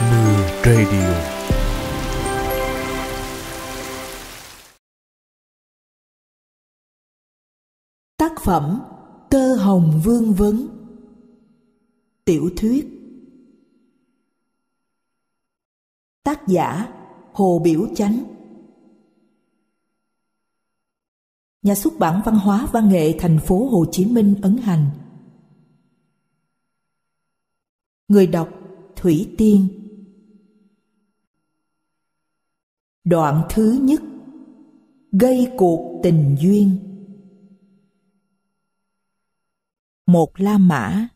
Mưa Radio Tác phẩm Tơ Hồng Vương Vấn Tiểu thuyết Tác giả Hồ Biểu Chánh Nhà xuất bản văn hóa văn nghệ thành phố Hồ Chí Minh ấn hành Người đọc Thủy Tiên Đoạn thứ nhất Gây cuộc tình duyên Một La Mã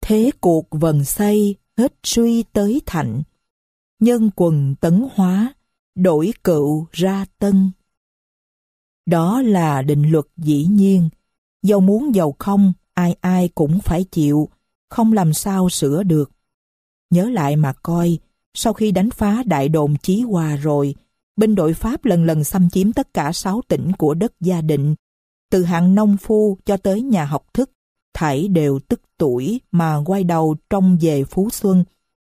Thế cuộc vần xây hết suy tới thạnh Nhân quần tấn hóa đổi cựu ra tân Đó là định luật dĩ nhiên Dầu muốn giàu không ai ai cũng phải chịu Không làm sao sửa được Nhớ lại mà coi sau khi đánh phá đại đồn Chí Hòa rồi, binh đội Pháp lần lần xâm chiếm tất cả sáu tỉnh của đất gia định. Từ hạng nông phu cho tới nhà học thức, thảy đều tức tuổi mà quay đầu trong về Phú Xuân.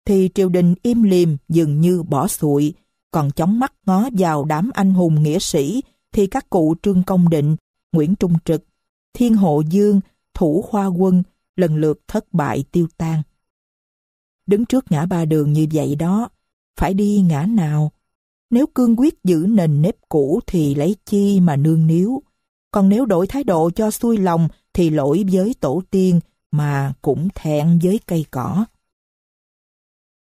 Thì triều đình im liềm dường như bỏ sụi, còn chóng mắt ngó vào đám anh hùng nghĩa sĩ thì các cụ Trương Công Định, Nguyễn Trung Trực, Thiên Hộ Dương, Thủ Khoa Quân lần lượt thất bại tiêu tan đứng trước ngã ba đường như vậy đó, phải đi ngã nào? Nếu cương quyết giữ nền nếp cũ thì lấy chi mà nương níu? Còn nếu đổi thái độ cho xuôi lòng thì lỗi với tổ tiên mà cũng thẹn với cây cỏ.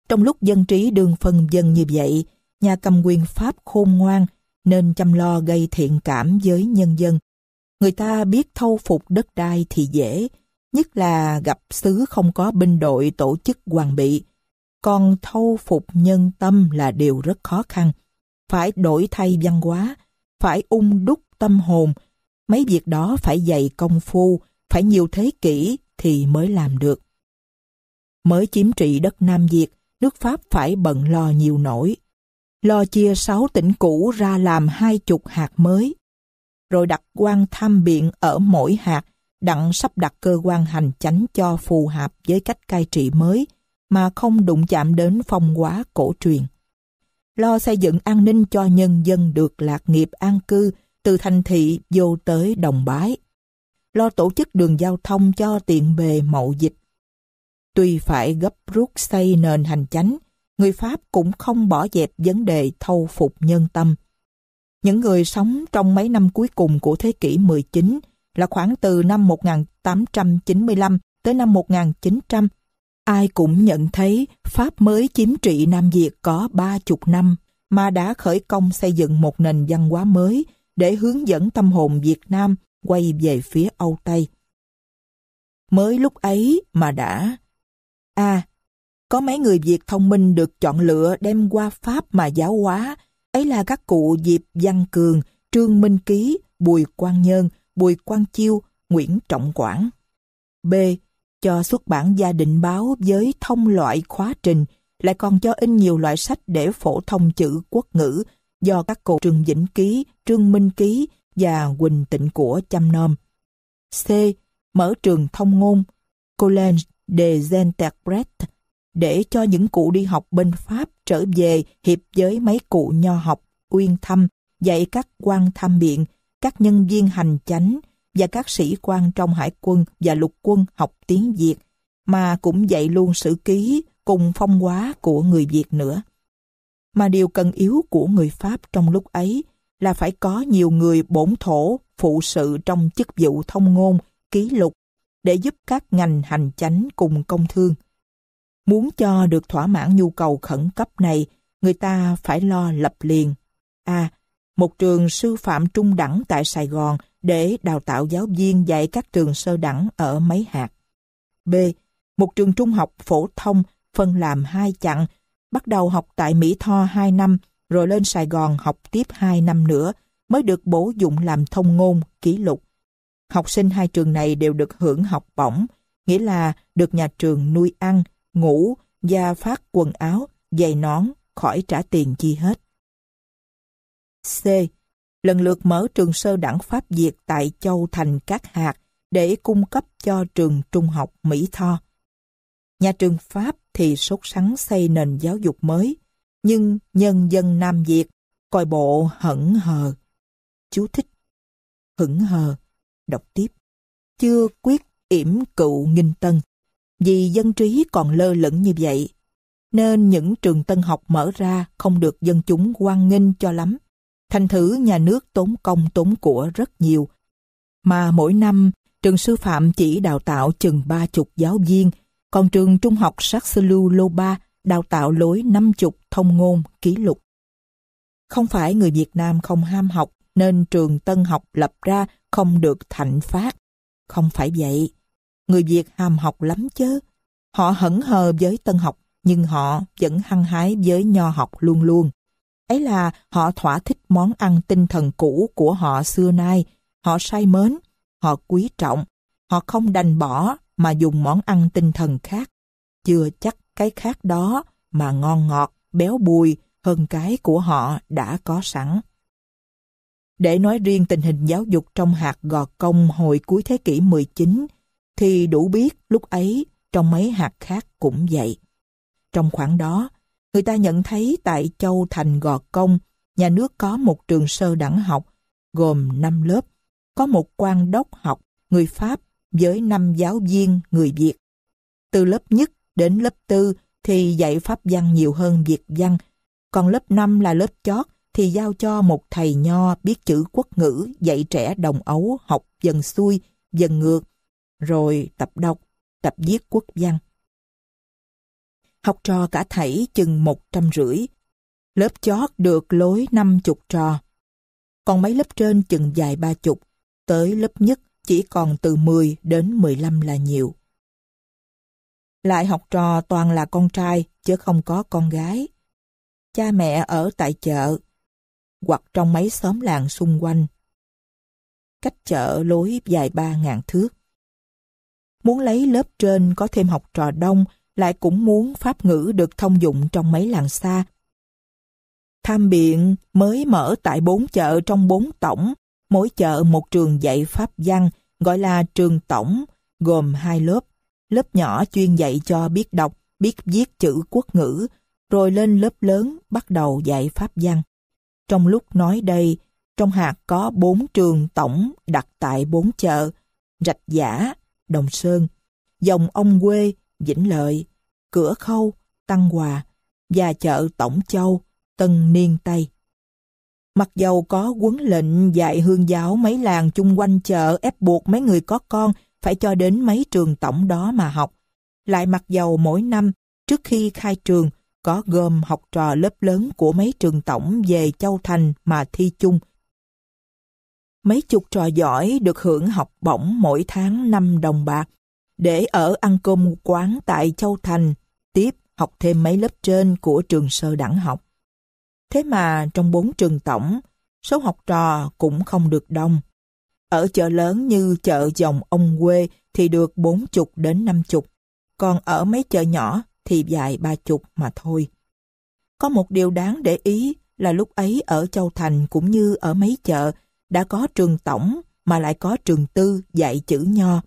Trong lúc dân trí đường phân dân như vậy, nhà cầm quyền Pháp khôn ngoan nên chăm lo gây thiện cảm với nhân dân. Người ta biết thâu phục đất đai thì dễ, nhất là gặp xứ không có binh đội tổ chức hoàng bị. Còn thâu phục nhân tâm là điều rất khó khăn. Phải đổi thay văn hóa, phải ung đúc tâm hồn. Mấy việc đó phải dày công phu, phải nhiều thế kỷ thì mới làm được. Mới chiếm trị đất Nam Việt, nước Pháp phải bận lo nhiều nổi. Lo chia sáu tỉnh cũ ra làm hai chục hạt mới. Rồi đặt quan tham biện ở mỗi hạt đặng sắp đặt cơ quan hành chánh cho phù hợp với cách cai trị mới mà không đụng chạm đến phong hóa cổ truyền. Lo xây dựng an ninh cho nhân dân được lạc nghiệp an cư từ thành thị vô tới đồng bái. Lo tổ chức đường giao thông cho tiện bề mậu dịch. Tuy phải gấp rút xây nền hành chánh, người Pháp cũng không bỏ dẹp vấn đề thâu phục nhân tâm. Những người sống trong mấy năm cuối cùng của thế kỷ 19 là khoảng từ năm 1895 tới năm 1900. Ai cũng nhận thấy Pháp mới chiếm trị Nam Việt có ba chục năm mà đã khởi công xây dựng một nền văn hóa mới để hướng dẫn tâm hồn Việt Nam quay về phía Âu Tây. Mới lúc ấy mà đã... À, có mấy người Việt thông minh được chọn lựa đem qua Pháp mà giáo hóa, ấy là các cụ Diệp Văn Cường, Trương Minh Ký, Bùi Quang Nhơn, Bùi Quang Chiêu, Nguyễn Trọng Quảng. B. Cho xuất bản gia đình báo với thông loại khóa trình, lại còn cho in nhiều loại sách để phổ thông chữ quốc ngữ do các cụ Trương Vĩnh Ký, Trương Minh Ký và Quỳnh Tịnh Của chăm nom. C. Mở trường thông ngôn, Collège de Genterpret, để cho những cụ đi học bên Pháp trở về hiệp với mấy cụ nho học uyên thâm dạy các quan tham biện các nhân viên hành chánh và các sĩ quan trong hải quân và lục quân học tiếng Việt, mà cũng dạy luôn sử ký cùng phong hóa của người Việt nữa. Mà điều cần yếu của người Pháp trong lúc ấy là phải có nhiều người bổn thổ phụ sự trong chức vụ thông ngôn, ký lục để giúp các ngành hành chánh cùng công thương. Muốn cho được thỏa mãn nhu cầu khẩn cấp này, người ta phải lo lập liền. À, một trường sư phạm trung đẳng tại Sài Gòn để đào tạo giáo viên dạy các trường sơ đẳng ở mấy hạt. B. Một trường trung học phổ thông phân làm hai chặng, bắt đầu học tại Mỹ Tho 2 năm, rồi lên Sài Gòn học tiếp 2 năm nữa, mới được bổ dụng làm thông ngôn, ký lục. Học sinh hai trường này đều được hưởng học bổng, nghĩa là được nhà trường nuôi ăn, ngủ và phát quần áo, giày nón, khỏi trả tiền chi hết. C. Lần lượt mở trường sơ đẳng Pháp Việt tại Châu Thành các hạt để cung cấp cho trường trung học Mỹ Tho. Nhà trường Pháp thì sốt sắng xây nền giáo dục mới, nhưng nhân dân Nam Việt coi bộ hững hờ. Chú thích Hững hờ Đọc tiếp Chưa quyết yểm cựu nghìn tân Vì dân trí còn lơ lửng như vậy Nên những trường tân học mở ra Không được dân chúng quan nghênh cho lắm Thành thử nhà nước tốn công tốn của rất nhiều. Mà mỗi năm, trường sư phạm chỉ đào tạo chừng ba chục giáo viên, còn trường trung học Saxelu Loba đào tạo lối năm chục thông ngôn, ký lục. Không phải người Việt Nam không ham học, nên trường tân học lập ra không được thạnh phát. Không phải vậy. Người Việt ham học lắm chứ. Họ hẩn hờ với tân học, nhưng họ vẫn hăng hái với nho học luôn luôn ấy là họ thỏa thích món ăn tinh thần cũ của họ xưa nay. Họ say mến, họ quý trọng, họ không đành bỏ mà dùng món ăn tinh thần khác. Chưa chắc cái khác đó mà ngon ngọt, béo bùi hơn cái của họ đã có sẵn. Để nói riêng tình hình giáo dục trong hạt gò công hồi cuối thế kỷ 19, thì đủ biết lúc ấy trong mấy hạt khác cũng vậy. Trong khoảng đó, người ta nhận thấy tại Châu Thành Gò Công, nhà nước có một trường sơ đẳng học, gồm 5 lớp, có một quan đốc học, người Pháp, với 5 giáo viên, người Việt. Từ lớp nhất đến lớp tư thì dạy Pháp văn nhiều hơn Việt văn, còn lớp 5 là lớp chót thì giao cho một thầy nho biết chữ quốc ngữ dạy trẻ đồng ấu học dần xuôi, dần ngược, rồi tập đọc, tập viết quốc văn học trò cả thảy chừng một trăm rưỡi. Lớp chót được lối năm chục trò. Còn mấy lớp trên chừng dài ba chục, tới lớp nhất chỉ còn từ 10 đến 15 là nhiều. Lại học trò toàn là con trai, chứ không có con gái. Cha mẹ ở tại chợ, hoặc trong mấy xóm làng xung quanh. Cách chợ lối dài ba ngàn thước. Muốn lấy lớp trên có thêm học trò đông lại cũng muốn pháp ngữ được thông dụng trong mấy làng xa. Tham biện mới mở tại bốn chợ trong bốn tổng, mỗi chợ một trường dạy pháp văn, gọi là trường tổng, gồm hai lớp. Lớp nhỏ chuyên dạy cho biết đọc, biết viết chữ quốc ngữ, rồi lên lớp lớn bắt đầu dạy pháp văn. Trong lúc nói đây, trong hạt có bốn trường tổng đặt tại bốn chợ, Rạch Giả, Đồng Sơn. Dòng ông quê Vĩnh Lợi, Cửa Khâu, Tăng Hòa và chợ Tổng Châu, Tân Niên Tây. Mặc dầu có quấn lệnh dạy hương giáo mấy làng chung quanh chợ ép buộc mấy người có con phải cho đến mấy trường tổng đó mà học. Lại mặc dầu mỗi năm, trước khi khai trường, có gom học trò lớp lớn của mấy trường tổng về Châu Thành mà thi chung. Mấy chục trò giỏi được hưởng học bổng mỗi tháng 5 đồng bạc để ở ăn cơm quán tại Châu Thành, tiếp học thêm mấy lớp trên của trường sơ đẳng học. Thế mà trong bốn trường tổng, số học trò cũng không được đông. Ở chợ lớn như chợ dòng ông quê thì được bốn chục đến năm chục, còn ở mấy chợ nhỏ thì dài ba chục mà thôi. Có một điều đáng để ý là lúc ấy ở Châu Thành cũng như ở mấy chợ đã có trường tổng mà lại có trường tư dạy chữ nho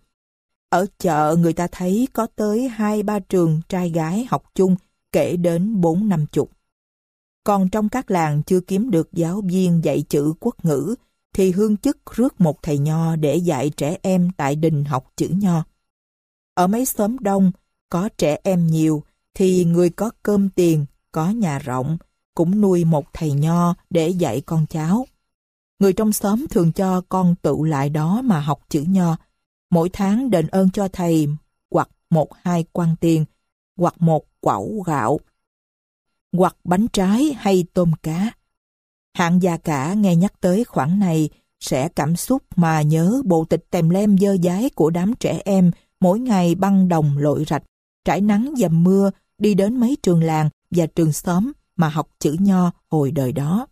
ở chợ người ta thấy có tới hai ba trường trai gái học chung kể đến bốn năm chục. Còn trong các làng chưa kiếm được giáo viên dạy chữ quốc ngữ thì hương chức rước một thầy nho để dạy trẻ em tại đình học chữ nho. Ở mấy xóm đông có trẻ em nhiều thì người có cơm tiền, có nhà rộng cũng nuôi một thầy nho để dạy con cháu. Người trong xóm thường cho con tự lại đó mà học chữ nho mỗi tháng đền ơn cho thầy hoặc một hai quan tiền, hoặc một quẩu gạo, hoặc bánh trái hay tôm cá. Hạng già cả nghe nhắc tới khoản này sẽ cảm xúc mà nhớ bộ tịch tèm lem dơ dái của đám trẻ em mỗi ngày băng đồng lội rạch, trải nắng dầm mưa, đi đến mấy trường làng và trường xóm mà học chữ nho hồi đời đó.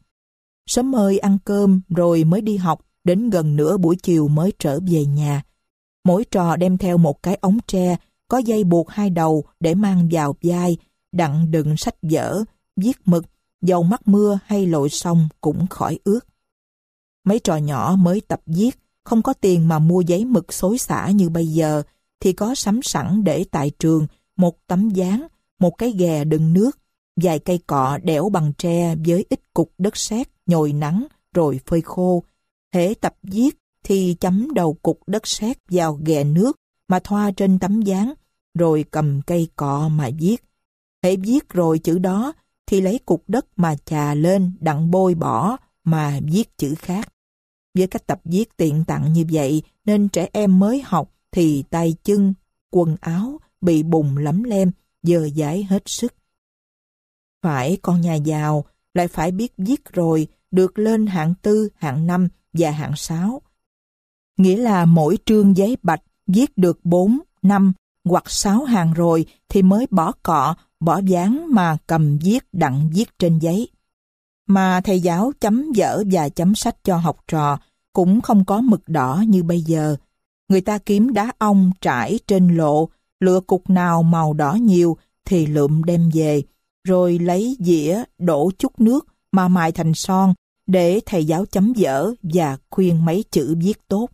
Sớm mời ăn cơm rồi mới đi học, đến gần nửa buổi chiều mới trở về nhà. Mỗi trò đem theo một cái ống tre, có dây buộc hai đầu để mang vào vai, đặng đựng sách vở, viết mực, dầu mắt mưa hay lội sông cũng khỏi ướt. Mấy trò nhỏ mới tập viết, không có tiền mà mua giấy mực xối xả như bây giờ, thì có sắm sẵn để tại trường một tấm gián, một cái ghè đựng nước, vài cây cọ đẽo bằng tre với ít cục đất sét nhồi nắng rồi phơi khô. Hễ tập viết thì chấm đầu cục đất sét vào ghè nước mà thoa trên tấm dáng, rồi cầm cây cọ mà viết. Hãy viết rồi chữ đó thì lấy cục đất mà chà lên đặng bôi bỏ mà viết chữ khác. Với cách tập viết tiện tặng như vậy nên trẻ em mới học thì tay chân, quần áo bị bùng lấm lem, giờ giải hết sức. Phải con nhà giàu lại phải biết viết rồi được lên hạng tư, hạng năm và hạng sáu nghĩa là mỗi trương giấy bạch viết được 4, 5 hoặc 6 hàng rồi thì mới bỏ cọ, bỏ dáng mà cầm viết đặng viết trên giấy. Mà thầy giáo chấm dở và chấm sách cho học trò cũng không có mực đỏ như bây giờ. Người ta kiếm đá ong trải trên lộ, lựa cục nào màu đỏ nhiều thì lượm đem về, rồi lấy dĩa đổ chút nước mà mài thành son để thầy giáo chấm dở và khuyên mấy chữ viết tốt.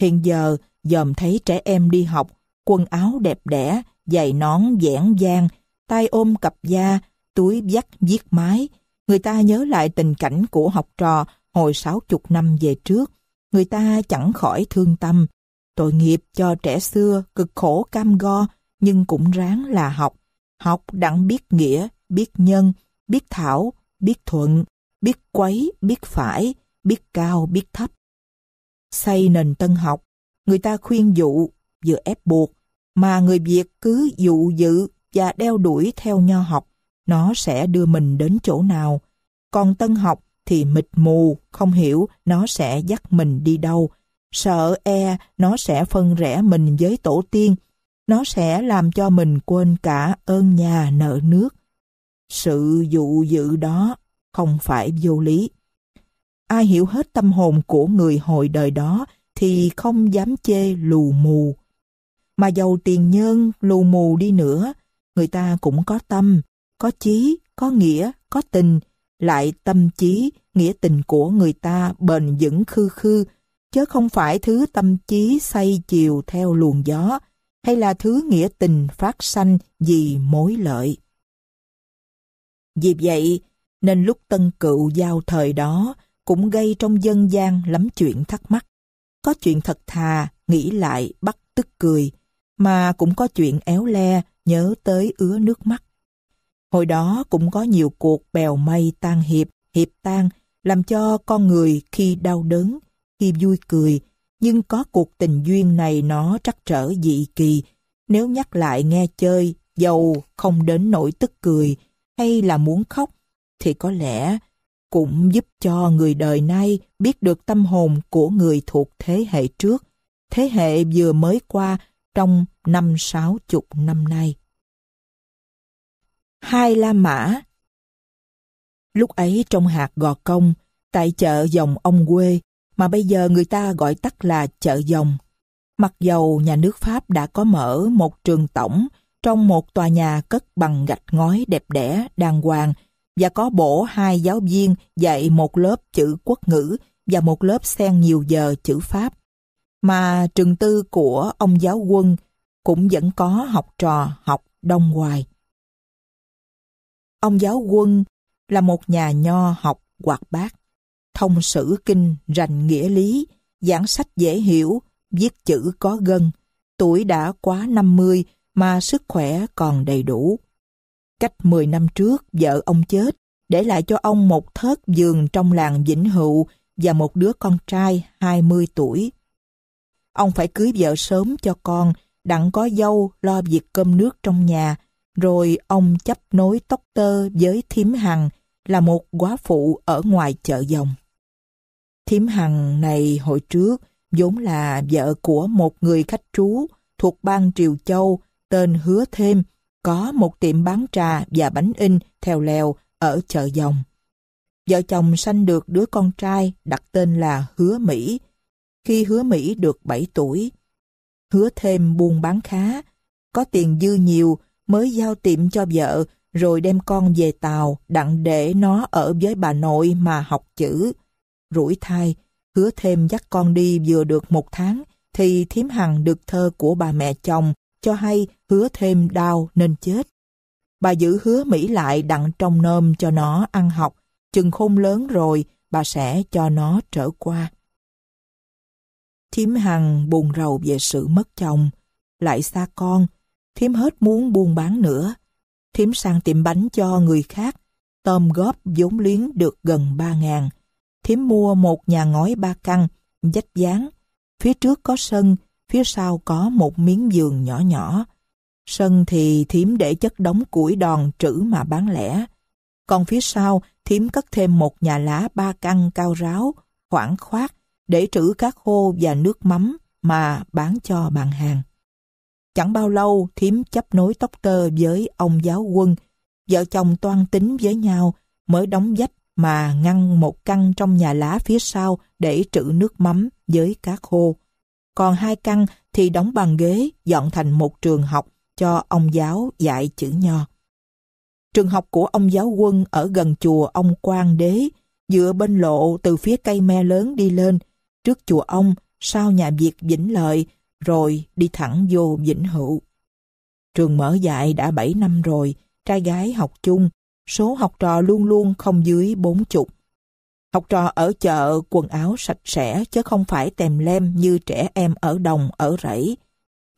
Hiện giờ, dòm thấy trẻ em đi học, quần áo đẹp đẽ, giày nón dẻn dang, tay ôm cặp da, túi dắt viết mái. Người ta nhớ lại tình cảnh của học trò hồi sáu chục năm về trước. Người ta chẳng khỏi thương tâm. Tội nghiệp cho trẻ xưa, cực khổ cam go, nhưng cũng ráng là học. Học đặng biết nghĩa, biết nhân, biết thảo, biết thuận, biết quấy, biết phải, biết cao, biết thấp xây nền tân học. Người ta khuyên dụ, vừa ép buộc, mà người Việt cứ dụ dự và đeo đuổi theo nho học, nó sẽ đưa mình đến chỗ nào. Còn tân học thì mịt mù, không hiểu nó sẽ dắt mình đi đâu. Sợ e nó sẽ phân rẽ mình với tổ tiên, nó sẽ làm cho mình quên cả ơn nhà nợ nước. Sự dụ dự đó không phải vô lý. Ai hiểu hết tâm hồn của người hồi đời đó thì không dám chê lù mù. Mà giàu tiền nhân, lù mù đi nữa, người ta cũng có tâm, có chí, có nghĩa, có tình, lại tâm trí, nghĩa tình của người ta bền vững khư khư, chứ không phải thứ tâm trí say chiều theo luồng gió, hay là thứ nghĩa tình phát sanh vì mối lợi. Vì vậy, nên lúc tân cựu giao thời đó, cũng gây trong dân gian lắm chuyện thắc mắc. Có chuyện thật thà, nghĩ lại bắt tức cười, mà cũng có chuyện éo le, nhớ tới ứa nước mắt. Hồi đó cũng có nhiều cuộc bèo mây tan hiệp, hiệp tan, làm cho con người khi đau đớn, khi vui cười, nhưng có cuộc tình duyên này nó trắc trở dị kỳ. Nếu nhắc lại nghe chơi, dầu không đến nỗi tức cười, hay là muốn khóc, thì có lẽ cũng giúp cho người đời nay biết được tâm hồn của người thuộc thế hệ trước, thế hệ vừa mới qua trong năm sáu chục năm nay. Hai La Mã Lúc ấy trong hạt gò công, tại chợ dòng ông quê, mà bây giờ người ta gọi tắt là chợ dòng. Mặc dầu nhà nước Pháp đã có mở một trường tổng trong một tòa nhà cất bằng gạch ngói đẹp đẽ, đàng hoàng, và có bổ hai giáo viên dạy một lớp chữ quốc ngữ và một lớp xen nhiều giờ chữ Pháp. Mà trường tư của ông giáo quân cũng vẫn có học trò học đông hoài. Ông giáo quân là một nhà nho học hoạt bát, thông sử kinh rành nghĩa lý, giảng sách dễ hiểu, viết chữ có gân. Tuổi đã quá 50 mà sức khỏe còn đầy đủ. Cách 10 năm trước, vợ ông chết, để lại cho ông một thớt giường trong làng Vĩnh Hữu và một đứa con trai 20 tuổi. Ông phải cưới vợ sớm cho con, đặng có dâu lo việc cơm nước trong nhà, rồi ông chấp nối tóc tơ với Thiếm Hằng là một quá phụ ở ngoài chợ dòng. Thiếm Hằng này hồi trước vốn là vợ của một người khách trú thuộc bang Triều Châu tên Hứa Thêm có một tiệm bán trà và bánh in theo lèo ở chợ dòng. Vợ chồng sanh được đứa con trai đặt tên là Hứa Mỹ. Khi Hứa Mỹ được 7 tuổi, hứa thêm buôn bán khá, có tiền dư nhiều mới giao tiệm cho vợ rồi đem con về Tàu đặng để nó ở với bà nội mà học chữ. Rủi thai, hứa thêm dắt con đi vừa được một tháng thì thiếm hằng được thơ của bà mẹ chồng cho hay hứa thêm đau nên chết. Bà giữ hứa Mỹ lại đặng trong nôm cho nó ăn học, chừng khôn lớn rồi bà sẽ cho nó trở qua. Thiếm Hằng buồn rầu về sự mất chồng, lại xa con, thiếm hết muốn buôn bán nữa. Thiếm sang tiệm bánh cho người khác, tôm góp vốn liếng được gần ba ngàn. Thiếm mua một nhà ngói ba căn, dách dáng, phía trước có sân, phía sau có một miếng giường nhỏ nhỏ. Sân thì thím để chất đóng củi đòn trữ mà bán lẻ. Còn phía sau, thím cất thêm một nhà lá ba căn cao ráo, khoảng khoát, để trữ cá khô và nước mắm mà bán cho bạn hàng. Chẳng bao lâu, thím chấp nối tóc tơ với ông giáo quân. Vợ chồng toan tính với nhau, mới đóng dách mà ngăn một căn trong nhà lá phía sau để trữ nước mắm với cá khô. Còn hai căn thì đóng bằng ghế dọn thành một trường học cho ông giáo dạy chữ nho. Trường học của ông giáo quân ở gần chùa ông Quang Đế, dựa bên lộ từ phía cây me lớn đi lên, trước chùa ông, sau nhà Việt Vĩnh Lợi, rồi đi thẳng vô Vĩnh Hữu. Trường mở dạy đã 7 năm rồi, trai gái học chung, số học trò luôn luôn không dưới bốn chục. Học trò ở chợ quần áo sạch sẽ chứ không phải tèm lem như trẻ em ở đồng, ở rẫy.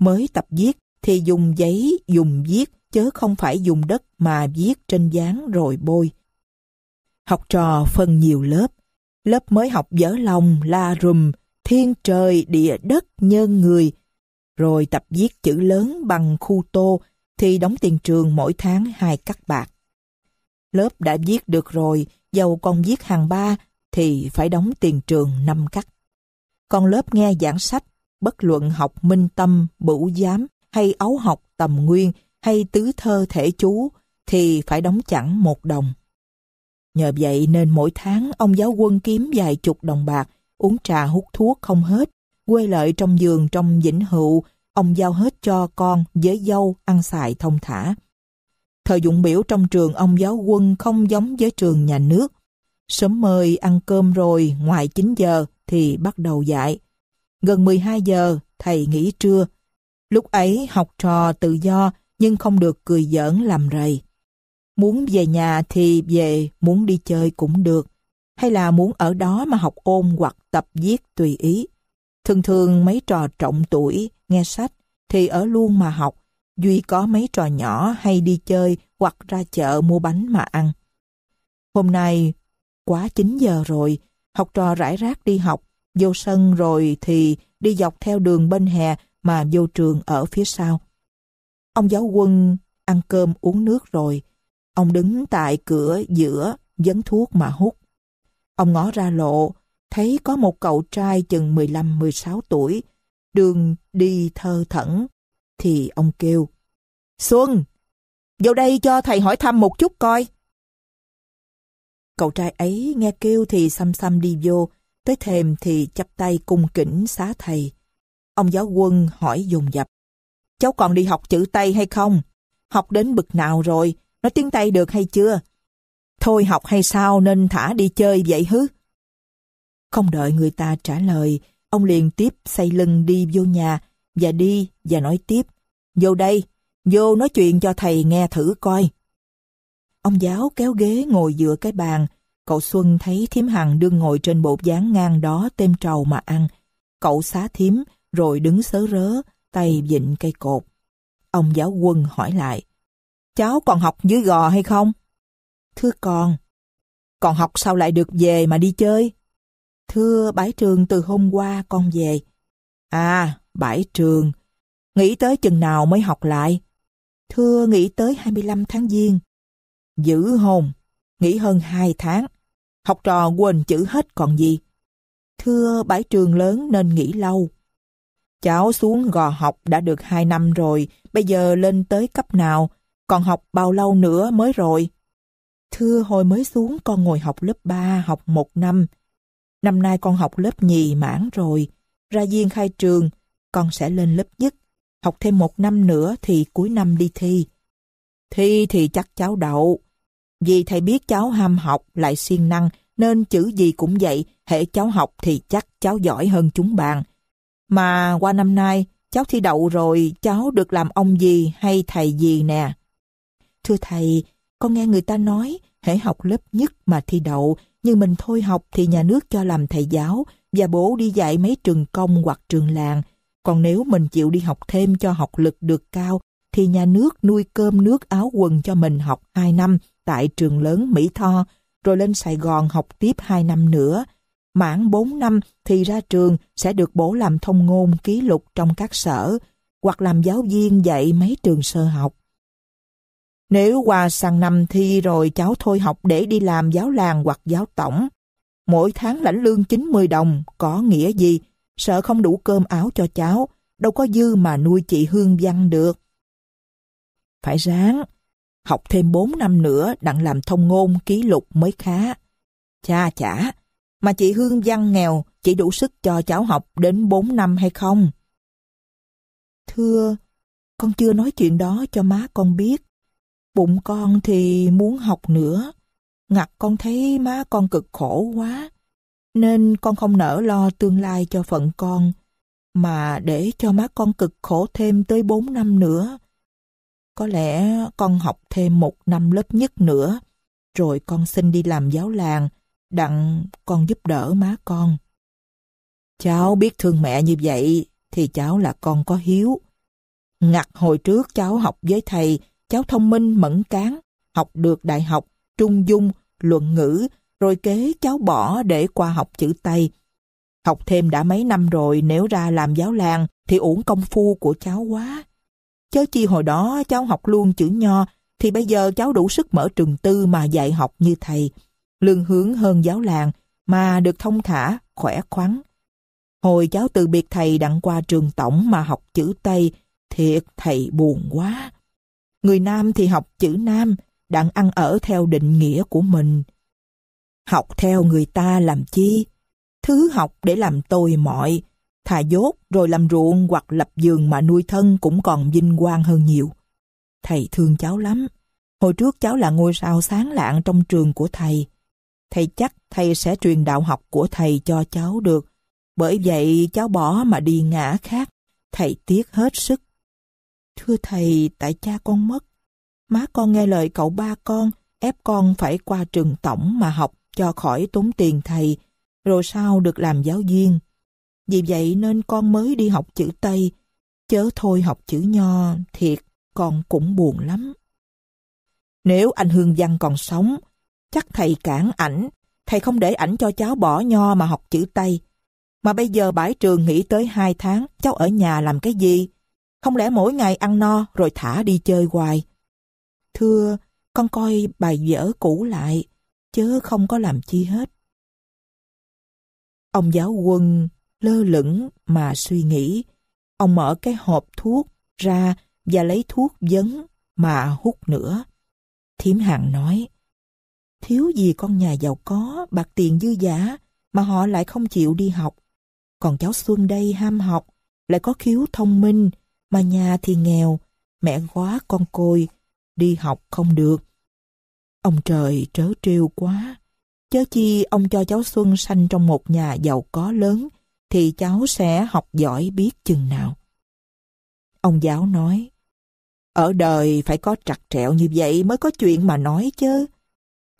Mới tập viết thì dùng giấy dùng viết chớ không phải dùng đất mà viết trên dáng rồi bôi. Học trò phân nhiều lớp. Lớp mới học dở lòng, la rùm, thiên trời, địa đất, nhân người. Rồi tập viết chữ lớn bằng khu tô thì đóng tiền trường mỗi tháng hai cắt bạc. Lớp đã viết được rồi, dầu còn viết hàng ba thì phải đóng tiền trường năm cắt. Còn lớp nghe giảng sách, bất luận học minh tâm, bửu giám hay ấu học tầm nguyên hay tứ thơ thể chú thì phải đóng chẳng một đồng. Nhờ vậy nên mỗi tháng ông giáo quân kiếm vài chục đồng bạc, uống trà hút thuốc không hết, quê lợi trong giường trong vĩnh hữu, ông giao hết cho con với dâu ăn xài thông thả. Thời dụng biểu trong trường ông giáo quân không giống với trường nhà nước. Sớm mời ăn cơm rồi, ngoài 9 giờ thì bắt đầu dạy. Gần 12 giờ, thầy nghỉ trưa, Lúc ấy học trò tự do nhưng không được cười giỡn làm rầy. Muốn về nhà thì về, muốn đi chơi cũng được. Hay là muốn ở đó mà học ôn hoặc tập viết tùy ý. Thường thường mấy trò trọng tuổi, nghe sách thì ở luôn mà học. Duy có mấy trò nhỏ hay đi chơi hoặc ra chợ mua bánh mà ăn. Hôm nay quá 9 giờ rồi, học trò rải rác đi học, vô sân rồi thì đi dọc theo đường bên hè mà vô trường ở phía sau. Ông giáo quân ăn cơm uống nước rồi. Ông đứng tại cửa giữa dấn thuốc mà hút. Ông ngó ra lộ, thấy có một cậu trai chừng 15-16 tuổi, đường đi thơ thẩn, thì ông kêu. Xuân, vô đây cho thầy hỏi thăm một chút coi. Cậu trai ấy nghe kêu thì xăm xăm đi vô, tới thềm thì chắp tay cung kính xá thầy. Ông giáo quân hỏi dùng dập. Cháu còn đi học chữ Tây hay không? Học đến bực nào rồi? Nói tiếng Tây được hay chưa? Thôi học hay sao nên thả đi chơi vậy hứ? Không đợi người ta trả lời, ông liền tiếp xây lưng đi vô nhà và đi và nói tiếp. Vô đây, vô nói chuyện cho thầy nghe thử coi. Ông giáo kéo ghế ngồi giữa cái bàn. Cậu Xuân thấy thím Hằng đương ngồi trên bộ dáng ngang đó têm trầu mà ăn. Cậu xá thím rồi đứng sớ rớ, tay vịn cây cột. Ông giáo quân hỏi lại, cháu còn học dưới gò hay không? Thưa con, còn học sao lại được về mà đi chơi? Thưa bãi trường từ hôm qua con về. À, bãi trường, nghĩ tới chừng nào mới học lại? Thưa nghĩ tới 25 tháng Giêng. Giữ hồn, nghỉ hơn 2 tháng. Học trò quên chữ hết còn gì. Thưa bãi trường lớn nên nghỉ lâu. Cháu xuống gò học đã được 2 năm rồi, bây giờ lên tới cấp nào, còn học bao lâu nữa mới rồi? Thưa hồi mới xuống con ngồi học lớp 3, học một năm. Năm nay con học lớp nhì mãn rồi, ra viên khai trường, con sẽ lên lớp nhất, học thêm một năm nữa thì cuối năm đi thi. Thi thì chắc cháu đậu, vì thầy biết cháu ham học lại siêng năng nên chữ gì cũng vậy, hệ cháu học thì chắc cháu giỏi hơn chúng bạn. Mà qua năm nay, cháu thi đậu rồi, cháu được làm ông gì hay thầy gì nè. Thưa thầy, con nghe người ta nói, hãy học lớp nhất mà thi đậu, nhưng mình thôi học thì nhà nước cho làm thầy giáo và bố đi dạy mấy trường công hoặc trường làng. Còn nếu mình chịu đi học thêm cho học lực được cao, thì nhà nước nuôi cơm nước áo quần cho mình học 2 năm tại trường lớn Mỹ Tho, rồi lên Sài Gòn học tiếp 2 năm nữa mãn 4 năm thì ra trường sẽ được bổ làm thông ngôn ký lục trong các sở, hoặc làm giáo viên dạy mấy trường sơ học. Nếu qua sang năm thi rồi cháu thôi học để đi làm giáo làng hoặc giáo tổng, mỗi tháng lãnh lương 90 đồng có nghĩa gì, sợ không đủ cơm áo cho cháu, đâu có dư mà nuôi chị Hương Văn được. Phải ráng, học thêm 4 năm nữa đặng làm thông ngôn ký lục mới khá. Cha chả, mà chị Hương Văn nghèo chỉ đủ sức cho cháu học đến 4 năm hay không? Thưa, con chưa nói chuyện đó cho má con biết. Bụng con thì muốn học nữa. Ngặt con thấy má con cực khổ quá. Nên con không nỡ lo tương lai cho phận con. Mà để cho má con cực khổ thêm tới 4 năm nữa. Có lẽ con học thêm một năm lớp nhất nữa. Rồi con xin đi làm giáo làng Đặng con giúp đỡ má con. Cháu biết thương mẹ như vậy thì cháu là con có hiếu. Ngặt hồi trước cháu học với thầy, cháu thông minh mẫn cán, học được đại học, trung dung, luận ngữ, rồi kế cháu bỏ để qua học chữ Tây. Học thêm đã mấy năm rồi nếu ra làm giáo làng thì uổng công phu của cháu quá. Chớ chi hồi đó cháu học luôn chữ nho thì bây giờ cháu đủ sức mở trường tư mà dạy học như thầy lương hướng hơn giáo làng, mà được thông thả, khỏe khoắn. Hồi cháu từ biệt thầy đặng qua trường tổng mà học chữ Tây, thiệt thầy buồn quá. Người Nam thì học chữ Nam, đặng ăn ở theo định nghĩa của mình. Học theo người ta làm chi? Thứ học để làm tôi mọi, thà dốt rồi làm ruộng hoặc lập giường mà nuôi thân cũng còn vinh quang hơn nhiều. Thầy thương cháu lắm. Hồi trước cháu là ngôi sao sáng lạng trong trường của thầy. Thầy chắc thầy sẽ truyền đạo học của thầy cho cháu được. Bởi vậy cháu bỏ mà đi ngã khác. Thầy tiếc hết sức. Thưa thầy, tại cha con mất. Má con nghe lời cậu ba con, ép con phải qua trường tổng mà học cho khỏi tốn tiền thầy, rồi sau được làm giáo viên. Vì vậy nên con mới đi học chữ Tây, chớ thôi học chữ Nho, thiệt, con cũng buồn lắm. Nếu anh Hương Văn còn sống, Chắc thầy cản ảnh, thầy không để ảnh cho cháu bỏ nho mà học chữ Tây. Mà bây giờ bãi trường nghỉ tới hai tháng, cháu ở nhà làm cái gì? Không lẽ mỗi ngày ăn no rồi thả đi chơi hoài? Thưa, con coi bài vở cũ lại, chớ không có làm chi hết. Ông giáo quân lơ lửng mà suy nghĩ. Ông mở cái hộp thuốc ra và lấy thuốc dấn mà hút nữa. Thiếm Hằng nói, Thiếu gì con nhà giàu có, bạc tiền dư giả mà họ lại không chịu đi học. Còn cháu Xuân đây ham học, lại có khiếu thông minh, mà nhà thì nghèo, mẹ quá con côi, đi học không được. Ông trời trớ trêu quá. Chớ chi ông cho cháu Xuân sanh trong một nhà giàu có lớn, thì cháu sẽ học giỏi biết chừng nào. Ông giáo nói, ở đời phải có trặt trẹo như vậy mới có chuyện mà nói chứ.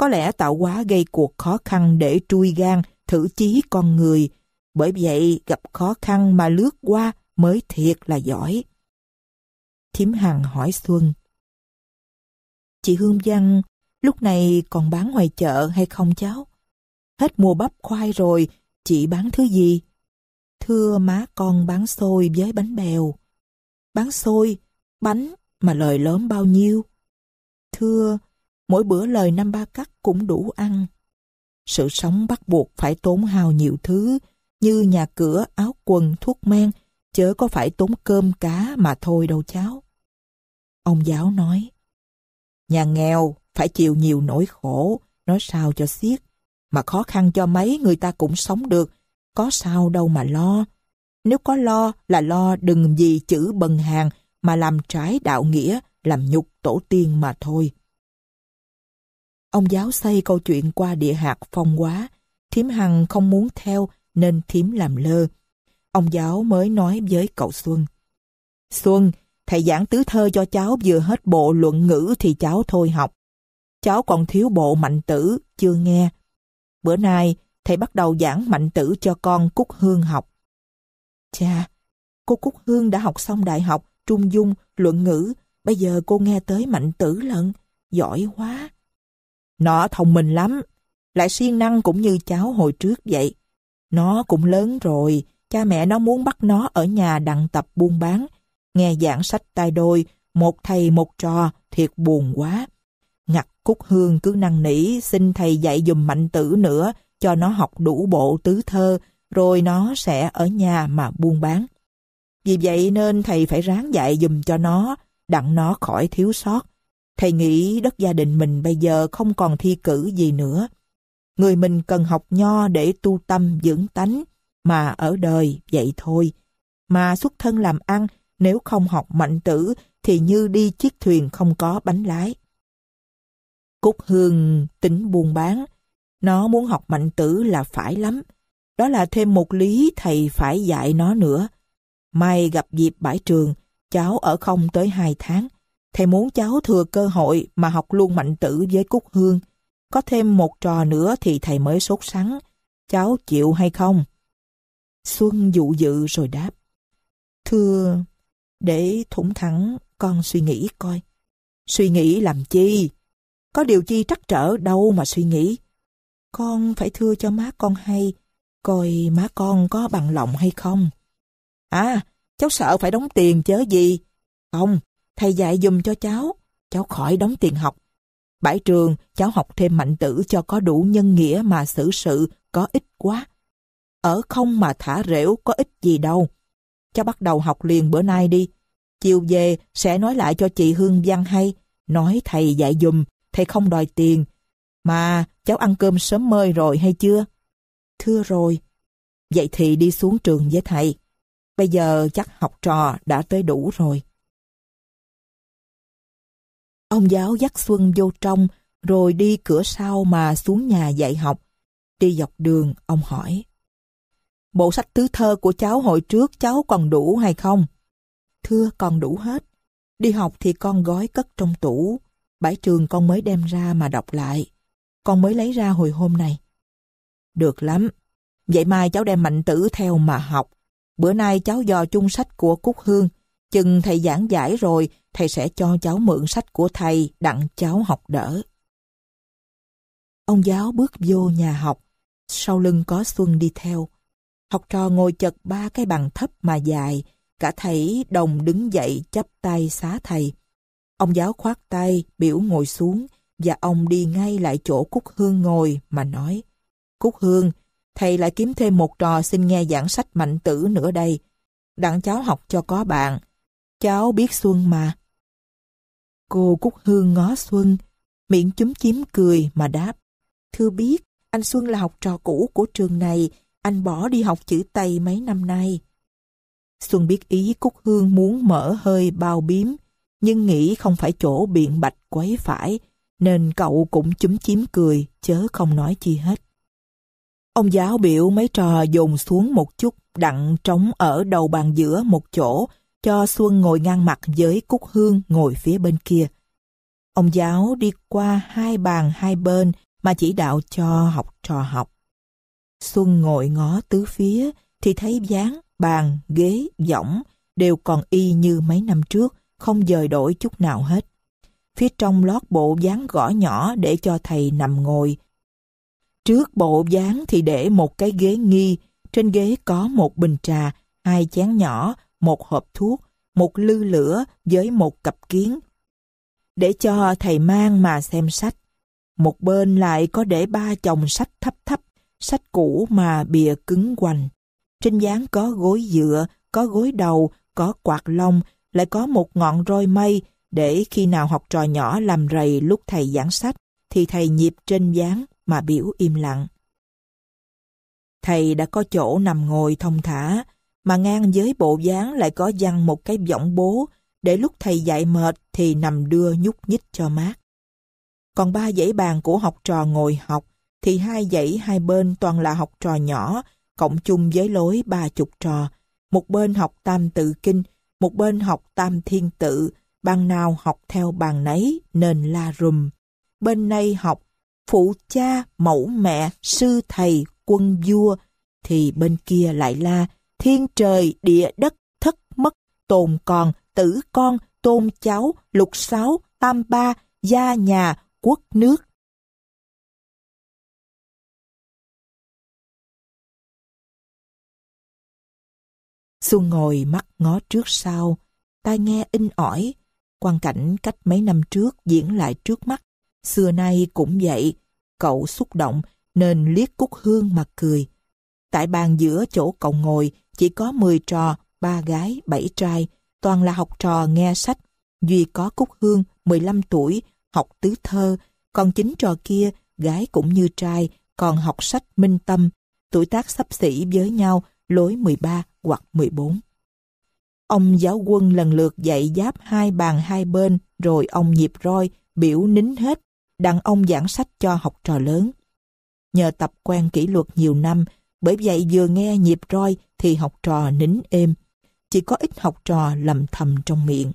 Có lẽ tạo hóa gây cuộc khó khăn để trui gan, thử chí con người. Bởi vậy gặp khó khăn mà lướt qua mới thiệt là giỏi. Thiếm Hằng hỏi Xuân. Chị Hương Văn, lúc này còn bán ngoài chợ hay không cháu? Hết mùa bắp khoai rồi, chị bán thứ gì? Thưa má con bán xôi với bánh bèo. Bán xôi, bánh mà lời lớn bao nhiêu? Thưa, mỗi bữa lời năm ba cắt cũng đủ ăn. Sự sống bắt buộc phải tốn hào nhiều thứ, như nhà cửa, áo quần, thuốc men, chớ có phải tốn cơm cá mà thôi đâu cháu. Ông giáo nói, nhà nghèo phải chịu nhiều nỗi khổ, nói sao cho xiết, mà khó khăn cho mấy người ta cũng sống được, có sao đâu mà lo. Nếu có lo là lo đừng vì chữ bần hàng mà làm trái đạo nghĩa, làm nhục tổ tiên mà thôi. Ông giáo xây câu chuyện qua địa hạt phong quá. Thiếm Hằng không muốn theo nên Thiếm làm lơ. Ông giáo mới nói với cậu Xuân. Xuân, thầy giảng tứ thơ cho cháu vừa hết bộ luận ngữ thì cháu thôi học. Cháu còn thiếu bộ mạnh tử, chưa nghe. Bữa nay, thầy bắt đầu giảng mạnh tử cho con Cúc Hương học. Cha, cô Cúc Hương đã học xong đại học, trung dung, luận ngữ. Bây giờ cô nghe tới mạnh tử lận. Giỏi quá! Nó thông minh lắm, lại siêng năng cũng như cháu hồi trước vậy. Nó cũng lớn rồi, cha mẹ nó muốn bắt nó ở nhà đặng tập buôn bán. Nghe giảng sách tay đôi, một thầy một trò, thiệt buồn quá. Ngặt Cúc Hương cứ năn nỉ xin thầy dạy dùm mạnh tử nữa cho nó học đủ bộ tứ thơ, rồi nó sẽ ở nhà mà buôn bán. Vì vậy nên thầy phải ráng dạy dùm cho nó, đặng nó khỏi thiếu sót, Thầy nghĩ đất gia đình mình bây giờ không còn thi cử gì nữa. Người mình cần học nho để tu tâm dưỡng tánh, mà ở đời vậy thôi. Mà xuất thân làm ăn, nếu không học mạnh tử thì như đi chiếc thuyền không có bánh lái. Cúc Hương tính buôn bán, nó muốn học mạnh tử là phải lắm. Đó là thêm một lý thầy phải dạy nó nữa. May gặp dịp bãi trường, cháu ở không tới hai tháng. Thầy muốn cháu thừa cơ hội mà học luôn mạnh tử với Cúc Hương. Có thêm một trò nữa thì thầy mới sốt sắng. Cháu chịu hay không? Xuân dụ dự rồi đáp. Thưa, để thủng thẳng con suy nghĩ coi. Suy nghĩ làm chi? Có điều chi trắc trở đâu mà suy nghĩ. Con phải thưa cho má con hay, coi má con có bằng lòng hay không. À, cháu sợ phải đóng tiền chớ gì. Không, thầy dạy dùm cho cháu, cháu khỏi đóng tiền học. Bãi trường, cháu học thêm mạnh tử cho có đủ nhân nghĩa mà xử sự có ích quá. Ở không mà thả rễu có ích gì đâu. Cháu bắt đầu học liền bữa nay đi. Chiều về sẽ nói lại cho chị Hương Văn hay. Nói thầy dạy dùm, thầy không đòi tiền. Mà cháu ăn cơm sớm mơi rồi hay chưa? Thưa rồi. Vậy thì đi xuống trường với thầy. Bây giờ chắc học trò đã tới đủ rồi. Ông giáo dắt Xuân vô trong, rồi đi cửa sau mà xuống nhà dạy học. Đi dọc đường, ông hỏi. Bộ sách tứ thơ của cháu hồi trước cháu còn đủ hay không? Thưa còn đủ hết. Đi học thì con gói cất trong tủ. Bãi trường con mới đem ra mà đọc lại. Con mới lấy ra hồi hôm nay Được lắm. Vậy mai cháu đem mạnh tử theo mà học. Bữa nay cháu dò chung sách của Cúc Hương. Chừng thầy giảng giải rồi thầy sẽ cho cháu mượn sách của thầy đặng cháu học đỡ. Ông giáo bước vô nhà học, sau lưng có Xuân đi theo. Học trò ngồi chật ba cái bàn thấp mà dài, cả thầy đồng đứng dậy chắp tay xá thầy. Ông giáo khoát tay, biểu ngồi xuống, và ông đi ngay lại chỗ Cúc Hương ngồi mà nói. Cúc Hương, thầy lại kiếm thêm một trò xin nghe giảng sách mạnh tử nữa đây. Đặng cháu học cho có bạn. Cháu biết Xuân mà, Cô Cúc Hương ngó Xuân, miệng chúm chím cười mà đáp. Thưa biết, anh Xuân là học trò cũ của trường này, anh bỏ đi học chữ Tây mấy năm nay. Xuân biết ý Cúc Hương muốn mở hơi bao biếm, nhưng nghĩ không phải chỗ biện bạch quấy phải, nên cậu cũng chúm chím cười, chớ không nói chi hết. Ông giáo biểu mấy trò dồn xuống một chút, đặng trống ở đầu bàn giữa một chỗ, cho Xuân ngồi ngang mặt với Cúc Hương ngồi phía bên kia. Ông giáo đi qua hai bàn hai bên mà chỉ đạo cho học trò học. Xuân ngồi ngó tứ phía thì thấy dáng, bàn, ghế, võng đều còn y như mấy năm trước, không dời đổi chút nào hết. Phía trong lót bộ dáng gõ nhỏ để cho thầy nằm ngồi. Trước bộ dáng thì để một cái ghế nghi, trên ghế có một bình trà, hai chén nhỏ một hộp thuốc, một lư lửa với một cặp kiến. Để cho thầy mang mà xem sách. Một bên lại có để ba chồng sách thấp thấp, sách cũ mà bìa cứng quanh. Trên dáng có gối dựa, có gối đầu, có quạt lông, lại có một ngọn roi mây để khi nào học trò nhỏ làm rầy lúc thầy giảng sách thì thầy nhịp trên dáng mà biểu im lặng. Thầy đã có chỗ nằm ngồi thông thả, mà ngang với bộ dáng lại có dăng một cái võng bố, để lúc thầy dạy mệt thì nằm đưa nhúc nhích cho mát. Còn ba dãy bàn của học trò ngồi học, thì hai dãy hai bên toàn là học trò nhỏ, cộng chung với lối ba chục trò. Một bên học tam tự kinh, một bên học tam thiên tự, bàn nào học theo bàn nấy nên la rùm. Bên nay học phụ cha, mẫu mẹ, sư thầy, quân vua, thì bên kia lại la thiên trời địa đất thất mất tồn còn tử con tôn cháu lục sáu tam ba gia nhà quốc nước Xuân ngồi mắt ngó trước sau, tai nghe in ỏi. Quan cảnh cách mấy năm trước diễn lại trước mắt. Xưa nay cũng vậy, cậu xúc động nên liếc cúc hương mà cười. Tại bàn giữa chỗ cậu ngồi chỉ có 10 trò, ba gái, 7 trai, toàn là học trò nghe sách. Duy có Cúc Hương, 15 tuổi, học tứ thơ, còn chính trò kia, gái cũng như trai, còn học sách minh tâm, tuổi tác sắp xỉ với nhau, lối 13 hoặc 14. Ông giáo quân lần lượt dạy giáp hai bàn hai bên, rồi ông nhịp roi, biểu nín hết, đặng ông giảng sách cho học trò lớn. Nhờ tập quen kỷ luật nhiều năm, bởi vậy vừa nghe nhịp roi thì học trò nín êm. Chỉ có ít học trò lầm thầm trong miệng.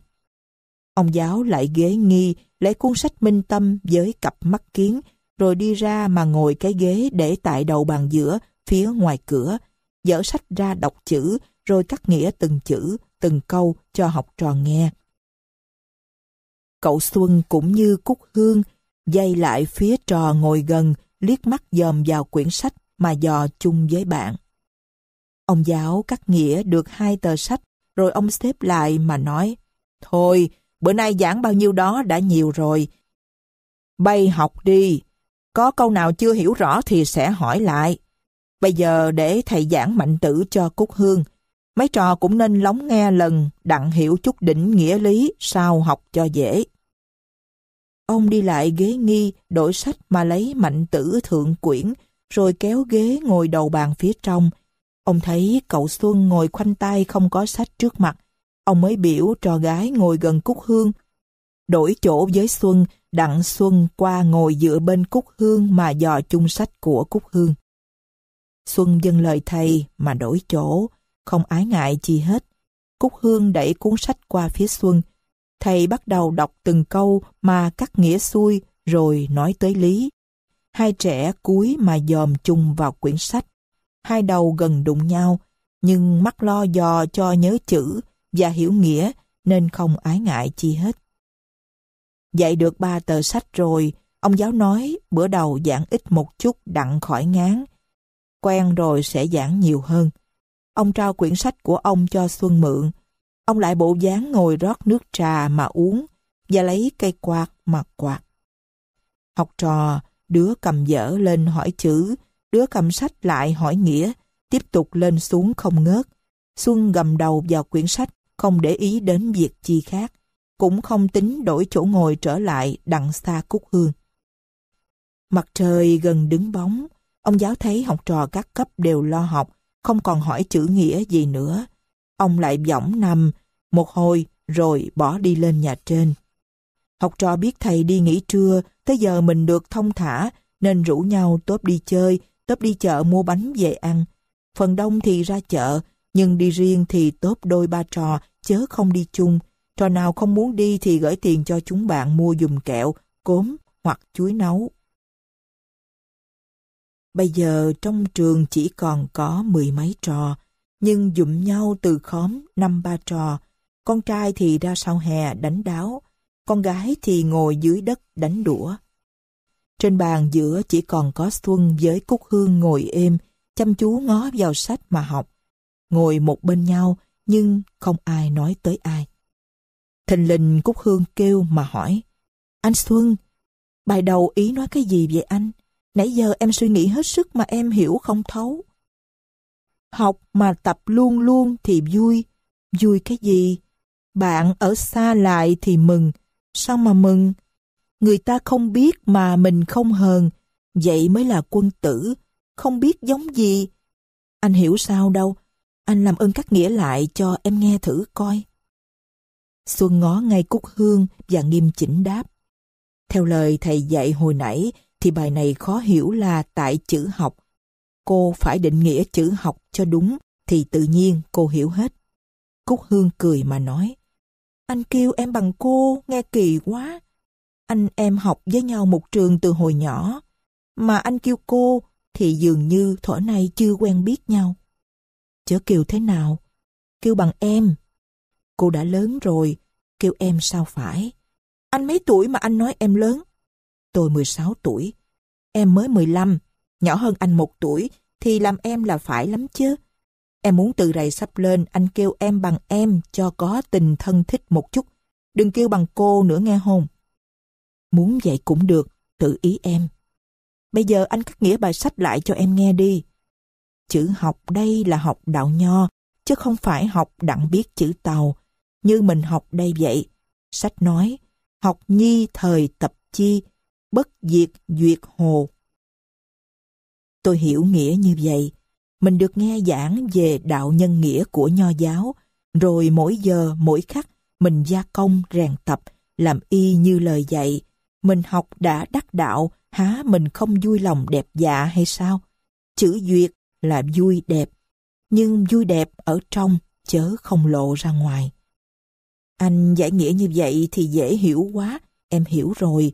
Ông giáo lại ghế nghi lấy cuốn sách minh tâm với cặp mắt kiến rồi đi ra mà ngồi cái ghế để tại đầu bàn giữa phía ngoài cửa dở sách ra đọc chữ rồi cắt nghĩa từng chữ từng câu cho học trò nghe. Cậu Xuân cũng như Cúc Hương dây lại phía trò ngồi gần liếc mắt dòm vào quyển sách mà dò chung với bạn. Ông giáo cắt nghĩa được hai tờ sách rồi ông xếp lại mà nói Thôi, bữa nay giảng bao nhiêu đó đã nhiều rồi. Bay học đi, có câu nào chưa hiểu rõ thì sẽ hỏi lại. Bây giờ để thầy giảng mạnh tử cho Cúc Hương. Mấy trò cũng nên lóng nghe lần, đặng hiểu chút đỉnh nghĩa lý, sao học cho dễ. Ông đi lại ghế nghi, đổi sách mà lấy mạnh tử thượng quyển, rồi kéo ghế ngồi đầu bàn phía trong. Ông thấy cậu Xuân ngồi khoanh tay không có sách trước mặt. Ông mới biểu trò gái ngồi gần Cúc Hương. Đổi chỗ với Xuân, đặng Xuân qua ngồi dựa bên Cúc Hương mà dò chung sách của Cúc Hương. Xuân dâng lời thầy mà đổi chỗ, không ái ngại chi hết. Cúc Hương đẩy cuốn sách qua phía Xuân. Thầy bắt đầu đọc từng câu mà cắt nghĩa xuôi rồi nói tới lý. Hai trẻ cúi mà dòm chung vào quyển sách. Hai đầu gần đụng nhau, nhưng mắt lo dò cho nhớ chữ và hiểu nghĩa nên không ái ngại chi hết. Dạy được ba tờ sách rồi, ông giáo nói bữa đầu giảng ít một chút đặng khỏi ngán. Quen rồi sẽ giảng nhiều hơn. Ông trao quyển sách của ông cho Xuân mượn. Ông lại bộ dáng ngồi rót nước trà mà uống và lấy cây quạt mà quạt. Học trò đứa cầm dở lên hỏi chữ, đứa cầm sách lại hỏi nghĩa, tiếp tục lên xuống không ngớt. Xuân gầm đầu vào quyển sách, không để ý đến việc chi khác, cũng không tính đổi chỗ ngồi trở lại đằng xa cúc hương. Mặt trời gần đứng bóng, ông giáo thấy học trò các cấp đều lo học, không còn hỏi chữ nghĩa gì nữa. Ông lại võng nằm, một hồi rồi bỏ đi lên nhà trên. Học trò biết thầy đi nghỉ trưa Tới giờ mình được thông thả nên rủ nhau tốp đi chơi, tốp đi chợ mua bánh về ăn. Phần đông thì ra chợ, nhưng đi riêng thì tốp đôi ba trò, chớ không đi chung. Trò nào không muốn đi thì gửi tiền cho chúng bạn mua dùm kẹo, cốm hoặc chuối nấu. Bây giờ trong trường chỉ còn có mười mấy trò, nhưng dụm nhau từ khóm năm ba trò. Con trai thì ra sau hè đánh đáo, con gái thì ngồi dưới đất đánh đũa. Trên bàn giữa chỉ còn có Xuân với Cúc Hương ngồi êm, chăm chú ngó vào sách mà học. Ngồi một bên nhau, nhưng không ai nói tới ai. Thình lình Cúc Hương kêu mà hỏi, Anh Xuân, bài đầu ý nói cái gì vậy anh? Nãy giờ em suy nghĩ hết sức mà em hiểu không thấu. Học mà tập luôn luôn thì vui. Vui cái gì? Bạn ở xa lại thì mừng, Sao mà mừng? Người ta không biết mà mình không hờn, vậy mới là quân tử, không biết giống gì. Anh hiểu sao đâu, anh làm ơn cắt nghĩa lại cho em nghe thử coi. Xuân ngó ngay Cúc Hương và nghiêm chỉnh đáp. Theo lời thầy dạy hồi nãy thì bài này khó hiểu là tại chữ học. Cô phải định nghĩa chữ học cho đúng thì tự nhiên cô hiểu hết. Cúc Hương cười mà nói. Anh kêu em bằng cô, nghe kỳ quá. Anh em học với nhau một trường từ hồi nhỏ, mà anh kêu cô thì dường như thuở nay chưa quen biết nhau. Chớ kêu thế nào? Kêu bằng em. Cô đã lớn rồi, kêu em sao phải? Anh mấy tuổi mà anh nói em lớn? Tôi 16 tuổi, em mới 15, nhỏ hơn anh một tuổi thì làm em là phải lắm chứ. Em muốn từ rày sắp lên, anh kêu em bằng em cho có tình thân thích một chút. Đừng kêu bằng cô nữa nghe không? Muốn vậy cũng được, tự ý em. Bây giờ anh cắt nghĩa bài sách lại cho em nghe đi. Chữ học đây là học đạo nho, chứ không phải học đặng biết chữ tàu, như mình học đây vậy. Sách nói, học nhi thời tập chi, bất diệt duyệt hồ. Tôi hiểu nghĩa như vậy, mình được nghe giảng về đạo nhân nghĩa của nho giáo, rồi mỗi giờ mỗi khắc mình gia công rèn tập, làm y như lời dạy. Mình học đã đắc đạo, há mình không vui lòng đẹp dạ hay sao? Chữ duyệt là vui đẹp, nhưng vui đẹp ở trong chớ không lộ ra ngoài. Anh giải nghĩa như vậy thì dễ hiểu quá, em hiểu rồi.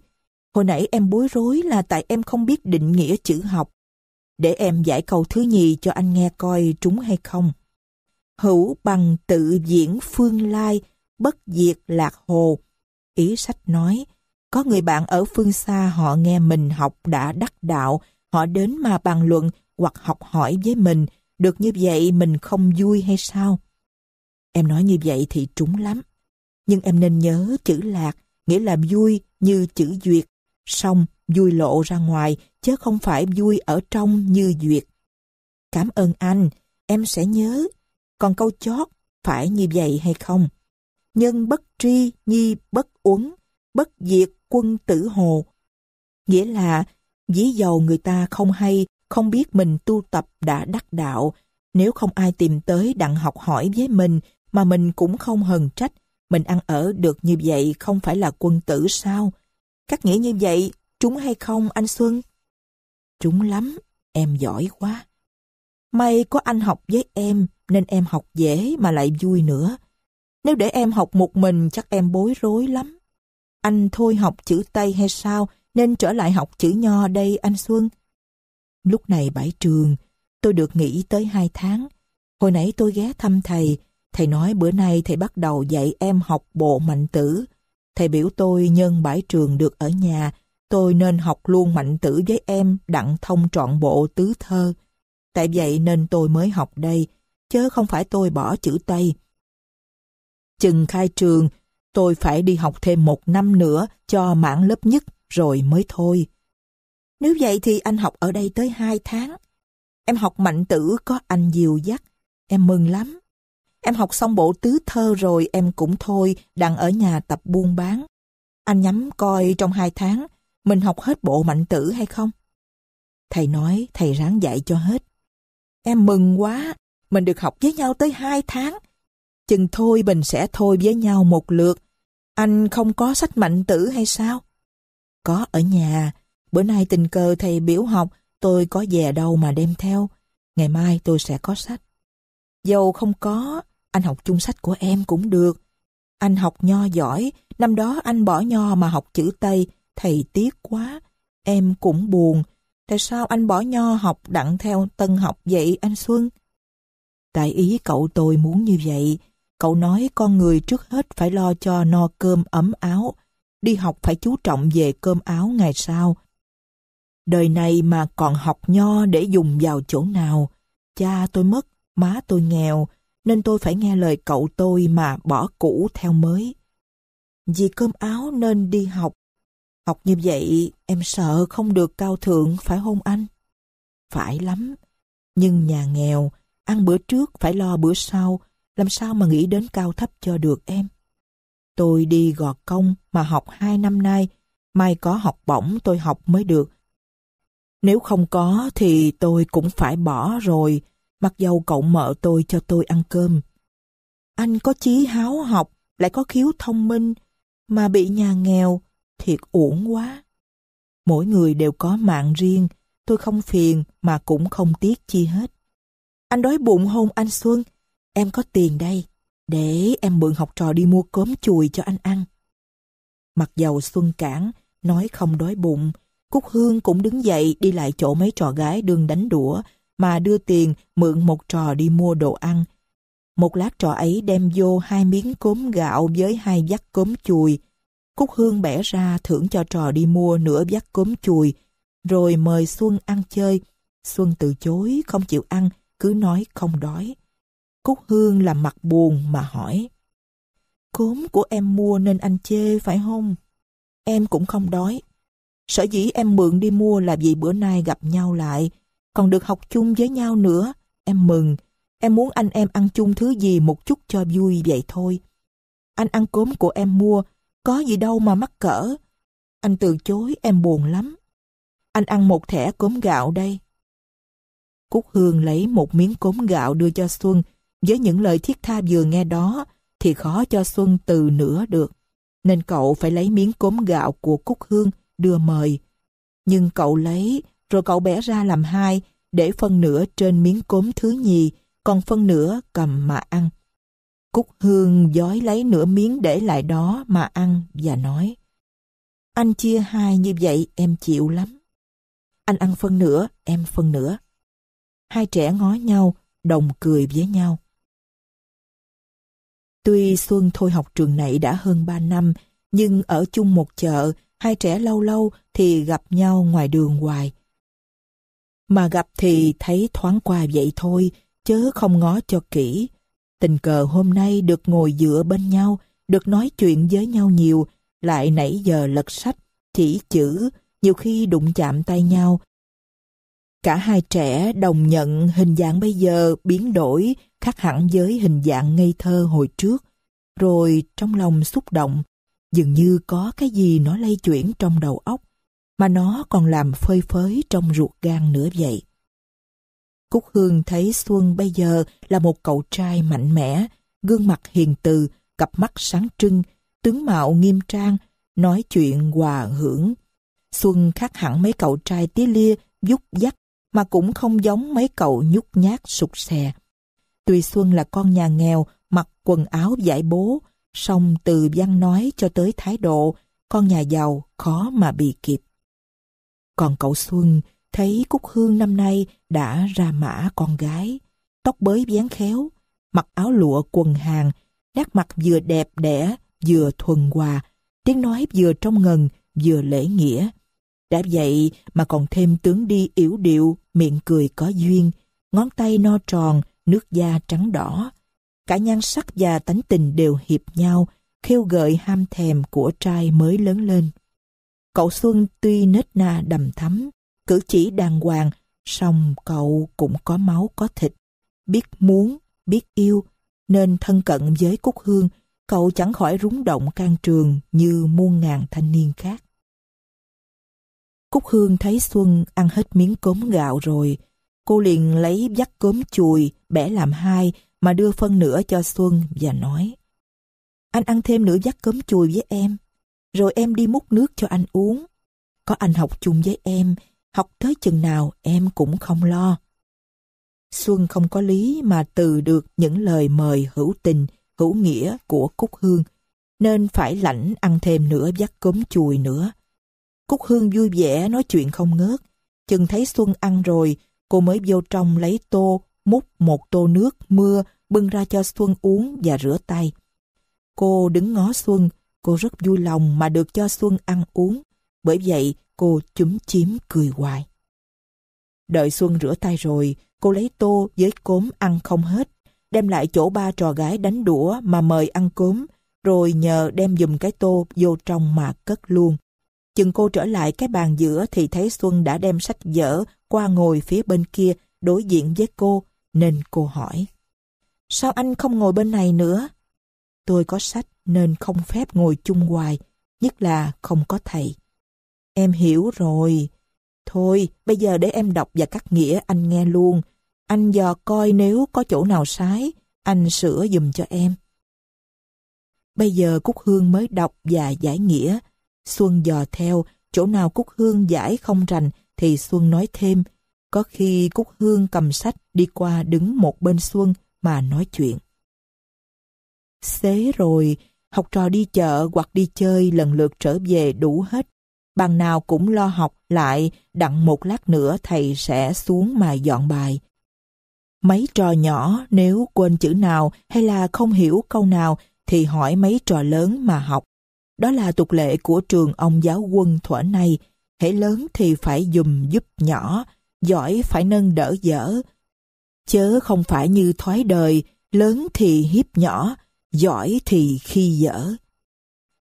Hồi nãy em bối rối là tại em không biết định nghĩa chữ học để em giải câu thứ nhì cho anh nghe coi trúng hay không. Hữu bằng tự diễn phương lai, bất diệt lạc hồ. Ý sách nói, có người bạn ở phương xa họ nghe mình học đã đắc đạo, họ đến mà bàn luận hoặc học hỏi với mình, được như vậy mình không vui hay sao? Em nói như vậy thì trúng lắm. Nhưng em nên nhớ chữ lạc, nghĩa là vui như chữ duyệt. Xong, vui lộ ra ngoài, chứ không phải vui ở trong như duyệt. Cảm ơn anh, em sẽ nhớ. Còn câu chót, phải như vậy hay không? Nhân bất tri, nhi bất uống, bất diệt quân tử hồ. Nghĩa là, dĩ dầu người ta không hay, không biết mình tu tập đã đắc đạo, nếu không ai tìm tới đặng học hỏi với mình mà mình cũng không hờn trách, mình ăn ở được như vậy không phải là quân tử sao? Các nghĩa như vậy, trúng hay không anh Xuân? Trúng lắm, em giỏi quá. May có anh học với em nên em học dễ mà lại vui nữa. Nếu để em học một mình chắc em bối rối lắm. Anh thôi học chữ Tây hay sao nên trở lại học chữ Nho đây anh Xuân. Lúc này bãi trường, tôi được nghỉ tới hai tháng. Hồi nãy tôi ghé thăm thầy, thầy nói bữa nay thầy bắt đầu dạy em học bộ mạnh tử. Thầy biểu tôi nhân bãi trường được ở nhà tôi nên học luôn mạnh tử với em đặng thông trọn bộ tứ thơ. Tại vậy nên tôi mới học đây, chứ không phải tôi bỏ chữ Tây. Chừng khai trường, tôi phải đi học thêm một năm nữa cho mãn lớp nhất rồi mới thôi. Nếu vậy thì anh học ở đây tới hai tháng. Em học mạnh tử có anh dìu dắt, em mừng lắm. Em học xong bộ tứ thơ rồi em cũng thôi, đang ở nhà tập buôn bán. Anh nhắm coi trong hai tháng, mình học hết bộ mạnh tử hay không? Thầy nói thầy ráng dạy cho hết. Em mừng quá, mình được học với nhau tới hai tháng. Chừng thôi mình sẽ thôi với nhau một lượt. Anh không có sách mạnh tử hay sao? Có ở nhà, bữa nay tình cờ thầy biểu học, tôi có về đâu mà đem theo. Ngày mai tôi sẽ có sách. Dầu không có, anh học chung sách của em cũng được. Anh học nho giỏi, năm đó anh bỏ nho mà học chữ Tây, Thầy tiếc quá, em cũng buồn. Tại sao anh bỏ nho học đặng theo tân học vậy anh Xuân? Tại ý cậu tôi muốn như vậy. Cậu nói con người trước hết phải lo cho no cơm ấm áo. Đi học phải chú trọng về cơm áo ngày sau. Đời này mà còn học nho để dùng vào chỗ nào. Cha tôi mất, má tôi nghèo, nên tôi phải nghe lời cậu tôi mà bỏ cũ theo mới. Vì cơm áo nên đi học Học như vậy em sợ không được cao thượng phải hôn anh. Phải lắm. Nhưng nhà nghèo, ăn bữa trước phải lo bữa sau, làm sao mà nghĩ đến cao thấp cho được em. Tôi đi gọt công mà học hai năm nay, mai có học bổng tôi học mới được. Nếu không có thì tôi cũng phải bỏ rồi, mặc dầu cậu mợ tôi cho tôi ăn cơm. Anh có chí háo học, lại có khiếu thông minh, mà bị nhà nghèo, thiệt uổng quá. Mỗi người đều có mạng riêng, tôi không phiền mà cũng không tiếc chi hết. Anh đói bụng hôn anh Xuân, em có tiền đây, để em mượn học trò đi mua cốm chùi cho anh ăn. Mặc dầu Xuân cản, nói không đói bụng, Cúc Hương cũng đứng dậy đi lại chỗ mấy trò gái đương đánh đũa mà đưa tiền mượn một trò đi mua đồ ăn. Một lát trò ấy đem vô hai miếng cốm gạo với hai vắt cốm chùi, Cúc Hương bẻ ra thưởng cho trò đi mua nửa vắt cốm chùi, rồi mời Xuân ăn chơi. Xuân từ chối, không chịu ăn, cứ nói không đói. Cúc Hương làm mặt buồn mà hỏi. Cốm của em mua nên anh chê phải không? Em cũng không đói. Sở dĩ em mượn đi mua là vì bữa nay gặp nhau lại, còn được học chung với nhau nữa. Em mừng, em muốn anh em ăn chung thứ gì một chút cho vui vậy thôi. Anh ăn cốm của em mua có gì đâu mà mắc cỡ. Anh từ chối em buồn lắm. Anh ăn một thẻ cốm gạo đây. Cúc Hương lấy một miếng cốm gạo đưa cho Xuân. Với những lời thiết tha vừa nghe đó thì khó cho Xuân từ nữa được. Nên cậu phải lấy miếng cốm gạo của Cúc Hương đưa mời. Nhưng cậu lấy rồi cậu bẻ ra làm hai để phân nửa trên miếng cốm thứ nhì còn phân nửa cầm mà ăn. Cúc Hương giói lấy nửa miếng để lại đó mà ăn và nói Anh chia hai như vậy em chịu lắm. Anh ăn phân nửa, em phân nửa. Hai trẻ ngó nhau, đồng cười với nhau. Tuy Xuân thôi học trường này đã hơn ba năm, nhưng ở chung một chợ, hai trẻ lâu lâu thì gặp nhau ngoài đường hoài. Mà gặp thì thấy thoáng qua vậy thôi, chớ không ngó cho kỹ, Tình cờ hôm nay được ngồi dựa bên nhau, được nói chuyện với nhau nhiều, lại nãy giờ lật sách, chỉ chữ, nhiều khi đụng chạm tay nhau. Cả hai trẻ đồng nhận hình dạng bây giờ biến đổi, khác hẳn với hình dạng ngây thơ hồi trước. Rồi trong lòng xúc động, dường như có cái gì nó lay chuyển trong đầu óc, mà nó còn làm phơi phới trong ruột gan nữa vậy. Cúc Hương thấy Xuân bây giờ là một cậu trai mạnh mẽ, gương mặt hiền từ, cặp mắt sáng trưng, tướng mạo nghiêm trang, nói chuyện hòa hưởng. Xuân khác hẳn mấy cậu trai tí lia, dúc dắt, mà cũng không giống mấy cậu nhút nhát sụt xè. Tuy Xuân là con nhà nghèo, mặc quần áo giải bố, song từ văn nói cho tới thái độ, con nhà giàu khó mà bị kịp. Còn cậu Xuân thấy Cúc Hương năm nay đã ra mã con gái, tóc bới bén khéo, mặc áo lụa quần hàng, nét mặt vừa đẹp đẽ vừa thuần hòa, tiếng nói vừa trong ngần, vừa lễ nghĩa. Đã vậy mà còn thêm tướng đi yếu điệu, miệng cười có duyên, ngón tay no tròn, nước da trắng đỏ. Cả nhan sắc và tánh tình đều hiệp nhau, khêu gợi ham thèm của trai mới lớn lên. Cậu Xuân tuy nết na đầm thắm, cử chỉ đàng hoàng, song cậu cũng có máu có thịt, biết muốn, biết yêu, nên thân cận với Cúc Hương, cậu chẳng khỏi rúng động can trường như muôn ngàn thanh niên khác. Cúc Hương thấy Xuân ăn hết miếng cốm gạo rồi, cô liền lấy vắt cốm chùi, bẻ làm hai mà đưa phân nửa cho Xuân và nói Anh ăn thêm nửa vắt cốm chùi với em, rồi em đi múc nước cho anh uống. Có anh học chung với em học tới chừng nào em cũng không lo. Xuân không có lý mà từ được những lời mời hữu tình, hữu nghĩa của Cúc Hương, nên phải lãnh ăn thêm nửa vắt cốm chùi nữa. Cúc Hương vui vẻ nói chuyện không ngớt, chừng thấy Xuân ăn rồi, cô mới vô trong lấy tô, múc một tô nước mưa bưng ra cho Xuân uống và rửa tay. Cô đứng ngó Xuân, cô rất vui lòng mà được cho Xuân ăn uống. Bởi vậy, cô chúm chím cười hoài. Đợi Xuân rửa tay rồi, cô lấy tô với cốm ăn không hết, đem lại chỗ ba trò gái đánh đũa mà mời ăn cốm, rồi nhờ đem dùm cái tô vô trong mà cất luôn. Chừng cô trở lại cái bàn giữa thì thấy Xuân đã đem sách vở qua ngồi phía bên kia đối diện với cô, nên cô hỏi. Sao anh không ngồi bên này nữa? Tôi có sách nên không phép ngồi chung hoài, nhất là không có thầy. Em hiểu rồi. Thôi, bây giờ để em đọc và cắt nghĩa anh nghe luôn. Anh dò coi nếu có chỗ nào sái, anh sửa dùm cho em. Bây giờ Cúc Hương mới đọc và giải nghĩa. Xuân dò theo, chỗ nào Cúc Hương giải không rành thì Xuân nói thêm. Có khi Cúc Hương cầm sách đi qua đứng một bên Xuân mà nói chuyện. Xế rồi, học trò đi chợ hoặc đi chơi lần lượt trở về đủ hết bằng nào cũng lo học lại, đặng một lát nữa thầy sẽ xuống mà dọn bài. Mấy trò nhỏ nếu quên chữ nào hay là không hiểu câu nào thì hỏi mấy trò lớn mà học. Đó là tục lệ của trường ông giáo quân thuở nay. Hễ lớn thì phải dùm giúp nhỏ, giỏi phải nâng đỡ dở. Chớ không phải như thoái đời, lớn thì hiếp nhỏ, giỏi thì khi dở.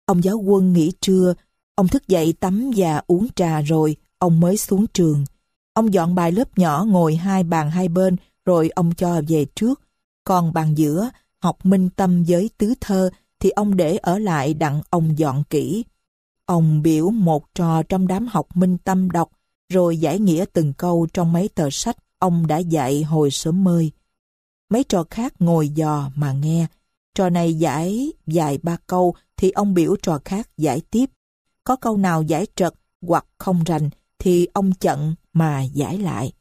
Ông giáo quân nghỉ trưa Ông thức dậy tắm và uống trà rồi, ông mới xuống trường. Ông dọn bài lớp nhỏ ngồi hai bàn hai bên, rồi ông cho về trước. Còn bàn giữa, học minh tâm với tứ thơ, thì ông để ở lại đặng ông dọn kỹ. Ông biểu một trò trong đám học minh tâm đọc, rồi giải nghĩa từng câu trong mấy tờ sách ông đã dạy hồi sớm mơi. Mấy trò khác ngồi dò mà nghe. Trò này giải dài ba câu thì ông biểu trò khác giải tiếp có câu nào giải trật hoặc không rành thì ông chận mà giải lại.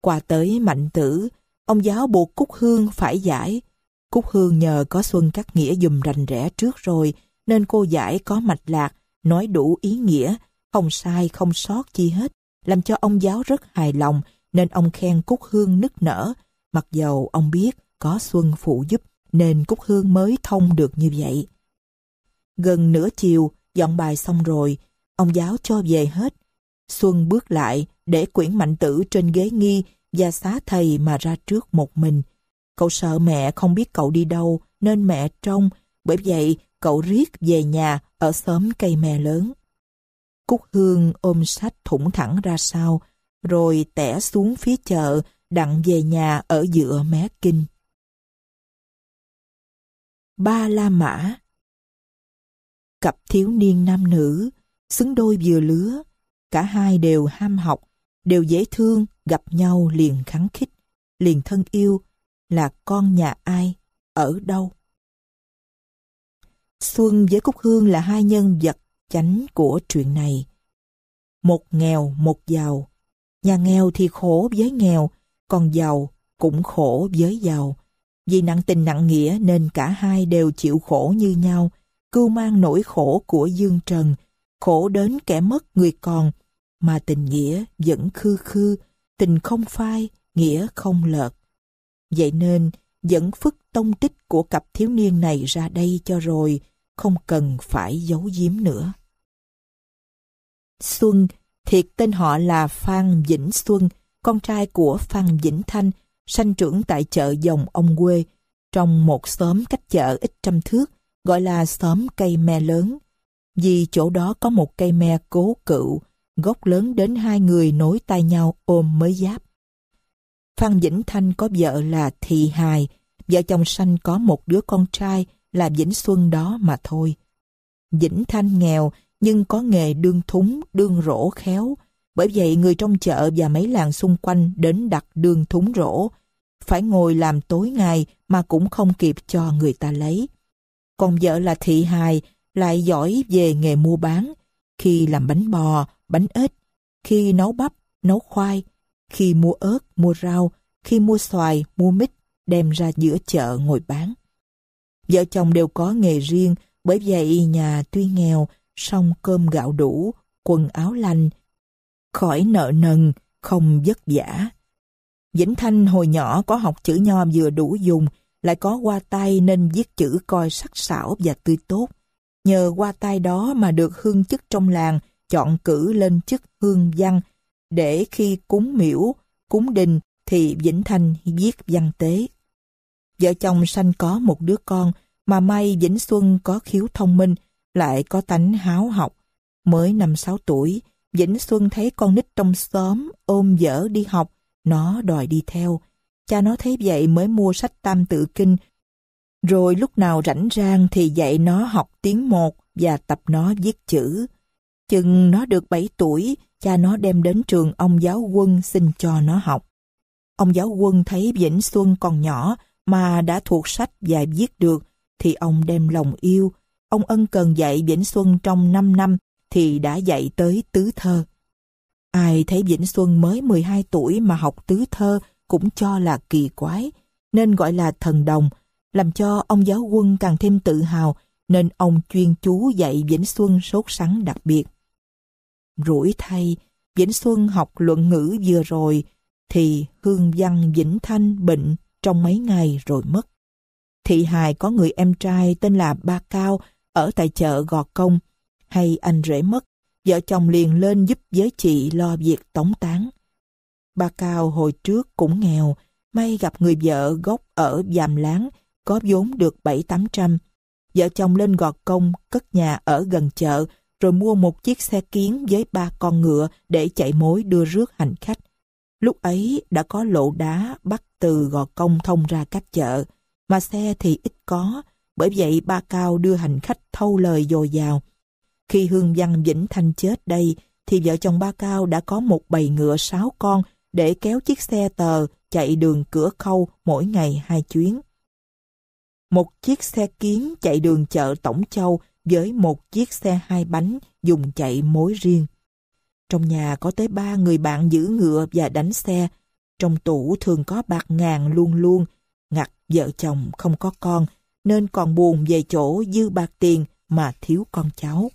Qua tới mạnh tử, ông giáo buộc Cúc Hương phải giải. Cúc Hương nhờ có Xuân Cát Nghĩa dùm rành rẽ trước rồi, nên cô giải có mạch lạc, nói đủ ý nghĩa, không sai không sót chi hết, làm cho ông giáo rất hài lòng, nên ông khen Cúc Hương nức nở, mặc dầu ông biết có Xuân phụ giúp nên Cúc Hương mới thông được như vậy. Gần nửa chiều, Dọn bài xong rồi, ông giáo cho về hết. Xuân bước lại, để quyển mạnh tử trên ghế nghi và xá thầy mà ra trước một mình. Cậu sợ mẹ không biết cậu đi đâu nên mẹ trông, bởi vậy cậu riết về nhà ở xóm cây mè lớn. Cúc Hương ôm sách thủng thẳng ra sau, rồi tẻ xuống phía chợ đặng về nhà ở giữa mé kinh. Ba La Mã cặp thiếu niên nam nữ, xứng đôi vừa lứa, cả hai đều ham học, đều dễ thương, gặp nhau liền kháng khích, liền thân yêu, là con nhà ai, ở đâu. Xuân với Cúc Hương là hai nhân vật chánh của chuyện này. Một nghèo, một giàu. Nhà nghèo thì khổ với nghèo, còn giàu cũng khổ với giàu. Vì nặng tình nặng nghĩa nên cả hai đều chịu khổ như nhau, cưu mang nỗi khổ của Dương Trần, khổ đến kẻ mất người còn, mà tình nghĩa vẫn khư khư, tình không phai, nghĩa không lợt. Vậy nên, dẫn phức tông tích của cặp thiếu niên này ra đây cho rồi, không cần phải giấu giếm nữa. Xuân, thiệt tên họ là Phan Vĩnh Xuân, con trai của Phan Vĩnh Thanh, sanh trưởng tại chợ dòng ông quê, trong một xóm cách chợ ít trăm thước, gọi là xóm cây me lớn, vì chỗ đó có một cây me cố cựu, gốc lớn đến hai người nối tay nhau ôm mới giáp. Phan Vĩnh Thanh có vợ là Thị Hài, vợ chồng sanh có một đứa con trai là Vĩnh Xuân đó mà thôi. Vĩnh Thanh nghèo nhưng có nghề đương thúng, đương rổ khéo, bởi vậy người trong chợ và mấy làng xung quanh đến đặt đương thúng rổ, phải ngồi làm tối ngày mà cũng không kịp cho người ta lấy còn vợ là Thị Hài lại giỏi về nghề mua bán, khi làm bánh bò, bánh ếch, khi nấu bắp, nấu khoai, khi mua ớt, mua rau, khi mua xoài, mua mít, đem ra giữa chợ ngồi bán. Vợ chồng đều có nghề riêng, bởi vậy nhà tuy nghèo, song cơm gạo đủ, quần áo lành, khỏi nợ nần, không vất vả. Vĩnh Thanh hồi nhỏ có học chữ nho vừa đủ dùng, lại có qua tay nên viết chữ coi sắc sảo và tươi tốt. Nhờ qua tay đó mà được hương chức trong làng chọn cử lên chức hương văn, để khi cúng miễu, cúng đình thì Vĩnh Thanh viết văn tế. Vợ chồng sanh có một đứa con, mà may Vĩnh Xuân có khiếu thông minh, lại có tánh háo học. Mới năm sáu tuổi, Vĩnh Xuân thấy con nít trong xóm ôm dở đi học, nó đòi đi theo. Cha nó thấy vậy mới mua sách Tam Tự Kinh, rồi lúc nào rảnh rang thì dạy nó học tiếng một và tập nó viết chữ. Chừng nó được 7 tuổi, cha nó đem đến trường ông giáo quân xin cho nó học. Ông giáo quân thấy Vĩnh Xuân còn nhỏ mà đã thuộc sách và viết được, thì ông đem lòng yêu. Ông ân cần dạy Vĩnh Xuân trong 5 năm thì đã dạy tới tứ thơ. Ai thấy Vĩnh Xuân mới 12 tuổi mà học tứ thơ cũng cho là kỳ quái, nên gọi là thần đồng, làm cho ông giáo quân càng thêm tự hào nên ông chuyên chú dạy Vĩnh Xuân sốt sắng đặc biệt. Rủi thay, Vĩnh Xuân học luận ngữ vừa rồi thì Hương Văn Vĩnh Thanh bệnh trong mấy ngày rồi mất. Thị Hài có người em trai tên là Ba Cao ở tại chợ Gò Công hay anh rể mất, vợ chồng liền lên giúp giới chị lo việc tống táng ba Cao hồi trước cũng nghèo, may gặp người vợ gốc ở Giàm Láng, có vốn được bảy tám trăm. Vợ chồng lên gọt công, cất nhà ở gần chợ, rồi mua một chiếc xe kiến với ba con ngựa để chạy mối đưa rước hành khách. Lúc ấy đã có lộ đá bắt từ gò công thông ra cách chợ, mà xe thì ít có, bởi vậy ba cao đưa hành khách thâu lời dồi dào. Khi Hương Văn Vĩnh Thanh chết đây, thì vợ chồng ba cao đã có một bầy ngựa sáu con để kéo chiếc xe tờ chạy đường cửa khâu mỗi ngày hai chuyến. Một chiếc xe kiến chạy đường chợ Tổng Châu với một chiếc xe hai bánh dùng chạy mối riêng. Trong nhà có tới ba người bạn giữ ngựa và đánh xe. Trong tủ thường có bạc ngàn luôn luôn. Ngặt vợ chồng không có con nên còn buồn về chỗ dư bạc tiền mà thiếu con cháu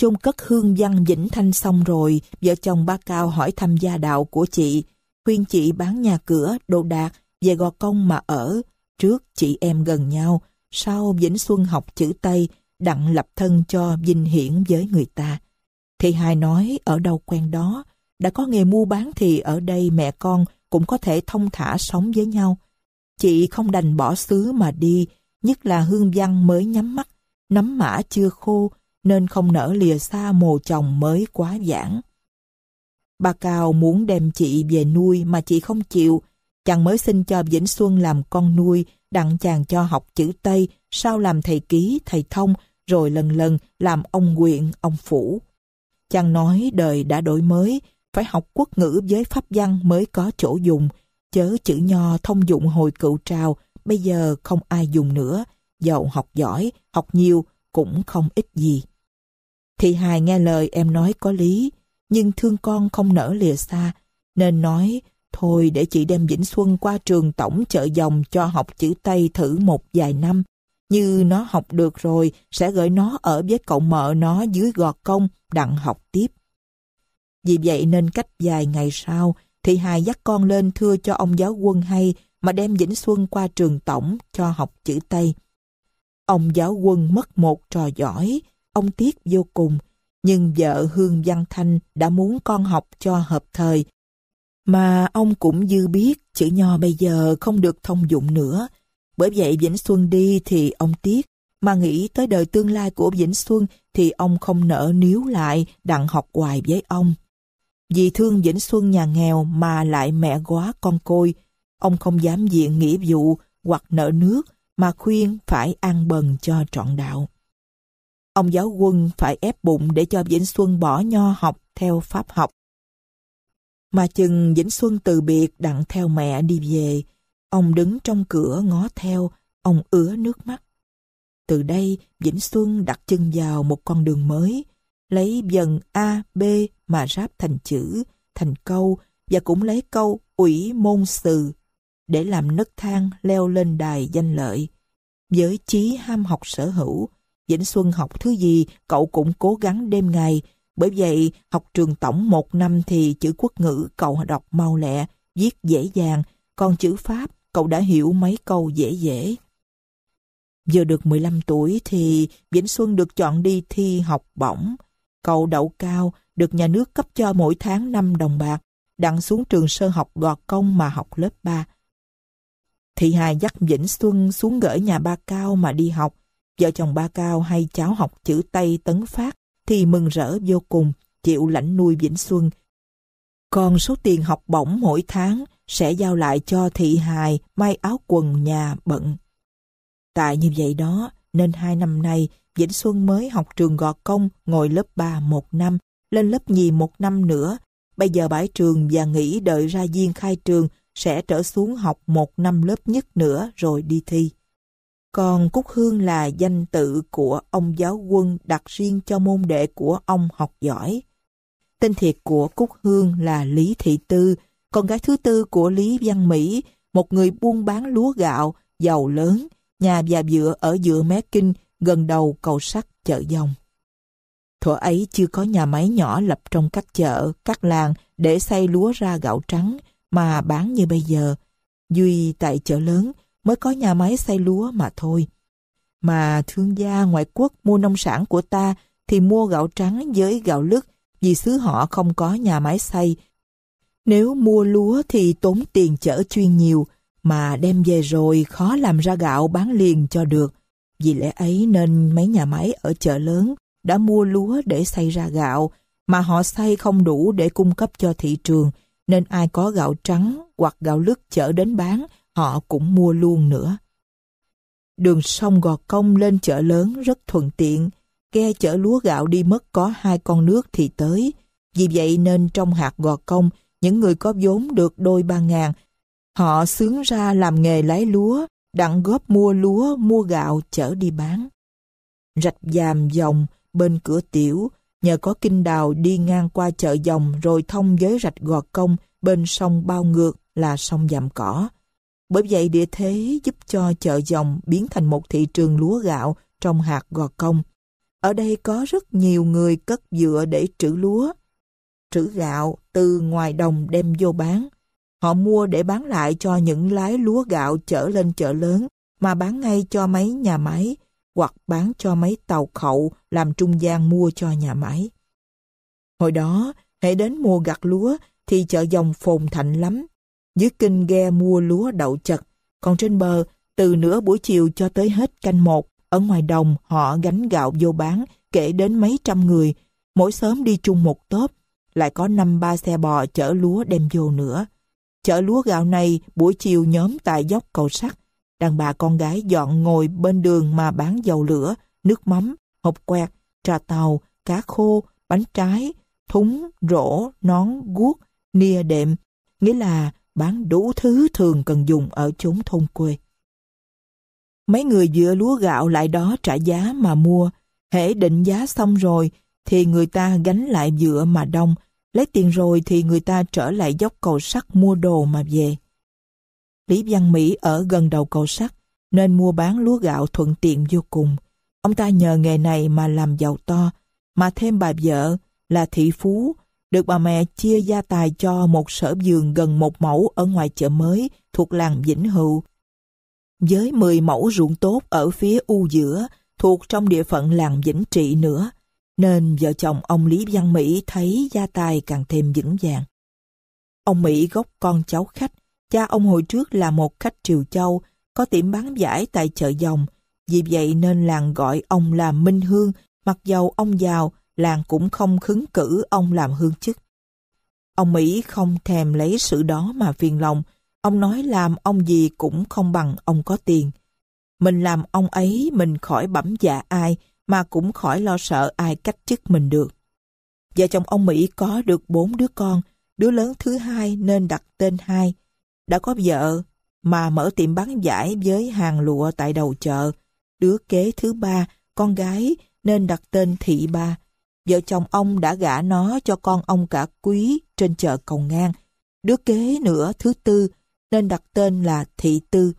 chôn cất hương văn Vĩnh Thanh xong rồi, vợ chồng ba Cao hỏi thăm gia đạo của chị, khuyên chị bán nhà cửa, đồ đạc, về Gò Công mà ở. Trước chị em gần nhau, sau Vĩnh Xuân học chữ Tây, đặng lập thân cho vinh hiển với người ta. Thì hai nói ở đâu quen đó, đã có nghề mua bán thì ở đây mẹ con cũng có thể thông thả sống với nhau. Chị không đành bỏ xứ mà đi, nhất là hương văn mới nhắm mắt, nắm mã chưa khô, nên không nỡ lìa xa mồ chồng mới quá giảng. Bà Cao muốn đem chị về nuôi mà chị không chịu, chàng mới xin cho Vĩnh Xuân làm con nuôi, đặng chàng cho học chữ Tây, sau làm thầy ký, thầy thông, rồi lần lần làm ông quyện, ông phủ. Chàng nói đời đã đổi mới, phải học quốc ngữ với pháp văn mới có chỗ dùng, chớ chữ nho thông dụng hồi cựu trào, bây giờ không ai dùng nữa, dầu học giỏi, học nhiều cũng không ít gì. Thị hài nghe lời em nói có lý, nhưng thương con không nỡ lìa xa, nên nói thôi để chị đem Vĩnh Xuân qua trường tổng chợ dòng cho học chữ Tây thử một vài năm. Như nó học được rồi, sẽ gửi nó ở với cậu mợ nó dưới gò công, đặng học tiếp. Vì vậy nên cách vài ngày sau, Thị Hài dắt con lên thưa cho ông giáo quân hay mà đem Vĩnh Xuân qua trường tổng cho học chữ Tây. Ông giáo quân mất một trò giỏi, ông tiếc vô cùng, nhưng vợ Hương Văn Thanh đã muốn con học cho hợp thời. Mà ông cũng dư biết chữ nho bây giờ không được thông dụng nữa. Bởi vậy Vĩnh Xuân đi thì ông tiếc, mà nghĩ tới đời tương lai của Vĩnh Xuân thì ông không nỡ níu lại đặng học hoài với ông. Vì thương Vĩnh Xuân nhà nghèo mà lại mẹ quá con côi, ông không dám diện nghĩa vụ hoặc nợ nước mà khuyên phải ăn bần cho trọn đạo. Ông giáo quân phải ép bụng để cho Vĩnh Xuân bỏ nho học theo pháp học. Mà chừng Vĩnh Xuân từ biệt đặng theo mẹ đi về, ông đứng trong cửa ngó theo, ông ứa nước mắt. Từ đây, Vĩnh Xuân đặt chân vào một con đường mới, lấy dần A, B mà ráp thành chữ, thành câu và cũng lấy câu ủy môn sự để làm nấc thang leo lên đài danh lợi. Với chí ham học sở hữu, Vĩnh Xuân học thứ gì, cậu cũng cố gắng đêm ngày. Bởi vậy, học trường tổng một năm thì chữ quốc ngữ cậu đọc mau lẹ, viết dễ dàng, còn chữ Pháp cậu đã hiểu mấy câu dễ dễ. Giờ được 15 tuổi thì Vĩnh Xuân được chọn đi thi học bổng. Cậu đậu cao, được nhà nước cấp cho mỗi tháng 5 đồng bạc, đặng xuống trường sơ học gọt công mà học lớp 3. Thị Hà dắt Vĩnh Xuân xuống gửi nhà ba cao mà đi học. Vợ chồng ba Cao hay cháu học chữ Tây Tấn Phát thì mừng rỡ vô cùng, chịu lãnh nuôi Vĩnh Xuân. Còn số tiền học bổng mỗi tháng sẽ giao lại cho thị hài may áo quần nhà bận. Tại như vậy đó, nên hai năm nay Vĩnh Xuân mới học trường Gò Công ngồi lớp ba một năm, lên lớp nhì một năm nữa. Bây giờ bãi trường và nghỉ đợi ra viên khai trường sẽ trở xuống học một năm lớp nhất nữa rồi đi thi. Còn Cúc Hương là danh tự của ông giáo quân đặt riêng cho môn đệ của ông học giỏi. Tên thiệt của Cúc Hương là Lý Thị Tư, con gái thứ tư của Lý Văn Mỹ, một người buôn bán lúa gạo, giàu lớn, nhà và dựa ở giữa Mé Kinh, gần đầu cầu sắt chợ dòng. Thuở ấy chưa có nhà máy nhỏ lập trong các chợ, các làng để xây lúa ra gạo trắng mà bán như bây giờ. Duy tại chợ lớn, mới có nhà máy xay lúa mà thôi. Mà thương gia ngoại quốc mua nông sản của ta thì mua gạo trắng với gạo lứt vì xứ họ không có nhà máy xay. Nếu mua lúa thì tốn tiền chở chuyên nhiều mà đem về rồi khó làm ra gạo bán liền cho được. Vì lẽ ấy nên mấy nhà máy ở chợ lớn đã mua lúa để xay ra gạo mà họ xay không đủ để cung cấp cho thị trường nên ai có gạo trắng hoặc gạo lứt chở đến bán họ cũng mua luôn nữa. Đường sông Gò Công lên chợ lớn rất thuận tiện, ghe chở lúa gạo đi mất có hai con nước thì tới. Vì vậy nên trong hạt Gò Công, những người có vốn được đôi ba ngàn, họ sướng ra làm nghề lái lúa, đặng góp mua lúa, mua gạo chở đi bán. Rạch dàm dòng bên cửa tiểu, nhờ có kinh đào đi ngang qua chợ dòng rồi thông với rạch Gò Công bên sông Bao Ngược là sông Dàm Cỏ. Bởi vậy địa thế giúp cho chợ dòng biến thành một thị trường lúa gạo trong hạt gò công. Ở đây có rất nhiều người cất dựa để trữ lúa, trữ gạo từ ngoài đồng đem vô bán. Họ mua để bán lại cho những lái lúa gạo chở lên chợ lớn mà bán ngay cho mấy nhà máy hoặc bán cho mấy tàu khẩu làm trung gian mua cho nhà máy. Hồi đó, hãy đến mua gặt lúa thì chợ dòng phồn thạnh lắm, dưới kinh ghe mua lúa đậu chật, còn trên bờ, từ nửa buổi chiều cho tới hết canh một, ở ngoài đồng họ gánh gạo vô bán, kể đến mấy trăm người, mỗi sớm đi chung một tốp, lại có năm ba xe bò chở lúa đem vô nữa. Chở lúa gạo này buổi chiều nhóm tại dốc cầu sắt, đàn bà con gái dọn ngồi bên đường mà bán dầu lửa, nước mắm, hộp quẹt, trà tàu, cá khô, bánh trái, thúng, rổ, nón, guốc, nia đệm, nghĩa là bán đủ thứ thường cần dùng ở chốn thôn quê. Mấy người dựa lúa gạo lại đó trả giá mà mua, hễ định giá xong rồi thì người ta gánh lại dựa mà đông, lấy tiền rồi thì người ta trở lại dốc cầu sắt mua đồ mà về. Lý Văn Mỹ ở gần đầu cầu sắt nên mua bán lúa gạo thuận tiện vô cùng. Ông ta nhờ nghề này mà làm giàu to, mà thêm bà vợ là thị phú được bà mẹ chia gia tài cho một sở vườn gần một mẫu ở ngoài chợ mới thuộc làng Vĩnh Hữu. Với 10 mẫu ruộng tốt ở phía u giữa thuộc trong địa phận làng Vĩnh Trị nữa, nên vợ chồng ông Lý Văn Mỹ thấy gia tài càng thêm vững vàng. Ông Mỹ gốc con cháu khách, cha ông hồi trước là một khách Triều Châu, có tiệm bán giải tại chợ dòng, vì vậy nên làng gọi ông là Minh Hương, mặc dầu ông giàu làng cũng không khứng cử ông làm hương chức. Ông Mỹ không thèm lấy sự đó mà phiền lòng, ông nói làm ông gì cũng không bằng ông có tiền. Mình làm ông ấy mình khỏi bẩm dạ ai mà cũng khỏi lo sợ ai cách chức mình được. Vợ chồng ông Mỹ có được bốn đứa con, đứa lớn thứ hai nên đặt tên hai. Đã có vợ mà mở tiệm bán giải với hàng lụa tại đầu chợ. Đứa kế thứ ba, con gái nên đặt tên Thị Ba vợ chồng ông đã gả nó cho con ông cả quý trên chợ cầu ngang. Đứa kế nữa thứ tư nên đặt tên là Thị Tư.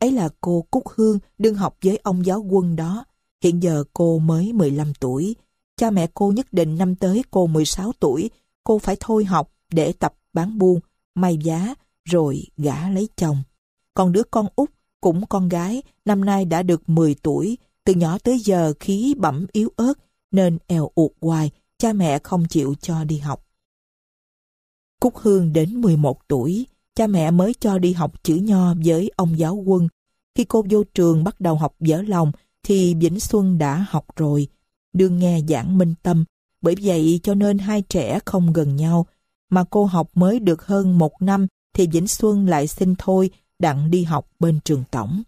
Ấy là cô Cúc Hương đương học với ông giáo quân đó. Hiện giờ cô mới 15 tuổi. Cha mẹ cô nhất định năm tới cô 16 tuổi, cô phải thôi học để tập bán buôn, may giá, rồi gả lấy chồng. Còn đứa con út cũng con gái, năm nay đã được 10 tuổi, từ nhỏ tới giờ khí bẩm yếu ớt, nên eo ụt hoài, cha mẹ không chịu cho đi học. Cúc Hương đến 11 tuổi, cha mẹ mới cho đi học chữ nho với ông giáo quân. Khi cô vô trường bắt đầu học dở lòng thì Vĩnh Xuân đã học rồi, đương nghe giảng minh tâm. Bởi vậy cho nên hai trẻ không gần nhau, mà cô học mới được hơn một năm thì Vĩnh Xuân lại xin thôi đặng đi học bên trường tổng.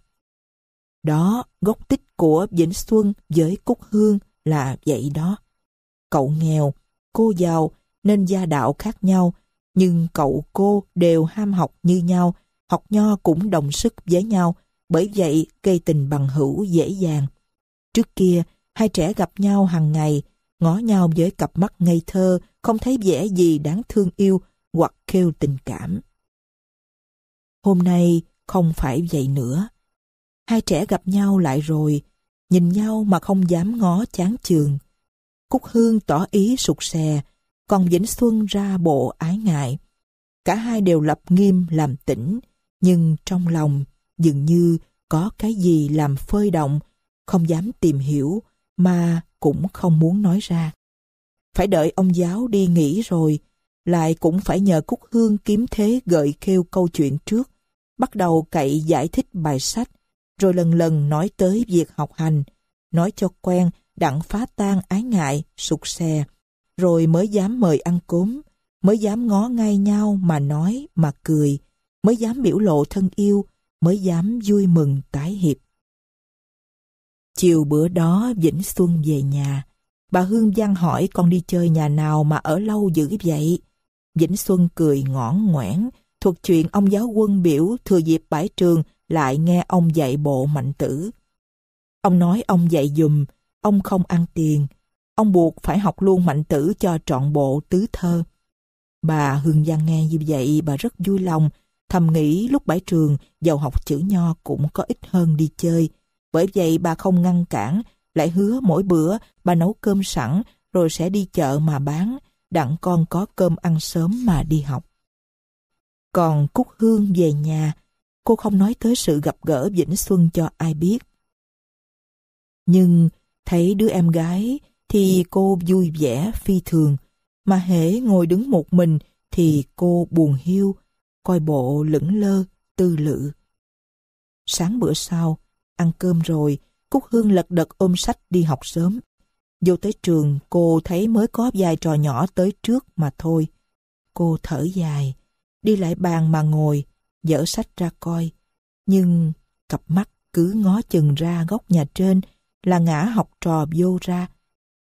Đó, gốc tích của Vĩnh Xuân với Cúc Hương là vậy đó. Cậu nghèo, cô giàu nên gia đạo khác nhau, nhưng cậu cô đều ham học như nhau, học nho cũng đồng sức với nhau, bởi vậy cây tình bằng hữu dễ dàng. Trước kia, hai trẻ gặp nhau hàng ngày, ngó nhau với cặp mắt ngây thơ, không thấy vẻ gì đáng thương yêu hoặc kêu tình cảm. Hôm nay không phải vậy nữa. Hai trẻ gặp nhau lại rồi, nhìn nhau mà không dám ngó chán chường. Cúc Hương tỏ ý sụt sè, còn Vĩnh Xuân ra bộ ái ngại. Cả hai đều lập nghiêm làm tĩnh, nhưng trong lòng dường như có cái gì làm phơi động, không dám tìm hiểu mà cũng không muốn nói ra. Phải đợi ông giáo đi nghỉ rồi, lại cũng phải nhờ Cúc Hương kiếm thế gợi kêu câu chuyện trước, bắt đầu cậy giải thích bài sách rồi lần lần nói tới việc học hành, nói cho quen đặng phá tan ái ngại, sụt xè, rồi mới dám mời ăn cốm, mới dám ngó ngay nhau mà nói mà cười, mới dám biểu lộ thân yêu, mới dám vui mừng tái hiệp. Chiều bữa đó Vĩnh Xuân về nhà, bà Hương Giang hỏi con đi chơi nhà nào mà ở lâu dữ vậy? Vĩnh Xuân cười ngõn ngoẽn, thuật chuyện ông giáo quân biểu thừa dịp bãi trường lại nghe ông dạy bộ mạnh tử. Ông nói ông dạy dùm, ông không ăn tiền, ông buộc phải học luôn mạnh tử cho trọn bộ tứ thơ. Bà Hương Giang nghe như vậy bà rất vui lòng, thầm nghĩ lúc bãi trường giàu học chữ nho cũng có ít hơn đi chơi. Bởi vậy bà không ngăn cản, lại hứa mỗi bữa bà nấu cơm sẵn rồi sẽ đi chợ mà bán, đặng con có cơm ăn sớm mà đi học. Còn Cúc Hương về nhà, cô không nói tới sự gặp gỡ Vĩnh Xuân cho ai biết. Nhưng thấy đứa em gái thì cô vui vẻ phi thường, mà hễ ngồi đứng một mình thì cô buồn hiu, coi bộ lững lơ, tư lự. Sáng bữa sau, ăn cơm rồi, Cúc Hương lật đật ôm sách đi học sớm. Vô tới trường, cô thấy mới có vài trò nhỏ tới trước mà thôi. Cô thở dài, đi lại bàn mà ngồi, dở sách ra coi. Nhưng cặp mắt cứ ngó chừng ra góc nhà trên là ngã học trò vô ra,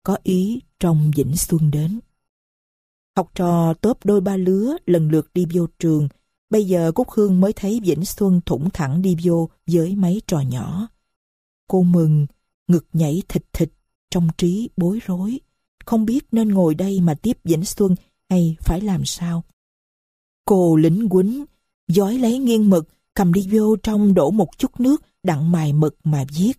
có ý trong dĩnh xuân đến. Học trò tốp đôi ba lứa lần lượt đi vô trường, bây giờ Cúc Hương mới thấy Vĩnh Xuân thủng thẳng đi vô với mấy trò nhỏ. Cô mừng, ngực nhảy thịt thịt, trong trí bối rối, không biết nên ngồi đây mà tiếp Vĩnh Xuân hay phải làm sao. Cô lính quýnh, giói lấy nghiêng mực, cầm đi vô trong đổ một chút nước, đặng mài mực mà viết.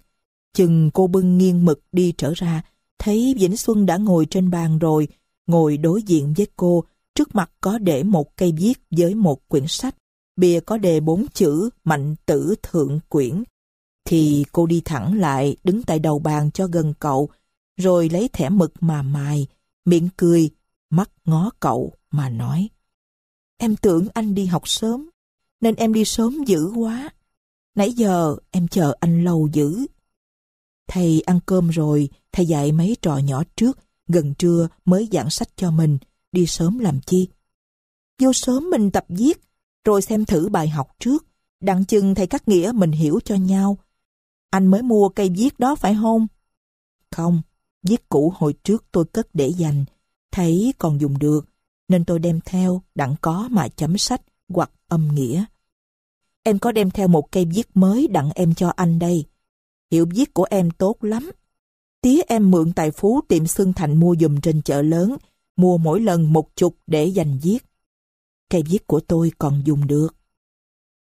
Chừng cô bưng nghiêng mực đi trở ra, thấy Vĩnh Xuân đã ngồi trên bàn rồi, ngồi đối diện với cô, trước mặt có để một cây viết với một quyển sách, bìa có đề bốn chữ Mạnh Tử Thượng Quyển. Thì cô đi thẳng lại, đứng tại đầu bàn cho gần cậu, rồi lấy thẻ mực mà mài, miệng cười, mắt ngó cậu mà nói. Em tưởng anh đi học sớm nên em đi sớm dữ quá. Nãy giờ em chờ anh lâu dữ. Thầy ăn cơm rồi, thầy dạy mấy trò nhỏ trước, gần trưa mới giảng sách cho mình, đi sớm làm chi. Vô sớm mình tập viết, rồi xem thử bài học trước, đặng chừng thầy cắt nghĩa mình hiểu cho nhau. Anh mới mua cây viết đó phải không? Không, viết cũ hồi trước tôi cất để dành, thấy còn dùng được, nên tôi đem theo đặng có mà chấm sách hoặc âm nghĩa em có đem theo một cây viết mới đặng em cho anh đây. Hiệu viết của em tốt lắm. Tía em mượn tài phú tiệm xương thành mua dùm trên chợ lớn, mua mỗi lần một chục để dành viết. Cây viết của tôi còn dùng được.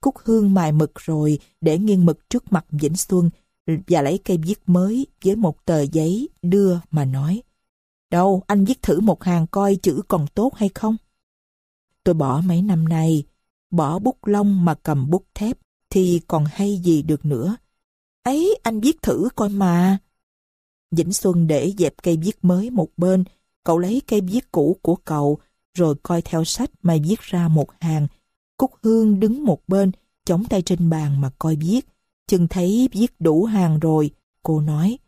Cúc Hương mài mực rồi để nghiêng mực trước mặt Vĩnh Xuân và lấy cây viết mới với một tờ giấy đưa mà nói. Đâu, anh viết thử một hàng coi chữ còn tốt hay không? Tôi bỏ mấy năm nay, bỏ bút lông mà cầm bút thép thì còn hay gì được nữa. Ấy, anh viết thử coi mà. Vĩnh Xuân để dẹp cây viết mới một bên, cậu lấy cây viết cũ của cậu, rồi coi theo sách mà viết ra một hàng. Cúc Hương đứng một bên, chống tay trên bàn mà coi viết. Chừng thấy viết đủ hàng rồi, cô nói.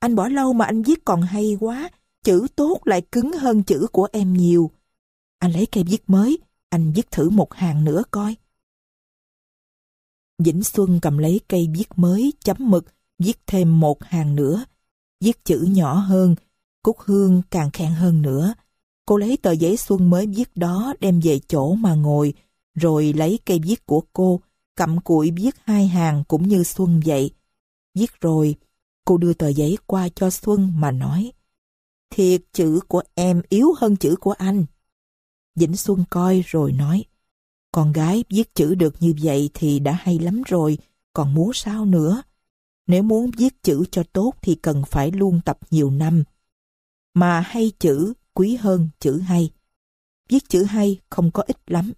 Anh bỏ lâu mà anh viết còn hay quá, chữ tốt lại cứng hơn chữ của em nhiều. Anh lấy cây viết mới, anh viết thử một hàng nữa coi. Vĩnh Xuân cầm lấy cây viết mới, chấm mực, viết thêm một hàng nữa. Viết chữ nhỏ hơn, Cúc Hương càng khen hơn nữa. Cô lấy tờ giấy Xuân mới viết đó đem về chỗ mà ngồi, rồi lấy cây viết của cô, cầm cụi viết hai hàng cũng như Xuân vậy. Viết rồi, cô đưa tờ giấy qua cho Xuân mà nói Thiệt chữ của em yếu hơn chữ của anh. Vĩnh Xuân coi rồi nói, con gái viết chữ được như vậy thì đã hay lắm rồi, còn muốn sao nữa? Nếu muốn viết chữ cho tốt thì cần phải luôn tập nhiều năm. Mà hay chữ quý hơn chữ hay. Viết chữ hay không có ít lắm.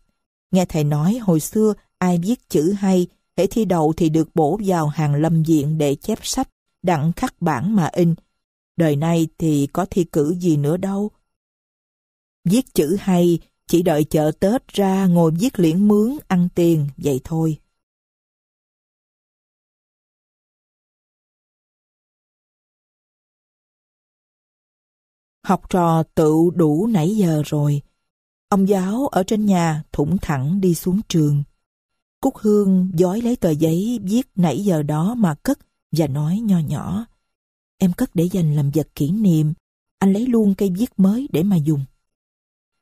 Nghe thầy nói hồi xưa ai viết chữ hay, hễ thi đậu thì được bổ vào hàng lâm viện để chép sách, đặng khắc bản mà in. Đời nay thì có thi cử gì nữa đâu, Viết chữ hay, chỉ đợi chợ Tết ra ngồi viết liễn mướn ăn tiền, vậy thôi. Học trò tự đủ nãy giờ rồi. Ông giáo ở trên nhà thủng thẳng đi xuống trường. Cúc Hương dói lấy tờ giấy viết nãy giờ đó mà cất và nói nho nhỏ. Em cất để dành làm vật kỷ niệm. Anh lấy luôn cây viết mới để mà dùng.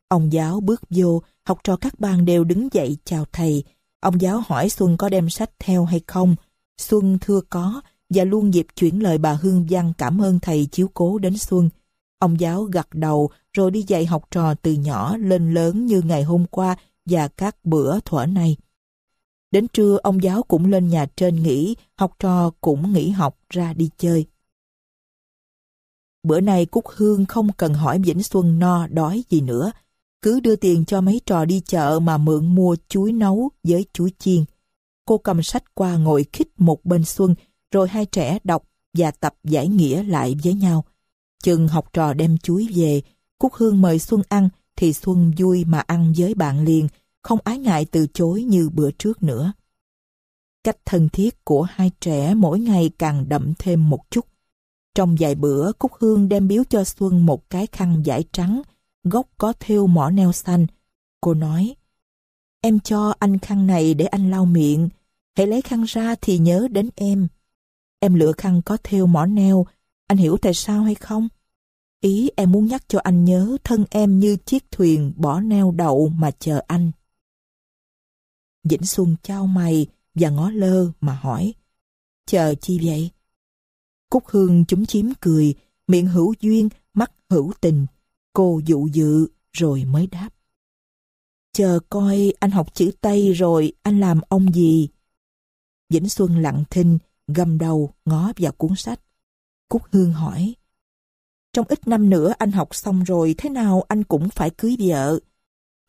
Ông giáo bước vô, học trò các ban đều đứng dậy chào thầy. Ông giáo hỏi Xuân có đem sách theo hay không. Xuân thưa có, và luôn dịp chuyển lời bà Hương Văn cảm ơn thầy chiếu cố đến Xuân. Ông giáo gật đầu rồi đi dạy học trò từ nhỏ lên lớn như ngày hôm qua và các bữa thuở này. Đến trưa ông giáo cũng lên nhà trên nghỉ, học trò cũng nghỉ học ra đi chơi. Bữa nay Cúc Hương không cần hỏi Vĩnh Xuân no đói gì nữa, cứ đưa tiền cho mấy trò đi chợ mà mượn mua chuối nấu với chuối chiên. Cô cầm sách qua ngồi khích một bên Xuân, rồi hai trẻ đọc và tập giải nghĩa lại với nhau. Chừng học trò đem chuối về, Cúc Hương mời Xuân ăn, thì Xuân vui mà ăn với bạn liền, không ái ngại từ chối như bữa trước nữa. Cách thân thiết của hai trẻ mỗi ngày càng đậm thêm một chút. Trong vài bữa, Cúc Hương đem biếu cho Xuân một cái khăn giải trắng, gốc có thêu mỏ neo xanh. Cô nói, em cho anh khăn này để anh lau miệng, hãy lấy khăn ra thì nhớ đến em. Em lựa khăn có thêu mỏ neo, anh hiểu tại sao hay không? Ý em muốn nhắc cho anh nhớ thân em như chiếc thuyền bỏ neo đậu mà chờ anh. Vĩnh Xuân trao mày và ngó lơ mà hỏi. Chờ chi vậy? Cúc Hương chúng chiếm cười, miệng hữu duyên, mắt hữu tình. Cô dụ dự rồi mới đáp. Chờ coi anh học chữ Tây rồi anh làm ông gì? Vĩnh Xuân lặng thinh, gầm đầu ngó vào cuốn sách. Cúc Hương hỏi. Trong ít năm nữa anh học xong rồi thế nào anh cũng phải cưới vợ.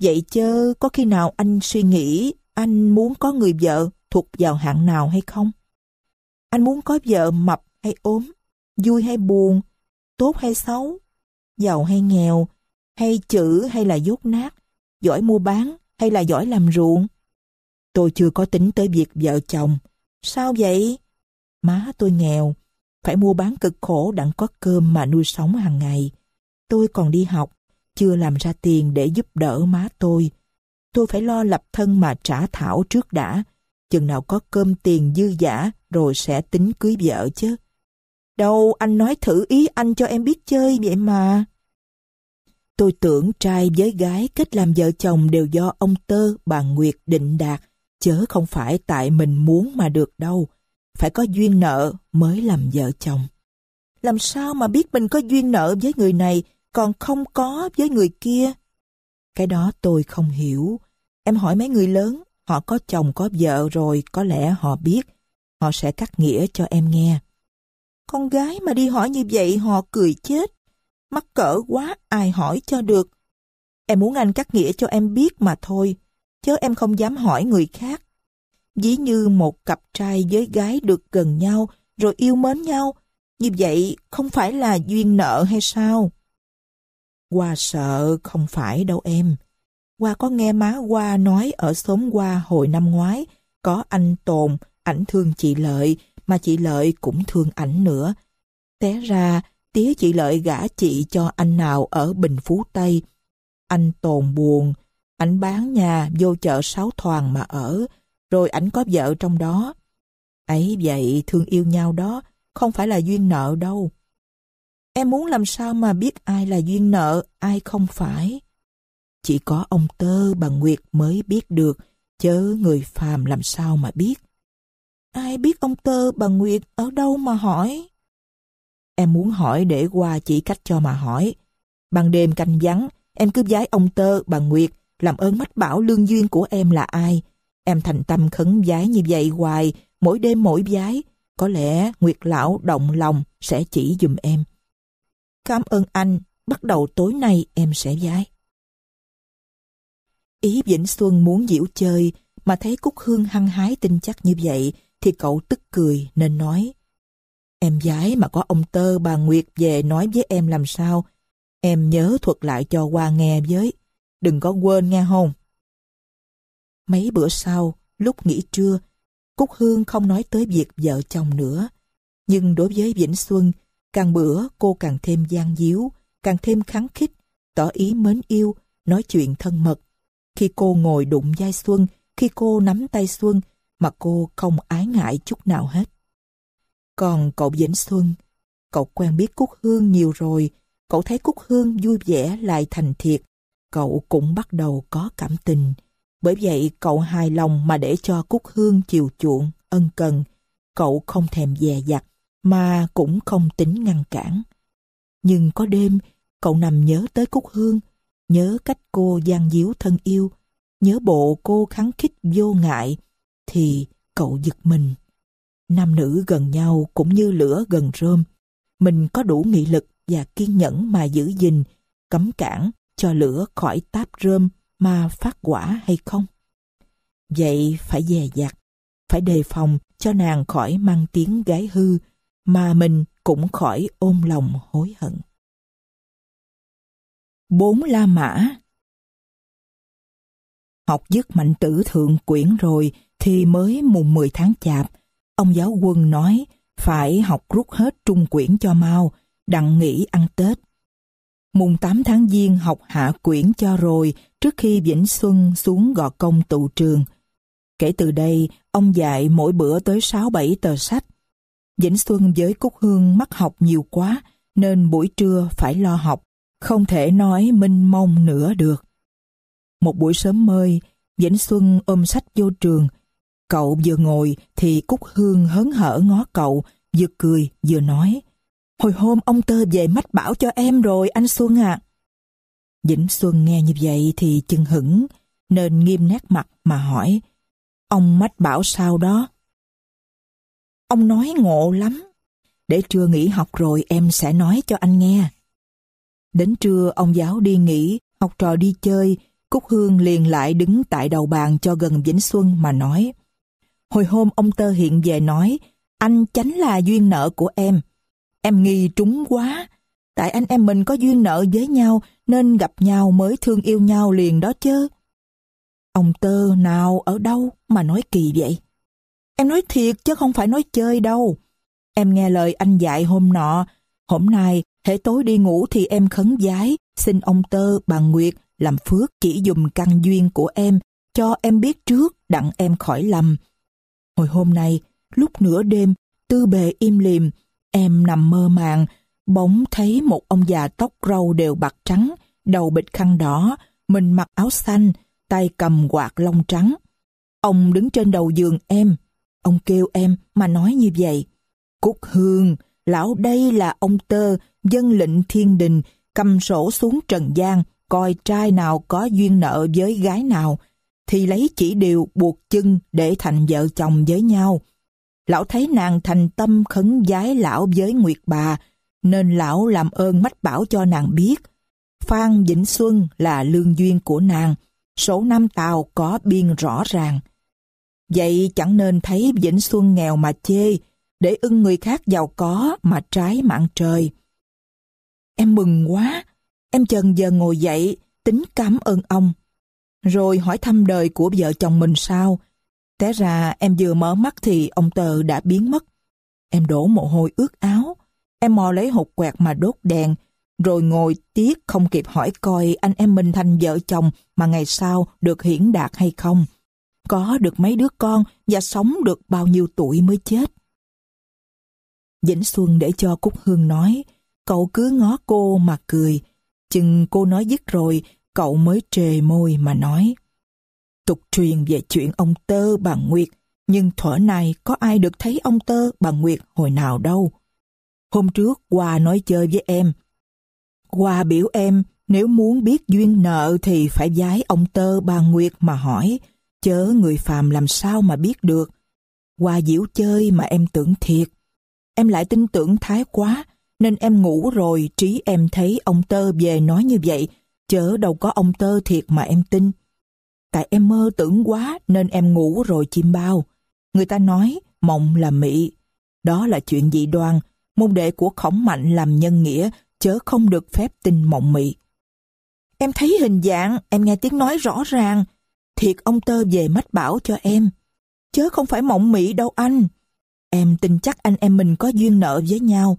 Vậy chớ có khi nào anh suy nghĩ anh muốn có người vợ thuộc vào hạng nào hay không? Anh muốn có vợ mập hay ốm, vui hay buồn, tốt hay xấu, giàu hay nghèo, hay chữ hay là dốt nát, giỏi mua bán hay là giỏi làm ruộng. Tôi chưa có tính tới việc vợ chồng. Sao vậy? Má tôi nghèo, phải mua bán cực khổ đặng có cơm mà nuôi sống hàng ngày. Tôi còn đi học, chưa làm ra tiền để giúp đỡ má tôi. Tôi phải lo lập thân mà trả thảo trước đã, chừng nào có cơm tiền dư giả rồi sẽ tính cưới vợ chứ. Đâu anh nói thử ý anh cho em biết chơi vậy mà. Tôi tưởng trai với gái kết làm vợ chồng đều do ông Tơ, bà Nguyệt định đạt, chớ không phải tại mình muốn mà được đâu. Phải có duyên nợ mới làm vợ chồng. Làm sao mà biết mình có duyên nợ với người này còn không có với người kia? Cái đó tôi không hiểu. Em hỏi mấy người lớn, họ có chồng có vợ rồi, có lẽ họ biết. Họ sẽ cắt nghĩa cho em nghe. Con gái mà đi hỏi như vậy họ cười chết. Mắc cỡ quá ai hỏi cho được. Em muốn anh cắt nghĩa cho em biết mà thôi, chớ em không dám hỏi người khác. Dĩ như một cặp trai với gái được gần nhau rồi yêu mến nhau, như vậy không phải là duyên nợ hay sao? Qua sợ không phải đâu em. Qua có nghe má Qua nói ở xóm Qua hồi năm ngoái, có anh Tồn, ảnh thương chị Lợi, mà chị Lợi cũng thương ảnh nữa. Té ra, tía chị Lợi gả chị cho anh nào ở Bình Phú Tây. Anh tồn buồn, ảnh bán nhà vô chợ Sáu Thoàn mà ở, rồi ảnh có vợ trong đó. Ấy vậy, thương yêu nhau đó, không phải là duyên nợ đâu. Em muốn làm sao mà biết ai là duyên nợ, ai không phải. Chỉ có ông Tơ bà Nguyệt mới biết được, chớ người phàm làm sao mà biết. Ai biết ông Tơ bà Nguyệt ở đâu mà hỏi? Em muốn hỏi để qua chỉ cách cho mà hỏi. Ban đêm canh vắng, em cứ giái ông Tơ bà Nguyệt làm ơn mách bảo lương duyên của em là ai. Em thành tâm khấn giái như vậy hoài, mỗi đêm mỗi giái. Có lẽ Nguyệt Lão động lòng sẽ chỉ dùm em. Cảm ơn anh, bắt đầu tối nay em sẽ giái. Ý Vĩnh Xuân muốn diễu chơi mà thấy Cúc Hương hăng hái tin chắc như vậy thì cậu tức cười nên nói Em gái mà có ông Tơ bà Nguyệt về nói với em làm sao em nhớ thuật lại cho qua nghe với đừng có quên nghe không mấy bữa sau lúc nghỉ trưa Cúc Hương không nói tới việc vợ chồng nữa nhưng đối với Vĩnh Xuân càng bữa cô càng thêm gian díu càng thêm kháng khích tỏ ý mến yêu nói chuyện thân mật khi cô ngồi đụng vai Xuân khi cô nắm tay Xuân mà cô không ái ngại chút nào hết. Còn cậu Vĩnh Xuân, cậu quen biết Cúc Hương nhiều rồi, cậu thấy Cúc Hương vui vẻ lại thành thiệt, cậu cũng bắt đầu có cảm tình. Bởi vậy cậu hài lòng mà để cho Cúc Hương chiều chuộng, ân cần. Cậu không thèm dè dặt, mà cũng không tính ngăn cản. Nhưng có đêm, cậu nằm nhớ tới Cúc Hương, nhớ cách cô gian díu thân yêu, nhớ bộ cô kháng khích vô ngại, thì cậu giật mình. Nam nữ gần nhau cũng như lửa gần rơm. Mình có đủ nghị lực và kiên nhẫn mà giữ gìn, cấm cản cho lửa khỏi táp rơm mà phát quả hay không? Vậy phải dè dặt, phải đề phòng cho nàng khỏi mang tiếng gái hư, mà mình cũng khỏi ôm lòng hối hận. Bốn La Mã Học dứt mạnh tử thượng quyển rồi, thì mới mùng 10 tháng chạp, ông giáo quân nói phải học rút hết trung quyển cho mau, đặng nghỉ ăn Tết. Mùng 8 tháng Giêng học hạ quyển cho rồi trước khi Vĩnh Xuân xuống gò công tụ trường. Kể từ đây, ông dạy mỗi bữa tới 6-7 tờ sách. Vĩnh Xuân với Cúc Hương mắc học nhiều quá, nên buổi trưa phải lo học, không thể nói minh mông nữa được. Một buổi sớm mơi, Vĩnh Xuân ôm sách vô trường, Cậu vừa ngồi thì Cúc Hương hớn hở ngó cậu, vừa cười vừa nói. Hồi hôm ông Tơ về mách bảo cho em rồi anh Xuân ạ. À. Vĩnh Xuân nghe như vậy thì chừng hững, nên nghiêm nét mặt mà hỏi. Ông mách bảo sao đó? Ông nói ngộ lắm. Để trưa nghỉ học rồi em sẽ nói cho anh nghe. Đến trưa ông giáo đi nghỉ, học trò đi chơi, Cúc Hương liền lại đứng tại đầu bàn cho gần Vĩnh Xuân mà nói. Hồi hôm ông Tơ hiện về nói, anh chánh là duyên nợ của em. Em nghi trúng quá, tại anh em mình có duyên nợ với nhau nên gặp nhau mới thương yêu nhau liền đó chứ. Ông Tơ nào ở đâu mà nói kỳ vậy? Em nói thiệt chứ không phải nói chơi đâu. Em nghe lời anh dạy hôm nọ, hôm nay hễ tối đi ngủ thì em khấn giái, xin ông Tơ bà Nguyệt làm phước chỉ dùng căn duyên của em, cho em biết trước đặng em khỏi lầm. Hồi hôm nay, lúc nửa đêm, tư bề im lìm, em nằm mơ màng, bỗng thấy một ông già tóc râu đều bạc trắng, đầu bịch khăn đỏ, mình mặc áo xanh, tay cầm quạt lông trắng. Ông đứng trên đầu giường em, ông kêu em mà nói như vậy. Cúc Hương, lão đây là ông Tơ, dân lệnh thiên đình, cầm sổ xuống trần gian, coi trai nào có duyên nợ với gái nào, thì lấy chỉ điều buộc chân để thành vợ chồng với nhau. Lão thấy nàng thành tâm khấn giái lão với Nguyệt bà, nên lão làm ơn mách bảo cho nàng biết. Phan Vĩnh Xuân là lương duyên của nàng, số năm tàu có biên rõ ràng. Vậy chẳng nên thấy Vĩnh Xuân nghèo mà chê, để ưng người khác giàu có mà trái mạng trời. Em mừng quá, em chần giờ ngồi dậy, tính cảm ơn ông rồi hỏi thăm đời của vợ chồng mình sao. Té ra em vừa mở mắt thì ông tờ đã biến mất. Em đổ mồ hôi ướt áo, em mò lấy hột quẹt mà đốt đèn, rồi ngồi tiếc không kịp hỏi coi anh em mình thành vợ chồng mà ngày sau được hiển đạt hay không. Có được mấy đứa con và sống được bao nhiêu tuổi mới chết. Vĩnh Xuân để cho Cúc Hương nói, cậu cứ ngó cô mà cười. Chừng cô nói dứt rồi cậu mới trề môi mà nói. Tục truyền về chuyện ông Tơ bà Nguyệt, nhưng thuở này có ai được thấy ông Tơ bà Nguyệt hồi nào đâu. Hôm trước qua nói chơi với em. qua biểu em nếu muốn biết duyên nợ thì phải giái ông Tơ bà Nguyệt mà hỏi, chớ người phàm làm sao mà biết được. qua diễu chơi mà em tưởng thiệt. Em lại tin tưởng thái quá, nên em ngủ rồi trí em thấy ông Tơ về nói như vậy Chớ đâu có ông tơ thiệt mà em tin. Tại em mơ tưởng quá nên em ngủ rồi chim bao. Người ta nói mộng là mị. Đó là chuyện dị đoan, môn đệ của khổng mạnh làm nhân nghĩa, chớ không được phép tin mộng mị. Em thấy hình dạng, em nghe tiếng nói rõ ràng. Thiệt ông tơ về mách bảo cho em. Chớ không phải mộng mị đâu anh. Em tin chắc anh em mình có duyên nợ với nhau.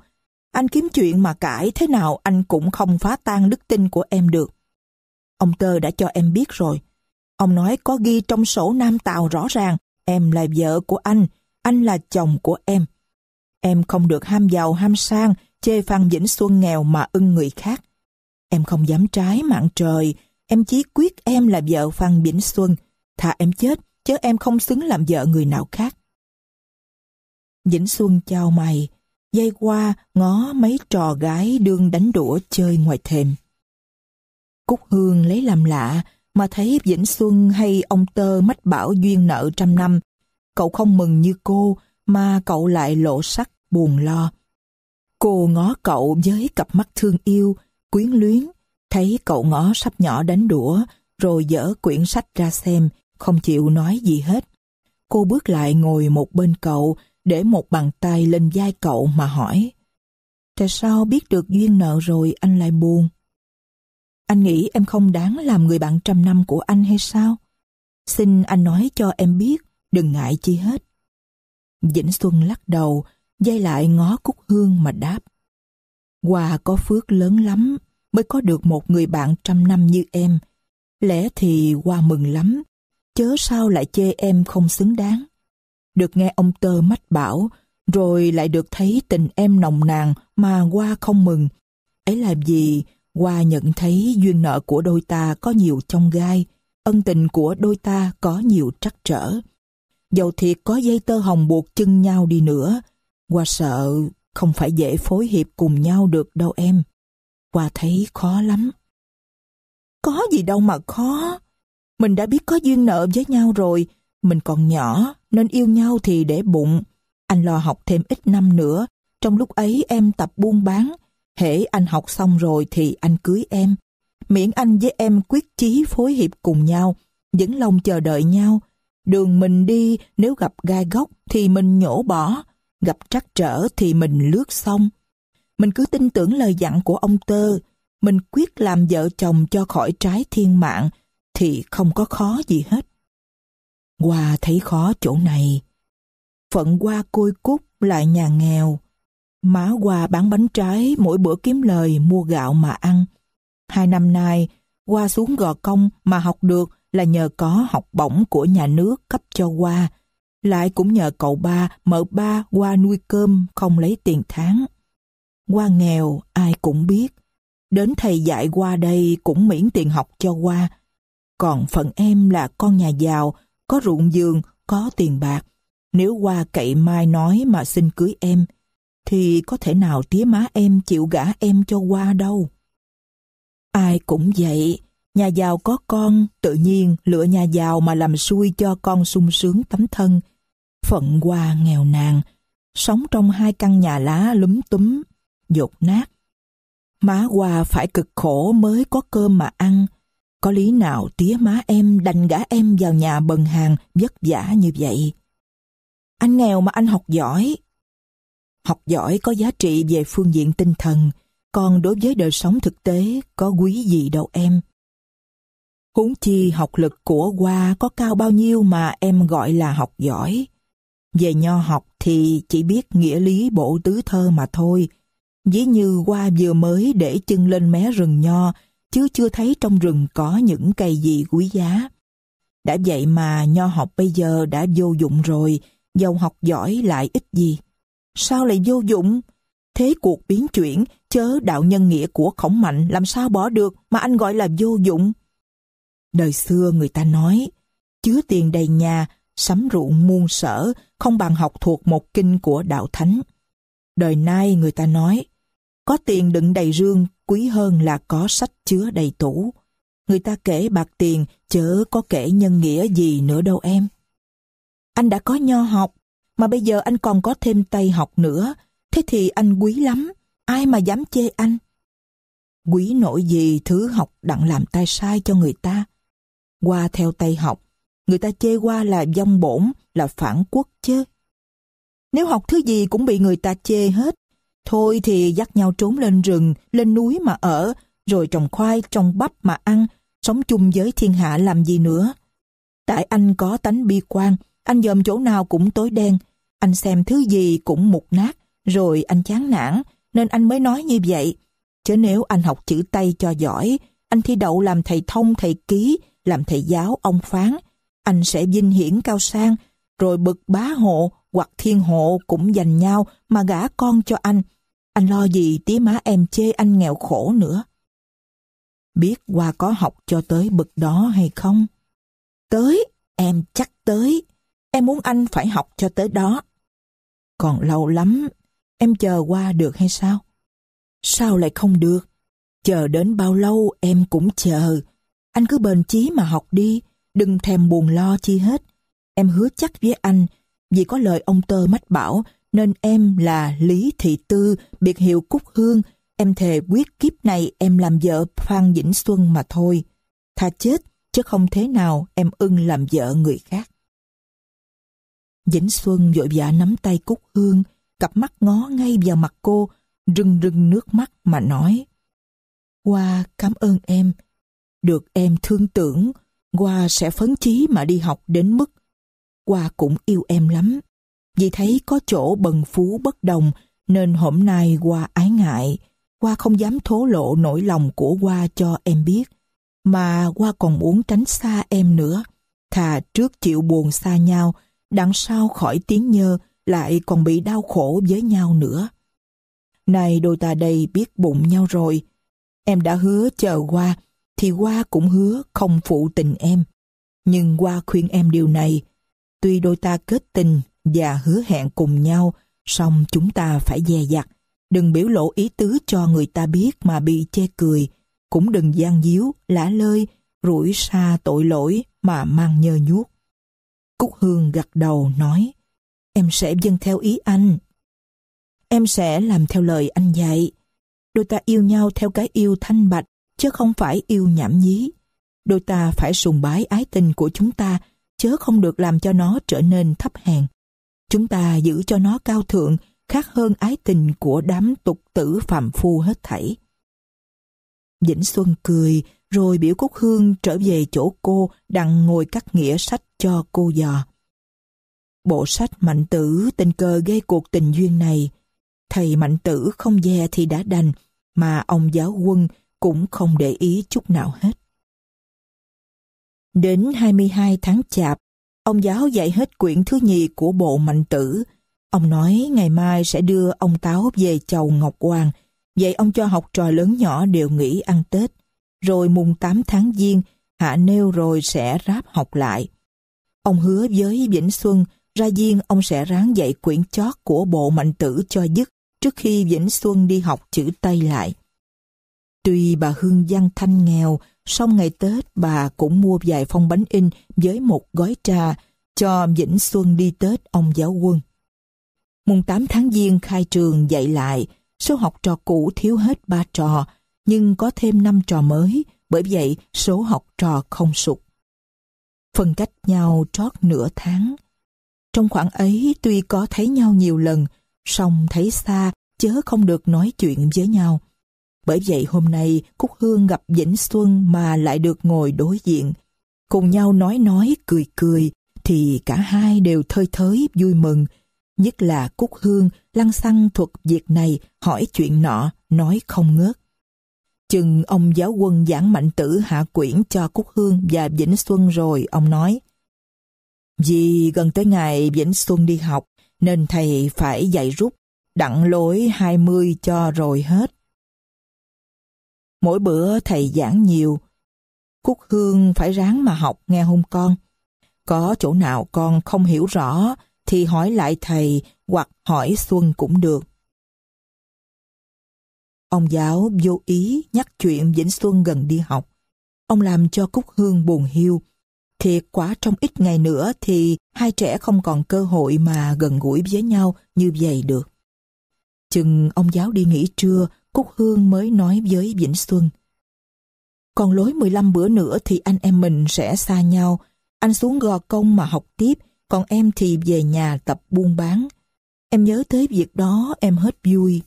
Anh kiếm chuyện mà cãi thế nào anh cũng không phá tan đức tin của em được. Ông Tơ đã cho em biết rồi. Ông nói có ghi trong sổ Nam Tàu rõ ràng, em là vợ của anh, anh là chồng của em. Em không được ham giàu ham sang, chê Phan Vĩnh Xuân nghèo mà ưng người khác. Em không dám trái mạng trời, em chí quyết em là vợ Phan Vĩnh Xuân. Thà em chết, chứ em không xứng làm vợ người nào khác. Vĩnh Xuân chào mày, dây qua ngó mấy trò gái đương đánh đũa chơi ngoài thềm. Cúc Hương lấy làm lạ mà thấy Vĩnh Xuân hay ông Tơ mách bảo duyên nợ trăm năm. Cậu không mừng như cô mà cậu lại lộ sắc buồn lo. Cô ngó cậu với cặp mắt thương yêu, quyến luyến, thấy cậu ngó sắp nhỏ đánh đũa rồi dở quyển sách ra xem, không chịu nói gì hết. Cô bước lại ngồi một bên cậu để một bàn tay lên vai cậu mà hỏi Tại sao biết được duyên nợ rồi anh lại buồn? Anh nghĩ em không đáng làm người bạn trăm năm của anh hay sao? Xin anh nói cho em biết, đừng ngại chi hết. Vĩnh Xuân lắc đầu, dây lại ngó cúc hương mà đáp. Hòa có phước lớn lắm mới có được một người bạn trăm năm như em. Lẽ thì Hòa mừng lắm, chớ sao lại chê em không xứng đáng. Được nghe ông Tơ mách bảo, rồi lại được thấy tình em nồng nàn mà Hoa không mừng. Ấy làm gì? Qua nhận thấy duyên nợ của đôi ta có nhiều trong gai, ân tình của đôi ta có nhiều trắc trở. Dầu thiệt có dây tơ hồng buộc chân nhau đi nữa, qua sợ không phải dễ phối hiệp cùng nhau được đâu em. Qua thấy khó lắm. Có gì đâu mà khó. Mình đã biết có duyên nợ với nhau rồi, mình còn nhỏ nên yêu nhau thì để bụng. Anh lo học thêm ít năm nữa, trong lúc ấy em tập buôn bán, hễ anh học xong rồi thì anh cưới em. Miễn anh với em quyết chí phối hiệp cùng nhau, vẫn lòng chờ đợi nhau. Đường mình đi nếu gặp gai góc thì mình nhổ bỏ, gặp trắc trở thì mình lướt xong. Mình cứ tin tưởng lời dặn của ông Tơ, mình quyết làm vợ chồng cho khỏi trái thiên mạng thì không có khó gì hết. Hoa thấy khó chỗ này. Phận qua côi cút lại nhà nghèo, Má qua bán bánh trái mỗi bữa kiếm lời mua gạo mà ăn. Hai năm nay, qua xuống gò công mà học được là nhờ có học bổng của nhà nước cấp cho qua. Lại cũng nhờ cậu ba mở ba qua nuôi cơm không lấy tiền tháng. Qua nghèo ai cũng biết. Đến thầy dạy qua đây cũng miễn tiền học cho qua. Còn phận em là con nhà giàu, có ruộng giường, có tiền bạc. Nếu qua cậy mai nói mà xin cưới em, thì có thể nào tía má em chịu gả em cho qua đâu. Ai cũng vậy, nhà giàu có con, tự nhiên lựa nhà giàu mà làm xui cho con sung sướng tấm thân. Phận qua nghèo nàn, sống trong hai căn nhà lá lúm túm, dột nát. Má qua phải cực khổ mới có cơm mà ăn. Có lý nào tía má em đành gả em vào nhà bần hàng vất vả như vậy? Anh nghèo mà anh học giỏi, Học giỏi có giá trị về phương diện tinh thần, còn đối với đời sống thực tế có quý gì đâu em. Huống chi học lực của qua có cao bao nhiêu mà em gọi là học giỏi. Về nho học thì chỉ biết nghĩa lý bộ tứ thơ mà thôi. Dĩ như qua vừa mới để chân lên mé rừng nho, chứ chưa thấy trong rừng có những cây gì quý giá. Đã vậy mà nho học bây giờ đã vô dụng rồi, dầu học giỏi lại ít gì sao lại vô dụng? Thế cuộc biến chuyển, chớ đạo nhân nghĩa của khổng mạnh làm sao bỏ được mà anh gọi là vô dụng. Đời xưa người ta nói, chứa tiền đầy nhà, sắm rượu muôn sở, không bằng học thuộc một kinh của đạo thánh. Đời nay người ta nói, có tiền đựng đầy rương quý hơn là có sách chứa đầy tủ. Người ta kể bạc tiền, chớ có kể nhân nghĩa gì nữa đâu em. Anh đã có nho học, mà bây giờ anh còn có thêm tay học nữa. Thế thì anh quý lắm, ai mà dám chê anh. Quý nổi gì thứ học đặng làm tay sai cho người ta. Qua theo tay học, người ta chê qua là dông bổn, là phản quốc chứ. Nếu học thứ gì cũng bị người ta chê hết, thôi thì dắt nhau trốn lên rừng, lên núi mà ở, rồi trồng khoai, trồng bắp mà ăn, sống chung với thiên hạ làm gì nữa. Tại anh có tánh bi quan, anh dòm chỗ nào cũng tối đen, anh xem thứ gì cũng mục nát, rồi anh chán nản, nên anh mới nói như vậy. Chứ nếu anh học chữ Tây cho giỏi, anh thi đậu làm thầy thông thầy ký, làm thầy giáo ông phán, anh sẽ vinh hiển cao sang, rồi bực bá hộ hoặc thiên hộ cũng dành nhau mà gả con cho anh. Anh lo gì tí má em chê anh nghèo khổ nữa. Biết qua có học cho tới bực đó hay không? Tới, em chắc tới. Em muốn anh phải học cho tới đó. Còn lâu lắm, em chờ qua được hay sao? Sao lại không được? Chờ đến bao lâu em cũng chờ. Anh cứ bền chí mà học đi, đừng thèm buồn lo chi hết. Em hứa chắc với anh, vì có lời ông Tơ mách bảo, nên em là Lý Thị Tư, biệt hiệu Cúc Hương, em thề quyết kiếp này em làm vợ Phan Vĩnh Xuân mà thôi. Thà chết, chứ không thế nào em ưng làm vợ người khác. Vĩnh Xuân vội vã nắm tay Cúc Hương, cặp mắt ngó ngay vào mặt cô, rưng rưng nước mắt mà nói. Hoa cảm ơn em, được em thương tưởng, Hoa sẽ phấn chí mà đi học đến mức. Hoa cũng yêu em lắm, vì thấy có chỗ bần phú bất đồng nên hôm nay Hoa ái ngại. Hoa không dám thố lộ nỗi lòng của Hoa cho em biết, mà Hoa còn muốn tránh xa em nữa. Thà trước chịu buồn xa nhau, đằng sau khỏi tiếng nhơ lại còn bị đau khổ với nhau nữa. Này đôi ta đây biết bụng nhau rồi, em đã hứa chờ qua, thì qua cũng hứa không phụ tình em. Nhưng qua khuyên em điều này, tuy đôi ta kết tình và hứa hẹn cùng nhau, song chúng ta phải dè dặt, đừng biểu lộ ý tứ cho người ta biết mà bị chê cười, cũng đừng gian díu, lả lơi, rủi xa tội lỗi mà mang nhơ nhuốc. Cúc Hương gật đầu nói Em sẽ dâng theo ý anh. Em sẽ làm theo lời anh dạy. Đôi ta yêu nhau theo cái yêu thanh bạch chứ không phải yêu nhảm nhí. Đôi ta phải sùng bái ái tình của chúng ta chớ không được làm cho nó trở nên thấp hèn. Chúng ta giữ cho nó cao thượng khác hơn ái tình của đám tục tử phạm phu hết thảy. Vĩnh Xuân cười rồi biểu Cúc Hương trở về chỗ cô đang ngồi cắt nghĩa sách cho cô dò. Bộ sách Mạnh Tử tình cờ gây cuộc tình duyên này. Thầy Mạnh Tử không dè thì đã đành, mà ông giáo quân cũng không để ý chút nào hết. Đến 22 tháng chạp, ông giáo dạy hết quyển thứ nhì của bộ Mạnh Tử. Ông nói ngày mai sẽ đưa ông Táo về chầu Ngọc Hoàng, vậy ông cho học trò lớn nhỏ đều nghỉ ăn Tết rồi mùng 8 tháng Giêng, hạ nêu rồi sẽ ráp học lại. Ông hứa với Vĩnh Xuân, ra Giêng ông sẽ ráng dạy quyển chót của bộ mạnh tử cho dứt trước khi Vĩnh Xuân đi học chữ Tây lại. Tuy bà Hương Giang Thanh nghèo, sau ngày Tết bà cũng mua vài phong bánh in với một gói trà cho Vĩnh Xuân đi Tết ông giáo quân. Mùng 8 tháng Giêng khai trường dạy lại, số học trò cũ thiếu hết ba trò, nhưng có thêm năm trò mới, bởi vậy số học trò không sụt. Phần cách nhau trót nửa tháng. Trong khoảng ấy tuy có thấy nhau nhiều lần, song thấy xa, chớ không được nói chuyện với nhau. Bởi vậy hôm nay Cúc Hương gặp Vĩnh Xuân mà lại được ngồi đối diện. Cùng nhau nói nói, cười cười, thì cả hai đều thơi thới vui mừng. Nhất là Cúc Hương lăng xăng thuật việc này, hỏi chuyện nọ, nói không ngớt. Chừng ông giáo quân giảng mạnh tử hạ quyển cho Cúc Hương và Vĩnh Xuân rồi, ông nói. Vì gần tới ngày Vĩnh Xuân đi học, nên thầy phải dạy rút, đặng lối 20 cho rồi hết. Mỗi bữa thầy giảng nhiều, Cúc Hương phải ráng mà học nghe hôn con. Có chỗ nào con không hiểu rõ thì hỏi lại thầy hoặc hỏi Xuân cũng được. Ông giáo vô ý nhắc chuyện Vĩnh Xuân gần đi học. Ông làm cho Cúc Hương buồn hiu. Thiệt quá trong ít ngày nữa thì hai trẻ không còn cơ hội mà gần gũi với nhau như vậy được. Chừng ông giáo đi nghỉ trưa, Cúc Hương mới nói với Vĩnh Xuân. Còn lối 15 bữa nữa thì anh em mình sẽ xa nhau. Anh xuống gò công mà học tiếp, còn em thì về nhà tập buôn bán. Em nhớ tới việc đó em hết vui.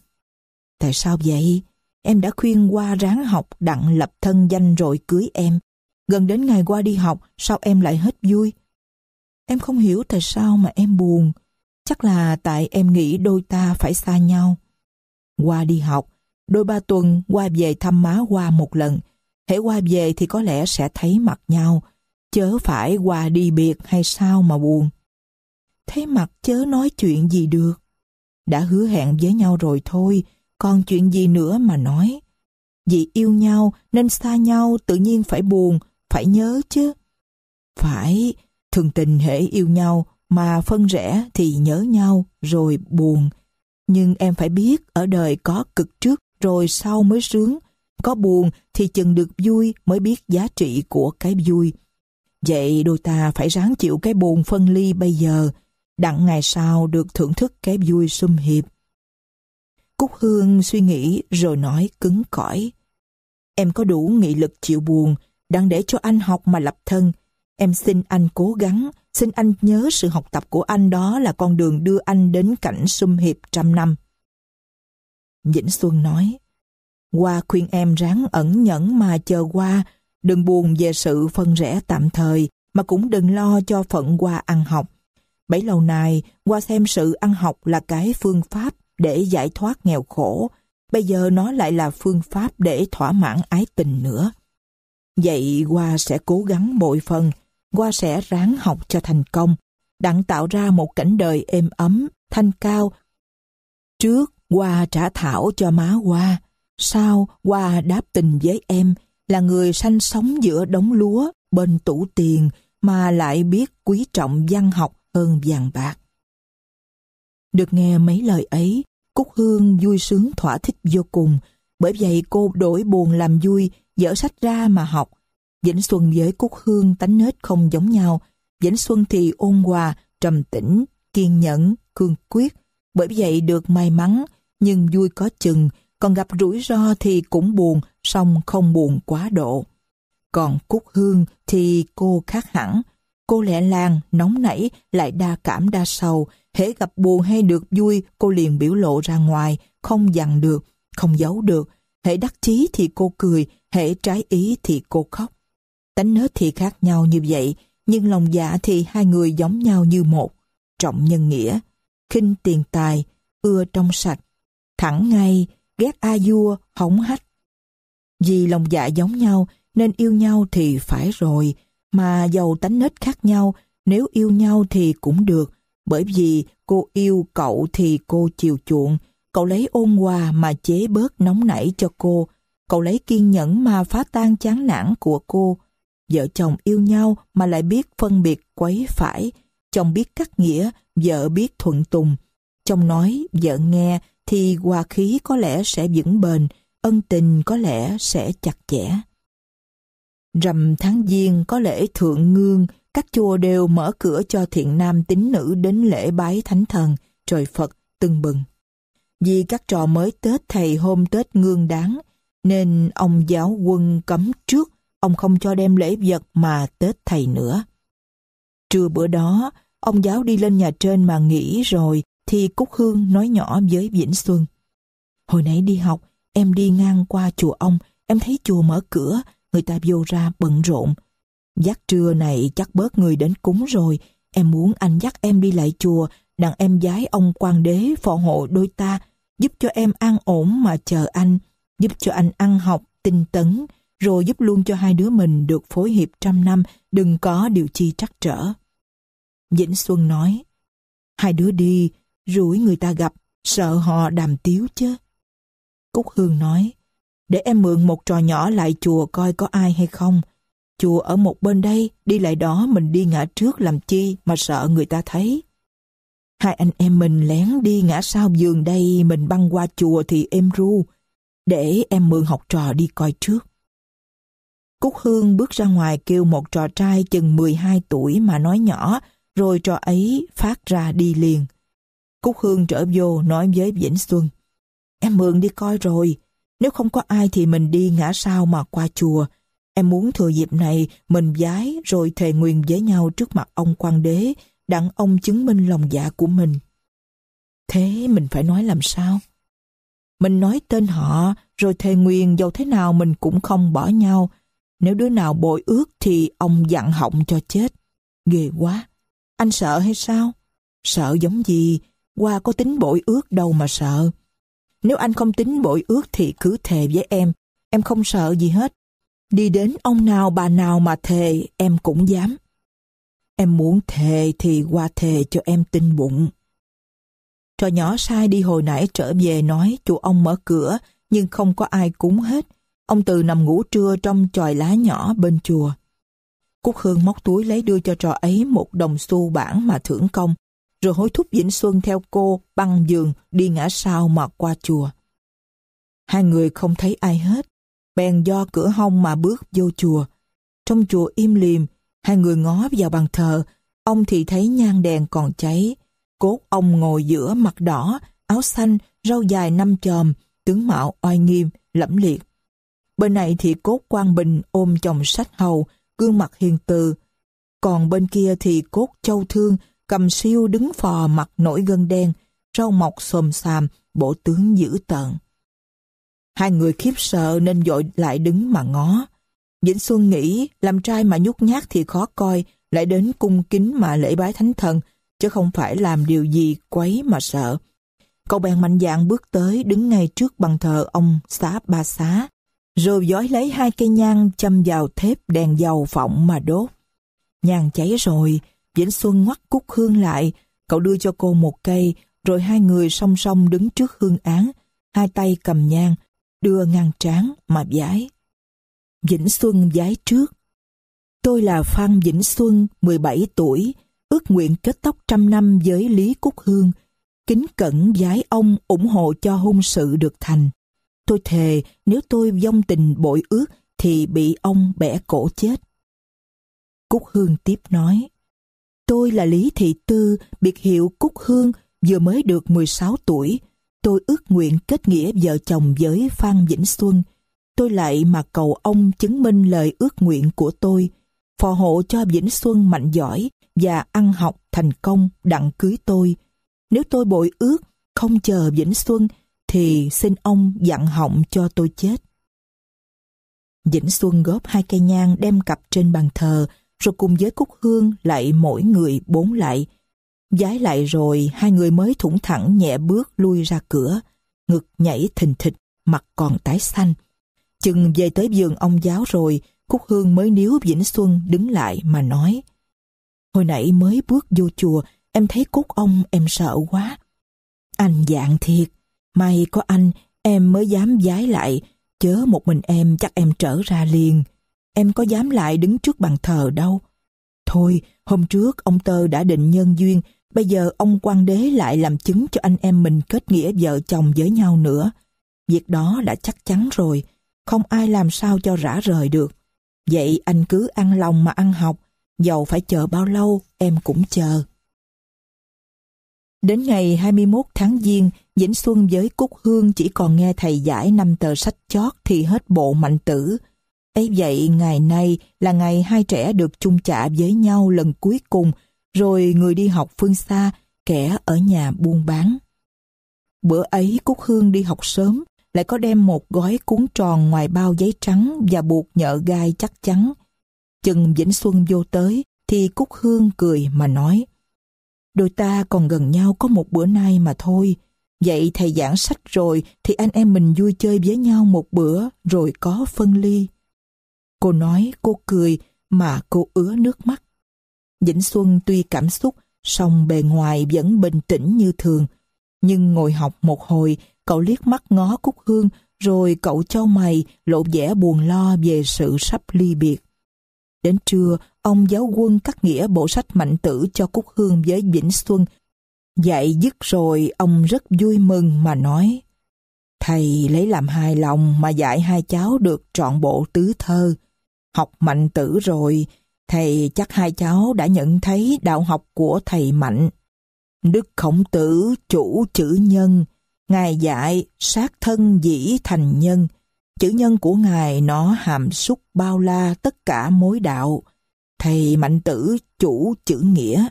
Tại sao vậy? Em đã khuyên qua ráng học đặng lập thân danh rồi cưới em. Gần đến ngày qua đi học, sao em lại hết vui? Em không hiểu tại sao mà em buồn. Chắc là tại em nghĩ đôi ta phải xa nhau. Qua đi học, đôi ba tuần qua về thăm má qua một lần. Hễ qua về thì có lẽ sẽ thấy mặt nhau. Chớ phải qua đi biệt hay sao mà buồn. Thấy mặt chớ nói chuyện gì được. Đã hứa hẹn với nhau rồi thôi, còn chuyện gì nữa mà nói? Vì yêu nhau nên xa nhau tự nhiên phải buồn, phải nhớ chứ. Phải, thường tình hễ yêu nhau mà phân rẽ thì nhớ nhau rồi buồn. Nhưng em phải biết ở đời có cực trước rồi sau mới sướng. Có buồn thì chừng được vui mới biết giá trị của cái vui. Vậy đôi ta phải ráng chịu cái buồn phân ly bây giờ, đặng ngày sau được thưởng thức cái vui sum hiệp. Cúc Hương suy nghĩ rồi nói cứng cỏi. Em có đủ nghị lực chịu buồn, đang để cho anh học mà lập thân. Em xin anh cố gắng, xin anh nhớ sự học tập của anh đó là con đường đưa anh đến cảnh sum hiệp trăm năm. Vĩnh Xuân nói, Qua khuyên em ráng ẩn nhẫn mà chờ qua, đừng buồn về sự phân rẽ tạm thời, mà cũng đừng lo cho phận qua ăn học. Bấy lâu nay, qua xem sự ăn học là cái phương pháp để giải thoát nghèo khổ, bây giờ nó lại là phương pháp để thỏa mãn ái tình nữa. Vậy qua sẽ cố gắng bội phần, qua sẽ ráng học cho thành công, đặng tạo ra một cảnh đời êm ấm, thanh cao. Trước, qua trả thảo cho má qua, sau qua đáp tình với em là người sanh sống giữa đống lúa bên tủ tiền mà lại biết quý trọng văn học hơn vàng bạc. Được nghe mấy lời ấy, Cúc Hương vui sướng thỏa thích vô cùng, bởi vậy cô đổi buồn làm vui, dở sách ra mà học. Vĩnh Xuân với Cúc Hương tánh nết không giống nhau. Vĩnh Xuân thì ôn hòa, trầm tĩnh, kiên nhẫn, cương quyết. Bởi vậy được may mắn, nhưng vui có chừng, còn gặp rủi ro thì cũng buồn, song không buồn quá độ. Còn Cúc Hương thì cô khác hẳn. Cô lẹ làng, nóng nảy, lại đa cảm đa sầu, hễ gặp buồn hay được vui, cô liền biểu lộ ra ngoài, không dằn được, không giấu được. Hễ đắc chí thì cô cười, hễ trái ý thì cô khóc. Tánh nết thì khác nhau như vậy, nhưng lòng dạ thì hai người giống nhau như một. Trọng nhân nghĩa, khinh tiền tài, ưa trong sạch, thẳng ngay, ghét a vua, hỏng hách. Vì lòng dạ giống nhau nên yêu nhau thì phải rồi, mà giàu tánh nết khác nhau, nếu yêu nhau thì cũng được, bởi vì cô yêu cậu thì cô chiều chuộng, cậu lấy ôn hòa mà chế bớt nóng nảy cho cô, cậu lấy kiên nhẫn mà phá tan chán nản của cô. Vợ chồng yêu nhau mà lại biết phân biệt quấy phải, chồng biết cắt nghĩa, vợ biết thuận tùng. Chồng nói, vợ nghe thì hòa khí có lẽ sẽ vững bền, ân tình có lẽ sẽ chặt chẽ. Rằm tháng Giêng có lễ thượng ngương, các chùa đều mở cửa cho thiện nam tín nữ đến lễ bái thánh thần, trời Phật tưng bừng. Vì các trò mới Tết thầy hôm Tết ngương đáng, nên ông giáo quân cấm trước, ông không cho đem lễ vật mà Tết thầy nữa. Trưa bữa đó, ông giáo đi lên nhà trên mà nghỉ rồi, thì Cúc Hương nói nhỏ với Vĩnh Xuân. Hồi nãy đi học, em đi ngang qua chùa ông, em thấy chùa mở cửa, người ta vô ra bận rộn, Giác trưa này chắc bớt người đến cúng rồi, em muốn anh dắt em đi lại chùa, đặng em giái ông quan đế phò hộ đôi ta, giúp cho em an ổn mà chờ anh, giúp cho anh ăn học, tinh tấn, rồi giúp luôn cho hai đứa mình được phối hiệp trăm năm, đừng có điều chi trắc trở. Vĩnh Xuân nói, hai đứa đi, rủi người ta gặp, sợ họ đàm tiếu chứ. Cúc Hương nói, để em mượn một trò nhỏ lại chùa coi có ai hay không, chùa ở một bên đây, đi lại đó mình đi ngã trước làm chi mà sợ người ta thấy. Hai anh em mình lén đi ngã sau giường đây, mình băng qua chùa thì êm ru, để em mượn học trò đi coi trước. Cúc Hương bước ra ngoài kêu một trò trai chừng 12 tuổi mà nói nhỏ, rồi trò ấy phát ra đi liền. Cúc Hương trở vô nói với Vĩnh Xuân. Em mượn đi coi rồi, nếu không có ai thì mình đi ngã sau mà qua chùa, Em muốn thừa dịp này mình giái rồi thề nguyện với nhau trước mặt ông quan đế, đặng ông chứng minh lòng dạ của mình. Thế mình phải nói làm sao? Mình nói tên họ rồi thề nguyện dầu thế nào mình cũng không bỏ nhau. Nếu đứa nào bội ước thì ông dặn họng cho chết. Ghê quá! Anh sợ hay sao? Sợ giống gì? Qua có tính bội ước đâu mà sợ. Nếu anh không tính bội ước thì cứ thề với em. Em không sợ gì hết. Đi đến ông nào bà nào mà thề em cũng dám. Em muốn thề thì qua thề cho em tin bụng. Trò nhỏ sai đi hồi nãy trở về nói chú ông mở cửa nhưng không có ai cúng hết. Ông Từ nằm ngủ trưa trong tròi lá nhỏ bên chùa. Cúc Hương móc túi lấy đưa cho trò ấy một đồng xu bản mà thưởng công, rồi hối thúc Vĩnh Xuân theo cô băng giường đi ngã sau mà qua chùa. Hai người không thấy ai hết, bèn do cửa hông mà bước vô chùa. Trong chùa im lìm, hai người ngó vào bàn thờ, ông thì thấy nhang đèn còn cháy. Cốt ông ngồi giữa mặt đỏ, áo xanh, râu dài năm chòm, tướng mạo oai nghiêm, lẫm liệt. Bên này thì cốt quan Bình ôm chồng sách hầu, gương mặt hiền từ. Còn bên kia thì cốt Châu Thương cầm siêu đứng phò mặt nổi gân đen, râu mọc xồm xàm, bộ tướng dữ tợn. Hai người khiếp sợ nên dội lại đứng mà ngó. Vĩnh Xuân nghĩ làm trai mà nhút nhát thì khó coi, lại đến cung kính mà lễ bái thánh thần, chứ không phải làm điều gì quấy mà sợ. Cậu bèn mạnh dạn bước tới đứng ngay trước bàn thờ ông xá ba xá, rồi dói lấy hai cây nhang châm vào thép đèn dầu phỏng mà đốt. Nhang cháy rồi, Vĩnh Xuân ngoắt cúc hương lại, cậu đưa cho cô một cây, rồi hai người song song đứng trước hương án, hai tay cầm nhang, đưa ngang trán mà giái. Vĩnh Xuân giái trước. Tôi là Phan Vĩnh Xuân, 17 tuổi, ước nguyện kết tóc trăm năm với Lý Cúc Hương, kính cẩn giái ông ủng hộ cho hôn sự được thành. Tôi thề nếu tôi vong tình bội ước thì bị ông bẻ cổ chết. Cúc Hương tiếp nói, tôi là Lý Thị Tư, biệt hiệu Cúc Hương, vừa mới được 16 tuổi, tôi ước nguyện kết nghĩa vợ chồng với Phan Vĩnh Xuân. Tôi lại mà cầu ông chứng minh lời ước nguyện của tôi, phò hộ cho Vĩnh Xuân mạnh giỏi và ăn học thành công đặng cưới tôi. Nếu tôi bội ước, không chờ Vĩnh Xuân, thì xin ông dặn họng cho tôi chết. Vĩnh Xuân góp hai cây nhang đem cặp trên bàn thờ, rồi cùng với Cúc Hương lại mỗi người bốn lại, Giái lại rồi, hai người mới thủng thẳng nhẹ bước lui ra cửa. Ngực nhảy thình thịch, mặt còn tái xanh. Chừng về tới giường ông giáo rồi, Cúc Hương mới níu Vĩnh Xuân đứng lại mà nói. Hồi nãy mới bước vô chùa, em thấy cốt ông em sợ quá. Anh dạng thiệt, may có anh em mới dám giái lại, chớ một mình em chắc em trở ra liền. Em có dám lại đứng trước bàn thờ đâu. Thôi, hôm trước ông Tơ đã định nhân duyên Bây giờ ông quan đế lại làm chứng cho anh em mình kết nghĩa vợ chồng với nhau nữa. Việc đó đã chắc chắn rồi, không ai làm sao cho rã rời được. Vậy anh cứ ăn lòng mà ăn học, dầu phải chờ bao lâu em cũng chờ. Đến ngày 21 tháng Giêng, Vĩnh Xuân với Cúc Hương chỉ còn nghe thầy giải năm tờ sách chót thì hết bộ mạnh tử. ấy vậy ngày nay là ngày hai trẻ được chung chạ với nhau lần cuối cùng rồi người đi học phương xa, kẻ ở nhà buôn bán. Bữa ấy Cúc Hương đi học sớm, lại có đem một gói cuốn tròn ngoài bao giấy trắng và buộc nhợ gai chắc chắn. Chừng Vĩnh Xuân vô tới, thì Cúc Hương cười mà nói Đôi ta còn gần nhau có một bữa nay mà thôi. Vậy thầy giảng sách rồi thì anh em mình vui chơi với nhau một bữa rồi có phân ly. Cô nói cô cười mà cô ứa nước mắt. Vĩnh Xuân tuy cảm xúc, song bề ngoài vẫn bình tĩnh như thường. Nhưng ngồi học một hồi, cậu liếc mắt ngó Cúc Hương, rồi cậu cho mày lộ vẻ buồn lo về sự sắp ly biệt. Đến trưa, ông giáo quân cắt nghĩa bộ sách mạnh tử cho Cúc Hương với Vĩnh Xuân. Dạy dứt rồi, ông rất vui mừng mà nói. Thầy lấy làm hài lòng mà dạy hai cháu được trọn bộ tứ thơ. Học mạnh tử rồi, Thầy chắc hai cháu đã nhận thấy đạo học của thầy Mạnh. Đức Khổng Tử chủ chữ nhân, Ngài dạy sát thân dĩ thành nhân. Chữ nhân của Ngài nó hàm xúc bao la tất cả mối đạo. Thầy Mạnh Tử chủ chữ nghĩa.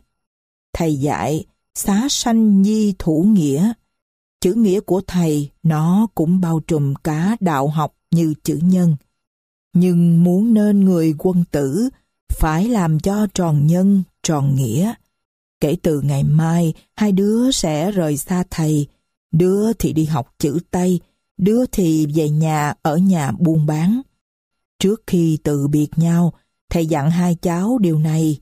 Thầy dạy xá sanh nhi thủ nghĩa. Chữ nghĩa của thầy nó cũng bao trùm cả đạo học như chữ nhân. Nhưng muốn nên người quân tử, phải làm cho tròn nhân, tròn nghĩa. Kể từ ngày mai, hai đứa sẽ rời xa thầy, đứa thì đi học chữ Tây, đứa thì về nhà ở nhà buôn bán. Trước khi từ biệt nhau, thầy dặn hai cháu điều này,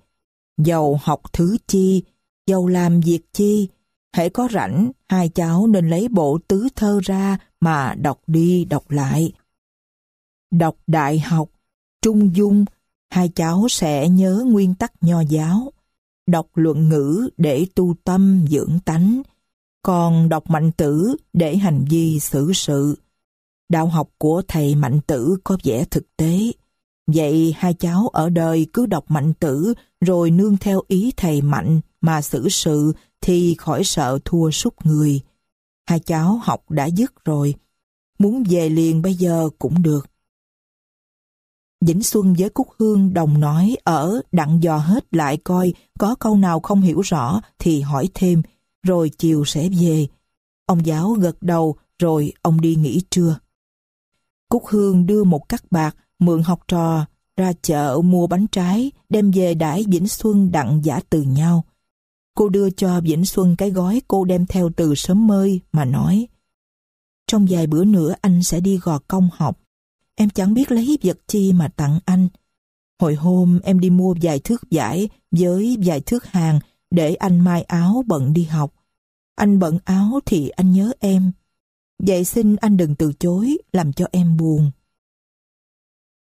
dầu học thứ chi, dầu làm việc chi, hãy có rảnh, hai cháu nên lấy bộ tứ thơ ra mà đọc đi đọc lại. Đọc đại học, trung dung, hai cháu sẽ nhớ nguyên tắc nho giáo, đọc luận ngữ để tu tâm dưỡng tánh, còn đọc mạnh tử để hành vi xử sự. Đạo học của thầy mạnh tử có vẻ thực tế, vậy hai cháu ở đời cứ đọc mạnh tử rồi nương theo ý thầy mạnh mà xử sự thì khỏi sợ thua sút người. Hai cháu học đã dứt rồi, muốn về liền bây giờ cũng được Vĩnh Xuân với Cúc Hương đồng nói ở đặng dò hết lại coi có câu nào không hiểu rõ thì hỏi thêm rồi chiều sẽ về. Ông giáo gật đầu rồi ông đi nghỉ trưa. Cúc Hương đưa một cắt bạc mượn học trò ra chợ mua bánh trái đem về đãi Vĩnh Xuân đặng giả từ nhau. Cô đưa cho Vĩnh Xuân cái gói cô đem theo từ sớm mơi mà nói Trong vài bữa nữa anh sẽ đi gò công học em chẳng biết lấy vật chi mà tặng anh. Hồi hôm em đi mua vài thước vải với vài thước hàng để anh mai áo bận đi học. Anh bận áo thì anh nhớ em. Vậy xin anh đừng từ chối làm cho em buồn.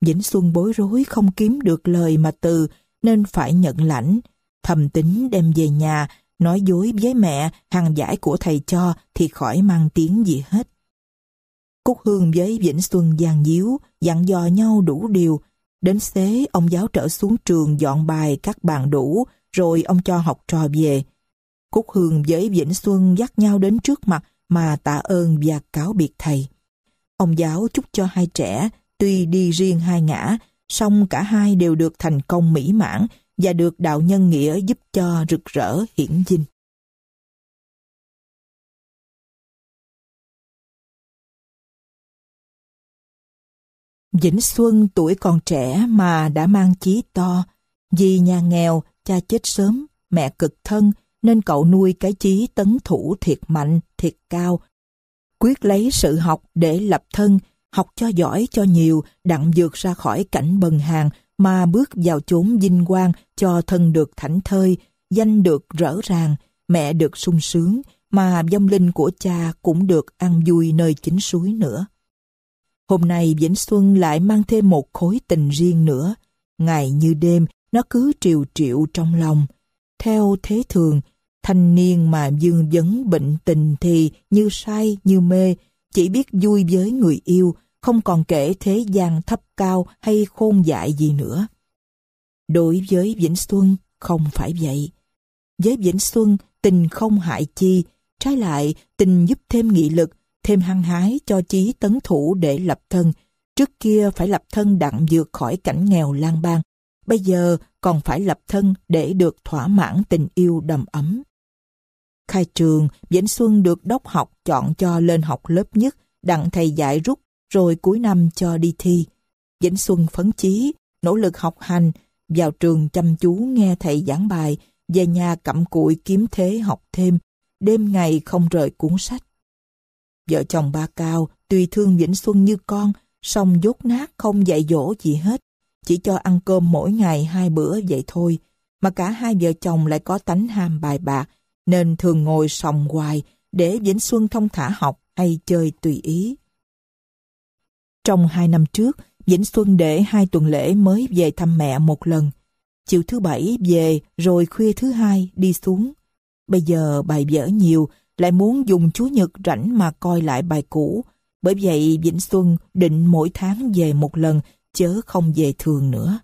Vĩnh Xuân bối rối không kiếm được lời mà từ nên phải nhận lãnh. Thầm tính đem về nhà, nói dối với mẹ hàng giải của thầy cho thì khỏi mang tiếng gì hết. Cúc Hương với Vĩnh Xuân giàn díu, dặn dò nhau đủ điều. Đến xế, ông giáo trở xuống trường dọn bài các bàn đủ, rồi ông cho học trò về. Cúc Hương với Vĩnh Xuân dắt nhau đến trước mặt mà tạ ơn và cáo biệt thầy. Ông giáo chúc cho hai trẻ, tuy đi riêng hai ngã, song cả hai đều được thành công mỹ mãn và được đạo nhân nghĩa giúp cho rực rỡ hiển dinh. Vĩnh Xuân tuổi còn trẻ mà đã mang chí to. Vì nhà nghèo, cha chết sớm, mẹ cực thân, nên cậu nuôi cái chí tấn thủ thiệt mạnh, thiệt cao. Quyết lấy sự học để lập thân, học cho giỏi cho nhiều, đặng vượt ra khỏi cảnh bần hàng mà bước vào chốn vinh quang cho thân được thảnh thơi, danh được rỡ ràng, mẹ được sung sướng, mà vong linh của cha cũng được ăn vui nơi chính suối nữa. Hôm nay Vĩnh Xuân lại mang thêm một khối tình riêng nữa. Ngày như đêm, nó cứ triều triệu trong lòng. Theo thế thường, thanh niên mà dương vấn bệnh tình thì như say như mê, chỉ biết vui với người yêu, không còn kể thế gian thấp cao hay khôn dại gì nữa. Đối với Vĩnh Xuân không phải vậy. Với Vĩnh Xuân, tình không hại chi, trái lại tình giúp thêm nghị lực, thêm hăng hái cho chí tấn thủ để lập thân. Trước kia phải lập thân đặng vượt khỏi cảnh nghèo lang bang, bây giờ còn phải lập thân để được thỏa mãn tình yêu đầm ấm. Khai trường, Vĩnh Xuân được đốc học chọn cho lên học lớp nhất, đặng thầy dạy rút, rồi cuối năm cho đi thi. Vĩnh Xuân phấn chí, nỗ lực học hành, vào trường chăm chú nghe thầy giảng bài, về nhà cặm cụi kiếm thế học thêm, đêm ngày không rời cuốn sách. Vợ chồng ba Cao tuy thương Vĩnh Xuân như con, song dốt nát không dạy dỗ gì hết. Chỉ cho ăn cơm mỗi ngày hai bữa vậy thôi. Mà cả hai vợ chồng lại có tánh ham bài bạc, nên thường ngồi sòng hoài để Vĩnh Xuân thông thả học hay chơi tùy ý. Trong hai năm trước, Vĩnh Xuân để hai tuần lễ mới về thăm mẹ một lần. Chiều thứ bảy về rồi khuya thứ hai đi xuống. Bây giờ bài vở nhiều lại muốn dùng Chúa Nhật rảnh mà coi lại bài cũ. Bởi vậy Vĩnh Xuân định mỗi tháng về một lần, chớ không về thường nữa.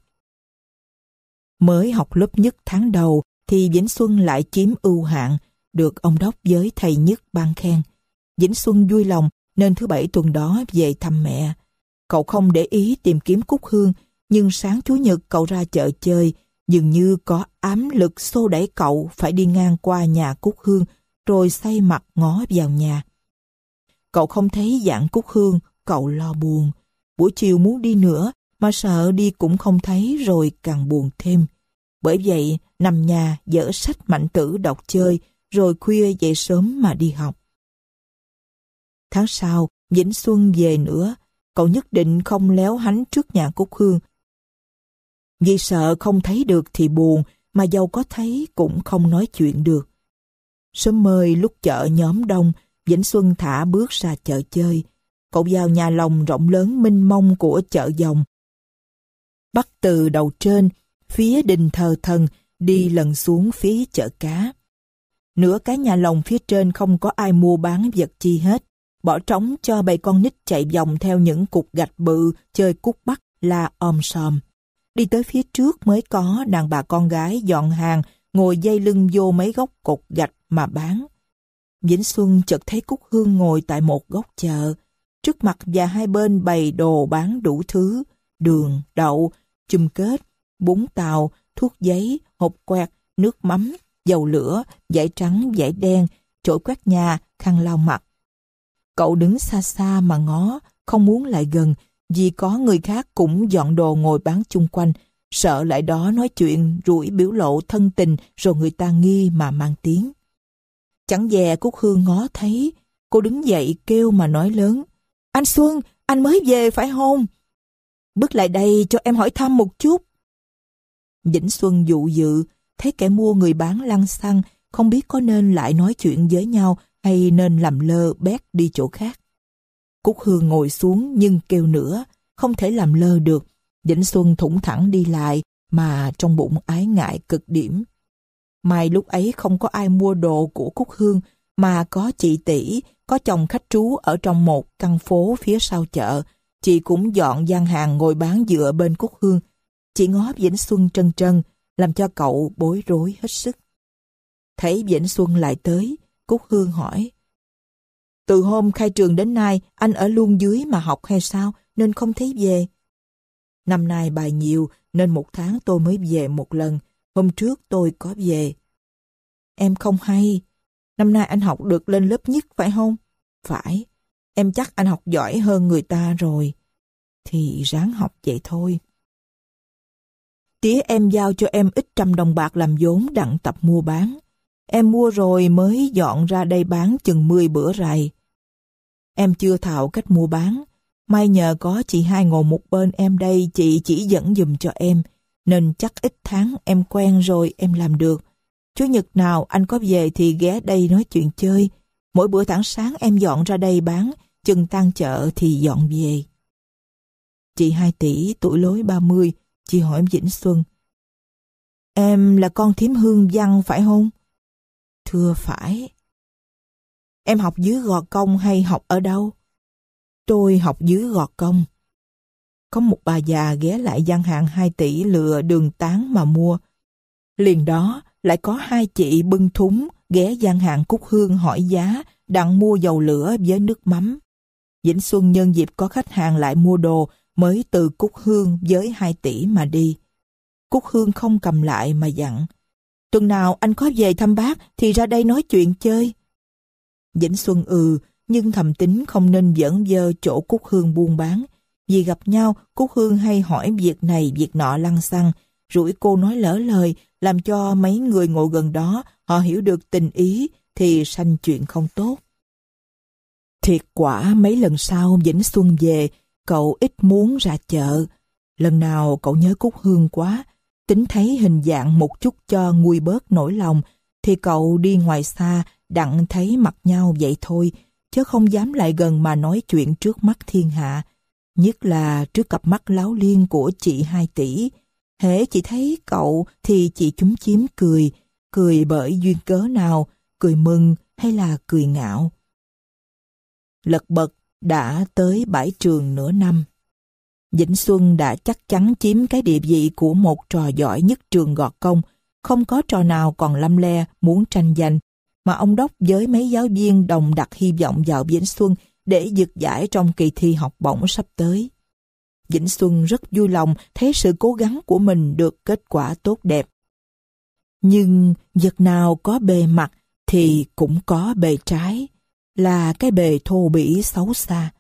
Mới học lớp nhất tháng đầu thì Vĩnh Xuân lại chiếm ưu hạng, được ông đốc với thầy nhất ban khen. Vĩnh Xuân vui lòng nên thứ bảy tuần đó về thăm mẹ. Cậu không để ý tìm kiếm cúc hương, nhưng sáng Chủ nhật cậu ra chợ chơi, dường như có ám lực xô đẩy cậu phải đi ngang qua nhà cúc hương rồi say mặt ngó vào nhà. Cậu không thấy dạng cúc hương, cậu lo buồn. Buổi chiều muốn đi nữa, mà sợ đi cũng không thấy rồi càng buồn thêm. Bởi vậy, nằm nhà dở sách mạnh tử đọc chơi, rồi khuya dậy sớm mà đi học. Tháng sau, Vĩnh Xuân về nữa, cậu nhất định không léo hánh trước nhà Cúc Hương. Vì sợ không thấy được thì buồn, mà dâu có thấy cũng không nói chuyện được. Sớm mời lúc chợ nhóm đông, Vĩnh Xuân thả bước ra chợ chơi. Cậu vào nhà lòng rộng lớn minh mông của chợ dòng. Bắt từ đầu trên, phía đình thờ thần, đi lần xuống phía chợ cá. Nửa cái nhà lòng phía trên không có ai mua bán vật chi hết. Bỏ trống cho bầy con nít chạy vòng theo những cục gạch bự chơi cút bắt la om sòm. Đi tới phía trước mới có đàn bà con gái dọn hàng ngồi dây lưng vô mấy gốc cột gạch mà bán. Vĩnh Xuân chợt thấy Cúc Hương ngồi tại một góc chợ, trước mặt và hai bên bày đồ bán đủ thứ, đường, đậu, chùm kết, bún tàu, thuốc giấy, hộp quẹt, nước mắm, dầu lửa, giải trắng, giải đen, chổi quét nhà, khăn lau mặt. Cậu đứng xa xa mà ngó, không muốn lại gần, vì có người khác cũng dọn đồ ngồi bán chung quanh, sợ lại đó nói chuyện rủi biểu lộ thân tình rồi người ta nghi mà mang tiếng. Chẳng dè Cúc Hương ngó thấy, cô đứng dậy kêu mà nói lớn, anh Xuân, anh mới về phải không? Bước lại đây cho em hỏi thăm một chút. Vĩnh Xuân dụ dự, thấy kẻ mua người bán lăng xăng, không biết có nên lại nói chuyện với nhau hay nên làm lơ bét đi chỗ khác. Cúc Hương ngồi xuống nhưng kêu nữa, không thể làm lơ được, Vĩnh Xuân thủng thẳng đi lại mà trong bụng ái ngại cực điểm. Mai lúc ấy không có ai mua đồ của Cúc Hương mà có chị tỷ có chồng khách trú ở trong một căn phố phía sau chợ. Chị cũng dọn gian hàng ngồi bán dựa bên Cúc Hương. Chị ngó Vĩnh Xuân trân trân làm cho cậu bối rối hết sức. Thấy Vĩnh Xuân lại tới, Cúc Hương hỏi Từ hôm khai trường đến nay anh ở luôn dưới mà học hay sao nên không thấy về. Năm nay bài nhiều nên một tháng tôi mới về một lần. Hôm trước tôi có về. Em không hay. Năm nay anh học được lên lớp nhất phải không? Phải. Em chắc anh học giỏi hơn người ta rồi. Thì ráng học vậy thôi. Tía em giao cho em ít trăm đồng bạc làm vốn đặng tập mua bán. Em mua rồi mới dọn ra đây bán chừng 10 bữa rày. Em chưa thạo cách mua bán, May nhờ có chị hai ngồi một bên em đây, chị chỉ dẫn dùm cho em, nên chắc ít tháng em quen rồi em làm được. Chủ nhật nào anh có về thì ghé đây nói chuyện chơi. Mỗi bữa tháng sáng em dọn ra đây bán, chừng tan chợ thì dọn về. Chị hai tỷ, tuổi lối 30, chị hỏi Vĩnh Xuân. Em là con thím hương văn phải không? Thưa phải. Em học dưới gò công hay học ở đâu? Tôi học dưới gò công. Có một bà già ghé lại gian hàng 2 tỷ lừa đường tán mà mua. Liền đó lại có hai chị bưng thúng ghé gian hàng Cúc Hương hỏi giá đặng mua dầu lửa với nước mắm. Vĩnh Xuân nhân dịp có khách hàng lại mua đồ mới từ Cúc Hương với 2 tỷ mà đi. Cúc Hương không cầm lại mà dặn. Tuần nào anh có về thăm bác thì ra đây nói chuyện chơi. Vĩnh Xuân ừ, nhưng thầm tính không nên dẫn dơ chỗ Cúc Hương buôn bán. Vì gặp nhau, Cúc Hương hay hỏi việc này việc nọ lăng xăng, rủi cô nói lỡ lời, làm cho mấy người ngồi gần đó, họ hiểu được tình ý, thì sanh chuyện không tốt. Thiệt quả mấy lần sau Vĩnh Xuân về, cậu ít muốn ra chợ. Lần nào cậu nhớ Cúc Hương quá, tính thấy hình dạng một chút cho nguôi bớt nỗi lòng, thì cậu đi ngoài xa đặng thấy mặt nhau vậy thôi, chứ không dám lại gần mà nói chuyện trước mắt thiên hạ, nhất là trước cặp mắt láo liên của chị hai tỷ. Hễ chị thấy cậu thì chị chúng chiếm cười, cười bởi duyên cớ nào, cười mừng hay là cười ngạo. Lật bật đã tới bãi trường nửa năm. Vĩnh Xuân đã chắc chắn chiếm cái địa vị của một trò giỏi nhất trường gọt công, không có trò nào còn lăm le muốn tranh giành mà ông Đốc với mấy giáo viên đồng đặt hy vọng vào Vĩnh Xuân để giật giải trong kỳ thi học bổng sắp tới. Vĩnh Xuân rất vui lòng thấy sự cố gắng của mình được kết quả tốt đẹp. Nhưng vật nào có bề mặt thì cũng có bề trái, là cái bề thô bỉ xấu xa.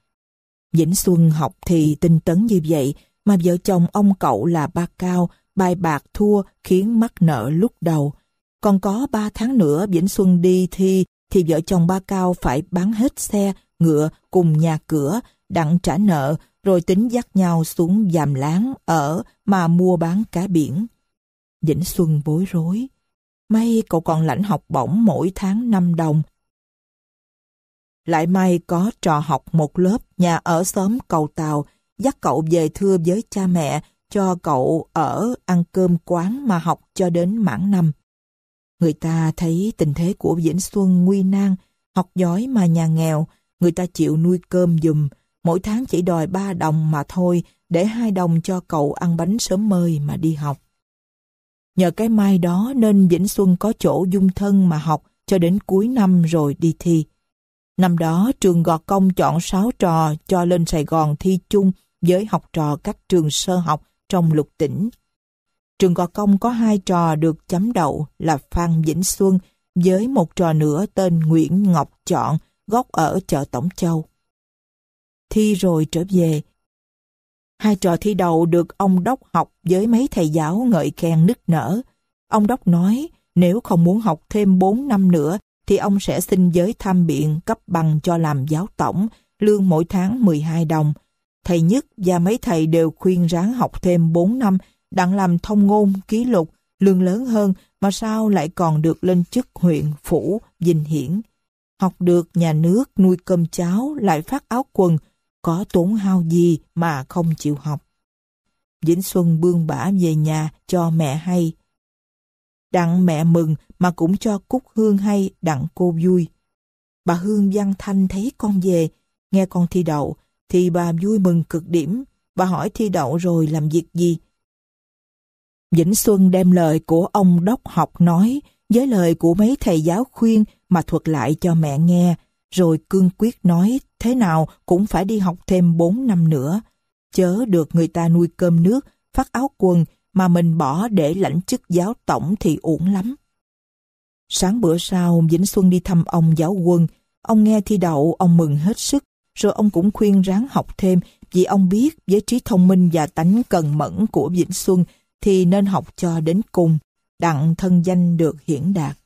Vĩnh Xuân học thì tinh tấn như vậy, mà vợ chồng ông cậu là ba cao, bài bạc thua khiến mắc nợ lúc đầu. Còn có ba tháng nữa Vĩnh Xuân đi thi thì vợ chồng ba Cao phải bán hết xe, ngựa cùng nhà cửa, đặng trả nợ rồi tính dắt nhau xuống dàm láng ở mà mua bán cá biển. Vĩnh Xuân bối rối. May cậu còn lãnh học bổng mỗi tháng 5 đồng. Lại may có trò học một lớp nhà ở xóm cầu tàu, dắt cậu về thưa với cha mẹ cho cậu ở ăn cơm quán mà học cho đến mãn năm. Người ta thấy tình thế của Vĩnh Xuân nguy nan, học giỏi mà nhà nghèo, người ta chịu nuôi cơm dùm, mỗi tháng chỉ đòi ba đồng mà thôi, để hai đồng cho cậu ăn bánh sớm mời mà đi học. Nhờ cái mai đó nên Vĩnh Xuân có chỗ dung thân mà học cho đến cuối năm rồi đi thi. Năm đó trường Gò Công chọn 6 trò cho lên Sài Gòn thi chung với học trò các trường sơ học trong lục tỉnh. Trường Gò Công có hai trò được chấm đậu là Phan Vĩnh Xuân với một trò nữa tên Nguyễn Ngọc Chọn gốc ở chợ Tổng Châu. Thi rồi trở về. Hai trò thi đầu được ông Đốc học với mấy thầy giáo ngợi khen nức nở. Ông Đốc nói nếu không muốn học thêm 4 năm nữa thì ông sẽ xin giới tham biện cấp bằng cho làm giáo tổng, lương mỗi tháng 12 đồng. Thầy Nhất và mấy thầy đều khuyên ráng học thêm 4 năm đặng làm thông ngôn, ký lục, lương lớn hơn mà sao lại còn được lên chức huyện, phủ, dinh hiển. Học được nhà nước nuôi cơm cháo lại phát áo quần, có tốn hao gì mà không chịu học. Vĩnh Xuân bương bả về nhà cho mẹ hay. Đặng mẹ mừng mà cũng cho Cúc Hương hay đặng cô vui. Bà Hương Văn Thanh thấy con về, nghe con thi đậu, thì bà vui mừng cực điểm. Bà hỏi thi đậu rồi làm việc gì? Vĩnh Xuân đem lời của ông Đốc học nói với lời của mấy thầy giáo khuyên mà thuật lại cho mẹ nghe, rồi cương quyết nói thế nào cũng phải đi học thêm 4 năm nữa. Chớ được người ta nuôi cơm nước, phát áo quần mà mình bỏ để lãnh chức giáo tổng thì uổng lắm. Sáng bữa sau, Vĩnh Xuân đi thăm ông giáo quân. Ông nghe thi đậu, ông mừng hết sức. Rồi ông cũng khuyên ráng học thêm vì ông biết với trí thông minh và tánh cần mẫn của Vĩnh Xuân thì nên học cho đến cùng, đặng thân danh được hiển đạt.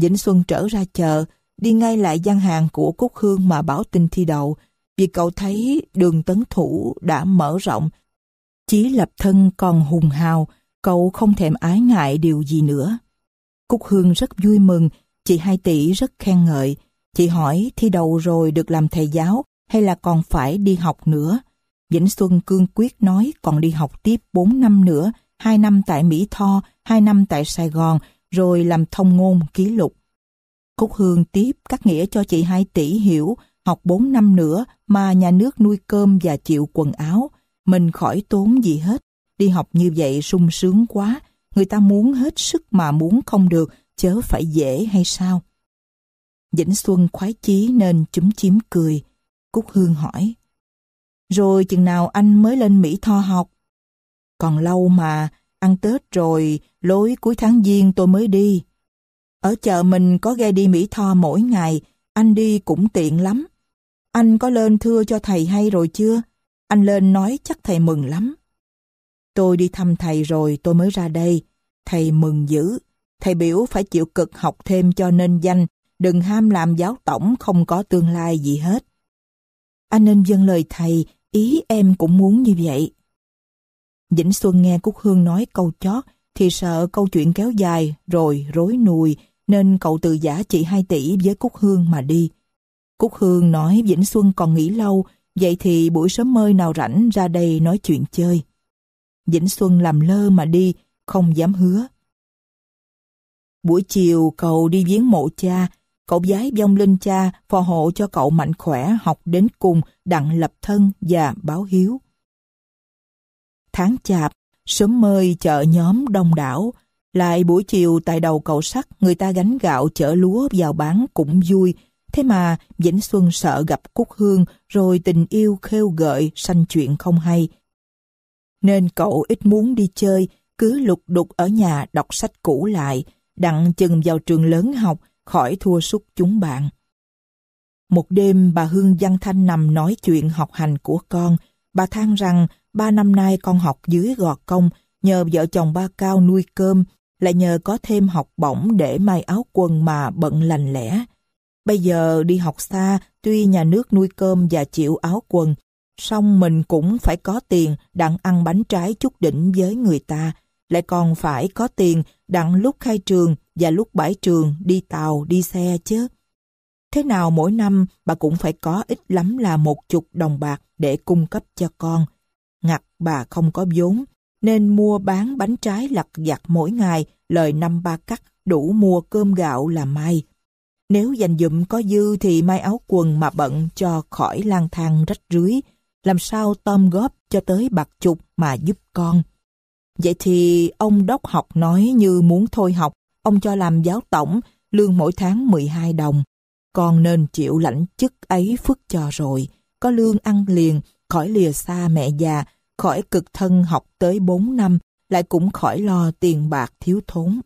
Vĩnh Xuân trở ra chợ, đi ngay lại gian hàng của Cúc Hương mà Bảo Tinh thi đậu, vì cậu thấy đường tấn thủ đã mở rộng. Chí lập thân còn hùng hào, cậu không thèm ái ngại điều gì nữa. Cúc Hương rất vui mừng, chị Hai Tỷ rất khen ngợi. Chị hỏi thi đậu rồi được làm thầy giáo hay là còn phải đi học nữa? Vĩnh Xuân cương quyết nói còn đi học tiếp 4 năm nữa, 2 năm tại Mỹ Tho, 2 năm tại Sài Gòn, rồi làm thông ngôn ký lục. Cúc Hương tiếp cắt nghĩa cho chị 2 tỷ hiểu học 4 năm nữa mà nhà nước nuôi cơm và chịu quần áo. Mình khỏi tốn gì hết. Đi học như vậy sung sướng quá. Người ta muốn hết sức mà muốn không được, chớ phải dễ hay sao? Vĩnh Xuân khoái chí nên chúm chím cười. Cúc Hương hỏi rồi chừng nào anh mới lên Mỹ tho học. Còn lâu mà, ăn Tết rồi, lối cuối tháng Giêng tôi mới đi. Ở chợ mình có ghe đi Mỹ Tho mỗi ngày, anh đi cũng tiện lắm. Anh có lên thưa cho thầy hay rồi chưa? Anh lên nói chắc thầy mừng lắm. Tôi đi thăm thầy rồi tôi mới ra đây. Thầy mừng dữ. Thầy biểu phải chịu cực học thêm cho nên danh, đừng ham làm giáo tổng không có tương lai gì hết. Anh nên dâng lời thầy ý em cũng muốn như vậy. Vĩnh Xuân nghe Cúc Hương nói câu chót thì sợ câu chuyện kéo dài rồi rối nùi nên cậu từ giả chị 2 tỷ với Cúc Hương mà đi. Cúc Hương nói Vĩnh Xuân còn nghỉ lâu vậy thì buổi sớm mơi nào rảnh ra đây nói chuyện chơi. Vĩnh Xuân làm lơ mà đi không dám hứa. Buổi chiều cậu đi viếng mộ cha cậu giái vong linh cha phò hộ cho cậu mạnh khỏe học đến cùng đặng lập thân và báo hiếu. Tháng chạp, sớm mơi chợ nhóm đông đảo, lại buổi chiều tại đầu cầu sắt người ta gánh gạo chở lúa vào bán cũng vui, thế mà Vĩnh Xuân sợ gặp Cúc Hương rồi tình yêu khêu gợi sanh chuyện không hay. Nên cậu ít muốn đi chơi, cứ lục đục ở nhà đọc sách cũ lại, đặng chừng vào trường lớn học, khỏi thua sút chúng bạn. Một đêm bà Hương Giang Thanh nằm nói chuyện học hành của con. Bà than rằng ba năm nay con học dưới gò công nhờ vợ chồng ba Cao nuôi cơm lại nhờ có thêm học bổng để may áo quần mà bận lành lẽ. Bây giờ đi học xa tuy nhà nước nuôi cơm và chịu áo quần song mình cũng phải có tiền đặng ăn bánh trái chút đỉnh với người ta lại còn phải có tiền đặng lúc khai trường và lúc bãi trường đi tàu, đi xe chứ. Thế nào mỗi năm bà cũng phải có ít lắm là một chục đồng bạc để cung cấp cho con. Ngặt bà không có vốn, nên mua bán bánh trái lặt vặt mỗi ngày, lời năm ba cắt đủ mua cơm gạo là may. Nếu dành dụm có dư thì may áo quần mà bận cho khỏi lang thang rách rưới, làm sao tôm góp cho tới bạc chục mà giúp con. Vậy thì ông đốc học nói như muốn thôi học ông cho làm giáo tổng, lương mỗi tháng 12 đồng. Con nên chịu lãnh chức ấy phước cho rồi, có lương ăn liền, khỏi lìa xa mẹ già, khỏi cực thân học tới 4 năm, lại cũng khỏi lo tiền bạc thiếu thốn.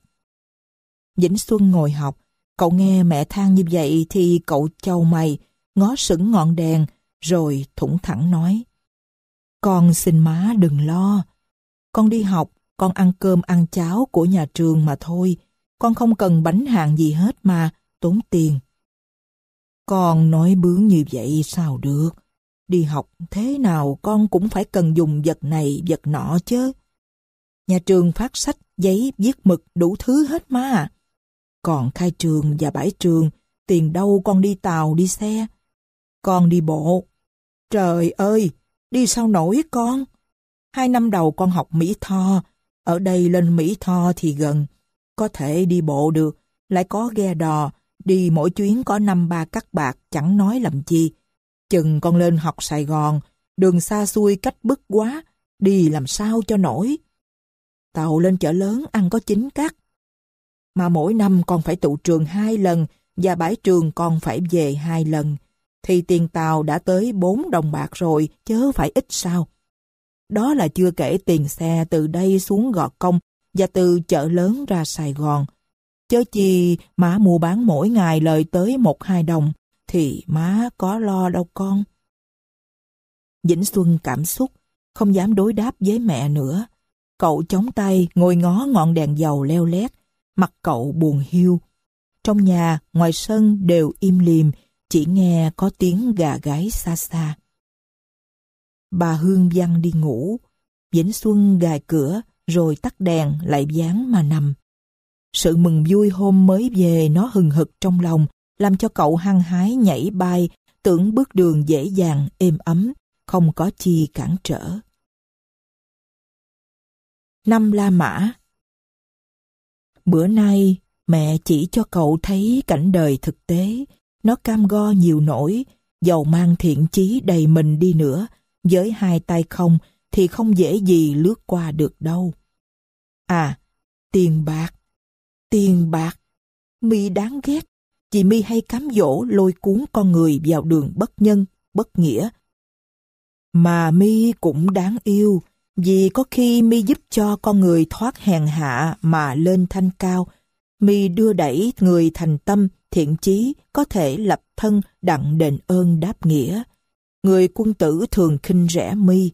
Vĩnh Xuân ngồi học, cậu nghe mẹ than như vậy thì cậu châu mày, ngó sững ngọn đèn, rồi thủng thẳng nói. Con xin má đừng lo. Con đi học, con ăn cơm ăn cháo của nhà trường mà thôi con không cần bánh hàng gì hết mà, tốn tiền. Con nói bướng như vậy sao được? Đi học thế nào con cũng phải cần dùng vật này vật nọ chứ. Nhà trường phát sách, giấy, viết mực đủ thứ hết mà. Còn khai trường và bãi trường, tiền đâu con đi tàu đi xe. Con đi bộ. Trời ơi, đi sao nổi con? Hai năm đầu con học Mỹ Tho, ở đây lên Mỹ Tho thì gần, có thể đi bộ được, lại có ghe đò, đi mỗi chuyến có năm ba cắt bạc chẳng nói làm chi. Chừng con lên học Sài Gòn, đường xa xuôi cách bức quá, đi làm sao cho nổi. Tàu lên chợ lớn ăn có chín cắt. Mà mỗi năm con phải tụ trường hai lần và bãi trường con phải về hai lần. Thì tiền tàu đã tới bốn đồng bạc rồi, chớ phải ít sao. Đó là chưa kể tiền xe từ đây xuống Gò Công và từ chợ lớn ra Sài Gòn. Chớ chi má mua bán mỗi ngày lời tới một hai đồng, thì má có lo đâu con. Vĩnh Xuân cảm xúc, không dám đối đáp với mẹ nữa. Cậu chống tay ngồi ngó ngọn đèn dầu leo lét, mặt cậu buồn hiu. Trong nhà, ngoài sân đều im lìm, chỉ nghe có tiếng gà gáy xa xa. Bà Hương Văn đi ngủ, Vĩnh Xuân gài cửa, rồi tắt đèn lại dán mà nằm. Sự mừng vui hôm mới về nó hừng hực trong lòng, làm cho cậu hăng hái nhảy bay, tưởng bước đường dễ dàng, êm ấm, không có chi cản trở. Năm La Mã Bữa nay, mẹ chỉ cho cậu thấy cảnh đời thực tế. Nó cam go nhiều nỗi, giàu mang thiện chí đầy mình đi nữa, với hai tay không, thì không dễ gì lướt qua được đâu. À, tiền bạc, tiền bạc, mi đáng ghét, chị mi hay cám dỗ lôi cuốn con người vào đường bất nhân, bất nghĩa. Mà mi cũng đáng yêu, vì có khi mi giúp cho con người thoát hèn hạ mà lên thanh cao, mi đưa đẩy người thành tâm, thiện chí có thể lập thân đặng đền ơn đáp nghĩa. Người quân tử thường khinh rẻ mi,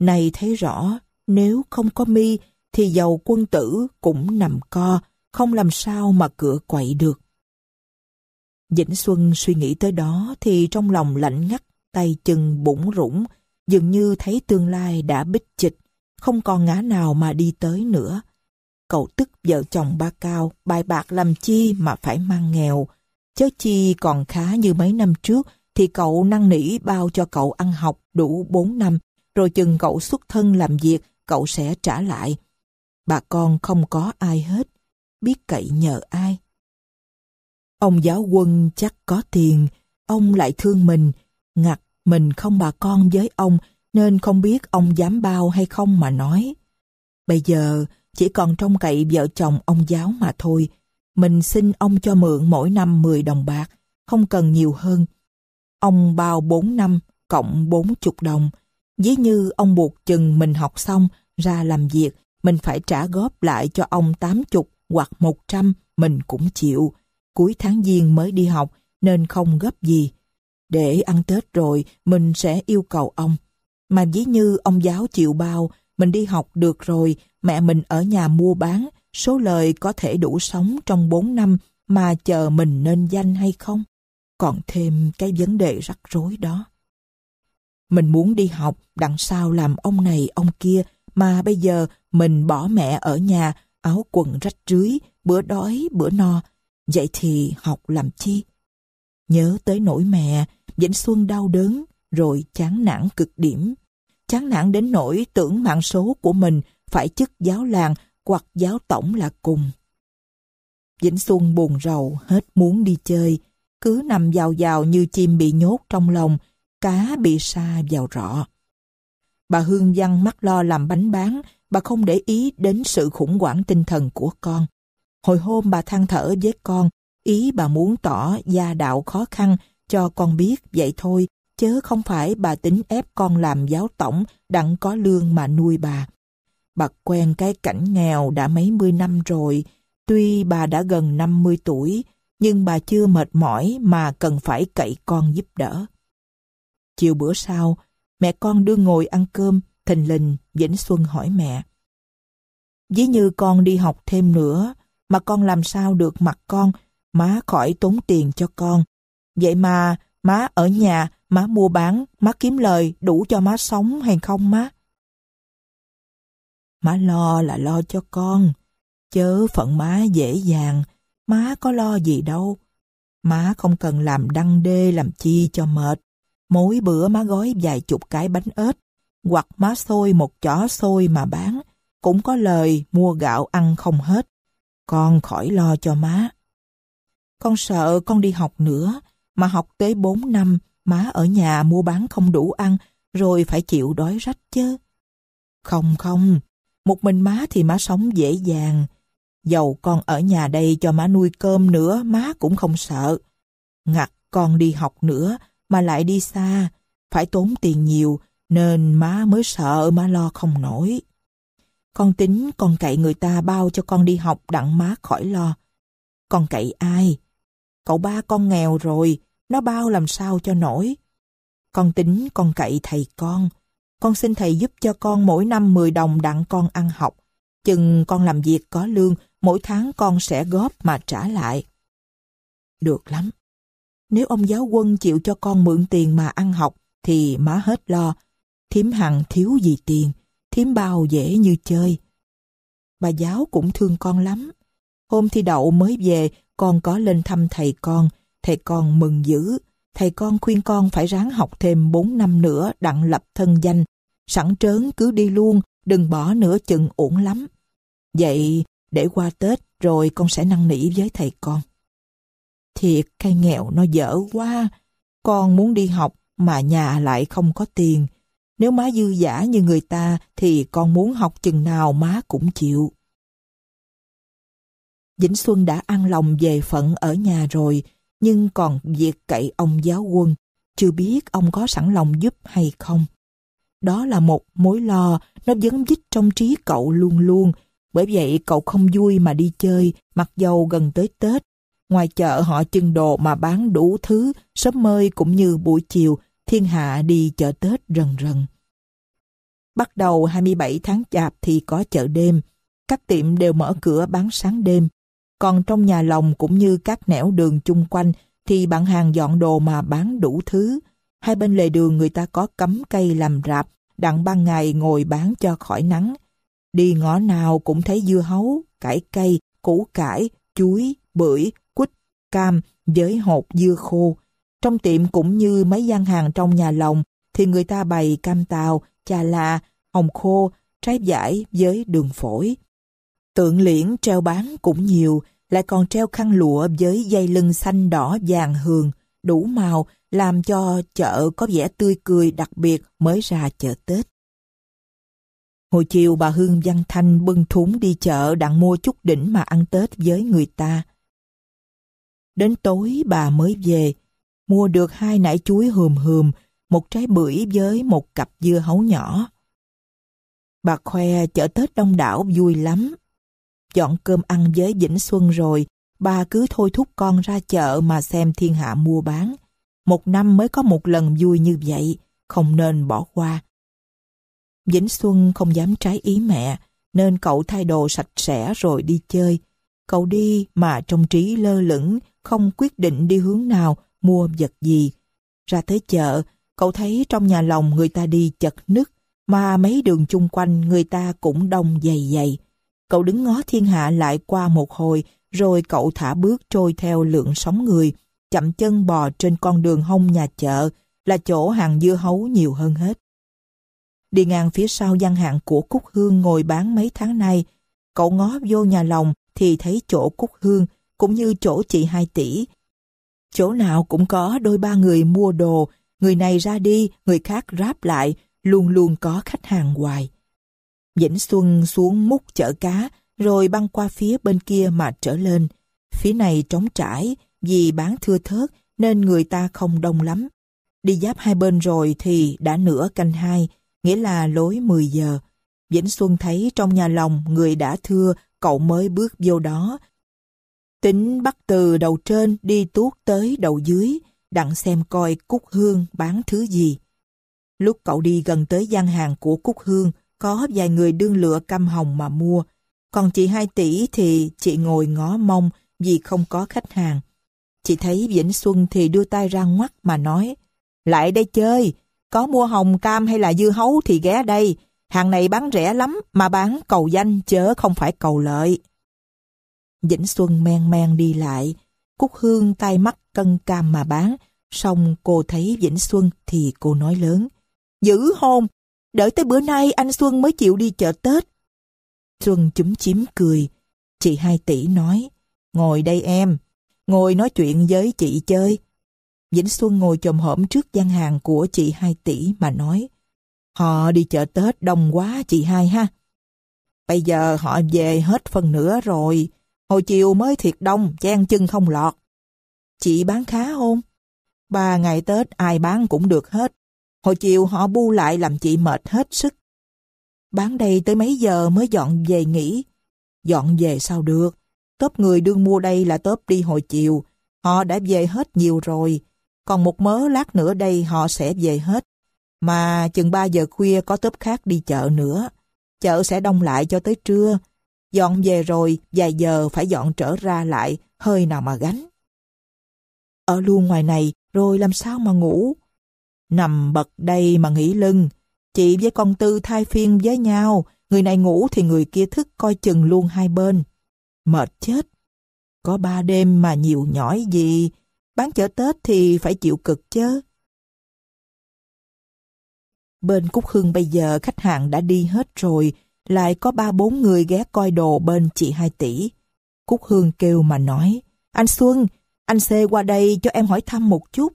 này thấy rõ, nếu không có mi thì dầu quân tử cũng nằm co, không làm sao mà cửa quậy được. Dĩnh Xuân suy nghĩ tới đó thì trong lòng lạnh ngắt, tay chân bủng rủng, dường như thấy tương lai đã bích chịch, không còn ngã nào mà đi tới nữa. Cậu tức vợ chồng ba cao, bài bạc làm chi mà phải mang nghèo. Chớ chi còn khá như mấy năm trước thì cậu năn nỉ bao cho cậu ăn học đủ 4 năm rồi chừng cậu xuất thân làm việc, cậu sẽ trả lại. Bà con không có ai hết, biết cậy nhờ ai. Ông giáo quân chắc có tiền, ông lại thương mình, ngặt mình không bà con với ông nên không biết ông dám bao hay không mà nói. Bây giờ chỉ còn trông cậy vợ chồng ông giáo mà thôi. Mình xin ông cho mượn mỗi năm 10 đồng bạc, không cần nhiều hơn. Ông bao 4 năm, cộng 40 đồng, Dí như ông buộc chừng mình học xong, ra làm việc, mình phải trả góp lại cho ông 80 hoặc 100, mình cũng chịu. Cuối tháng giêng mới đi học nên không gấp gì. Để ăn Tết rồi, mình sẽ yêu cầu ông. Mà dí như ông giáo chịu bao, mình đi học được rồi, mẹ mình ở nhà mua bán, số lời có thể đủ sống trong 4 năm mà chờ mình nên danh hay không? Còn thêm cái vấn đề rắc rối đó. Mình muốn đi học, đằng sau làm ông này ông kia, mà bây giờ mình bỏ mẹ ở nhà, áo quần rách rưới, bữa đói bữa no. Vậy thì học làm chi? Nhớ tới nỗi mẹ, Vĩnh Xuân đau đớn, rồi chán nản cực điểm. Chán nản đến nỗi tưởng mạng số của mình phải chức giáo làng hoặc giáo tổng là cùng. Vĩnh Xuân buồn rầu, hết muốn đi chơi. Cứ nằm vào vào như chim bị nhốt trong lòng, cá bị sa vào rọ. Bà Hương Văn mắt lo làm bánh bán, bà không để ý đến sự khủng hoảng tinh thần của con. Hồi hôm bà than thở với con, ý bà muốn tỏ gia đạo khó khăn cho con biết vậy thôi, chứ không phải bà tính ép con làm giáo tổng đặng có lương mà nuôi bà. Bà quen cái cảnh nghèo đã mấy mươi năm rồi, tuy bà đã gần 50 tuổi, nhưng bà chưa mệt mỏi mà cần phải cậy con giúp đỡ. Chiều bữa sau, mẹ con đưa ngồi ăn cơm, thình lình Vĩnh Xuân hỏi mẹ. Dĩ như con đi học thêm nữa, mà con làm sao được mặt con, má khỏi tốn tiền cho con. Vậy mà má ở nhà, má mua bán, má kiếm lời đủ cho má sống hay không má? Má lo là lo cho con, chớ phận má dễ dàng, má có lo gì đâu. Má không cần làm đăng đê làm chi cho mệt. Mỗi bữa má gói vài chục cái bánh ếch, hoặc má xôi một chỏ xôi mà bán, cũng có lời mua gạo ăn không hết. Con khỏi lo cho má. Con sợ con đi học nữa, mà học tới 4 năm, má ở nhà mua bán không đủ ăn, rồi phải chịu đói rách chứ. Không không, một mình má thì má sống dễ dàng. Dầu con ở nhà đây cho má nuôi cơm nữa, má cũng không sợ. Ngặt con đi học nữa, mà lại đi xa, phải tốn tiền nhiều nên má mới sợ má lo không nổi. Con tính con cậy người ta bao cho con đi học đặng má khỏi lo. Con cậy ai? Cậu ba con nghèo rồi, nó bao làm sao cho nổi. Con tính con cậy thầy con. Con xin thầy giúp cho con mỗi năm 10 đồng đặng con ăn học. Chừng con làm việc có lương, mỗi tháng con sẽ góp mà trả lại. Được lắm. Nếu ông giáo quân chịu cho con mượn tiền mà ăn học thì má hết lo. Thiếm hằng thiếu gì tiền, thiếm bao dễ như chơi. Bà giáo cũng thương con lắm. Hôm thi đậu mới về, con có lên thăm thầy con. Thầy con mừng dữ. Thầy con khuyên con phải ráng học thêm bốn năm nữa đặng lập thân danh. Sẵn trớn cứ đi luôn, đừng bỏ nửa chừng uổng lắm. Vậy để qua Tết rồi con sẽ năn nỉ với thầy con. Thiệt cái nghèo nó dở quá. Con muốn đi học mà nhà lại không có tiền. Nếu má dư giả như người ta thì con muốn học chừng nào má cũng chịu. Vĩnh Xuân đã ăn lòng về phận ở nhà rồi, nhưng còn việc cậy ông giáo quân, chưa biết ông có sẵn lòng giúp hay không. Đó là một mối lo, nó vấn vít trong trí cậu luôn luôn, bởi vậy cậu không vui mà đi chơi, mặc dầu gần tới Tết Ngoài chợ họ chưng đồ mà bán đủ thứ, sớm mơi cũng như buổi chiều, thiên hạ đi chợ Tết rần rần. Bắt đầu 27 tháng chạp thì có chợ đêm. Các tiệm đều mở cửa bán sáng đêm. Còn trong nhà lòng cũng như các nẻo đường chung quanh thì bạn hàng dọn đồ mà bán đủ thứ. Hai bên lề đường người ta có cấm cây làm rạp, đặng ban ngày ngồi bán cho khỏi nắng. Đi ngõ nào cũng thấy dưa hấu, cải cây, củ cải, chuối, bưởi, cam với hột dưa khô. Trong tiệm cũng như mấy gian hàng trong nhà lòng thì người ta bày cam tàu, chà la, hồng khô, trái vải với đường phổi. Tượng liễn treo bán cũng nhiều, lại còn treo khăn lụa với dây lưng xanh đỏ vàng hường, đủ màu làm cho chợ có vẻ tươi cười đặc biệt mới ra chợ Tết. Hồi chiều bà Hương Văn Thanh bưng thúng đi chợ đặng mua chút đỉnh mà ăn Tết với người ta. Đến tối bà mới về, mua được hai nải chuối hườm hườm, một trái bưởi với một cặp dưa hấu nhỏ. Bà khoe chợ Tết đông đảo vui lắm. Dọn cơm ăn với Vĩnh Xuân rồi, bà cứ thôi thúc con ra chợ mà xem thiên hạ mua bán. Một năm mới có một lần vui như vậy, không nên bỏ qua. Vĩnh Xuân không dám trái ý mẹ, nên cậu thay đồ sạch sẽ rồi đi chơi. Cậu đi mà trong trí lơ lửng, không quyết định đi hướng nào, mua vật gì. Ra tới chợ, cậu thấy trong nhà lòng người ta đi chật nứt, mà mấy đường chung quanh người ta cũng đông dày dày. Cậu đứng ngó thiên hạ lại qua một hồi, rồi cậu thả bước trôi theo lượng sóng người, chậm chân bò trên con đường hông nhà chợ, là chỗ hàng dưa hấu nhiều hơn hết. Đi ngang phía sau gian hàng của Cúc Hương ngồi bán mấy tháng nay, cậu ngó vô nhà lòng thì thấy chỗ Cúc Hương cũng như chỗ chị Hai Tỷ. Chỗ nào cũng có đôi ba người mua đồ, người này ra đi, người khác ráp lại, luôn luôn có khách hàng hoài. Vĩnh Xuân xuống múc chở cá, rồi băng qua phía bên kia mà trở lên. Phía này trống trải, vì bán thưa thớt nên người ta không đông lắm. Đi giáp hai bên rồi thì đã nửa canh hai, nghĩa là lối 10 giờ. Vĩnh Xuân thấy trong nhà lòng người đã thưa cậu mới bước vô đó. Tính bắt từ đầu trên đi tuốt tới đầu dưới, đặng xem coi Cúc Hương bán thứ gì. Lúc cậu đi gần tới gian hàng của Cúc Hương, có vài người đương lựa cam hồng mà mua. Còn chị hai tỷ thì chị ngồi ngó mông vì không có khách hàng. Chị thấy Vĩnh Xuân thì đưa tay ra ngoắt mà nói Lại đây chơi, có mua hồng cam hay là dưa hấu thì ghé đây, hàng này bán rẻ lắm mà bán cầu danh chớ không phải cầu lợi. Vĩnh Xuân men men đi lại, Cúc Hương tay mắt cân cam mà bán, xong cô thấy Vĩnh Xuân thì cô nói lớn. giữ hôn, đợi tới bữa nay anh Xuân mới chịu đi chợ Tết. Xuân chúm chím cười, chị hai tỷ nói, ngồi đây em, ngồi nói chuyện với chị chơi. Vĩnh Xuân ngồi chồm hổm trước gian hàng của chị hai tỷ mà nói, Họ đi chợ Tết đông quá chị hai ha. Bây giờ họ về hết phần nữa rồi. Hồi chiều mới thiệt đông, chen chân không lọt. Chị bán khá không? Ba ngày Tết ai bán cũng được hết. Hồi chiều họ bu lại làm chị mệt hết sức. Bán đây tới mấy giờ mới dọn về nghỉ. Dọn về sao được. Tớp người đương mua đây là tớp đi hồi chiều. Họ đã về hết nhiều rồi. Còn một mớ lát nữa đây họ sẽ về hết. Mà chừng 3 giờ khuya có tớp khác đi chợ nữa. Chợ sẽ đông lại cho tới trưa. Dọn về rồi, vài giờ phải dọn trở ra lại, hơi nào mà gánh. Ở luôn ngoài này, rồi làm sao mà ngủ? Nằm bật đây mà nghỉ lưng. Chị với con Tư thay phiên với nhau, người này ngủ thì người kia thức coi chừng luôn hai bên. Mệt chết. Có ba đêm mà nhiều nhỏi gì, bán chợ Tết thì phải chịu cực chứ. Bên Cúc Hương bây giờ khách hàng đã đi hết rồi, lại có ba bốn người ghé coi đồ bên chị hai tỷ. Cúc Hương kêu mà nói, anh Xuân, anh Xê qua đây cho em hỏi thăm một chút.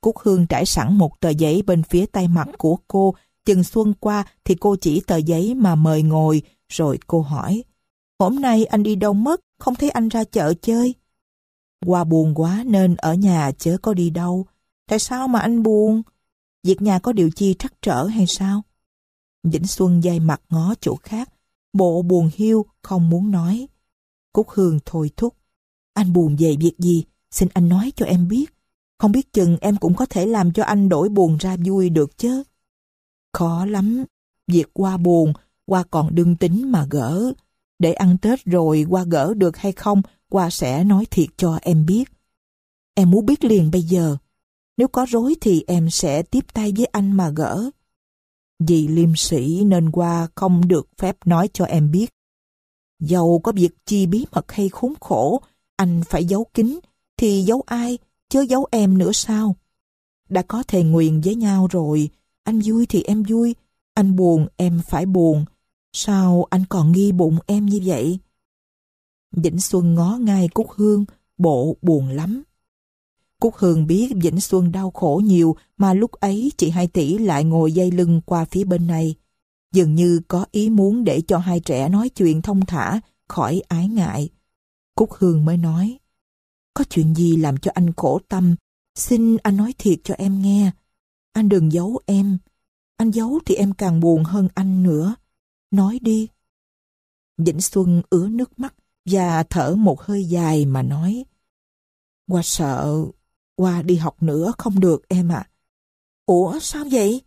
Cúc Hương trải sẵn một tờ giấy bên phía tay mặt của cô, chừng Xuân qua thì cô chỉ tờ giấy mà mời ngồi, rồi cô hỏi, hôm nay anh đi đâu mất, không thấy anh ra chợ chơi. Qua buồn quá nên ở nhà chớ có đi đâu. Tại sao mà anh buồn? Việc nhà có điều chi trắc trở hay sao? Vĩnh Xuân dây mặt ngó chỗ khác, bộ buồn hiu không muốn nói. Cúc Hương thôi thúc. Anh buồn về việc gì? Xin anh nói cho em biết. Không biết chừng em cũng có thể làm cho anh đổi buồn ra vui được chứ. Khó lắm. Việc qua buồn, qua còn đương tính mà gỡ. Để ăn Tết rồi qua gỡ được hay không, qua sẽ nói thiệt cho em biết. Em muốn biết liền bây giờ. Nếu có rối thì em sẽ tiếp tay với anh mà gỡ. Vì liêm sĩ nên qua không được phép nói cho em biết. Dầu có việc chi bí mật hay khốn khổ, anh phải giấu kín thì giấu ai, chứ giấu em nữa sao? Đã có thề nguyện với nhau rồi, anh vui thì em vui, anh buồn em phải buồn. Sao anh còn nghi bụng em như vậy? Vĩnh Xuân ngó ngay Cúc Hương, bộ buồn lắm. Cúc Hương biết Vĩnh Xuân đau khổ nhiều mà lúc ấy chị Hai Tỷ lại ngồi dây lưng qua phía bên này. Dường như có ý muốn để cho hai trẻ nói chuyện thông thả, khỏi ái ngại. Cúc Hương mới nói, có chuyện gì làm cho anh khổ tâm, xin anh nói thiệt cho em nghe. Anh đừng giấu em, anh giấu thì em càng buồn hơn anh nữa. Nói đi. Vĩnh Xuân ứa nước mắt và thở một hơi dài mà nói, qua sợ qua đi học nữa không được em ạ. Ủa sao vậy?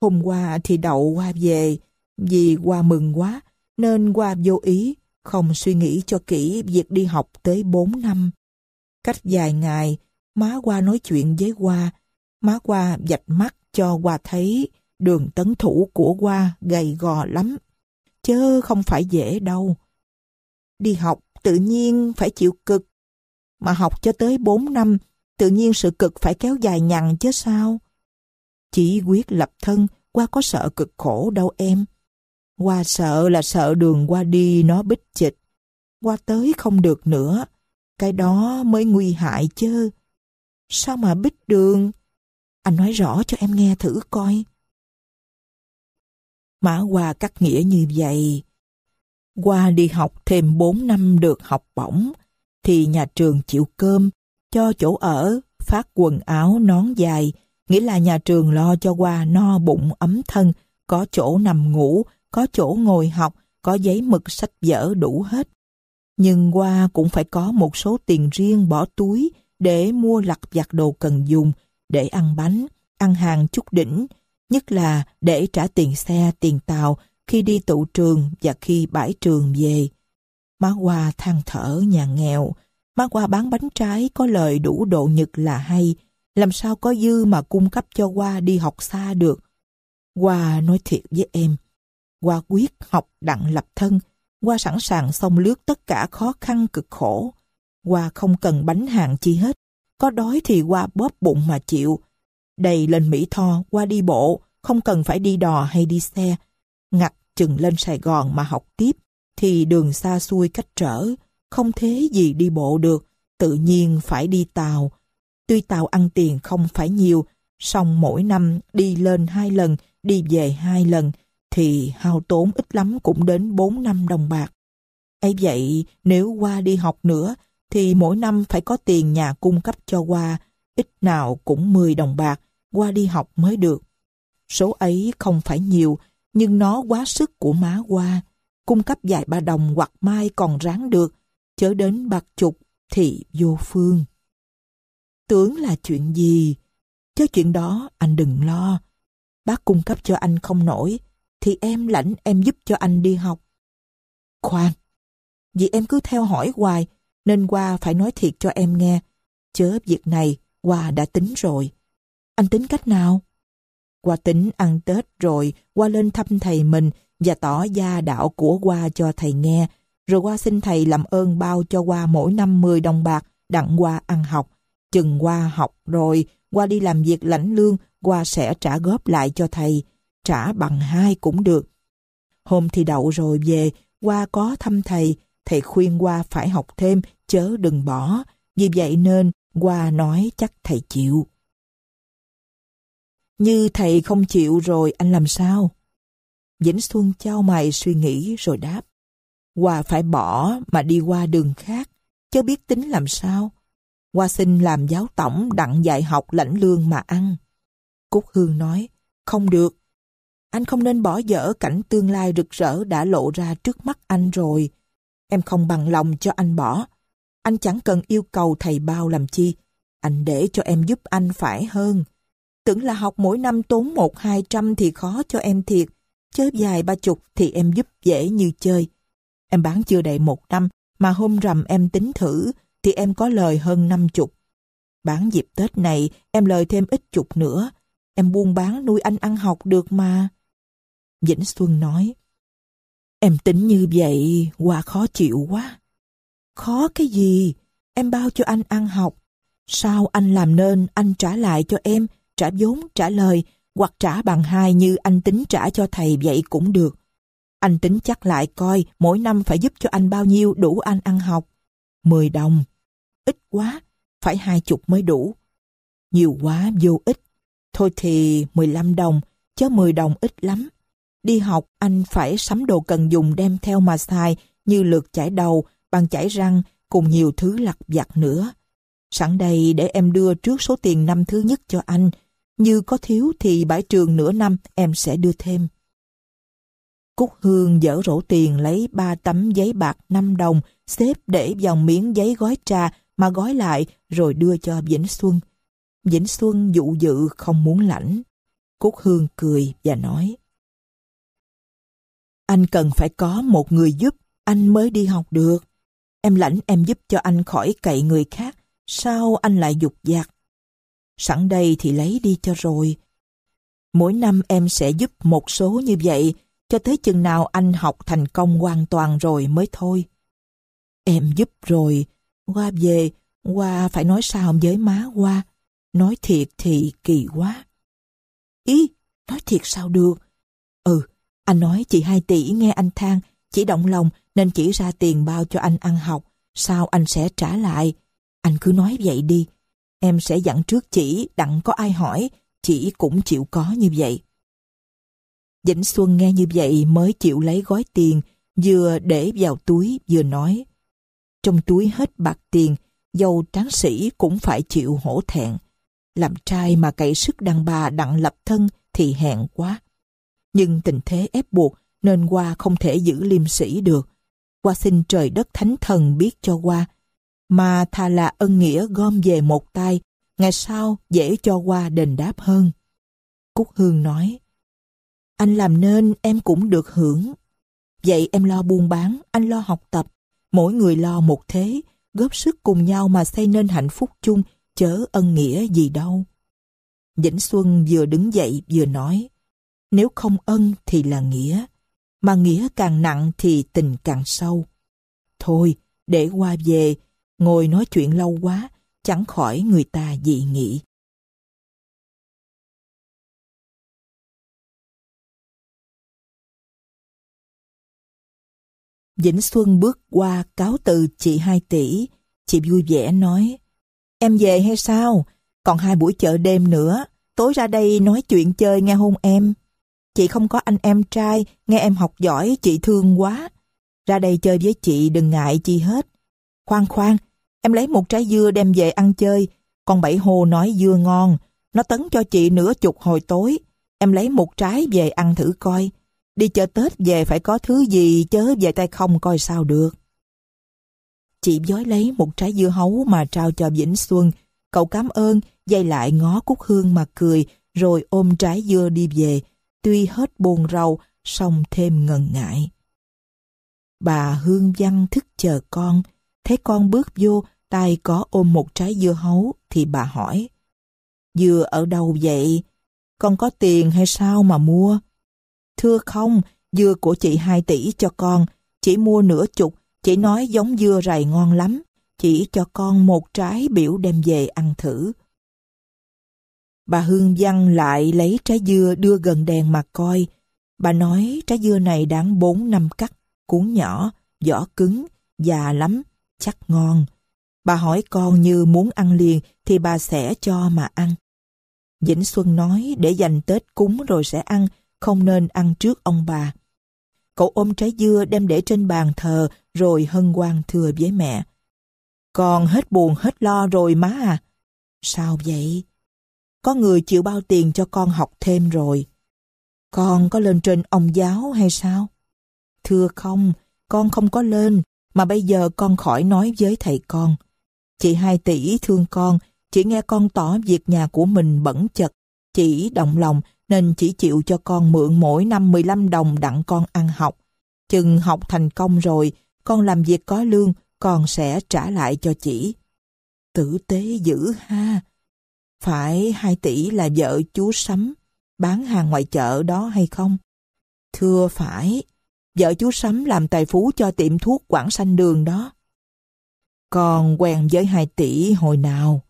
Hôm qua thì đậu qua về, vì qua mừng quá, nên qua vô ý, không suy nghĩ cho kỹ việc đi học tới 4 năm. Cách vài ngày, má qua nói chuyện với qua, má qua dạch mắt cho qua thấy đường tấn thủ của qua gầy gò lắm, chứ không phải dễ đâu. Đi học tự nhiên phải chịu cực, mà học cho tới 4 năm, tự nhiên sự cực phải kéo dài nhằn chứ sao? Chỉ quyết lập thân, qua có sợ cực khổ đâu em. Qua sợ là sợ đường qua đi nó bích chịch. Qua tới không được nữa, cái đó mới nguy hại chứ. Sao mà bích đường? Anh nói rõ cho em nghe thử coi. Mã Hoa cắt nghĩa như vậy. Qua đi học thêm 4 năm được học bổng, thì nhà trường chịu cơm, cho chỗ ở, phát quần áo nón dài, nghĩa là nhà trường lo cho qua no bụng ấm thân, có chỗ nằm ngủ, có chỗ ngồi học, có giấy mực sách vở đủ hết. Nhưng qua cũng phải có một số tiền riêng bỏ túi để mua lặt vặt đồ cần dùng, để ăn bánh, ăn hàng chút đỉnh, nhất là để trả tiền xe, tiền tàu khi đi tụ trường và khi bãi trường về. Má qua than thở nhà nghèo, má qua bán bánh trái có lời đủ độ nhực là hay, làm sao có dư mà cung cấp cho qua đi học xa được. Qua nói thiệt với em, qua quyết học đặng lập thân, qua sẵn sàng xông lướt tất cả khó khăn cực khổ. Qua không cần bánh hàng chi hết, có đói thì qua bóp bụng mà chịu. Đầy lên Mỹ Tho, qua đi bộ, không cần phải đi đò hay đi xe. Ngặt chừng lên Sài Gòn mà học tiếp, thì đường xa xuôi cách trở, không thế gì đi bộ được, tự nhiên phải đi tàu. Tuy tàu ăn tiền không phải nhiều, song mỗi năm đi lên hai lần, đi về hai lần, thì hao tốn ít lắm cũng đến bốn năm đồng bạc. ấy vậy, nếu qua đi học nữa, thì mỗi năm phải có tiền nhà cung cấp cho qua, ít nào cũng 10 đồng bạc, qua đi học mới được. Số ấy không phải nhiều, nhưng nó quá sức của má qua cung cấp vài ba đồng hoặc mai còn ráng được, chớ đến bạc chục thì vô phương. Tướng là chuyện gì? Chớ chuyện đó anh đừng lo. Bác cung cấp cho anh không nổi, thì em lãnh em giúp cho anh đi học. Khoan, vì em cứ theo hỏi hoài, nên qua phải nói thiệt cho em nghe. Chớ việc này, qua đã tính rồi. Anh tính cách nào? Qua tính ăn Tết rồi, qua lên thăm thầy mình, và tỏ gia đạo của qua cho thầy nghe, rồi qua xin thầy làm ơn bao cho qua mỗi năm 10 đồng bạc đặng qua ăn học. Chừng qua học rồi, qua đi làm việc lãnh lương, qua sẽ trả góp lại cho thầy, trả bằng hai cũng được. Hôm thì đậu rồi về, qua có thăm thầy, thầy khuyên qua phải học thêm, chớ đừng bỏ. Vì vậy nên, qua nói chắc thầy chịu. Như thầy không chịu rồi anh làm sao? Vĩnh Xuân trao mày suy nghĩ rồi đáp. Hòa phải bỏ mà đi qua đường khác, chớ biết tính làm sao. Hoa xin làm giáo tổng đặng dạy học lãnh lương mà ăn. Cúc Hương nói, không được. Anh không nên bỏ dở cảnh tương lai rực rỡ đã lộ ra trước mắt anh rồi. Em không bằng lòng cho anh bỏ. Anh chẳng cần yêu cầu thầy bao làm chi. Anh để cho em giúp anh phải hơn. Tưởng là học mỗi năm tốn một hai trăm thì khó cho em thiệt chớp dài ba chục thì em giúp dễ như chơi. Em bán chưa đầy một năm, mà hôm rằm em tính thử, thì em có lời hơn năm chục. Bán dịp Tết này, em lời thêm ít chục nữa. Em buôn bán nuôi anh ăn học được mà. Vĩnh Xuân nói, Em tính như vậy, Hòa khó chịu quá. Khó cái gì? Em bao cho anh ăn học. Sao anh làm nên, anh trả lại cho em, trả vốn, trả lời, hoặc trả bằng hai như anh tính trả cho thầy vậy cũng được. Anh tính chắc lại coi mỗi năm phải giúp cho anh bao nhiêu đủ anh ăn học. Mười đồng. Ít quá, phải hai chục mới đủ. Nhiều quá vô ích. Thôi thì mười lăm đồng, chứ mười đồng ít lắm. Đi học anh phải sắm đồ cần dùng đem theo mà xài như lượt chải đầu, bằng chải răng cùng nhiều thứ lặt vặt nữa. Sẵn đây để em đưa trước số tiền năm thứ nhất cho anh, như có thiếu thì bãi trường nửa năm em sẽ đưa thêm. Cúc Hương dở rổ tiền lấy ba tấm giấy bạc 5 đồng, xếp để vào miếng giấy gói trà mà gói lại rồi đưa cho Vĩnh Xuân. Vĩnh Xuân dụ dự không muốn lãnh. Cúc Hương cười và nói. Anh cần phải có một người giúp, anh mới đi học được. Em lãnh em giúp cho anh khỏi cậy người khác, sao anh lại dục dạc? sẵn đây thì lấy đi cho rồi. Mỗi năm em sẽ giúp một số như vậy, cho tới chừng nào anh học thành công hoàn toàn rồi mới thôi. Em giúp rồi, qua về, qua phải nói sao với má qua, nói thiệt thì kỳ quá. Ý, nói thiệt sao được? Ừ, anh nói chị hai tỷ nghe anh than, chỉ động lòng nên chỉ ra tiền bao cho anh ăn học, sao anh sẽ trả lại? Anh cứ nói vậy đi, Em sẽ dặn trước chỉ, đặng có ai hỏi, chỉ cũng chịu có như vậy. Vĩnh Xuân nghe như vậy mới chịu lấy gói tiền, vừa để vào túi vừa nói. Trong túi hết bạc tiền, dâu tráng sĩ cũng phải chịu hổ thẹn. Làm trai mà cậy sức đàn bà đặng lập thân thì hẹn quá. Nhưng tình thế ép buộc nên qua không thể giữ liêm sĩ được. Qua xin trời đất thánh thần biết cho qua, mà thà là ân nghĩa gom về một tay, ngày sau dễ cho qua đền đáp hơn. Cúc Hương nói, anh làm nên em cũng được hưởng. Vậy em lo buôn bán, anh lo học tập, mỗi người lo một thế, góp sức cùng nhau mà xây nên hạnh phúc chung, chớ ân nghĩa gì đâu. Vĩnh Xuân vừa đứng dậy vừa nói, nếu không ân thì là nghĩa, mà nghĩa càng nặng thì tình càng sâu. Thôi, để qua về, Ngồi nói chuyện lâu quá, chẳng khỏi người ta dị nghị. Vĩnh Xuân bước qua cáo từ chị hai tỷ, chị vui vẻ nói, em về hay sao? Còn hai buổi chợ đêm nữa, tối ra đây nói chuyện chơi nghe hôn em. Chị không có anh em trai, nghe em học giỏi, chị thương quá. Ra đây chơi với chị đừng ngại chi hết. Khoan khoan, Em lấy một trái dưa đem về ăn chơi. Con bảy hồ nói dưa ngon. Nó tấn cho chị nửa chục hồi tối. Em lấy một trái về ăn thử coi. Đi chợ Tết về phải có thứ gì chớ về tay không coi sao được. Chị dối lấy một trái dưa hấu mà trao cho Vĩnh Xuân. Cậu cảm ơn, dây lại ngó cúc hương mà cười, rồi ôm trái dưa đi về. Tuy hết buồn rầu, song thêm ngần ngại. Bà Hương Văn thức chờ con, thấy con bước vô, tay có ôm một trái dưa hấu, thì bà hỏi. Dưa ở đâu vậy? Con có tiền hay sao mà mua? Thưa không, dưa của chị 2 tỷ cho con, chỉ mua nửa chục, chỉ nói giống dưa rầy ngon lắm, chỉ cho con một trái biểu đem về ăn thử. Bà Hương Văn lại lấy trái dưa đưa gần đèn mà coi. Bà nói trái dưa này đáng 4 năm cắt, cuốn nhỏ, vỏ cứng, già lắm, chắc ngon. Bà hỏi con như muốn ăn liền thì bà sẽ cho mà ăn. Vĩnh Xuân nói để dành Tết cúng rồi sẽ ăn, không nên ăn trước ông bà. Cậu ôm trái dưa đem để trên bàn thờ rồi hân hoan thừa với mẹ. Con hết buồn hết lo rồi má à. Sao vậy? Có người chịu bao tiền cho con học thêm rồi. Con có lên trên ông giáo hay sao? Thưa không, con không có lên, mà bây giờ con khỏi nói với thầy con. Chị hai tỷ thương con, chỉ nghe con tỏ việc nhà của mình bẩn chật, chỉ động lòng nên chỉ chịu cho con mượn mỗi năm 15 đồng đặng con ăn học. Chừng học thành công rồi, con làm việc có lương, con sẽ trả lại cho chị. Tử tế dữ ha. Phải hai tỷ là vợ chú sắm, bán hàng ngoài chợ đó hay không? Thưa phải vợ chú Sắm làm tài phú cho tiệm thuốc Quảng Sanh Đường đó. Con quen với hai tỷ hồi nào?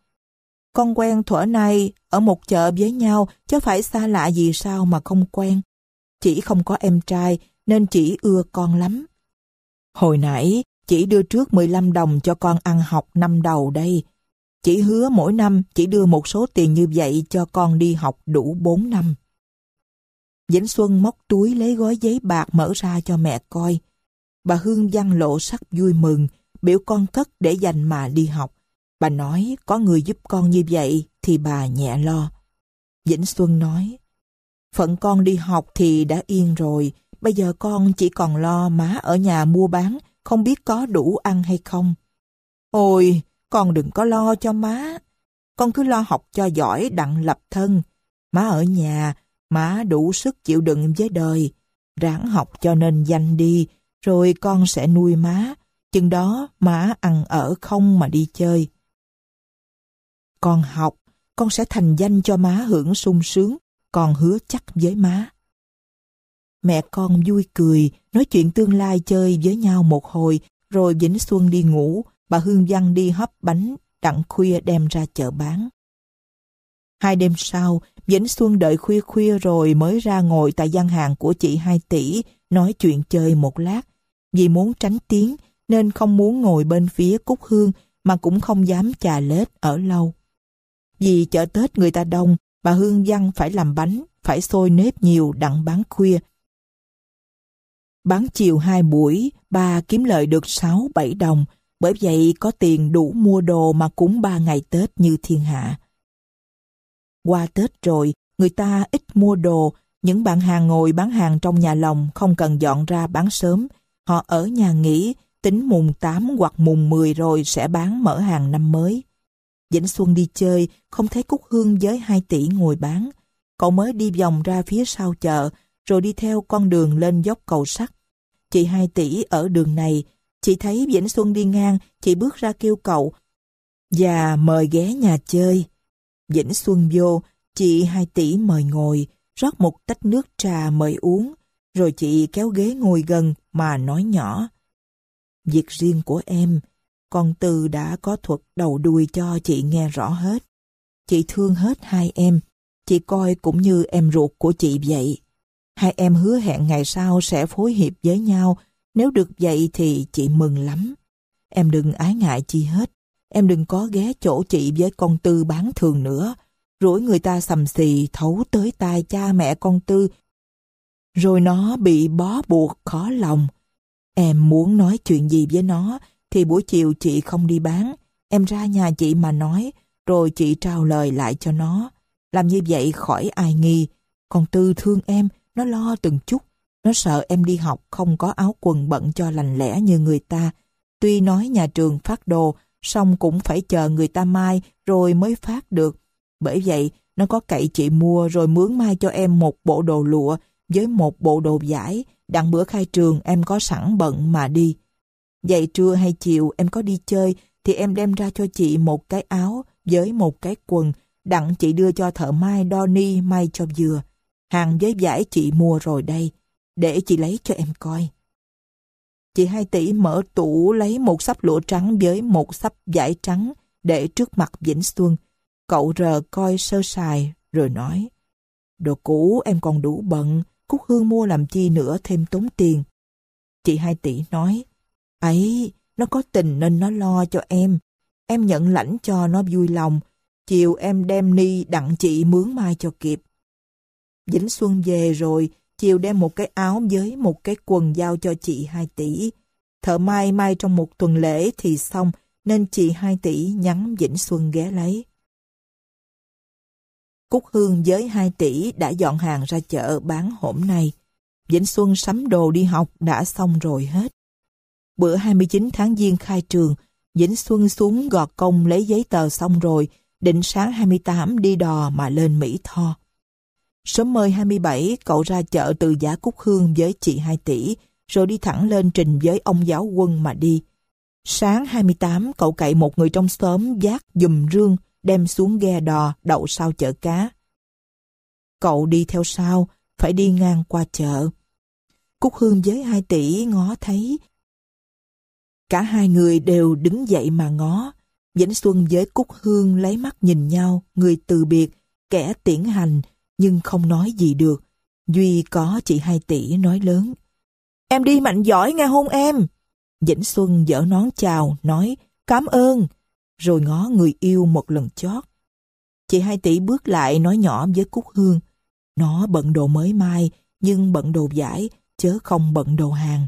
Con quen thuở nay ở một chợ với nhau chứ phải xa lạ gì sao mà không quen. Chỉ không có em trai nên chỉ ưa con lắm. Hồi nãy chỉ đưa trước 15 đồng cho con ăn học năm đầu đây. Chỉ hứa mỗi năm chỉ đưa một số tiền như vậy cho con đi học đủ 4 năm. Vĩnh Xuân móc túi lấy gói giấy bạc mở ra cho mẹ coi. Bà Hương văn lộ sắc vui mừng, biểu con cất để dành mà đi học. Bà nói có người giúp con như vậy thì bà nhẹ lo. Vĩnh Xuân nói, phận con đi học thì đã yên rồi, bây giờ con chỉ còn lo má ở nhà mua bán, không biết có đủ ăn hay không. Ôi, con đừng có lo cho má, con cứ lo học cho giỏi đặng lập thân. Má ở nhà, Má đủ sức chịu đựng với đời, ráng học cho nên danh đi, rồi con sẽ nuôi má, chừng đó má ăn ở không mà đi chơi. Con học, con sẽ thành danh cho má hưởng sung sướng, con hứa chắc với má. Mẹ con vui cười, nói chuyện tương lai chơi với nhau một hồi, rồi Vĩnh Xuân đi ngủ, bà Hương Văn đi hấp bánh, đặng khuya đem ra chợ bán. Hai đêm sau, Vĩnh Xuân đợi khuya khuya rồi mới ra ngồi tại gian hàng của chị hai tỷ, nói chuyện chơi một lát. Vì muốn tránh tiếng nên không muốn ngồi bên phía Cúc Hương mà cũng không dám chà lết ở lâu. Vì chợ Tết người ta đông, bà Hương Văn phải làm bánh, phải xôi nếp nhiều đặng bán khuya. Bán chiều hai buổi, bà kiếm lợi được 6-7 đồng, bởi vậy có tiền đủ mua đồ mà cúng ba ngày Tết như thiên hạ. Qua Tết rồi, người ta ít mua đồ, những bạn hàng ngồi bán hàng trong nhà lòng không cần dọn ra bán sớm. Họ ở nhà nghỉ, tính mùng 8 hoặc mùng 10 rồi sẽ bán mở hàng năm mới. Vĩnh Xuân đi chơi, không thấy Cúc Hương với 2 tỷ ngồi bán. Cậu mới đi vòng ra phía sau chợ, rồi đi theo con đường lên dốc cầu sắt. Chị 2 tỷ ở đường này, chị thấy Vĩnh Xuân đi ngang, chị bước ra kêu cậu và mời ghé nhà chơi. Vĩnh Xuân vô, chị hai tỷ mời ngồi, rót một tách nước trà mời uống, rồi chị kéo ghế ngồi gần mà nói nhỏ. Việc riêng của em, con Tư đã có thuật đầu đuôi cho chị nghe rõ hết. Chị thương hết hai em, chị coi cũng như em ruột của chị vậy. Hai em hứa hẹn ngày sau sẽ phối hiệp với nhau, nếu được vậy thì chị mừng lắm. Em đừng ái ngại chi hết, em đừng có ghé chỗ chị với con Tư bán thường nữa. Rủi người ta sầm xì thấu tới tai cha mẹ con Tư. Rồi nó bị bó buộc khó lòng. Em muốn nói chuyện gì với nó thì buổi chiều chị không đi bán. Em ra nhà chị mà nói rồi chị trao lời lại cho nó. Làm như vậy khỏi ai nghi. Con Tư thương em, nó lo từng chút. Nó sợ em đi học không có áo quần bận cho lành lẽ như người ta. Tuy nói nhà trường phát đồ xong cũng phải chờ người ta mai rồi mới phát được. Bởi vậy, nó có cậy chị mua rồi mướn mai cho em một bộ đồ lụa với một bộ đồ giải, đặng bữa khai trường em có sẵn bận mà đi. Vậy trưa hay chiều em có đi chơi thì em đem ra cho chị một cái áo với một cái quần, đặng chị đưa cho thợ mai đo ni may cho vừa. Hàng với giải chị mua rồi đây, để chị lấy cho em coi. Chị hai tỷ mở tủ lấy một sắp lụa trắng với một sắp vải trắng để trước mặt Vĩnh Xuân. Cậu rờ coi sơ sài rồi nói Đồ cũ em còn đủ bận, Cúc Hương mua làm chi nữa thêm tốn tiền. Chị hai tỷ nói Ấy, nó có tình nên nó lo cho em. Em nhận lãnh cho nó vui lòng. Chiều em đem ni đặng chị mướn mai cho kịp. Vĩnh Xuân về rồi, Chiều đem một cái áo với một cái quần giao cho chị 2 tỷ. Thợ mai mai trong một tuần lễ thì xong, nên chị 2 tỷ nhắn Vĩnh Xuân ghé lấy. Cúc Hương với 2 tỷ đã dọn hàng ra chợ bán hôm nay. Vĩnh Xuân sắm đồ đi học đã xong rồi hết. Bữa 29 tháng Giêng khai trường, Vĩnh Xuân xuống gọt công lấy giấy tờ xong rồi, định sáng 28 đi đò mà lên Mỹ Tho. Sớm mơi 27, cậu ra chợ từ giá Cúc Hương với chị 2 tỷ, rồi đi thẳng lên trình với ông giáo quân mà đi. Sáng 28, cậu cậy một người trong xóm giác dùm rương, đem xuống ghe đò, đậu sau chợ cá. Cậu đi theo sau, phải đi ngang qua chợ. Cúc Hương với 2 tỷ ngó thấy. Cả hai người đều đứng dậy mà ngó. Vĩnh Xuân với Cúc Hương lấy mắt nhìn nhau, người từ biệt, kẻ tiễn hành, nhưng không nói gì được. Duy có chị hai tỷ nói lớn. Em đi mạnh giỏi nghe hôn em. Dĩnh Xuân dở nón chào, nói cảm ơn, rồi ngó người yêu một lần chót. Chị hai tỷ bước lại nói nhỏ với Cúc Hương. Nó bận đồ mới mai, nhưng bận đồ giải, chớ không bận đồ hàng.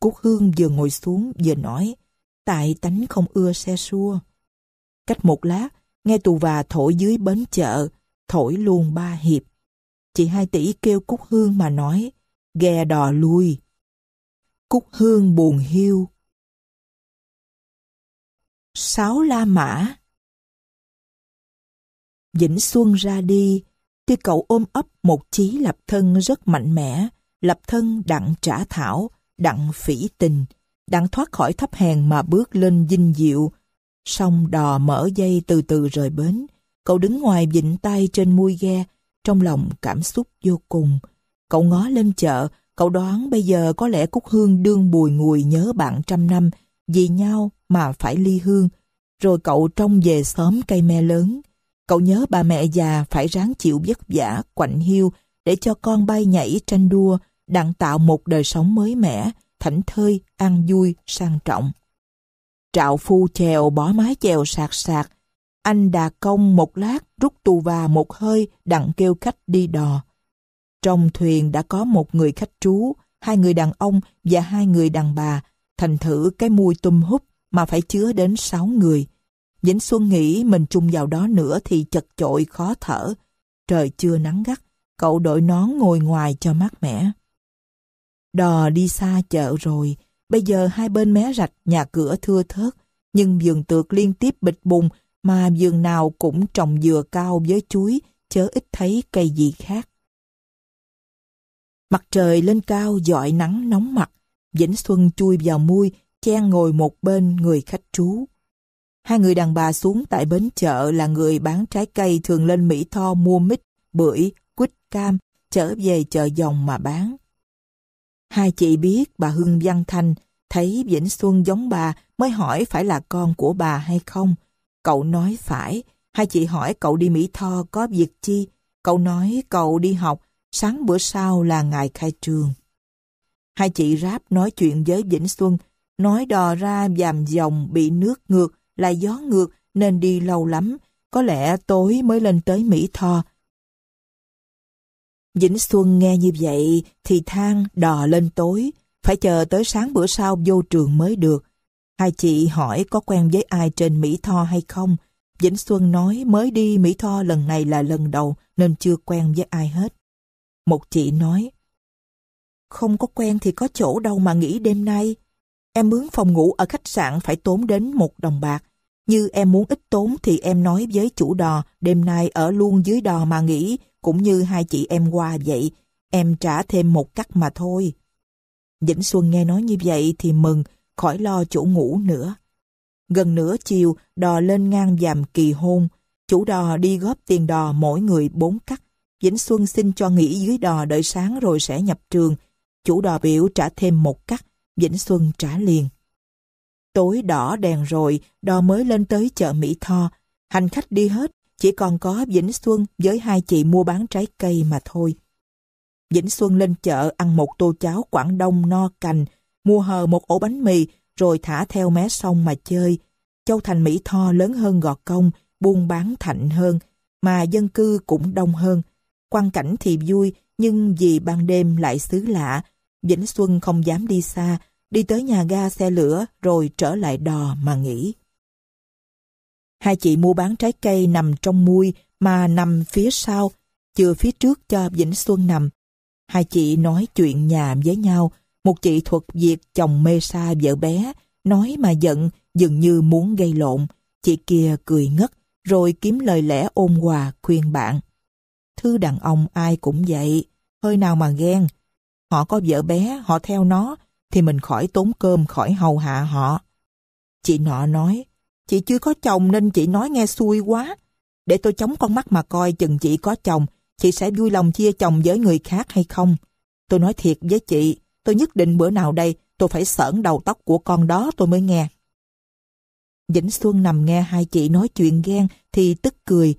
Cúc Hương vừa ngồi xuống vừa nói, tại tánh không ưa xe xua. Cách một lát, nghe tù và thổi dưới bến chợ, thổi luôn ba hiệp. Chị hai tỷ kêu Cúc Hương mà nói, ghe đò lui. Cúc Hương buồn hiu. Sáu La Mã Vĩnh Xuân ra đi, tuy cậu ôm ấp một chí lập thân rất mạnh mẽ, lập thân đặng trả thảo, đặng phỉ tình, đặng thoát khỏi thấp hèn mà bước lên dinh diệu, song đò mở dây từ từ rời bến, Cậu đứng ngoài vịnh tay trên mui ghe, trong lòng cảm xúc vô cùng. Cậu ngó lên chợ, cậu đoán bây giờ có lẽ Cúc Hương đương bùi ngùi nhớ bạn trăm năm, vì nhau mà phải ly hương. Rồi cậu trông về xóm cây me lớn. Cậu nhớ bà mẹ già phải ráng chịu vất vả, quạnh hiu để cho con bay nhảy tranh đua, đặng tạo một đời sống mới mẻ, thảnh thơi, an vui, sang trọng. Trạo phu chèo bó mái chèo sạc sạc, anh đà công một lát rút tù và một hơi đặng kêu khách đi đò. Trong thuyền đã có một người khách trú, hai người đàn ông và hai người đàn bà, thành thử cái mùi tum hút mà phải chứa đến sáu người. Vĩnh Xuân nghĩ mình chung vào đó nữa thì chật chội khó thở. Trời chưa nắng gắt, cậu đội nón ngồi ngoài cho mát mẻ. Đò đi xa chợ rồi, bây giờ hai bên mé rạch nhà cửa thưa thớt, nhưng vườn tược liên tiếp bịch bùng mà vườn nào cũng trồng dừa cao với chuối, chớ ít thấy cây gì khác. Mặt trời lên cao dọi nắng nóng mặt, Vĩnh Xuân chui vào mui, chen ngồi một bên người khách trú. Hai người đàn bà xuống tại bến chợ là người bán trái cây thường lên Mỹ Tho mua mít, bưởi, quýt cam, trở về chợ dòng mà bán. Hai chị biết bà Hương Văn Thanh thấy Vĩnh Xuân giống bà mới hỏi phải là con của bà hay không, Cậu nói phải, hai chị hỏi cậu đi Mỹ Tho có việc chi? Cậu nói cậu đi học, sáng bữa sau là ngày khai trường. Hai chị ráp nói chuyện với Vĩnh Xuân, nói đò ra dàm dòng bị nước ngược, là gió ngược nên đi lâu lắm, có lẽ tối mới lên tới Mỹ Tho. Vĩnh Xuân nghe như vậy thì than đò lên tối, phải chờ tới sáng bữa sau vô trường mới được. Hai chị hỏi có quen với ai trên Mỹ Tho hay không? Vĩnh Xuân nói mới đi Mỹ Tho lần này là lần đầu nên chưa quen với ai hết. Một chị nói, không có quen thì có chỗ đâu mà nghỉ đêm nay. Em mướn phòng ngủ ở khách sạn phải tốn đến một đồng bạc. Như em muốn ít tốn thì em nói với chủ đò đêm nay ở luôn dưới đò mà nghỉ cũng như hai chị em qua vậy. Em trả thêm một cắt mà thôi. Vĩnh Xuân nghe nói như vậy thì mừng khỏi lo chủ ngủ nữa. Gần nửa chiều, đò lên ngang dàm kỳ hôn, chủ đò đi góp tiền đò mỗi người bốn cắt. Vĩnh Xuân xin cho nghỉ dưới đò đợi sáng rồi sẽ nhập trường. Chủ đò biểu trả thêm một cắt, Vĩnh Xuân trả liền. Tối đỏ đèn rồi, đò mới lên tới chợ Mỹ Tho. Hành khách đi hết, chỉ còn có Vĩnh Xuân với hai chị mua bán trái cây mà thôi. Vĩnh Xuân lên chợ ăn một tô cháo Quảng Đông no cành, mua hờ một ổ bánh mì rồi thả theo mé sông mà chơi. Châu thành Mỹ Tho lớn hơn Gò Công, buôn bán thạnh hơn, mà dân cư cũng đông hơn. Quan cảnh thì vui, nhưng vì ban đêm lại xứ lạ, Vĩnh Xuân không dám đi xa, đi tới nhà ga xe lửa rồi trở lại đò mà nghỉ. Hai chị mua bán trái cây nằm trong muôi, mà nằm phía sau, chừa phía trước cho Vĩnh Xuân nằm. Hai chị nói chuyện nhà với nhau, một chị thuật việc chồng mê sa vợ bé, nói mà giận, dường như muốn gây lộn. Chị kia cười ngất, rồi kiếm lời lẽ ôn hòa khuyên bạn. Thứ đàn ông ai cũng vậy, hơi nào mà ghen. Họ có vợ bé, họ theo nó, thì mình khỏi tốn cơm, khỏi hầu hạ họ. Chị nọ nói, chị chưa có chồng nên chị nói nghe xui quá. Để tôi chống con mắt mà coi chừng chị có chồng, chị sẽ vui lòng chia chồng với người khác hay không. Tôi nói thiệt với chị, tôi nhất định bữa nào đây tôi phải sởn đầu tóc của con đó tôi mới nghe. Vĩnh Xuân nằm nghe hai chị nói chuyện ghen thì tức cười.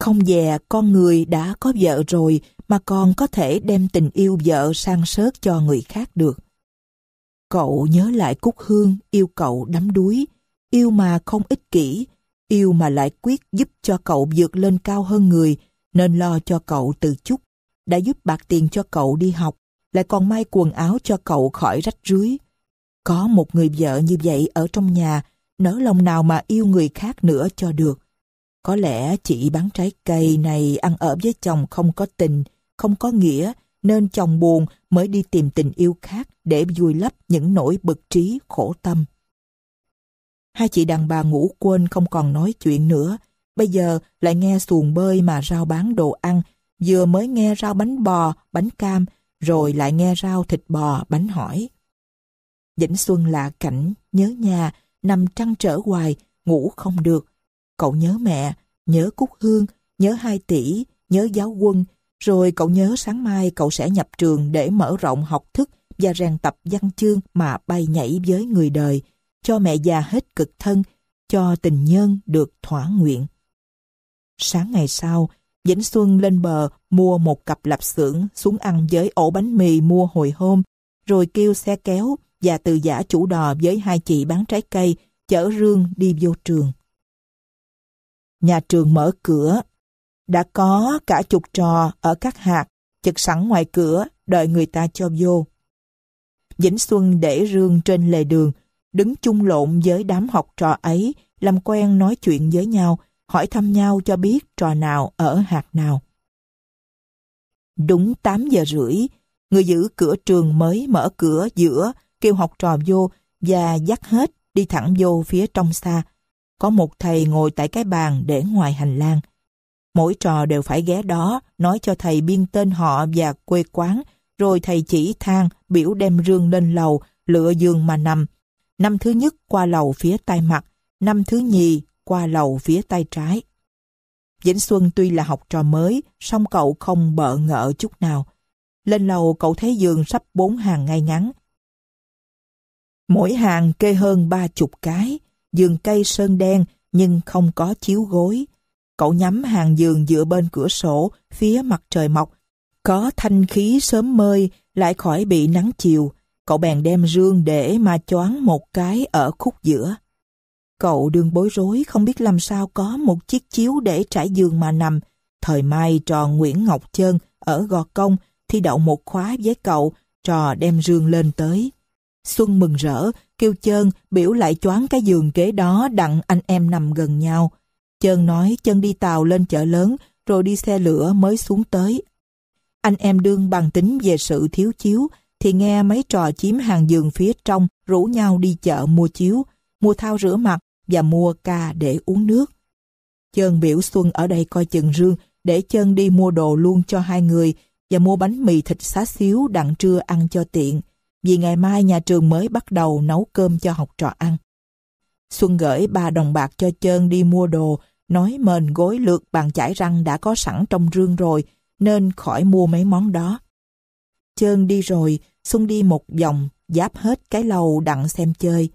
Không dè con người đã có vợ rồi mà còn có thể đem tình yêu vợ sang sớt cho người khác được. Cậu nhớ lại Cúc Hương yêu cậu đắm đuối, yêu mà không ích kỷ, yêu mà lại quyết giúp cho cậu vượt lên cao hơn người nên lo cho cậu từ chút, đã giúp bạc tiền cho cậu đi học, lại còn may quần áo cho cậu khỏi rách rưới. Có một người vợ như vậy ở trong nhà, nỡ lòng nào mà yêu người khác nữa cho được. Có lẽ chị bán trái cây này ăn ở với chồng không có tình, không có nghĩa, nên chồng buồn mới đi tìm tình yêu khác để vui lấp những nỗi bực trí khổ tâm. Hai chị đàn bà ngủ quên không còn nói chuyện nữa, bây giờ lại nghe xuồng bơi mà rao bán đồ ăn, vừa mới nghe rao bánh bò, bánh cam, rồi lại nghe rau thịt bò, bánh hỏi. Vĩnh Xuân là cảnh, nhớ nhà, nằm trăn trở hoài, ngủ không được. Cậu nhớ mẹ, nhớ Cúc Hương, nhớ hai tỷ, nhớ giáo quân, rồi cậu nhớ sáng mai cậu sẽ nhập trường để mở rộng học thức và rèn tập văn chương mà bay nhảy với người đời, cho mẹ già hết cực thân, cho tình nhân được thỏa nguyện. Sáng ngày sau, Vĩnh Xuân lên bờ mua một cặp lạp xưởng xuống ăn với ổ bánh mì mua hồi hôm, rồi kêu xe kéo và từ giả chủ đò với hai chị bán trái cây, chở Rương đi vô trường. Nhà trường mở cửa. Đã có cả chục trò ở các hạt, chực sẵn ngoài cửa, đợi người ta cho vô. Vĩnh Xuân để Rương trên lề đường, đứng chung lộn với đám học trò ấy, làm quen nói chuyện với nhau, hỏi thăm nhau cho biết trò nào ở hạt nào. Đúng 8 giờ rưỡi, người giữ cửa trường mới mở cửa giữa, kêu học trò vô và dắt hết đi thẳng vô phía trong xa. Có một thầy ngồi tại cái bàn để ngoài hành lang. Mỗi trò đều phải ghé đó, nói cho thầy biên tên họ và quê quán, rồi thầy chỉ thang, biểu đem rương lên lầu, lựa giường mà nằm. Năm thứ nhất qua lầu phía tay mặt, năm thứ nhì qua lầu phía tay trái. Vĩnh Xuân tuy là học trò mới, song cậu không bợ ngợ chút nào. Lên lầu cậu thấy giường sắp bốn hàng ngay ngắn. Mỗi hàng kê hơn ba chục cái, giường cây sơn đen nhưng không có chiếu gối. Cậu nhắm hàng giường dựa bên cửa sổ, phía mặt trời mọc. Có thanh khí sớm mơi, lại khỏi bị nắng chiều. Cậu bèn đem rương để mà choáng một cái ở khúc giữa. Cậu đương bối rối không biết làm sao có một chiếc chiếu để trải giường mà nằm. Thời mai trò Nguyễn Ngọc Trân ở Gò Công thi đậu một khóa với cậu, trò đem rương lên tới. Xuân mừng rỡ, kêu Trân biểu lại choán cái giường kế đó đặng anh em nằm gần nhau. Trân nói chân đi tàu lên chợ lớn rồi đi xe lửa mới xuống tới. Anh em đương bằng tính về sự thiếu chiếu thì nghe mấy trò chiếm hàng giường phía trong rủ nhau đi chợ mua chiếu, mua thao rửa mặt và mua ca để uống nước. Chơn biểu Xuân ở đây coi chừng rương để Chơn đi mua đồ luôn cho hai người và mua bánh mì thịt xá xíu đặng trưa ăn cho tiện vì ngày mai nhà trường mới bắt đầu nấu cơm cho học trò ăn. Xuân gửi ba đồng bạc cho Chơn đi mua đồ nói mền gối lượt bàn chải răng đã có sẵn trong rương rồi nên khỏi mua mấy món đó. Chơn đi rồi, Xuân đi một vòng, giáp hết cái lầu đặng xem chơi.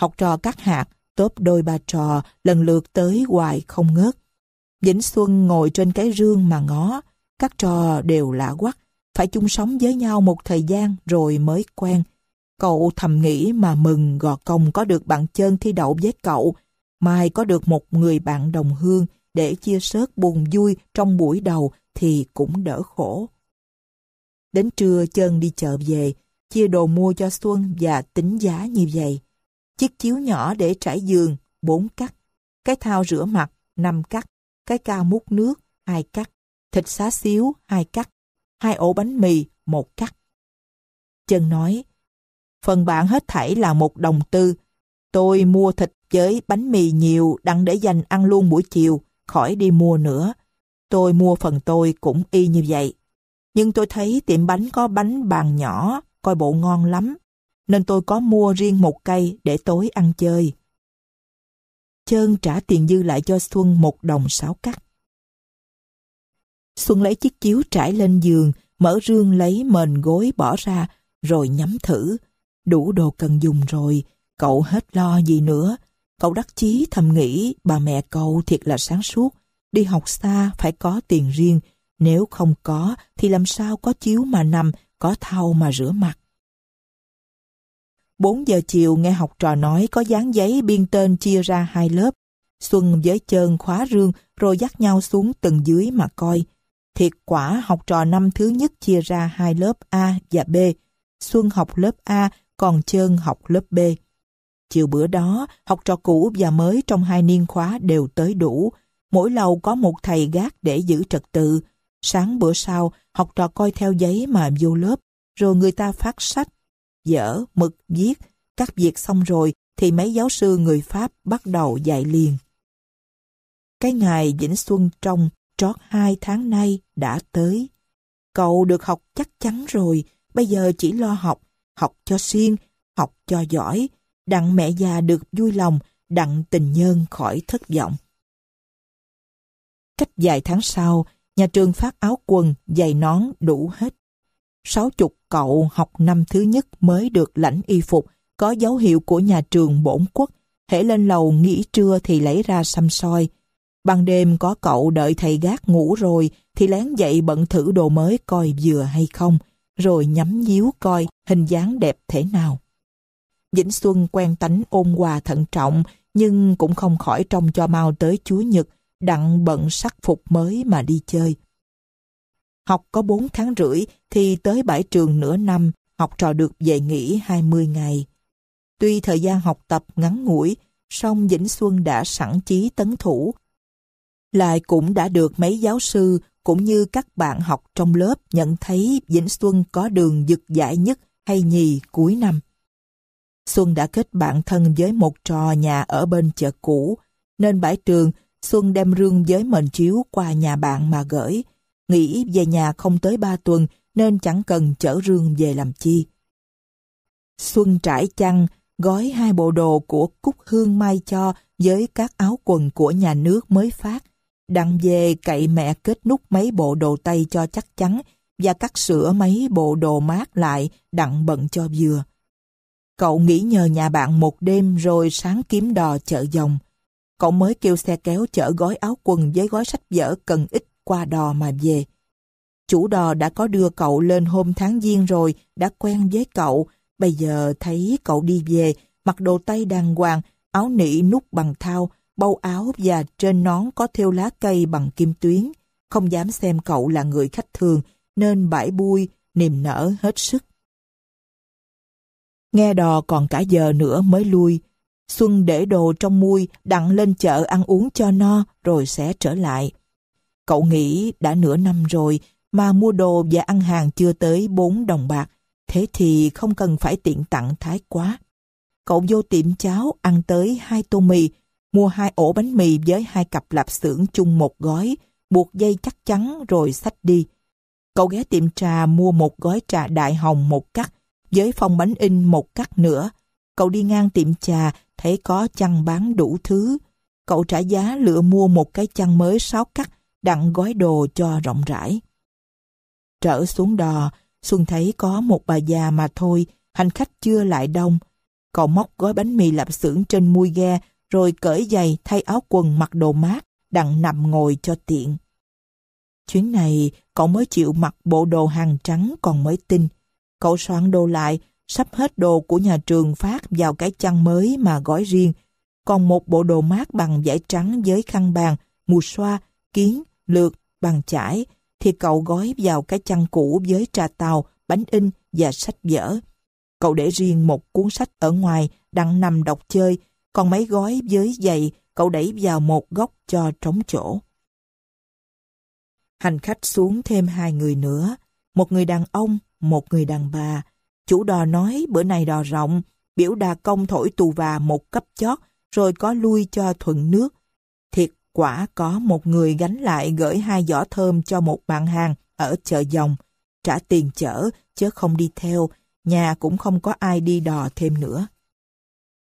Học trò cắt hạt, tốp đôi ba trò lần lượt tới hoài không ngớt. Vĩnh Xuân ngồi trên cái rương mà ngó, các trò đều lạ quắc, phải chung sống với nhau một thời gian rồi mới quen. Cậu thầm nghĩ mà mừng gò công có được bạn chân thi đậu với cậu, mai có được một người bạn đồng hương để chia sớt buồn vui trong buổi đầu thì cũng đỡ khổ. Đến trưa chân đi chợ về, chia đồ mua cho Xuân và tính giá như vậy chiếc chiếu nhỏ để trải giường, bốn cắt, cái thao rửa mặt, năm cắt, cái cao múc nước, hai cắt, thịt xá xíu, hai cắt, hai ổ bánh mì, một cắt. Chân nói, phần bạn hết thảy là một đồng tư, tôi mua thịt với bánh mì nhiều đặng để dành ăn luôn buổi chiều, khỏi đi mua nữa. Tôi mua phần tôi cũng y như vậy. Nhưng tôi thấy tiệm bánh có bánh bàn nhỏ, coi bộ ngon lắm nên tôi có mua riêng một cây để tối ăn chơi. Chơn trả tiền dư lại cho Xuân một đồng sáu cắt. Xuân lấy chiếc chiếu trải lên giường, mở rương lấy mền gối bỏ ra, rồi nhắm thử. Đủ đồ cần dùng rồi, cậu hết lo gì nữa. Cậu đắc chí thầm nghĩ bà mẹ cậu thiệt là sáng suốt. Đi học xa phải có tiền riêng, nếu không có thì làm sao có chiếu mà nằm, có thau mà rửa mặt. 4 giờ chiều nghe học trò nói có dán giấy biên tên chia ra hai lớp. Xuân với chơn khóa rương rồi dắt nhau xuống tầng dưới mà coi. Thiệt quả học trò năm thứ nhất chia ra hai lớp A và B. Xuân học lớp A, còn chơn học lớp B. Chiều bữa đó, học trò cũ và mới trong hai niên khóa đều tới đủ. Mỗi lầu có một thầy gác để giữ trật tự. Sáng bữa sau, học trò coi theo giấy mà vô lớp, rồi người ta phát sách dở, mực, viết. Các việc xong rồi thì mấy giáo sư người Pháp bắt đầu dạy liền. Cái ngày Vĩnh Xuân trong trót hai tháng nay đã tới. Cậu được học chắc chắn rồi, bây giờ chỉ lo học, học cho xuyên học cho giỏi, đặng mẹ già được vui lòng, đặng tình nhân khỏi thất vọng. Cách vài tháng sau, nhà trường phát áo quần, giày nón đủ hết sáu chục cậu học năm thứ nhất mới được lãnh y phục, có dấu hiệu của nhà trường bổn quốc, hễ lên lầu nghỉ trưa thì lấy ra xăm soi. Ban đêm có cậu đợi thầy gác ngủ rồi thì lén dậy bận thử đồ mới coi vừa hay không, rồi nhắm nhíu coi hình dáng đẹp thế nào. Vĩnh Xuân quen tánh ôn hòa thận trọng nhưng cũng không khỏi trông cho mau tới Chúa Nhật, đặng bận sắc phục mới mà đi chơi học có 4 tháng rưỡi thì tới bãi trường nửa năm, học trò được về nghỉ 20 ngày. Tuy thời gian học tập ngắn ngủi, song Vĩnh Xuân đã sẵn chí tấn thủ. Lại cũng đã được mấy giáo sư cũng như các bạn học trong lớp nhận thấy Vĩnh Xuân có đường dực giải nhất hay nhì cuối năm. Xuân đã kết bạn thân với một trò nhà ở bên chợ cũ, nên bãi trường Xuân đem rương với mền chiếu qua nhà bạn mà gửi. Nghĩ về nhà không tới ba tuần nên chẳng cần chở rương về làm chi. Xuân trải chăn, gói hai bộ đồ của Cúc Hương Mai cho với các áo quần của nhà nước mới phát. Đặng về cậy mẹ kết nút mấy bộ đồ tây cho chắc chắn và cắt sửa mấy bộ đồ mát lại đặng bận cho vừa. Cậu nghỉ nhờ nhà bạn một đêm rồi sáng kiếm đò chợ dòng. Cậu mới kêu xe kéo chở gói áo quần với gói sách vở cần ít qua đò mà về. Chủ đò đã có đưa cậu lên hôm tháng giêng rồi, đã quen với cậu, bây giờ thấy cậu đi về, mặc đồ tay đàng hoàng, áo nỉ nút bằng thao, bâu áo và trên nón có thêu lá cây bằng kim tuyến. Không dám xem cậu là người khách thường, nên bãi bui, niềm nở hết sức. Nghe đò còn cả giờ nữa mới lui. Xuân để đồ trong muôi, đặng lên chợ ăn uống cho no, rồi sẽ trở lại. Cậu nghĩ đã nửa năm rồi mà mua đồ và ăn hàng chưa tới 4 đồng bạc, thế thì không cần phải tiện tặng thái quá. Cậu vô tiệm cháo ăn tới hai tô mì, mua hai ổ bánh mì với hai cặp lạp xưởng chung một gói, buộc dây chắc chắn rồi xách đi. Cậu ghé tiệm trà mua một gói trà đại hồng một cắt, với phong bánh in một cắt nữa. Cậu đi ngang tiệm trà, thấy có chăn bán đủ thứ. Cậu trả giá lựa mua một cái chăn mới sáu cắt đặng gói đồ cho rộng rãi. Trở xuống đò, Xuân thấy có một bà già mà thôi, hành khách chưa lại đông. Cậu móc gói bánh mì lạp xưởng trên mui ghe, rồi cởi giày thay áo quần mặc đồ mát, đặng nằm ngồi cho tiện. Chuyến này, cậu mới chịu mặc bộ đồ hàng trắng còn mới tinh. Cậu soạn đồ lại, sắp hết đồ của nhà trường phát vào cái chăn mới mà gói riêng. Còn một bộ đồ mát bằng vải trắng với khăn bàn, mù xoa, kiến lượt bằng chải thì cậu gói vào cái chăn cũ với trà tàu, bánh in và sách vở. Cậu để riêng một cuốn sách ở ngoài đặng nằm đọc chơi, còn mấy gói với giày cậu đẩy vào một góc cho trống chỗ. Hành khách xuống thêm hai người nữa, một người đàn ông, một người đàn bà. Chủ đò nói bữa nay đò rộng, biểu đà công thổi tù và một cấp chót, rồi có lui cho thuận nước. Thiệt quả có một người gánh lại gửi hai giỏ thơm cho một bạn hàng ở chợ dòng, trả tiền chở chứ không đi theo, nhà cũng không có ai đi đò thêm nữa.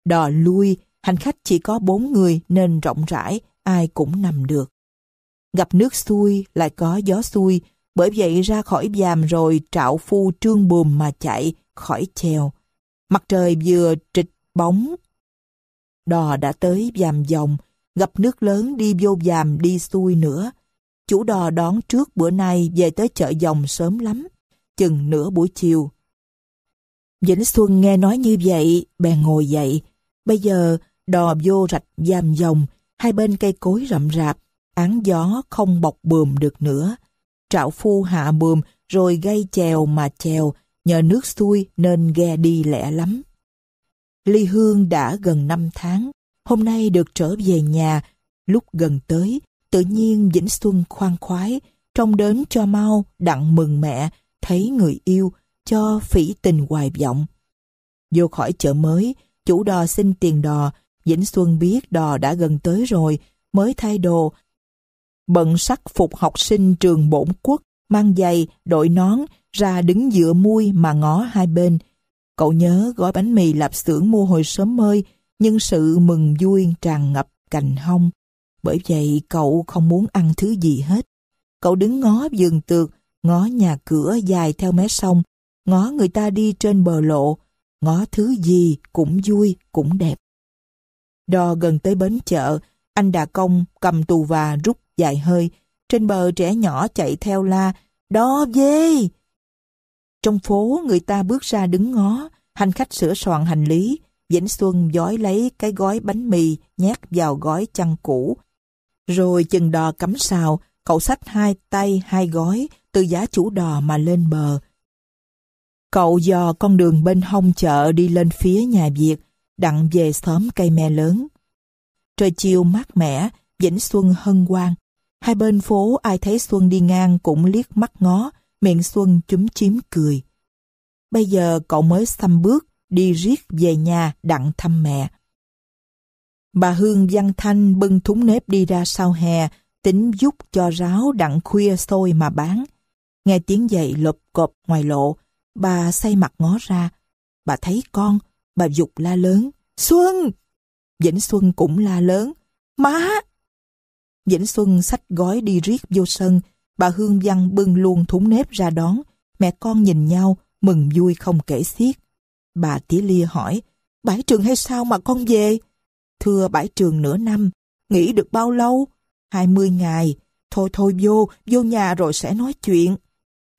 Đò lui, hành khách chỉ có bốn người nên rộng rãi, ai cũng nằm được. Gặp nước xuôi lại có gió xuôi, bởi vậy ra khỏi giàm rồi trạo phu trương bùm mà chạy, khỏi chèo. Mặt trời vừa trịch bóng. Đò đã tới giàm dòng, gặp nước lớn đi vô vàm đi xuôi nữa. Chủ đò đón trước bữa nay về tới chợ dòng sớm lắm, chừng nửa buổi chiều. Vĩnh Xuân nghe nói như vậy, bèn ngồi dậy. Bây giờ đò vô rạch giam dòng, hai bên cây cối rậm rạp, án gió không bọc bườm được nữa. Trạo phu hạ bườm rồi gây chèo mà chèo, nhờ nước xuôi nên ghe đi lẻ lắm. Ly Hương đã gần năm tháng, hôm nay được trở về nhà, lúc gần tới, tự nhiên Vĩnh Xuân khoan khoái, trông đến cho mau, đặng mừng mẹ, thấy người yêu, cho phỉ tình hoài vọng. Vô khỏi chợ mới, chủ đò xin tiền đò, Vĩnh Xuân biết đò đã gần tới rồi, mới thay đồ. Bận sắc phục học sinh trường bổn quốc, mang giày, đội nón, ra đứng giữa mui mà ngó hai bên. Cậu nhớ gói bánh mì lạp xưởng mua hồi sớm mơi, nhưng sự mừng vui tràn ngập cành hông. Bởi vậy cậu không muốn ăn thứ gì hết. Cậu đứng ngó vườn tược, ngó nhà cửa dài theo mé sông, ngó người ta đi trên bờ lộ, ngó thứ gì cũng vui, cũng đẹp. Đò gần tới bến chợ, anh Đà Công cầm tù và rút dài hơi. Trên bờ trẻ nhỏ chạy theo la, đò dê! Trong phố người ta bước ra đứng ngó, hành khách sửa soạn hành lý, Vĩnh Xuân giói lấy cái gói bánh mì nhét vào gói chăn cũ. Rồi chừng đò cắm sào, cậu xách hai tay hai gói từ giá chủ đò mà lên bờ. Cậu dò con đường bên hông chợ đi lên phía nhà Việt, đặng về xóm cây me lớn. Trời chiều mát mẻ, Vĩnh Xuân hân hoan. Hai bên phố ai thấy Xuân đi ngang cũng liếc mắt ngó, miệng Xuân chúm chím cười. Bây giờ cậu mới xăm bước đi riết về nhà đặng thăm mẹ. Bà Hương Văn Thanh bưng thúng nếp đi ra sau hè, tính giúp cho ráo đặng khuya xôi mà bán. Nghe tiếng giày lộp cộp ngoài lộ, bà say mặt ngó ra. Bà thấy con, bà dục la lớn. Xuân! Vĩnh Xuân cũng la lớn. Má! Vĩnh Xuân xách gói đi riết vô sân. Bà Hương Văn bưng luôn thúng nếp ra đón. Mẹ con nhìn nhau, mừng vui không kể xiết. Bà tía lia hỏi, bãi trường hay sao mà con về? Thưa bãi trường nửa năm, nghỉ được bao lâu? Hai mươi ngày. Thôi thôi vô, vô nhà rồi sẽ nói chuyện.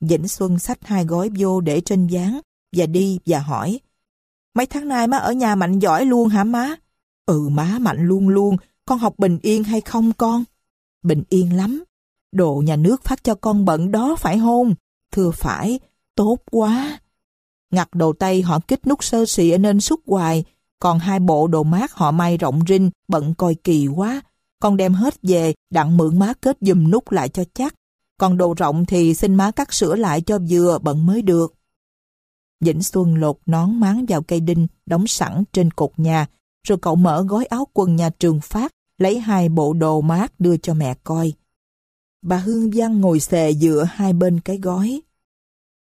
Vĩnh Xuân xách hai gói vô để trên gián và đi và hỏi. Mấy tháng nay má ở nhà mạnh giỏi luôn hả má? Ừ má mạnh luôn luôn, con học bình yên hay không con? Bình yên lắm. Đồ nhà nước phát cho con bận đó phải không? Thưa phải, tốt quá. Ngặt đồ tay họ kích nút sơ xị nên suốt hoài, còn hai bộ đồ mát họ may rộng rinh, bận coi kỳ quá. Con đem hết về, đặng mượn má kết dùm nút lại cho chắc. Còn đồ rộng thì xin má cắt sửa lại cho vừa bận mới được. Vĩnh Xuân lột nón máng vào cây đinh, đóng sẵn trên cột nhà, rồi cậu mở gói áo quần nhà trường phát, lấy hai bộ đồ mát đưa cho mẹ coi. Bà Hương Giang ngồi xề giữa hai bên cái gói,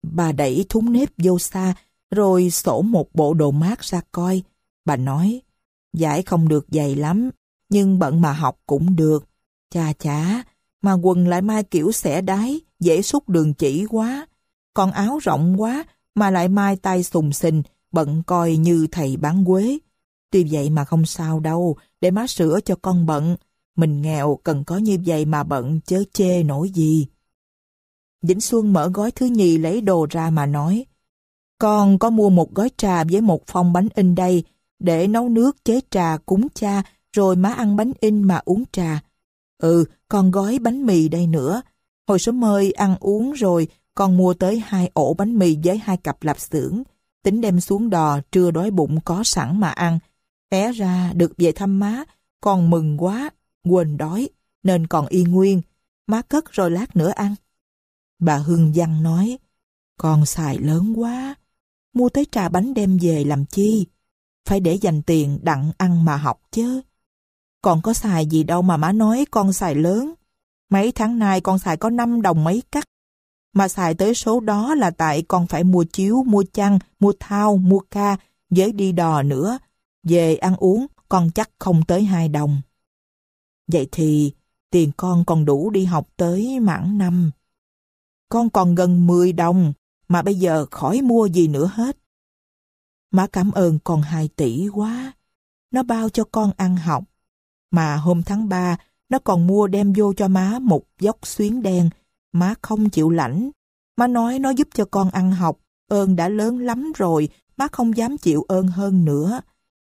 Bà đẩy thúng nếp vô xa, rồi sổ một bộ đồ mát ra coi. Bà nói, giải không được dày lắm, nhưng bận mà học cũng được. Chà chà, mà quần lại mai kiểu xẻ đáy, dễ xúc đường chỉ quá. Còn áo rộng quá, mà lại mai tay sùng sình, bận coi như thầy bán quế. Tuy vậy mà không sao đâu, để má sửa cho con bận. Mình nghèo cần có như vậy mà bận chớ chê nổi gì. Vĩnh Xuân mở gói thứ nhì lấy đồ ra mà nói. Con có mua một gói trà với một phong bánh in đây để nấu nước chế trà cúng cha rồi má ăn bánh in mà uống trà. Ừ, con gói bánh mì đây nữa. Hồi sớm mơi ăn uống rồi con mua tới hai ổ bánh mì với hai cặp lạp xưởng. Tính đem xuống đò trưa đói bụng có sẵn mà ăn. Té ra được về thăm má, con mừng quá, quên đói, nên còn y nguyên. Má cất rồi lát nữa ăn. Bà Hương Văn nói, con xài lớn quá, mua tới trà bánh đem về làm chi? Phải để dành tiền đặng ăn mà học chứ. Còn có xài gì đâu mà má nói con xài lớn. Mấy tháng nay con xài có 5 đồng mấy cắt. Mà xài tới số đó là tại con phải mua chiếu, mua chăn, mua thao, mua ca, với đi đò nữa. Về ăn uống, con chắc không tới 2 đồng. Vậy thì tiền con còn đủ đi học tới mãn năm con còn gần 10 đồng, mà bây giờ khỏi mua gì nữa hết. Má cảm ơn con 2 tỷ quá, nó bao cho con ăn học. Mà hôm tháng 3, nó còn mua đem vô cho má một dốc xuyến đen, má không chịu lãnh. Má nói nó giúp cho con ăn học, ơn đã lớn lắm rồi, má không dám chịu ơn hơn nữa.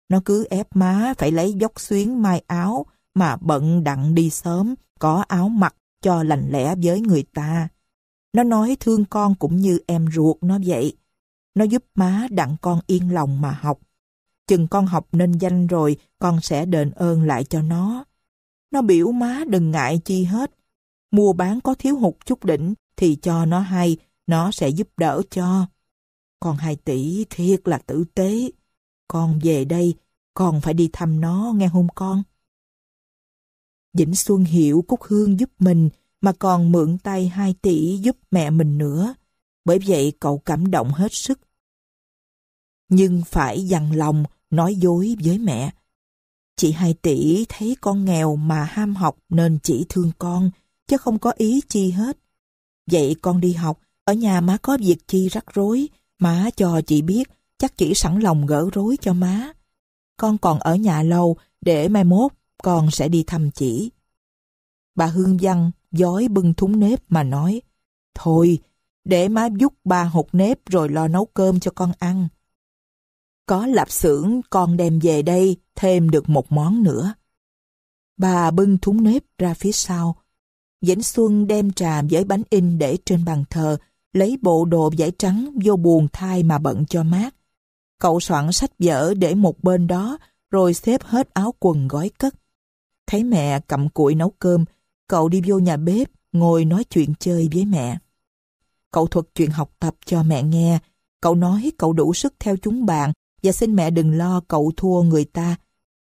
Nó cứ ép má phải lấy dốc xuyến mai áo mà bận đặng đi sớm, có áo mặc cho lành lẽ với người ta. Nó nói thương con cũng như em ruột nó vậy. Nó giúp má đặng con yên lòng mà học. Chừng con học nên danh rồi, con sẽ đền ơn lại cho nó. Nó biểu má đừng ngại chi hết. Mua bán có thiếu hụt chút đỉnh thì cho nó hay, nó sẽ giúp đỡ cho. Con hai tỷ thiệt là tử tế. Con về đây, con phải đi thăm nó nghe hôn con. Vĩnh Xuân hiểu Cúc Hương giúp mình, mà còn mượn tay 2 tỷ giúp mẹ mình nữa. Bởi vậy cậu cảm động hết sức. Nhưng phải dằn lòng nói dối với mẹ. Chị 2 tỷ thấy con nghèo mà ham học nên chỉ thương con, chứ không có ý chi hết. Vậy con đi học, ở nhà má có việc chi rắc rối, má cho chị biết, chắc chỉ sẵn lòng gỡ rối cho má. Con còn ở nhà lâu, để mai mốt con sẽ đi thăm chị. Bà Hương Văn giói bưng thúng nếp mà nói Thôi, để má giúp ba hột nếp rồi lo nấu cơm cho con ăn. Có lạp xưởng con đem về đây thêm được một món nữa. Bà bưng thúng nếp ra phía sau. Dĩnh Xuân đem trà với bánh in để trên bàn thờ, lấy bộ đồ vải trắng vô buồn thai mà bận cho mát. Cậu soạn sách vở để một bên đó, rồi xếp hết áo quần gói cất. Thấy mẹ cầm củi nấu cơm, Cậu đi vô nhà bếp, ngồi nói chuyện chơi với mẹ. Cậu thuật chuyện học tập cho mẹ nghe. Cậu nói cậu đủ sức theo chúng bạn và xin mẹ đừng lo cậu thua người ta.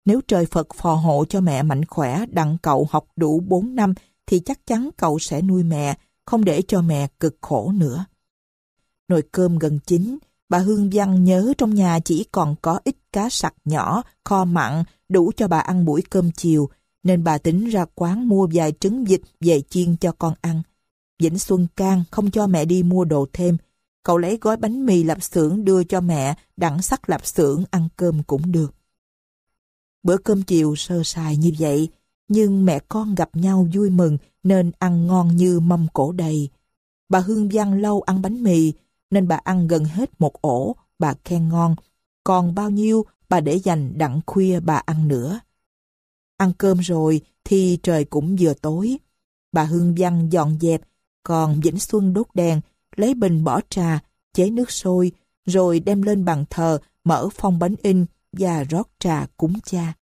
Nếu trời Phật phò hộ cho mẹ mạnh khỏe đặng cậu học đủ 4 năm thì chắc chắn cậu sẽ nuôi mẹ, không để cho mẹ cực khổ nữa. Nồi cơm gần chín, bà Hương Văn nhớ trong nhà chỉ còn có ít cá sặc nhỏ, kho mặn, đủ cho bà ăn buổi cơm chiều nên bà tính ra quán mua vài trứng vịt về chiên cho con ăn. Vĩnh Xuân can không cho mẹ đi mua đồ thêm. Cậu lấy gói bánh mì lạp xưởng đưa cho mẹ, đặng sắc lạp xưởng ăn cơm cũng được. Bữa cơm chiều sơ sài như vậy, nhưng mẹ con gặp nhau vui mừng nên ăn ngon như mâm cổ đầy. Bà Hương Giang lâu ăn bánh mì nên bà ăn gần hết một ổ, bà khen ngon. Còn bao nhiêu bà để dành đặng khuya bà ăn nữa. Ăn cơm rồi thì trời cũng vừa tối. Bà Hương Văn dọn dẹp, còn Vĩnh Xuân đốt đèn, lấy bình bỏ trà, chế nước sôi, rồi đem lên bàn thờ, mở phong bánh in và rót trà cúng cha.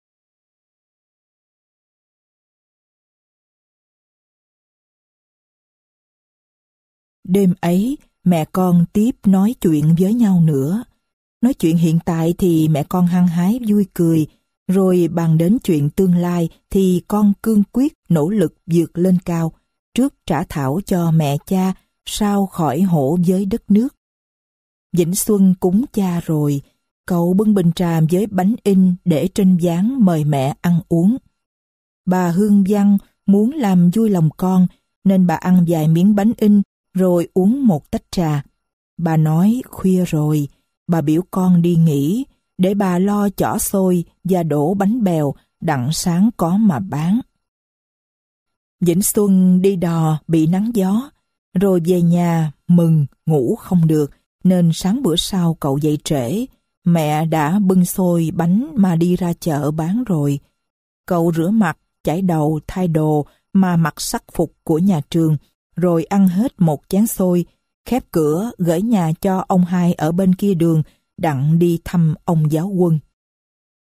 Đêm ấy, mẹ con tiếp nói chuyện với nhau nữa. Nói chuyện hiện tại thì mẹ con hăng hái vui cười, rồi bàn đến chuyện tương lai thì con cương quyết nỗ lực vượt lên cao, trước trả thảo cho mẹ cha, sau khỏi hổ với đất nước. Vĩnh Xuân cúng cha rồi, cậu bưng bình trà với bánh in để trên gián mời mẹ ăn uống. Bà Hương Văn muốn làm vui lòng con nên bà ăn vài miếng bánh in rồi uống một tách trà. Bà nói khuya rồi, bà biểu con đi nghỉ, để bà lo chỏ xôi và đổ bánh bèo đặng sáng có mà bán. Vĩnh Xuân đi đò bị nắng gió, rồi về nhà mừng ngủ không được nên sáng bữa sau cậu dậy trễ, mẹ đã bưng xôi bánh mà đi ra chợ bán rồi. Cậu rửa mặt, chải đầu, thay đồ mà mặc sắc phục của nhà trường, rồi ăn hết một chén xôi, khép cửa gửi nhà cho ông hai ở bên kia đường đặng đi thăm ông giáo quân.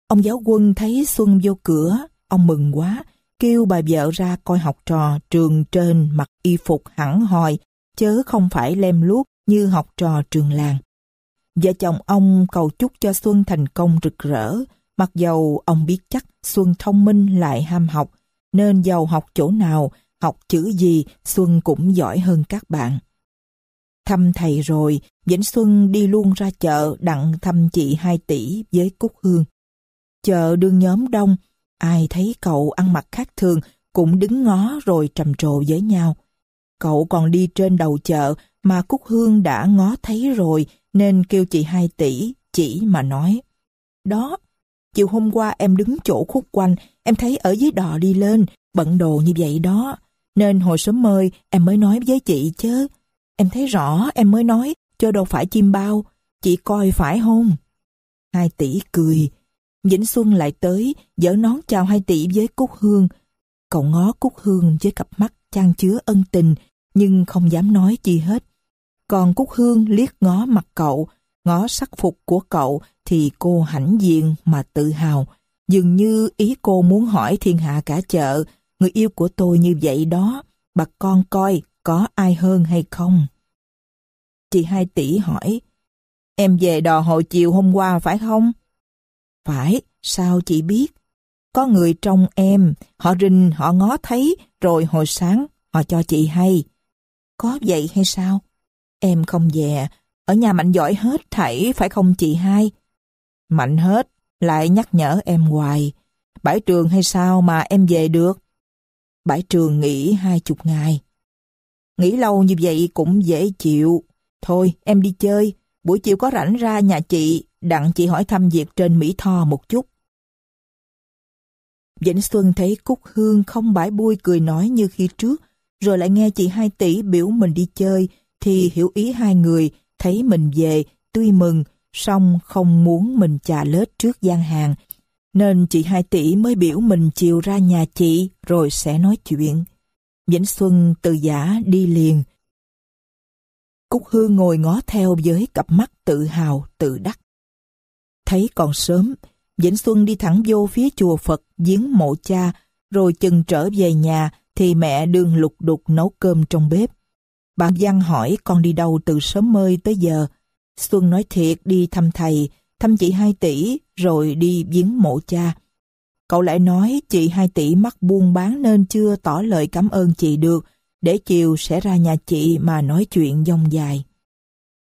Ông giáo quân thấy Xuân vô cửa, ông mừng quá, kêu bà vợ ra coi học trò trường trên mặc y phục hẳn hòi, chớ không phải lem luốc như học trò trường làng. Vợ chồng ông cầu chúc cho Xuân thành công rực rỡ, mặc dầu ông biết chắc Xuân thông minh lại ham học, nên giàu học chỗ nào, học chữ gì Xuân cũng giỏi hơn các bạn. Thăm thầy rồi, Vĩnh Xuân đi luôn ra chợ đặng thăm chị hai tỷ với Cúc Hương. Chợ đương nhóm đông, ai thấy cậu ăn mặc khác thường cũng đứng ngó rồi trầm trồ với nhau. Cậu còn đi trên đầu chợ mà Cúc Hương đã ngó thấy rồi nên kêu chị hai tỷ chỉ mà nói. Đó, chiều hôm qua em đứng chỗ khúc quanh, em thấy ở dưới đò đi lên, bận đồ như vậy đó. Nên hồi sớm mơi em mới nói với chị chứ. Em thấy rõ, em mới nói, cho đâu phải chim bao, chị coi phải không? Hai tỷ cười. Vĩnh Xuân lại tới, dở nón chào hai tỷ với Cúc Hương. Cậu ngó Cúc Hương với cặp mắt trang chứa ân tình, nhưng không dám nói chi hết. Còn Cúc Hương liếc ngó mặt cậu, ngó sắc phục của cậu thì cô hãnh diện mà tự hào. Dường như ý cô muốn hỏi thiên hạ cả chợ, người yêu của tôi như vậy đó, bà con coi có ai hơn hay không. Chị hai tỷ hỏi, em về đò hồi chiều hôm qua phải không? Phải, sao chị biết? Có người trong em, họ rình, họ ngó thấy, rồi hồi sáng họ cho chị hay. Có vậy hay sao? Em không về, ở nhà Mạnh giỏi hết thảy, phải không chị hai? Mạnh hết, lại nhắc nhở em hoài. Bãi trường hay sao mà em về được? Bãi trường nghỉ hai chục ngày. Nghĩ lâu như vậy cũng dễ chịu. Thôi, em đi chơi. Buổi chiều có rảnh ra nhà chị, đặng chị hỏi thăm việc trên Mỹ Tho một chút. Vĩnh Xuân thấy Cúc Hương không bãi bui cười nói như khi trước, rồi lại nghe chị hai tỷ biểu mình đi chơi, thì hiểu ý hai người, thấy mình về, tuy mừng, song không muốn mình trà lết trước gian hàng, nên chị hai tỷ mới biểu mình chiều ra nhà chị rồi sẽ nói chuyện. Vĩnh Xuân từ giả đi liền. Cúc Hương ngồi ngó theo với cặp mắt tự hào, tự đắc. Thấy còn sớm, Vĩnh Xuân đi thẳng vô phía chùa Phật giếng mộ cha, rồi chừng trở về nhà thì mẹ đương lục đục nấu cơm trong bếp. Bà Giang hỏi con đi đâu từ sớm mơi tới giờ. Xuân nói thiệt đi thăm thầy, thăm chị hai tỷ rồi đi viếng mộ cha. Cậu lại nói chị hai tỷ mắc buôn bán nên chưa tỏ lời cảm ơn chị được, để chiều sẽ ra nhà chị mà nói chuyện dông dài.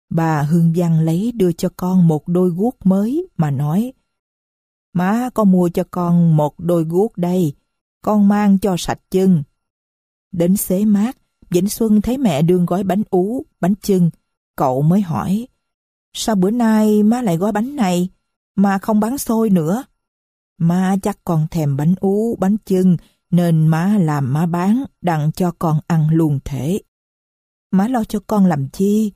Bà Hương Văn lấy đưa cho con một đôi guốc mới mà nói Má con mua cho con một đôi guốc đây, con mang cho sạch chân. Đến xế mát, Vĩnh Xuân thấy mẹ đương gói bánh ú, bánh chưng. Cậu mới hỏi Sao bữa nay má lại gói bánh này mà không bán xôi nữa? Má chắc con thèm bánh ú, bánh chưng, nên má làm má bán, đặng cho con ăn luôn thể. Má lo cho con làm chi?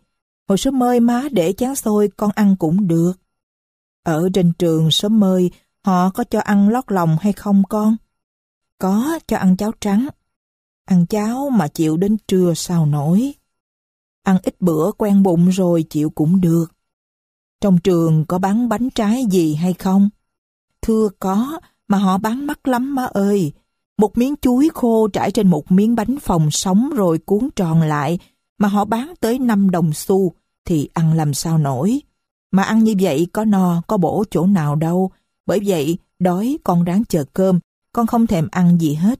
Hồi sớm mơi má để chán xôi con ăn cũng được. Ở trên trường sớm mơi, họ có cho ăn lót lòng hay không con? Có, cho ăn cháo trắng. Ăn cháo mà chịu đến trưa sao nổi. Ăn ít bữa quen bụng rồi chịu cũng được. Trong trường có bán bánh trái gì hay không? Thưa có, mà họ bán mắc lắm má ơi. Một miếng chuối khô trải trên một miếng bánh phòng sống rồi cuốn tròn lại, mà họ bán tới 5 đồng xu, thì ăn làm sao nổi. Mà ăn như vậy có no, có bổ chỗ nào đâu. Bởi vậy, đói con ráng chờ cơm, con không thèm ăn gì hết.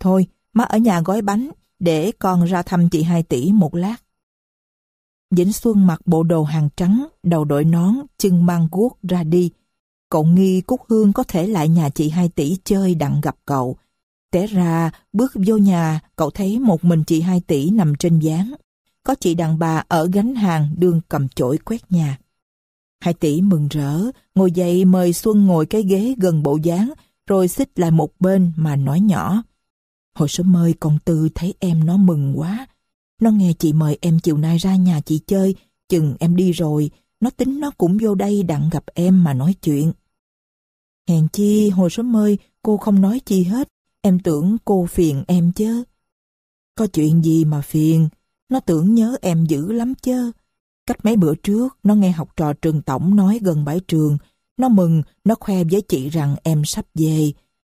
Thôi, má ở nhà gói bánh, để con ra thăm chị hai tỷ một lát. Vĩnh Xuân mặc bộ đồ hàng trắng, đầu đội nón, chân mang guốc ra đi cậu nghi Cúc Hương có thể lại nhà chị hai tỷ chơi đặng gặp cậu. Té ra, bước vô nhà, cậu thấy một mình chị hai tỷ nằm trên gián. Có chị đàn bà ở gánh hàng đương cầm chổi quét nhà. Hai tỷ mừng rỡ, ngồi dậy mời Xuân ngồi cái ghế gần bộ gián, rồi xích lại một bên mà nói nhỏ. Hồi sớm mời con Tư thấy em nó mừng quá. Nó nghe chị mời em chiều nay ra nhà chị chơi, chừng em đi rồi, nó tính nó cũng vô đây đặng gặp em mà nói chuyện. Hèn chi hồi sớm mơi cô không nói chi hết, em tưởng cô phiền em chứ. Có chuyện gì mà phiền, nó tưởng nhớ em dữ lắm chứ. Cách mấy bữa trước, nó nghe học trò trường tổng nói gần bãi trường. Nó mừng, nó khoe với chị rằng em sắp về.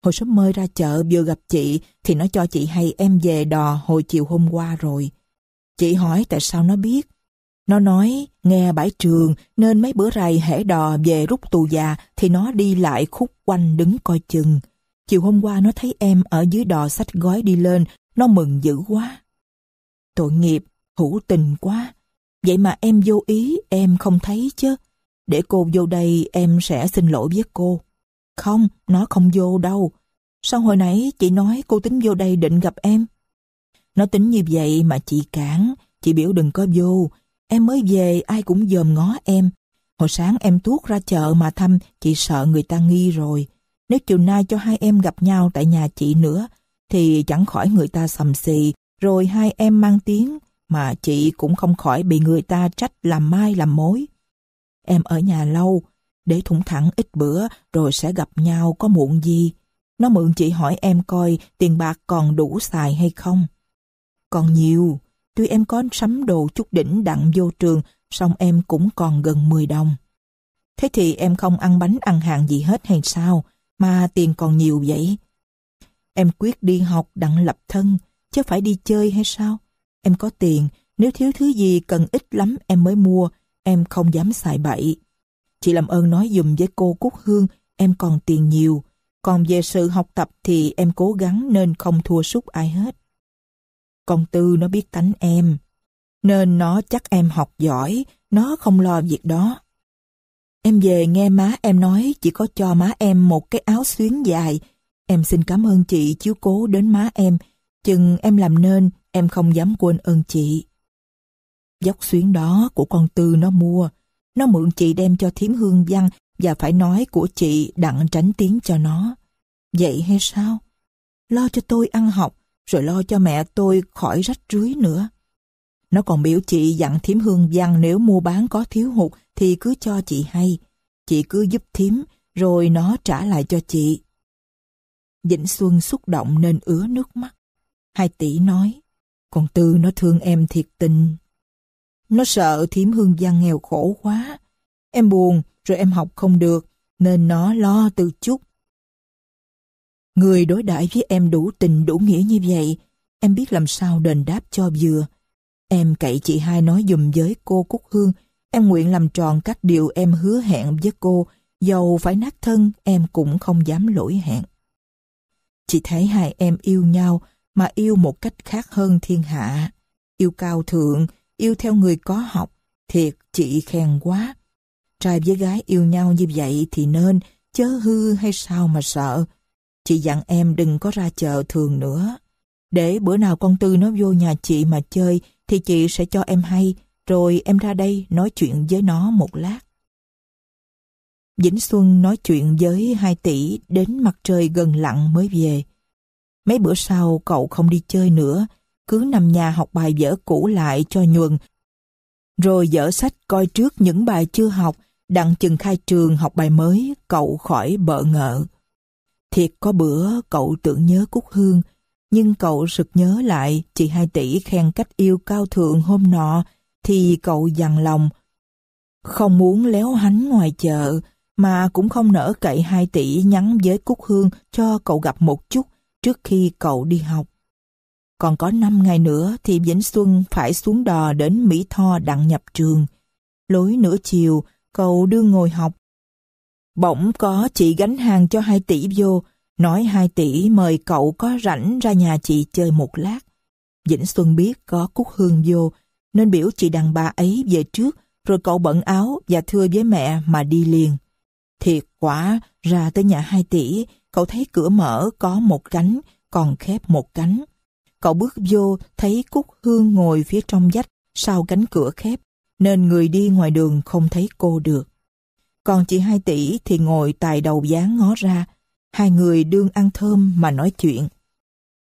Hồi sớm mơi ra chợ vừa gặp chị thì nó cho chị hay em về đò hồi chiều hôm qua rồi. Chị hỏi tại sao nó biết. Nó nói nghe bãi trường nên mấy bữa rày hẻ đò về rút tù già thì nó đi lại khúc quanh đứng coi chừng. Chiều hôm qua nó thấy em ở dưới đò sách gói đi lên, nó mừng dữ quá. Tội nghiệp, hữu tình quá. Vậy mà em vô ý, em không thấy chứ. Để cô vô đây em sẽ xin lỗi với cô. Không, nó không vô đâu. Sao hồi nãy chị nói cô tính vô đây định gặp em? Nó tính như vậy mà chị cản, chị biểu đừng có vô, Em mới về ai cũng dòm ngó em. Hồi sáng em tuốt ra chợ mà thăm, chị sợ người ta nghi rồi. Nếu chiều nay cho hai em gặp nhau tại nhà chị nữa, thì chẳng khỏi người ta sầm xì, rồi hai em mang tiếng, mà chị cũng không khỏi bị người ta trách làm mai làm mối. Em ở nhà lâu, để thủng thẳng ít bữa rồi sẽ gặp nhau có muộn gì. Nó mượn chị hỏi em coi tiền bạc còn đủ xài hay không. Còn nhiều, Tuy em có sắm đồ chút đỉnh đặng vô trường, song em cũng còn gần 10 đồng. Thế thì em không ăn bánh ăn hàng gì hết hay sao, mà tiền còn nhiều vậy. Em quyết đi học đặng lập thân, chứ phải đi chơi hay sao? Em có tiền, nếu thiếu thứ gì cần ít lắm em mới mua, em không dám xài bậy. Chị làm ơn nói dùm với cô Cúc Hương, em còn tiền nhiều. Còn về sự học tập thì em cố gắng nên không thua sút ai hết. Con Tư nó biết tánh em, nên nó chắc em học giỏi, nó không lo việc đó. Em về nghe má em nói chỉ có cho má em một cái áo xuyến dài. Em xin cảm ơn chị chiếu cố đến má em, chừng em làm nên em không dám quên ơn chị. Dốc xuyến đó của con Tư nó mua, nó mượn chị đem cho thiếm hương văn và phải nói của chị đặng tránh tiếng cho nó. Vậy hay sao? Lo cho tôi ăn học, rồi lo cho mẹ tôi khỏi rách rưới nữa. Nó còn biểu chị dặn thím Hương Giang nếu mua bán có thiếu hụt thì cứ cho chị hay. Chị cứ giúp thím, rồi nó trả lại cho chị. Vĩnh Xuân xúc động nên ứa nước mắt. Hai tỷ nói, còn Tư nó thương em thiệt tình. Nó sợ thím Hương Giang nghèo khổ quá. Em buồn, rồi em học không được, nên nó lo từ chút Người đối đãi với em đủ tình đủ nghĩa như vậy, em biết làm sao đền đáp cho vừa. Em cậy chị hai nói dùm với cô Cúc Hương, em nguyện làm tròn các điều em hứa hẹn với cô, dầu phải nát thân em cũng không dám lỗi hẹn. Chị thấy hai em yêu nhau mà yêu một cách khác hơn thiên hạ. Yêu cao thượng, yêu theo người có học, thiệt chị khen quá. Trai với gái yêu nhau như vậy thì nên, chớ hư hay sao mà sợ. Chị dặn em đừng có ra chợ thường nữa. Để bữa nào con Tư nó vô nhà chị mà chơi thì chị sẽ cho em hay, rồi em ra đây nói chuyện với nó một lát. Vĩnh Xuân nói chuyện với hai tỷ đến mặt trời gần lặng mới về. Mấy bữa sau cậu không đi chơi nữa, cứ nằm nhà học bài vở cũ lại cho nhuần. Rồi dở sách coi trước những bài chưa học, đặng chừng khai trường học bài mới, cậu khỏi bợ ngợ. Thiệt có bữa cậu tưởng nhớ Cúc Hương, nhưng cậu sực nhớ lại chị hai tỷ khen cách yêu cao thượng hôm nọ thì cậu dằn lòng. Không muốn léo hánh ngoài chợ mà cũng không nỡ cậy hai tỷ nhắn với Cúc Hương cho cậu gặp một chút trước khi cậu đi học. Còn có 5 ngày nữa thì Vĩnh Xuân phải xuống đò đến Mỹ Tho đặng nhập trường. Lối nửa chiều, cậu đưa ngồi học Bỗng có chị gánh hàng cho hai tỷ vô, nói hai tỷ mời cậu có rảnh ra nhà chị chơi một lát. Vĩnh Xuân biết có Cúc Hương vô, nên biểu chị đàn bà ấy về trước, rồi cậu bận áo và thưa với mẹ mà đi liền. Thiệt quả, ra tới nhà hai tỷ, cậu thấy cửa mở có một cánh, còn khép một cánh. Cậu bước vô, thấy Cúc Hương ngồi phía trong dách, sau cánh cửa khép, nên người đi ngoài đường không thấy cô được. Còn chị hai tỷ thì ngồi tài đầu dáng ngó ra. Hai người đương ăn thơm mà nói chuyện.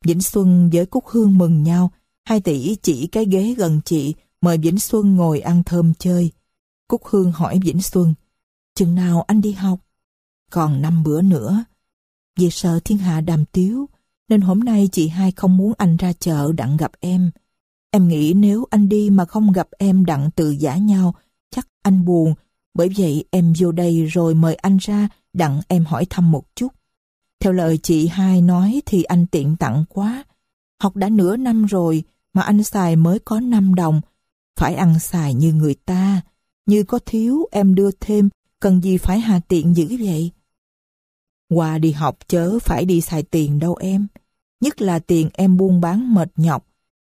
Vĩnh Xuân với Cúc Hương mừng nhau. Hai tỷ chỉ cái ghế gần chị mời Vĩnh Xuân ngồi ăn thơm chơi. Cúc Hương hỏi Vĩnh Xuân chừng nào anh đi học? Còn năm bữa nữa. Vì sợ thiên hạ đàm tiếu nên hôm nay chị hai không muốn anh ra chợ đặng gặp em. Em nghĩ nếu anh đi mà không gặp em đặng từ giả nhau, chắc anh buồn bởi vậy em vô đây rồi mời anh ra đặng em hỏi thăm một chút. Theo lời chị hai nói thì anh tiện tặng quá. Học đã nửa năm rồi mà anh xài mới có 5 đồng. Phải ăn xài như người ta. Như có thiếu em đưa thêm, cần gì phải hà tiện dữ vậy? Qua đi học chớ phải đi xài tiền đâu em. Nhất là tiền em buôn bán mệt nhọc.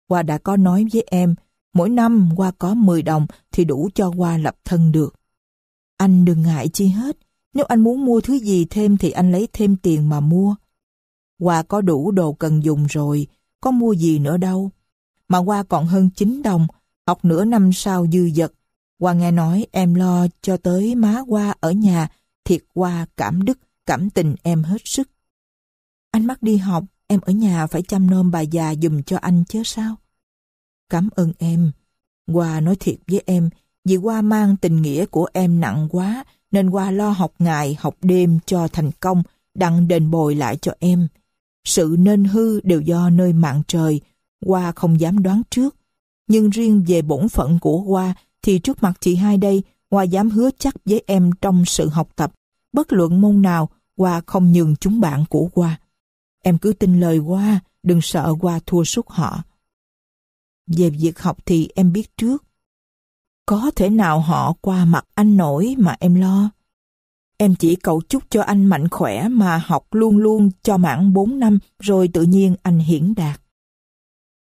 Qua đã có nói với em, mỗi năm qua có 10 đồng thì đủ cho qua lập thân được. Anh đừng ngại chi hết. Nếu anh muốn mua thứ gì thêm thì anh lấy thêm tiền mà mua. Hoa có đủ đồ cần dùng rồi, có mua gì nữa đâu. Mà Hoa còn hơn 9 đồng, học nửa năm sau dư dật. Hoa nghe nói em lo cho tới má Hoa ở nhà, thiệt Hoa cảm đức, cảm tình em hết sức. Anh mắc đi học, em ở nhà phải chăm nom bà già dùm cho anh chứ sao? Cảm ơn em. Hoa nói thiệt với em, vì qua mang tình nghĩa của em nặng quá, nên qua lo học ngày, học đêm cho thành công, đặng đền bồi lại cho em. Sự nên hư đều do nơi mạng trời, qua không dám đoán trước. Nhưng riêng về bổn phận của qua thì trước mặt chị hai đây, qua dám hứa chắc với em trong sự học tập. Bất luận môn nào, qua không nhường chúng bạn của qua. Em cứ tin lời qua, đừng sợ qua thua suốt họ. Về việc học thì em biết trước, có thể nào họ qua mặt anh nổi mà em lo. Em chỉ cầu chúc cho anh mạnh khỏe mà học luôn luôn cho mãn 4 năm rồi tự nhiên anh hiển đạt.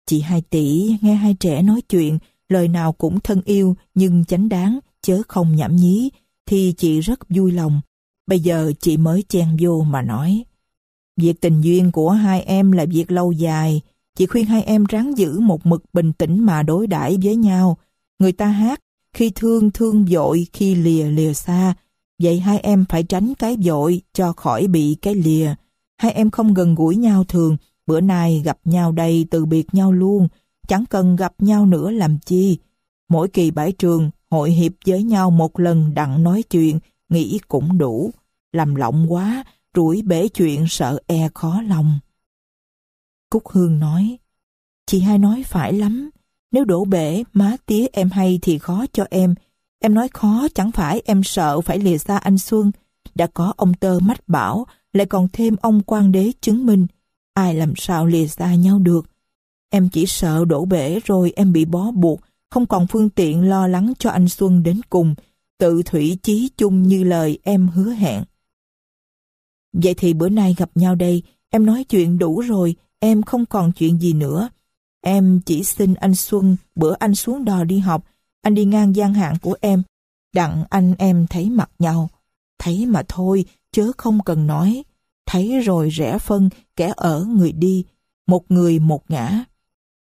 Chị Hai Tỷ nghe hai trẻ nói chuyện, lời nào cũng thân yêu nhưng chánh đáng, chớ không nhảm nhí, thì chị rất vui lòng. Bây giờ chị mới chen vô mà nói. Việc tình duyên của hai em là việc lâu dài, chị khuyên hai em ráng giữ một mực bình tĩnh mà đối đãi với nhau, Người ta hát, khi thương thương dội, khi lìa lìa xa. Vậy hai em phải tránh cái dội cho khỏi bị cái lìa. Hai em không gần gũi nhau thường, bữa nay gặp nhau đây từ biệt nhau luôn, chẳng cần gặp nhau nữa làm chi. Mỗi kỳ bãi trường, hội hiệp với nhau một lần đặng nói chuyện, nghĩ cũng đủ. Làm lộng quá, rủi bể chuyện sợ e khó lòng. Cúc Hương nói, chị hai nói phải lắm, nếu đổ bể, má tía em hay thì khó cho em. Em nói khó chẳng phải em sợ phải lìa xa anh Xuân. Đã có ông Tơ mách bảo, lại còn thêm ông quan đế chứng minh. Ai làm sao lìa xa nhau được. Em chỉ sợ đổ bể rồi em bị bó buộc, không còn phương tiện lo lắng cho anh Xuân đến cùng. Tự thủy chí chung như lời em hứa hẹn. Vậy thì bữa nay gặp nhau đây, em nói chuyện đủ rồi, em không còn chuyện gì nữa. Em chỉ xin anh Xuân bữa anh xuống đò đi học, anh đi ngang gian hạn của em. Đặng anh em thấy mặt nhau. Thấy mà thôi, chớ không cần nói. Thấy rồi rẽ phân, kẻ ở người đi, một người một ngã.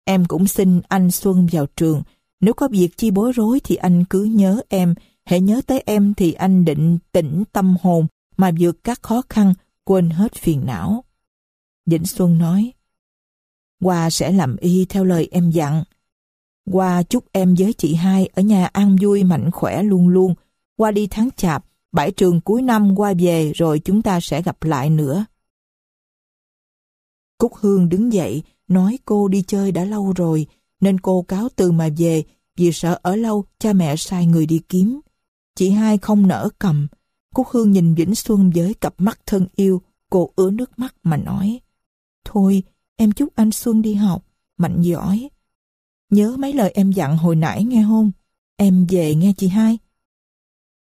Em cũng xin anh Xuân vào trường. Nếu có việc chi bối rối thì anh cứ nhớ em. Hãy nhớ tới em thì anh định tĩnh tâm hồn mà vượt các khó khăn, quên hết phiền não. Vĩnh Xuân nói, Hoa sẽ làm y theo lời em dặn. Hoa chúc em với chị hai ở nhà ăn vui mạnh khỏe luôn luôn. Hoa đi tháng chạp, bãi trường cuối năm qua về rồi chúng ta sẽ gặp lại nữa. Cúc Hương đứng dậy, nói cô đi chơi đã lâu rồi, nên cô cáo từ mà về vì sợ ở lâu cha mẹ sai người đi kiếm. Chị hai không nỡ cầm. Cúc Hương nhìn Vĩnh Xuân với cặp mắt thân yêu, cô ứa nước mắt mà nói. Thôi, Em chúc anh Xuân đi học, mạnh giỏi. Nhớ mấy lời em dặn hồi nãy nghe không? Em về nghe chị hai.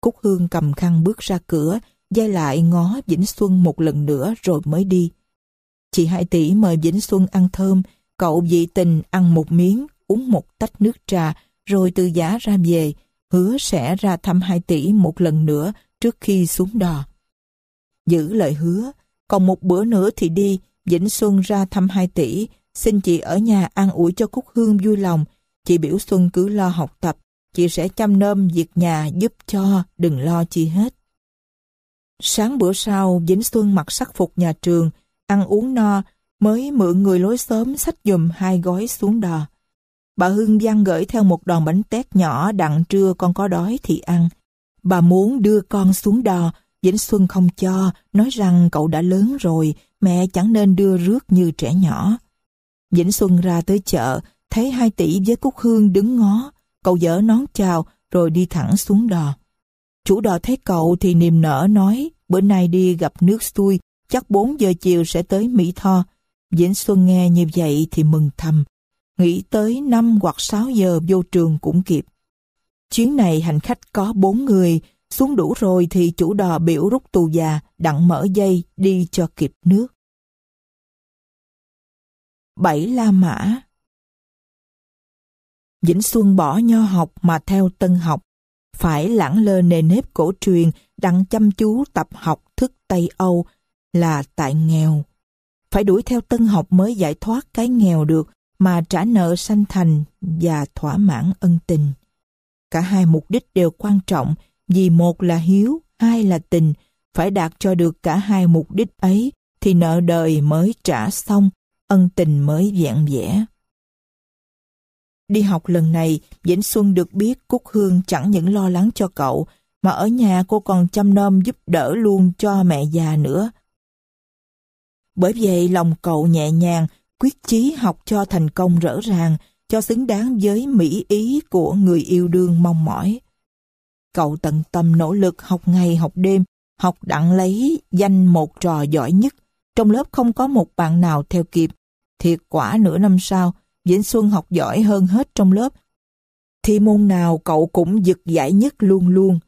Cúc Hương cầm khăn bước ra cửa, dây lại ngó Vĩnh Xuân một lần nữa rồi mới đi. Chị Hai Tỷ mời Vĩnh Xuân ăn thơm, cậu dị tình ăn một miếng, uống một tách nước trà, rồi từ giá ra về, hứa sẽ ra thăm Hai Tỷ một lần nữa trước khi xuống đò. Giữ lời hứa, còn một bữa nữa thì đi, Vĩnh Xuân ra thăm hai tỷ, xin chị ở nhà an ủi cho Cúc Hương vui lòng. Chị biểu Xuân cứ lo học tập, chị sẽ chăm nom việc nhà giúp cho, đừng lo chi hết. Sáng bữa sau, Vĩnh Xuân mặc sắc phục nhà trường, ăn uống no, mới mượn người lối xóm sách dùm hai gói xuống đò. Bà Hương Giang gửi theo một đòn bánh tét nhỏ đặng trưa con có đói thì ăn. Bà muốn đưa con xuống đò, Vĩnh Xuân không cho, nói rằng cậu đã lớn rồi, mẹ chẳng nên đưa rước như trẻ nhỏ. Vĩnh Xuân ra tới chợ, thấy hai tỷ với Cúc Hương đứng ngó, cậu dở nón chào rồi đi thẳng xuống đò. Chủ đò thấy cậu thì niềm nở nói, bữa nay đi gặp nước xuôi, chắc 4 giờ chiều sẽ tới Mỹ Tho. Vĩnh Xuân nghe như vậy thì mừng thầm, nghĩ tới 5 hoặc 6 giờ vô trường cũng kịp. Chuyến này hành khách có 4 người, xuống đủ rồi thì chủ đò biểu rút tù già, đặng mở dây đi cho kịp nước. Bảy La Mã Vĩnh Xuân bỏ nho học mà theo tân học, phải lãng lơ nề nếp cổ truyền đặng chăm chú tập học thức Tây Âu là tại nghèo. Phải đuổi theo tân học mới giải thoát cái nghèo được mà trả nợ sanh thành và thỏa mãn ân tình. Cả hai mục đích đều quan trọng vì một là hiếu, hai là tình, phải đạt cho được cả hai mục đích ấy thì nợ đời mới trả xong, ân tình mới vẹn vẹn. Đi học lần này, Vĩnh Xuân được biết Cúc Hương chẳng những lo lắng cho cậu, mà ở nhà cô còn chăm nom giúp đỡ luôn cho mẹ già nữa. Bởi vậy lòng cậu nhẹ nhàng, quyết chí học cho thành công rõ ràng, cho xứng đáng với mỹ ý của người yêu đương mong mỏi. Cậu tận tâm nỗ lực học ngày học đêm, học đặng lấy danh một trò giỏi nhất. Trong lớp không có một bạn nào theo kịp. Thiệt quả nửa năm sau, Vĩnh Xuân học giỏi hơn hết trong lớp. thi môn nào cậu cũng giật giải nhất luôn luôn.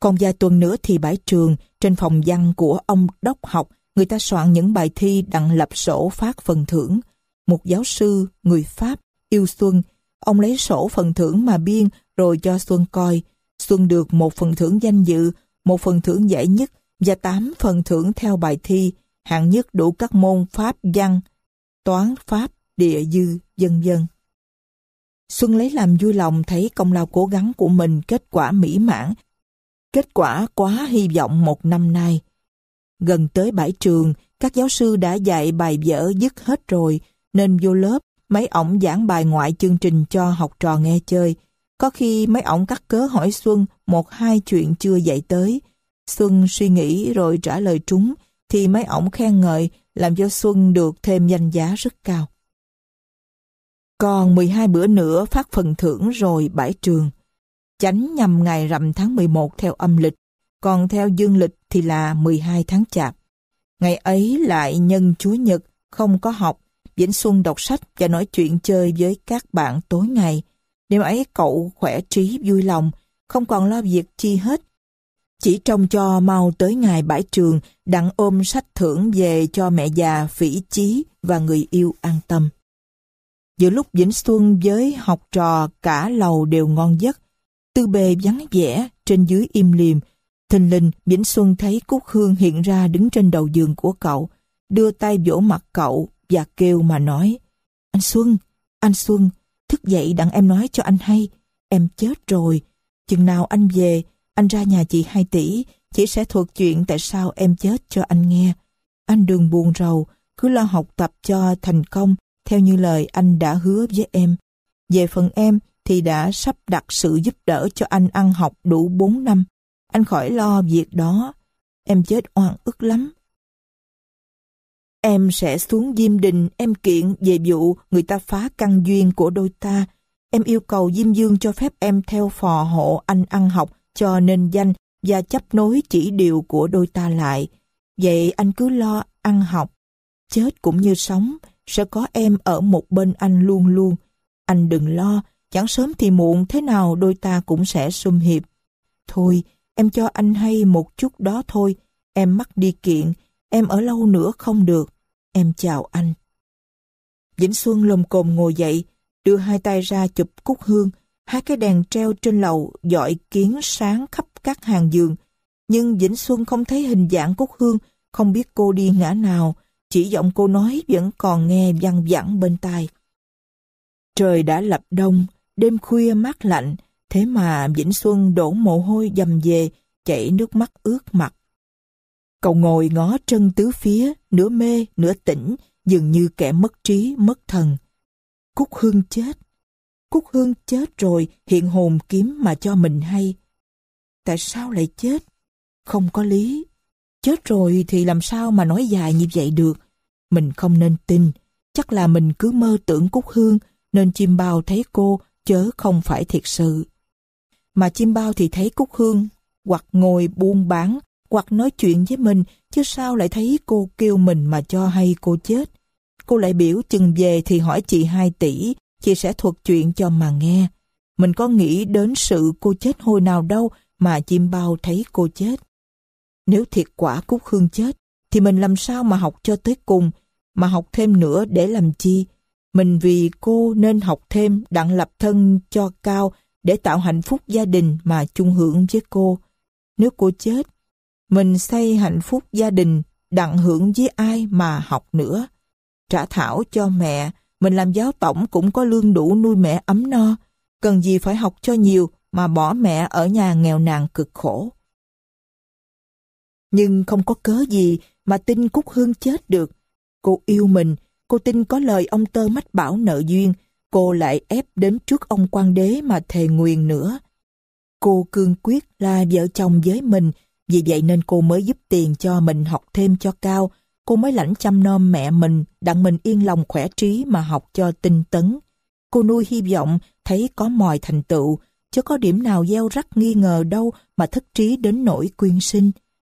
Còn vài tuần nữa thì bãi trường, trên phòng văn của ông đốc học, người ta soạn những bài thi đặng lập sổ phát phần thưởng. Một giáo sư, người Pháp, yêu Xuân, ông lấy sổ phần thưởng mà biên rồi cho Xuân coi. Xuân được một phần thưởng danh dự, một phần thưởng giải nhất và tám phần thưởng theo bài thi, hạng nhất đủ các môn Pháp văn, toán Pháp, địa dư, dân dân. Xuân lấy làm vui lòng thấy công lao cố gắng của mình kết quả mỹ mãn. Kết quả quá hy vọng một năm nay. Gần tới bãi trường, các giáo sư đã dạy bài vở dứt hết rồi, nên vô lớp, mấy ổng giảng bài ngoại chương trình cho học trò nghe chơi. Có khi mấy ổng cắt cớ hỏi Xuân một hai chuyện chưa dạy tới. Xuân suy nghĩ rồi trả lời trúng, thì mấy ổng khen ngợi làm cho Xuân được thêm danh giá rất cao. Còn 12 bữa nữa phát phần thưởng rồi bãi trường. Chánh nhằm ngày rằm tháng 11 theo âm lịch, còn theo dương lịch thì là 12 tháng chạp. Ngày ấy lại nhân Chúa Nhật, không có học, Vĩnh Xuân đọc sách và nói chuyện chơi với các bạn tối ngày. Đêm ấy cậu khỏe trí vui lòng, không còn lo việc chi hết. Chỉ trông cho mau tới ngày bãi trường, đặng ôm sách thưởng về cho mẹ già phỉ chí và người yêu an tâm. Giữa lúc Vĩnh Xuân với học trò cả lầu đều ngon giấc, tư bề vắng vẻ, trên dưới im liềm, thình lình Vĩnh Xuân thấy Cúc Hương hiện ra đứng trên đầu giường của cậu, đưa tay vỗ mặt cậu và kêu mà nói, Anh Xuân, anh Xuân, Thức dậy đặng em nói cho anh hay, em chết rồi. Chừng nào anh về, anh ra nhà chị hai tỷ, chị sẽ thuật chuyện tại sao em chết cho anh nghe. Anh đừng buồn rầu, cứ lo học tập cho thành công, theo như lời anh đã hứa với em. Về phần em thì đã sắp đặt sự giúp đỡ cho anh ăn học đủ 4 năm. Anh khỏi lo việc đó. Em chết oan ức lắm. Em sẽ xuống Diêm Đình, em kiện về vụ người ta phá căn duyên của đôi ta. Em yêu cầu Diêm Dương cho phép em theo phò hộ anh ăn học cho nên danh và chấp nối chỉ điều của đôi ta lại. Vậy anh cứ lo ăn học. Chết cũng như sống, sẽ có em ở một bên anh luôn luôn. Anh đừng lo, chẳng sớm thì muộn thế nào đôi ta cũng sẽ sum hiệp. Thôi, em cho anh hay một chút đó thôi, em mắc đi kiện, Em ở lâu nữa không được. Em chào anh. Vĩnh Xuân lồm cồm ngồi dậy, đưa hai tay ra chụp cúc hương, hai cái đèn treo trên lầu dọi kiến sáng khắp các hàng giường. Nhưng Vĩnh Xuân không thấy hình dạng cúc hương, không biết cô đi ngã nào, chỉ giọng cô nói vẫn còn nghe văng vẳng bên tai. Trời đã lập đông, đêm khuya mát lạnh, thế mà Vĩnh Xuân đổ mồ hôi dầm về, chảy nước mắt ướt mặt. Cậu ngồi ngó chân tứ phía, nửa mê, nửa tỉnh, dường như kẻ mất trí, mất thần. Cúc Hương chết. Cúc Hương chết rồi, hiện hồn kiếm mà cho mình hay. Tại sao lại chết? Không có lý. Chết rồi thì làm sao mà nói dài như vậy được? Mình không nên tin. Chắc là mình cứ mơ tưởng Cúc Hương, nên chim bao thấy cô, chớ không phải thiệt sự. Mà chim bao thì thấy Cúc Hương, hoặc ngồi buôn bán, hoặc nói chuyện với mình, chứ sao lại thấy cô kêu mình mà cho hay cô chết. Cô lại biểu chừng về thì hỏi chị hai tỷ, chị sẽ thuật chuyện cho mà nghe. Mình có nghĩ đến sự cô chết hồi nào đâu mà chim bao thấy cô chết. Nếu thiệt quả Cúc Hương chết, thì mình làm sao mà học cho tới cùng, mà học thêm nữa để làm chi? Mình vì cô nên học thêm đặng lập thân cho cao để tạo hạnh phúc gia đình mà chung hưởng với cô. Nếu cô chết, mình xây hạnh phúc gia đình, đặng hưởng với ai mà học nữa. Trả thảo cho mẹ, mình làm giáo tổng cũng có lương đủ nuôi mẹ ấm no. Cần gì phải học cho nhiều mà bỏ mẹ ở nhà nghèo nàn cực khổ. Nhưng không có cớ gì mà tin Cúc Hương chết được. Cô yêu mình, cô tin có lời ông Tơ Mách Bảo nợ duyên, cô lại ép đến trước ông quan đế mà thề nguyền nữa. Cô cương quyết là vợ chồng với mình vì vậy nên cô mới giúp tiền cho mình học thêm cho cao. Cô mới lãnh chăm nom mẹ mình, đặng mình yên lòng khỏe trí mà học cho tinh tấn. Cô nuôi hy vọng thấy có mọi thành tựu, chứ có điểm nào gieo rắc nghi ngờ đâu mà thất trí đến nỗi quyên sinh.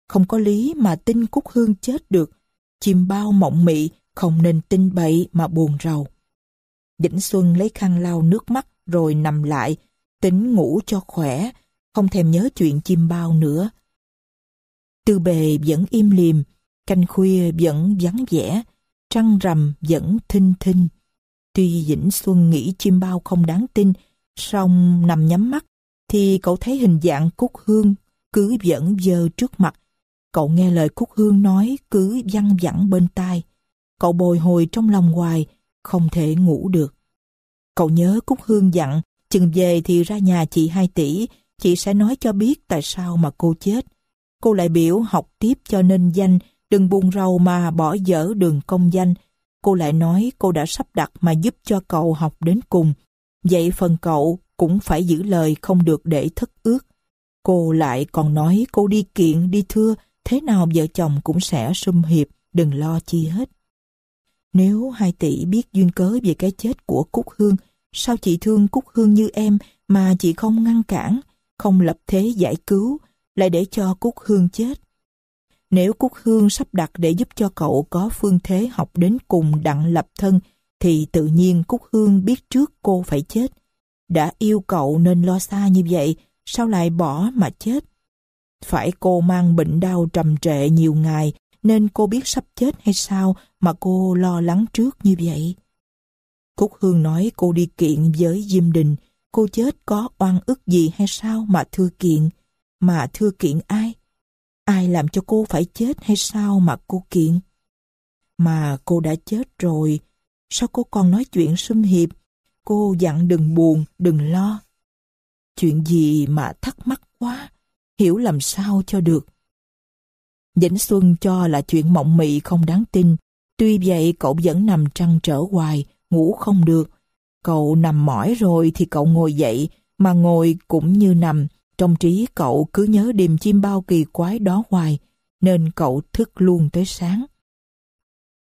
Không có lý mà tin Cúc Hương chết được. Chim bao mộng mị, không nên tin bậy mà buồn rầu. Vĩnh Xuân lấy khăn lau nước mắt rồi nằm lại, tính ngủ cho khỏe, không thèm nhớ chuyện chim bao nữa. Tư bề vẫn im liềm, canh khuya vẫn vắng vẻ, trăng rằm vẫn thinh thinh. Tuy Vĩnh Xuân nghĩ chim bao không đáng tin, song nằm nhắm mắt, thì cậu thấy hình dạng cúc hương cứ vẫn dơ trước mặt. Cậu nghe lời cúc hương nói cứ văng vẳng bên tai. Cậu bồi hồi trong lòng hoài, không thể ngủ được. Cậu nhớ Cúc Hương dặn, chừng về thì ra nhà chị hai tỷ, chị sẽ nói cho biết tại sao mà cô chết. Cô lại biểu học tiếp cho nên danh, đừng buồn rầu mà bỏ dở đường công danh. Cô lại nói cô đã sắp đặt mà giúp cho cậu học đến cùng. Vậy phần cậu cũng phải giữ lời không được để thất ước. Cô lại còn nói cô đi kiện, đi thưa, thế nào vợ chồng cũng sẽ sum hiệp, đừng lo chi hết. Nếu hai tỷ biết duyên cớ về cái chết của Cúc Hương, sao chị thương Cúc Hương như em mà chị không ngăn cản, không lập thế giải cứu, lại để cho Cúc Hương chết. Nếu Cúc Hương sắp đặt để giúp cho cậu có phương thế học đến cùng đặng lập thân, thì tự nhiên Cúc Hương biết trước cô phải chết. Đã yêu cậu nên lo xa như vậy, sao lại bỏ mà chết? Phải cô mang bệnh đau trầm trệ nhiều ngày, nên cô biết sắp chết hay sao mà cô lo lắng trước như vậy? Cúc Hương nói cô đi kiện với Diêm Đình, cô chết có oan ức gì hay sao mà thưa kiện? mà thưa kiện ai? Ai làm cho cô phải chết hay sao mà cô kiện? Mà cô đã chết rồi, sao cô còn nói chuyện sum hiệp? Cô dặn đừng buồn, đừng lo. Chuyện gì mà thắc mắc quá, hiểu làm sao cho được. Vĩnh Xuân cho là chuyện mộng mị không đáng tin. Tuy vậy cậu vẫn nằm trăn trở hoài, ngủ không được. Cậu nằm mỏi rồi thì cậu ngồi dậy, mà ngồi cũng như nằm, trong trí cậu cứ nhớ điềm chim bao kỳ quái đó hoài, nên cậu thức luôn tới sáng.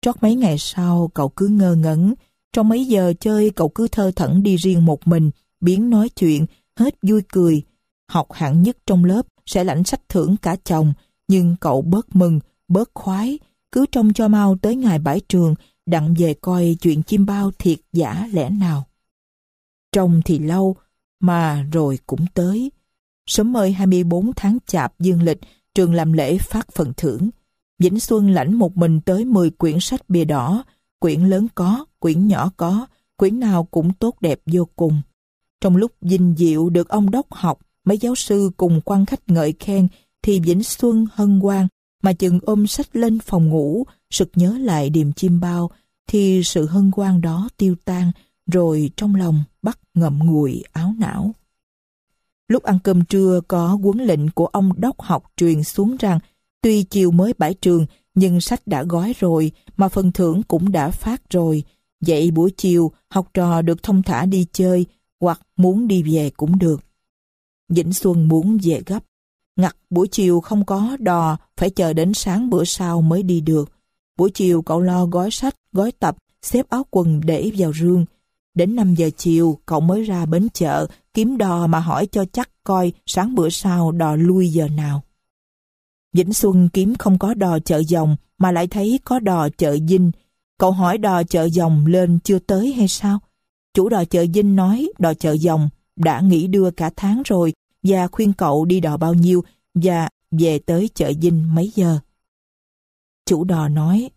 Trót mấy ngày sau, cậu cứ ngơ ngẩn. Trong mấy giờ chơi, cậu cứ thơ thẩn đi riêng một mình, biến nói chuyện, hết vui cười. Học hạng nhất trong lớp sẽ lãnh sách thưởng cả chồng, nhưng cậu bớt mừng, bớt khoái, cứ trông cho mau tới ngày bãi trường, đặng về coi chuyện chim bao thiệt giả lẽ nào. Trông thì lâu, mà rồi cũng tới. Sớm mời 24 tháng chạp dương lịch, trường làm lễ phát phần thưởng. Vĩnh Xuân lãnh một mình tới 10 quyển sách bìa đỏ, quyển lớn có, quyển nhỏ có, quyển nào cũng tốt đẹp vô cùng. Trong lúc dinh diệu được ông đốc học, mấy giáo sư cùng quan khách ngợi khen, thì Vĩnh Xuân hân hoan mà chừng ôm sách lên phòng ngủ, sực nhớ lại điềm chim bao, thì sự hân hoan đó tiêu tan, rồi trong lòng bắt ngậm ngùi áo não. Lúc ăn cơm trưa có huấn lệnh của ông đốc học truyền xuống rằng tuy chiều mới bãi trường nhưng sách đã gói rồi mà phần thưởng cũng đã phát rồi. Vậy buổi chiều học trò được thông thả đi chơi hoặc muốn đi về cũng được. Vĩnh Xuân muốn về gấp. Ngặt buổi chiều không có đò phải chờ đến sáng bữa sau mới đi được. Buổi chiều cậu lo gói sách, gói tập, xếp áo quần để vào rương. Đến 5 giờ chiều cậu mới ra bến chợ kiếm đò mà hỏi cho chắc coi sáng bữa sau đò lui giờ nào. Vĩnh Xuân kiếm không có đò chợ dòng mà lại thấy có đò chợ dinh. Cậu hỏi đò chợ dòng lên chưa tới hay sao? Chủ đò chợ dinh nói đò chợ dòng đã nghỉ đưa cả tháng rồi và khuyên cậu đi đò bao nhiêu và về tới chợ dinh mấy giờ. Chủ đò nói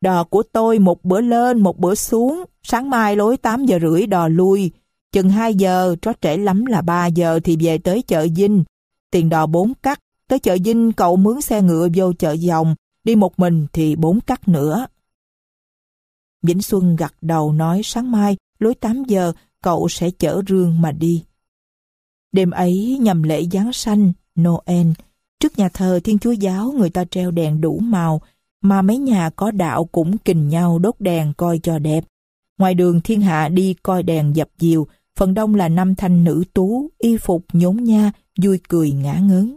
Đò của tôi một bữa lên một bữa xuống, sáng mai lối 8 giờ rưỡi đò lui, Chừng 2 giờ, trót trễ lắm là 3 giờ thì về tới chợ Vinh. Tiền đò 4 cắt, tới chợ Vinh cậu mướn xe ngựa vô chợ dòng, đi một mình thì 4 cắt nữa. Vĩnh Xuân gật đầu nói sáng mai, lối 8 giờ, cậu sẽ chở rương mà đi. Đêm ấy nhằm lễ Giáng sanh, Noel, trước nhà thờ Thiên Chúa Giáo người ta treo đèn đủ màu, mà mấy nhà có đạo cũng kình nhau đốt đèn coi cho đẹp. Ngoài đường thiên hạ đi coi đèn dập diều, phần đông là năm thanh nữ tú, y phục nhốn nha, vui cười ngã ngớn.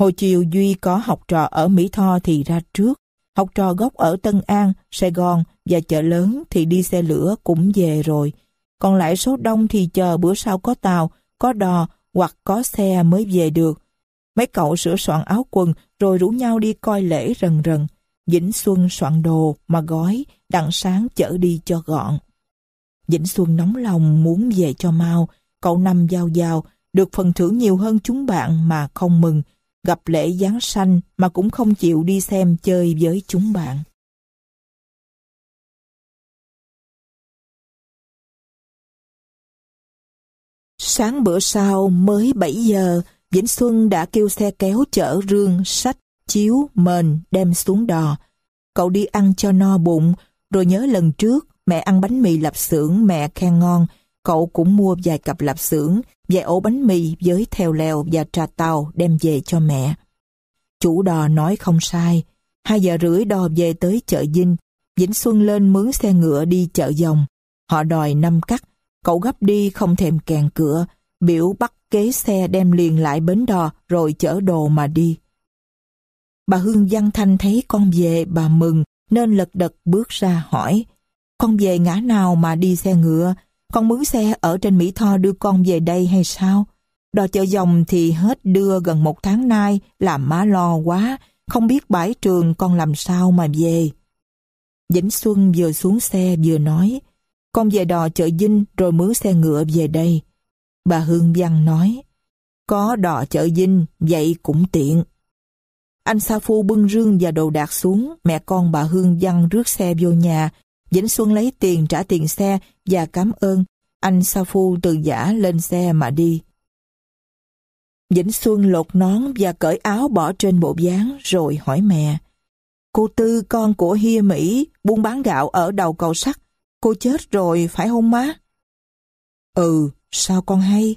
Hồi chiều Duy có học trò ở Mỹ Tho thì ra trước, học trò gốc ở Tân An, Sài Gòn và chợ lớn thì đi xe lửa cũng về rồi. Còn lại số đông thì chờ bữa sau có tàu, có đò hoặc có xe mới về được. Mấy cậu sửa soạn áo quần rồi rủ nhau đi coi lễ rần rần. Vĩnh Xuân soạn đồ mà gói, đặng sáng chở đi cho gọn. Vĩnh Xuân nóng lòng muốn về cho mau, cậu năm giao giao, được phần thưởng nhiều hơn chúng bạn mà không mừng, gặp lễ Giáng sanh mà cũng không chịu đi xem chơi với chúng bạn. Sáng bữa sau mới 7 giờ, Vĩnh Xuân đã kêu xe kéo chở rương, sách, chiếu, mền đem xuống đò. Cậu đi ăn cho no bụng, rồi nhớ lần trước Mẹ ăn bánh mì lạp xưởng, mẹ khen ngon. Cậu cũng mua vài cặp lạp xưởng, vài ổ bánh mì với theo leo và trà tàu đem về cho mẹ. Chủ đò nói không sai. Hai giờ rưỡi đò về tới chợ Vinh. Vĩnh Xuân lên mướn xe ngựa đi chợ dòng. Họ đòi năm cắt. Cậu gấp đi không thèm kèn cửa. Biểu bắt kế xe đem liền lại bến đò rồi chở đồ mà đi. Bà Hương Văn Thanh thấy con về bà mừng nên lật đật bước ra hỏi con về ngã nào mà đi xe ngựa? Con mướn xe ở trên Mỹ Tho đưa con về đây hay sao? Đò chợ dòng thì hết đưa gần một tháng nay, làm má lo quá, không biết bãi trường con làm sao mà về. Vĩnh Xuân vừa xuống xe vừa nói, con về đò chợ Vinh rồi mướn xe ngựa về đây. Bà Hương Văn nói, có đò chợ Vinh, vậy cũng tiện. Anh Sa Phu bưng rương và đồ đạc xuống, mẹ con bà Hương Văn rước xe vô nhà Vĩnh Xuân lấy tiền trả tiền xe và cảm ơn. Anh Sa Phu từ giả lên xe mà đi. Vĩnh Xuân lột nón và cởi áo bỏ trên bộ dáng rồi hỏi mẹ. Cô Tư con của Hia Mỹ buôn bán gạo ở đầu cầu sắt. Cô chết rồi phải không má? Ừ, sao con hay?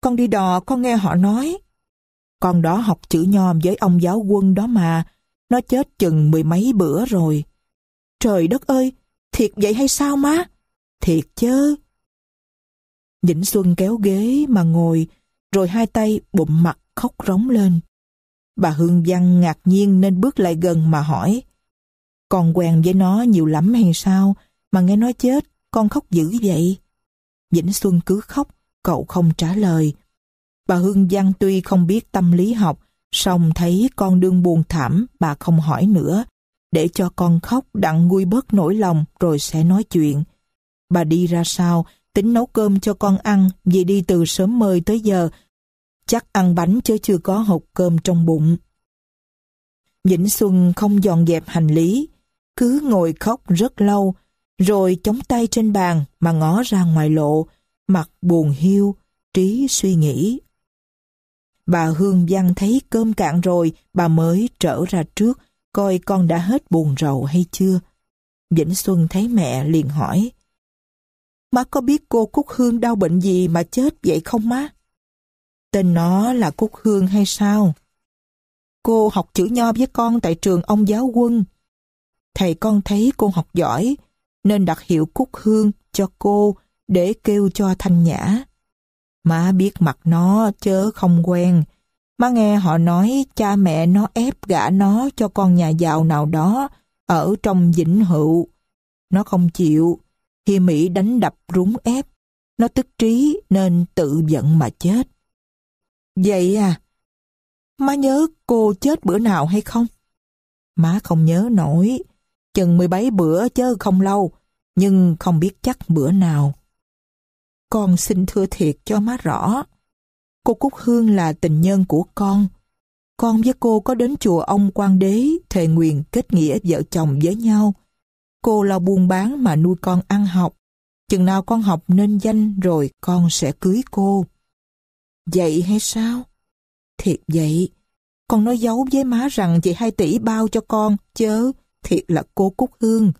Con đi đò con nghe họ nói. Con đó học chữ nhom với ông giáo quân đó mà. Nó chết chừng mười mấy bữa rồi. Trời đất ơi, thiệt vậy hay sao má? Thiệt chứ. Vĩnh Xuân kéo ghế mà ngồi, rồi hai tay bụng mặt khóc rống lên. Bà Hương Văn ngạc nhiên nên bước lại gần mà hỏi. Con quen với nó nhiều lắm hay sao, mà nghe nói chết, con khóc dữ vậy? Vĩnh Xuân cứ khóc, cậu không trả lời. Bà Hương văn tuy không biết tâm lý học, song thấy con đương buồn thảm, bà không hỏi nữa, để cho con khóc đặng nguôi bớt nỗi lòng rồi sẽ nói chuyện. Bà đi ra sao, tính nấu cơm cho con ăn vì đi từ sớm mơi tới giờ. Chắc ăn bánh chứ chưa có hộp cơm trong bụng. Vĩnh Xuân không dọn dẹp hành lý, cứ ngồi khóc rất lâu, rồi chống tay trên bàn mà ngó ra ngoài lộ, mặt buồn hiu, trí suy nghĩ. Bà Hương Văn thấy cơm cạn rồi, bà mới trở ra trước, coi con đã hết buồn rầu hay chưa. Vĩnh Xuân thấy mẹ liền hỏi, Má có biết cô Cúc Hương đau bệnh gì mà chết vậy không má? Tên nó là Cúc Hương hay sao? Cô học chữ nho với con tại trường ông giáo quân. Thầy con thấy cô học giỏi, nên đặt hiệu Cúc Hương cho cô để kêu cho thanh nhã. Má biết mặt nó chớ không quen, Má nghe họ nói cha mẹ nó ép gả nó cho con nhà giàu nào đó ở trong vĩnh hữu. Nó không chịu, Hi Mỹ đánh đập rúng ép. Nó tức trí nên tự giận mà chết. Vậy à, má nhớ cô chết bữa nào hay không? Má không nhớ nổi, chừng mười bảy bữa chứ không lâu, nhưng không biết chắc bữa nào. Con xin thưa thiệt cho má rõ Cô Cúc Hương là tình nhân của con. Con với cô có đến chùa ông quan đế thề nguyện kết nghĩa vợ chồng với nhau. Cô lo buôn bán mà nuôi con ăn học. Chừng nào con học nên danh rồi con sẽ cưới cô. Vậy hay sao? Thiệt vậy. Con nói giấu với má rằng chị hai tỷ bao cho con, chớ thiệt là cô Cúc Hương.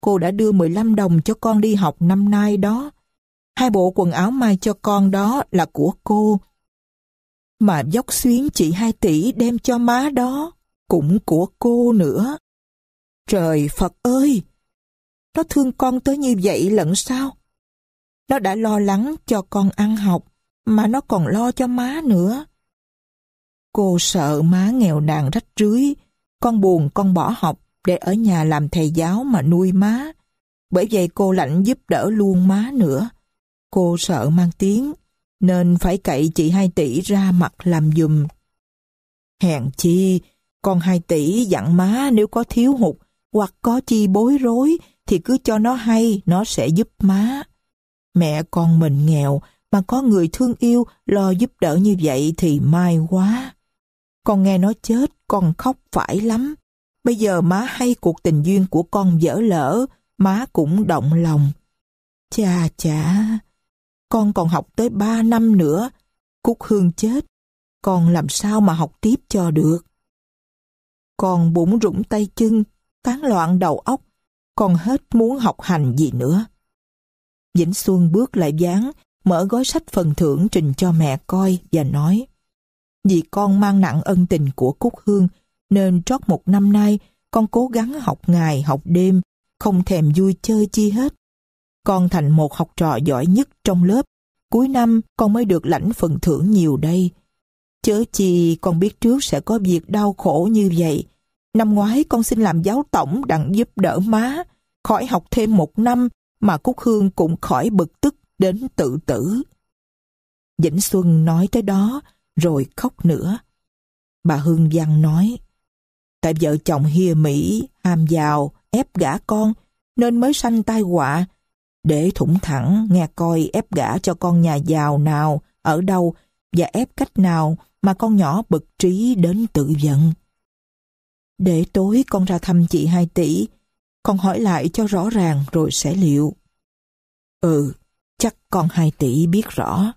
Cô đã đưa 15 đồng cho con đi học năm nay đó. Hai bộ quần áo mai cho con đó là của cô. Mà dốc xuyến chị hai tỷ đem cho má đó cũng của cô nữa. Trời Phật ơi! Nó thương con tới như vậy lẫn sao? Nó đã lo lắng cho con ăn học, mà nó còn lo cho má nữa. Cô sợ má nghèo nàn rách rưới, con buồn con bỏ học để ở nhà làm thầy giáo mà nuôi má. Bởi vậy cô lạnh giúp đỡ luôn má nữa. Cô sợ mang tiếng, nên phải cậy chị hai tỷ ra mặt làm dùm. Hèn chi, con hai tỷ dặn má nếu có thiếu hụt hoặc có chi bối rối thì cứ cho nó hay, nó sẽ giúp má. Mẹ con mình nghèo mà có người thương yêu lo giúp đỡ như vậy thì may quá. Con nghe nó chết, con khóc phải lắm. Bây giờ má hay cuộc tình duyên của con dở lỡ, má cũng động lòng. Chà chà con còn học tới ba năm nữa. Cúc Hương chết, con làm sao mà học tiếp cho được. Con bủng rụng tay chân, tán loạn đầu óc, con hết muốn học hành gì nữa. Vĩnh Xuân bước lại dáng, mở gói sách phần thưởng trình cho mẹ coi và nói Vì con mang nặng ân tình của Cúc Hương, nên trót một năm nay con cố gắng học ngày học đêm, không thèm vui chơi chi hết. Con thành một học trò giỏi nhất trong lớp. Cuối năm con mới được lãnh phần thưởng nhiều đây. Chớ chi con biết trước sẽ có việc đau khổ như vậy. Năm ngoái con xin làm giáo tổng đặng giúp đỡ má. Khỏi học thêm một năm mà Cúc Hương cũng khỏi bực tức đến tự tử. Vĩnh Xuân nói tới đó rồi khóc nữa. Bà Hương Văn nói Tại vợ chồng hìa Mỹ ham giàu ép gả con nên mới sanh tai họa để thủng thẳng nghe coi ép gã cho con nhà giàu nào, ở đâu và ép cách nào mà con nhỏ bực trí đến tự giận. Để tối con ra thăm chị hai tỷ, con hỏi lại cho rõ ràng rồi sẽ liệu. Ừ, chắc con hai tỷ biết rõ.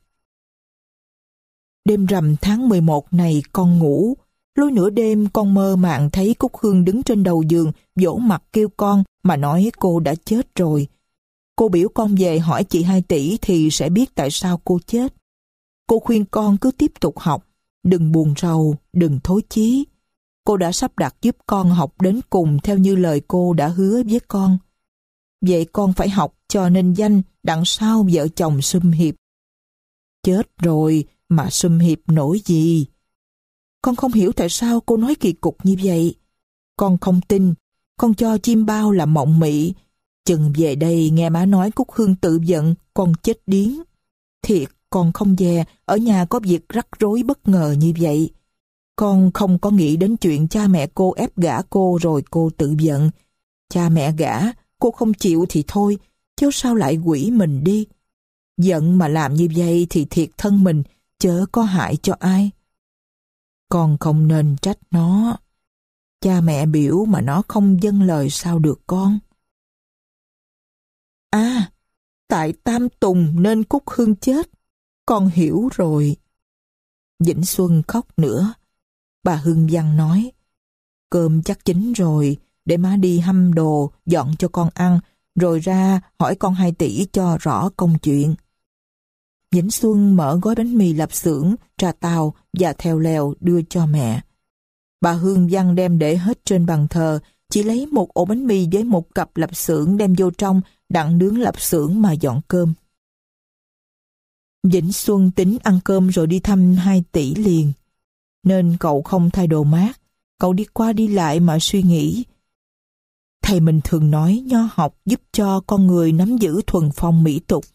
Đêm rằm tháng 11 này con ngủ, lối nửa đêm con mơ màng thấy Cúc Hương đứng trên đầu giường vỗ mặt kêu con mà nói cô đã chết rồi. Cô biểu con về hỏi chị 2 tỷ thì sẽ biết tại sao cô chết. Cô khuyên con cứ tiếp tục học, đừng buồn rầu, đừng thối chí. Cô đã sắp đặt giúp con học đến cùng theo như lời cô đã hứa với con. Vậy con phải học cho nên danh đằng sau vợ chồng xâm hiệp. Chết rồi mà xâm hiệp nổi gì? Con không hiểu tại sao cô nói kỳ cục như vậy. Con không tin, con cho chim bao là mộng mị, Chừng về đây nghe má nói Cúc Hương tự giận, con chết điếng. Thiệt, con không về, ở nhà có việc rắc rối bất ngờ như vậy. Con không có nghĩ đến chuyện cha mẹ cô ép gả cô rồi cô tự giận. Cha mẹ gả, cô không chịu thì thôi, chứ sao lại quỷ mình đi. Giận mà làm như vậy thì thiệt thân mình, chớ có hại cho ai. Con không nên trách nó. Cha mẹ biểu mà nó không dâng lời sao được con. À, tại Tam Tùng nên Cúc Hương chết. Con hiểu rồi. Vĩnh Xuân khóc nữa. Bà Hương Văn nói, cơm chắc chín rồi, để má đi hâm đồ, dọn cho con ăn, rồi ra hỏi con hai tỷ cho rõ công chuyện. Vĩnh Xuân mở gói bánh mì lạp xưởng, trà tàu và theo lèo đưa cho mẹ. Bà Hương Văn đem để hết trên bàn thờ, chỉ lấy một ổ bánh mì với một cặp lạp xưởng đem vô trong đặng nướng lạp xưởng mà dọn cơm. Vĩnh Xuân tính ăn cơm rồi đi thăm hai tỷ liền. Nên cậu không thay đồ mát, cậu đi qua đi lại mà suy nghĩ. Thầy mình thường nói nho học giúp cho con người nắm giữ thuần phong mỹ tục.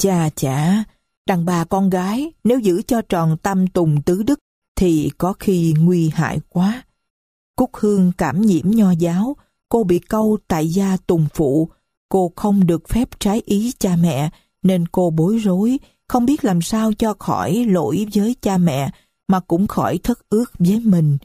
Cha chả, đàn bà con gái nếu giữ cho tròn tâm tùng tứ đức thì có khi nguy hại quá. Cúc Hương cảm nhiễm nho giáo, cô bị câu tại gia tùng phụ Cô không được phép trái ý cha mẹ nên cô bối rối, không biết làm sao cho khỏi lỗi với cha mẹ mà cũng khỏi thất ước với mình.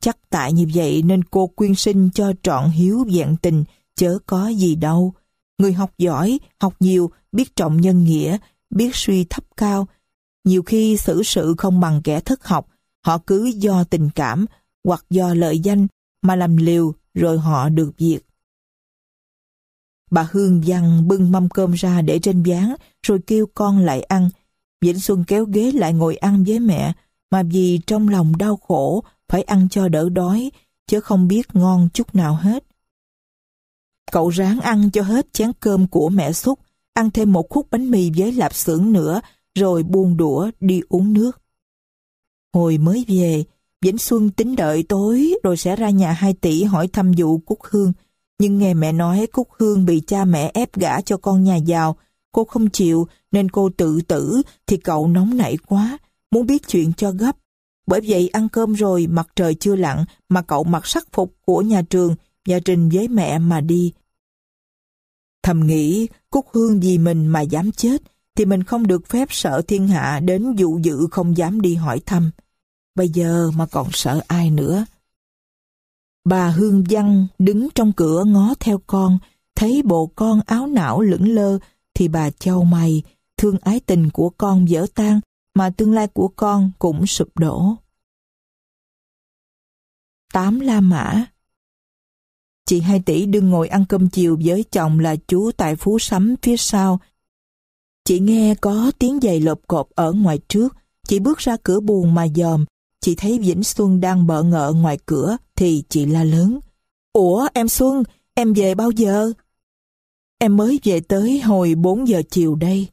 Chắc tại như vậy nên cô quyên sinh cho trọn hiếu vẹn tình, chớ có gì đâu. Người học giỏi, học nhiều, biết trọng nhân nghĩa, biết suy thấp cao. Nhiều khi xử sự không bằng kẻ thất học, họ cứ do tình cảm hoặc do lợi danh mà làm liều rồi họ được việc. Bà Hương Văn bưng mâm cơm ra để trên gián, rồi kêu con lại ăn. Vĩnh Xuân kéo ghế lại ngồi ăn với mẹ, mà vì trong lòng đau khổ, phải ăn cho đỡ đói, chứ không biết ngon chút nào hết. Cậu ráng ăn cho hết chén cơm của mẹ xúc, ăn thêm một khúc bánh mì với lạp xưởng nữa, rồi buông đũa đi uống nước. Hồi mới về, Vĩnh Xuân tính đợi tối rồi sẽ ra nhà hai tỷ hỏi thăm vụ Cúc Hương, nhưng nghe mẹ nói Cúc Hương bị cha mẹ ép gả cho con nhà giàu, cô không chịu nên cô tự tử thì cậu nóng nảy quá, muốn biết chuyện cho gấp. Bởi vậy ăn cơm rồi mặt trời chưa lặn mà cậu mặc sắc phục của nhà trường và trình với mẹ mà đi. Thầm nghĩ Cúc Hương vì mình mà dám chết thì mình không được phép sợ thiên hạ đến dụ dự không dám đi hỏi thăm. Bây giờ mà còn sợ ai nữa. Bà Hương Văn đứng trong cửa ngó theo con, thấy bộ con áo não lững lơ thì bà châu mày, thương ái tình của con dở tan mà tương lai của con cũng sụp đổ. Tám La Mã Chị Hai Tỷ đừng ngồi ăn cơm chiều với chồng là chú tại Phú Sắm phía sau. Chị nghe có tiếng giày lộp cộp ở ngoài trước. Chị bước ra cửa buồn mà dòm. Chị thấy Vĩnh Xuân đang bợ ngợ ngoài cửa, thì chị la lớn. Ủa em Xuân, em về bao giờ? Em mới về tới hồi 4 giờ chiều đây.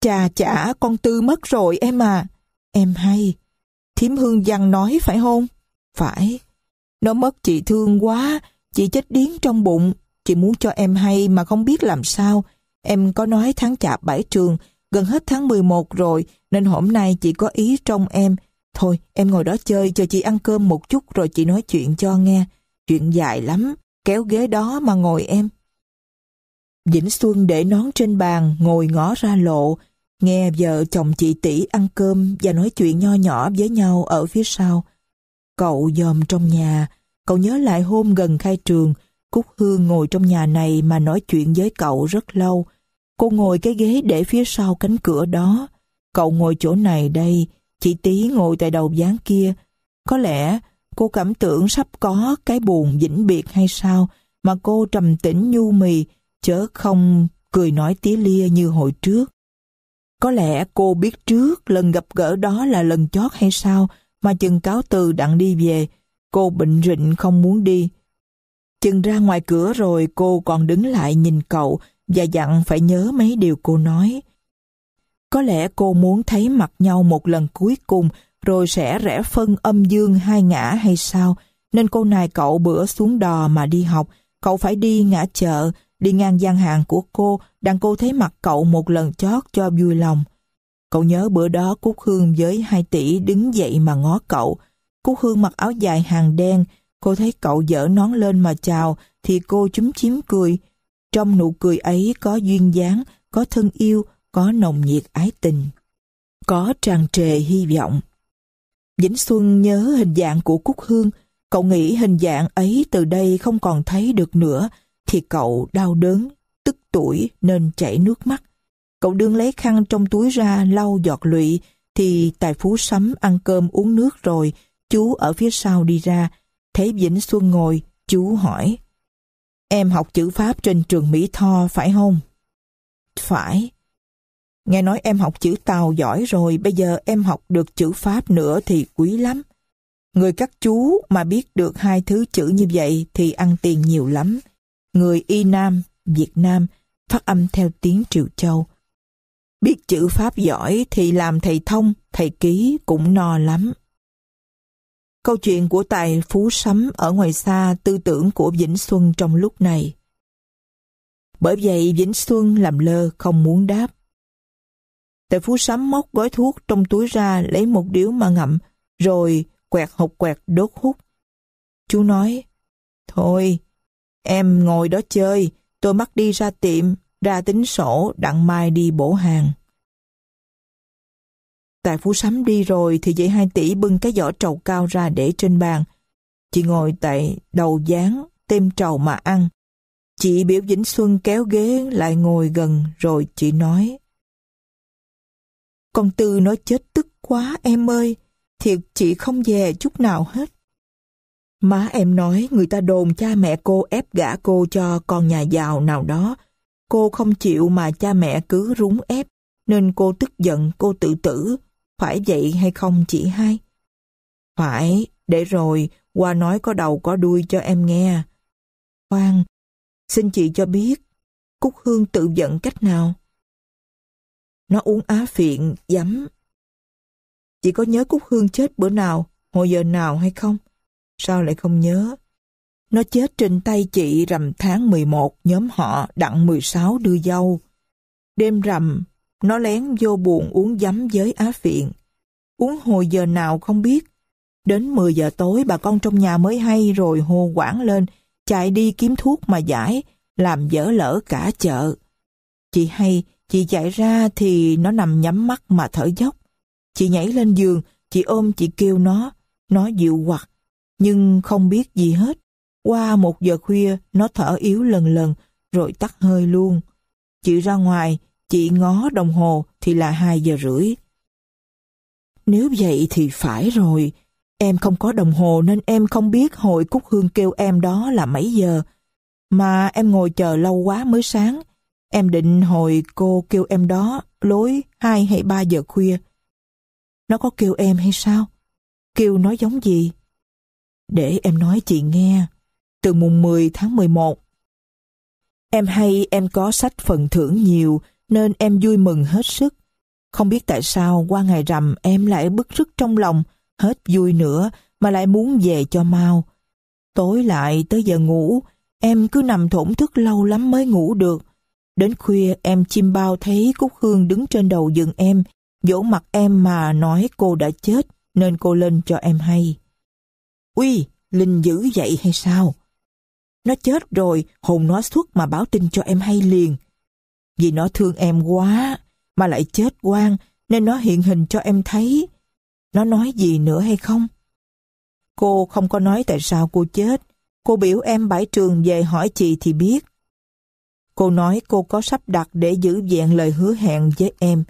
Chà chả con Tư mất rồi em à. Em hay. Thiếm Hương Văn nói phải không? Phải. Nó mất chị thương quá, chị chết điếng trong bụng. Chị muốn cho em hay mà không biết làm sao. Em có nói tháng chạp bãi trường, gần hết tháng 11 rồi, nên hôm nay chị có ý trong em, Thôi, em ngồi đó chơi, chờ chị ăn cơm một chút rồi chị nói chuyện cho nghe. Chuyện dài lắm, kéo ghế đó mà ngồi em. Vĩnh Xuân để nón trên bàn, ngồi ngó ra lộ, nghe vợ chồng chị tỷ ăn cơm và nói chuyện nho nhỏ với nhau ở phía sau. Cậu dòm trong nhà, cậu nhớ lại hôm gần khai trường, Cúc Hương ngồi trong nhà này mà nói chuyện với cậu rất lâu. Cô ngồi cái ghế để phía sau cánh cửa đó, cậu ngồi chỗ này đây, Chị Tí ngồi tại đầu gián kia. Có lẽ cô cảm tưởng sắp có cái buồn vĩnh biệt hay sao mà cô trầm tĩnh nhu mì chớ không cười nói tía lia như hồi trước. Có lẽ cô biết trước lần gặp gỡ đó là lần chót hay sao mà chừng cáo từ đặng đi về. Cô bệnh rịnh không muốn đi. Chừng ra ngoài cửa rồi cô còn đứng lại nhìn cậu và dặn phải nhớ mấy điều cô nói. Có lẽ cô muốn thấy mặt nhau một lần cuối cùng rồi sẽ rẽ phân âm dương hai ngã hay sao? Nên cô nài cậu bữa xuống đò mà đi học. Cậu phải đi ngã chợ, đi ngang gian hàng của cô, đằng cô thấy mặt cậu một lần chót cho vui lòng. Cậu nhớ bữa đó Cúc Hương với hai tỷ đứng dậy mà ngó cậu. Cúc Hương mặc áo dài hàng đen, cô thấy cậu dở nón lên mà chào thì cô chúm chím cười. Trong nụ cười ấy có duyên dáng, có thân yêu, có nồng nhiệt ái tình, có tràn trề hy vọng. Vĩnh Xuân nhớ hình dạng của Cúc Hương, cậu nghĩ hình dạng ấy từ đây không còn thấy được nữa, thì cậu đau đớn, tức tuổi nên chảy nước mắt. Cậu đương lấy khăn trong túi ra lau giọt lụy, thì tài phú sắm ăn cơm uống nước rồi, chú ở phía sau đi ra, thấy Vĩnh Xuân ngồi, chú hỏi. Em học chữ Pháp trên trường Mỹ Tho phải không? Phải. Nghe nói em học chữ Tàu giỏi rồi, bây giờ em học được chữ Pháp nữa thì quý lắm. Người các chú mà biết được hai thứ chữ như vậy thì ăn tiền nhiều lắm. Người Y Nam, Việt Nam, phát âm theo tiếng Triều Châu. Biết chữ Pháp giỏi thì làm thầy thông, thầy ký cũng no lắm. Câu chuyện của tài phú sắm ở ngoài xa tư tưởng của Vĩnh Xuân trong lúc này. Bởi vậy Vĩnh Xuân làm lơ không muốn đáp. Tề phú sắm móc gói thuốc trong túi ra lấy một điếu mà ngậm, rồi quẹt hột quẹt đốt hút. Chú nói, Thôi, em ngồi đó chơi, tôi mắc đi ra tiệm, ra tính sổ, đặng mai đi bổ hàng. Tài phú sắm đi rồi thì dậy hai tỷ bưng cái giỏ trầu cao ra để trên bàn. Chị ngồi tại đầu dáng, têm trầu mà ăn. Chị biểu Vĩnh Xuân kéo ghế lại ngồi gần rồi chị nói. Con Tư nó chết tức quá em ơi. Thiệt chị không về chút nào hết. Má em nói người ta đồn cha mẹ cô ép gả cô cho con nhà giàu nào đó. Cô không chịu mà cha mẹ cứ rúng ép, nên cô tức giận cô tự tử. Phải vậy hay không chị hai? Phải, để rồi, qua nói có đầu có đuôi cho em nghe. Khoan, xin chị cho biết, Cúc Hương tự giận cách nào? Nó uống á phiện, giấm. Chị có nhớ Cúc Hương chết bữa nào, hồi giờ nào hay không? Sao lại không nhớ? Nó chết trên tay chị rằm tháng 11, nhóm họ đặng 16 đưa dâu. Đêm rằm, nó lén vô buồn uống giấm với á phiện. Uống hồi giờ nào không biết. Đến 10 giờ tối bà con trong nhà mới hay rồi hô quảng lên, chạy đi kiếm thuốc mà giải, làm dở lỡ cả chợ. Chị hay Chị chạy ra thì nó nằm nhắm mắt mà thở dốc. Chị nhảy lên giường, chị ôm chị kêu nó, nó dịu quặt, nhưng không biết gì hết. Qua một giờ khuya, nó thở yếu lần lần, rồi tắt hơi luôn. Chị ra ngoài, chị ngó đồng hồ thì là hai giờ rưỡi. Nếu vậy thì phải rồi. Em không có đồng hồ nên em không biết hội Cúc Hương kêu em đó là mấy giờ. Mà em ngồi chờ lâu quá mới sáng, Em định hồi cô kêu em đó lối 2 hay 3 giờ khuya. Nó có kêu em hay sao? Kêu nói giống gì? Để em nói chị nghe. Từ mùng 10 tháng 11. Em hay em có sách phần thưởng nhiều nên em vui mừng hết sức. Không biết tại sao qua ngày rằm em lại bức rứt trong lòng, hết vui nữa mà lại muốn về cho mau. Tối lại tới giờ ngủ, em cứ nằm thổn thức lâu lắm mới ngủ được. Đến khuya em chim bao thấy Cúc Hương đứng trên đầu giường em, dỗ mặt em mà nói cô đã chết nên cô lên cho em hay. Uy, Linh dữ vậy hay sao? Nó chết rồi, hồn nó xuất mà báo tin cho em hay liền. Vì nó thương em quá, mà lại chết quang nên nó hiện hình cho em thấy. Nó nói gì nữa hay không? Cô không có nói tại sao cô chết. Cô biểu em bãi trường về hỏi chị thì biết. Cô nói cô có sắp đặt để giữ vẹn lời hứa hẹn với em.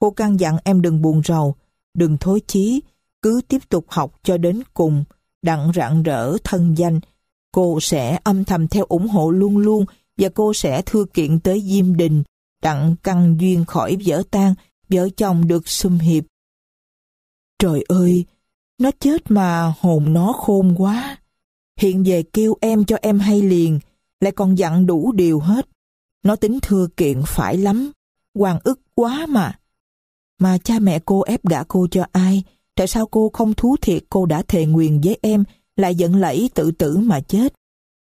Cô căn dặn em đừng buồn rầu, đừng thối chí, cứ tiếp tục học cho đến cùng, đặng rạng rỡ thân danh. Cô sẽ âm thầm theo ủng hộ luôn luôn và cô sẽ thưa kiện tới Diêm Đình, đặng căn duyên khỏi vỡ tan, vợ chồng được sum hiệp. Trời ơi, nó chết mà hồn nó khôn quá. Hiện về kêu em cho em hay liền, lại còn dặn đủ điều hết. Nó tính thưa kiện phải lắm, hoàng ức quá mà. Mà cha mẹ cô ép gả cô cho ai? Tại sao cô không thú thiệt cô đã thề nguyền với em, lại giận lẫy tự tử mà chết?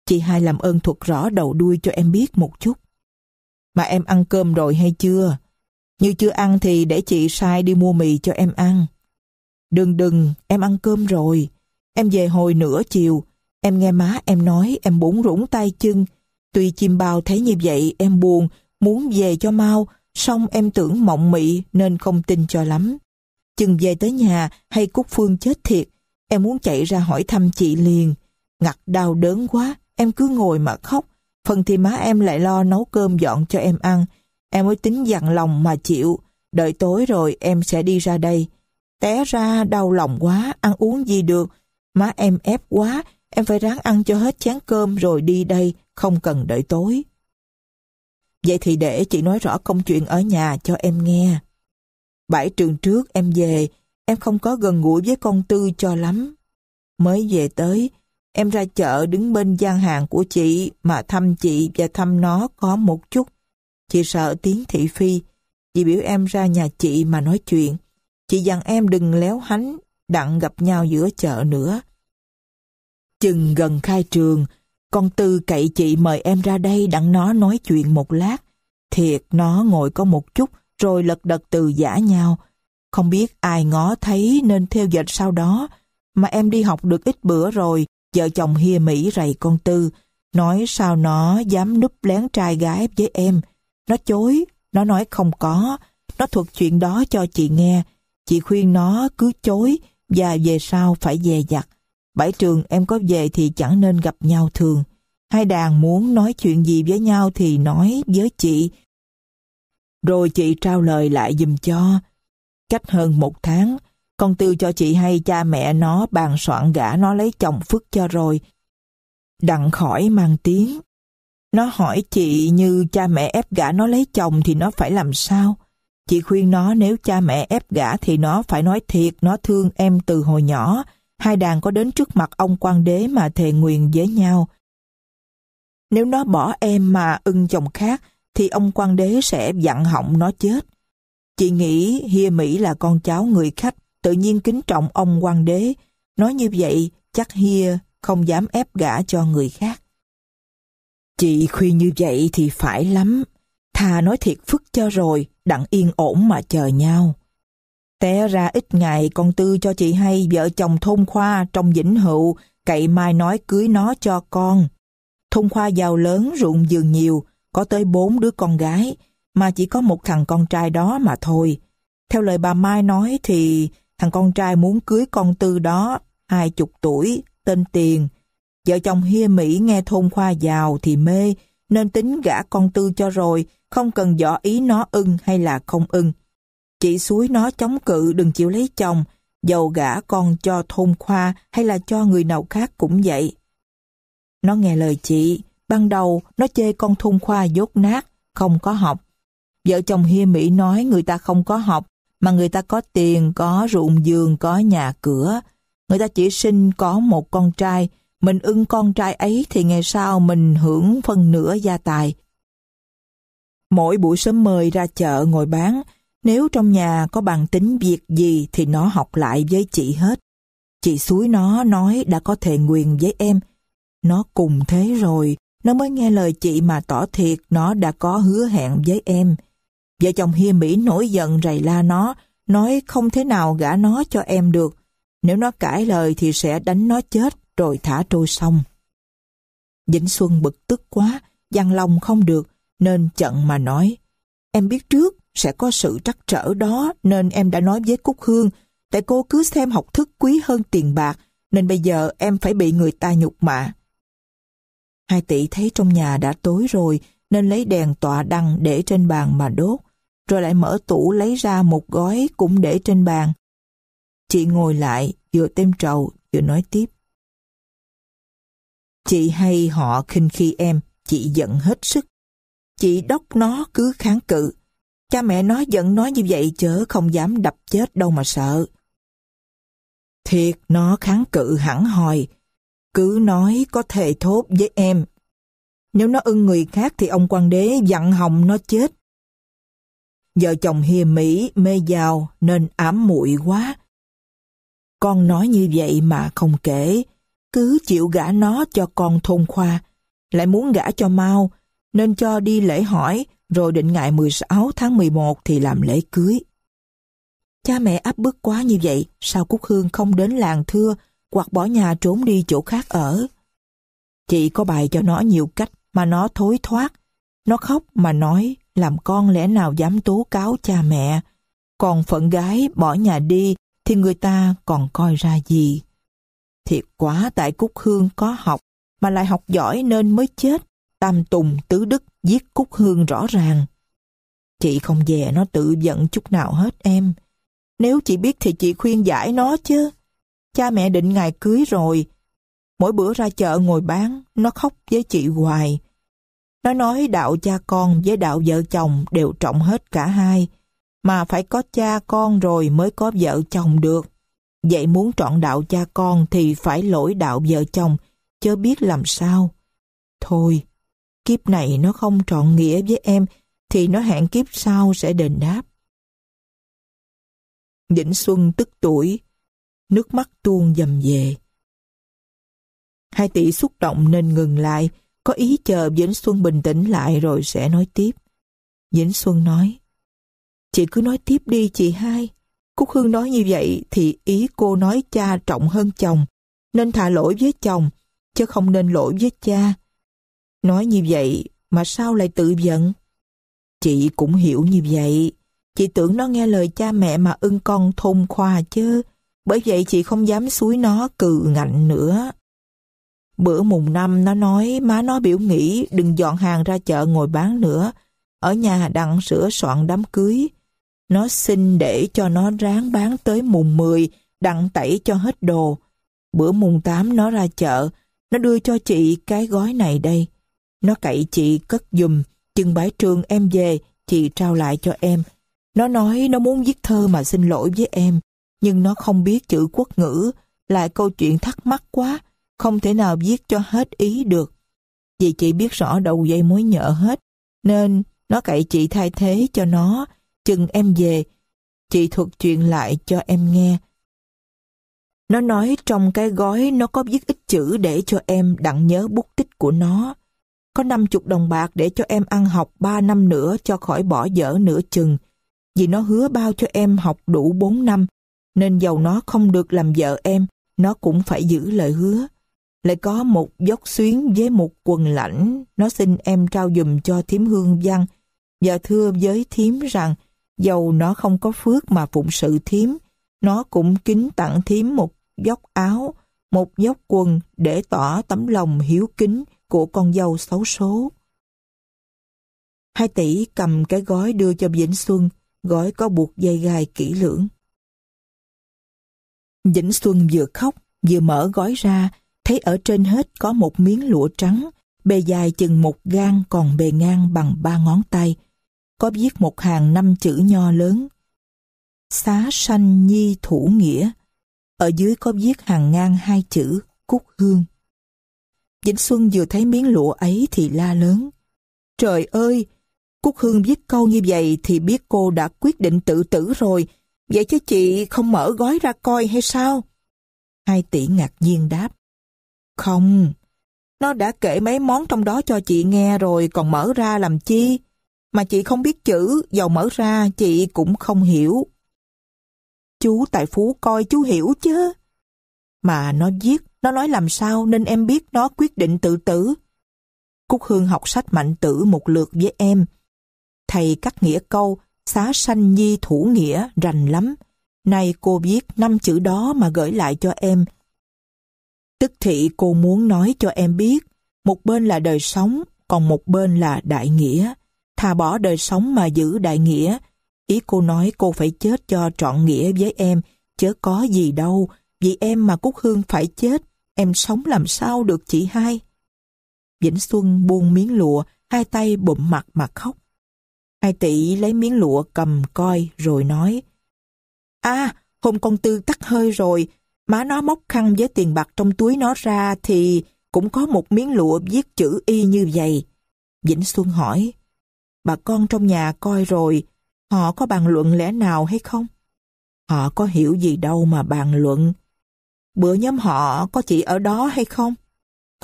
Chị hai làm ơn thuật rõ đầu đuôi cho em biết một chút. Mà em ăn cơm rồi hay chưa? Như chưa ăn thì để chị sai đi mua mì cho em ăn. Đừng đừng, em ăn cơm rồi. Em về hồi nửa chiều, em nghe má em nói em bủng rủng tay chân, Tuy chim bao thấy như vậy em buồn, muốn về cho mau, song em tưởng mộng mị nên không tin cho lắm. Chừng về tới nhà hay Cúc Phương chết thiệt, em muốn chạy ra hỏi thăm chị liền. Ngặt đau đớn quá, em cứ ngồi mà khóc. Phần thì má em lại lo nấu cơm dọn cho em ăn. Em mới tính dặn lòng mà chịu. Đợi tối rồi em sẽ đi ra đây. Té ra đau lòng quá, ăn uống gì được. Má em ép quá, em phải ráng ăn cho hết chén cơm rồi đi đây không cần đợi tối. Vậy thì để chị nói rõ công chuyện ở nhà cho em nghe. Bảy trường trước em về, em không có gần gũi với con Tư cho lắm. Mới về tới, em ra chợ đứng bên gian hàng của chị mà thăm chị và thăm nó có một chút. Chị sợ tiếng thị phi, chị biểu em ra nhà chị mà nói chuyện. Chị dặn em đừng léo hánh, đặng gặp nhau giữa chợ nữa. Chừng gần khai trường, con Tư cậy chị mời em ra đây đặng nó nói chuyện một lát. Thiệt nó ngồi có một chút rồi lật đật từ giả nhau. Không biết ai ngó thấy nên theo dệt sau đó. Mà em đi học được ít bữa rồi, vợ chồng hia Mỹ rầy con Tư. Nói sao nó dám núp lén trai gái với em. Nó chối, nó nói không có. Nó thuật chuyện đó cho chị nghe. Chị khuyên nó cứ chối và về sau phải dè dặt. Bảy trường em có về thì chẳng nên gặp nhau thường. Hai đàn muốn nói chuyện gì với nhau thì nói với chị. Rồi chị trao lời lại dùm cho. Cách hơn một tháng, con Tư cho chị hay cha mẹ nó bàn soạn gã nó lấy chồng Phước cho rồi. Đặng khỏi mang tiếng. Nó hỏi chị như cha mẹ ép gã nó lấy chồng thì nó phải làm sao? Chị khuyên nó nếu cha mẹ ép gã thì nó phải nói thiệt nó thương em từ hồi nhỏ hai đàn có đến trước mặt ông quan đế mà thề nguyện với nhau. Nếu nó bỏ em mà ưng chồng khác, thì ông quan đế sẽ dặn họng nó chết. Chị nghĩ Hia Mỹ là con cháu người khách, tự nhiên kính trọng ông quan đế. Nói như vậy, chắc Hia không dám ép gả cho người khác. Chị khuyên như vậy thì phải lắm. Thà nói thiệt phức cho rồi, đặng yên ổn mà chờ nhau. Té ra ít ngày con Tư cho chị hay vợ chồng thôn khoa trong vĩnh hữu cậy mai nói cưới nó cho con. Thôn khoa giàu lớn ruộng giường nhiều, có tới bốn đứa con gái, mà chỉ có một thằng con trai đó mà thôi. Theo lời bà Mai nói thì thằng con trai muốn cưới con Tư đó, hai chục tuổi, tên Tiền. Vợ chồng Hia Mỹ nghe thôn khoa giàu thì mê, nên tính gả con Tư cho rồi, không cần dò ý nó ưng hay là không ưng. Chị suối nó chống cự đừng chịu lấy chồng, dầu gả con cho thôn khoa hay là cho người nào khác cũng vậy. Nó nghe lời chị, ban đầu nó chê con thôn khoa dốt nát, không có học. Vợ chồng Hiê Mỹ nói người ta không có học, mà người ta có tiền, có ruộng giường, có nhà cửa. Người ta chỉ sinh có một con trai, mình ưng con trai ấy thì ngày sau mình hưởng phần nửa gia tài. Mỗi buổi sớm mời ra chợ ngồi bán, nếu trong nhà có bàn tính việc gì thì nó học lại với chị hết. Chị suối nó nói đã có thề nguyện với em. Nó cùng thế rồi, nó mới nghe lời chị mà tỏ thiệt nó đã có hứa hẹn với em. Vợ chồng Hia Mỹ nổi giận rầy la nó, nói không thế nào gả nó cho em được. Nếu nó cãi lời thì sẽ đánh nó chết rồi thả trôi sông. Vĩnh Xuân bực tức quá, dằn lòng không được, nên chận mà nói. Em biết trước, sẽ có sự trắc trở đó nên em đã nói với Cúc Hương tại cô cứ xem học thức quý hơn tiền bạc nên bây giờ em phải bị người ta nhục mạ. Hai tỷ thấy trong nhà đã tối rồi nên lấy đèn tọa đăng để trên bàn mà đốt rồi lại mở tủ lấy ra một gói cũng để trên bàn. Chị ngồi lại vừa têm trầu vừa nói tiếp. Chị hay họ khinh khi em, chị giận hết sức. Chị đốc nó cứ kháng cự, Cha mẹ nó giận nó như vậy chớ không dám đập chết đâu mà sợ. Thiệt nó kháng cự hẳn hòi, cứ nói có thể thốt với em. Nếu nó ưng người khác thì ông quan đế dặn hồng nó chết. Vợ chồng hiề mỹ mê giàu nên ám muội quá. Con nói như vậy mà không kể, cứ chịu gả nó cho con thôn khoa, lại muốn gả cho mau, nên cho đi lễ hỏi rồi định ngày 16 tháng 11 thì làm lễ cưới. Cha mẹ áp bức quá như vậy, sao Cúc Hương không đến làng thưa hoặc bỏ nhà trốn đi chỗ khác ở? Chị có bài cho nó nhiều cách mà nó thối thoát. Nó khóc mà nói làm con lẽ nào dám tố cáo cha mẹ. Còn phận gái bỏ nhà đi thì người ta còn coi ra gì. Thiệt quá tại Cúc Hương có học mà lại học giỏi nên mới chết. Tam Tùng Tứ Đức giết Cúc Hương rõ ràng. Chị không dè nó tự giận chút nào hết em. Nếu chị biết thì chị khuyên giải nó chứ. Cha mẹ định ngày cưới rồi. Mỗi bữa ra chợ ngồi bán, nó khóc với chị hoài. Nó nói đạo cha con với đạo vợ chồng đều trọng hết cả hai. Mà phải có cha con rồi mới có vợ chồng được. Vậy muốn trọn đạo cha con thì phải lỗi đạo vợ chồng, chớ biết làm sao. Thôi, kiếp này nó không trọn nghĩa với em thì nó hẹn kiếp sau sẽ đền đáp. Vĩnh Xuân tức tuổi, nước mắt tuôn dầm về. Hai tỷ xúc động nên ngừng lại, có ý chờ Vĩnh Xuân bình tĩnh lại rồi sẽ nói tiếp. Vĩnh Xuân nói, Chị cứ nói tiếp đi chị hai. Cúc Hương nói như vậy thì ý cô nói cha trọng hơn chồng, nên thả lỗi với chồng, chứ không nên lỗi với cha. Nói như vậy mà sao lại tự giận? Chị cũng hiểu như vậy. Chị tưởng nó nghe lời cha mẹ mà ưng con thôn khoa chứ. Bởi vậy chị không dám suối nó cự ngạnh nữa. Bữa mùng năm nó nói má nó biểu nghĩ đừng dọn hàng ra chợ ngồi bán nữa. Ở nhà đặng sửa soạn đám cưới. Nó xin để cho nó ráng bán tới mùng 10 đặng tẩy cho hết đồ. Bữa mùng 8 nó ra chợ, nó đưa cho chị cái gói này đây. Nó cậy chị cất dùm, chừng bãi trường em về, chị trao lại cho em. Nó nói nó muốn viết thơ mà xin lỗi với em, nhưng nó không biết chữ quốc ngữ, lại câu chuyện thắc mắc quá, không thể nào viết cho hết ý được. Vì chị biết rõ đầu dây mối nhợ hết, nên nó cậy chị thay thế cho nó, chừng em về, chị thuật chuyện lại cho em nghe. Nó nói trong cái gói nó có viết ít chữ để cho em đặng nhớ bút tích của nó. Có 50 đồng bạc để cho em ăn học 3 năm nữa cho khỏi bỏ dở nửa chừng. Vì nó hứa bao cho em học đủ 4 năm, nên giàu nó không được làm vợ em, nó cũng phải giữ lời hứa. Lại có một dốc xuyến với một quần lãnh, nó xin em trao dùm cho thiếm hương văn, và thưa với thiếm rằng, dầu nó không có phước mà phụng sự thiếm, nó cũng kính tặng thiếm một dốc áo, một dốc quần để tỏ tấm lòng hiếu kính của con dâu xấu số. Hai tỷ cầm cái gói đưa cho Vĩnh Xuân, gói có buộc dây gai kỹ lưỡng. Vĩnh Xuân vừa khóc, vừa mở gói ra, thấy ở trên hết có một miếng lụa trắng, bề dài chừng một gang còn bề ngang bằng ba ngón tay. Có viết một hàng năm chữ nho lớn. Xá sanh nhi thủ nghĩa. Ở dưới có viết hàng ngang hai chữ Cúc Hương. Vĩnh Xuân vừa thấy miếng lụa ấy thì la lớn. Trời ơi! Cúc Hương viết câu như vậy thì biết cô đã quyết định tự tử rồi. Vậy chứ chị không mở gói ra coi hay sao? Hai tỷ ngạc nhiên đáp. Không, nó đã kể mấy món trong đó cho chị nghe rồi còn mở ra làm chi? Mà chị không biết chữ, dầu mở ra chị cũng không hiểu. Chú tài Phú coi chú hiểu chứ. Mà nó giết, nó nói làm sao nên em biết nó quyết định tự tử. Cúc Hương học sách mạnh tử một lượt với em. Thầy cắt nghĩa câu, xá sanh nhi thủ nghĩa, rành lắm. Nay cô biết năm chữ đó mà gửi lại cho em. Tức thị cô muốn nói cho em biết, một bên là đời sống, còn một bên là đại nghĩa. Thà bỏ đời sống mà giữ đại nghĩa. Ý cô nói cô phải chết cho trọn nghĩa với em, chớ có gì đâu, vì em mà Cúc Hương phải chết, em sống làm sao được chị hai? Vĩnh Xuân buông miếng lụa, hai tay bụm mặt mà khóc. Hai tỷ lấy miếng lụa cầm coi rồi nói. a hôm con Tư tắt hơi rồi, má nó móc khăn với tiền bạc trong túi nó ra thì cũng có một miếng lụa viết chữ y như vậy. Vĩnh Xuân hỏi, bà con trong nhà coi rồi, họ có bàn luận lẽ nào hay không? Họ có hiểu gì đâu mà bàn luận. Bữa nhóm họ có chị ở đó hay không?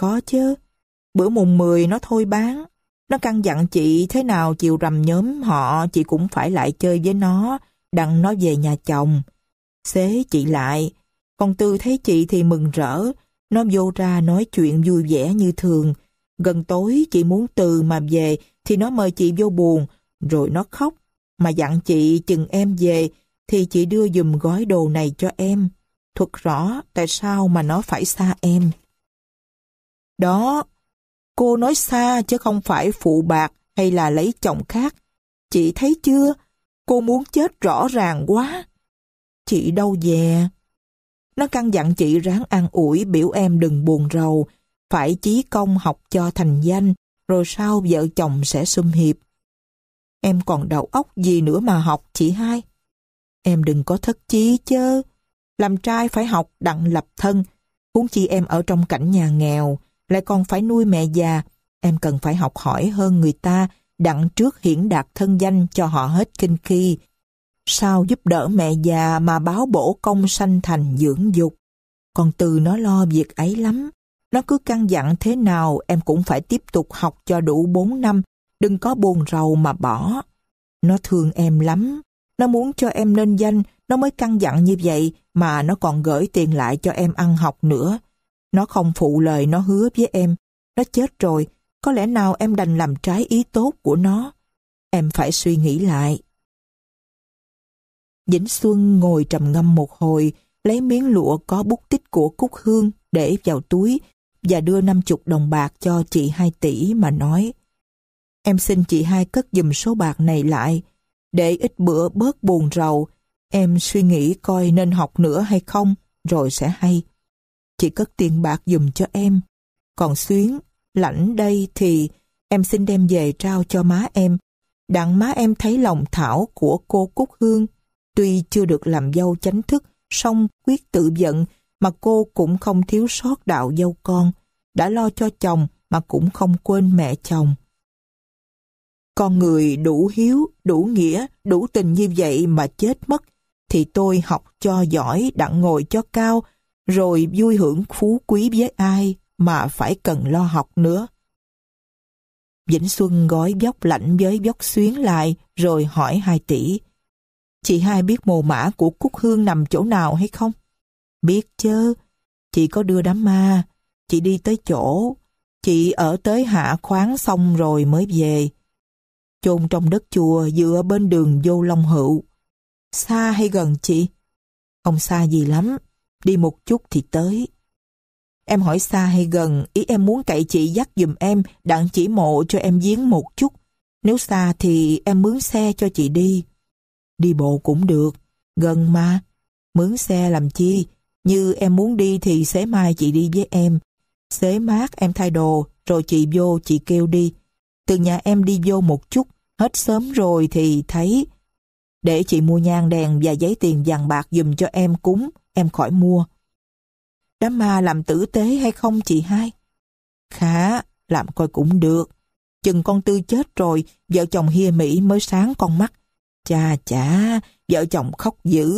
Có chứ. Bữa mùng 10 nó thôi bán. Nó căn dặn chị thế nào chiều rằm nhóm họ chị cũng phải lại chơi với nó, đặng nó về nhà chồng. Xế chị lại, còn Tư thấy chị thì mừng rỡ, nó vô ra nói chuyện vui vẻ như thường. Gần tối chị muốn Từ mà về thì nó mời chị vô buồn, rồi nó khóc. Mà dặn chị chừng em về thì chị đưa dùm gói đồ này cho em thuật rõ tại sao mà nó phải xa em. Đó, cô nói xa chứ không phải phụ bạc hay là lấy chồng khác. Chị thấy chưa, cô muốn chết rõ ràng quá. Chị đâu về? Nó căn dặn chị ráng an ủi biểu em đừng buồn rầu, phải chí công học cho thành danh, rồi sau vợ chồng sẽ sum hiệp. Em còn đầu óc gì nữa mà học chị hai? Em đừng có thất chí chứ, làm trai phải học đặng lập thân. Huống chi em ở trong cảnh nhà nghèo, lại còn phải nuôi mẹ già. Em cần phải học hỏi hơn người ta, đặng trước hiển đạt thân danh cho họ hết kinh khi. Sao giúp đỡ mẹ già mà báo bổ công sanh thành dưỡng dục? Còn từ nó lo việc ấy lắm. Nó cứ căn dặn thế nào em cũng phải tiếp tục học cho đủ 4 năm, đừng có buồn rầu mà bỏ. Nó thương em lắm, nó muốn cho em nên danh nó mới căng dặn như vậy mà nó còn gửi tiền lại cho em ăn học nữa. Nó không phụ lời nó hứa với em. Nó chết rồi, có lẽ nào em đành làm trái ý tốt của nó. Em phải suy nghĩ lại. Vĩnh Xuân ngồi trầm ngâm một hồi, lấy miếng lụa có bút tích của Cúc Hương để vào túi và đưa 50 đồng bạc cho chị hai tỷ mà nói Em xin chị hai cất dùm số bạc này lại, để ít bữa bớt buồn rầu, Em suy nghĩ coi nên học nữa hay không, rồi sẽ hay. Chị cất tiền bạc dùm cho em. Còn xuyến, lãnh đây thì em xin đem về trao cho má em. Đặng má em thấy lòng thảo của cô Cúc Hương. Tuy chưa được làm dâu chánh thức, song quyết tự giận mà cô cũng không thiếu sót đạo dâu con. Đã lo cho chồng mà cũng không quên mẹ chồng. Con người đủ hiếu, đủ nghĩa, đủ tình như vậy mà chết mất thì tôi học cho giỏi đặng ngồi cho cao, rồi vui hưởng phú quý với ai mà phải cần lo học nữa. Vĩnh Xuân gói vóc lạnh với vóc xuyến lại rồi hỏi hai tỷ. Chị hai biết mồ mã của Cúc Hương nằm chỗ nào hay không? Biết chứ, chị có đưa đám ma, chị đi tới chỗ, chị ở tới hạ khoáng xong rồi mới về. Chôn trong đất chùa dựa bên đường vô Long Hữu. Xa hay gần chị? Không xa gì lắm, đi một chút thì tới. Em hỏi xa hay gần, ý em muốn cậy chị dắt dùm em, đặng chỉ mộ cho em giếng một chút. Nếu xa thì em mướn xe cho chị đi. Đi bộ cũng được, gần mà. Mướn xe làm chi? Như em muốn đi thì xế mai chị đi với em. Xế mát em thay đồ, rồi chị vô chị kêu đi. Từ nhà em đi vô một chút, hết sớm rồi thì thấy để chị mua nhang đèn và giấy tiền vàng bạc dùm cho em cúng, em khỏi mua. Đám ma làm tử tế hay không chị hai? Khá, làm coi cũng được. Chừng con Tư chết rồi, vợ chồng hia Mỹ mới sáng con mắt. cha chà, vợ chồng khóc dữ.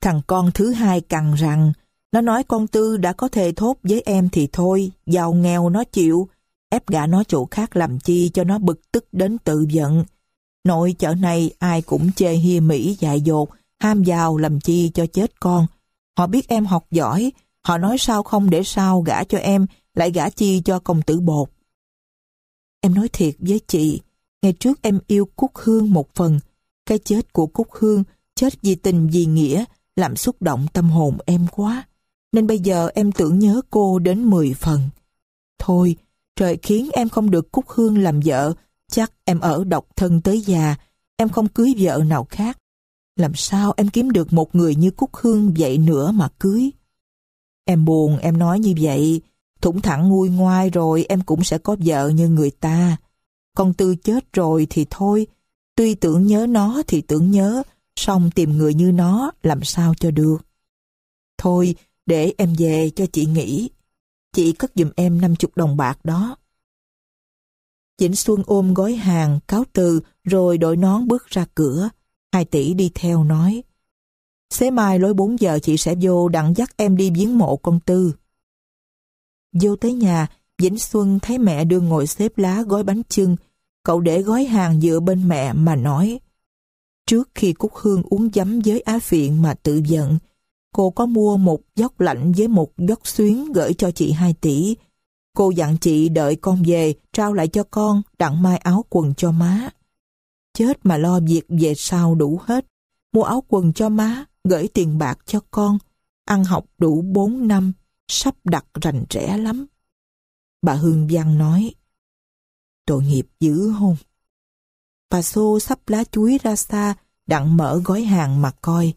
Thằng con thứ hai cằn rằng, nó nói con Tư đã có thề thốt với em thì thôi, giàu nghèo nó chịu, ép gã nó chỗ khác làm chi cho nó bực tức đến tự giận. Nội chợ này ai cũng chê hia mỹ dại dột, ham giàu làm chi cho chết con. Họ biết em học giỏi, họ nói sao không để sao gả cho em, lại gả chi cho công tử bột. Em nói thiệt với chị, ngày trước em yêu Cúc Hương một phần. Cái chết của Cúc Hương, chết vì tình vì nghĩa, làm xúc động tâm hồn em quá. Nên bây giờ em tưởng nhớ cô đến 10 phần. Thôi, trời khiến em không được Cúc Hương làm vợ, Chắc em ở độc thân tới già, em không cưới vợ nào khác. Làm sao em kiếm được một người như Cúc Hương vậy nữa mà cưới? Em buồn em nói như vậy, thủng thẳng nguôi ngoai rồi em cũng sẽ có vợ như người ta. Con Tư chết rồi thì thôi, tuy tưởng nhớ nó thì tưởng nhớ, xong tìm người như nó làm sao cho được. Thôi, để em về cho chị nghĩ Chị cất giùm em 50 đồng bạc đó. Chỉnh Xuân ôm gói hàng, cáo từ, rồi đội nón bước ra cửa. Hai tỷ đi theo nói. Xế mai lối 4 giờ chị sẽ vô đặng dắt em đi viếng mộ con Tư. Vô tới nhà, Vĩnh Xuân thấy mẹ đưa ngồi xếp lá gói bánh chưng. Cậu để gói hàng dựa bên mẹ mà nói. Trước khi Cúc Hương uống giấm với Á Phiện mà tự giận, cô có mua một dốc lạnh với một dốc xuyến gửi cho chị hai tỷ. Cô dặn chị đợi con về, trao lại cho con, đặng mai áo quần cho má. Chết mà lo việc về sau đủ hết. Mua áo quần cho má, gửi tiền bạc cho con. Ăn học đủ 4 năm, sắp đặt rành rẽ lắm. Bà Hương Văn nói, tội nghiệp dữ hôn. Bà Xô sắp lá chuối ra xa, đặng mở gói hàng mà coi.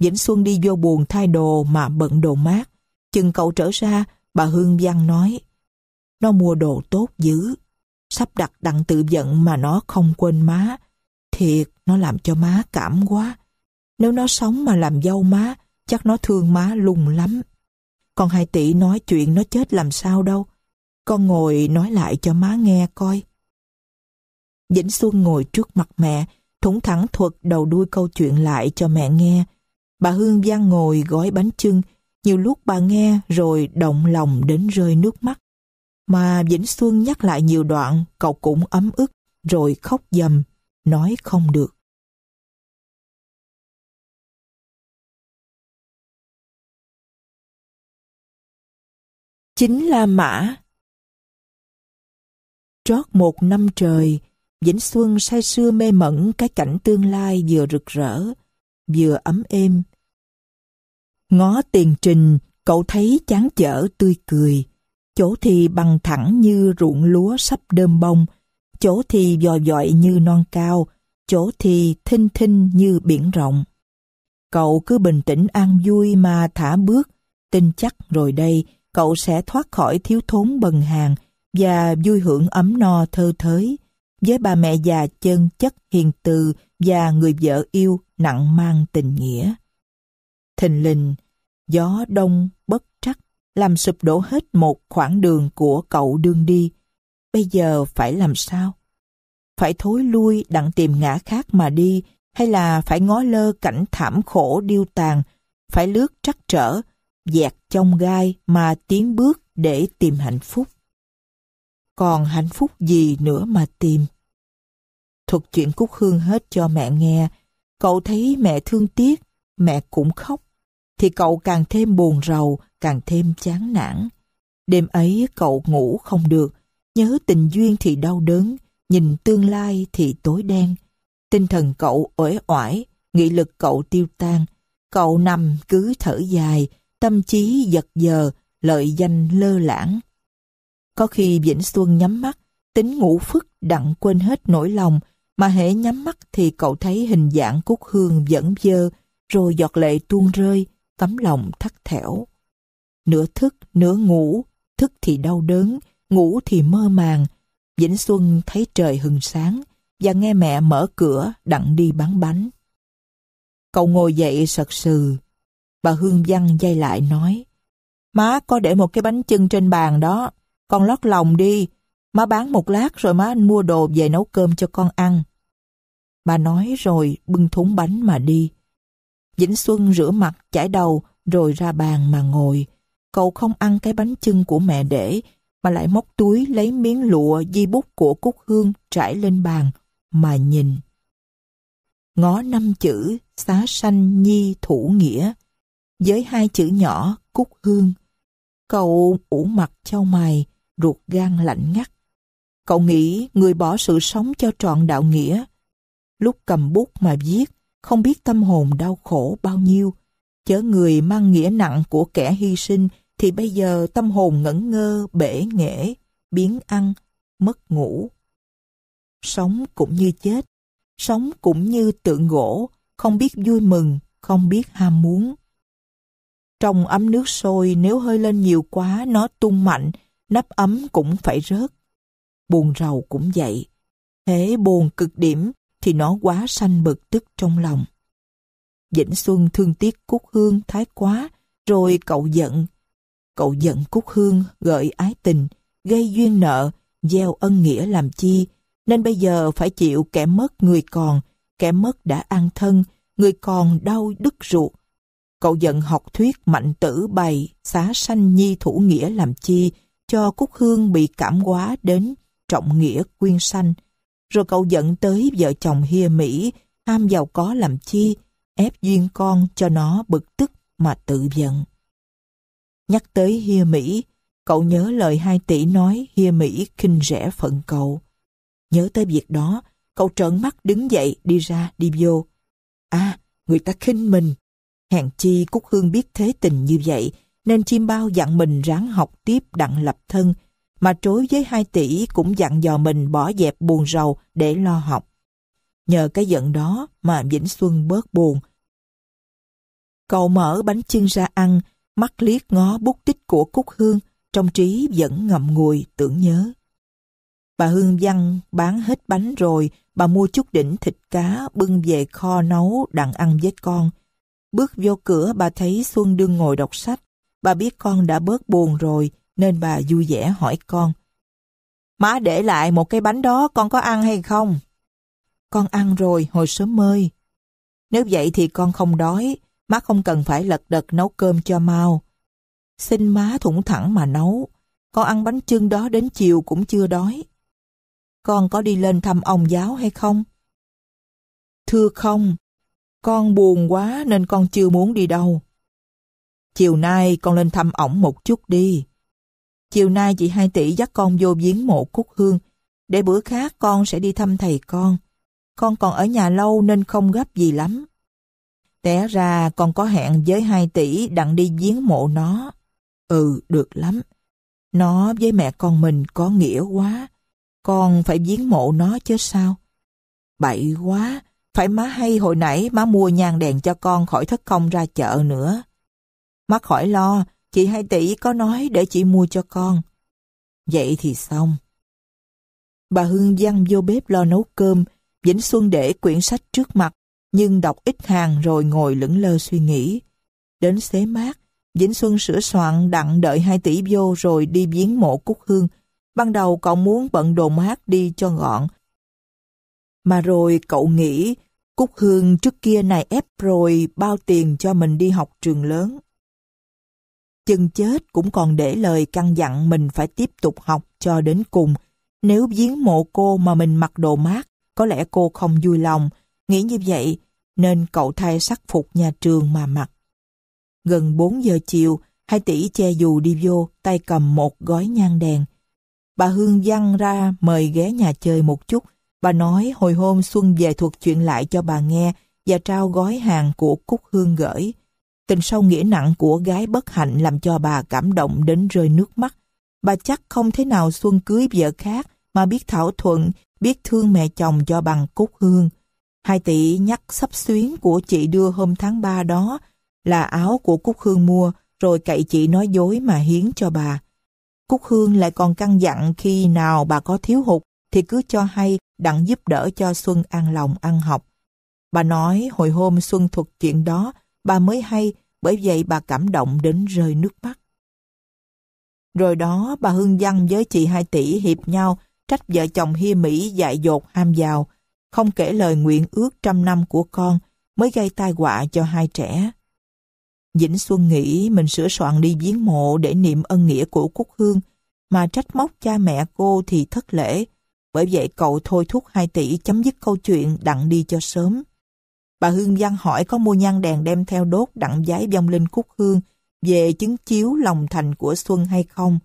Vĩnh Xuân đi vô buồn thay đồ mà bận đồ mát. Chừng cậu trở ra, bà Hương Văn nói. Nó mua đồ tốt dữ, sắp đặt đặng tự giận mà nó không quên má. Thiệt, nó làm cho má cảm quá. Nếu nó sống mà làm dâu má, chắc nó thương má lùng lắm. Con hai tỷ nói chuyện nó chết làm sao đâu. Con ngồi nói lại cho má nghe coi. Vĩnh Xuân ngồi trước mặt mẹ, thủng thẳng thuật đầu đuôi câu chuyện lại cho mẹ nghe. Bà Hương Giang ngồi gói bánh trưng. Nhiều lúc bà nghe rồi động lòng đến rơi nước mắt. Mà Vĩnh Xuân nhắc lại nhiều đoạn, cậu cũng ấm ức, rồi khóc dầm, nói không được. Chính là Mã Trót một năm trời, Vĩnh Xuân say sưa mê mẩn cái cảnh tương lai vừa rực rỡ, vừa ấm êm, Ngó tiền trình, cậu thấy chán chở tươi cười. Chỗ thì bằng thẳng như ruộng lúa sắp đơm bông, chỗ thì dòi dọi như non cao, chỗ thì thinh thinh như biển rộng. Cậu cứ bình tĩnh an vui mà thả bước, tin chắc rồi đây cậu sẽ thoát khỏi thiếu thốn bần hàng và vui hưởng ấm no thơ thới với bà mẹ già chân chất hiền từ và người vợ yêu nặng mang tình nghĩa thình lình, gió đông bất trắc, làm sụp đổ hết một khoảng đường của cậu đương đi. Bây giờ phải làm sao? Phải thối lui đặng tìm ngã khác mà đi, hay là phải ngó lơ cảnh thảm khổ điêu tàn, phải lướt trắc trở, dẹt trong gai mà tiến bước để tìm hạnh phúc. Còn hạnh phúc gì nữa mà tìm? Thuật chuyện Cúc Hương hết cho mẹ nghe, cậu thấy mẹ thương tiếc, mẹ cũng khóc thì cậu càng thêm buồn rầu, càng thêm chán nản. Đêm ấy cậu ngủ không được, nhớ tình duyên thì đau đớn, nhìn tương lai thì tối đen. Tinh thần cậu uể oải, nghị lực cậu tiêu tan. Cậu nằm cứ thở dài, tâm trí giật giờ, lợi danh lơ lãng. Có khi Vĩnh Xuân nhắm mắt, tính ngủ phức đặng quên hết nỗi lòng, mà hễ nhắm mắt thì cậu thấy hình dạng cúc hương vẫn dơ, rồi giọt lệ tuôn rơi tấm lòng thắt thẻo. Nửa thức, nửa ngủ, thức thì đau đớn, ngủ thì mơ màng. Vĩnh Xuân thấy trời hừng sáng và nghe mẹ mở cửa đặng đi bán bánh. Cậu ngồi dậy sật sừ. Bà Hương Văn dây lại nói Má có để một cái bánh chưng trên bàn đó, con lót lòng đi. Má bán một lát rồi má mua đồ về nấu cơm cho con ăn. Bà nói rồi bưng thúng bánh mà đi. Vĩnh Xuân rửa mặt, chải đầu, rồi ra bàn mà ngồi. Cậu không ăn cái bánh chưng của mẹ để, mà lại móc túi lấy miếng lụa di bút của Cúc Hương trải lên bàn, mà nhìn. Ngó năm chữ, xá sanh nhi thủ nghĩa, với hai chữ nhỏ Cúc Hương. Cậu ủ mặt cho mày, ruột gan lạnh ngắt. Cậu nghĩ người bỏ sự sống cho trọn đạo nghĩa. Lúc cầm bút mà viết, không biết tâm hồn đau khổ bao nhiêu. Chớ người mang nghĩa nặng của kẻ hy sinh thì bây giờ tâm hồn ngẩn ngơ, bể nghễ, biến ăn, mất ngủ. Sống cũng như chết, sống cũng như tượng gỗ, không biết vui mừng, không biết ham muốn. Trong ấm nước sôi nếu hơi lên nhiều quá nó tung mạnh, nắp ấm cũng phải rớt. Buồn rầu cũng vậy. Thế buồn cực điểm, thì nó quá sanh bực tức trong lòng. Vĩnh Xuân thương tiếc Cúc Hương thái quá, rồi cậu giận. Cậu giận Cúc Hương gợi ái tình, gây duyên nợ, gieo ân nghĩa làm chi, nên bây giờ phải chịu kẻ mất người còn, kẻ mất đã an thân, người còn đau đứt ruột. Cậu giận học thuyết mạnh tử bày, xá sanh nhi thủ nghĩa làm chi, cho Cúc Hương bị cảm hóa đến trọng nghĩa quyên sanh, rồi cậu giận tới vợ chồng hia Mỹ, ham giàu có làm chi, ép duyên con cho nó bực tức mà tự giận. Nhắc tới hia Mỹ, cậu nhớ lời hai tỷ nói hia Mỹ khinh rẻ phận cậu. Nhớ tới việc đó, cậu trợn mắt đứng dậy đi ra đi vô. À, người ta khinh mình. Hèn chi Cúc Hương biết thế tình như vậy, nên chim bao dặn mình ráng học tiếp đặng lập thân, mà trối với hai tỷ cũng dặn dò mình bỏ dẹp buồn rầu để lo học. Nhờ cái giận đó mà Vĩnh Xuân bớt buồn. Cậu mở bánh chưng ra ăn, mắt liếc ngó bút tích của Cúc Hương, trong trí vẫn ngậm ngùi tưởng nhớ. Bà Hương Văn bán hết bánh rồi, bà mua chút đỉnh thịt cá bưng về kho nấu đặng ăn với con. Bước vô cửa bà thấy Xuân đương ngồi đọc sách. Bà biết con đã bớt buồn rồi, nên bà vui vẻ hỏi con. Má để lại một cái bánh đó con có ăn hay không? Con ăn rồi hồi sớm mơi. Nếu vậy thì con không đói, má không cần phải lật đật nấu cơm cho mau. Xin má thủng thẳng mà nấu, con ăn bánh chưng đó đến chiều cũng chưa đói. Con có đi lên thăm ông giáo hay không? Thưa không, con buồn quá nên con chưa muốn đi đâu. Chiều nay con lên thăm ổng một chút đi. Chiều nay chị hai tỷ dắt con vô viếng mộ Cúc Hương. Để bữa khác con sẽ đi thăm thầy con. Con còn ở nhà lâu nên không gấp gì lắm. Té ra con có hẹn với hai tỷ đặng đi viếng mộ nó. Ừ, được lắm. Nó với mẹ con mình có nghĩa quá. Con phải viếng mộ nó chứ sao? Bậy quá, phải má hay hồi nãy má mua nhang đèn cho con khỏi thất công ra chợ nữa. Má khỏi lo, Chị hai tỷ có nói để chị mua cho con. Vậy thì xong. Bà Hương dăng vô bếp lo nấu cơm, Vĩnh Xuân để quyển sách trước mặt, nhưng đọc ít hàng rồi ngồi lững lơ suy nghĩ. Đến xế mát, Vĩnh Xuân sửa soạn đặng đợi hai tỷ vô rồi đi viếng mộ Cúc Hương. Ban đầu cậu muốn bận đồ mát đi cho gọn. Mà rồi cậu nghĩ Cúc Hương trước kia này ép rồi bao tiền cho mình đi học trường lớn chừng chết cũng còn để lời căn dặn mình phải tiếp tục học cho đến cùng. Nếu giếng mộ cô mà mình mặc đồ mát, có lẽ cô không vui lòng. Nghĩ như vậy, nên cậu thay sắc phục nhà trường mà mặc. Gần 4 giờ chiều, hai tỷ che dù đi vô, tay cầm một gói nhang đèn. Bà Hương văng ra mời ghé nhà chơi một chút. Bà nói hồi hôm Xuân về thuật chuyện lại cho bà nghe và trao gói hàng của Cúc Hương gửi. Tình sâu nghĩa nặng của gái bất hạnh làm cho bà cảm động đến rơi nước mắt. Bà chắc không thế nào xuân cưới vợ khác mà biết thảo thuận, biết thương mẹ chồng cho bằng cúc hương. Hai tỷ nhắc sắp xuyến của chị đưa hôm tháng 3 đó là áo của Cúc Hương mua rồi cậy chị nói dối mà hiến cho bà. Cúc Hương lại còn căn dặn khi nào bà có thiếu hụt thì cứ cho hay đặng giúp đỡ cho Xuân an lòng ăn học. Bà nói hồi hôm Xuân thuật chuyện đó bà mới hay, bởi vậy bà cảm động đến rơi nước mắt. Rồi đó bà Hương Văn với chị Hai Tỷ hiệp nhau trách vợ chồng Hi Mỹ dại dột ham giàu, không kể lời nguyện ước trăm năm của con mới gây tai họa cho hai trẻ. Vĩnh Xuân nghĩ mình sửa soạn đi viếng mộ để niệm ân nghĩa của Cúc Hương, mà trách móc cha mẹ cô thì thất lễ, bởi vậy cậu thôi thúc hai tỷ chấm dứt câu chuyện đặng đi cho sớm. Bà Hương Giang hỏi có mua nhang đèn đem theo đốt đặng giái vong linh cúc hương về chứng chiếu lòng thành của Xuân hay không.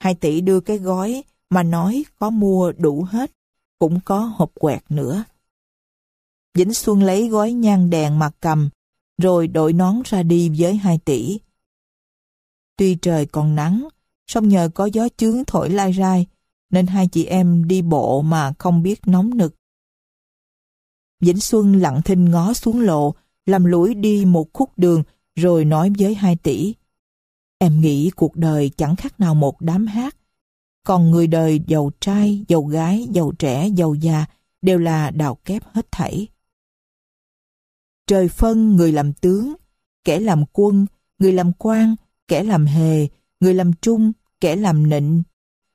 Hai tỷ đưa cái gói mà nói có mua đủ hết, cũng có hộp quẹt nữa. Vĩnh Xuân lấy gói nhang đèn mà cầm, rồi đội nón ra đi với hai tỷ. Tuy trời còn nắng, song nhờ có gió chướng thổi lai rai, nên hai chị em đi bộ mà không biết nóng nực. Vĩnh Xuân lặng thinh ngó xuống lộ, làm lũi đi một khúc đường rồi nói với hai tỷ. Em nghĩ cuộc đời chẳng khác nào một đám hát. Còn người đời giàu trai, giàu gái, giàu trẻ, giàu già đều là đào kép hết thảy. Trời phân người làm tướng, kẻ làm quân, người làm quan, kẻ làm hề, người làm trung, kẻ làm nịnh.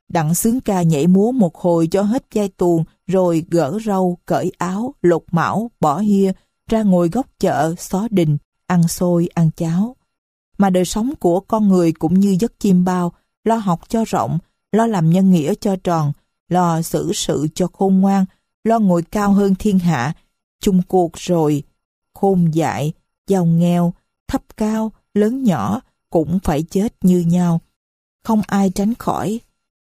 Đặng sướng ca nhảy múa một hồi cho hết giai tuồng rồi gỡ râu, cởi áo, lột mão, bỏ hia, ra ngồi góc chợ, xó đình, ăn xôi, ăn cháo. Mà đời sống của con người cũng như giấc chim bao, lo học cho rộng, lo làm nhân nghĩa cho tròn, lo xử sự cho khôn ngoan, lo ngồi cao hơn thiên hạ, chung cuộc rồi, khôn dại, giàu nghèo, thấp cao, lớn nhỏ cũng phải chết như nhau. Không ai tránh khỏi.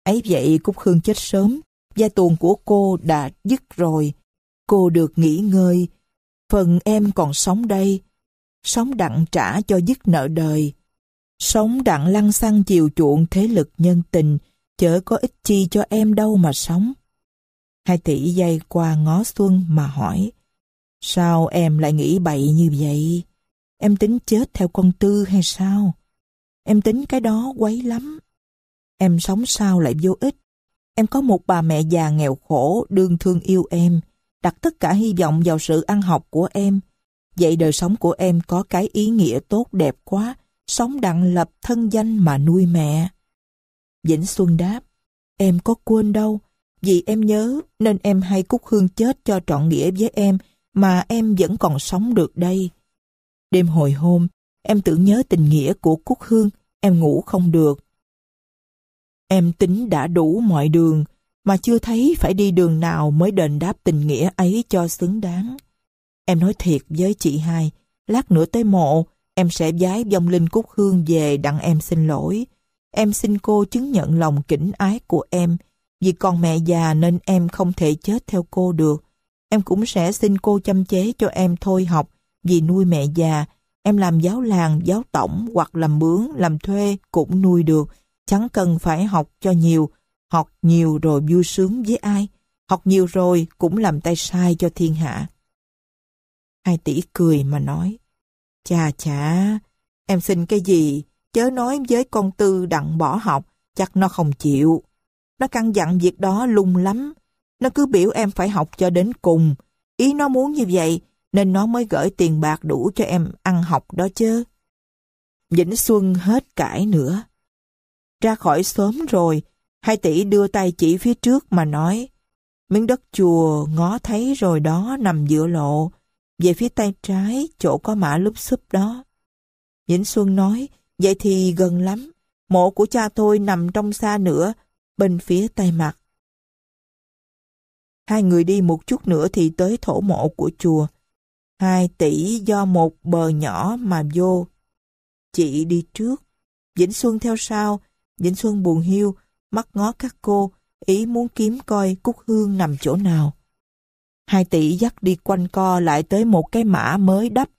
Ấy vậy Cúc khương chết sớm Gia tuần của cô đã dứt rồi. Cô được nghỉ ngơi. Phần em còn sống đây. Sống đặng trả cho dứt nợ đời. Sống đặng lăng xăng chiều chuộng thế lực nhân tình. Chớ có ích chi cho em đâu mà sống. Hai tỷ dây qua ngó xuân mà hỏi. Sao em lại nghĩ bậy như vậy? Em tính chết theo con tư hay sao? Em tính cái đó quấy lắm. Em sống sao lại vô ích? Em có một bà mẹ già nghèo khổ, đương thương yêu em, đặt tất cả hy vọng vào sự ăn học của em. Vậy đời sống của em có cái ý nghĩa tốt đẹp quá, sống đặng lập thân danh mà nuôi mẹ. Vĩnh Xuân đáp, em có quên đâu, vì em nhớ nên em hay cúc hương chết cho trọn nghĩa với em mà em vẫn còn sống được đây. Đêm hồi hôm, em tưởng nhớ tình nghĩa của cúc hương, em ngủ không được. Em tính đã đủ mọi đường, mà chưa thấy phải đi đường nào mới đền đáp tình nghĩa ấy cho xứng đáng. Em nói thiệt với chị hai, lát nữa tới mộ, em sẽ giái vong linh cúc hương về đặng em xin lỗi. Em xin cô chứng nhận lòng kính ái của em, vì còn mẹ già nên em không thể chết theo cô được. Em cũng sẽ xin cô chăm chế cho em thôi học, vì nuôi mẹ già, em làm giáo làng, giáo tổng hoặc làm mướn, làm thuê cũng nuôi được, Chẳng cần phải học cho nhiều, học nhiều rồi vui sướng với ai, học nhiều rồi cũng làm tay sai cho thiên hạ. Hai tỷ cười mà nói, chà chà, em xin cái gì, chớ nói với con Tư đặng bỏ học, chắc nó không chịu. Nó căn dặn việc đó lung lắm, nó cứ biểu em phải học cho đến cùng, ý nó muốn như vậy nên nó mới gửi tiền bạc đủ cho em ăn học đó chứ. Vĩnh Xuân hết cãi nữa ra khỏi sớm rồi. Hai tỷ đưa tay chỉ phía trước mà nói, miếng đất chùa ngó thấy rồi đó nằm giữa lộ, về phía tay trái chỗ có mã lúp xúp đó. Vĩnh Xuân nói, vậy thì gần lắm, mộ của cha tôi nằm trong xa nữa, bên phía tay mặt. Hai người đi một chút nữa thì tới thổ mộ của chùa. Hai tỷ do một bờ nhỏ mà vô. Chị đi trước, Vĩnh Xuân theo sau, Vĩnh Xuân buồn hiu, mắt ngó các cô, ý muốn kiếm coi Cúc Hương nằm chỗ nào. Hai tỷ dắt đi quanh co lại tới một cái mã mới đắp.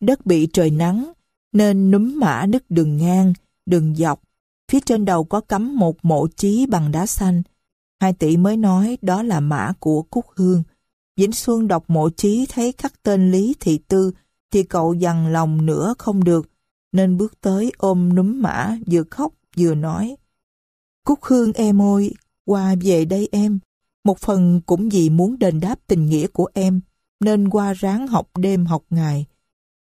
Đất bị trời nắng, nên núm mã nứt đường ngang, đường dọc. Phía trên đầu có cắm một mộ chí bằng đá xanh. Hai tỷ mới nói đó là mã của Cúc Hương. Vĩnh Xuân đọc mộ chí thấy khắc tên Lý Thị Tư thì cậu dằn lòng nữa không được nên bước tới ôm núm mã vừa khóc vừa nói Cúc Hương em ơi, qua về đây em. Một phần cũng vì muốn đền đáp tình nghĩa của em, nên qua ráng học đêm học ngày.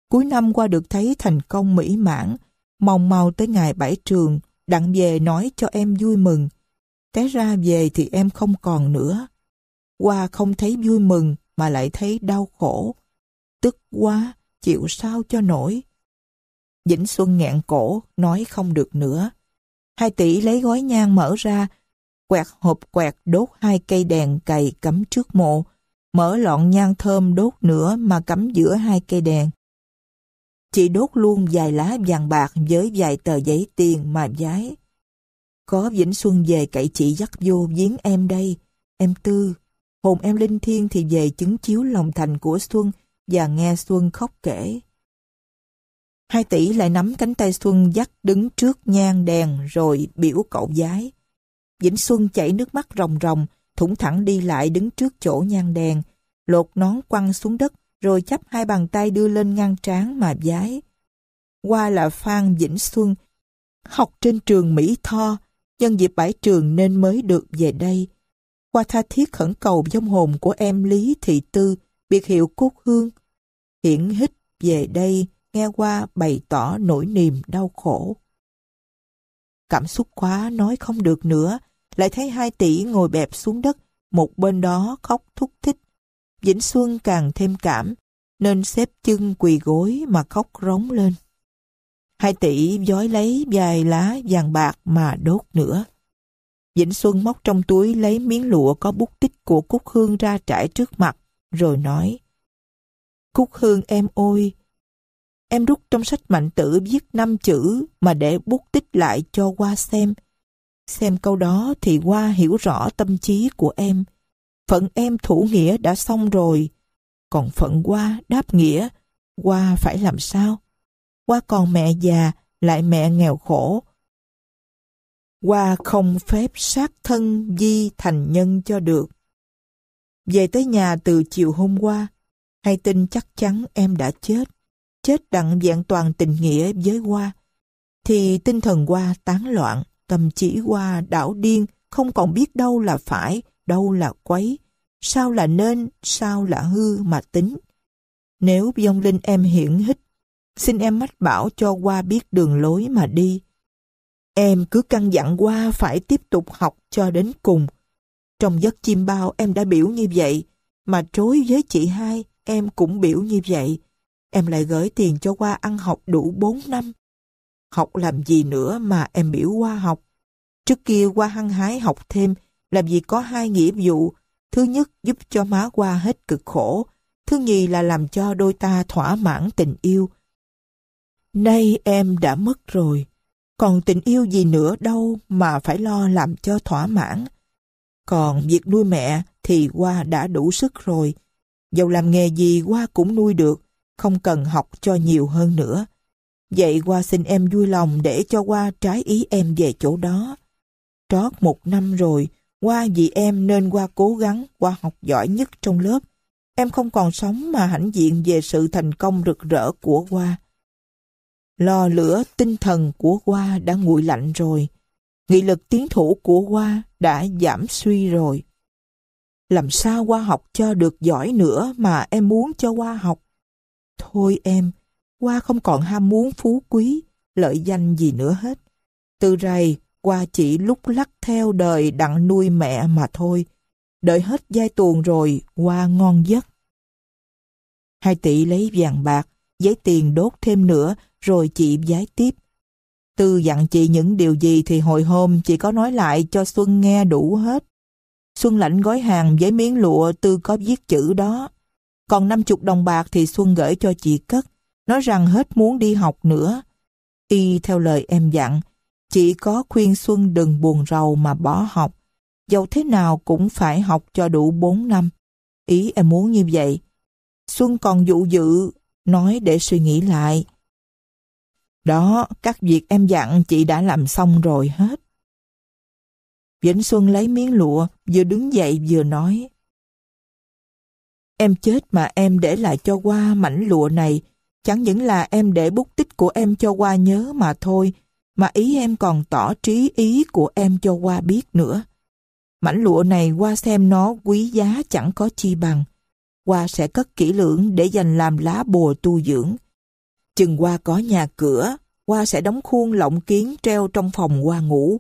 Cuối năm qua được thấy thành công mỹ mãn, mong mau tới ngày bãi trường, đặng về nói cho em vui mừng. Té ra về thì em không còn nữa. Qua không thấy vui mừng mà lại thấy đau khổ. Tức quá, chịu sao cho nổi. Vĩnh Xuân nghẹn cổ, nói không được nữa. Hai tỷ lấy gói nhang mở ra, quẹt hộp quẹt đốt hai cây đèn cày cắm trước mộ, mở lọn nhang thơm đốt nữa mà cắm giữa hai cây đèn. Chị đốt luôn vài lá vàng bạc với vài tờ giấy tiền mà giấy. Có Vĩnh Xuân về cậy chị dắt vô giếng em đây, em Tư. Hồn em linh thiêng thì về chứng chiếu lòng thành của Xuân và nghe Xuân khóc kể. Hai tỷ lại nắm cánh tay Xuân dắt đứng trước nhang đèn rồi biểu cậu gái Vĩnh Xuân chảy nước mắt ròng ròng, thủng thẳng đi lại đứng trước chỗ nhang đèn, lột nón quăng xuống đất rồi chắp hai bàn tay đưa lên ngang trán mà giái. Qua là Phan Vĩnh Xuân, học trên trường Mỹ Tho, nhân dịp bãi trường nên mới được về đây. Qua tha thiết khẩn cầu giống hồn của em Lý Thị Tư, biệt hiệu Cốt Hương, hiển hích về đây, nghe qua bày tỏ nỗi niềm đau khổ. Cảm xúc quá nói không được nữa, lại thấy hai tỷ ngồi bẹp xuống đất, một bên đó khóc thúc thích. Vĩnh Xuân càng thêm cảm, nên xếp chân quỳ gối mà khóc rống lên. Hai tỷ giói lấy vài lá vàng bạc mà đốt nữa. Vĩnh Xuân móc trong túi lấy miếng lụa có bút tích của Cúc Hương ra trải trước mặt, rồi nói Cúc Hương em ôi, em rút trong sách mạnh tử viết năm chữ mà để bút tích lại cho qua xem. Xem câu đó thì qua hiểu rõ tâm trí của em. Phận em thủ nghĩa đã xong rồi, còn phận qua đáp nghĩa, qua phải làm sao? Qua còn mẹ già, lại mẹ nghèo khổ. Qua không phép sát thân di thành nhân cho được. Về tới nhà từ chiều hôm qua, hay tin chắc chắn em đã chết chết đặng vẹn toàn tình nghĩa với qua thì tinh thần qua tán loạn, tâm trí qua đảo điên, không còn biết đâu là phải, đâu là quấy, sao là nên, sao là hư mà tính. Nếu vong linh em hiển hích, xin em mách bảo cho qua biết đường lối mà đi. Em cứ căn dặn qua phải tiếp tục học cho đến cùng. Trong giấc chim bao em đã biểu như vậy, mà trối với chị hai em cũng biểu như vậy em lại gửi tiền cho qua ăn học đủ 4 năm. Học làm gì nữa mà em biểu qua học? Trước kia qua hăng hái học thêm, làm gì có hai nghĩa vụ. Thứ nhất giúp cho má qua hết cực khổ, thứ nhì là làm cho đôi ta thỏa mãn tình yêu. Nay em đã mất rồi, còn tình yêu gì nữa đâu mà phải lo làm cho thỏa mãn. Còn việc nuôi mẹ thì qua đã đủ sức rồi, dầu làm nghề gì qua cũng nuôi được, không cần học cho nhiều hơn nữa. Vậy qua xin em vui lòng để cho qua trái ý em về chỗ đó. Trót một năm rồi, qua vì em nên qua cố gắng, qua học giỏi nhất trong lớp. Em không còn sống mà hãnh diện về sự thành công rực rỡ của qua. Lò lửa tinh thần của qua đã nguội lạnh rồi. Nghị lực tiến thủ của qua đã giảm suy rồi. Làm sao qua học cho được giỏi nữa mà em muốn cho qua học? Thôi em, qua không còn ham muốn phú quý, lợi danh gì nữa hết. Từ rày, qua chỉ lúc lắc theo đời đặng nuôi mẹ mà thôi. Đợi hết giai tuồng rồi, qua ngon giấc. Hai tỷ lấy vàng bạc, giấy tiền đốt thêm nữa, rồi chị giái tiếp. Tư dặn chị những điều gì thì hồi hôm chị có nói lại cho Xuân nghe đủ hết. Xuân lãnh gói hàng với miếng lụa Tư có viết chữ đó. Còn 50 đồng bạc thì Xuân gửi cho chị Cất, nói rằng hết muốn đi học nữa. Y theo lời em dặn, chị có khuyên Xuân đừng buồn rầu mà bỏ học. dầu thế nào cũng phải học cho đủ 4 năm. Ý em muốn như vậy. Xuân còn dụ dự, nói để suy nghĩ lại. Đó, các việc em dặn chị đã làm xong rồi hết. Vĩnh Xuân lấy miếng lụa, vừa đứng dậy vừa nói. Em chết mà em để lại cho qua mảnh lụa này, chẳng những là em để bút tích của em cho qua nhớ mà thôi, mà ý em còn tỏ trí ý của em cho qua biết nữa. Mảnh lụa này qua xem nó quý giá chẳng có chi bằng. Qua sẽ cất kỹ lưỡng để dành làm lá bùa tu dưỡng. Chừng qua có nhà cửa, qua sẽ đóng khuôn lộng kiến treo trong phòng qua ngủ,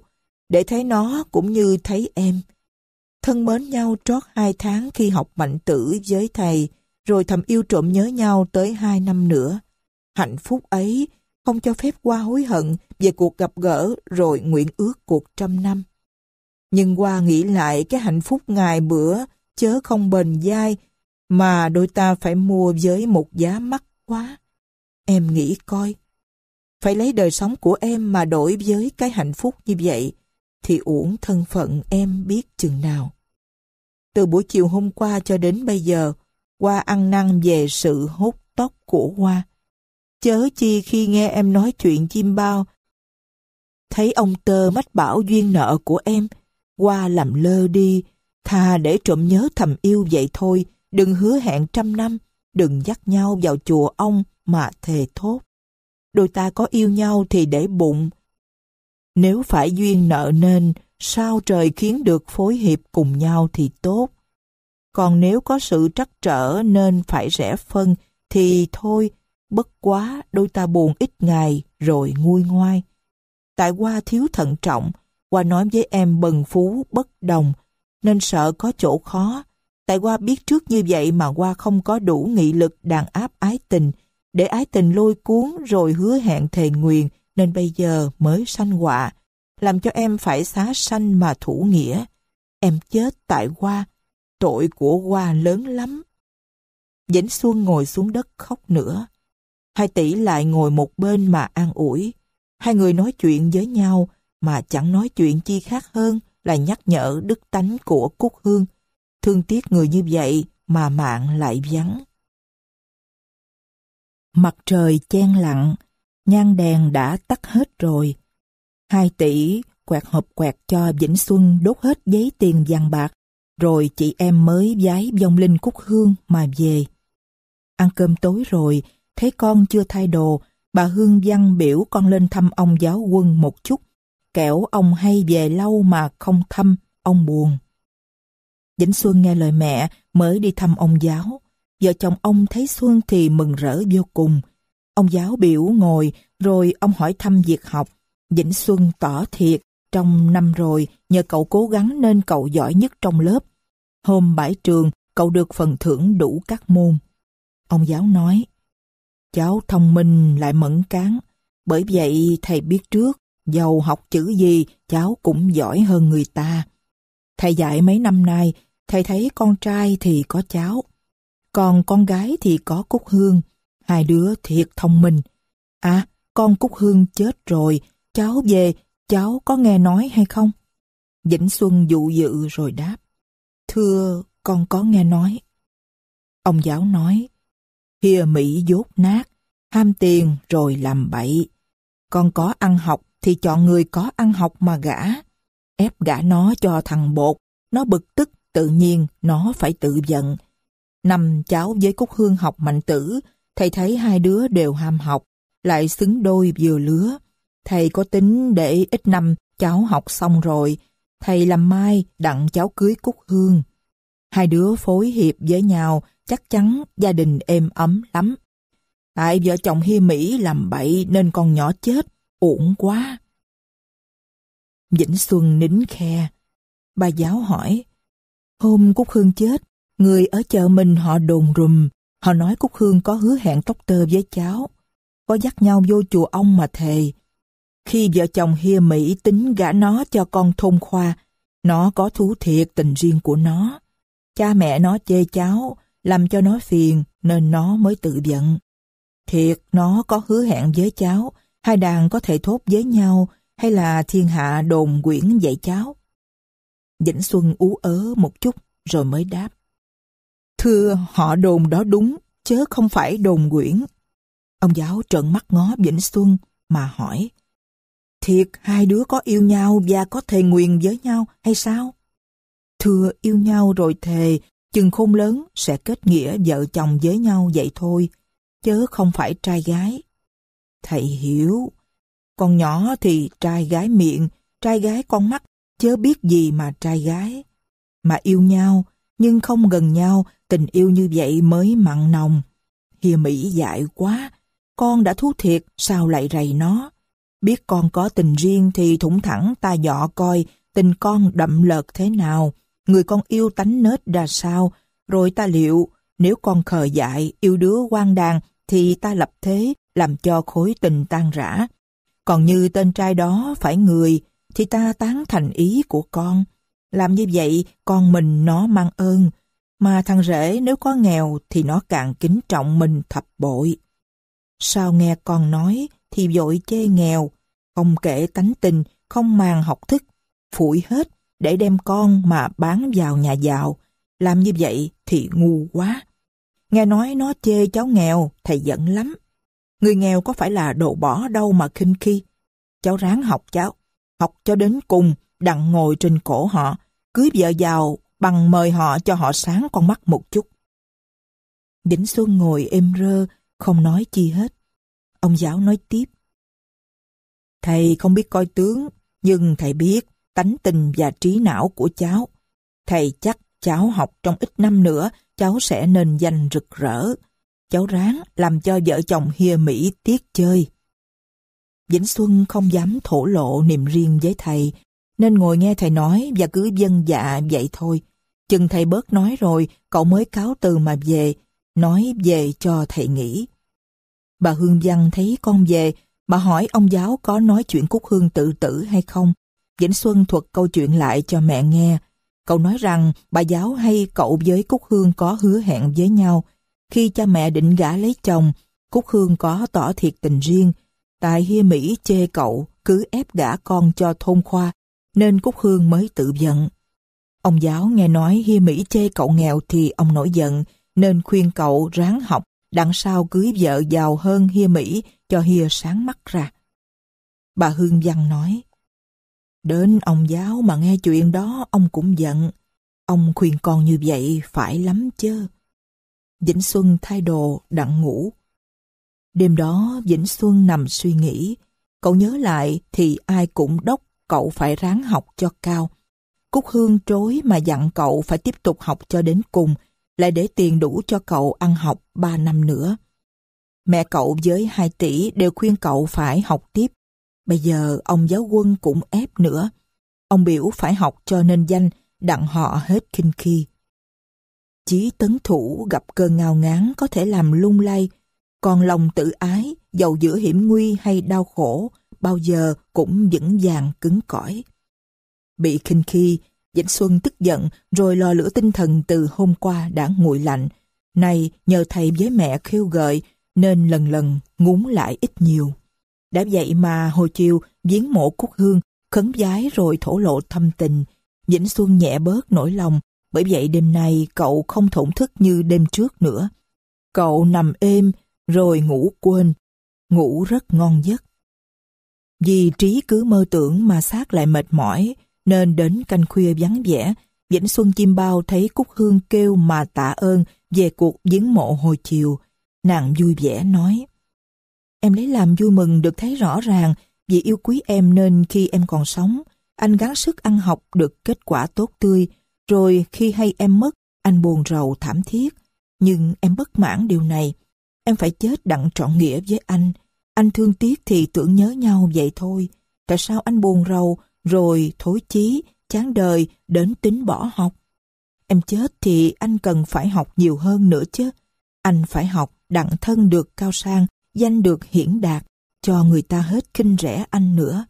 để thấy nó cũng như thấy em thân mến nhau trót hai tháng khi học mạnh tử với thầy, rồi thầm yêu trộm nhớ nhau tới hai năm nữa. Hạnh phúc ấy không cho phép qua hối hận về cuộc gặp gỡ rồi nguyện ước cuộc trăm năm. Nhưng qua nghĩ lại cái hạnh phúc ngày bữa chớ không bền dai mà đôi ta phải mua với một giá mắc quá. Em nghĩ coi, phải lấy đời sống của em mà đổi với cái hạnh phúc như vậy thì uổng thân phận em biết chừng nào. Từ buổi chiều hôm qua cho đến bây giờ, Hoa ăn năn về sự hút tóc của Hoa. Chớ chi khi nghe em nói chuyện chim bao, thấy ông tơ mách bảo duyên nợ của em, Hoa làm lơ đi, thà để trộm nhớ thầm yêu vậy thôi, đừng hứa hẹn trăm năm, đừng dắt nhau vào chùa ông mà thề thốt. Đôi ta có yêu nhau thì để bụng, nếu phải duyên nợ nên, sao trời khiến được phối hiệp cùng nhau thì tốt. Còn nếu có sự trắc trở nên phải rẽ phân, thì thôi, bất quá đôi ta buồn ít ngày rồi nguôi ngoai. Tại qua thiếu thận trọng, qua nói với em bần phú bất đồng, nên sợ có chỗ khó. Tại qua biết trước như vậy mà qua không có đủ nghị lực đàn áp ái tình, để ái tình lôi cuốn rồi hứa hẹn thề nguyện nên bây giờ mới sanh họa, làm cho em phải xá sanh mà thủ nghĩa. Em chết tại hoa, tội của hoa lớn lắm. Vĩnh Xuân ngồi xuống đất khóc nữa. Hai tỷ lại ngồi một bên mà an ủi. Hai người nói chuyện với nhau mà chẳng nói chuyện chi khác hơn là nhắc nhở đức tánh của Cúc Hương. Thương tiếc người như vậy mà mạng lại vắng. Mặt trời chen lặng, nhang đèn đã tắt hết rồi. Hai tỷ quẹt hộp quẹt cho Vĩnh Xuân đốt hết giấy tiền vàng bạc, rồi chị em mới giái vong linh cúc hương mà về. Ăn cơm tối rồi, thấy con chưa thay đồ, bà Hương Văn biểu con lên thăm ông giáo quân một chút, kẻo ông hay về lâu mà không thăm, ông buồn. Vĩnh Xuân nghe lời mẹ mới đi thăm ông giáo, vợ chồng ông thấy Xuân thì mừng rỡ vô cùng, Ông giáo biểu ngồi, rồi ông hỏi thăm việc học. Vĩnh Xuân tỏ thiệt, trong năm rồi, nhờ cậu cố gắng nên cậu giỏi nhất trong lớp. Hôm bãi trường, cậu được phần thưởng đủ các môn. Ông giáo nói, cháu thông minh lại mẫn cán, bởi vậy thầy biết trước, giàu học chữ gì, cháu cũng giỏi hơn người ta. Thầy dạy mấy năm nay, thầy thấy con trai thì có cháu, còn con gái thì có Cúc Hương. Hai đứa thiệt thông minh. À, con Cúc Hương chết rồi, cháu về, cháu có nghe nói hay không? Vĩnh Xuân dụ dự rồi đáp. Thưa, con có nghe nói. Ông giáo nói, hìa Mỹ dốt nát, ham tiền rồi làm bậy. Con có ăn học thì chọn người có ăn học mà gã. Ép gã nó cho thằng bột, nó bực tức tự nhiên nó phải tự giận. Năm cháu với Cúc Hương học mạnh tử Thầy thấy hai đứa đều ham học, lại xứng đôi vừa lứa. Thầy có tính để ít năm cháu học xong rồi, thầy làm mai đặng cháu cưới Cúc Hương. Hai đứa phối hiệp với nhau, chắc chắn gia đình êm ấm lắm. Tại vợ chồng Hi Mỹ làm bậy nên con nhỏ chết, uổng quá. Vĩnh Xuân nín khe. Bà giáo hỏi, hôm Cúc Hương chết, người ở chợ mình họ đồn rùm, Họ nói Cúc Hương có hứa hẹn tóc tơ với cháu, có dắt nhau vô chùa ông mà thề. Khi vợ chồng hia Mỹ tính gả nó cho con thôn khoa, nó có thú thiệt tình riêng của nó. Cha mẹ nó chê cháu, làm cho nó phiền nên nó mới tự giận. Thiệt nó có hứa hẹn với cháu, hai đàn có thể thốt với nhau hay là thiên hạ đồn quyển dạy cháu. Vĩnh Xuân ú ớ một chút rồi mới đáp. Thưa họ đồn đó đúng, chớ không phải đồn quyển. Ông giáo trợn mắt ngó Vĩnh Xuân mà hỏi. Thiệt hai đứa có yêu nhau và có thề nguyện với nhau hay sao? Thưa yêu nhau rồi thề, chừng khôn lớn sẽ kết nghĩa vợ chồng với nhau vậy thôi, chớ không phải trai gái. Thầy hiểu, con nhỏ thì trai gái miệng, trai gái con mắt, chớ biết gì mà trai gái. Mà yêu nhau nhưng không gần nhau, tình yêu như vậy mới mặn nồng. Hìa Mỹ dại quá, con đã thú thiệt, sao lại rầy nó? Biết con có tình riêng thì thủng thẳng ta dọ coi tình con đậm lợt thế nào, người con yêu tánh nết ra sao, rồi ta liệu nếu con khờ dại, yêu đứa quan đàn thì ta lập thế làm cho khối tình tan rã. Còn như tên trai đó phải người thì ta tán thành ý của con. Làm như vậy, con mình nó mang ơn. Mà thằng rể nếu có nghèo thì nó càng kính trọng mình thập bội. Sao nghe con nói thì vội chê nghèo, không kể tánh tình, không màng học thức, phủi hết để đem con mà bán vào nhà giàu. Làm như vậy thì ngu quá. Nghe nói nó chê cháu nghèo, thầy giận lắm. Người nghèo có phải là đồ bỏ đâu mà khinh khi. Cháu ráng học cháu, học cho đến cùng đặng ngồi trên cổ họ, cưới vợ giàu bằng mời họ cho họ sáng con mắt một chút. Vĩnh Xuân ngồi êm rơ, không nói chi hết. Ông giáo nói tiếp. Thầy không biết coi tướng, nhưng thầy biết tánh tình và trí não của cháu. Thầy chắc cháu học trong ít năm nữa, cháu sẽ nên danh rực rỡ. Cháu ráng làm cho vợ chồng hia Mỹ tiếc chơi. Vĩnh Xuân không dám thổ lộ niềm riêng với thầy, nên ngồi nghe thầy nói và cứ dân vâng dạ vậy thôi. Chừng thầy bớt nói rồi, cậu mới cáo từ mà về, nói về cho thầy nghĩ. Bà Hương Văn thấy con về, bà hỏi ông giáo có nói chuyện Cúc Hương tự tử hay không. Vĩnh Xuân thuật câu chuyện lại cho mẹ nghe. Cậu nói rằng bà giáo hay cậu với Cúc Hương có hứa hẹn với nhau. Khi cha mẹ định gả lấy chồng, Cúc Hương có tỏ thiệt tình riêng. Tại hia Mỹ chê cậu, cứ ép gả con cho thôn khoa nên Cúc Hương mới tự giận. Ông giáo nghe nói Hi Mỹ chê cậu nghèo thì ông nổi giận, nên khuyên cậu ráng học, đằng sau cưới vợ giàu hơn Hi Mỹ cho Hia sáng mắt ra. Bà Hương Văn nói, Đến ông giáo mà nghe chuyện đó ông cũng giận. Ông khuyên con như vậy phải lắm chứ. Vĩnh Xuân thay đồ đặng ngủ. Đêm đó Vĩnh Xuân nằm suy nghĩ. Cậu nhớ lại thì ai cũng đốc cậu phải ráng học cho cao. Cúc Hương trối mà dặn cậu phải tiếp tục học cho đến cùng, lại để tiền đủ cho cậu ăn học 3 năm nữa. Mẹ cậu với 2 tỷ đều khuyên cậu phải học tiếp. Bây giờ ông giáo quân cũng ép nữa. Ông biểu phải học cho nên danh, đặng họ hết kinh khi. Chí tấn thủ gặp cơn ngào ngán có thể làm lung lay, còn lòng tự ái, dầu giữa hiểm nguy hay đau khổ, bao giờ cũng vững vàng cứng cỏi. Bị khinh khi, Dĩnh Xuân tức giận rồi lo lửa tinh thần từ hôm qua đã nguội lạnh. Nay nhờ thầy với mẹ khiêu gợi nên lần lần ngúng lại ít nhiều. Đã vậy mà hồi chiều viếng mộ quốc hương khấn giái rồi thổ lộ thâm tình. Dĩnh Xuân nhẹ bớt nỗi lòng bởi vậy đêm nay cậu không thổn thức như đêm trước nữa. Cậu nằm êm rồi ngủ quên, ngủ rất ngon giấc. Vì trí cứ mơ tưởng mà xác lại mệt mỏi, nên đến canh khuya vắng vẻ, Vĩnh Xuân chim bao thấy Cúc Hương kêu mà tạ ơn về cuộc viếng mộ hồi chiều. Nàng vui vẻ nói, Em lấy làm vui mừng được thấy rõ ràng vì yêu quý em nên khi em còn sống, anh gắng sức ăn học được kết quả tốt tươi, rồi khi hay em mất, anh buồn rầu thảm thiết. Nhưng em bất mãn điều này, em phải chết đặng trọn nghĩa với anh, anh thương tiếc thì tưởng nhớ nhau vậy thôi. Tại sao anh buồn rầu, rồi thối chí, chán đời, đến tính bỏ học? Em chết thì anh cần phải học nhiều hơn nữa chứ. Anh phải học đặng thân được cao sang, danh được hiển đạt, cho người ta hết khinh rẻ anh nữa.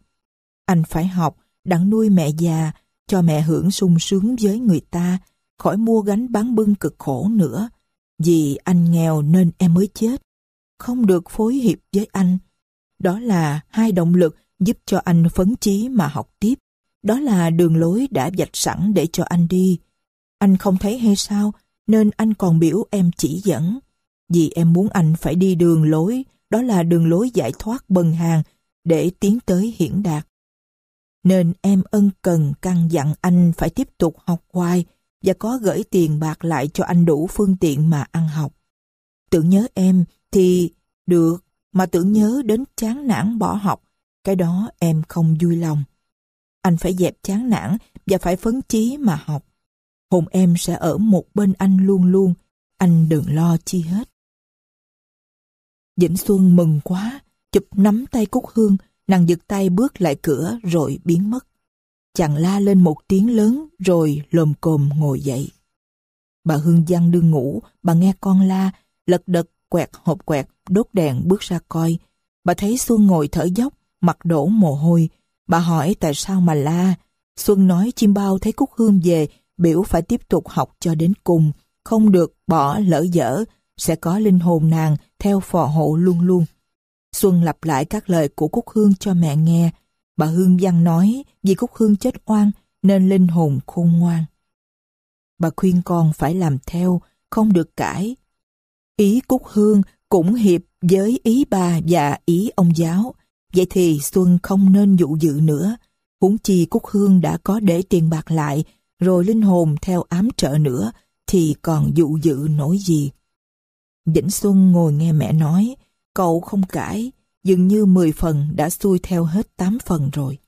Anh phải học đặng nuôi mẹ già, cho mẹ hưởng sung sướng với người ta, khỏi mua gánh bán bưng cực khổ nữa. Vì anh nghèo nên em mới chết không được phối hiệp với anh. Đó là hai động lực giúp cho anh phấn chí mà học tiếp. Đó là đường lối đã dạch sẵn để cho anh đi. Anh không thấy hay sao, nên anh còn biểu em chỉ dẫn. Vì em muốn anh phải đi đường lối, đó là đường lối giải thoát bần hàng để tiến tới hiển đạt. Nên em ân cần căn dặn anh phải tiếp tục học hoài và có gửi tiền bạc lại cho anh đủ phương tiện mà ăn học. Tưởng nhớ em, thì được mà tưởng nhớ đến chán nản bỏ học, cái đó em không vui lòng. Anh phải dẹp chán nản và phải phấn chí mà học. Hồn em sẽ ở một bên anh luôn luôn, anh đừng lo chi hết. Vĩnh Xuân mừng quá, chụp nắm tay Cúc Hương, nàng giật tay bước lại cửa rồi biến mất. Chàng la lên một tiếng lớn rồi lồm cồm ngồi dậy. Bà Hương Giang đương ngủ, bà nghe con la, lật đật quẹt hộp quẹt, đốt đèn bước ra coi. Bà thấy Xuân ngồi thở dốc, mặt đổ mồ hôi. Bà hỏi tại sao mà la. Xuân nói chim bao thấy Cúc Hương về, biểu phải tiếp tục học cho đến cùng. Không được bỏ lỡ dở, sẽ có linh hồn nàng theo phò hộ luôn luôn. Xuân lặp lại các lời của Cúc Hương cho mẹ nghe. Bà Hương Văn nói vì Cúc Hương chết oan nên linh hồn khôn ngoan. Bà khuyên con phải làm theo, không được cãi, Ý Cúc Hương cũng hiệp với ý bà và ý ông giáo. Vậy thì Xuân không nên dụ dự nữa. Huống chi Cúc Hương đã có để tiền bạc lại, rồi linh hồn theo ám trợ nữa, thì còn dụ dự nổi gì. Vĩnh Xuân ngồi nghe mẹ nói, cậu không cãi, dường như 10 phần đã xuôi theo hết 8 phần rồi.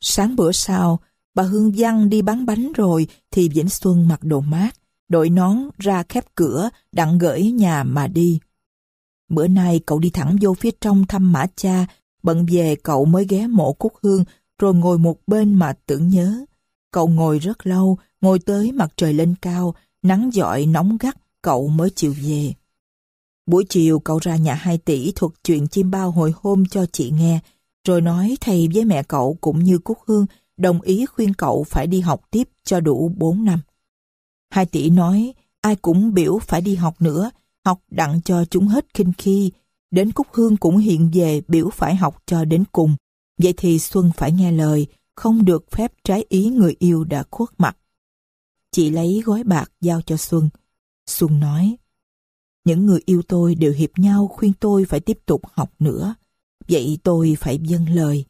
Sáng bữa sau, bà Hương Văn đi bán bánh rồi thì Vĩnh Xuân mặc đồ mát, đội nón ra khép cửa, đặng gửi nhà mà đi. Bữa nay cậu đi thẳng vô phía trong thăm mã cha, bận về cậu mới ghé mộ cúc hương, rồi ngồi một bên mà tưởng nhớ. Cậu ngồi rất lâu, ngồi tới mặt trời lên cao, nắng dọi nóng gắt, cậu mới chịu về. Buổi chiều cậu ra nhà hai tỷ thuật chuyện chim bao hồi hôm cho chị nghe, rồi nói thầy với mẹ cậu cũng như Cúc Hương đồng ý khuyên cậu phải đi học tiếp cho đủ 4 năm. Hai tỷ nói, ai cũng biểu phải đi học nữa, học đặng cho chúng hết kinh khi. Đến Cúc Hương cũng hiện về biểu phải học cho đến cùng. Vậy thì Xuân phải nghe lời, không được phép trái ý người yêu đã khuất mặt. Chị lấy gói bạc giao cho Xuân. Xuân nói, những người yêu tôi đều hiệp nhau khuyên tôi phải tiếp tục học nữa. Vậy tôi phải dâng lời.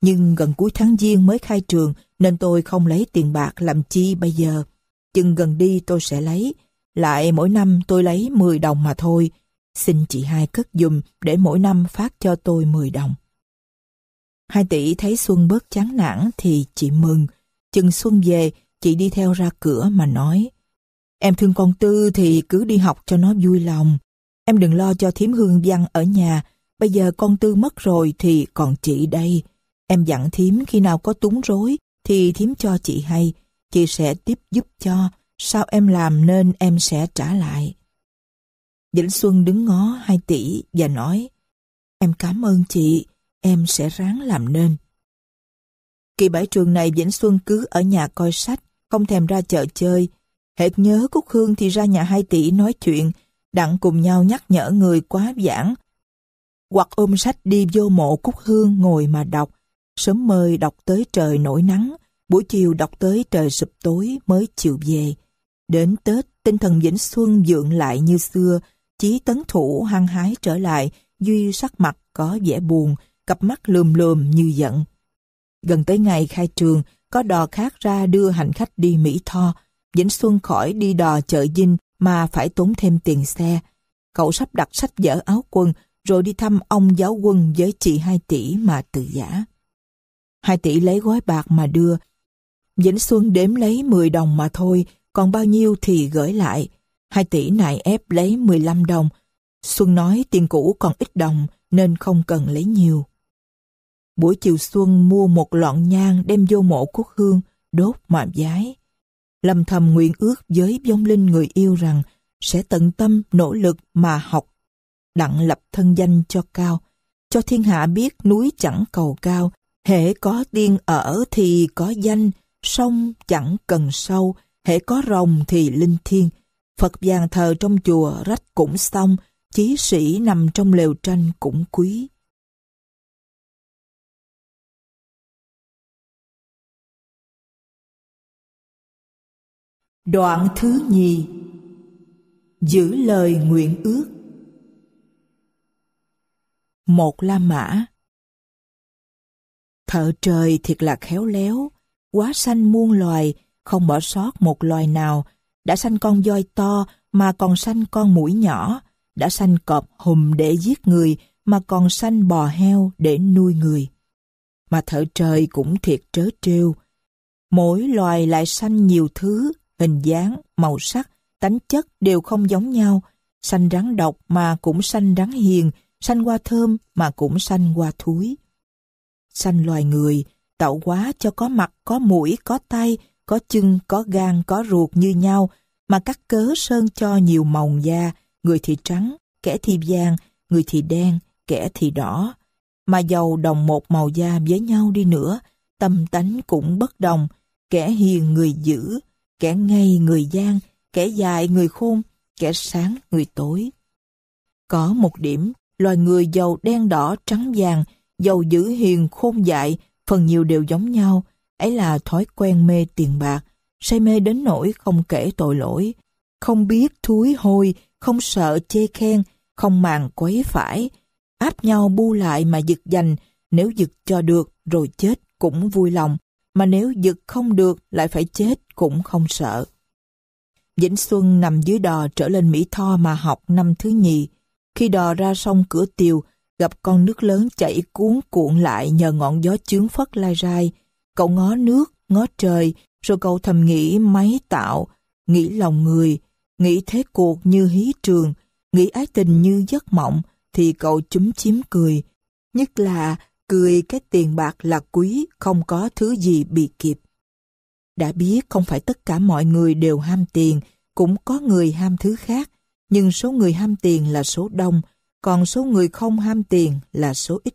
Nhưng gần cuối tháng Giêng mới khai trường nên tôi không lấy tiền bạc làm chi bây giờ. Chừng gần đi tôi sẽ lấy. Lại mỗi năm tôi lấy 10 đồng mà thôi. Xin chị hai cất dùm để mỗi năm phát cho tôi 10 đồng. Hai tỷ thấy Xuân bớt chán nản thì chị mừng. Chừng Xuân về, chị đi theo ra cửa mà nói. Em thương con Tư thì cứ đi học cho nó vui lòng. Em đừng lo cho thiếm hương văn ở nhà. Bây giờ con Tư mất rồi thì còn chị đây. Em dặn thiếm khi nào có túng rối thì thiếm cho chị hay chị sẽ tiếp giúp cho, sao em làm nên em sẽ trả lại. Vĩnh Xuân đứng ngó hai tỷ và nói, em cảm ơn chị, em sẽ ráng làm nên. Kỳ bãi trường này Vĩnh Xuân cứ ở nhà coi sách, không thèm ra chợ chơi. Hệt nhớ Cúc Hương thì ra nhà hai tỷ nói chuyện, đặng cùng nhau nhắc nhở người quá giảng. Hoặc ôm sách đi vô mộ Cúc Hương ngồi mà đọc, sớm mời đọc tới trời nổi nắng, Buổi chiều đọc tới trời sụp tối mới chịu về. Đến Tết, tinh thần Vĩnh Xuân dượng lại như xưa, chí tấn thủ hăng hái trở lại, Duy sắc mặt có vẻ buồn, cặp mắt lườm lườm như giận. Gần tới ngày khai trường, có đò khác ra đưa hành khách đi Mỹ Tho. Vĩnh Xuân khỏi đi đò chợ dinh mà phải tốn thêm tiền xe. Cậu sắp đặt sách vở áo quần rồi đi thăm ông giáo quân với chị hai tỷ mà tự giả. Hai tỷ lấy gói bạc mà đưa, Vĩnh Xuân đếm lấy 10 đồng mà thôi, còn bao nhiêu thì gửi lại. Hai tỷ này ép lấy 15 đồng. Xuân nói tiền cũ còn ít đồng nên không cần lấy nhiều. Buổi chiều Xuân mua một lọn nhang đem vô mộ quốc hương, đốt mà giái. lầm thầm nguyện ước với vong linh người yêu rằng sẽ tận tâm, nỗ lực mà học, đặng lập thân danh cho cao, cho thiên hạ biết núi chẳng cầu cao, hễ có tiên ở thì có danh, sông chẳng cần sâu, hễ có rồng thì linh thiên. Phật vàng thờ trong chùa rách cũng xong, chí sĩ nằm trong lều tranh cũng quý. Đoạn thứ nhì Giữ lời nguyện ước Một La Mã Thợ trời thiệt là khéo léo quá sanh muôn loài, không bỏ sót một loài nào, đã sanh con voi to mà còn sanh con mũi nhỏ, đã sanh cọp hùm để giết người mà còn sanh bò heo để nuôi người. Mà thợ trời cũng thiệt trớ trêu. Mỗi loài lại sanh nhiều thứ, hình dáng, màu sắc, tánh chất đều không giống nhau. Sanh rắn độc mà cũng sanh rắn hiền, sanh hoa thơm mà cũng sanh hoa thúi. Sanh loài người, tạo hóa cho có mặt, có mũi, có tay, có chân, có gan, có ruột như nhau, mà cắt cớ sơn cho nhiều màu da, người thì trắng, kẻ thì vàng, người thì đen, kẻ thì đỏ. Mà giàu đồng một màu da với nhau đi nữa, tâm tánh cũng bất đồng, kẻ hiền người dữ, kẻ ngay người gian, kẻ dài người khôn, kẻ sáng người tối. Có một điểm, loài người giàu đen đỏ trắng vàng, giàu dữ hiền khôn dại, phần nhiều đều giống nhau, ấy là thói quen mê tiền bạc, say mê đến nỗi không kể tội lỗi, không biết thúi hôi, không sợ chê khen, không màng quấy phải, áp nhau bu lại mà giật dành nếu giật cho được rồi chết cũng vui lòng, mà nếu giật không được lại phải chết cũng không sợ. Vĩnh Xuân nằm dưới đò trở lên Mỹ Tho mà học năm thứ nhì. Khi đò ra sông cửa tiều, gặp con nước lớn chảy cuốn cuộn lại nhờ ngọn gió chướng phất lai rai. Cậu ngó nước, ngó trời, rồi cậu thầm nghĩ máy tạo, nghĩ lòng người, nghĩ thế cuộc như hí trường, nghĩ ái tình như giấc mộng, thì cậu chúm chím cười. Nhất là cười cái tiền bạc là quý, không có thứ gì bị kịp. Đã biết không phải tất cả mọi người đều ham tiền, cũng có người ham thứ khác, nhưng số người ham tiền là số đông, còn số người không ham tiền là số ít.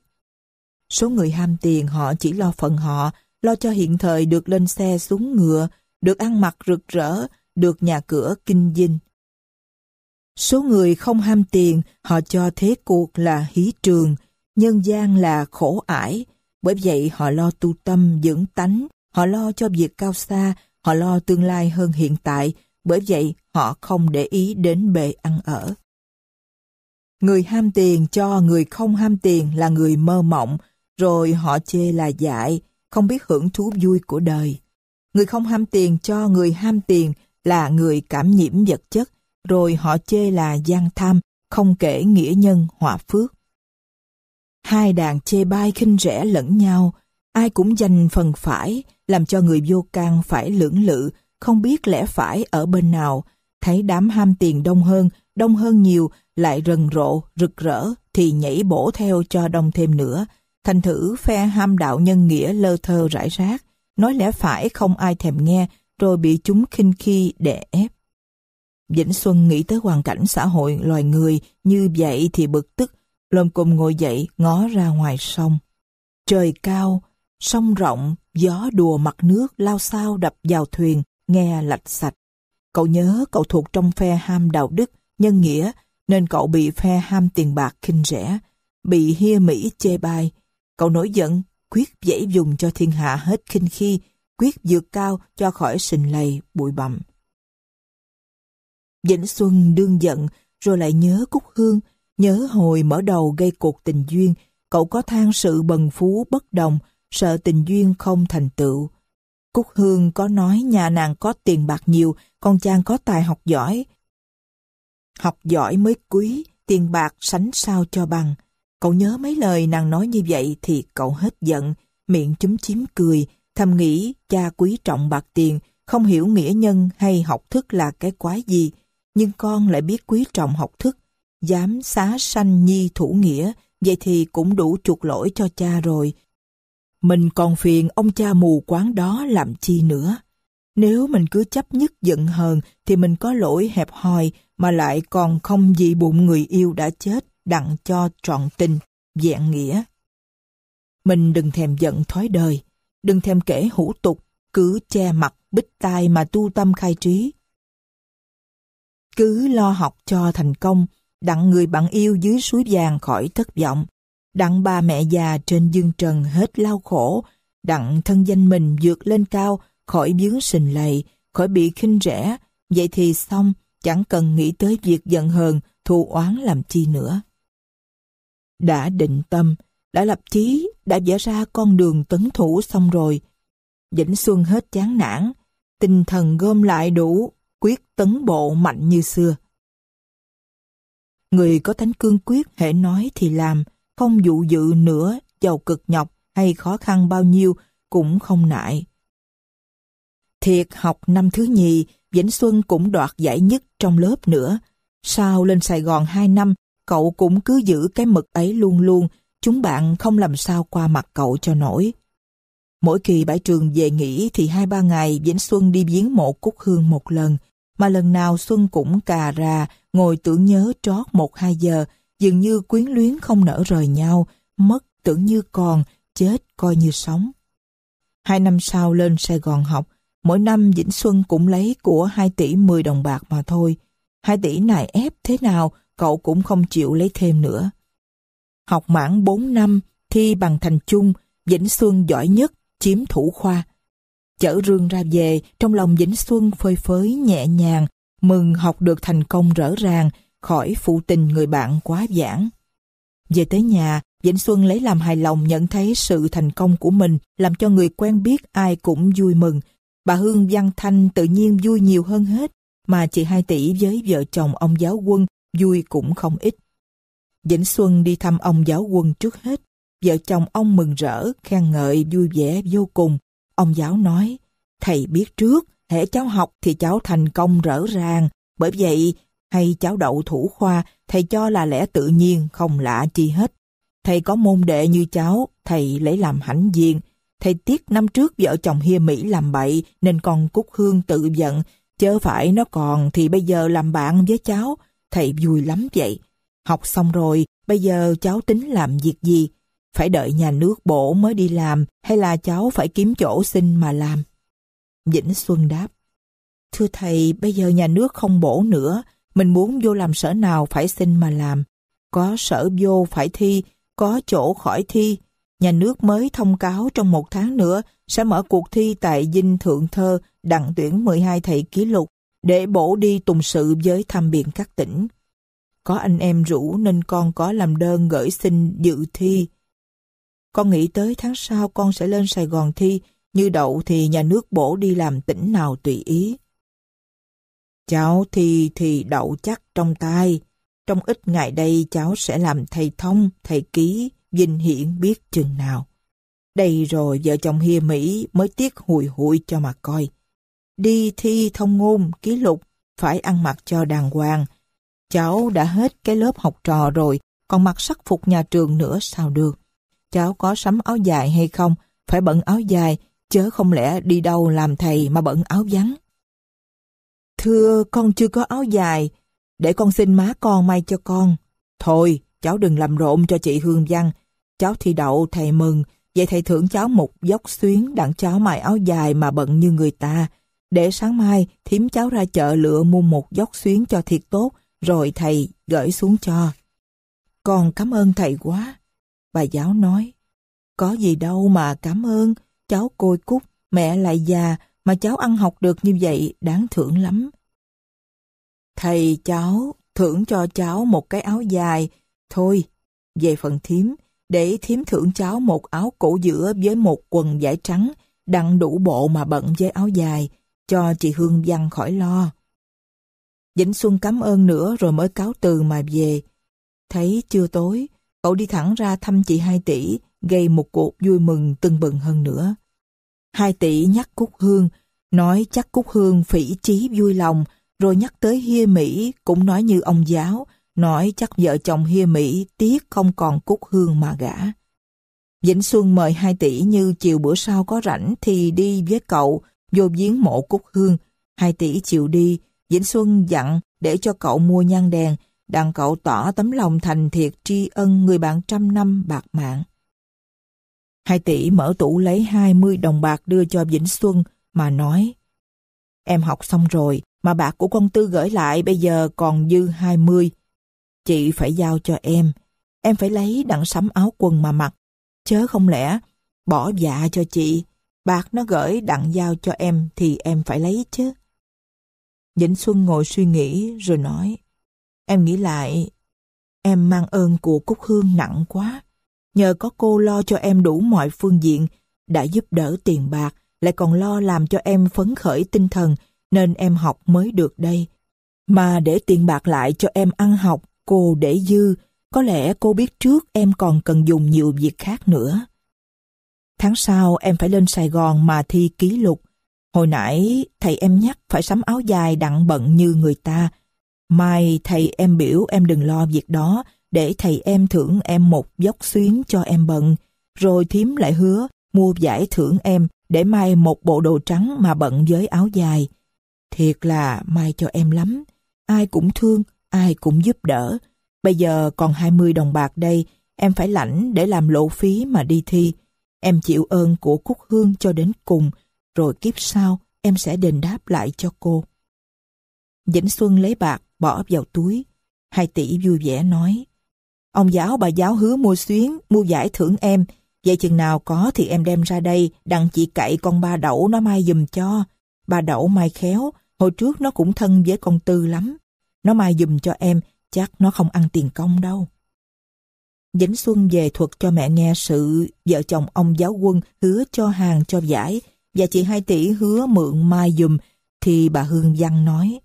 Số người ham tiền họ chỉ lo phần họ, lo cho hiện thời được lên xe xuống ngựa, được ăn mặc rực rỡ, được nhà cửa kinh dinh. Số người không ham tiền họ cho thế cuộc là hí trường, nhân gian là khổ ải, bởi vậy họ lo tu tâm dưỡng tánh, họ lo cho việc cao xa, họ lo tương lai hơn hiện tại, bởi vậy họ không để ý đến bề ăn ở. Người ham tiền cho người không ham tiền là người mơ mộng, rồi họ chê là dại, không biết hưởng thú vui của đời. Người không ham tiền cho người ham tiền là người cảm nhiễm vật chất, rồi họ chê là gian tham, không kể nghĩa nhân hòa phước. Hai đàn chê bai khinh rẻ lẫn nhau, ai cũng giành phần phải, làm cho người vô can phải lưỡng lự, không biết lẽ phải ở bên nào, thấy đám ham tiền đông hơn, đông hơn nhiều lại rần rộ, rực rỡ thì nhảy bổ theo cho đông thêm nữa. Thành thử phe ham đạo nhân nghĩa lơ thơ rải rác, nói lẽ phải không ai thèm nghe, rồi bị chúng khinh khi để ép. Vĩnh Xuân nghĩ tới hoàn cảnh xã hội loài người như vậy thì bực tức, lồm cồm ngồi dậy ngó ra ngoài sông. Trời cao, sông rộng, gió đùa mặt nước lao sao đập vào thuyền, nghe lạch sạch. Cậu nhớ cậu thuộc trong phe ham đạo đức, nhân nghĩa, nên cậu bị phe ham tiền bạc khinh rẻ, bị hia Mỹ chê bai. Cậu nổi giận, quyết dễ dùng cho thiên hạ hết khinh khi, quyết vượt cao cho khỏi sình lầy, bụi bặm. Vĩnh Xuân đương giận, rồi lại nhớ Cúc Hương, nhớ hồi mở đầu gây cuộc tình duyên, cậu có than sự bần phú bất đồng, sợ tình duyên không thành tựu. Cúc Hương có nói nhà nàng có tiền bạc nhiều, con chàng có tài học giỏi, Học giỏi mới quý, tiền bạc sánh sao cho bằng. Cậu nhớ mấy lời nàng nói như vậy thì cậu hết giận, miệng chúm chím cười, thầm nghĩ cha quý trọng bạc tiền, không hiểu nghĩa nhân hay học thức là cái quái gì. Nhưng con lại biết quý trọng học thức, dám xá sanh nhi thủ nghĩa, vậy thì cũng đủ chuộc lỗi cho cha rồi. Mình còn phiền ông cha mù quán đó làm chi nữa. Nếu mình cứ chấp nhất giận hờn thì mình có lỗi hẹp hòi mà lại còn không dị bụng người yêu đã chết đặng cho trọn tình, dạng nghĩa. Mình đừng thèm giận thói đời, đừng thèm kể hủ tục, cứ che mặt bích tai mà tu tâm khai trí. Cứ lo học cho thành công, đặng người bạn yêu dưới suối vàng khỏi thất vọng, đặng ba mẹ già trên dương trần hết lao khổ, đặng thân danh mình vượt lên cao khỏi biếng sình lầy, khỏi bị khinh rẻ, vậy thì xong, chẳng cần nghĩ tới việc giận hờn, thù oán làm chi nữa. Đã định tâm, đã lập chí, đã vẽ ra con đường tấn thủ xong rồi. Vĩnh Xuân hết chán nản, tinh thần gom lại đủ, quyết tấn bộ mạnh như xưa. Người có tánh cương quyết hệ nói thì làm, không dụ dự nữa, giàu cực nhọc hay khó khăn bao nhiêu cũng không nại. Thiệt học năm thứ nhì, Vĩnh Xuân cũng đoạt giải nhất trong lớp nữa. Sau lên Sài Gòn 2 năm, cậu cũng cứ giữ cái mực ấy luôn luôn, chúng bạn không làm sao qua mặt cậu cho nổi. Mỗi kỳ bãi trường về nghỉ thì hai ba ngày Vĩnh Xuân đi viếng mộ Cúc Hương một lần, mà lần nào Xuân cũng cà ra, ngồi tưởng nhớ trót một hai giờ, dường như quyến luyến không nở rời nhau, mất tưởng như còn, chết coi như sống. Hai năm sau lên Sài Gòn học, Mỗi năm Vĩnh Xuân cũng lấy của 2 tỷ 10 đồng bạc mà thôi. 2 tỷ này ép thế nào, cậu cũng không chịu lấy thêm nữa. Học mãn 4 năm, thi bằng thành chung, Vĩnh Xuân giỏi nhất, chiếm thủ khoa. Chở rương ra về, trong lòng Vĩnh Xuân phơi phới nhẹ nhàng, mừng học được thành công rỡ ràng, khỏi phụ tình người bạn quá giảng. Về tới nhà, Vĩnh Xuân lấy làm hài lòng nhận thấy sự thành công của mình làm cho người quen biết ai cũng vui mừng, Bà Hương Văn Thanh tự nhiên vui nhiều hơn hết, mà chị Hai Tỷ với vợ chồng ông giáo quân vui cũng không ít. Vĩnh Xuân đi thăm ông giáo quân trước hết. Vợ chồng ông mừng rỡ, khen ngợi vui vẻ vô cùng. Ông giáo nói, thầy biết trước, hệ cháu học thì cháu thành công rỡ ràng. Bởi vậy, hay cháu đậu thủ khoa, thầy cho là lẽ tự nhiên, không lạ chi hết. Thầy có môn đệ như cháu, thầy lấy làm hãnh diện, Thầy tiếc năm trước vợ chồng hia Mỹ làm bậy nên con Cúc Hương tự giận. Chớ phải nó còn thì bây giờ làm bạn với cháu. Thầy vui lắm vậy. Học xong rồi, bây giờ cháu tính làm việc gì? Phải đợi nhà nước bổ mới đi làm hay là cháu phải kiếm chỗ xin mà làm? Vĩnh Xuân đáp. Thưa thầy, bây giờ nhà nước không bổ nữa. Mình muốn vô làm sở nào phải xin mà làm. Có sở vô phải thi, có chỗ khỏi thi nhà nước mới thông cáo trong một tháng nữa sẽ mở cuộc thi tại Dinh Thượng Thơ đặng tuyển 12 thầy ký lục để bổ đi tùng sự với tham biện các tỉnh. Có anh em rủ nên con có làm đơn gửi xin dự thi. Con nghĩ tới tháng sau con sẽ lên Sài Gòn thi, như đậu thì nhà nước bổ đi làm tỉnh nào tùy ý. Cháu thi thì đậu chắc trong tay, trong ít ngày đây cháu sẽ làm thầy thông, thầy ký, Vinh Hiển biết chừng nào. Đây rồi vợ chồng hia Mỹ mới tiếc hùi hụi cho mà coi. Đi thi thông ngôn, ký lục, phải ăn mặc cho đàng hoàng. Cháu đã hết cái lớp học trò rồi, còn mặc sắc phục nhà trường nữa sao được. Cháu có sắm áo dài hay không, phải bận áo dài, chớ không lẽ đi đâu làm thầy mà bận áo vắng. Thưa, con chưa có áo dài, để con xin má con may cho con. Thôi, cháu đừng làm rộn cho chị Hương Văn, Cháu thi đậu, thầy mừng, vậy thầy thưởng cháu một dốc xuyến đặng cháu mài áo dài mà bận như người ta. Để sáng mai, thím cháu ra chợ lựa mua một dốc xuyến cho thiệt tốt, rồi thầy gửi xuống cho. Con cảm ơn thầy quá. Bà giáo nói, có gì đâu mà cảm ơn, cháu côi cút mẹ lại già, mà cháu ăn học được như vậy đáng thưởng lắm. Thầy cháu thưởng cho cháu một cái áo dài, thôi, về phần thím, để thiếm thưởng cháu một áo cổ giữa với một quần vải trắng đặng đủ bộ mà bận với áo dài cho chị Hương Văn khỏi lo. Vĩnh Xuân cảm ơn nữa rồi mới cáo từ mà về. Thấy chưa tối, cậu đi thẳng ra thăm chị Hai Tỷ gây một cuộc vui mừng tưng bừng hơn nữa. Hai Tỷ nhắc Cúc Hương, nói chắc Cúc Hương phỉ chí vui lòng rồi nhắc tới Hia Mỹ cũng nói như ông giáo nói chắc vợ chồng hia Mỹ tiếc không còn cúc hương mà gả. Vĩnh Xuân mời hai tỷ như chiều bữa sau có rảnh thì đi với cậu vô viếng mộ cúc hương. Hai tỷ chịu đi, Vĩnh Xuân dặn để cho cậu mua nhang đèn, đặng cậu tỏ tấm lòng thành thiệt tri ân người bạn trăm năm bạc mạng. Hai tỷ mở tủ lấy hai mươi đồng bạc đưa cho Vĩnh Xuân mà nói Em học xong rồi, mà bạc của con Tư gửi lại bây giờ còn dư hai mươi Chị phải giao cho em. Em phải lấy đặng sắm áo quần mà mặc. Chớ không lẽ bỏ dạ cho chị. Bạc nó gửi đặng giao cho em thì em phải lấy chứ. Vĩnh Xuân ngồi suy nghĩ rồi nói. Em nghĩ lại, em mang ơn của Cúc Hương nặng quá. Nhờ có cô lo cho em đủ mọi phương diện, đã giúp đỡ tiền bạc, lại còn lo làm cho em phấn khởi tinh thần, nên em học mới được đây. Mà để tiền bạc lại cho em ăn học, cô để dư, có lẽ cô biết trước em còn cần dùng nhiều việc khác nữa. Tháng sau em phải lên Sài Gòn mà thi ký lục. Hồi nãy thầy em nhắc phải sắm áo dài đặng bận như người ta. Mai thầy em biểu em đừng lo việc đó, để thầy em thưởng em một dốc xuyến cho em bận. Rồi thím lại hứa mua giải thưởng em để mai một bộ đồ trắng mà bận với áo dài. Thiệt là mai cho em lắm, ai cũng thương, ai cũng giúp đỡ. Bây giờ còn 20 đồng bạc đây, em phải lãnh để làm lộ phí mà đi thi. Em chịu ơn của Cúc Hương cho đến cùng, rồi kiếp sau em sẽ đền đáp lại cho cô. Vĩnh Xuân lấy bạc, bỏ vào túi. Hai tỷ vui vẻ nói, Ông giáo bà giáo hứa mua xuyến, mua giải thưởng em. Vậy chừng nào có thì em đem ra đây, đặng chị cậy con ba đậu nó mai dùm cho. Bà đậu mai khéo, hồi trước nó cũng thân với con tư lắm. Nó mai dùm cho em, chắc nó không ăn tiền công đâu. Dĩnh Xuân về thuật cho mẹ nghe sự vợ chồng ông giáo quân hứa cho hàng cho giải và chị Hai Tỷ hứa mượn mai dùm thì bà Hương Văn nói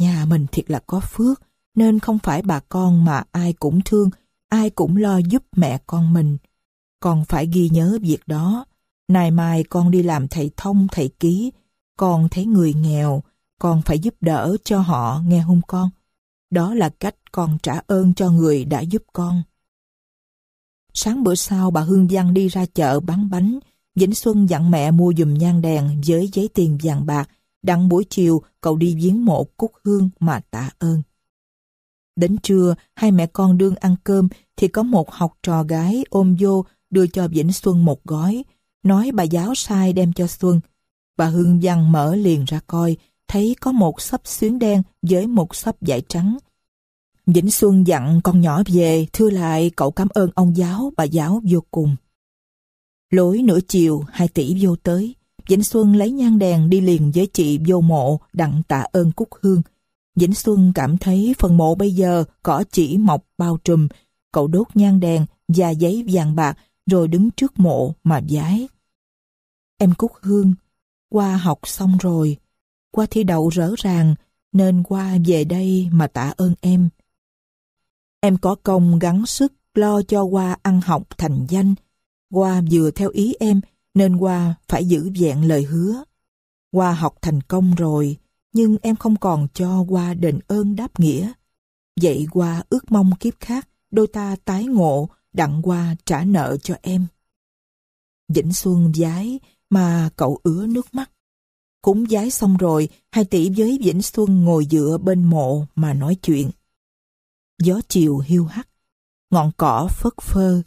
nhà mình thiệt là có phước nên không phải bà con mà ai cũng thương ai cũng lo giúp mẹ con mình. còn phải ghi nhớ việc đó. nay mai con đi làm thầy thông thầy ký con thấy người nghèo con phải giúp đỡ cho họ nghe hung con. Đó là cách con trả ơn cho người đã giúp con. Sáng bữa sau bà Hương Giang đi ra chợ bán bánh. Vĩnh Xuân dặn mẹ mua dùm nhang đèn với giấy tiền vàng bạc. Đặng buổi chiều cậu đi viếng mộ cúc hương mà tạ ơn. Đến trưa, hai mẹ con đương ăn cơm thì có một học trò gái ôm vô đưa cho Vĩnh Xuân một gói. Nói bà giáo sai đem cho Xuân. Bà Hương Giang mở liền ra coi thấy có một sấp xuyến đen với một sấp vải trắng. Vĩnh Xuân dặn con nhỏ về, thưa lại cậu cảm ơn ông giáo, bà giáo vô cùng. Lối nửa chiều, hai tỷ vô tới. Vĩnh Xuân lấy nhang đèn đi liền với chị vô mộ đặng tạ ơn cúc hương. Vĩnh Xuân cảm thấy phần mộ bây giờ cỏ chỉ mọc bao trùm. Cậu đốt nhang đèn và giấy vàng bạc rồi đứng trước mộ mà giái. Em Cúc Hương, qua học xong rồi, qua thi đậu rõ ràng, nên qua về đây mà tạ ơn em. Em có công gắng sức lo cho qua ăn học thành danh. Qua vừa theo ý em nên qua phải giữ vẹn lời hứa. Qua học thành công rồi, nhưng em không còn cho qua đền ơn đáp nghĩa. Vậy qua ước mong kiếp khác, đôi ta tái ngộ, đặng qua trả nợ cho em. Vĩnh Xuân giái mà cậu ứa nước mắt. Cúng giái xong rồi, hai tỷ với Vĩnh Xuân ngồi dựa bên mộ mà nói chuyện. Gió chiều hiu hắt, ngọn cỏ phất phơ.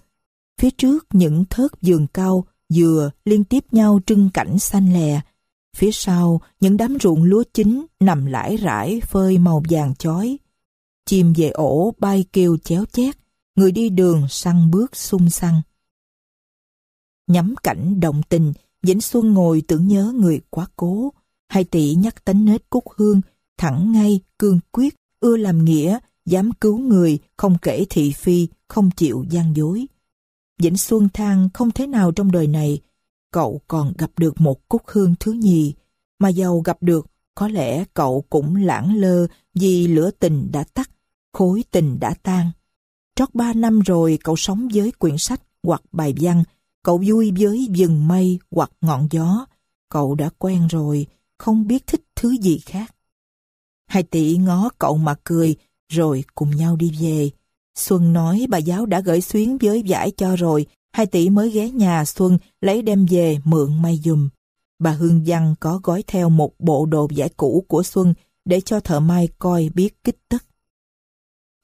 Phía trước những thớt vườn cao, dừa liên tiếp nhau trưng cảnh xanh lè. Phía sau, những đám ruộng lúa chín nằm lải rải phơi màu vàng chói. Chim về ổ bay kêu chéo chét, người đi đường săn bước sung săn. Nhắm cảnh động tình, Vĩnh Xuân ngồi tưởng nhớ người quá cố. Hai tỷ nhắc tánh nết cúc hương, thẳng ngay, cương quyết, ưa làm nghĩa, dám cứu người, không kể thị phi, không chịu gian dối. Vĩnh Xuân than không thế nào trong đời này, cậu còn gặp được một cúc hương thứ nhì, mà giàu gặp được, có lẽ cậu cũng lãng lơ vì lửa tình đã tắt, khối tình đã tan. Trót ba năm rồi cậu sống với quyển sách hoặc bài văn, Cậu vui với rừng mây hoặc ngọn gió. Cậu đã quen rồi, không biết thích thứ gì khác. Hai tỷ ngó cậu mà cười, rồi cùng nhau đi về. Xuân nói bà giáo đã gửi xuyến với giải cho rồi, hai tỷ mới ghé nhà Xuân lấy đem về mượn may dùm. Bà Hương Văn có gói theo một bộ đồ giải cũ của Xuân để cho thợ may coi biết kích tức.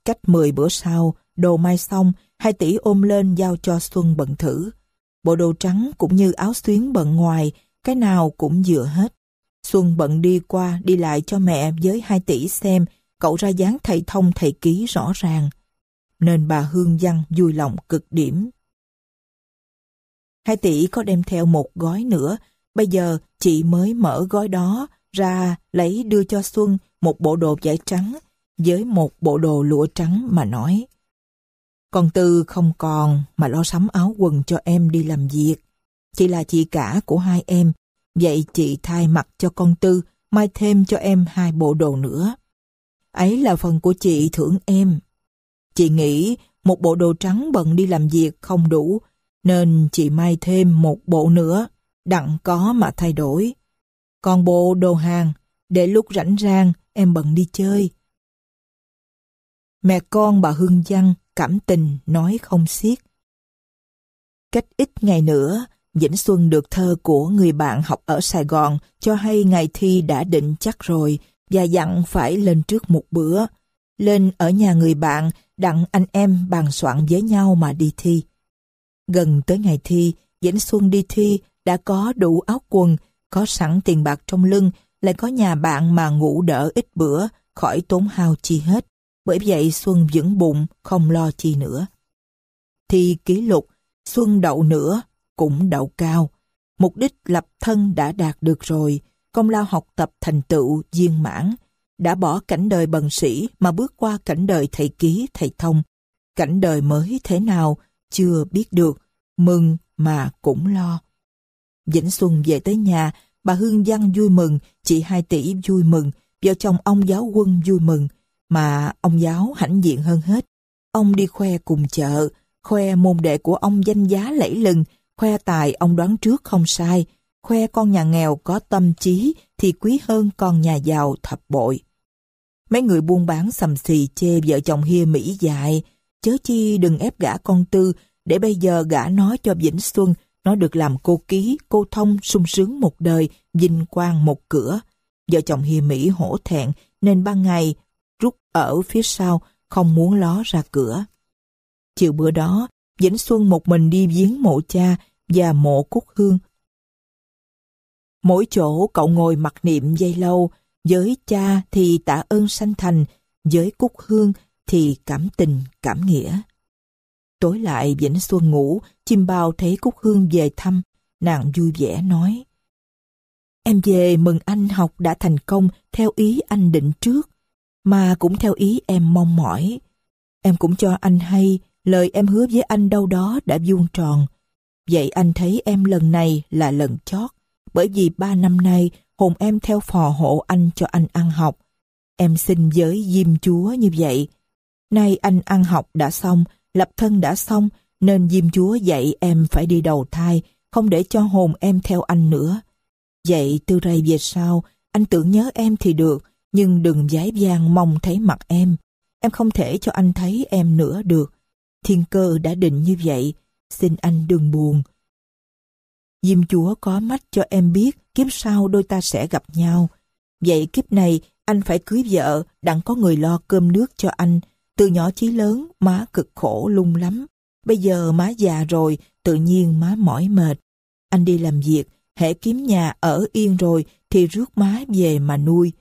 Cách mười bữa sau, đồ may xong, hai tỷ ôm lên giao cho Xuân bận thử bộ đồ trắng cũng như áo xuyến bận ngoài, cái nào cũng dựa hết. Xuân bận đi qua đi lại cho mẹ với hai tỷ xem cậu ra dáng thầy thông thầy ký rõ ràng. Nên bà Hương Văn vui lòng cực điểm. Hai tỷ có đem theo một gói nữa, bây giờ chị mới mở gói đó ra lấy đưa cho Xuân một bộ đồ vải trắng với một bộ đồ lụa trắng mà nói. Con Tư không còn mà lo sắm áo quần cho em đi làm việc. Chị là chị cả của hai em, vậy chị thay mặt cho con Tư, mai thêm cho em hai bộ đồ nữa. Ấy là phần của chị thưởng em. Chị nghĩ một bộ đồ trắng bận đi làm việc không đủ, nên chị may thêm một bộ nữa, đặng có mà thay đổi. Còn bộ đồ hàng, để lúc rảnh rang em bận đi chơi. Mẹ con bà Hương Văn cảm tình nói không xiết. Cách ít ngày nữa, Vĩnh Xuân được thơ của người bạn học ở Sài Gòn cho hay ngày thi đã định chắc rồi và dặn phải lên trước một bữa. Lên ở nhà người bạn, đặng anh em bàn soạn với nhau mà đi thi. Gần tới ngày thi, Vĩnh Xuân đi thi đã có đủ áo quần, có sẵn tiền bạc trong lưng, lại có nhà bạn mà ngủ đỡ ít bữa, khỏi tốn hao chi hết bởi vậy Xuân vững bụng, không lo chi nữa. thì kỷ lục, Xuân đậu nữa, cũng đậu cao. Mục đích lập thân đã đạt được rồi, công lao học tập thành tựu viên mãn, đã bỏ cảnh đời bần sĩ mà bước qua cảnh đời thầy ký, thầy thông. Cảnh đời mới thế nào, chưa biết được, mừng mà cũng lo. Vĩnh Xuân về tới nhà, bà Hương Văn vui mừng, chị Hai Tỷ vui mừng, vợ chồng ông giáo quân vui mừng, mà ông giáo hãnh diện hơn hết. Ông đi khoe cùng chợ, khoe môn đệ của ông danh giá lẫy lừng, khoe tài ông đoán trước không sai, khoe con nhà nghèo có tâm trí thì quý hơn con nhà giàu thập bội. Mấy người buôn bán sầm xì chê vợ chồng hia Mỹ dại, chớ chi đừng ép gã con tư, để bây giờ gã nó cho Vĩnh Xuân, nó được làm cô ký, cô thông sung sướng một đời, vinh quang một cửa. Vợ chồng hia Mỹ hổ thẹn nên ban ngày rút ở phía sau, không muốn ló ra cửa. Chiều bữa đó, Vĩnh Xuân một mình đi viếng mộ cha và mộ Cúc Hương. Mỗi chỗ cậu ngồi mặc niệm dây lâu, với cha thì tạ ơn sanh thành, với Cúc Hương thì cảm tình, cảm nghĩa. Tối lại Vĩnh Xuân ngủ, chim bao thấy Cúc Hương về thăm, nàng vui vẻ nói. Em về mừng anh học đã thành công theo ý anh định trước mà cũng theo ý em mong mỏi. Em cũng cho anh hay lời em hứa với anh đâu đó đã vuông tròn. Vậy anh thấy em lần này là lần chót, bởi vì ba năm nay hồn em theo phò hộ anh cho anh ăn học. Em xin với Diêm Chúa như vậy. Nay anh ăn học đã xong, lập thân đã xong, nên Diêm Chúa dạy em phải đi đầu thai, không để cho hồn em theo anh nữa. Vậy từ rày về sau, anh tưởng nhớ em thì được, nhưng đừng giái gian mong thấy mặt em. Em không thể cho anh thấy em nữa được. Thiên cơ đã định như vậy, xin anh đừng buồn. Diêm chúa có mắt cho em biết kiếp sau đôi ta sẽ gặp nhau. Vậy kiếp này anh phải cưới vợ, đặng có người lo cơm nước cho anh. Từ nhỏ chí lớn, má cực khổ lung lắm. Bây giờ má già rồi, tự nhiên má mỏi mệt. Anh đi làm việc, hễ kiếm nhà ở yên rồi thì rước má về mà nuôi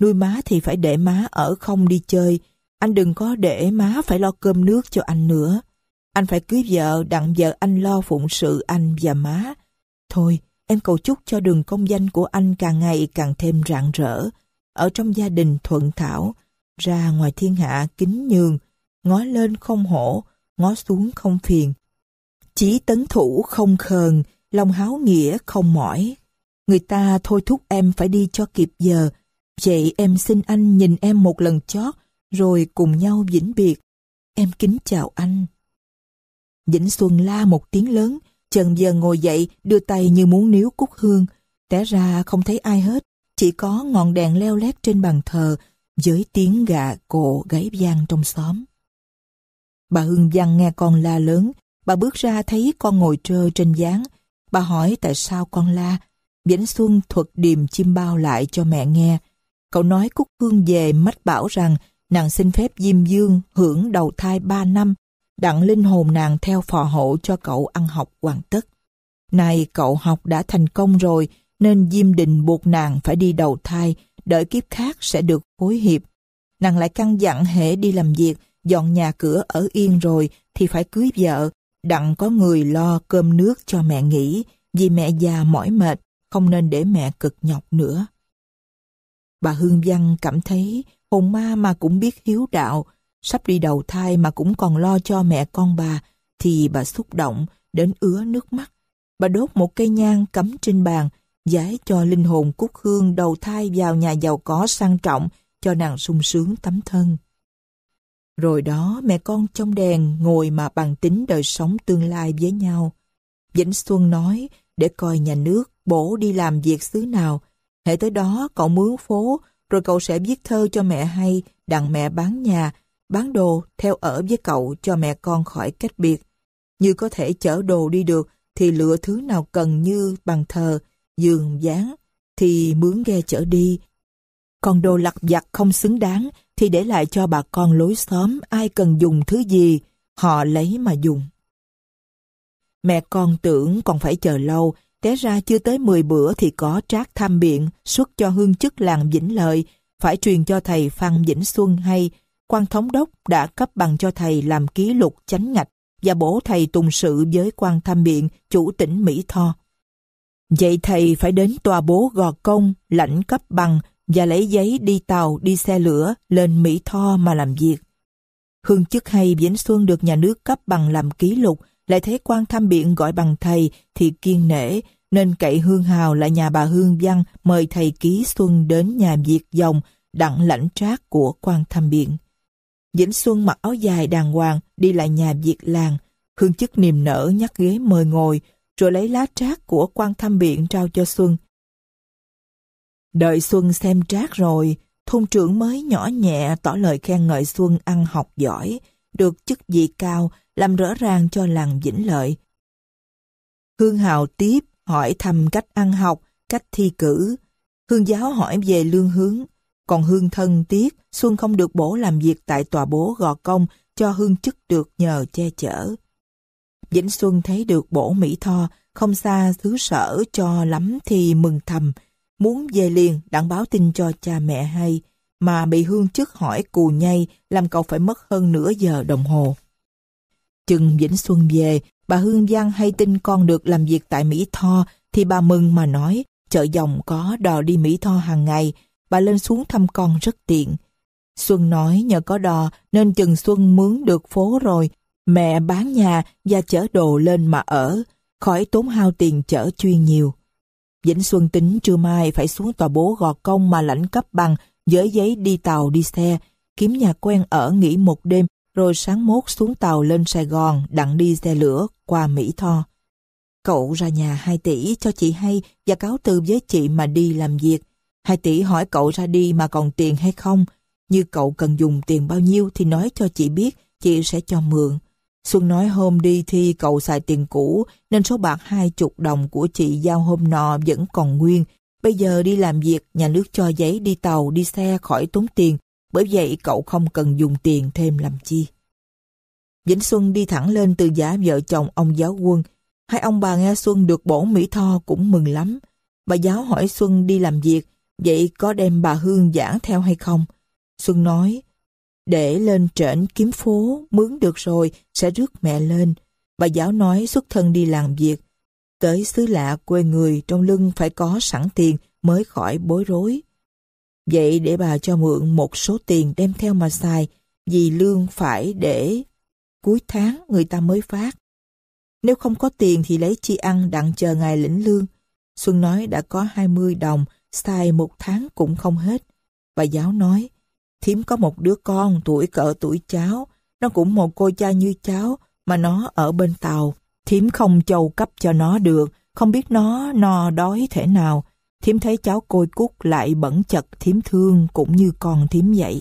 nuôi má thì phải để má ở không đi chơi. Anh đừng có để má phải lo cơm nước cho anh nữa. Anh phải cưới vợ, đặng vợ anh lo phụng sự anh và má. Thôi, em cầu chúc cho đường công danh của anh càng ngày càng thêm rạng rỡ. Ở trong gia đình thuận thảo, ra ngoài thiên hạ kính nhường, ngó lên không hổ, ngó xuống không phiền. Chí tấn thủ không khờn, lòng háo nghĩa không mỏi. Người ta thôi thúc em phải đi cho kịp giờ, Vậy em xin anh nhìn em một lần chót, rồi cùng nhau vĩnh biệt. Em kính chào anh. Vĩnh Xuân la một tiếng lớn, Trần giờ ngồi dậy, đưa tay như muốn níu cúc hương. Té ra không thấy ai hết, chỉ có ngọn đèn leo lét trên bàn thờ, với tiếng gà cộ gáy vang trong xóm. Bà Hương Văn nghe con la lớn, bà bước ra thấy con ngồi trơ trên gián. Bà hỏi tại sao con la. Vĩnh Xuân thuật điềm chim bao lại cho mẹ nghe, Cậu nói Cúc Hương về mách bảo rằng nàng xin phép Diêm Dương hưởng đầu thai 3 năm, đặng linh hồn nàng theo phò hộ cho cậu ăn học hoàn tất. Nay cậu học đã thành công rồi, nên Diêm Đình buộc nàng phải đi đầu thai, đợi kiếp khác sẽ được phối hiệp. Nàng lại căng dặn hễ đi làm việc, dọn nhà cửa ở yên rồi thì phải cưới vợ, đặng có người lo cơm nước cho mẹ nghỉ, vì mẹ già mỏi mệt, không nên để mẹ cực nhọc nữa. Bà Hương Văn cảm thấy hồn ma mà cũng biết hiếu đạo, sắp đi đầu thai mà cũng còn lo cho mẹ con bà, thì bà xúc động đến ứa nước mắt. Bà đốt một cây nhang cắm trên bàn, giải cho linh hồn Cúc Hương đầu thai vào nhà giàu có sang trọng, cho nàng sung sướng tấm thân. Rồi đó mẹ con trong đèn ngồi mà bàn tính đời sống tương lai với nhau. Vĩnh Xuân nói để coi nhà nước bổ đi làm việc xứ nào, Hệ tới đó cậu mướn phố, rồi cậu sẽ viết thơ cho mẹ hay, đặng mẹ bán nhà, bán đồ theo ở với cậu cho mẹ con khỏi cách biệt. Như có thể chở đồ đi được thì lựa thứ nào cần như bàn thờ, giường, gián thì mướn ghe chở đi. Còn đồ lặt vặt không xứng đáng thì để lại cho bà con lối xóm ai cần dùng thứ gì, họ lấy mà dùng. Mẹ con tưởng còn phải chờ lâu Té ra chưa tới 10 bữa thì có trác tham biện xuất cho hương chức làng Vĩnh Lợi, phải truyền cho thầy Phan Vĩnh Xuân hay quan thống đốc đã cấp bằng cho thầy làm ký lục chánh ngạch và bổ thầy tùng sự với quan tham biện chủ tỉnh Mỹ Tho. Vậy thầy phải đến tòa bố Gò Công lãnh cấp bằng và lấy giấy đi tàu, đi xe lửa lên Mỹ Tho mà làm việc. Hương chức hay Vĩnh Xuân được nhà nước cấp bằng làm ký lục lại thấy quan tham biện gọi bằng thầy thì kiên nể, nên cậy Hương Hào là nhà bà Hương Văn mời thầy Ký Xuân đến nhà diệt dòng đặng lãnh trác của quan tham biện. Vĩnh Xuân mặc áo dài đàng hoàng đi lại nhà diệt làng, Hương chức niềm nở nhắc ghế mời ngồi, rồi lấy lá trác của quan tham biện trao cho Xuân. Đợi Xuân xem trác rồi, thôn trưởng mới nhỏ nhẹ tỏ lời khen ngợi Xuân ăn học giỏi, được chức vị cao làm rõ ràng cho làng Vĩnh Lợi. Hương Hào tiếp hỏi thăm cách ăn học, cách thi cử. Hương giáo hỏi về lương hướng. Còn Hương thân tiếc, Xuân không được bổ làm việc tại tòa bố gò công cho Hương chức được nhờ che chở. Vĩnh Xuân thấy được bổ Mỹ Tho, không xa thứ sở cho lắm thì mừng thầm. Muốn về liền đặng báo tin cho cha mẹ hay, mà bị Hương chức hỏi cù nhay làm cậu phải mất hơn nửa giờ đồng hồ. Chừng Vĩnh Xuân về, bà Hương Giang hay tin con được làm việc tại Mỹ Tho thì bà mừng mà nói chợ dòng có đò đi Mỹ Tho hàng ngày, bà lên xuống thăm con rất tiện. Xuân nói nhờ có đò nên chừng Xuân mướn được phố rồi, mẹ bán nhà và chở đồ lên mà ở, khỏi tốn hao tiền chở chuyên nhiều. Vĩnh Xuân tính trưa mai phải xuống tòa bố gò công mà lãnh cấp bằng với giấy đi tàu đi xe, kiếm nhà quen ở nghỉ một đêm rồi sáng mốt xuống tàu lên Sài Gòn đặng đi xe lửa qua Mỹ Tho. Cậu ra nhà 2 tỷ cho chị hay và cáo từ với chị mà đi làm việc. 2 tỷ hỏi cậu ra đi mà còn tiền hay không. Như cậu cần dùng tiền bao nhiêu thì nói cho chị biết, chị sẽ cho mượn. Xuân nói hôm đi thi cậu xài tiền cũ nên số bạc 20 đồng của chị giao hôm nọ vẫn còn nguyên. Bây giờ đi làm việc, nhà nước cho giấy đi tàu, đi xe khỏi tốn tiền bởi vậy cậu không cần dùng tiền thêm làm chi. Vĩnh Xuân đi thẳng lên từ giả vợ chồng ông giáo quân. Hai ông bà nghe Xuân được bổ Mỹ Tho cũng mừng lắm. Bà giáo hỏi Xuân đi làm việc, vậy có đem bà Hương giảng theo hay không? Xuân nói, để lên trển kiếm phố, mướn được rồi, sẽ rước mẹ lên. Bà giáo nói xuất thân đi làm việc, tới xứ lạ quê người trong lưng phải có sẵn tiền mới khỏi bối rối. Vậy để bà cho mượn một số tiền đem theo mà xài, vì lương phải để cuối tháng người ta mới phát. Nếu không có tiền thì lấy chi ăn đặng chờ ngày lĩnh lương. Xuân nói đã có 20 đồng, xài một tháng cũng không hết. Bà giáo nói, thím có một đứa con tuổi cỡ tuổi cháu, nó cũng một cô cha như cháu mà nó ở bên tàu. Thím không châu cấp cho nó được, không biết nó no đói thế nào. Thiếm thấy cháu côi cút lại bẩn chật thiếm thương cũng như con thiếm vậy.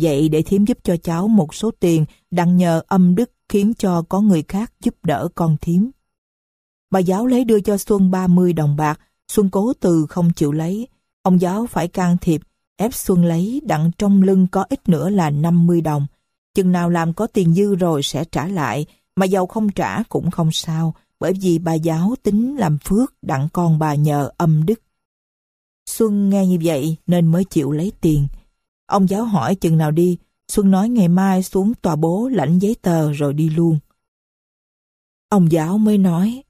Vậy để thiếm giúp cho cháu một số tiền đặng nhờ âm đức khiến cho có người khác giúp đỡ con thiếm. Bà giáo lấy đưa cho Xuân 30 đồng bạc, Xuân cố từ không chịu lấy. Ông giáo phải can thiệp, ép Xuân lấy đặng trong lưng có ít nữa là 50 đồng. Chừng nào làm có tiền dư rồi sẽ trả lại, mà giàu không trả cũng không sao bởi vì bà giáo tính làm phước đặng con bà nhờ âm đức. Xuân nghe như vậy nên mới chịu lấy tiền. Ông giáo hỏi chừng nào đi, Xuân nói ngày mai xuống tòa bố lãnh giấy tờ rồi đi luôn. Ông giáo mới nói,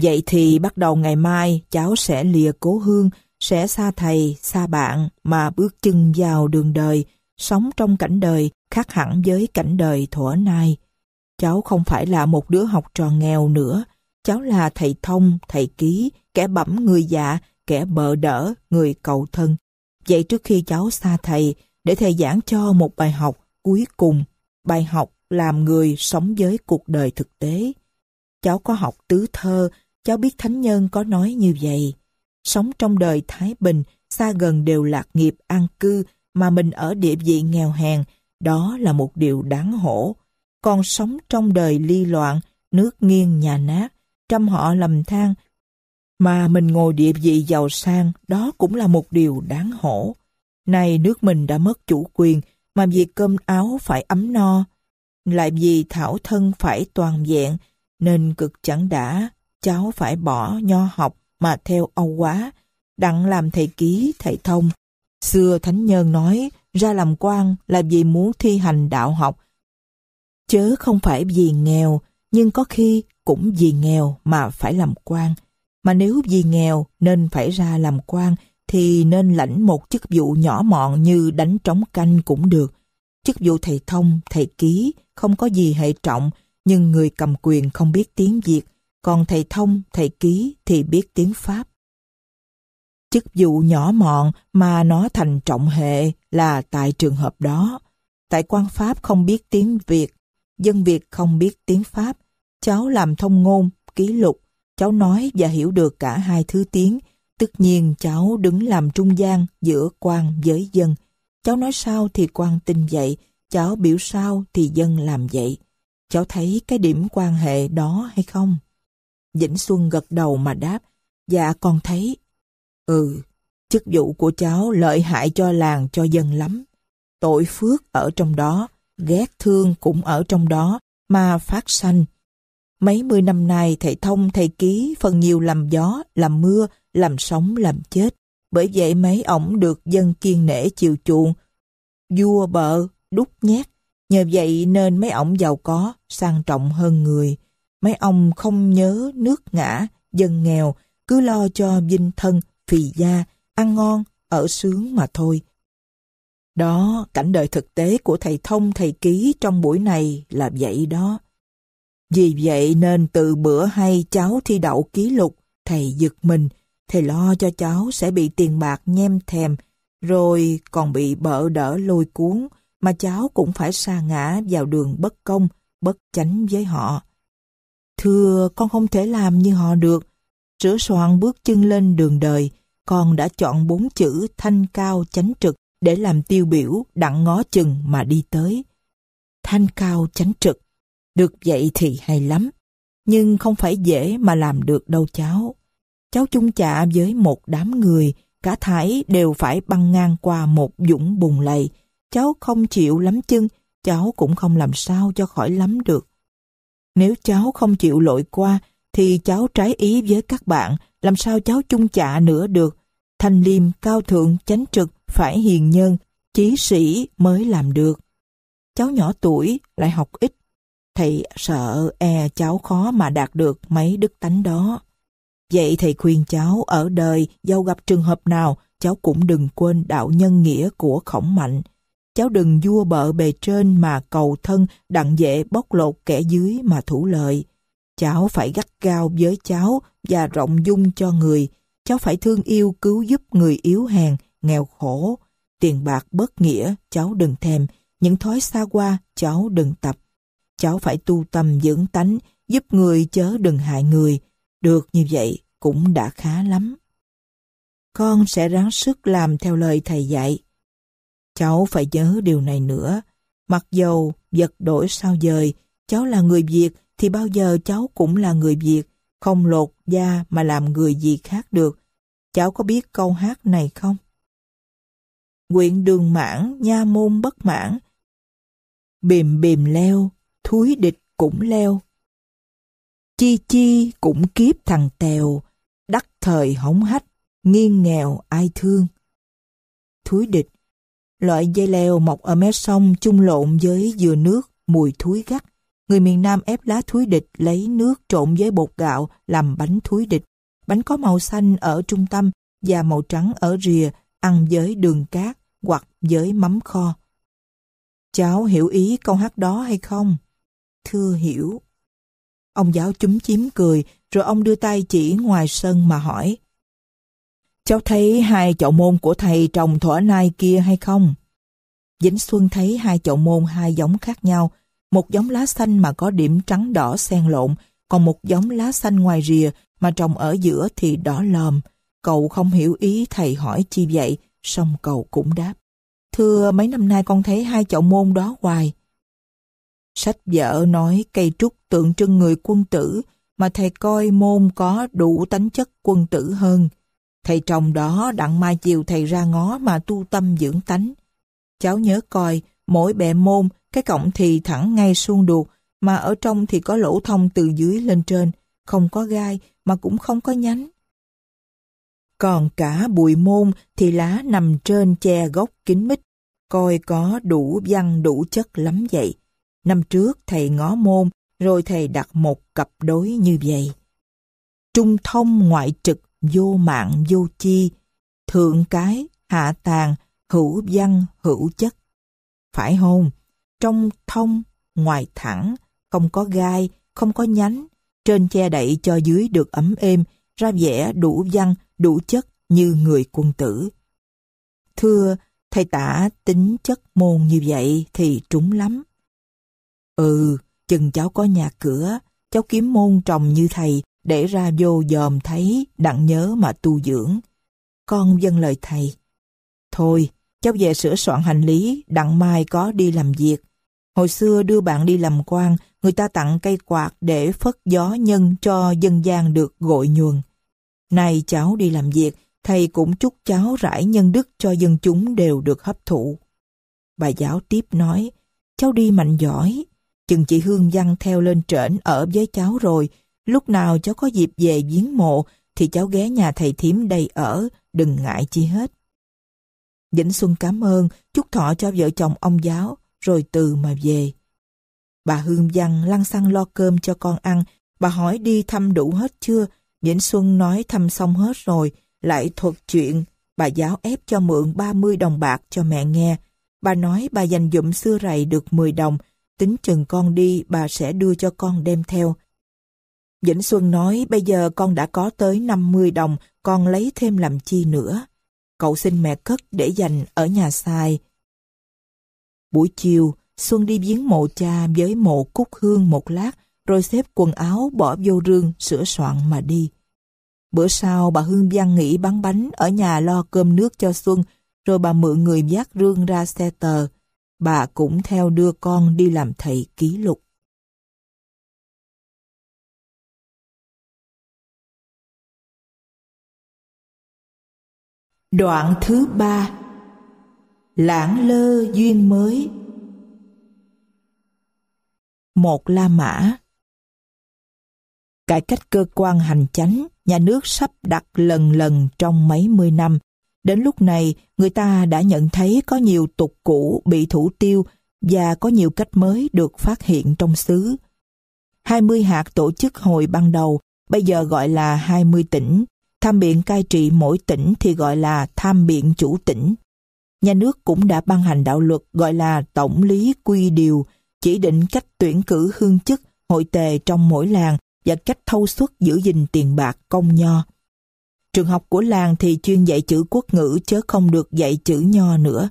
vậy thì bắt đầu ngày mai cháu sẽ lìa cố hương, sẽ xa thầy, xa bạn mà bước chân vào đường đời, sống trong cảnh đời khác hẳn với cảnh đời thuở nay. Cháu không phải là một đứa học trò nghèo nữa, Cháu là thầy thông, thầy ký, kẻ bẩm người dạ, kẻ bợ đỡ, người cầu thân. Vậy trước khi cháu xa thầy, để thầy giảng cho một bài học cuối cùng, bài học làm người sống với cuộc đời thực tế. Cháu có học tứ thơ, cháu biết thánh nhân có nói như vậy. Sống trong đời thái bình, xa gần đều lạc nghiệp an cư, mà mình ở địa vị nghèo hèn, đó là một điều đáng hổ. Còn sống trong đời ly loạn, nước nghiêng nhà nát, trăm họ lầm than, mà mình ngồi địa vị giàu sang, đó cũng là một điều đáng hổ. Nay nước mình đã mất chủ quyền, mà vì cơm áo phải ấm no, lại vì thảo thân phải toàn vẹn, nên cực chẳng đã, cháu phải bỏ nho học mà theo Âu quá, đặng làm thầy ký, thầy thông. Xưa Thánh Nhân nói, ra làm quan là vì muốn thi hành đạo học, chớ không phải vì nghèo, nhưng có khi cũng vì nghèo mà phải làm quan. Mà nếu vì nghèo nên phải ra làm quan thì nên lãnh một chức vụ nhỏ mọn như đánh trống canh cũng được. Chức vụ thầy thông, thầy ký không có gì hệ trọng nhưng người cầm quyền không biết tiếng Việt còn thầy thông, thầy ký thì biết tiếng Pháp. Chức vụ nhỏ mọn mà nó thành trọng hệ là tại trường hợp đó. Tại quan Pháp không biết tiếng Việt, dân Việt không biết tiếng Pháp, Cháu làm thông ngôn, ký lục, cháu nói và hiểu được cả hai thứ tiếng. Tất nhiên cháu đứng làm trung gian giữa quan với dân. Cháu nói sao thì quan tin vậy, cháu biểu sao thì dân làm vậy. Cháu thấy cái điểm quan hệ đó hay không? Vĩnh Xuân gật đầu mà đáp, dạ con thấy. Ừ, chức vụ của cháu lợi hại cho làng cho dân lắm. Tội phước ở trong đó, ghét thương cũng ở trong đó, mà phát sanh Mấy mươi năm nay thầy thông thầy ký phần nhiều làm gió, làm mưa, làm sống, làm chết. Bởi vậy mấy ổng được dân kiên nể chiều chuộng, vua bợ, đúc nhát Nhờ vậy nên mấy ổng giàu có, sang trọng hơn người. Mấy ông không nhớ nước ngã, dân nghèo, cứ lo cho vinh thân, phì gia, ăn ngon, ở sướng mà thôi. Đó, cảnh đời thực tế của thầy thông thầy ký trong buổi này là vậy đó. Vì vậy nên từ bữa hay cháu thi đậu ký lục, thầy giật mình, thầy lo cho cháu sẽ bị tiền bạc nhem thèm, rồi còn bị bợ đỡ lôi cuốn, mà cháu cũng phải sa ngã vào đường bất công, bất chánh với họ. Thưa, con không thể làm như họ được. Sửa soạn bước chân lên đường đời, con đã chọn bốn chữ thanh cao chánh trực để làm tiêu biểu đặng ngó chừng mà đi tới. Thanh cao chánh trực được vậy thì hay lắm, nhưng không phải dễ mà làm được đâu cháu. Cháu chung chạ với một đám người, cả thải đều phải băng ngang qua một dũng bùng lầy. Cháu không chịu lắm chân, cháu cũng không làm sao cho khỏi lắm được. Nếu cháu không chịu lội qua, thì cháu trái ý với các bạn, làm sao cháu chung chạ nữa được. Thanh liêm, cao thượng, chánh trực, phải hiền nhân, chí sĩ mới làm được. Cháu nhỏ tuổi, lại học ít, Thầy sợ e cháu khó mà đạt được mấy đức tánh đó. Vậy thầy khuyên cháu ở đời dâu gặp trường hợp nào cháu cũng đừng quên đạo nhân nghĩa của khổng mạnh. Cháu đừng vua bợ bề trên mà cầu thân đặng dễ bóc lột kẻ dưới mà thủ lợi. Cháu phải gắt gao với cháu và rộng dung cho người. Cháu phải thương yêu cứu giúp người yếu hèn, nghèo khổ. Tiền bạc bất nghĩa cháu đừng thèm, những thói xa qua cháu đừng tập cháu phải tu tâm dưỡng tánh, giúp người chớ đừng hại người. Được như vậy cũng đã khá lắm. Con sẽ ráng sức làm theo lời thầy dạy. Cháu phải nhớ điều này nữa. Mặc dầu vật đổi sao dời, cháu là người Việt thì bao giờ cháu cũng là người Việt, không lột da mà làm người gì khác được. Cháu có biết câu hát này không? nguyện đường mãn, nha môn bất mãn. Bìm bìm leo, thúi địch cũng leo. Chi chi cũng kiếp thằng Tèo, đắc thời hỏng hách, nghiêng nghèo ai thương. Thúi địch, loại dây leo mọc ở mé sông chung lộn với dừa nước, mùi thúi gắt. Người miền Nam ép lá thúi địch lấy nước trộn với bột gạo làm bánh thúi địch. Bánh có màu xanh ở trung tâm và màu trắng ở rìa, ăn với đường cát hoặc với mắm kho. Cháu hiểu ý câu hát đó hay không? thưa hiểu. Ông giáo chúm chím cười, rồi ông đưa tay chỉ ngoài sân mà hỏi. Cháu thấy hai chậu môn của thầy trồng thỏa nai kia hay không? Vĩnh Xuân thấy hai chậu môn hai giống khác nhau, một giống lá xanh mà có điểm trắng đỏ xen lộn, còn một giống lá xanh ngoài rìa mà trồng ở giữa thì đỏ lòm. Cậu không hiểu ý thầy hỏi chi vậy, song cậu cũng đáp. Thưa mấy năm nay con thấy hai chậu môn đó hoài. Sách vở nói cây trúc tượng trưng người quân tử, mà thầy coi môn có đủ tánh chất quân tử hơn. Thầy trồng đó đặng mai chiều thầy ra ngó mà tu tâm dưỡng tánh. Cháu nhớ coi, mỗi bệ môn, cái cọng thì thẳng ngay xuông đuột, mà ở trong thì có lỗ thông từ dưới lên trên, không có gai mà cũng không có nhánh. Còn cả bụi môn thì lá nằm trên che gốc kín mít, coi có đủ văn đủ chất lắm vậy. Năm trước thầy ngó môn, rồi thầy đặt một cặp đối như vậy. Trung thông ngoại trực, vô mạng vô chi, thượng cái, hạ tàn, hữu văn, hữu chất. Phải không? Trong thông, ngoài thẳng, không có gai, không có nhánh, trên che đậy cho dưới được ấm êm, ra vẻ đủ văn, đủ chất như người quân tử. Thưa, thầy tả tính chất môn như vậy thì trúng lắm. Ừ, chừng cháu có nhà cửa, cháu kiếm môn trồng như thầy, để ra vô dòm thấy, đặng nhớ mà tu dưỡng. Con dâng lời thầy. Thôi, cháu về sửa soạn hành lý, đặng mai có đi làm việc. Hồi xưa đưa bạn đi làm quan, người ta tặng cây quạt để phất gió nhân cho dân gian được gội nhuần. Nay cháu đi làm việc, thầy cũng chúc cháu rải nhân đức cho dân chúng đều được hấp thụ. Bà giáo tiếp nói, cháu đi mạnh giỏi, Chừng chị Hương Văn theo lên trển ở với cháu rồi, lúc nào cháu có dịp về giếng mộ thì cháu ghé nhà thầy thím đây ở, đừng ngại chi hết. Vĩnh Xuân cảm ơn, chúc thọ cho vợ chồng ông giáo, rồi từ mà về. Bà Hương Văn lăn xăng lo cơm cho con ăn, bà hỏi đi thăm đủ hết chưa? Vĩnh Xuân nói thăm xong hết rồi, lại thuật chuyện, bà giáo ép cho mượn 30 đồng bạc cho mẹ nghe. Bà nói bà dành dụm xưa rầy được 10 đồng, tính chừng con đi bà sẽ đưa cho con đem theo. Vĩnh Xuân nói bây giờ con đã có tới 50 đồng, con lấy thêm làm chi nữa. Cậu xin mẹ cất để dành ở nhà xài. Buổi chiều, Xuân đi viếng mộ cha với mộ cúc hương một lát, rồi xếp quần áo bỏ vô rương sửa soạn mà đi. Bữa sau bà Hương Giang nghỉ bán bánh ở nhà lo cơm nước cho Xuân, rồi bà mượn người vác rương ra xe tờ bà cũng theo đưa con đi làm thầy ký lục. Đoạn thứ ba Lãng lơ duyên mới Một La Mã Cải cách cơ quan hành chánh, nhà nước sắp đặt lần lần trong mấy mươi năm Đến lúc này, người ta đã nhận thấy có nhiều tục cũ bị thủ tiêu và có nhiều cách mới được phát hiện trong xứ. 20 hạt tổ chức hồi ban đầu, bây giờ gọi là 20 tỉnh. Tham biện cai trị mỗi tỉnh thì gọi là tham biện chủ tỉnh. Nhà nước cũng đã ban hành đạo luật gọi là Tổng lý Quy Điều, chỉ định cách tuyển cử hương chức, hội tề trong mỗi làng và cách thâu suất giữ gìn tiền bạc công nho. Trường học của làng thì chuyên dạy chữ quốc ngữ chứ không được dạy chữ nho nữa.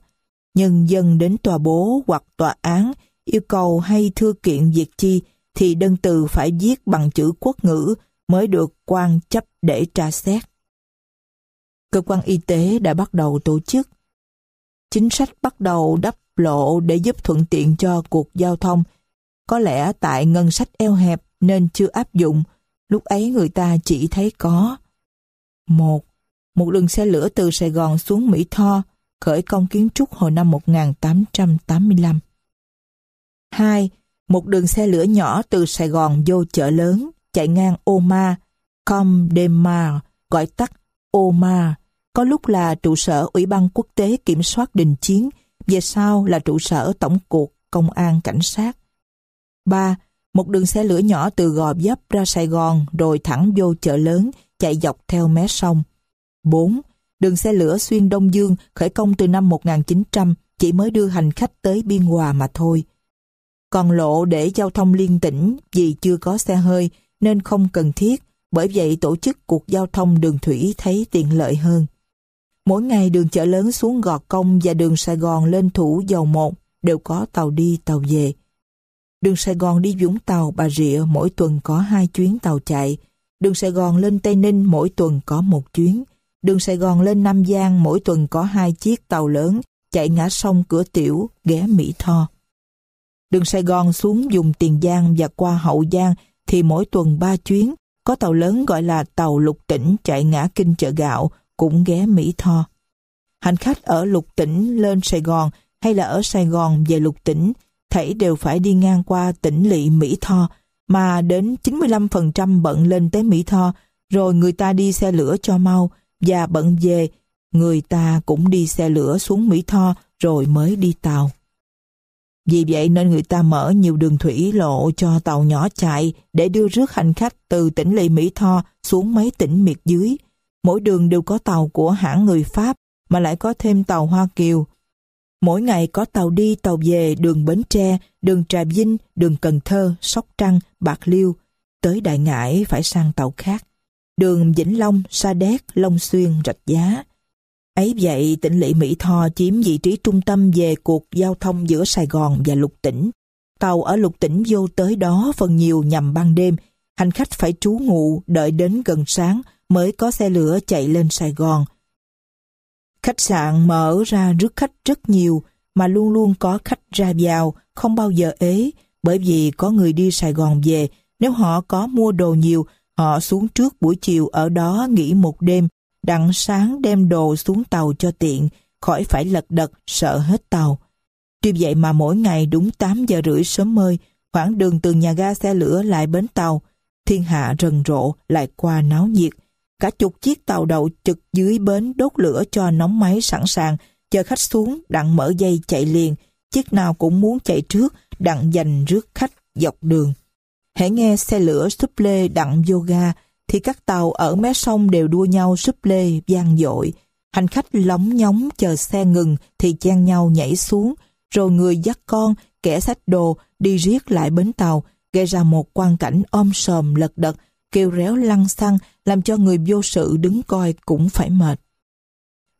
Nhưng dân đến tòa bố hoặc tòa án yêu cầu hay thư kiện việc chi thì đơn từ phải viết bằng chữ quốc ngữ mới được quan chấp để tra xét. Cơ quan y tế đã bắt đầu tổ chức. Chính sách bắt đầu đắp lộ để giúp thuận tiện cho cuộc giao thông. Có lẽ tại ngân sách eo hẹp nên chưa áp dụng, lúc ấy người ta chỉ thấy có. 1. Một đường xe lửa từ Sài Gòn xuống Mỹ Tho, khởi công kiến trúc hồi năm 1885. 2. Một đường xe lửa nhỏ từ Sài Gòn vô chợ lớn, chạy ngang Oma, Com de Mar, gọi tắt Oma, có lúc là trụ sở Ủy ban Quốc tế Kiểm soát Đình Chiến, về sau là trụ sở Tổng cục Công an Cảnh sát. 3. Một đường xe lửa nhỏ từ Gò Vấp ra Sài Gòn rồi thẳng vô chợ lớn, chạy dọc theo mé sông. 4. Đường xe lửa xuyên Đông Dương khởi công từ năm 1900 chỉ mới đưa hành khách tới Biên Hòa mà thôi. Còn lộ để giao thông liên tỉnh vì chưa có xe hơi nên không cần thiết, bởi vậy tổ chức cuộc giao thông đường thủy thấy tiện lợi hơn. Mỗi ngày đường chợ lớn xuống Gò Công và đường Sài Gòn lên Thủ Dầu Một đều có tàu đi tàu về. Đường Sài Gòn đi Vũng Tàu, Bà Rịa mỗi tuần có hai chuyến tàu chạy, Đường Sài Gòn lên Tây Ninh mỗi tuần có một chuyến. Đường Sài Gòn lên Nam Giang mỗi tuần có hai chiếc tàu lớn chạy ngã sông cửa tiểu ghé Mỹ Tho. Đường Sài Gòn xuống dùng Tiền Giang và qua Hậu Giang thì mỗi tuần ba chuyến có tàu lớn gọi là tàu Lục Tỉnh chạy ngã kinh chợ gạo cũng ghé Mỹ Tho. Hành khách ở Lục Tỉnh lên Sài Gòn hay là ở Sài Gòn về Lục Tỉnh thảy đều phải đi ngang qua tỉnh lỵ Mỹ Tho mà đến 95% bận lên tới Mỹ Tho, rồi người ta đi xe lửa cho mau, và bận về, người ta cũng đi xe lửa xuống Mỹ Tho rồi mới đi tàu. Vì vậy nên người ta mở nhiều đường thủy lộ cho tàu nhỏ chạy để đưa rước hành khách từ tỉnh lỵ Mỹ Tho xuống mấy tỉnh miệt dưới. Mỗi đường đều có tàu của hãng người Pháp mà lại có thêm tàu Hoa Kiều. Mỗi ngày có tàu đi tàu về đường Bến Tre đường Trà Vinh, đường Cần Thơ, Sóc Trăng, Bạc Liêu, tới Đại Ngãi phải sang tàu khác. Đường Vĩnh Long, Sa Đéc, Long Xuyên, Rạch Giá. Ấy vậy, tỉnh lỵ Mỹ Tho chiếm vị trí trung tâm về cuộc giao thông giữa Sài Gòn và lục tỉnh. Tàu ở lục tỉnh vô tới đó phần nhiều nhằm ban đêm. Hành khách phải trú ngụ đợi đến gần sáng mới có xe lửa chạy lên Sài Gòn. Khách sạn mở ra rước khách rất nhiều mà luôn luôn có khách ra vào không bao giờ ế, bởi vì có người đi Sài Gòn về, nếu họ có mua đồ nhiều, họ xuống trước buổi chiều ở đó nghỉ một đêm, đặng sáng đem đồ xuống tàu cho tiện, khỏi phải lật đật, sợ hết tàu. Tuy vậy mà mỗi ngày đúng 8 giờ rưỡi sớm mơi, khoảng đường từ nhà ga xe lửa lại bến tàu, thiên hạ rần rộ lại qua náo nhiệt. Cả chục chiếc tàu đậu trực dưới bến đốt lửa cho nóng máy sẵn sàng, chờ khách xuống đặng mở dây chạy liền, chiếc nào cũng muốn chạy trước, đặng dành rước khách dọc đường. Hãy nghe xe lửa súp lê đặng vô ga, thì các tàu ở mé sông đều đua nhau súp lê vang dội. Hành khách lóng nhóng chờ xe ngừng thì chen nhau nhảy xuống, rồi người dắt con, kẻ sách đồ đi riết lại bến tàu, gây ra một quang cảnh om sòm lật đật, kêu réo lăn xăng, làm cho người vô sự đứng coi cũng phải mệt.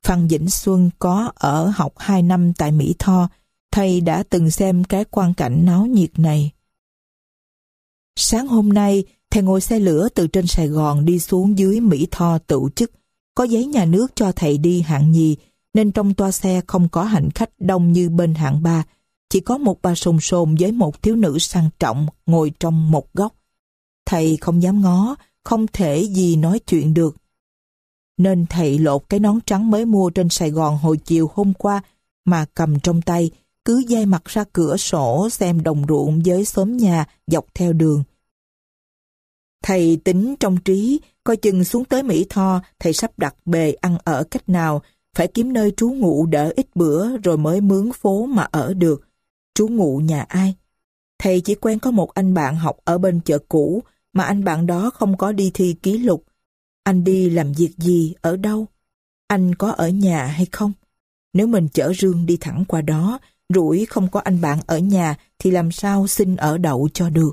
Phan Vĩnh Xuân có ở học hai năm tại Mỹ Tho, thầy đã từng xem cái quang cảnh náo nhiệt này. Sáng hôm nay, thầy ngồi xe lửa từ trên Sài Gòn đi xuống dưới Mỹ Tho tự chức. Có giấy nhà nước cho thầy đi hạng nhì, nên trong toa xe không có hành khách đông như bên hạng ba. Chỉ có một bà sồn sồn với một thiếu nữ sang trọng ngồi trong một góc. Thầy không dám ngó, không thể gì nói chuyện được. Nên thầy lột cái nón trắng mới mua trên Sài Gòn hồi chiều hôm qua mà cầm trong tay, cứ dây mặt ra cửa sổ xem đồng ruộng với xóm nhà dọc theo đường. Thầy tính trong trí, coi chừng xuống tới Mỹ Tho, thầy sắp đặt bề ăn ở cách nào, phải kiếm nơi trú ngụ đỡ ít bữa rồi mới mướn phố mà ở được. Trú ngụ nhà ai? Thầy chỉ quen có một anh bạn học ở bên chợ cũ, mà anh bạn đó không có đi thi ký lục. Anh đi làm việc gì, ở đâu? Anh có ở nhà hay không? Nếu mình chở rương đi thẳng qua đó, rủi không có anh bạn ở nhà thì làm sao xin ở đậu cho được.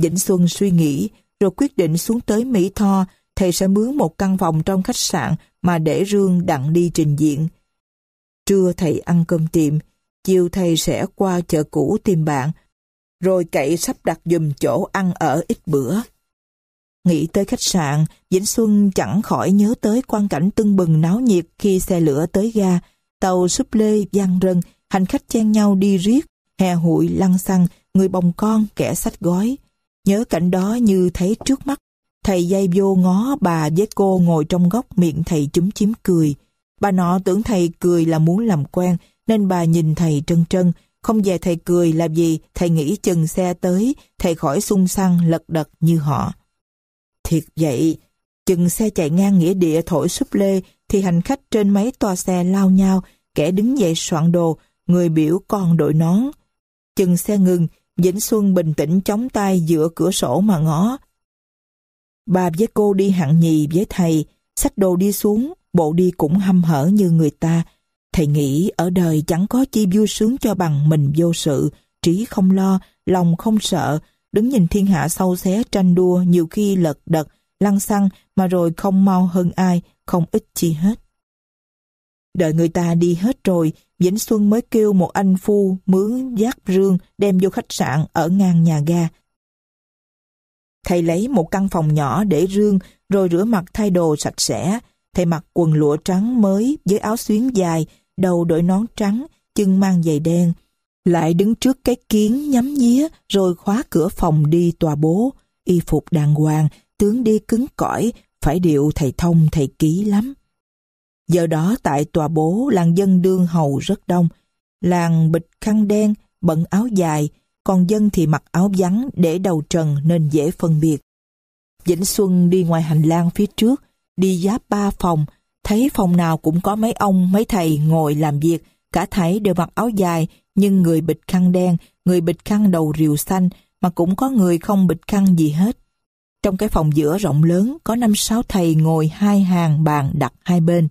Vĩnh Xuân suy nghĩ rồi quyết định xuống tới Mỹ Tho thầy sẽ mướn một căn phòng trong khách sạn mà để Rương đặng đi trình diện. Trưa thầy ăn cơm tiệm, chiều thầy sẽ qua chợ cũ tìm bạn, rồi cậy sắp đặt dùm chỗ ăn ở ít bữa. Nghĩ tới khách sạn, Vĩnh Xuân chẳng khỏi nhớ tới quan cảnh tưng bừng náo nhiệt khi xe lửa tới ga, tàu súp lê, giang rân Hành khách chen nhau đi riết, hè hụi lăn xăng, người bồng con, kẻ sách gói. Nhớ cảnh đó như thấy trước mắt. Thầy dây vô ngó bà với cô ngồi trong góc miệng thầy chúm chím cười. Bà nọ tưởng thầy cười là muốn làm quen, nên bà nhìn thầy trân trân. Không về thầy cười làm gì, thầy nghĩ chừng xe tới, thầy khỏi sung săn lật đật như họ. Thiệt vậy, chừng xe chạy ngang nghĩa địa thổi súp lê, thì hành khách trên máy toa xe lao nhau, kẻ đứng dậy soạn đồ, người biểu còn đội nón. Chừng xe ngừng, Vĩnh Xuân bình tĩnh chống tay giữa cửa sổ mà ngó. Bà với cô đi hạng nhì với thầy, sách đồ đi xuống, bộ đi cũng hâm hở như người ta. Thầy nghĩ ở đời chẳng có chi vui sướng cho bằng mình vô sự, trí không lo, lòng không sợ, đứng nhìn thiên hạ sâu xé tranh đua nhiều khi lật đật, lăn xăng mà rồi không mau hơn ai, không ít chi hết. Đợi người ta đi hết rồi, Vĩnh Xuân mới kêu một anh phu mướn giác rương đem vô khách sạn ở ngang nhà ga. Thầy lấy một căn phòng nhỏ để rương rồi rửa mặt thay đồ sạch sẽ. Thầy mặc quần lụa trắng mới với áo xuyến dài, đầu đội nón trắng, chân mang giày đen. Lại đứng trước cái kiến nhắm nhía rồi khóa cửa phòng đi tòa bố. Y phục đàng hoàng, tướng đi cứng cỏi, phải điệu thầy thông thầy ký lắm. Giờ đó tại tòa bố làng dân đương hầu rất đông, làng bịch khăn đen, bận áo dài, còn dân thì mặc áo vắng để đầu trần nên dễ phân biệt. Vĩnh Xuân đi ngoài hành lang phía trước, đi giáp ba phòng, thấy phòng nào cũng có mấy ông, mấy thầy ngồi làm việc, cả thảy đều mặc áo dài, nhưng người bịch khăn đen, người bịch khăn đầu rìu xanh, mà cũng có người không bịch khăn gì hết. Trong cái phòng giữa rộng lớn có năm sáu thầy ngồi hai hàng bàn đặt hai bên.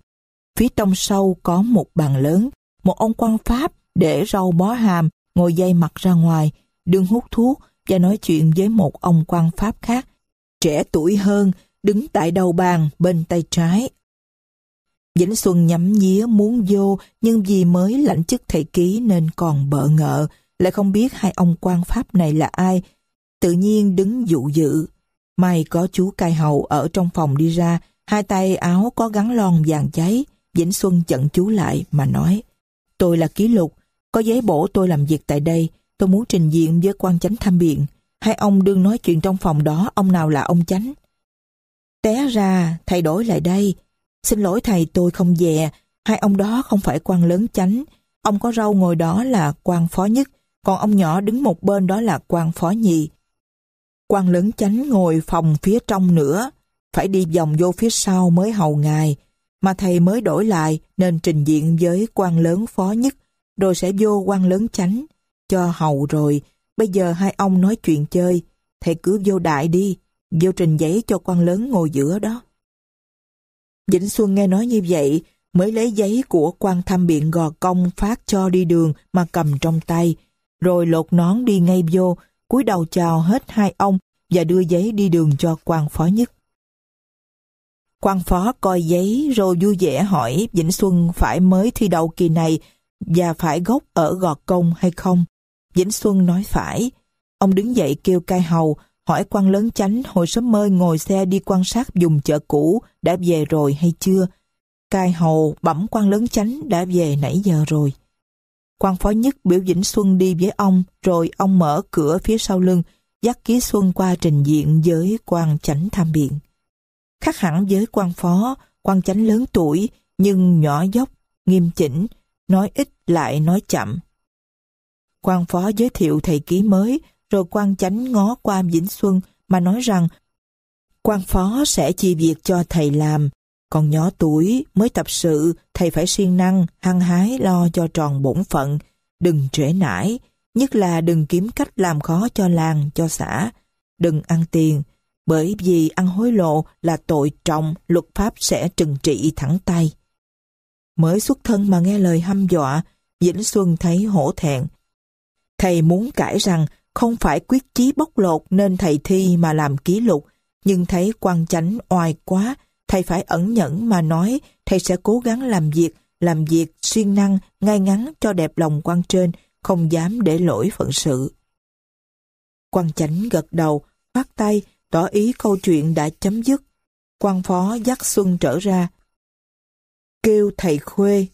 Phía trong sâu có một bàn lớn, một ông quan Pháp để râu bó hàm, ngồi dây mặt ra ngoài, đừng hút thuốc và nói chuyện với một ông quan Pháp khác, trẻ tuổi hơn, đứng tại đầu bàn bên tay trái. Vĩnh Xuân nhắm nhía muốn vô nhưng vì mới lãnh chức thầy ký nên còn bợ ngợ, lại không biết hai ông quan Pháp này là ai, tự nhiên đứng dụ dự. May có chú cai hậu ở trong phòng đi ra, hai tay áo có gắn lon vàng cháy, Vĩnh Xuân chận chú lại mà nói Tôi là ký lục, có giấy bổ tôi làm việc tại đây, tôi muốn trình diện với quan chánh tham biện. Hai ông đương nói chuyện trong phòng đó, ông nào là ông chánh. Té ra, thay đổi lại đây. Xin lỗi thầy tôi không dè hai ông đó không phải quan lớn chánh. Ông có râu ngồi đó là quan phó nhất, còn ông nhỏ đứng một bên đó là quan phó nhì. Quan lớn chánh ngồi phòng phía trong nữa, phải đi vòng vô phía sau mới hầu ngài mà thầy mới đổi lại nên trình diện với quan lớn phó nhất, rồi sẽ vô quan lớn chánh, cho hầu rồi, bây giờ hai ông nói chuyện chơi, thầy cứ vô đại đi, vô trình giấy cho quan lớn ngồi giữa đó. Vĩnh Xuân nghe nói như vậy, mới lấy giấy của quan thăm biện gò công phát cho đi đường mà cầm trong tay, rồi lột nón đi ngay vô, cúi đầu chào hết hai ông và đưa giấy đi đường cho quan phó nhất quan phó coi giấy rồi vui vẻ hỏi Vĩnh Xuân phải mới thi đậu kỳ này và phải gốc ở Gò Công hay không. Vĩnh Xuân nói phải. Ông đứng dậy kêu cai hầu, hỏi quan lớn chánh hồi sớm mơi ngồi xe đi quan sát dùng chợ cũ đã về rồi hay chưa. Cai hầu bẩm quan lớn chánh đã về nãy giờ rồi. Quan phó nhất biểu Vĩnh Xuân đi với ông rồi ông mở cửa phía sau lưng dắt ký Xuân qua trình diện với quan chánh tham biện khác hẳn với quan phó, quan chánh lớn tuổi, nhưng nhỏ dốc, nghiêm chỉnh, nói ít lại nói chậm. Quan phó giới thiệu thầy ký mới, rồi quan chánh ngó qua Vĩnh Xuân mà nói rằng quan phó sẽ chi việc cho thầy làm, còn nhỏ tuổi mới tập sự, thầy phải siêng năng, hăng hái lo cho tròn bổn phận, đừng trễ nải, nhất là đừng kiếm cách làm khó cho làng, cho xã, đừng ăn tiền, bởi vì ăn hối lộ là tội trọng luật pháp sẽ trừng trị thẳng tay. Mới xuất thân mà nghe lời hăm dọa, Vĩnh Xuân thấy hổ thẹn. Thầy muốn cãi rằng không phải quyết chí bóc lột nên thầy thi mà làm ký lục, nhưng thấy quan chánh oai quá, thầy phải ẩn nhẫn mà nói thầy sẽ cố gắng làm việc, làm việc siêng năng, ngay ngắn cho đẹp lòng quan trên, không dám để lỗi phận sự. Quan chánh gật đầu, phát tay, tỏ ý câu chuyện đã chấm dứt. quan phó dắt Xuân trở ra. Kêu thầy Khuê.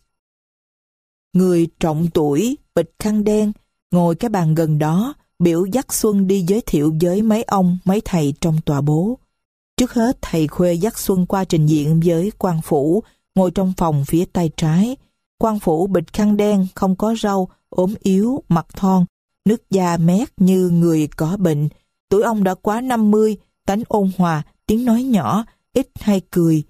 Người trọng tuổi, bịch khăn đen, ngồi cái bàn gần đó, biểu dắt Xuân đi giới thiệu với mấy ông, mấy thầy trong tòa bố. Trước hết, thầy Khuê dắt Xuân qua trình diện với quan phủ, ngồi trong phòng phía tay trái. quan phủ bịch khăn đen, không có râu, ốm yếu, mặt thon, nước da mét như người có bệnh. Tuổi ông đã quá 50, tánh ôn hòa, tiếng nói nhỏ, ít hay cười.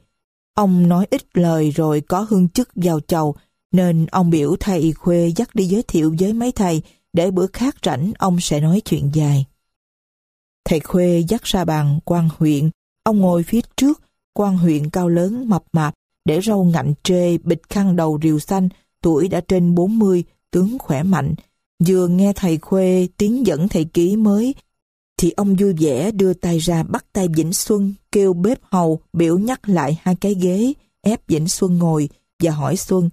Ông nói ít lời rồi có hương chức vào chầu, nên ông biểu thầy Khuê dắt đi giới thiệu với mấy thầy để bữa khác rảnh ông sẽ nói chuyện dài. Thầy Khuê dắt ra bàn quan huyện, ông ngồi phía trước, quan huyện cao lớn mập mạp, để râu ngạnh trê, bịch khăn đầu rìu xanh, tuổi đã trên 40, tướng khỏe mạnh. Vừa nghe thầy Khuê tiếng dẫn thầy ký mới thì ông vui vẻ đưa tay ra bắt tay Vĩnh Xuân, kêu bếp hầu, biểu nhắc lại hai cái ghế, ép Vĩnh Xuân ngồi và hỏi Xuân,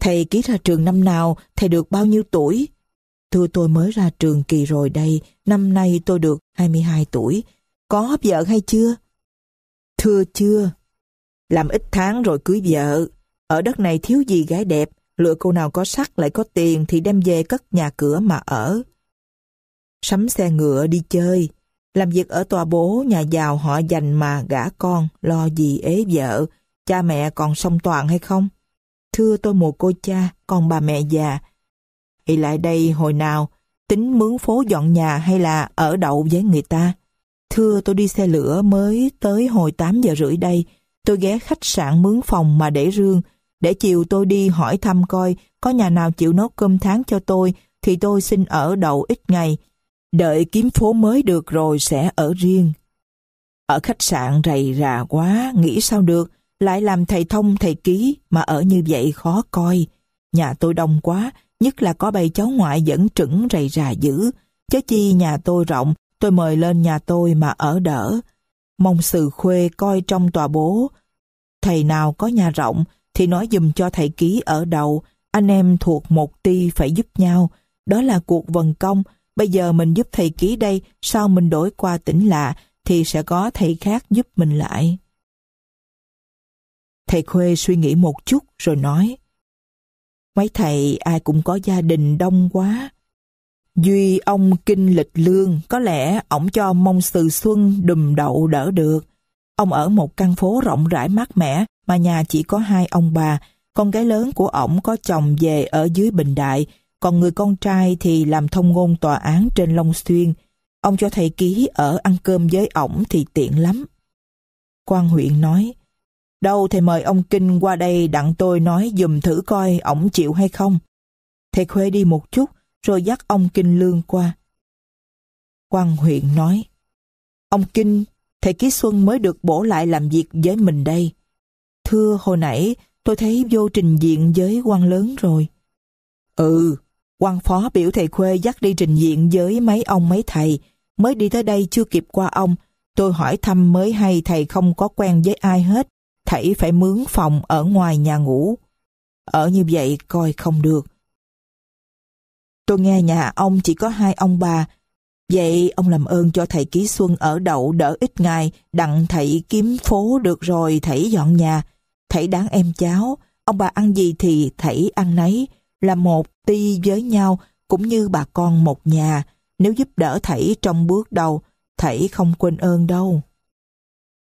thầy ký ra trường năm nào, thầy được bao nhiêu tuổi? Thưa tôi mới ra trường kỳ rồi đây, năm nay tôi được 22 tuổi. Có hấp vợ hay chưa? Thưa chưa. Làm ít tháng rồi cưới vợ. Ở đất này thiếu gì gái đẹp, lựa cô nào có sắc lại có tiền thì đem về cất nhà cửa mà ở sắm xe ngựa đi chơi. Làm việc ở tòa bố nhà giàu họ dành mà gả con, lo gì ế vợ, cha mẹ còn song toàn hay không? Thưa tôi một cô cha, còn bà mẹ già. Thì lại đây hồi nào, tính mướn phố dọn nhà hay là ở đậu với người ta? Thưa tôi đi xe lửa mới tới hồi 8 giờ rưỡi đây, tôi ghé khách sạn mướn phòng mà để rương, để chiều tôi đi hỏi thăm coi có nhà nào chịu nấu cơm tháng cho tôi thì tôi xin ở đậu ít ngày, Đợi kiếm phố mới được rồi sẽ ở riêng. Ở khách sạn rầy rà quá, nghĩ sao được, lại làm thầy thông thầy ký mà ở như vậy khó coi. Nhà tôi đông quá, nhất là có bầy cháu ngoại dẫn trững rầy rà dữ. Chớ chi nhà tôi rộng, tôi mời lên nhà tôi mà ở đỡ. Mong sự khuê coi trong tòa bố. Thầy nào có nhà rộng thì nói dùm cho thầy ký ở đầu, anh em thuộc một ti phải giúp nhau. Đó là cuộc vần công, Bây giờ mình giúp thầy ký đây, sau mình đổi qua tỉnh lạ thì sẽ có thầy khác giúp mình lại. Thầy Khuê suy nghĩ một chút rồi nói Mấy thầy ai cũng có gia đình đông quá. Duy ông kinh lịch lương, có lẽ ổng cho mong từ xuân đùm đậu đỡ được. Ông ở một căn phố rộng rãi mát mẻ mà nhà chỉ có hai ông bà, con gái lớn của ổng có chồng về ở dưới Bình Đại, còn người con trai thì làm thông ngôn tòa án trên Long Xuyên. Ông cho thầy ký ở ăn cơm với ổng thì tiện lắm. quan huyện nói, đâu thầy mời ông Kinh qua đây đặng tôi nói dùm thử coi ổng chịu hay không. Thầy khuê đi một chút rồi dắt ông Kinh lương qua. quan huyện nói, ông Kinh, thầy ký xuân mới được bổ lại làm việc với mình đây. Thưa hồi nãy tôi thấy vô trình diện với quan lớn rồi. Ừ, quan phó biểu thầy Khuê dắt đi trình diện với mấy ông mấy thầy. Mới đi tới đây chưa kịp qua ông, tôi hỏi thăm mới hay thầy không có quen với ai hết. Thầy phải mướn phòng ở ngoài nhà ngủ. Ở như vậy coi không được. Tôi nghe nhà ông chỉ có hai ông bà. Vậy ông làm ơn cho thầy Ký Xuân ở đậu đỡ ít ngày, đặng thầy kiếm phố được rồi thầy dọn nhà. Thầy đáng em cháu, ông bà ăn gì thì thầy ăn nấy là một ti với nhau cũng như bà con một nhà. Nếu giúp đỡ Thảy trong bước đầu, Thảy không quên ơn đâu.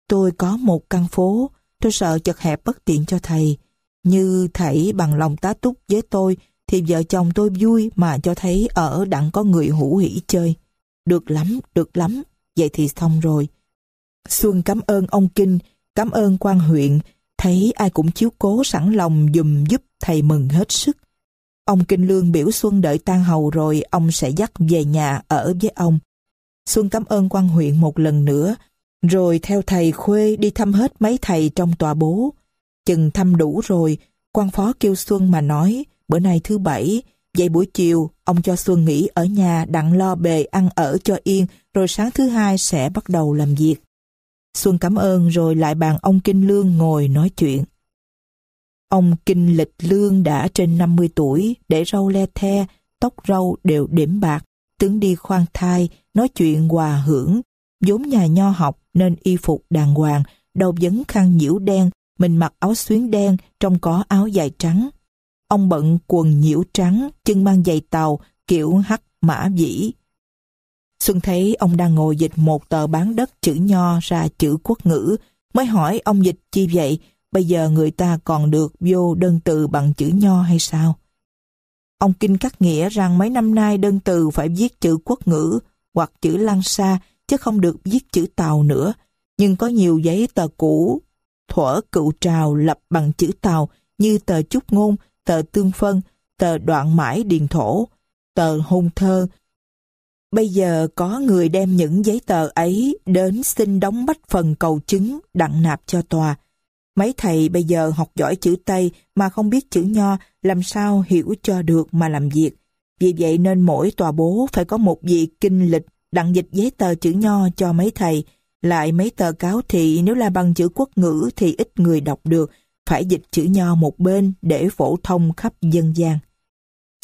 Tôi có một căn phố, tôi sợ chật hẹp bất tiện cho thầy. Như Thảy bằng lòng tá túc với tôi thì vợ chồng tôi vui mà cho thấy ở đặng có người hữu hỷ chơi. Được lắm, được lắm, vậy thì xong rồi. Xuân cảm ơn ông Kinh, cảm ơn quan huyện, thấy ai cũng chiếu cố sẵn lòng dùm giúp thầy mừng hết sức. Ông Kinh Lương biểu Xuân đợi tan hầu rồi ông sẽ dắt về nhà ở với ông. Xuân cảm ơn quan huyện một lần nữa, rồi theo thầy Khuê đi thăm hết mấy thầy trong tòa bố. Chừng thăm đủ rồi, quan phó kêu Xuân mà nói, bữa nay thứ bảy, vậy buổi chiều ông cho Xuân nghỉ ở nhà đặng lo bề ăn ở cho yên, rồi sáng thứ hai sẽ bắt đầu làm việc. Xuân cảm ơn rồi lại bàn ông Kinh Lương ngồi nói chuyện. Ông Kinh Lịch Lương đã trên 50 tuổi, để râu le the, tóc râu đều điểm bạc, tướng đi khoan thai, nói chuyện hòa hưởng. vốn nhà nho học nên y phục đàng hoàng, đầu vấn khăn nhiễu đen, mình mặc áo xuyến đen, trong có áo dài trắng. Ông bận quần nhiễu trắng, chân mang giày tàu, kiểu hắc mã vĩ. Xuân thấy ông đang ngồi dịch một tờ bán đất chữ nho ra chữ quốc ngữ, mới hỏi ông dịch chi vậy, bây giờ người ta còn được vô đơn từ bằng chữ nho hay sao? Ông Kinh cắt nghĩa rằng mấy năm nay đơn từ phải viết chữ quốc ngữ hoặc chữ lăng xa chứ không được viết chữ tàu nữa. Nhưng có nhiều giấy tờ cũ, thuở cựu trào lập bằng chữ tàu như tờ chúc ngôn, tờ tương phân, tờ đoạn mãi điền thổ, tờ hôn thơ. Bây giờ có người đem những giấy tờ ấy đến xin đóng bách phần cầu chứng đặng nạp cho tòa Mấy thầy bây giờ học giỏi chữ Tây mà không biết chữ Nho làm sao hiểu cho được mà làm việc. Vì vậy nên mỗi tòa bố phải có một vị kinh lịch đặng dịch giấy tờ chữ Nho cho mấy thầy. Lại mấy tờ cáo thị nếu là bằng chữ quốc ngữ thì ít người đọc được, phải dịch chữ Nho một bên để phổ thông khắp dân gian.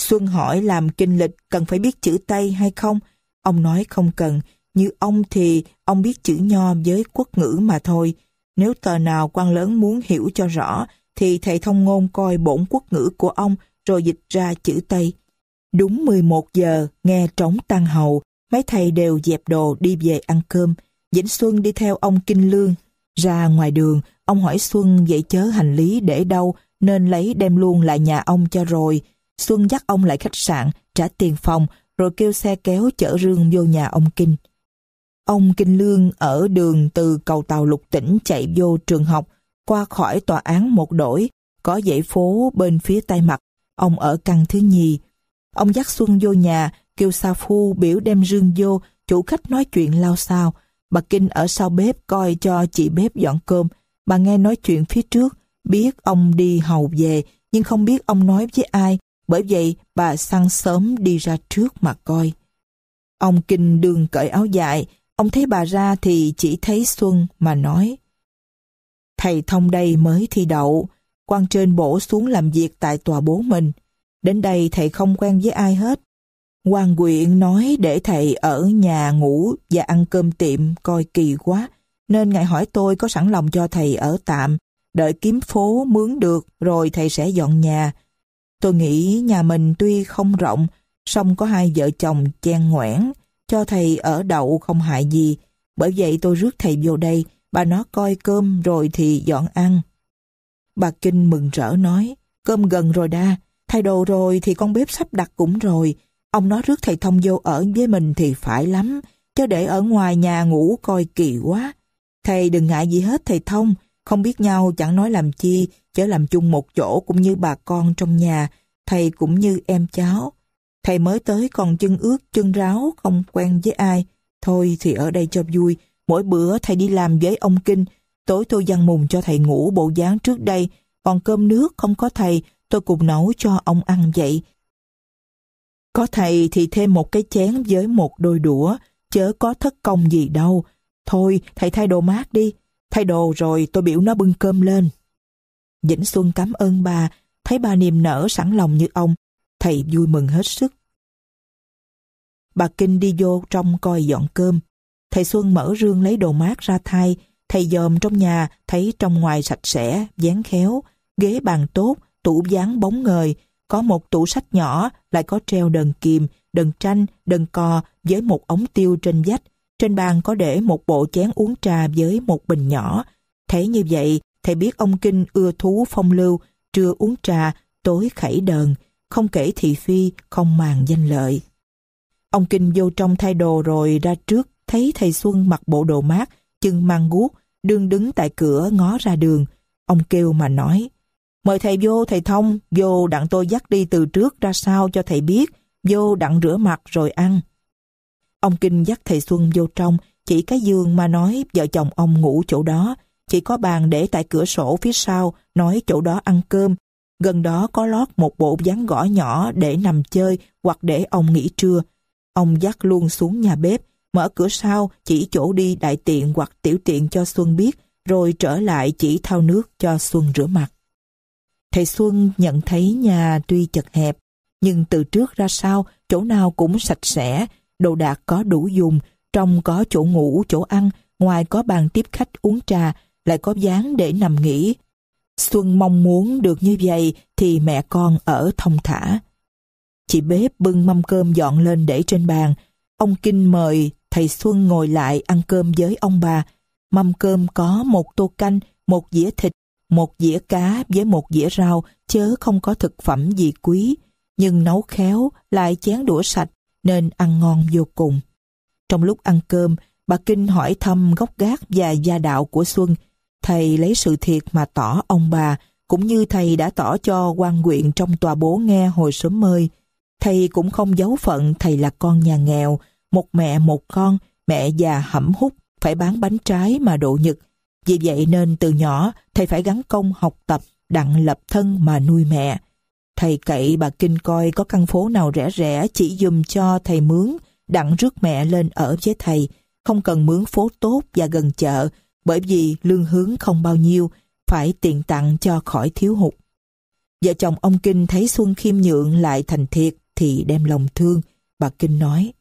Xuân hỏi làm kinh lịch cần phải biết chữ Tây hay không? Ông nói không cần, như ông thì ông biết chữ Nho với quốc ngữ mà thôi. Nếu tờ nào quan lớn muốn hiểu cho rõ, thì thầy thông ngôn coi bổn quốc ngữ của ông rồi dịch ra chữ Tây. Đúng 11 giờ, nghe trống tăng hầu, mấy thầy đều dẹp đồ đi về ăn cơm. Vĩnh Xuân đi theo ông Kinh Lương. Ra ngoài đường, ông hỏi Xuân vậy chớ hành lý để đâu, nên lấy đem luôn lại nhà ông cho rồi. Xuân dắt ông lại khách sạn, trả tiền phòng, rồi kêu xe kéo chở rương vô nhà ông Kinh. Ông Kinh Lương ở đường từ cầu tàu lục tỉnh chạy vô trường học, qua khỏi tòa án một đổi, có dãy phố bên phía tay mặt. Ông ở căn thứ nhì. Ông dắt Xuân vô nhà, kêu Sa Phu biểu đem rương vô, chủ khách nói chuyện lao sao. Bà Kinh ở sau bếp coi cho chị bếp dọn cơm. Bà nghe nói chuyện phía trước, biết ông đi hầu về, nhưng không biết ông nói với ai, bởi vậy bà săn sớm đi ra trước mà coi. Ông Kinh đường cởi áo dài, Ông thấy bà ra thì chỉ thấy Xuân mà nói. Thầy thông đây mới thi đậu, quan trên bổ xuống làm việc tại tòa bố mình. Đến đây thầy không quen với ai hết. quan quyện nói để thầy ở nhà ngủ và ăn cơm tiệm coi kỳ quá, nên ngài hỏi tôi có sẵn lòng cho thầy ở tạm, đợi kiếm phố mướn được rồi thầy sẽ dọn nhà. Tôi nghĩ nhà mình tuy không rộng, song có hai vợ chồng chen ngoẻn, cho thầy ở đậu không hại gì. Bởi vậy tôi rước thầy vô đây, bà nó coi cơm rồi thì dọn ăn. Bà Kinh mừng rỡ nói, cơm gần rồi đa, thay đồ rồi thì con bếp sắp đặt cũng rồi. Ông nó rước thầy thông vô ở với mình thì phải lắm, cho để ở ngoài nhà ngủ coi kỳ quá. Thầy đừng ngại gì hết thầy thông, không biết nhau chẳng nói làm chi, chớ làm chung một chỗ cũng như bà con trong nhà, thầy cũng như em cháu. Thầy mới tới còn chân ướt chân ráo không quen với ai. Thôi thì ở đây cho vui. Mỗi bữa thầy đi làm với ông Kinh. Tối tôi dằn mùng cho thầy ngủ bộ dáng trước đây. Còn cơm nước không có thầy tôi cùng nấu cho ông ăn vậy. Có thầy thì thêm một cái chén với một đôi đũa. Chớ có thất công gì đâu. Thôi thầy thay đồ mát đi. Thay đồ rồi tôi biểu nó bưng cơm lên. Vĩnh Xuân cảm ơn bà. Thấy bà niềm nở sẵn lòng như ông Thầy vui mừng hết sức. Bà Kinh đi vô trong coi dọn cơm. Thầy Xuân mở rương lấy đồ mát ra thay. Thầy dòm trong nhà, thấy trong ngoài sạch sẽ, dán khéo, ghế bàn tốt, tủ dán bóng ngời, có một tủ sách nhỏ, lại có treo đần kìm, đần tranh, đần cò với một ống tiêu trên vách. Trên bàn có để một bộ chén uống trà với một bình nhỏ. Thấy như vậy, thầy biết ông Kinh ưa thú phong lưu, trưa uống trà, tối khẩy đờn không kể thị phi, không màng danh lợi. Ông Kinh vô trong thay đồ rồi ra trước, thấy thầy Xuân mặc bộ đồ mát, chân mang guốc, đương đứng tại cửa ngó ra đường. Ông kêu mà nói, mời thầy vô thầy thông, vô đặng tôi dắt đi từ trước ra sau cho thầy biết, vô đặng rửa mặt rồi ăn. Ông Kinh dắt thầy Xuân vô trong, chỉ cái giường mà nói vợ chồng ông ngủ chỗ đó, chỉ có bàn để tại cửa sổ phía sau, nói chỗ đó ăn cơm, Gần đó có lót một bộ gián gõ nhỏ để nằm chơi hoặc để ông nghỉ trưa. Ông dắt luôn xuống nhà bếp, mở cửa sau chỉ chỗ đi đại tiện hoặc tiểu tiện cho Xuân biết, rồi trở lại chỉ thao nước cho Xuân rửa mặt. Thầy Xuân nhận thấy nhà tuy chật hẹp, nhưng từ trước ra sau, chỗ nào cũng sạch sẽ, đồ đạc có đủ dùng, trong có chỗ ngủ, chỗ ăn, ngoài có bàn tiếp khách uống trà, lại có dáng để nằm nghỉ, Xuân mong muốn được như vậy thì mẹ con ở thông thả. Chị bếp bưng mâm cơm dọn lên để trên bàn. Ông Kinh mời thầy Xuân ngồi lại ăn cơm với ông bà. Mâm cơm có một tô canh, một dĩa thịt, một dĩa cá với một dĩa rau chớ không có thực phẩm gì quý. Nhưng nấu khéo lại chén đũa sạch nên ăn ngon vô cùng. Trong lúc ăn cơm, bà Kinh hỏi thăm gốc gác và gia đạo của Xuân, Thầy lấy sự thiệt mà tỏ ông bà, cũng như thầy đã tỏ cho quan quyện trong tòa bố nghe hồi sớm mơi. Thầy cũng không giấu phận thầy là con nhà nghèo, một mẹ một con, mẹ già hẩm hút, phải bán bánh trái mà độ nhật. Vì vậy nên từ nhỏ thầy phải gắn công học tập, đặng lập thân mà nuôi mẹ. Thầy cậy bà Kinh coi có căn phố nào rẻ rẻ chỉ dùm cho thầy mướn, đặng rước mẹ lên ở với thầy, không cần mướn phố tốt và gần chợ, bởi vì lương hướng không bao nhiêu, phải tiện tặng cho khỏi thiếu hụt. Vợ chồng ông Kinh thấy Xuân khiêm nhượng lại thành thiệt thì đem lòng thương. Bà Kinh nói,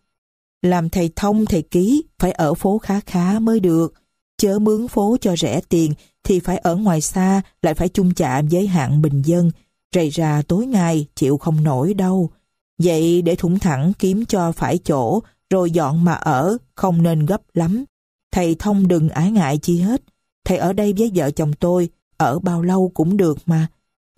làm thầy thông thầy ký phải ở phố khá khá mới được. Chớ mướn phố cho rẻ tiền thì phải ở ngoài xa lại phải chung chạm với hạng bình dân. Rầy ra tối ngày chịu không nổi đâu. Vậy để thủng thẳng kiếm cho phải chỗ rồi dọn mà ở không nên gấp lắm. Thầy thông đừng ái ngại chi hết. Thầy ở đây với vợ chồng tôi, ở bao lâu cũng được mà.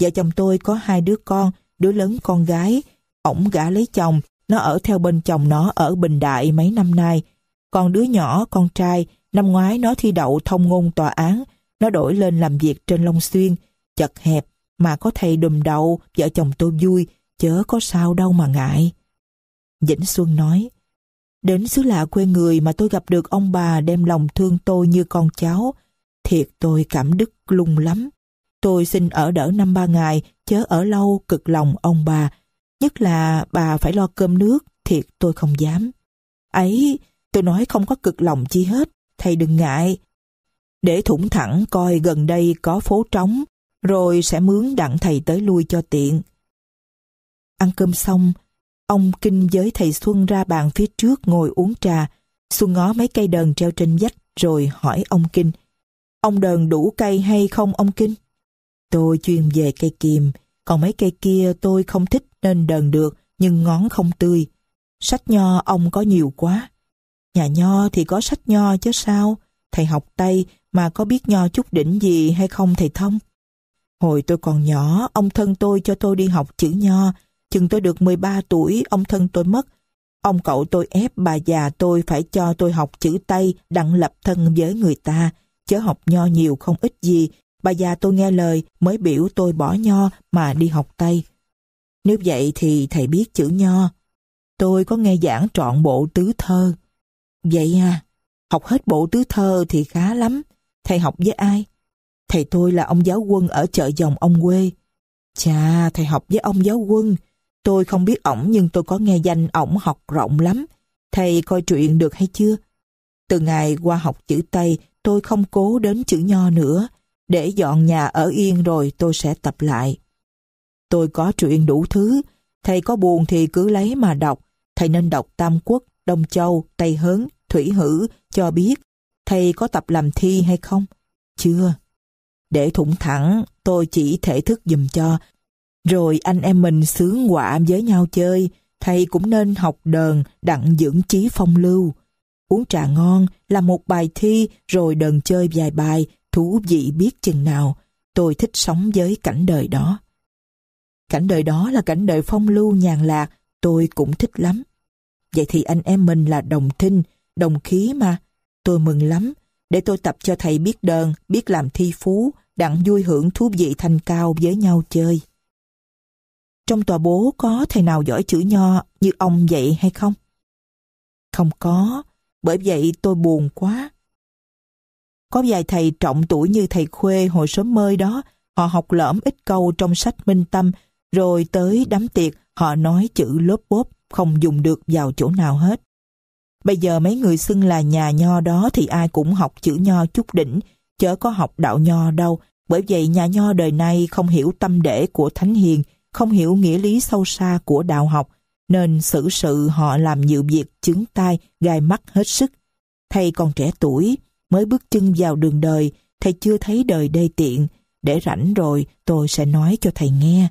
Vợ chồng tôi có hai đứa con, đứa lớn con gái. Ổng gả lấy chồng, nó ở theo bên chồng nó ở Bình Đại mấy năm nay. Còn đứa nhỏ, con trai, năm ngoái nó thi đậu thông ngôn tòa án. Nó đổi lên làm việc trên Long Xuyên, chật hẹp, mà có thầy đùm đầu, vợ chồng tôi vui, chớ có sao đâu mà ngại. Vĩnh Xuân nói, Đến xứ lạ quê người mà tôi gặp được ông bà đem lòng thương tôi như con cháu. Thiệt tôi cảm đức lung lắm. Tôi xin ở đỡ năm ba ngày, chớ ở lâu cực lòng ông bà. Nhất là bà phải lo cơm nước, thiệt tôi không dám. Ấy, tôi nói không có cực lòng chi hết, thầy đừng ngại. Để thủng thẳng coi gần đây có phố trống, rồi sẽ mướn đặng thầy tới lui cho tiện. Ăn cơm xong, Ông kinh giới thầy Xuân ra bàn phía trước ngồi uống trà. Xuân ngó mấy cây đờn treo trên vách rồi hỏi ông Kinh. Ông đờn đủ cây hay không ông Kinh? Tôi chuyên về cây kiềm, còn mấy cây kia tôi không thích nên đờn được nhưng ngón không tươi. Sách nho ông có nhiều quá. Nhà nho thì có sách nho chứ sao? Thầy học Tây mà có biết nho chút đỉnh gì hay không thầy thông? Hồi tôi còn nhỏ, ông thân tôi cho tôi đi học chữ nho, Chừng tôi được 13 tuổi, ông thân tôi mất. Ông cậu tôi ép bà già tôi phải cho tôi học chữ Tây đặng lập thân với người ta. Chớ học nho nhiều không ít gì. Bà già tôi nghe lời mới biểu tôi bỏ nho mà đi học Tây. Nếu vậy thì thầy biết chữ nho. Tôi có nghe giảng trọn bộ tứ thơ. Vậy à, học hết bộ tứ thơ thì khá lắm. Thầy học với ai? Thầy tôi là ông giáo quân ở chợ dòng ông quê. Chà, thầy học với ông giáo quân. Tôi không biết ổng nhưng tôi có nghe danh ổng học rộng lắm. Thầy coi truyện được hay chưa? Từ ngày qua học chữ Tây, tôi không cố đến chữ Nho nữa. Để dọn nhà ở yên rồi tôi sẽ tập lại. Tôi có truyện đủ thứ. Thầy có buồn thì cứ lấy mà đọc. Thầy nên đọc Tam Quốc, Đông Châu, Tây Hớn, Thủy Hữ cho biết. Thầy có tập làm thi hay không? Chưa. Để thủng thẳng, tôi chỉ thể thức dùm cho, rồi anh em mình sướng quả với nhau chơi, thầy cũng nên học đờn đặng dưỡng trí phong lưu. Uống trà ngon là một bài thi rồi đờn chơi vài bài, thú vị biết chừng nào. Tôi thích sống với cảnh đời đó. Cảnh đời đó là cảnh đời phong lưu nhàn lạc, tôi cũng thích lắm. Vậy thì anh em mình là đồng thinh, đồng khí mà. Tôi mừng lắm, để tôi tập cho thầy biết đờn, biết làm thi phú, đặng vui hưởng thú vị thanh cao với nhau chơi trong tòa bố có thầy nào giỏi chữ nho như ông vậy hay không? Không có, bởi vậy tôi buồn quá. Có vài thầy trọng tuổi như thầy Khuê hồi sớm mơi đó, họ học lỡm ít câu trong sách minh tâm, rồi tới đám tiệc họ nói chữ lốp bốp không dùng được vào chỗ nào hết. Bây giờ mấy người xưng là nhà nho đó thì ai cũng học chữ nho chút đỉnh, chớ có học đạo nho đâu, bởi vậy nhà nho đời nay không hiểu tâm để của Thánh Hiền, không hiểu nghĩa lý sâu xa của đạo học, nên xử sự họ làm nhiều việc chứng tai, gai mắt hết sức. Thầy còn trẻ tuổi, mới bước chân vào đường đời, thầy chưa thấy đời đê tiện. Để rảnh rồi, tôi sẽ nói cho thầy nghe.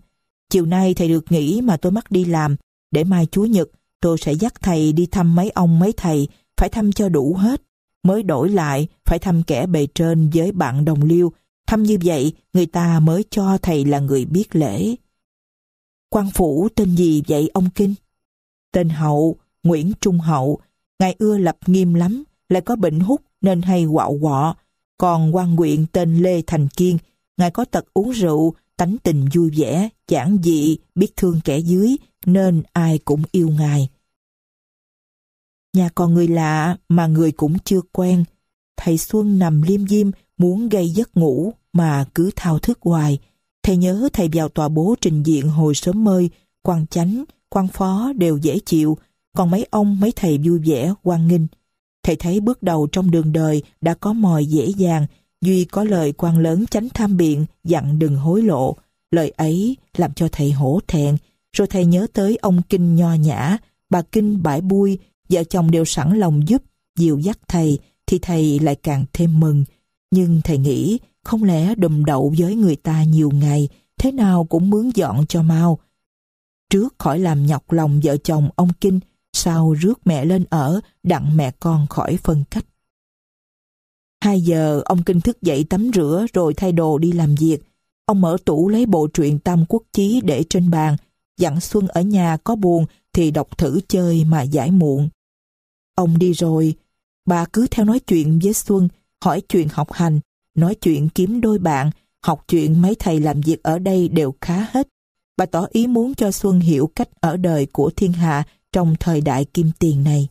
Chiều nay thầy được nghỉ mà tôi mắc đi làm, để mai Chúa Nhật, tôi sẽ dắt thầy đi thăm mấy ông mấy thầy, phải thăm cho đủ hết. Mới đổi lại, phải thăm kẻ bề trên với bạn đồng liêu. Thăm như vậy, người ta mới cho thầy là người biết lễ quan phủ tên gì vậy ông Kinh? Tên Hậu, Nguyễn Trung Hậu, ngài ưa lập nghiêm lắm, lại có bệnh hút nên hay quạo quọ. Còn quan quyện tên Lê Thành Kiên, ngài có tật uống rượu, tánh tình vui vẻ, giản dị, biết thương kẻ dưới, nên ai cũng yêu ngài. Nhà còn người lạ mà người cũng chưa quen. Thầy Xuân nằm liêm diêm muốn gây giấc ngủ mà cứ thao thức hoài. Thầy nhớ thầy vào tòa bố trình diện hồi sớm mơi, quan chánh, quan phó đều dễ chịu, còn mấy ông mấy thầy vui vẻ, quan nghinh. Thầy thấy bước đầu trong đường đời đã có mòi dễ dàng, Duy có lời quan lớn tránh tham biện, dặn đừng hối lộ. Lời ấy làm cho thầy hổ thẹn, rồi thầy nhớ tới ông Kinh nho nhã, bà Kinh bãi bui, vợ chồng đều sẵn lòng giúp, dìu dắt thầy, thì thầy lại càng thêm mừng. Nhưng thầy nghĩ không lẽ đùm đậu với người ta nhiều ngày, thế nào cũng mướn dọn cho mau. Trước khỏi làm nhọc lòng vợ chồng ông Kinh, sau rước mẹ lên ở, đặng mẹ con khỏi phân cách. Hai giờ, ông Kinh thức dậy tắm rửa rồi thay đồ đi làm việc. Ông mở tủ lấy bộ truyện Tam Quốc Chí để trên bàn, dặn Xuân ở nhà có buồn thì đọc thử chơi mà giải muộn. Ông đi rồi, bà cứ theo nói chuyện với Xuân, hỏi chuyện học hành, nói chuyện kiếm đôi bạn, học chuyện mấy thầy làm việc ở đây đều khá hết. Bà tỏ ý muốn cho Xuân hiểu cách ở đời của thiên hạ trong thời đại kim tiền này.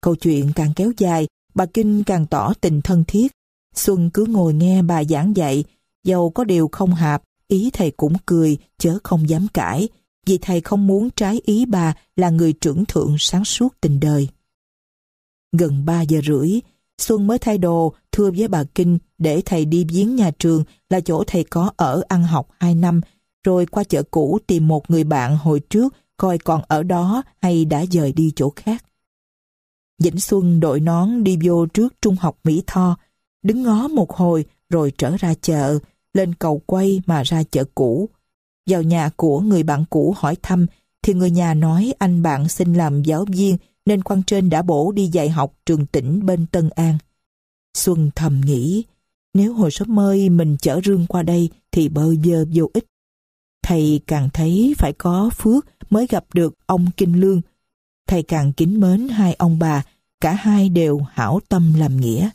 Câu chuyện càng kéo dài, bà Kinh càng tỏ tình thân thiết. Xuân cứ ngồi nghe bà giảng dạy, dầu có điều không hạp, ý thầy cũng cười, chớ không dám cãi, vì thầy không muốn trái ý bà là người trưởng thượng sáng suốt tình đời. Gần 3 giờ rưỡi, Xuân mới thay đồ, thưa với bà Kinh để thầy đi viếng nhà trường là chỗ thầy có ở ăn học 2 năm, rồi qua chợ cũ tìm một người bạn hồi trước coi còn ở đó hay đã dời đi chỗ khác. Vĩnh Xuân đội nón đi vô trước trung học Mỹ Tho, đứng ngó một hồi rồi trở ra chợ, lên cầu quay mà ra chợ cũ. Vào nhà của người bạn cũ hỏi thăm thì người nhà nói anh bạn xin làm giáo viên nên quan trên đã bổ đi dạy học trường tỉnh bên Tân An. Xuân thầm nghĩ, nếu hồi sớm mơi mình chở rương qua đây thì bơ vơ vô ích. Thầy càng thấy phải có phước mới gặp được ông Kinh Lương. Thầy càng kính mến hai ông bà, cả hai đều hảo tâm làm nghĩa.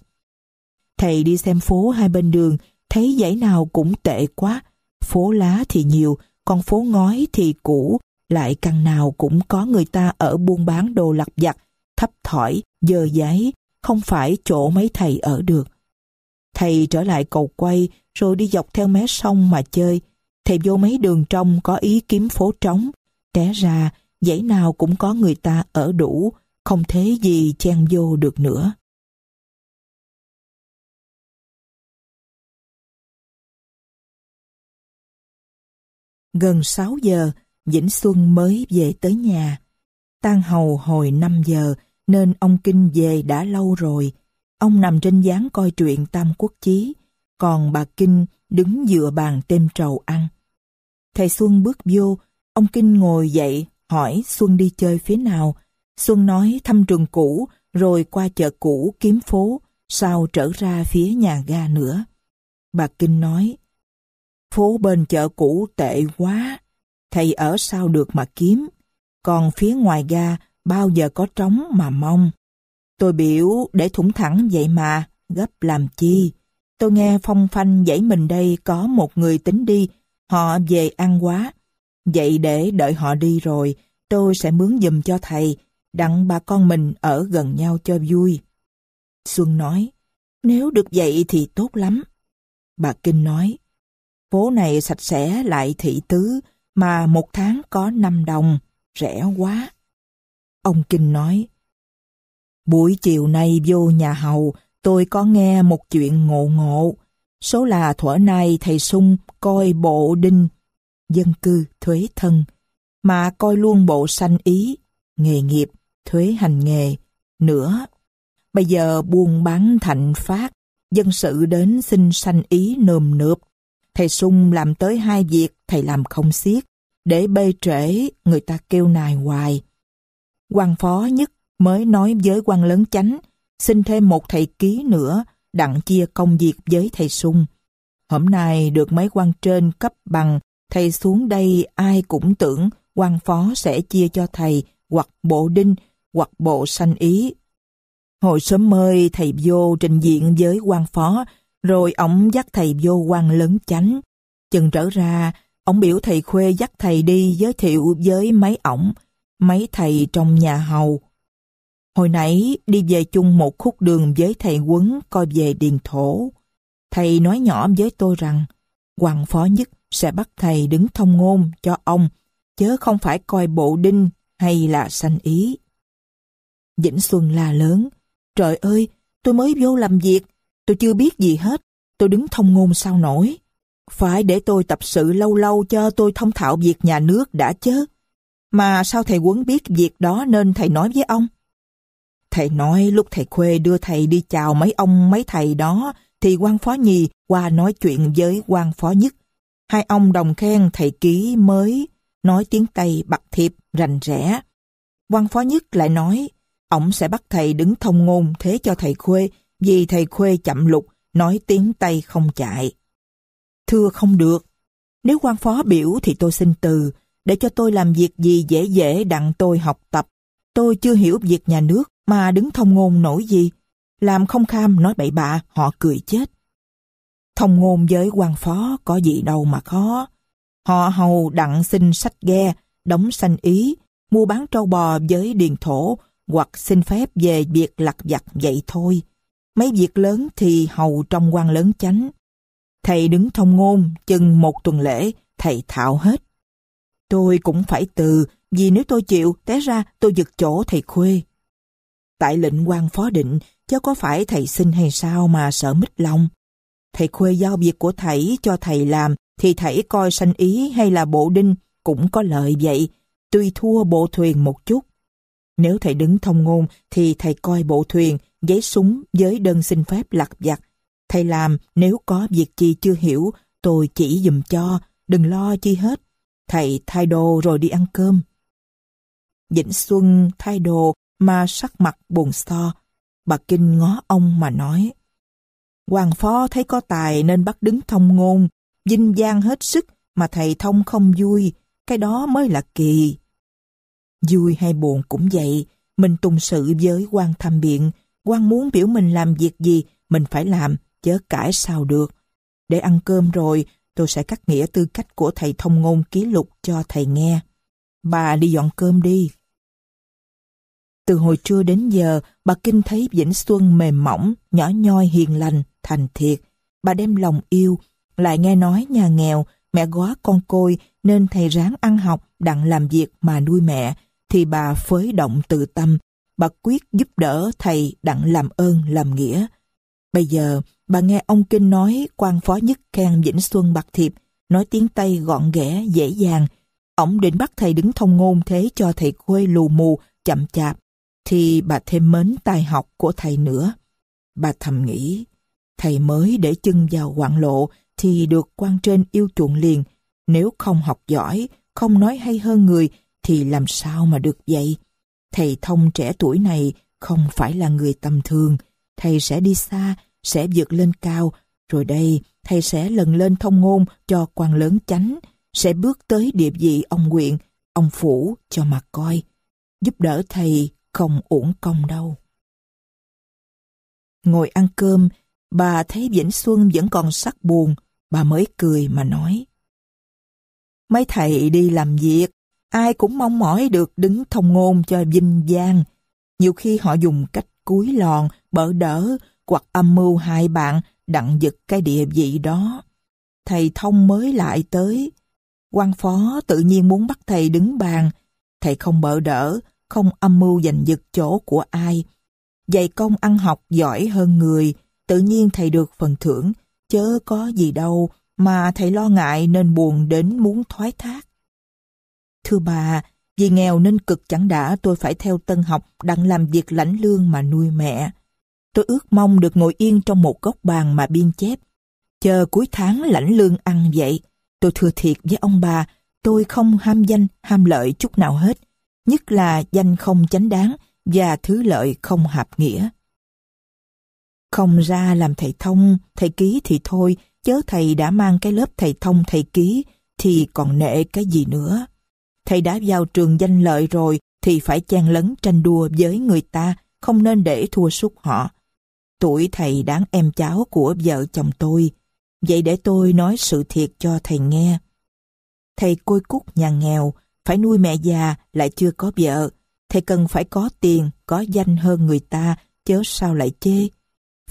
Thầy đi xem phố hai bên đường, thấy dãy nào cũng tệ quá. Phố lá thì nhiều, còn phố ngói thì cũ, lại căn nào cũng có người ta ở buôn bán đồ lặt vặt, thấp thỏi, dơ giấy, không phải chỗ mấy thầy ở được. Thầy trở lại cầu quay rồi đi dọc theo mé sông mà chơi. Thầy vô mấy đường trong có ý kiếm phố trống. Té ra, dãy nào cũng có người ta ở đủ, không thế gì chen vô được nữa. Gần 6 giờ, Vĩnh Xuân mới về tới nhà. Tan hầu hồi 5 giờ, nên ông Kinh về đã lâu rồi. Ông nằm trên gián coi truyện Tam Quốc Chí, còn bà Kinh đứng dựa bàn tem trầu ăn. Thầy Xuân bước vô, ông Kinh ngồi dậy, hỏi Xuân đi chơi phía nào. Xuân nói thăm trường cũ, rồi qua chợ cũ kiếm phố, sau trở ra phía nhà ga nữa. Bà Kinh nói, phố bên chợ cũ tệ quá, thầy ở sao được mà kiếm, còn phía ngoài ga bao giờ có trống mà mong. Tôi biểu để thủng thẳng vậy mà, gấp làm chi. Tôi nghe phong phanh dãy mình đây có một người tính đi, họ về ăn quá. Vậy để đợi họ đi rồi, tôi sẽ mướn giùm cho thầy, đặng bà con mình ở gần nhau cho vui. Xuân nói, nếu được vậy thì tốt lắm. Bà Kinh nói, phố này sạch sẽ lại thị tứ, mà một tháng có 5 đồng, rẻ quá. Ông Kinh nói, buổi chiều nay vô nhà hầu, tôi có nghe một chuyện ngộ ngộ. Số là thuở nay thầy sung coi bộ đinh, dân cư thuế thân, mà coi luôn bộ sanh ý, nghề nghiệp, thuế hành nghề, nữa. Bây giờ buôn bán thạnh phát, dân sự đến xin sanh ý nồm nượp. Thầy sung làm tới hai việc, thầy làm không xiết, để bê trễ người ta kêu nài hoài. quan phó nhất mới nói với quan lớn chánh, xin thêm một thầy ký nữa, đặng chia công việc với thầy sung. Hôm nay được mấy quan trên cấp bằng, thầy xuống đây ai cũng tưởng quan phó sẽ chia cho thầy hoặc bộ đinh hoặc bộ sanh ý. Hồi sớm mời thầy vô trình diện với quan phó, rồi ổng dắt thầy vô quan lớn chánh. Chừng trở ra, Ông biểu thầy Khuê dắt thầy đi giới thiệu với mấy ổng, mấy thầy trong nhà hầu. Hồi nãy đi về chung một khúc đường với thầy Quấn coi về điền thổ. Thầy nói nhỏ với tôi rằng, Hoàng Phó Nhất sẽ bắt thầy đứng thông ngôn cho ông, chớ không phải coi bộ đinh hay là sanh ý. Vĩnh Xuân la lớn, trời ơi, tôi mới vô làm việc, tôi chưa biết gì hết, tôi đứng thông ngôn sao nổi. Phải để tôi tập sự lâu lâu cho tôi thông thạo việc nhà nước đã chớ. Mà sao thầy quấn biết việc đó nên thầy nói với ông? Thầy nói lúc thầy Khuê đưa thầy đi chào mấy ông mấy thầy đó thì quan phó nhì qua nói chuyện với quan phó nhất. Hai ông đồng khen thầy ký mới, nói tiếng Tây bạc thiệp, rành rẽ. quan phó nhất lại nói, ổng sẽ bắt thầy đứng thông ngôn thế cho thầy Khuê vì thầy Khuê chậm lục, nói tiếng Tây không chạy. Thưa không được. Nếu quan phó biểu thì tôi xin từ, để cho tôi làm việc gì dễ dễ đặng tôi học tập. Tôi chưa hiểu việc nhà nước mà đứng thông ngôn nổi gì. Làm không kham nói bậy bạ, họ cười chết. Thông ngôn với quan phó có gì đâu mà khó. Họ hầu đặng xin sách ghe, đóng sanh ý, mua bán trâu bò với điền thổ hoặc xin phép về việc lặt vặt vậy thôi. Mấy việc lớn thì hầu trong quan lớn chánh, Thầy đứng thông ngôn, chừng một tuần lễ, thầy thạo hết. Tôi cũng phải từ, vì nếu tôi chịu, té ra tôi giật chỗ thầy khuê. Tại lệnh quan phó định, chứ có phải thầy xin hay sao mà sợ mít lòng. Thầy khuê giao việc của thầy cho thầy làm, thì thầy coi sanh ý hay là bộ đinh cũng có lợi vậy, tuy thua bộ thuyền một chút. Nếu thầy đứng thông ngôn thì thầy coi bộ thuyền, giấy súng với đơn xin phép lặt vặt Thầy làm, nếu có việc chi chưa hiểu, tôi chỉ dùm cho, đừng lo chi hết. Thầy thay đồ rồi đi ăn cơm. Vĩnh Xuân thay đồ mà sắc mặt buồn so. Bà Kinh ngó ông mà nói. Hoàng phó thấy có tài nên bắt đứng thông ngôn, vinh giang hết sức mà thầy thông không vui, cái đó mới là kỳ. Vui hay buồn cũng vậy, mình tùng sự với quan tham biện, quan muốn biểu mình làm việc gì, mình phải làm, chớ cãi sao được. Để ăn cơm rồi, tôi sẽ cắt nghĩa tư cách của thầy thông ngôn ký lục cho thầy nghe. Bà đi dọn cơm đi. Từ hồi trưa đến giờ, bà Kinh thấy Vĩnh Xuân mềm mỏng, nhỏ nhoi hiền lành, thành thiệt. Bà đem lòng yêu, lại nghe nói nhà nghèo, mẹ góa con côi nên thầy ráng ăn học, đặng làm việc mà nuôi mẹ, thì bà phới động tự tâm. Bà quyết giúp đỡ thầy đặng làm ơn, làm nghĩa. Bây giờ, bà nghe ông Kinh nói quan phó nhất khang Vĩnh Xuân Bạc Thiệp nói tiếng Tây gọn ghẽ, dễ dàng. Ổng định bắt thầy đứng thông ngôn thế cho thầy khuê lù mù, chậm chạp. Thì bà thêm mến tài học của thầy nữa. Bà thầm nghĩ, thầy mới để chân vào quạng lộ thì được quan trên yêu chuộng liền. Nếu không học giỏi, không nói hay hơn người thì làm sao mà được vậy? Thầy thông trẻ tuổi này không phải là người tầm thường, thầy sẽ đi xa, sẽ vượt lên cao, rồi đây thầy sẽ lần lên thông ngôn cho quan lớn chánh, sẽ bước tới địa vị ông quyện, ông phủ cho mặt coi. Giúp đỡ thầy không uổng công đâu. Ngồi ăn cơm, bà thấy Vĩnh Xuân vẫn còn sắc buồn, bà mới cười mà nói. Mấy thầy đi làm việc, ai cũng mong mỏi được đứng thông ngôn cho vinh giang. Nhiều khi họ dùng cách cúi lòn, bỡ đỡ, hoặc âm mưu hai bạn đặng giật cái địa vị đó. Thầy thông mới lại tới. quan phó tự nhiên muốn bắt thầy đứng bàn. Thầy không bỡ đỡ, không âm mưu giành giật chỗ của ai. dạy công ăn học giỏi hơn người, tự nhiên thầy được phần thưởng, chớ có gì đâu mà thầy lo ngại nên buồn đến muốn thoái thác. Thưa bà, vì nghèo nên cực chẳng đã tôi phải theo tân học đặng làm việc lãnh lương mà nuôi mẹ. Tôi ước mong được ngồi yên trong một góc bàn mà biên chép. Chờ cuối tháng lãnh lương ăn vậy. Tôi thừa thiệt với ông bà, tôi không ham danh, ham lợi chút nào hết. Nhất là danh không chánh đáng và thứ lợi không hạp nghĩa. Không ra làm thầy thông, thầy ký thì thôi, chớ thầy đã mang cái lớp thầy thông thầy ký thì còn nệ cái gì nữa thầy đã vào trường danh lợi rồi thì phải chen lấn tranh đua với người ta, không nên để thua sút họ. Tuổi thầy đáng em cháu của vợ chồng tôi, vậy để tôi nói sự thiệt cho thầy nghe. Thầy côi cút nhà nghèo, phải nuôi mẹ già lại chưa có vợ, thầy cần phải có tiền, có danh hơn người ta, chớ sao lại chê.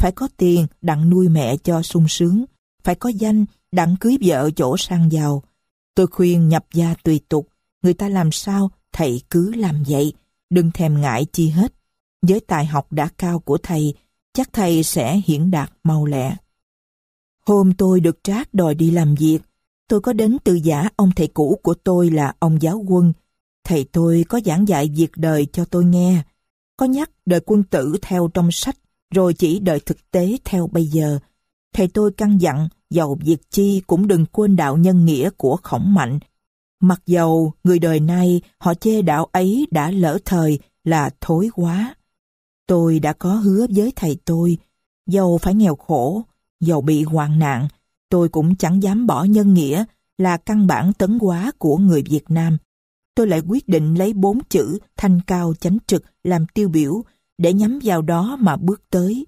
Phải có tiền đặng nuôi mẹ cho sung sướng, phải có danh đặng cưới vợ chỗ sang giàu. Tôi khuyên nhập gia tùy tục, người ta làm sao, thầy cứ làm vậy, đừng thèm ngại chi hết. Với tài học đã cao của thầy, chắc thầy sẽ hiển đạt mau lẹ. Hôm tôi được trác đòi đi làm việc, tôi có đến từ giả ông thầy cũ của tôi là ông giáo quân. Thầy tôi có giảng dạy việc đời cho tôi nghe, có nhắc đời quân tử theo trong sách, rồi chỉ đời thực tế theo bây giờ. Thầy tôi căn dặn, dầu việc chi cũng đừng quên đạo nhân nghĩa của khổng mạnh, Mặc dầu người đời nay họ chê đạo ấy đã lỡ thời là thối quá. Tôi đã có hứa với thầy tôi, dầu phải nghèo khổ, dầu bị hoạn nạn, tôi cũng chẳng dám bỏ nhân nghĩa là căn bản tấn quá của người Việt Nam. Tôi lại quyết định lấy bốn chữ thanh cao chánh trực làm tiêu biểu để nhắm vào đó mà bước tới.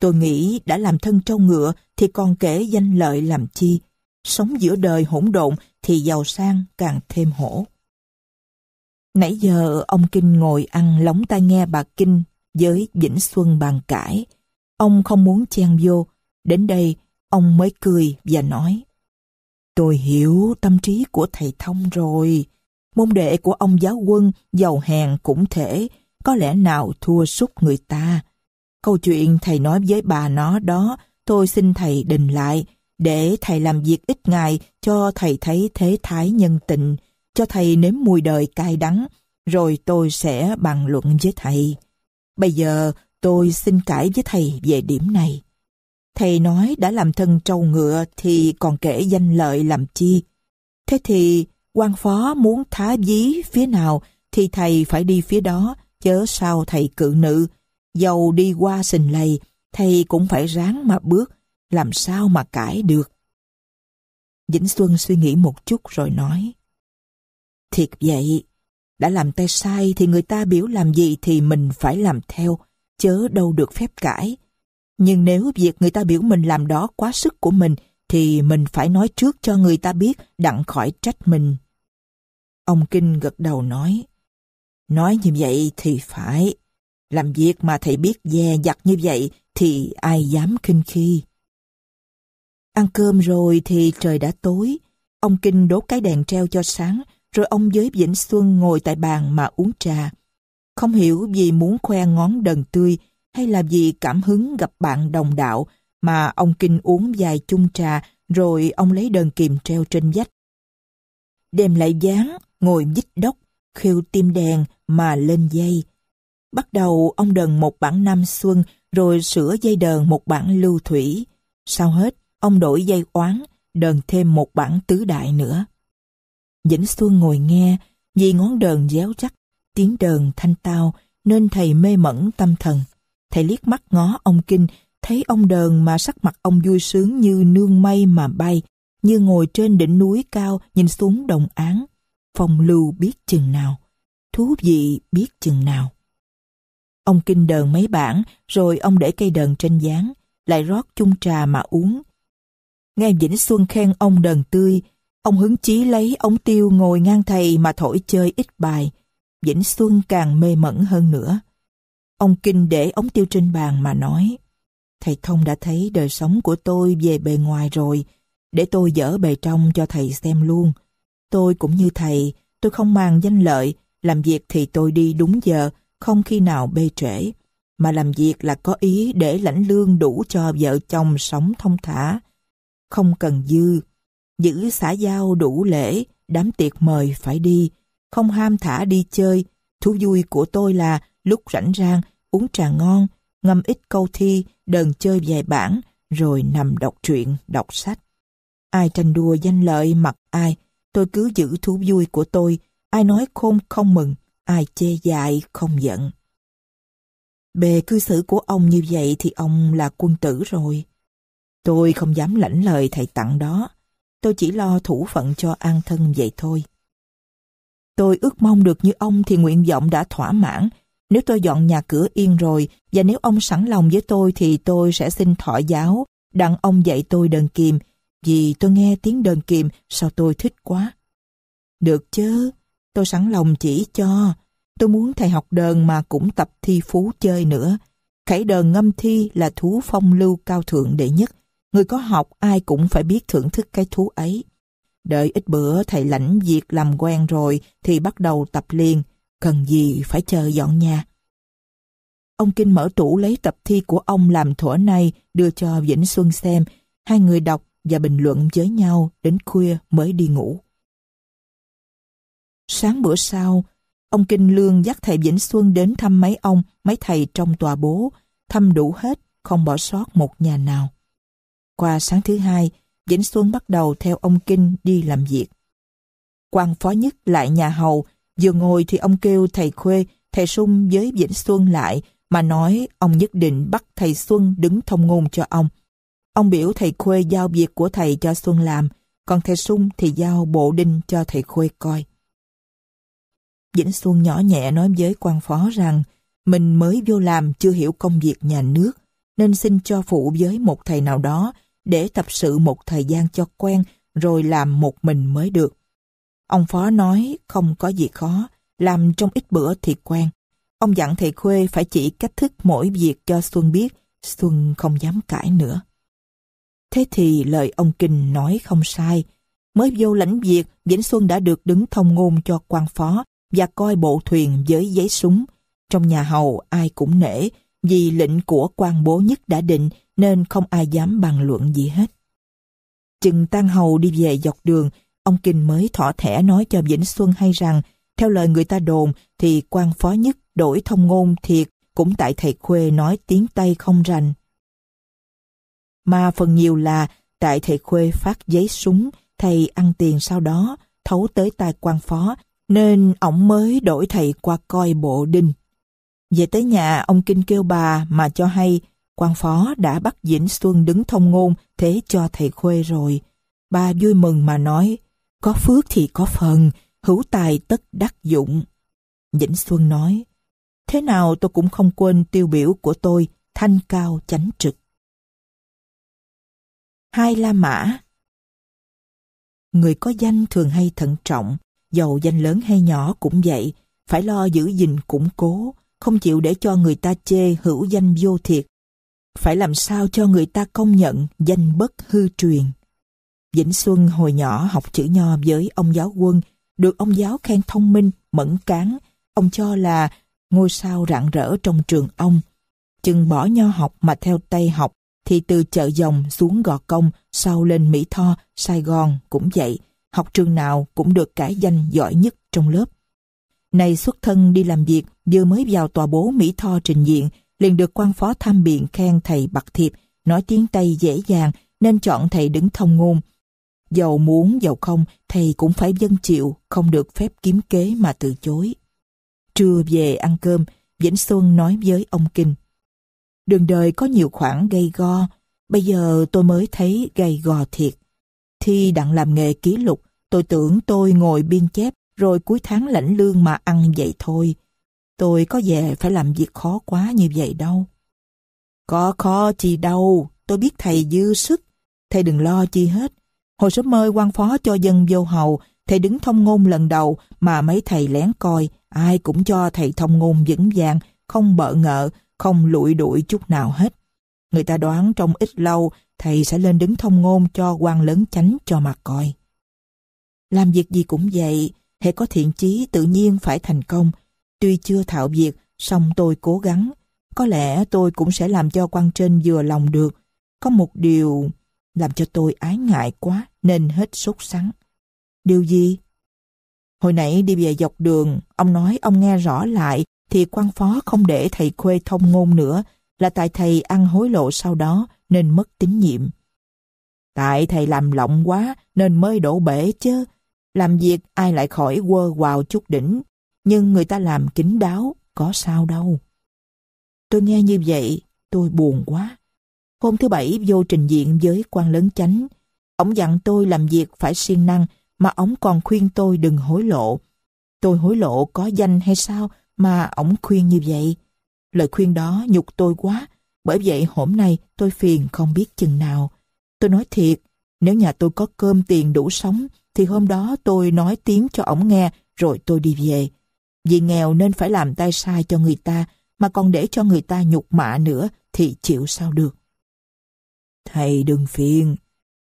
Tôi nghĩ đã làm thân trâu ngựa thì còn kể danh lợi làm chi. Sống giữa đời hỗn độn thì giàu sang càng thêm hổ. Nãy giờ ông Kinh ngồi ăn lóng tai nghe bà Kinh với Vĩnh Xuân bàn cãi. Ông không muốn chen vô, đến đây ông mới cười và nói Tôi hiểu tâm trí của thầy Thông rồi. Môn đệ của ông giáo quân giàu hèn cũng thể, có lẽ nào thua sút người ta. Câu chuyện thầy nói với bà nó đó, tôi xin thầy đình lại, để thầy làm việc ít ngày cho thầy thấy thế thái nhân tình, cho thầy nếm mùi đời cay đắng, rồi tôi sẽ bàn luận với thầy. Bây giờ tôi xin cãi với thầy về điểm này. Thầy nói đã làm thân trâu ngựa thì còn kể danh lợi làm chi. Thế thì quan phó muốn thá dí phía nào thì thầy phải đi phía đó, chớ sao thầy cự nữ. Dầu đi qua sình lầy, thầy cũng phải ráng mà bước, làm sao mà cãi được. Vĩnh Xuân suy nghĩ một chút rồi nói. Thiệt vậy, đã làm tay sai thì người ta biểu làm gì thì mình phải làm theo, chớ đâu được phép cãi. Nhưng nếu việc người ta biểu mình làm đó quá sức của mình thì mình phải nói trước cho người ta biết đặng khỏi trách mình. Ông Kinh gật đầu nói. Nói như vậy thì phải. Làm việc mà thầy biết dè dặt như vậy thì ai dám khinh khi. Ăn cơm rồi thì trời đã tối. Ông Kinh đốt cái đèn treo cho sáng, rồi ông với Vĩnh Xuân ngồi tại bàn mà uống trà. Không hiểu vì muốn khoe ngón đần tươi hay là vì cảm hứng gặp bạn đồng đạo mà ông Kinh uống vài chung trà rồi ông lấy đờn kìm treo trên vách. Đem lại dáng, ngồi dích đốc, khiêu tim đèn mà lên dây. Bắt đầu ông đờn một bản Nam Xuân rồi sửa dây đờn một bản Lưu Thủy. Sau hết, ông đổi dây oán, đờn thêm một bản tứ đại nữa. Vĩnh Xuân ngồi nghe, vì ngón đờn déo chắc, tiếng đờn thanh tao, nên thầy mê mẩn tâm thần. Thầy liếc mắt ngó ông Kinh, thấy ông đờn mà sắc mặt ông vui sướng như nương mây mà bay, như ngồi trên đỉnh núi cao nhìn xuống đồng án. Phong lưu biết chừng nào, thú vị biết chừng nào. Ông Kinh đờn mấy bản, rồi ông để cây đờn trên gián, lại rót chung trà mà uống, nghe Vĩnh Xuân khen ông đờn tươi, ông hứng chí lấy ống tiêu ngồi ngang thầy mà thổi chơi ít bài. Vĩnh Xuân càng mê mẩn hơn nữa. Ông Kinh để ống tiêu trên bàn mà nói, Thầy Thông đã thấy đời sống của tôi về bề ngoài rồi, để tôi dở bề trong cho thầy xem luôn. Tôi cũng như thầy, tôi không mang danh lợi, làm việc thì tôi đi đúng giờ, không khi nào bê trễ. Mà làm việc là có ý để lãnh lương đủ cho vợ chồng sống thông thả không cần dư. Giữ xã giao đủ lễ, đám tiệc mời phải đi, không ham thả đi chơi. Thú vui của tôi là lúc rảnh rang, uống trà ngon, ngâm ít câu thi, đờn chơi vài bản, rồi nằm đọc truyện, đọc sách. Ai tranh đua danh lợi mặc ai, tôi cứ giữ thú vui của tôi, ai nói khôn không mừng, ai chê dài không giận. Bề cư xử của ông như vậy thì ông là quân tử rồi. Tôi không dám lãnh lời thầy tặng đó. Tôi chỉ lo thủ phận cho an thân vậy thôi. Tôi ước mong được như ông thì nguyện vọng đã thỏa mãn. Nếu tôi dọn nhà cửa yên rồi và nếu ông sẵn lòng với tôi thì tôi sẽ xin thọ giáo đặng ông dạy tôi đơn kiềm vì tôi nghe tiếng đơn kiềm sao tôi thích quá. Được chứ, tôi sẵn lòng chỉ cho. Tôi muốn thầy học đơn mà cũng tập thi phú chơi nữa. Khải đơn ngâm thi là thú phong lưu cao thượng đệ nhất. Người có học ai cũng phải biết thưởng thức cái thú ấy. Đợi ít bữa thầy lãnh việc làm quen rồi thì bắt đầu tập liền, cần gì phải chờ dọn nhà. Ông Kinh mở tủ lấy tập thi của ông làm thuở nay đưa cho Vĩnh Xuân xem, hai người đọc và bình luận với nhau đến khuya mới đi ngủ. Sáng bữa sau, ông Kinh Lương dắt thầy Vĩnh Xuân đến thăm mấy ông, mấy thầy trong tòa bố, thăm đủ hết, không bỏ sót một nhà nào qua sáng thứ hai, Vĩnh Xuân bắt đầu theo ông Kinh đi làm việc. quan phó nhất lại nhà hầu, vừa ngồi thì ông kêu thầy Khuê, thầy Sung với Vĩnh Xuân lại mà nói ông nhất định bắt thầy Xuân đứng thông ngôn cho ông. Ông biểu thầy Khuê giao việc của thầy cho Xuân làm, còn thầy Sung thì giao bộ đinh cho thầy Khuê coi. Vĩnh Xuân nhỏ nhẹ nói với quan phó rằng mình mới vô làm chưa hiểu công việc nhà nước nên xin cho phụ với một thầy nào đó để tập sự một thời gian cho quen rồi làm một mình mới được. Ông Phó nói không có gì khó, làm trong ít bữa thì quen. Ông dặn thầy Khuê phải chỉ cách thức mỗi việc cho Xuân biết, Xuân không dám cãi nữa. Thế thì lời ông Kinh nói không sai. Mới vô lãnh việc, Vĩnh Xuân đã được đứng thông ngôn cho quan phó và coi bộ thuyền với giấy súng. Trong nhà hầu ai cũng nể, vì lệnh của quan bố nhất đã định nên không ai dám bàn luận gì hết. Chừng tan hầu đi về dọc đường, ông Kinh mới thỏ thẻ nói cho Vĩnh Xuân hay rằng, theo lời người ta đồn thì quan phó nhất đổi thông ngôn thiệt cũng tại thầy Khuê nói tiếng Tây không rành. Mà phần nhiều là tại thầy Khuê phát giấy súng, thầy ăn tiền sau đó, thấu tới tai quan phó, nên ổng mới đổi thầy qua coi bộ đinh. Về tới nhà, ông Kinh kêu bà mà cho hay quan phó đã bắt Dĩnh Xuân đứng thông ngôn thế cho thầy Khuê rồi. Bà vui mừng mà nói, có phước thì có phần, hữu tài tất đắc dụng. Dĩnh Xuân nói, thế nào tôi cũng không quên tiêu biểu của tôi, thanh cao chánh trực. Hai La Mã Người có danh thường hay thận trọng, giàu danh lớn hay nhỏ cũng vậy, phải lo giữ gìn củng cố, không chịu để cho người ta chê hữu danh vô thiệt, phải làm sao cho người ta công nhận danh bất hư truyền. Vĩnh Xuân hồi nhỏ học chữ nho với ông giáo quân, được ông giáo khen thông minh, mẫn cán, ông cho là ngôi sao rạng rỡ trong trường ông. Chừng bỏ nho học mà theo tay học, thì từ chợ dòng xuống Gò Công, sau lên Mỹ Tho, Sài Gòn cũng vậy, học trường nào cũng được cải danh giỏi nhất trong lớp. Này xuất thân đi làm việc, vừa mới vào tòa bố Mỹ Tho trình diện, liền được quan phó tham biện khen thầy Bạc Thiệp, nói tiếng Tây dễ dàng nên chọn thầy đứng thông ngôn. Giàu muốn giàu không, thầy cũng phải dân chịu, không được phép kiếm kế mà từ chối. Trưa về ăn cơm, Vĩnh Xuân nói với ông Kinh. Đường đời có nhiều khoảng gây go, bây giờ tôi mới thấy gây gò thiệt. Thi đặng làm nghề ký lục, tôi tưởng tôi ngồi biên chép rồi cuối tháng lãnh lương mà ăn vậy thôi. Tôi có về phải làm việc khó quá như vậy đâu. Có khó chi đâu, tôi biết thầy dư sức. Thầy đừng lo chi hết. Hồi sớm mơi quan phó cho dân vô hầu, thầy đứng thông ngôn lần đầu mà mấy thầy lén coi, ai cũng cho thầy thông ngôn vững vàng, không bợ ngợ, không lụi đuổi chút nào hết. Người ta đoán trong ít lâu, thầy sẽ lên đứng thông ngôn cho quan lớn chánh cho mặt coi. Làm việc gì cũng vậy, hệ có thiện chí tự nhiên phải thành công, Tuy chưa thạo việc, song tôi cố gắng. Có lẽ tôi cũng sẽ làm cho quan trên vừa lòng được. Có một điều làm cho tôi ái ngại quá nên hết sốt sắng. Điều gì? Hồi nãy đi về dọc đường, ông nói ông nghe rõ lại thì quan phó không để thầy Khuê thông ngôn nữa là tại thầy ăn hối lộ sau đó nên mất tín nhiệm. Tại thầy làm lộng quá nên mới đổ bể chứ. Làm việc ai lại khỏi quơ vào chút đỉnh nhưng người ta làm kín đáo, có sao đâu. Tôi nghe như vậy, tôi buồn quá. Hôm thứ bảy vô trình diện với quan lớn chánh. Ông dặn tôi làm việc phải siêng năng, mà ông còn khuyên tôi đừng hối lộ. Tôi hối lộ có danh hay sao mà ông khuyên như vậy? Lời khuyên đó nhục tôi quá, bởi vậy hôm nay tôi phiền không biết chừng nào. Tôi nói thiệt, nếu nhà tôi có cơm tiền đủ sống, thì hôm đó tôi nói tiếng cho ổng nghe rồi tôi đi về. Vì nghèo nên phải làm tay sai cho người ta, mà còn để cho người ta nhục mạ nữa thì chịu sao được. Thầy đừng phiền.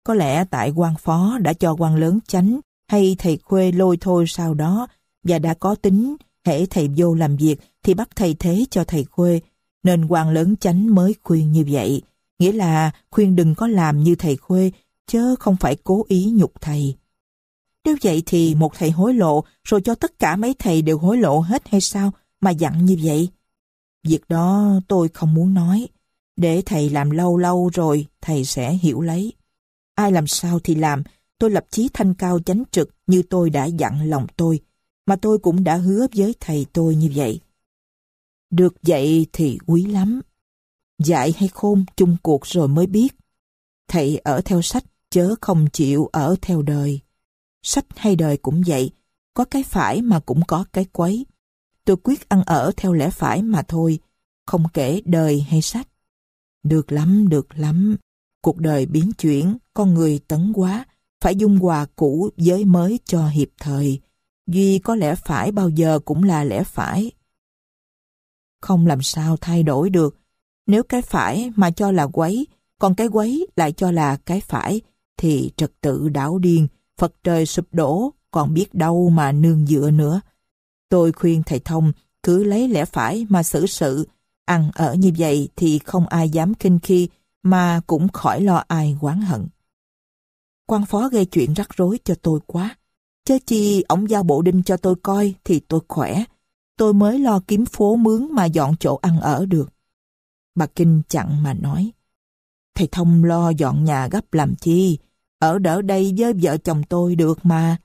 Có lẽ tại quan phó đã cho quan lớn tránh hay thầy khuê lôi thôi sau đó và đã có tính hễ thầy vô làm việc thì bắt thầy thế cho thầy khuê nên quan lớn chánh mới khuyên như vậy. Nghĩa là khuyên đừng có làm như thầy khuê chứ không phải cố ý nhục thầy. Nếu vậy thì một thầy hối lộ rồi cho tất cả mấy thầy đều hối lộ hết hay sao mà dặn như vậy? Việc đó tôi không muốn nói. Để thầy làm lâu lâu rồi thầy sẽ hiểu lấy. Ai làm sao thì làm, tôi lập chí thanh cao chánh trực như tôi đã dặn lòng tôi, mà tôi cũng đã hứa với thầy tôi như vậy. Được vậy thì quý lắm. Dạy hay khôn chung cuộc rồi mới biết. Thầy ở theo sách chớ không chịu ở theo đời sách hay đời cũng vậy, có cái phải mà cũng có cái quấy. Tôi quyết ăn ở theo lẽ phải mà thôi, không kể đời hay sách. Được lắm, được lắm. Cuộc đời biến chuyển, con người tấn quá, phải dung hòa cũ với mới cho hiệp thời. Duy có lẽ phải bao giờ cũng là lẽ phải. Không làm sao thay đổi được. Nếu cái phải mà cho là quấy, còn cái quấy lại cho là cái phải, thì trật tự đảo điên, Phật trời sụp đổ, còn biết đâu mà nương dựa nữa. Tôi khuyên thầy Thông cứ lấy lẽ phải mà xử sự, ăn ở như vậy thì không ai dám kinh khi mà cũng khỏi lo ai oán hận. quan phó gây chuyện rắc rối cho tôi quá. Chớ chi ổng giao bộ đinh cho tôi coi thì tôi khỏe. Tôi mới lo kiếm phố mướn mà dọn chỗ ăn ở được. Bà Kinh chặn mà nói. Thầy Thông lo dọn nhà gấp làm chi, ở đỡ đây với vợ chồng tôi được mà.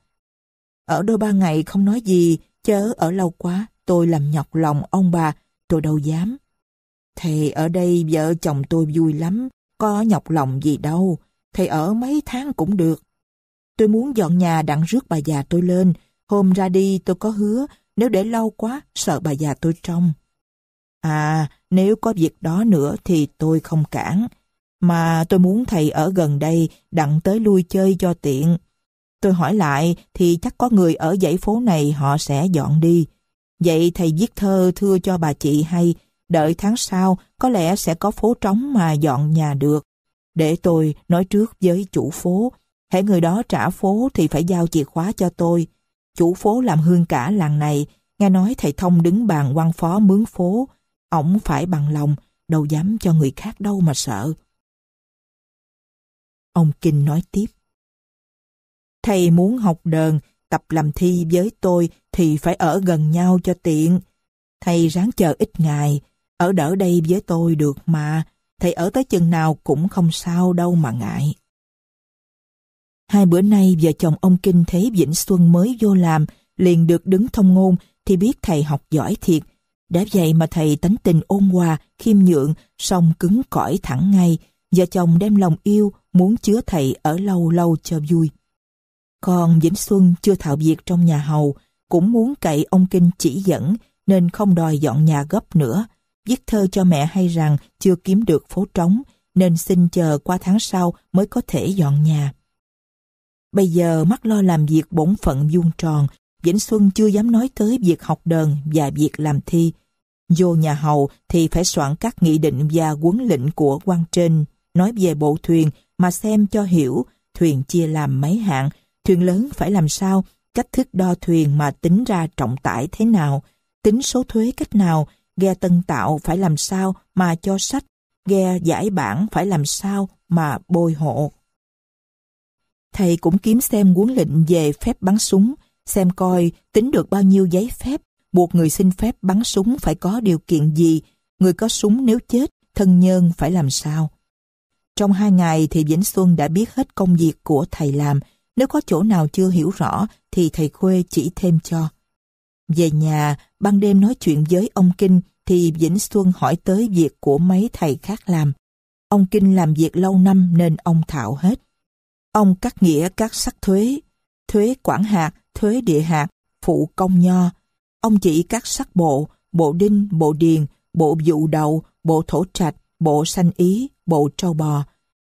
Ở đôi ba ngày không nói gì, chớ ở lâu quá, tôi làm nhọc lòng ông bà, tôi đâu dám. Thì ở đây vợ chồng tôi vui lắm, có nhọc lòng gì đâu, thì ở mấy tháng cũng được. Tôi muốn dọn nhà đặng rước bà già tôi lên, hôm ra đi tôi có hứa, nếu để lâu quá sợ bà già tôi trông. À, nếu có việc đó nữa thì tôi không cản mà tôi muốn thầy ở gần đây đặng tới lui chơi cho tiện. Tôi hỏi lại thì chắc có người ở dãy phố này họ sẽ dọn đi. Vậy thầy viết thơ thưa cho bà chị hay, đợi tháng sau có lẽ sẽ có phố trống mà dọn nhà được. Để tôi nói trước với chủ phố, hãy người đó trả phố thì phải giao chìa khóa cho tôi. Chủ phố làm hương cả làng này, nghe nói thầy Thông đứng bàn quan phó mướn phố, ổng phải bằng lòng, đâu dám cho người khác đâu mà sợ. Ông Kinh nói tiếp. Thầy muốn học đờn, tập làm thi với tôi thì phải ở gần nhau cho tiện. Thầy ráng chờ ít ngày, ở đỡ đây với tôi được mà, thầy ở tới chừng nào cũng không sao đâu mà ngại. Hai bữa nay vợ chồng ông Kinh thấy Vĩnh Xuân mới vô làm, liền được đứng thông ngôn thì biết thầy học giỏi thiệt. Đã vậy mà thầy tánh tình ôn hòa, khiêm nhượng, song cứng cỏi thẳng ngay. Vợ chồng đem lòng yêu, muốn chứa thầy ở lâu lâu cho vui. Còn Vĩnh Xuân chưa thạo việc trong nhà hầu, cũng muốn cậy ông Kinh chỉ dẫn nên không đòi dọn nhà gấp nữa. Viết thơ cho mẹ hay rằng chưa kiếm được phố trống nên xin chờ qua tháng sau mới có thể dọn nhà. Bây giờ mắt lo làm việc bổn phận vuông tròn, Vĩnh Xuân chưa dám nói tới việc học đờn và việc làm thi. Vô nhà hầu thì phải soạn các nghị định và quấn lệnh của quan trên nói về bộ thuyền mà xem cho hiểu thuyền chia làm mấy hạng, thuyền lớn phải làm sao, cách thức đo thuyền mà tính ra trọng tải thế nào, tính số thuế cách nào, ghe tân tạo phải làm sao mà cho sách, ghe giải bản phải làm sao mà bôi hộ. Thầy cũng kiếm xem cuốn lệnh về phép bắn súng, xem coi tính được bao nhiêu giấy phép, buộc người xin phép bắn súng phải có điều kiện gì, người có súng nếu chết, thân nhân phải làm sao. Trong hai ngày thì Vĩnh Xuân đã biết hết công việc của thầy làm. Nếu có chỗ nào chưa hiểu rõ thì thầy Khuê chỉ thêm cho. Về nhà, ban đêm nói chuyện với ông Kinh thì Vĩnh Xuân hỏi tới việc của mấy thầy khác làm. Ông Kinh làm việc lâu năm nên ông thạo hết. Ông cắt nghĩa các sắc thuế, thuế quản hạt, thuế địa hạt, phụ công nho. Ông chỉ các sắc bộ, bộ đinh, bộ điền, bộ dụ đầu bộ thổ trạch, bộ sanh ý, bộ trâu bò,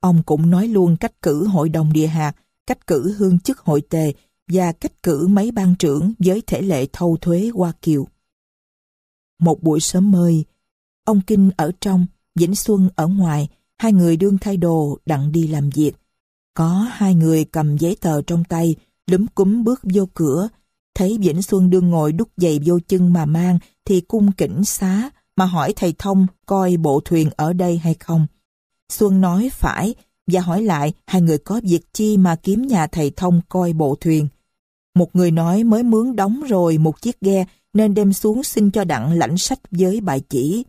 Ông cũng nói luôn cách cử hội đồng địa hạt, cách cử hương chức hội tề và cách cử mấy ban trưởng với thể lệ thâu thuế qua Kiều. Một buổi sớm mơi, ông Kinh ở trong, Vĩnh Xuân ở ngoài, hai người đương thay đồ đặng đi làm việc. Có hai người cầm giấy tờ trong tay, lúm cúm bước vô cửa, thấy Vĩnh Xuân đương ngồi đút giày vô chân mà mang thì cung kỉnh xá mà hỏi thầy Thông coi bộ thuyền ở đây hay không. Xuân nói phải và hỏi lại hai người có việc chi mà kiếm nhà thầy thông coi bộ thuyền. Một người nói mới mướn đóng rồi một chiếc ghe nên đem xuống xin cho đặng lãnh sách với bài chỉ.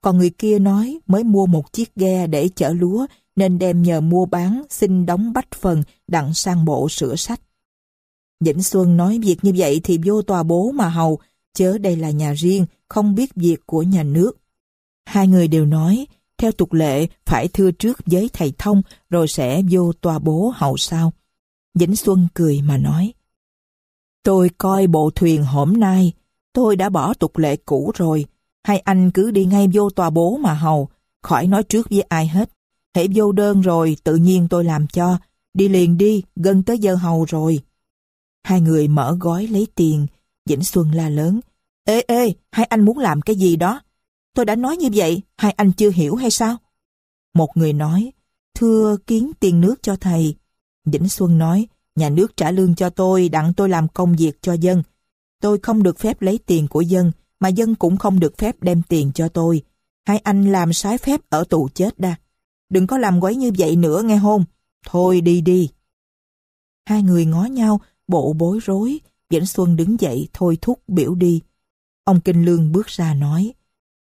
Còn người kia nói mới mua một chiếc ghe để chở lúa nên đem nhờ mua bán xin đóng bách phần đặng sang bộ sửa sách. Vĩnh Xuân nói việc như vậy thì vô tòa bố mà hầu, chớ đây là nhà riêng, không biết việc của nhà nước. Hai người đều nói, theo tục lệ phải thưa trước với thầy thông rồi sẽ vô tòa bố hậu sau. Vĩnh Xuân cười mà nói. Tôi coi bộ thuyền hôm nay, tôi đã bỏ tục lệ cũ rồi. Hai anh cứ đi ngay vô tòa bố mà hầu, khỏi nói trước với ai hết. Hãy vô đơn rồi, tự nhiên tôi làm cho. Đi liền đi, gần tới giờ hầu rồi. Hai người mở gói lấy tiền. Vĩnh Xuân la lớn. Ê ê, hai anh muốn làm cái gì đó? Tôi đã nói như vậy, hai anh chưa hiểu hay sao? Một người nói, thưa kiến tiền nước cho thầy. Vĩnh Xuân nói, nhà nước trả lương cho tôi, đặng tôi làm công việc cho dân. Tôi không được phép lấy tiền của dân, mà dân cũng không được phép đem tiền cho tôi. Hai anh làm sái phép ở tù chết đa. Đừng có làm quấy như vậy nữa nghe hôn. Thôi đi đi. Hai người ngó nhau, bộ bối rối. Vĩnh Xuân đứng dậy, thôi thúc biểu đi. Ông Kinh Lương bước ra nói,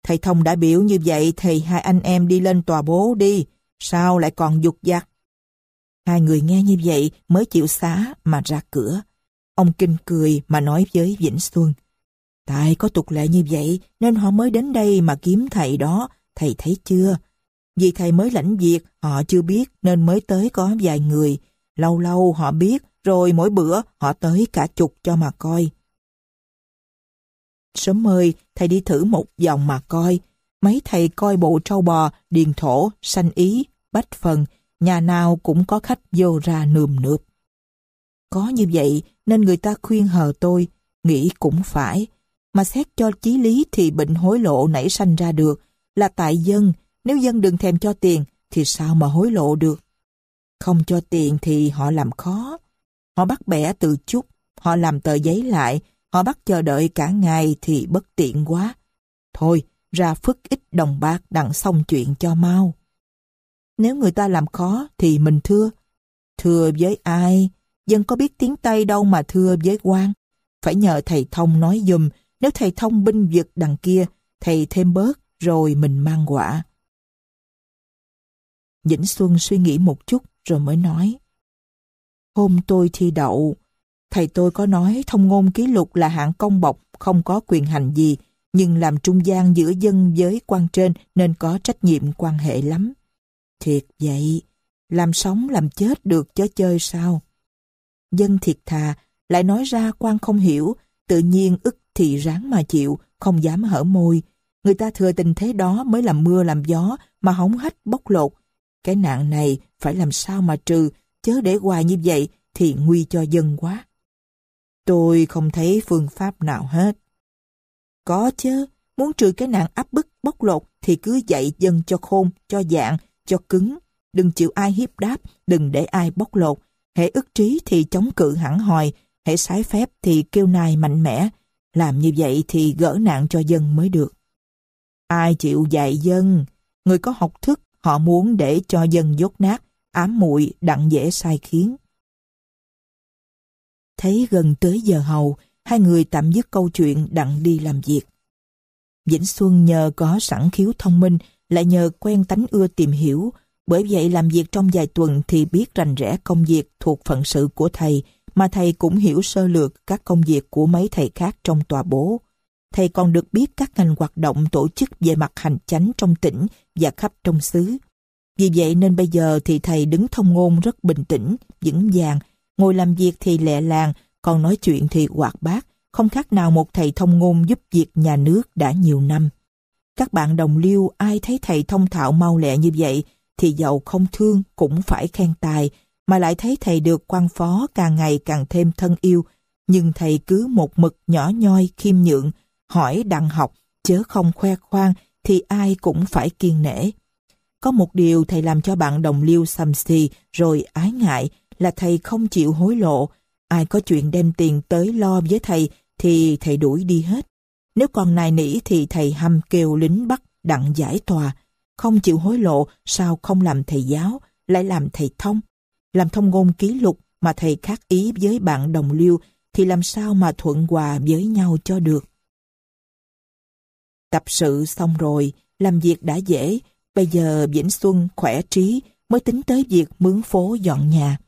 Thầy Thông đã biểu như vậy thì hai anh em đi lên tòa bố đi, sao lại còn dục dặt? Hai người nghe như vậy mới chịu xá mà ra cửa. Ông Kinh cười mà nói với Vĩnh Xuân. Tại có tục lệ như vậy nên họ mới đến đây mà kiếm thầy đó, thầy thấy chưa? Vì thầy mới lãnh việc, họ chưa biết nên mới tới có vài người. Lâu lâu họ biết, rồi mỗi bữa họ tới cả chục cho mà coi sớm ơi, thầy đi thử một dòng mà coi. Mấy thầy coi bộ trâu bò, điền thổ, sanh ý, bách phần, nhà nào cũng có khách vô ra nườm nượp. Có như vậy nên người ta khuyên hờ tôi, nghĩ cũng phải. Mà xét cho chí lý thì bệnh hối lộ nảy sanh ra được là tại dân, nếu dân đừng thèm cho tiền thì sao mà hối lộ được. Không cho tiền thì họ làm khó. Họ bắt bẻ từ chút, họ làm tờ giấy lại, Họ bắt chờ đợi cả ngày thì bất tiện quá. Thôi, ra phức ít đồng bạc đặng xong chuyện cho mau. Nếu người ta làm khó thì mình thưa. Thưa với ai? Dân có biết tiếng Tây đâu mà thưa với quan. Phải nhờ thầy thông nói dùm, nếu thầy thông binh vực đằng kia, thầy thêm bớt rồi mình mang quả. Vĩnh Xuân suy nghĩ một chút rồi mới nói. Hôm tôi thi đậu, Thầy tôi có nói thông ngôn ký lục là hạng công bộc, không có quyền hành gì, nhưng làm trung gian giữa dân với quan trên nên có trách nhiệm quan hệ lắm. Thiệt vậy, làm sống làm chết được chớ chơi sao? Dân thiệt thà, lại nói ra quan không hiểu, tự nhiên ức thì ráng mà chịu, không dám hở môi. Người ta thừa tình thế đó mới làm mưa làm gió mà hóng hách bốc lột. Cái nạn này phải làm sao mà trừ, chớ để hoài như vậy thì nguy cho dân quá. Tôi không thấy phương pháp nào hết. Có chứ, muốn trừ cái nạn áp bức bóc lột thì cứ dạy dân cho khôn, cho dạng, cho cứng. Đừng chịu ai hiếp đáp, đừng để ai bóc lột. hệ ức trí thì chống cự hẳn hòi, hệ sái phép thì kêu nài mạnh mẽ. Làm như vậy thì gỡ nạn cho dân mới được. Ai chịu dạy dân? Người có học thức, họ muốn để cho dân dốt nát, ám muội đặng dễ sai khiến. Thấy gần tới giờ hầu, hai người tạm dứt câu chuyện đặng đi làm việc. Vĩnh Xuân nhờ có sẵn khiếu thông minh, lại nhờ quen tánh ưa tìm hiểu, bởi vậy làm việc trong vài tuần thì biết rành rẽ công việc thuộc phận sự của thầy, mà thầy cũng hiểu sơ lược các công việc của mấy thầy khác trong tòa bố. Thầy còn được biết các ngành hoạt động tổ chức về mặt hành chánh trong tỉnh và khắp trong xứ. Vì vậy nên bây giờ thì thầy đứng thông ngôn rất bình tĩnh, vững vàng ngồi làm việc thì lẹ làng, còn nói chuyện thì hoạt bát, không khác nào một thầy thông ngôn giúp việc nhà nước đã nhiều năm. Các bạn đồng liêu ai thấy thầy thông thạo mau lẹ như vậy thì giàu không thương cũng phải khen tài, mà lại thấy thầy được quan phó càng ngày càng thêm thân yêu, nhưng thầy cứ một mực nhỏ nhoi khiêm nhượng, hỏi đặng học, chớ không khoe khoang thì ai cũng phải kiên nể. Có một điều thầy làm cho bạn đồng liêu xăm xì rồi ái ngại là thầy không chịu hối lộ. Ai có chuyện đem tiền tới lo với thầy thì thầy đuổi đi hết. Nếu còn nài nỉ thì thầy hăm kêu lính bắt đặng giải tòa. Không chịu hối lộ sao không làm thầy giáo, lại làm thầy thông. Làm thông ngôn ký lục mà thầy khác ý với bạn đồng liêu thì làm sao mà thuận hòa với nhau cho được. Tập sự xong rồi, làm việc đã dễ, bây giờ Vĩnh Xuân khỏe trí mới tính tới việc mướn phố dọn nhà.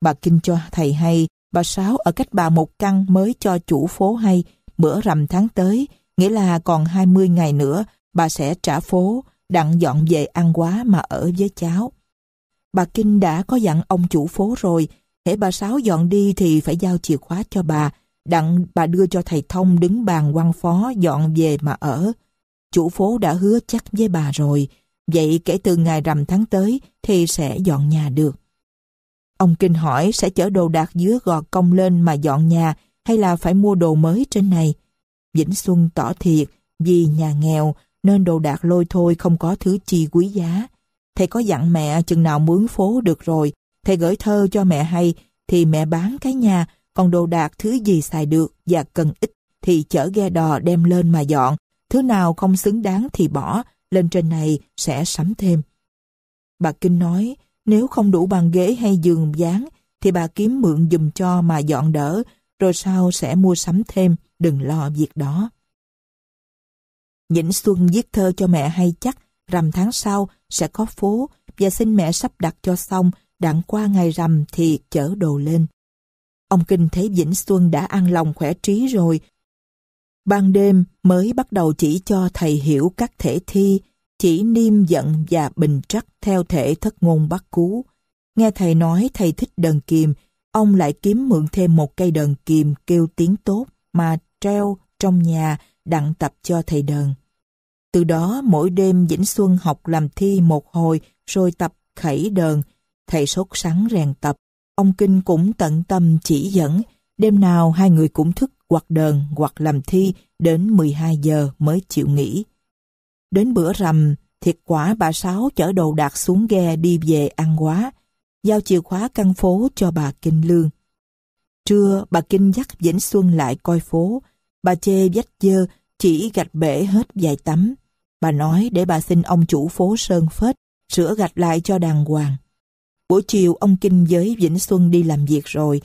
Bà Kinh cho thầy hay, bà Sáu ở cách bà một căn mới cho chủ phố hay, bữa rằm tháng tới, nghĩa là còn 20 ngày nữa, bà sẽ trả phố, đặng dọn về ăn quá mà ở với cháu. Bà Kinh đã có dặn ông chủ phố rồi, hễ bà Sáu dọn đi thì phải giao chìa khóa cho bà, đặng bà đưa cho thầy Thông đứng bàn quan phó dọn về mà ở. Chủ phố đã hứa chắc với bà rồi, vậy kể từ ngày rằm tháng tới thì sẽ dọn nhà được. Ông Kinh hỏi sẽ chở đồ đạc dưới gò công lên mà dọn nhà hay là phải mua đồ mới trên này. Vĩnh Xuân tỏ thiệt, vì nhà nghèo nên đồ đạc lôi thôi không có thứ chi quý giá. Thầy có dặn mẹ chừng nào mướn phố được rồi, thầy gửi thơ cho mẹ hay thì mẹ bán cái nhà, còn đồ đạc thứ gì xài được và cần ít thì chở ghe đò đem lên mà dọn, thứ nào không xứng đáng thì bỏ, lên trên này sẽ sắm thêm. Bà Kinh nói, nếu không đủ bàn ghế hay giường dán thì bà kiếm mượn dùm cho mà dọn đỡ, rồi sau sẽ mua sắm thêm, đừng lo việc đó. Nhĩnh Xuân viết thơ cho mẹ hay chắc, rằm tháng sau sẽ có phố và xin mẹ sắp đặt cho xong, đặng qua ngày rằm thì chở đồ lên. Ông Kinh thấy Vĩnh Xuân đã ăn lòng khỏe trí rồi. Ban đêm mới bắt đầu chỉ cho thầy hiểu các thể thi, chỉ niêm giận và bình trắc theo thể thất ngôn bắt cú. Nghe thầy nói thầy thích đờn kìm, ông lại kiếm mượn thêm một cây đờn kìm kêu tiếng tốt mà treo trong nhà đặng tập cho thầy đờn. Từ đó mỗi đêm Vĩnh Xuân học làm thi một hồi rồi tập khẩy đờn. Thầy sốt sắng rèn tập, ông Kinh cũng tận tâm chỉ dẫn. Đêm nào hai người cũng thức hoặc đờn hoặc làm thi đến 12 giờ mới chịu nghỉ. Đến bữa rằm, thiệt quả bà Sáu chở đồ đạc xuống ghe đi về ăn quá, giao chìa khóa căn phố cho bà Kinh Lương. Trưa, bà Kinh dắt Vĩnh Xuân lại coi phố, bà chê vách dơ, chỉ gạch bể hết vài tấm. Bà nói để bà xin ông chủ phố Sơn Phết, sửa gạch lại cho đàng hoàng. Buổi chiều ông Kinh với Vĩnh Xuân đi làm việc rồi,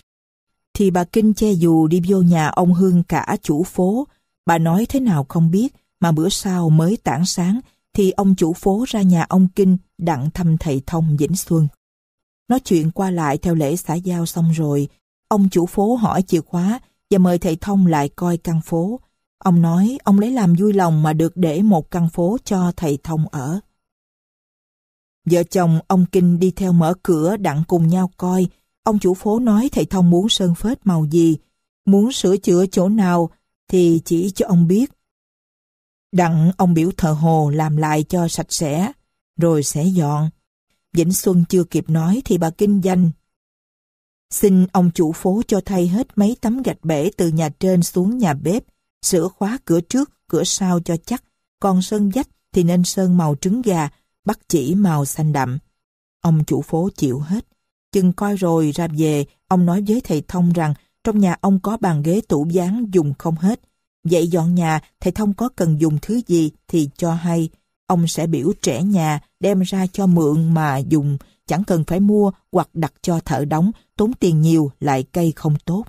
thì bà Kinh che dù đi vô nhà ông Hương cả chủ phố, bà nói thế nào không biết, mà bữa sau mới tảng sáng thì ông chủ phố ra nhà ông Kinh đặng thăm thầy thông Vĩnh Xuân. Nói chuyện qua lại theo lễ xã giao xong rồi, ông chủ phố hỏi chìa khóa và mời thầy thông lại coi căn phố. Ông nói ông lấy làm vui lòng mà được để một căn phố cho thầy thông ở. Vợ chồng ông Kinh đi theo mở cửa đặng cùng nhau coi. Ông chủ phố nói thầy thông muốn sơn phết màu gì, muốn sửa chữa chỗ nào thì chỉ cho ông biết Đặng ông biểu thờ hồ làm lại cho sạch sẽ, rồi sẽ dọn. Vĩnh Xuân chưa kịp nói thì bà kinh danh, Xin ông chủ phố cho thay hết mấy tấm gạch bể từ nhà trên xuống nhà bếp, sửa khóa cửa trước, cửa sau cho chắc. Còn sơn dách thì nên sơn màu trứng gà, bắt chỉ màu xanh đậm. Ông chủ phố chịu hết. Chừng coi rồi ra về, ông nói với thầy Thông rằng trong nhà ông có bàn ghế tủ gián dùng không hết vậy dọn nhà, thầy thông có cần dùng thứ gì thì cho hay. Ông sẽ biểu trẻ nhà, đem ra cho mượn mà dùng, chẳng cần phải mua hoặc đặt cho thợ đóng, tốn tiền nhiều lại cây không tốt.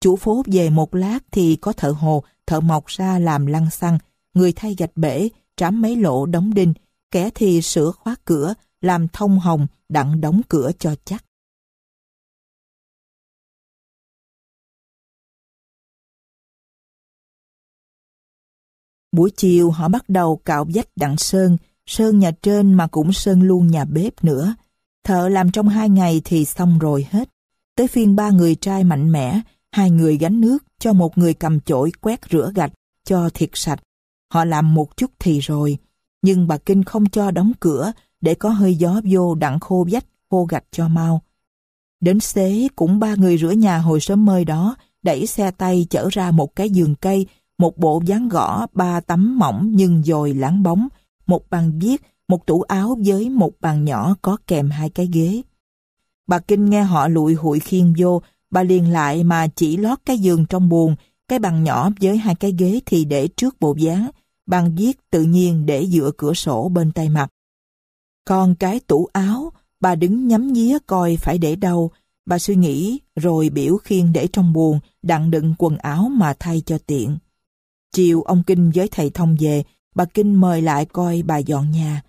Chủ phố về một lát thì có thợ hồ, thợ mọc ra làm lăng xăng, người thay gạch bể, trám mấy lỗ đóng đinh, kẻ thì sửa khóa cửa, làm thông hồng, đặng đóng cửa cho chắc. Buổi chiều họ bắt đầu cạo vách đặng sơn, sơn nhà trên mà cũng sơn luôn nhà bếp nữa. Thợ làm trong hai ngày thì xong rồi hết. Tới phiên ba người trai mạnh mẽ, hai người gánh nước, cho một người cầm chổi quét rửa gạch, cho thiệt sạch. Họ làm một chút thì rồi, nhưng bà Kinh không cho đóng cửa để có hơi gió vô đặng khô vách, khô gạch cho mau. Đến xế cũng ba người rửa nhà hồi sớm mơi đó, đẩy xe tay chở ra một cái giường cây một bộ dáng gõ, ba tấm mỏng nhưng dồi láng bóng, một bàn viết, một tủ áo với một bàn nhỏ có kèm hai cái ghế. Bà Kinh nghe họ lụi hụi khiên vô, bà liền lại mà chỉ lót cái giường trong buồn, cái bàn nhỏ với hai cái ghế thì để trước bộ dáng, bàn viết tự nhiên để dựa cửa sổ bên tay mặt. Còn cái tủ áo, bà đứng nhắm nhía coi phải để đâu, bà suy nghĩ rồi biểu khiên để trong buồn, đặng đựng quần áo mà thay cho tiện. Chiều ông Kinh với thầy Thông về, bà Kinh mời lại coi bà dọn nhà.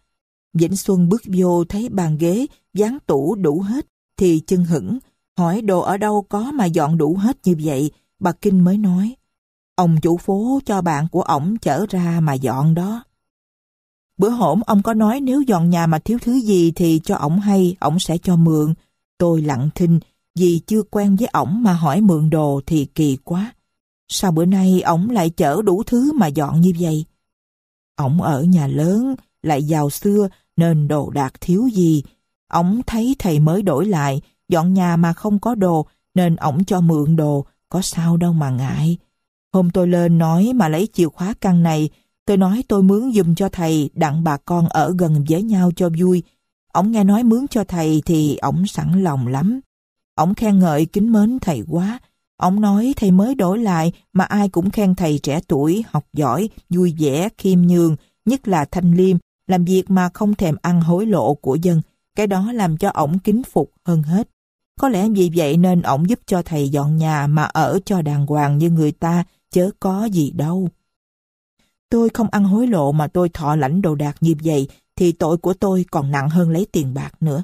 Vĩnh Xuân bước vô thấy bàn ghế, dán tủ đủ hết, thì chân hững, hỏi đồ ở đâu có mà dọn đủ hết như vậy, bà Kinh mới nói. Ông chủ phố cho bạn của ổng chở ra mà dọn đó. Bữa hổm ông có nói nếu dọn nhà mà thiếu thứ gì thì cho ổng hay, ổng sẽ cho mượn. Tôi lặng thinh, vì chưa quen với ổng mà hỏi mượn đồ thì kỳ quá. Sao bữa nay ổng lại chở đủ thứ mà dọn như vậy? Ổng ở nhà lớn, lại giàu xưa nên đồ đạc thiếu gì. Ổng thấy thầy mới đổi lại, dọn nhà mà không có đồ nên ổng cho mượn đồ, có sao đâu mà ngại. Hôm tôi lên nói mà lấy chìa khóa căn này, tôi nói tôi mướn dùm cho thầy đặng bà con ở gần với nhau cho vui. Ổng nghe nói mướn cho thầy thì ổng sẵn lòng lắm. Ổng khen ngợi kính mến thầy quá, Ông nói thầy mới đổi lại mà ai cũng khen thầy trẻ tuổi, học giỏi, vui vẻ, khiêm nhường, nhất là thanh liêm, làm việc mà không thèm ăn hối lộ của dân. Cái đó làm cho ổng kính phục hơn hết. Có lẽ vì vậy nên ổng giúp cho thầy dọn nhà mà ở cho đàng hoàng như người ta, chớ có gì đâu. Tôi không ăn hối lộ mà tôi thọ lãnh đồ đạc như vậy thì tội của tôi còn nặng hơn lấy tiền bạc nữa.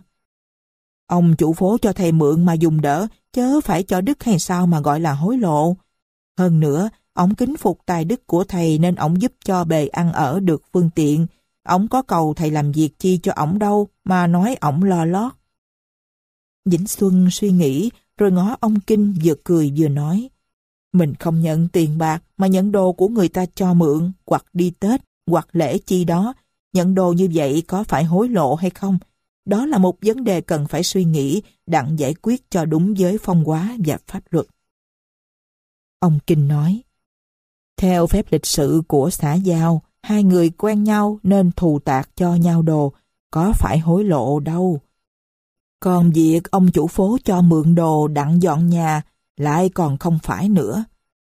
Ông chủ phố cho thầy mượn mà dùng đỡ, chớ phải cho đức hay sao mà gọi là hối lộ. Hơn nữa, ông kính phục tài đức của thầy nên ông giúp cho bề ăn ở được phương tiện. Ông có cầu thầy làm việc chi cho ông đâu mà nói ông lo lót. Vĩnh Xuân suy nghĩ rồi ngó ông Kinh vừa cười vừa nói. Mình không nhận tiền bạc mà nhận đồ của người ta cho mượn hoặc đi Tết hoặc lễ chi đó. Nhận đồ như vậy có phải hối lộ hay không? Đó là một vấn đề cần phải suy nghĩ, đặng giải quyết cho đúng giới phong hóa và pháp luật. Ông Kinh nói, theo phép lịch sự của xã giao, hai người quen nhau nên thù tạc cho nhau đồ, có phải hối lộ đâu. Còn việc ông chủ phố cho mượn đồ đặng dọn nhà lại còn không phải nữa.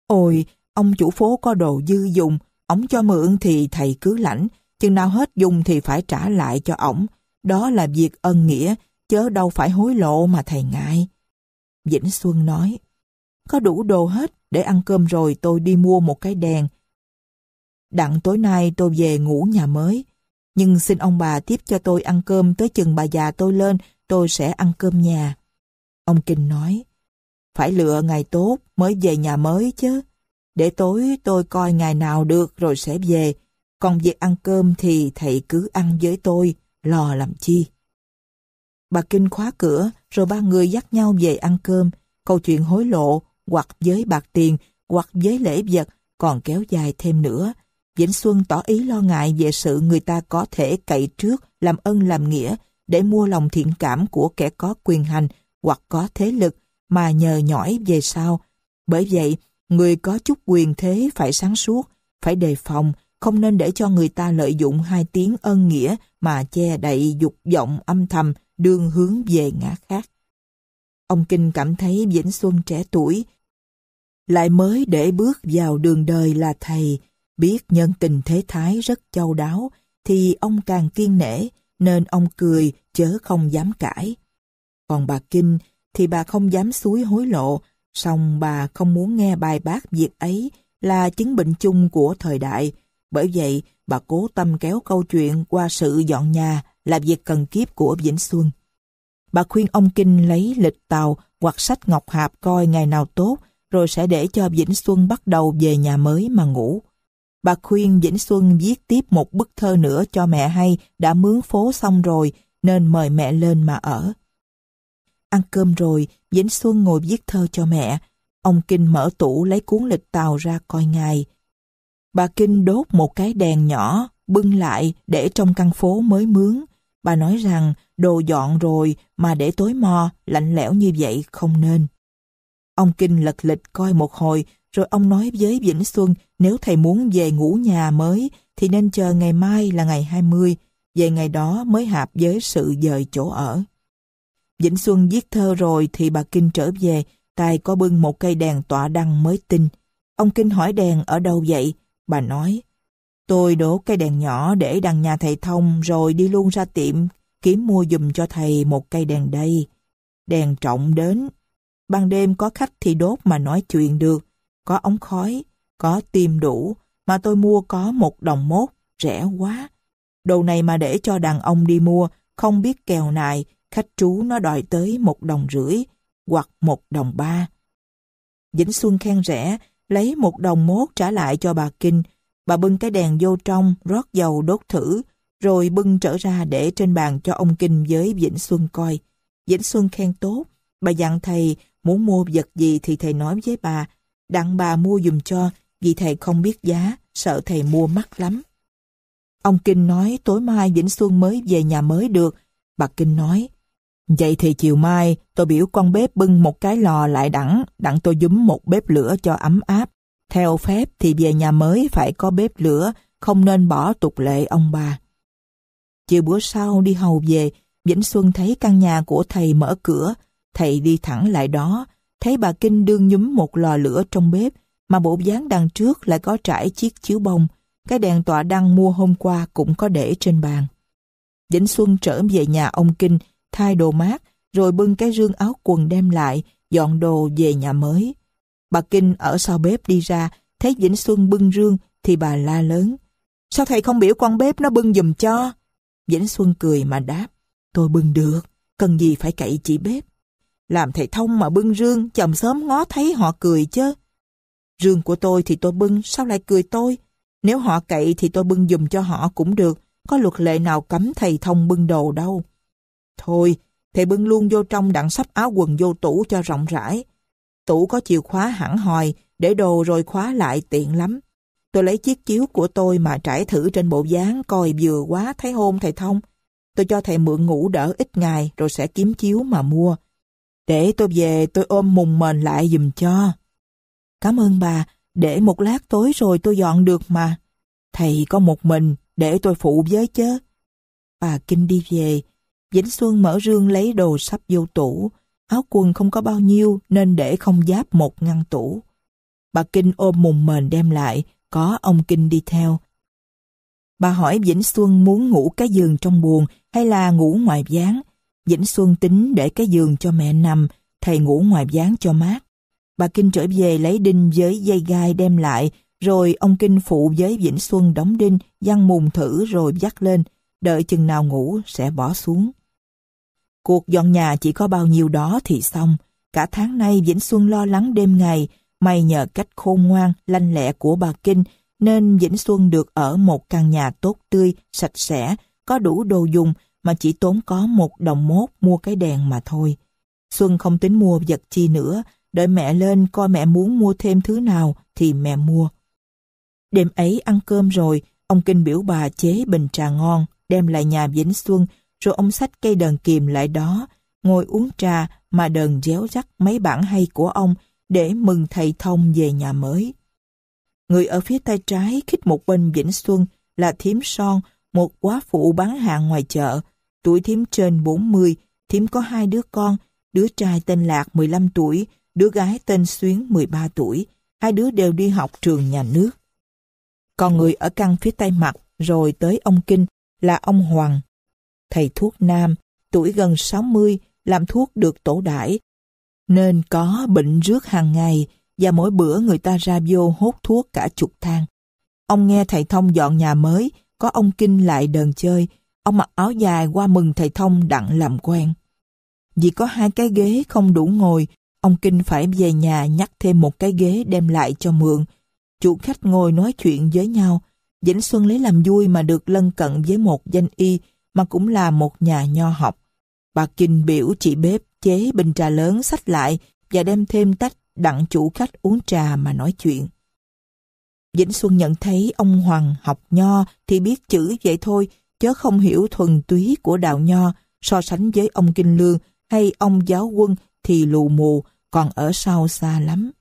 Ôi, ông chủ phố có đồ dư dùng, ổng cho mượn thì thầy cứ lãnh, chừng nào hết dùng thì phải trả lại cho ổng, đó là việc ân nghĩa, chớ đâu phải hối lộ mà thầy ngại. Vĩnh Xuân nói, có đủ đồ hết, để ăn cơm rồi tôi đi mua một cái đèn. Đặng tối nay tôi về ngủ nhà mới, nhưng xin ông bà tiếp cho tôi ăn cơm tới chừng bà già tôi lên, tôi sẽ ăn cơm nhà. Ông Kinh nói, phải lựa ngày tốt mới về nhà mới chứ. Để tối tôi coi ngày nào được rồi sẽ về, còn việc ăn cơm thì thầy cứ ăn với tôi lo làm chi. Bà Kinh khóa cửa, rồi ba người dắt nhau về ăn cơm, câu chuyện hối lộ, hoặc với bạc tiền, hoặc với lễ vật, còn kéo dài thêm nữa. Vĩnh Xuân tỏ ý lo ngại về sự người ta có thể cậy trước, làm ân làm nghĩa, để mua lòng thiện cảm của kẻ có quyền hành hoặc có thế lực mà nhờ nhỏi về sau. Bởi vậy, người có chút quyền thế phải sáng suốt, phải đề phòng, không nên để cho người ta lợi dụng hai tiếng ân nghĩa mà che đậy dục vọng âm thầm đương hướng về ngã khác. Ông Kinh cảm thấy Vĩnh Xuân trẻ tuổi, lại mới để bước vào đường đời là thầy, biết nhân tình thế thái rất châu đáo, thì ông càng kiên nể, nên ông cười chớ không dám cãi. Còn bà Kinh thì bà không dám suối hối lộ, song bà không muốn nghe bài bác việc ấy là chứng bệnh chung của thời đại, bởi vậy bà cố tâm kéo câu chuyện qua sự dọn nhà, là việc cần kiếp của Vĩnh Xuân. Bà khuyên ông Kinh lấy lịch tàu hoặc sách Ngọc Hạp coi ngày nào tốt, rồi sẽ để cho Vĩnh Xuân bắt đầu về nhà mới mà ngủ. Bà khuyên Vĩnh Xuân viết tiếp một bức thơ nữa cho mẹ hay đã mướn phố xong rồi nên mời mẹ lên mà ở. Ăn cơm rồi, Vĩnh Xuân ngồi viết thơ cho mẹ. Ông Kinh mở tủ lấy cuốn lịch tàu ra coi ngài. Bà Kinh đốt một cái đèn nhỏ, bưng lại để trong căn phố mới mướn. Bà nói rằng đồ dọn rồi mà để tối mò, lạnh lẽo như vậy không nên. Ông Kinh lật lịch coi một hồi, rồi ông nói với Vĩnh Xuân nếu thầy muốn về ngủ nhà mới thì nên chờ ngày mai là ngày 20, về ngày đó mới hạp với sự dời chỗ ở. Vĩnh Xuân viết thơ rồi thì bà Kinh trở về, tay có bưng một cây đèn tỏa đăng mới tin. Ông Kinh hỏi đèn ở đâu vậy? Bà nói, tôi đổ cây đèn nhỏ để đằng nhà thầy thông rồi đi luôn ra tiệm kiếm mua dùm cho thầy một cây đèn đây. Đèn trọng đến, ban đêm có khách thì đốt mà nói chuyện được, có ống khói, có tim đủ, mà tôi mua có một đồng mốt, rẻ quá. Đồ này mà để cho đàn ông đi mua, không biết kèo nài khách trú nó đòi tới một đồng rưỡi, hoặc một đồng ba. Vĩnh Xuân khen rẻ, lấy một đồng mốt trả lại cho bà Kinh. Bà bưng cái đèn vô trong, rót dầu đốt thử, rồi bưng trở ra để trên bàn cho ông Kinh với Vĩnh Xuân coi. Vĩnh Xuân khen tốt, bà dặn thầy muốn mua vật gì thì thầy nói với bà, đặng bà mua dùm cho vì thầy không biết giá, sợ thầy mua mắc lắm. Ông Kinh nói tối mai Vĩnh Xuân mới về nhà mới được. Bà Kinh nói, Vậy thì chiều mai tôi biểu con bếp bưng một cái lò lại đẳng, đặng tôi dúm một bếp lửa cho ấm áp. Theo phép thì về nhà mới phải có bếp lửa, không nên bỏ tục lệ ông bà. Chiều bữa sau đi hầu về, Vĩnh Xuân thấy căn nhà của thầy mở cửa, thầy đi thẳng lại đó, thấy bà Kinh đương nhúm một lò lửa trong bếp, mà bộ dáng đằng trước lại có trải chiếc chiếu bông, cái đèn tọa đăng mua hôm qua cũng có để trên bàn. Vĩnh Xuân trở về nhà ông Kinh, thay đồ mát, rồi bưng cái rương áo quần đem lại, dọn đồ về nhà mới. Bà Kinh ở sau bếp đi ra, thấy Vĩnh Xuân bưng rương thì bà la lớn. Sao thầy không biểu con bếp nó bưng dùm cho? Vĩnh Xuân cười mà đáp. Tôi bưng được, cần gì phải cậy chị bếp. Làm thầy thông mà bưng rương, chồng sớm ngó thấy họ cười chứ. Rương của tôi thì tôi bưng, sao lại cười tôi? Nếu họ cậy thì tôi bưng dùm cho họ cũng được, có luật lệ nào cấm thầy thông bưng đồ đâu. Thôi, thầy bưng luôn vô trong đặng sắp áo quần vô tủ cho rộng rãi. Tủ có chìa khóa hẳn hòi, để đồ rồi khóa lại tiện lắm. Tôi lấy chiếc chiếu của tôi mà trải thử trên bộ dáng coi vừa quá thấy hôn thầy thông. Tôi cho thầy mượn ngủ đỡ ít ngày rồi sẽ kiếm chiếu mà mua. Để tôi về tôi ôm mùng mền lại dùm cho. Cảm ơn bà, để một lát tối rồi tôi dọn được mà. Thầy có một mình, để tôi phụ với chứ. Bà Kinh đi về, Vĩnh Xuân mở rương lấy đồ sắp vô tủ. Áo quần không có bao nhiêu nên để không giáp một ngăn tủ. Bà Kinh ôm mùng mền đem lại, có ông Kinh đi theo. Bà hỏi Vĩnh Xuân muốn ngủ cái giường trong buồng hay là ngủ ngoài gián. Vĩnh Xuân tính để cái giường cho mẹ nằm, thầy ngủ ngoài gián cho mát. Bà Kinh trở về lấy đinh với dây gai đem lại, rồi ông Kinh phụ với Vĩnh Xuân đóng đinh, văn mùng thử rồi dắt lên, đợi chừng nào ngủ sẽ bỏ xuống. Cuộc dọn nhà chỉ có bao nhiêu đó thì xong. Cả tháng nay Vĩnh Xuân lo lắng đêm ngày, may nhờ cách khôn ngoan, lanh lẹ của bà Kinh nên Vĩnh Xuân được ở một căn nhà tốt tươi, sạch sẽ, có đủ đồ dùng mà chỉ tốn có một đồng mốt mua cái đèn mà thôi. Xuân không tính mua vật chi nữa, đợi mẹ lên coi mẹ muốn mua thêm thứ nào thì mẹ mua. Đêm ấy ăn cơm rồi, ông Kinh biểu bà chế bình trà ngon, đem lại nhà Vĩnh Xuân rồi ông sách cây đờn kìm lại đó, ngồi uống trà mà đờn déo rắc mấy bản hay của ông để mừng thầy thông về nhà mới. Người ở phía tay trái khích một bên Vĩnh Xuân là Thiếm Son, một quá phụ bán hàng ngoài chợ. Tuổi Thiếm trên 40, Thiếm có hai đứa con, đứa trai tên Lạc 15 tuổi, đứa gái tên Xuyến 13 tuổi. Hai đứa đều đi học trường nhà nước. Còn người ở căn phía tay mặt rồi tới ông Kinh là ông Hoàng, thầy thuốc nam, tuổi gần 60, làm thuốc được tổ đãi nên có bệnh rước hàng ngày và mỗi bữa người ta ra vô hốt thuốc cả chục thang. Ông nghe thầy Thông dọn nhà mới, có ông Kinh lại đờn chơi, ông mặc áo dài qua mừng thầy Thông đặng làm quen. Vì có hai cái ghế không đủ ngồi, ông Kinh phải về nhà nhắc thêm một cái ghế đem lại cho mượn. Chủ khách ngồi nói chuyện với nhau, Vĩnh Xuân lấy làm vui mà được lân cận với một danh y, mà cũng là một nhà nho học. Bà Kinh biểu chị bếp chế bình trà lớn sách lại và đem thêm tách đặng chủ khách uống trà mà nói chuyện. Vĩnh Xuân nhận thấy ông Hoàng học nho thì biết chữ vậy thôi, chứ không hiểu thuần túy của đạo nho so sánh với ông Kinh Lương hay ông giáo quân thì lù mù, còn ở sau xa lắm.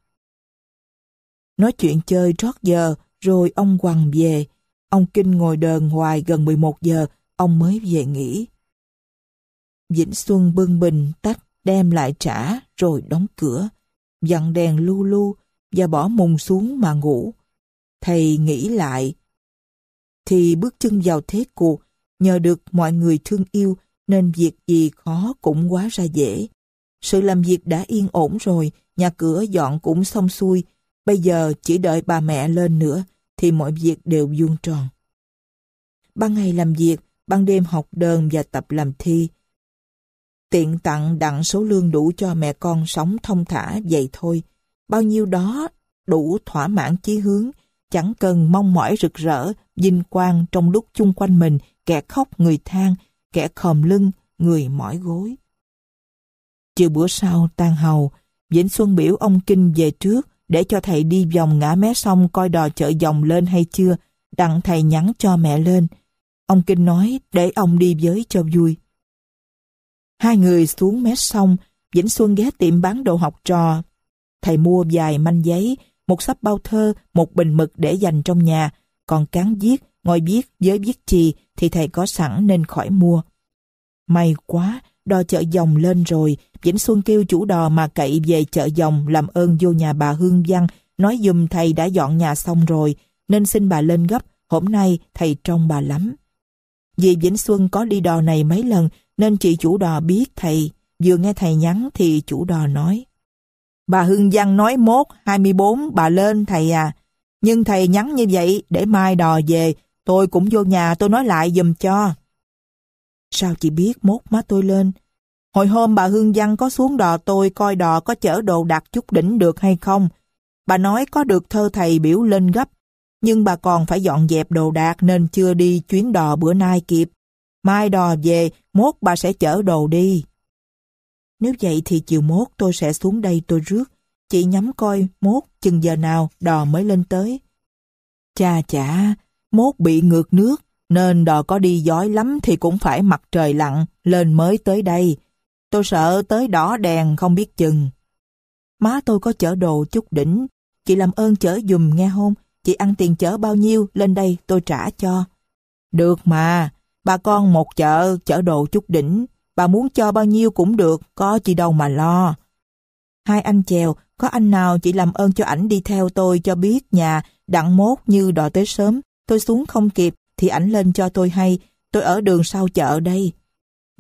Nói chuyện chơi trót giờ, rồi ông Hoàng về. Ông Kinh ngồi đờn hoài gần 11 giờ ông mới về nghỉ. Vĩnh Xuân bưng bình tách đem lại trả rồi đóng cửa, dặn đèn lu lu và bỏ mùng xuống mà ngủ. Thầy nghĩ lại, thì bước chân vào thế cuộc, nhờ được mọi người thương yêu nên việc gì khó cũng quá ra dễ. Sự làm việc đã yên ổn rồi, nhà cửa dọn cũng xong xuôi, bây giờ chỉ đợi bà mẹ lên nữa thì mọi việc đều vuông tròn. Ban ngày làm việc, ban đêm học đơn và tập làm thi. Tiện tặng đặng số lương đủ cho mẹ con sống thông thả vậy thôi. Bao nhiêu đó đủ thỏa mãn chí hướng, chẳng cần mong mỏi rực rỡ, vinh quang trong lúc chung quanh mình kẻ khóc người than, kẻ khòm lưng, người mỏi gối. Chiều bữa sau tan hầu, Vĩnh Xuân biểu ông Kinh về trước để cho thầy đi vòng ngã mé sông coi đò chợ dòng lên hay chưa, đặng thầy nhắn cho mẹ lên. Ông Kinh nói để ông đi với cho vui. Hai người xuống mé sông, Vĩnh Xuân ghé tiệm bán đồ học trò. Thầy mua vài manh giấy, một sắp bao thơ, một bình mực để dành trong nhà, còn cán viết, ngồi viết với viết chì thì thầy có sẵn nên khỏi mua. May quá, đò chợ dòng lên rồi, Vĩnh Xuân kêu chủ đò mà cậy về chợ dòng làm ơn vô nhà bà Hương Văn, nói dùm thầy đã dọn nhà xong rồi, nên xin bà lên gấp, hôm nay thầy trông bà lắm. Vì Vĩnh Xuân có đi đò này mấy lần nên chị chủ đò biết thầy. Vừa nghe thầy nhắn thì chủ đò nói. Bà Hương Giang nói mốt, 24 bà lên thầy à. Nhưng thầy nhắn như vậy để mai đò về, tôi cũng vô nhà tôi nói lại dùm cho. Sao chị biết mốt má tôi lên? Hồi hôm bà Hương Giang có xuống đò tôi coi đò có chở đồ đặt chút đỉnh được hay không. Bà nói có được thơ thầy biểu lên gấp, nhưng bà còn phải dọn dẹp đồ đạc nên chưa đi chuyến đò bữa nay kịp. Mai đò về, mốt bà sẽ chở đồ đi. Nếu vậy thì chiều mốt tôi sẽ xuống đây tôi rước. Chị nhắm coi mốt chừng giờ nào đò mới lên tới. Chà chả, mốt bị ngược nước, nên đò có đi giói lắm thì cũng phải mặt trời lặn, lên mới tới đây. Tôi sợ tới đỏ đèn không biết chừng. Má tôi có chở đồ chút đỉnh, chị làm ơn chở dùm nghe không? Chị ăn tiền chở bao nhiêu, lên đây tôi trả cho. Được mà, bà con một chợ, chở đồ chút đỉnh. Bà muốn cho bao nhiêu cũng được, có chị đâu mà lo. Hai anh chèo, có anh nào chị làm ơn cho ảnh đi theo tôi cho biết nhà, đặng mốt như đòi tới sớm. Tôi xuống không kịp, thì ảnh lên cho tôi hay. Tôi ở đường sau chợ đây.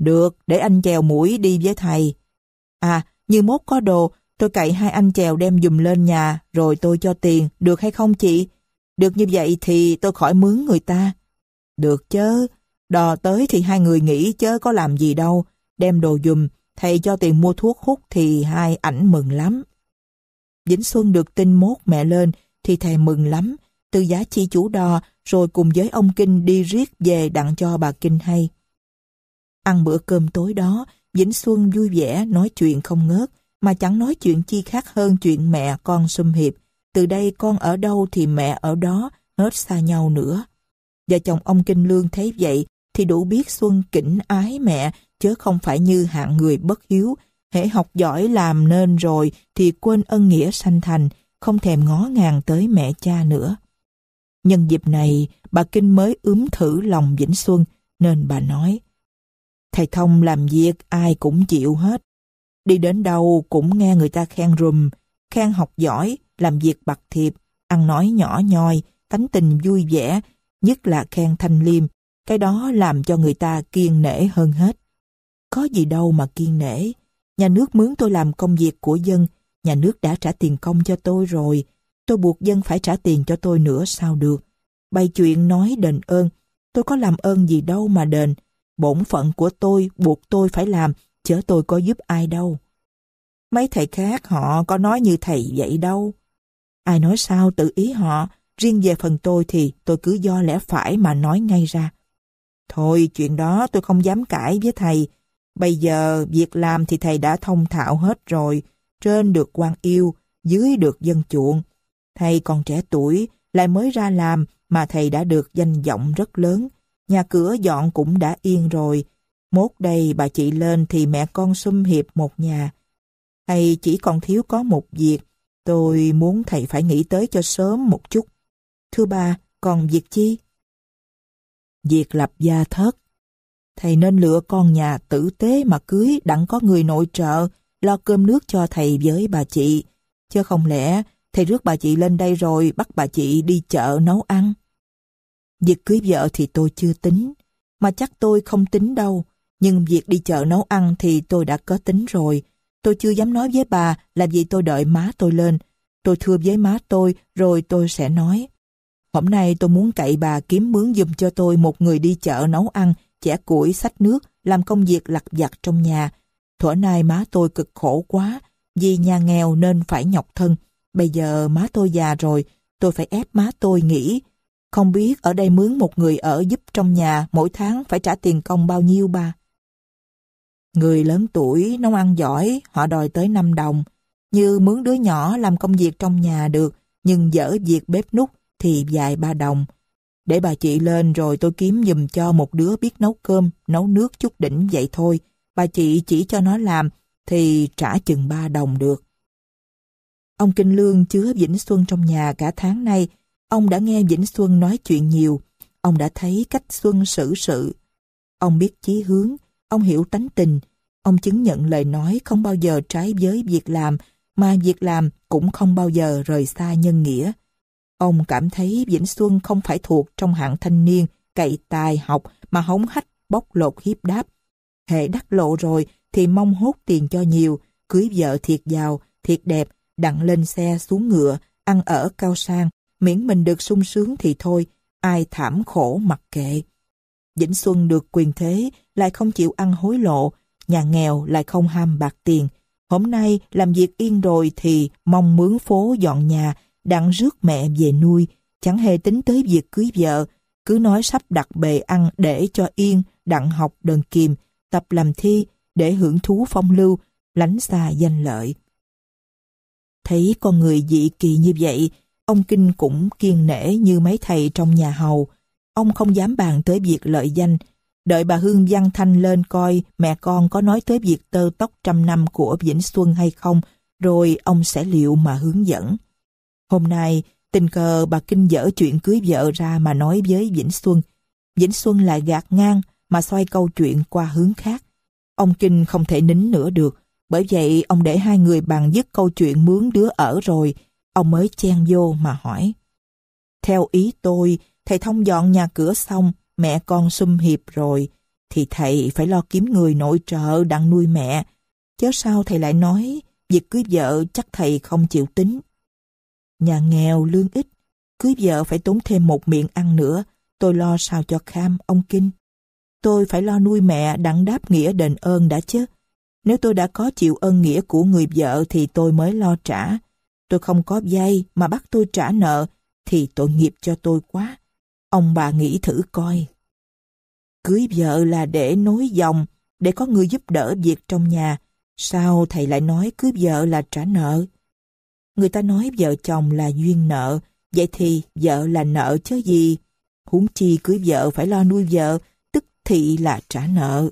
Được, để anh chèo mũi đi với thầy. À, như mốt có đồ, Tôi cậy hai anh chèo đem dùm lên nhà, rồi tôi cho tiền, được hay không chị? Được như vậy thì tôi khỏi mướn người ta. Được chứ, đò tới thì hai người nghĩ chớ có làm gì đâu, đem đồ dùm, thầy cho tiền mua thuốc hút thì hai ảnh mừng lắm. Vĩnh Xuân được tin mốt mẹ lên thì thầy mừng lắm, từ giá chi chủ đò rồi cùng với ông Kinh đi riết về đặng cho bà Kinh hay. Ăn bữa cơm tối đó, Vĩnh Xuân vui vẻ nói chuyện không ngớt, mà chẳng nói chuyện chi khác hơn chuyện mẹ con xâm hiệp. Từ đây con ở đâu thì mẹ ở đó, hết xa nhau nữa. Vợ chồng ông Kinh Lương thấy vậy thì đủ biết Xuân kỉnh ái mẹ, chứ không phải như hạng người bất hiếu. Hễ học giỏi làm nên rồi thì quên ân nghĩa sanh thành, không thèm ngó ngàng tới mẹ cha nữa. Nhân dịp này, bà Kinh mới ướm thử lòng Vĩnh Xuân, nên bà nói, Thầy Thông làm việc ai cũng chịu hết, Đi đến đâu cũng nghe người ta khen rùm, khen học giỏi, làm việc bạc thiệp, ăn nói nhỏ nhoi, tánh tình vui vẻ, nhất là khen thanh liêm. Cái đó làm cho người ta kiên nể hơn hết. Có gì đâu mà kiên nể. Nhà nước mướn tôi làm công việc của dân, nhà nước đã trả tiền công cho tôi rồi. Tôi buộc dân phải trả tiền cho tôi nữa sao được. Bày chuyện nói đền ơn, tôi có làm ơn gì đâu mà đền. Bổn phận của tôi buộc tôi phải làm, chớ tôi có giúp ai đâu. Mấy thầy khác họ có nói như thầy vậy đâu. Ai nói sao tự ý họ, riêng về phần tôi thì tôi cứ do lẽ phải mà nói ngay ra. Thôi chuyện đó tôi không dám cãi với thầy, bây giờ việc làm thì thầy đã thông thạo hết rồi, trên được quan yêu, dưới được dân chuộng. Thầy còn trẻ tuổi, lại mới ra làm mà thầy đã được danh vọng rất lớn, nhà cửa dọn cũng đã yên rồi, Mốt đây bà chị lên thì mẹ con xung hiệp một nhà. Hay chỉ còn thiếu có một việc, tôi muốn thầy phải nghĩ tới cho sớm một chút. Thưa bà, còn việc chi? Việc lập gia thất. Thầy nên lựa con nhà tử tế mà cưới đặng có người nội trợ, lo cơm nước cho thầy với bà chị. Chứ không lẽ thầy rước bà chị lên đây rồi bắt bà chị đi chợ nấu ăn. Việc cưới vợ thì tôi chưa tính, mà chắc tôi không tính đâu, nhưng việc đi chợ nấu ăn thì tôi đã có tính rồi. Tôi chưa dám nói với bà là vì tôi đợi má tôi lên. Tôi thưa với má tôi rồi tôi sẽ nói. Hôm nay tôi muốn cậy bà kiếm mướn giùm cho tôi một người đi chợ nấu ăn, chẻ củi, sách nước, làm công việc lặt vặt trong nhà. Thuở nay má tôi cực khổ quá, vì nhà nghèo nên phải nhọc thân. Bây giờ má tôi già rồi, tôi phải ép má tôi nghỉ. Không biết ở đây mướn một người ở giúp trong nhà mỗi tháng phải trả tiền công bao nhiêu bà Người lớn tuổi, nấu ăn giỏi, họ đòi tới 5 đồng. Như mướn đứa nhỏ làm công việc trong nhà được, nhưng dở việc bếp nút thì vài ba đồng. Để bà chị lên rồi tôi kiếm dùm cho một đứa biết nấu cơm, nấu nước chút đỉnh vậy thôi. Bà chị chỉ cho nó làm thì trả chừng ba đồng được. Ông Kinh Lương chứa Vĩnh Xuân trong nhà cả tháng nay. Ông đã nghe Vĩnh Xuân nói chuyện nhiều. Ông đã thấy cách Xuân xử sự. Ông biết chí hướng, Ông hiểu tánh tình, ông chứng nhận lời nói không bao giờ trái với việc làm, mà việc làm cũng không bao giờ rời xa nhân nghĩa. Ông cảm thấy Vĩnh Xuân không phải thuộc trong hạng thanh niên, cậy tài học mà hống hách bóc lột hiếp đáp. Hệ đắc lộ rồi thì mong hốt tiền cho nhiều, cưới vợ thiệt giàu, thiệt đẹp, đặng lên xe xuống ngựa, ăn ở cao sang, miễn mình được sung sướng thì thôi, ai thảm khổ mặc kệ. Vĩnh Xuân được quyền thế, lại không chịu ăn hối lộ, nhà nghèo lại không ham bạc tiền. Hôm nay làm việc yên rồi thì mong mướn phố dọn nhà, đặng rước mẹ về nuôi, chẳng hề tính tới việc cưới vợ, cứ nói sắp đặt bề ăn để cho yên, đặng học đần kiềm, tập làm thi để hưởng thú phong lưu, lánh xa danh lợi. Thấy con người dị kỳ như vậy, ông Kinh cũng kiên nể như mấy thầy trong nhà hầu, ông không dám bàn tới việc lợi danh. Đợi bà Hương Văn Thanh lên coi mẹ con có nói tới việc tơ tóc trăm năm của Vĩnh Xuân hay không, rồi ông sẽ liệu mà hướng dẫn. Hôm nay, tình cờ bà Kinh dở chuyện cưới vợ ra mà nói với Vĩnh Xuân. Vĩnh Xuân lại gạt ngang mà xoay câu chuyện qua hướng khác. Ông Kinh không thể nín nữa được, bởi vậy ông để hai người bàn dứt câu chuyện mướn đứa ở rồi, ông mới chen vô mà hỏi. Theo ý tôi, thầy thông dọn nhà cửa xong, mẹ con sum hiệp rồi, thì thầy phải lo kiếm người nội trợ đặng nuôi mẹ. Chớ sao thầy lại nói, việc cưới vợ chắc thầy không chịu tính. Nhà nghèo lương ít, cưới vợ phải tốn thêm một miệng ăn nữa, tôi lo sao cho kham ông Kinh. Tôi phải lo nuôi mẹ đặng đáp nghĩa đền ơn đã chứ. Nếu tôi đã có chịu ơn nghĩa của người vợ thì tôi mới lo trả. Tôi không có dây mà bắt tôi trả nợ thì tội nghiệp cho tôi quá. Ông bà nghĩ thử coi. Cưới vợ là để nối dòng, để có người giúp đỡ việc trong nhà. Sao thầy lại nói cưới vợ là trả nợ? Người ta nói vợ chồng là duyên nợ, vậy thì vợ là nợ chứ gì? Huống chi cưới vợ phải lo nuôi vợ, tức thị là trả nợ.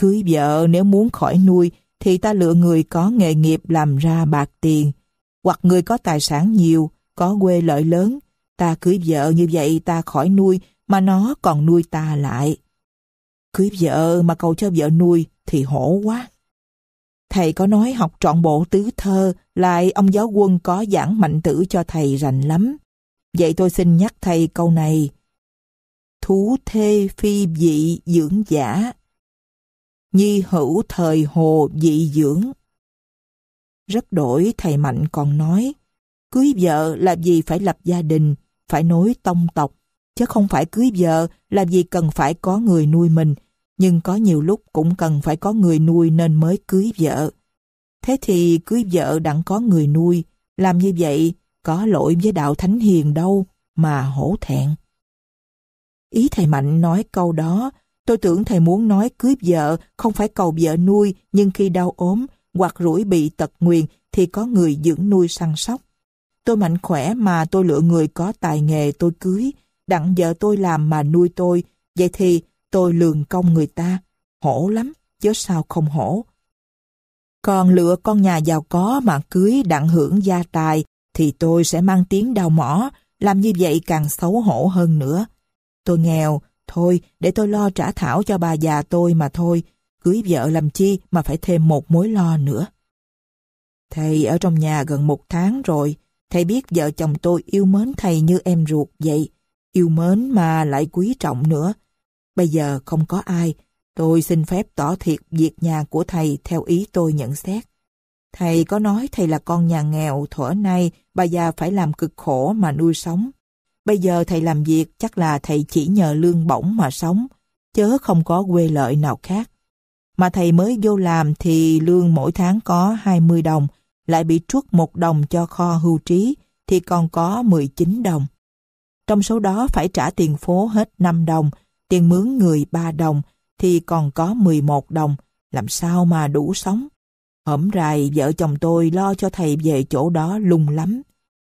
Cưới vợ nếu muốn khỏi nuôi thì ta lựa người có nghề nghiệp làm ra bạc tiền, hoặc người có tài sản nhiều, có quê lợi lớn, Ta cưới vợ như vậy ta khỏi nuôi, mà nó còn nuôi ta lại. Cưới vợ mà cầu cho vợ nuôi thì hổ quá. Thầy có nói học trọn bộ tứ thơ, lại ông giáo quân có giảng mạnh tử cho thầy rành lắm. Vậy tôi xin nhắc thầy câu này. Thú thê phi vị dưỡng giả. Nhi hữu thời hồ dị dưỡng. Rất đổi thầy Mạnh còn nói, cưới vợ là vì phải lập gia đình, phải nối tông tộc, chứ không phải cưới vợ là vì cần phải có người nuôi mình, nhưng có nhiều lúc cũng cần phải có người nuôi nên mới cưới vợ. Thế thì cưới vợ đặng có người nuôi, làm như vậy có lỗi với đạo thánh hiền đâu mà hổ thẹn. Ý thầy Mạnh nói câu đó, tôi tưởng thầy muốn nói cưới vợ không phải cầu vợ nuôi nhưng khi đau ốm hoặc rủi bị tật nguyền thì có người dưỡng nuôi săn sóc. Tôi mạnh khỏe mà tôi lựa người có tài nghề tôi cưới, đặng vợ tôi làm mà nuôi tôi, vậy thì tôi lường công người ta. Hổ lắm, chứ sao không hổ. Còn lựa con nhà giàu có mà cưới đặng hưởng gia tài thì tôi sẽ mang tiếng đau mỏ, làm như vậy càng xấu hổ hơn nữa. Tôi nghèo, thôi để tôi lo trả thảo cho bà già tôi mà thôi, cưới vợ làm chi mà phải thêm một mối lo nữa. Thầy ở trong nhà gần một tháng rồi, Thầy biết vợ chồng tôi yêu mến thầy như em ruột vậy, yêu mến mà lại quý trọng nữa. Bây giờ không có ai, tôi xin phép tỏ thiệt việc nhà của thầy theo ý tôi nhận xét. Thầy có nói thầy là con nhà nghèo, thuở nay bà già phải làm cực khổ mà nuôi sống. Bây giờ thầy làm việc chắc là thầy chỉ nhờ lương bổng mà sống, chớ không có quê lợi nào khác. Mà thầy mới vô làm thì lương mỗi tháng có 20 đồng, lại bị truất một đồng cho kho hưu trí thì còn có 19 đồng. Trong số đó phải trả tiền phố hết 5 đồng, tiền mướn người 3 đồng thì còn có 11 đồng, làm sao mà đủ sống. Hổm rài vợ chồng tôi lo cho thầy về chỗ đó lung lắm.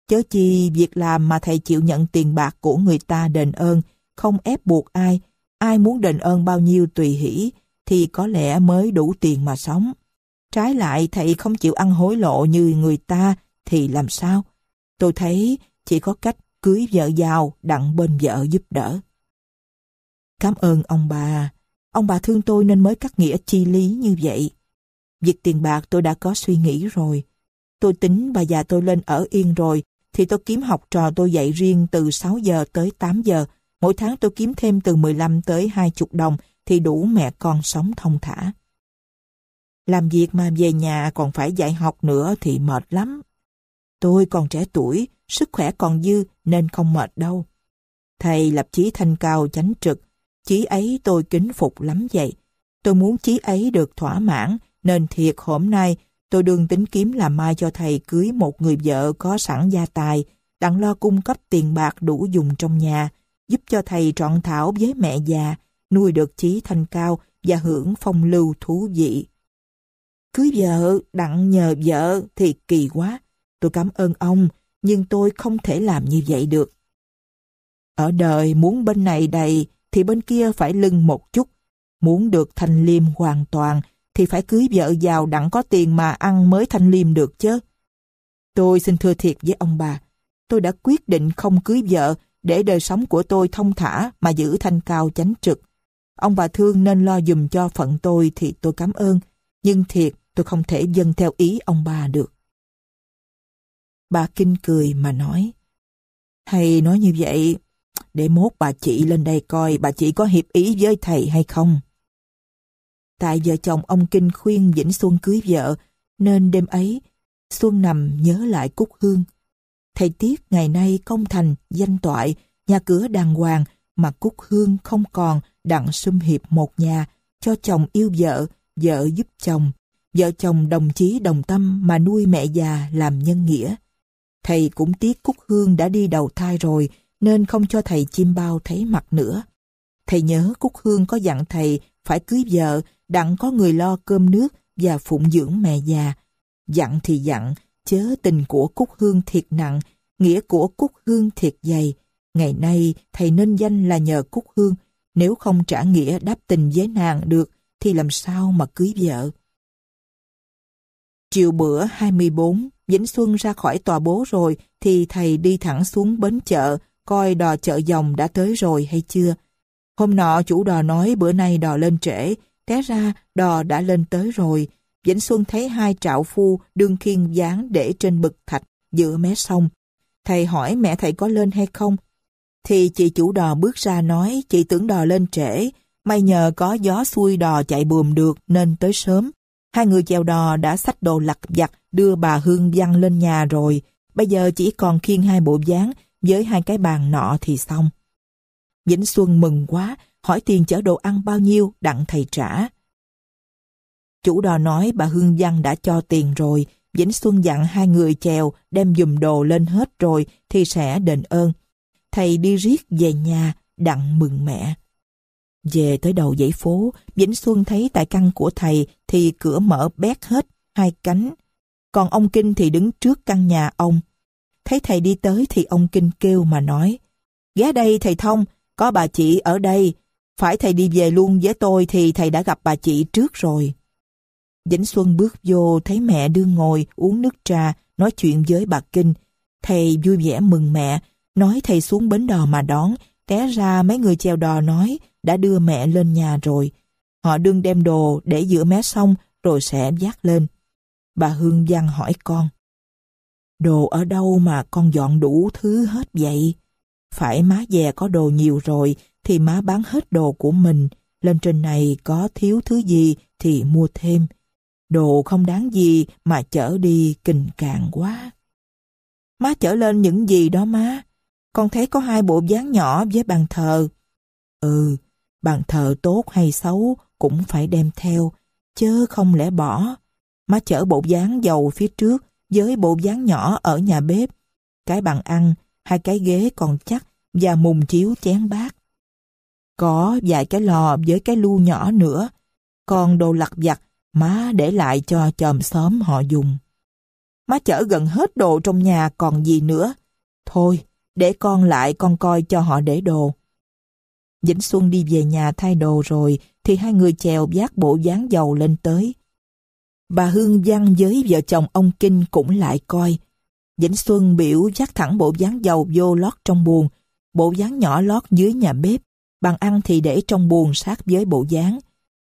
Chớ chi việc làm mà thầy chịu nhận tiền bạc của người ta đền ơn, không ép buộc ai, ai muốn đền ơn bao nhiêu tùy hỷ thì có lẽ mới đủ tiền mà sống. Trái lại thầy không chịu ăn hối lộ như người ta thì làm sao? Tôi thấy chỉ có cách cưới vợ giàu đặng bên vợ giúp đỡ. Cảm ơn ông bà. Ông bà thương tôi nên mới cắt nghĩa chi lý như vậy. Việc tiền bạc tôi đã có suy nghĩ rồi. Tôi tính bà già tôi lên ở yên rồi thì tôi kiếm học trò tôi dạy riêng từ 6 giờ tới 8 giờ. Mỗi tháng tôi kiếm thêm từ 15 tới 20 đồng thì đủ mẹ con sống thông thả. Làm việc mà về nhà còn phải dạy học nữa thì mệt lắm. Tôi còn trẻ tuổi, sức khỏe còn dư nên không mệt đâu. Thầy lập chí thanh cao chánh trực, chí ấy tôi kính phục lắm vậy. Tôi muốn chí ấy được thỏa mãn nên thiệt hôm nay tôi đương tính kiếm làm mai cho thầy cưới một người vợ có sẵn gia tài, đặng lo cung cấp tiền bạc đủ dùng trong nhà, giúp cho thầy trọn thảo với mẹ già, nuôi được chí thanh cao và hưởng phong lưu thú vị. Cưới vợ, đặng nhờ vợ thì kỳ quá. Tôi cảm ơn ông, nhưng tôi không thể làm như vậy được. Ở đời muốn bên này đầy thì bên kia phải lưng một chút. Muốn được thanh liêm hoàn toàn thì phải cưới vợ giàu đặng có tiền mà ăn mới thanh liêm được chứ. Tôi xin thưa thiệt với ông bà, tôi đã quyết định không cưới vợ để đời sống của tôi thông thả mà giữ thanh cao chánh trực. Ông bà thương nên lo dùm cho phận tôi thì tôi cảm ơn. Nhưng thiệt, tôi không thể dâng theo ý ông bà được. Bà Kinh cười mà nói, hay nói như vậy, để mốt bà chị lên đây coi bà chị có hiệp ý với thầy hay không. Tại vợ chồng ông Kinh khuyên Vĩnh Xuân cưới vợ, nên đêm ấy, Xuân nằm nhớ lại Cúc Hương. Thầy tiếc ngày nay công thành, danh toại, nhà cửa đàng hoàng, mà Cúc Hương không còn đặng xâm hiệp một nhà, cho chồng yêu vợ, vợ giúp chồng, Vợ chồng đồng chí đồng tâm mà nuôi mẹ già làm nhân nghĩa. Thầy cũng tiếc Cúc Hương đã đi đầu thai rồi nên không cho thầy chim bao thấy mặt nữa. Thầy nhớ Cúc Hương có dặn thầy phải cưới vợ, đặng có người lo cơm nước và phụng dưỡng mẹ già. Dặn thì dặn, chớ tình của Cúc Hương thiệt nặng, nghĩa của Cúc Hương thiệt dày. Ngày nay thầy nên danh là nhờ Cúc Hương, nếu không trả nghĩa đáp tình với nàng được thì làm sao mà cưới vợ. Chiều bữa 24, Vĩnh Xuân ra khỏi tòa bố rồi thì thầy đi thẳng xuống bến chợ coi đò chợ dòng đã tới rồi hay chưa. Hôm nọ chủ đò nói bữa nay đò lên trễ, té ra đò đã lên tới rồi. Vĩnh Xuân thấy hai trạo phu đương khiên dáng để trên bực thạch giữa mé sông. Thầy hỏi mẹ thầy có lên hay không? Thì chị chủ đò bước ra nói chị tưởng đò lên trễ, may nhờ có gió xuôi đò chạy buồm được nên tới sớm. Hai người chèo đò đã xách đồ lặt vặt đưa bà Hương Văn lên nhà rồi. Bây giờ chỉ còn khiêng hai bộ dáng với hai cái bàn nọ thì xong. Vĩnh Xuân mừng quá, hỏi tiền chở đồ ăn bao nhiêu đặng thầy trả. Chủ đò nói bà Hương Văn đã cho tiền rồi, Vĩnh Xuân dặn hai người chèo đem dùm đồ lên hết rồi thì sẽ đền ơn. Thầy đi riết về nhà đặng mừng mẹ. Về tới đầu dãy phố, Vĩnh Xuân thấy tại căn của thầy thì cửa mở bét hết, hai cánh. Còn ông Kinh thì đứng trước căn nhà ông. Thấy thầy đi tới thì ông Kinh kêu mà nói Ghé đây thầy Thông, có bà chị ở đây. Phải thầy đi về luôn với tôi thì thầy đã gặp bà chị trước rồi. Vĩnh Xuân bước vô thấy mẹ đương ngồi uống nước trà nói chuyện với bà Kinh. Thầy vui vẻ mừng mẹ, nói thầy xuống bến đò mà đón. Té ra mấy người chèo đò nói đã đưa mẹ lên nhà rồi. Họ đương đem đồ để giữa mé xong rồi sẽ dắt lên. Bà Hương Giang hỏi con. Đồ ở đâu mà con dọn đủ thứ hết vậy? Phải má dè có đồ nhiều rồi thì má bán hết đồ của mình. Lên trên này có thiếu thứ gì thì mua thêm. Đồ không đáng gì mà chở đi kình càng quá. Má chở lên những gì đó má. Con thấy có hai bộ dáng nhỏ với bàn thờ. Ừ, bàn thờ tốt hay xấu cũng phải đem theo, chớ không lẽ bỏ. Má chở bộ dáng dầu phía trước với bộ dáng nhỏ ở nhà bếp, cái bàn ăn, hai cái ghế còn chắc và mùng chiếu chén bát. Có vài cái lò với cái lu nhỏ nữa, còn đồ lặt vặt má để lại cho chòm xóm họ dùng. Má chở gần hết đồ trong nhà còn gì nữa. Thôi, để con lại con coi cho họ để đồ. Vĩnh Xuân đi về nhà thay đồ rồi thì hai người chèo vác bộ dán dầu lên tới. Bà Hương Văn với vợ chồng ông Kinh cũng lại coi. Vĩnh Xuân biểu dắt thẳng bộ dán dầu vô lót trong buồng, bộ dán nhỏ lót dưới nhà bếp, bàn ăn thì để trong buồng sát với bộ dán.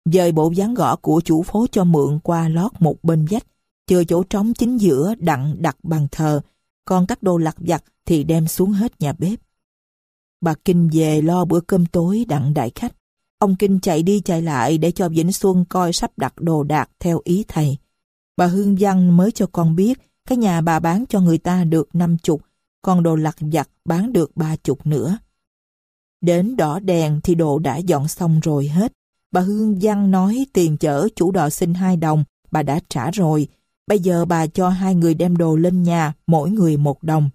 Dời bộ dán gõ của chủ phố cho mượn qua lót một bên vách, chừa chỗ trống chính giữa đặng đặt bàn thờ, còn các đồ lặt vặt thì đem xuống hết nhà bếp. Bà Kinh về lo bữa cơm tối đặng đại khách. Ông Kinh chạy đi chạy lại để cho Vĩnh Xuân coi sắp đặt đồ đạc theo ý thầy. Bà Hương Văn mới cho con biết cái nhà bà bán cho người ta được năm chục, còn đồ lặt vặt bán được ba chục nữa. Đến đỏ đèn thì đồ đã dọn xong rồi hết. Bà Hương Văn nói tiền chở chủ đò xin hai đồng, bà đã trả rồi. Bây giờ bà cho hai người đem đồ lên nhà, mỗi người một đồng.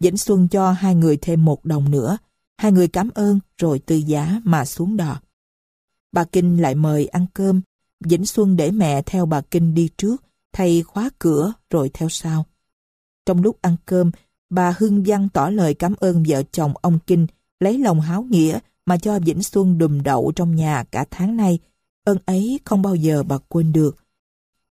Vĩnh Xuân cho hai người thêm một đồng nữa. Hai người cảm ơn rồi từ giá mà xuống đò. Bà Kinh lại mời ăn cơm. Vĩnh Xuân để mẹ theo bà Kinh đi trước, thay khóa cửa rồi theo sau. Trong lúc ăn cơm, bà Hưng Văn tỏ lời cảm ơn vợ chồng ông Kinh lấy lòng háo nghĩa mà cho Vĩnh Xuân đùm đậu trong nhà cả tháng nay. Ơn ấy không bao giờ bà quên được.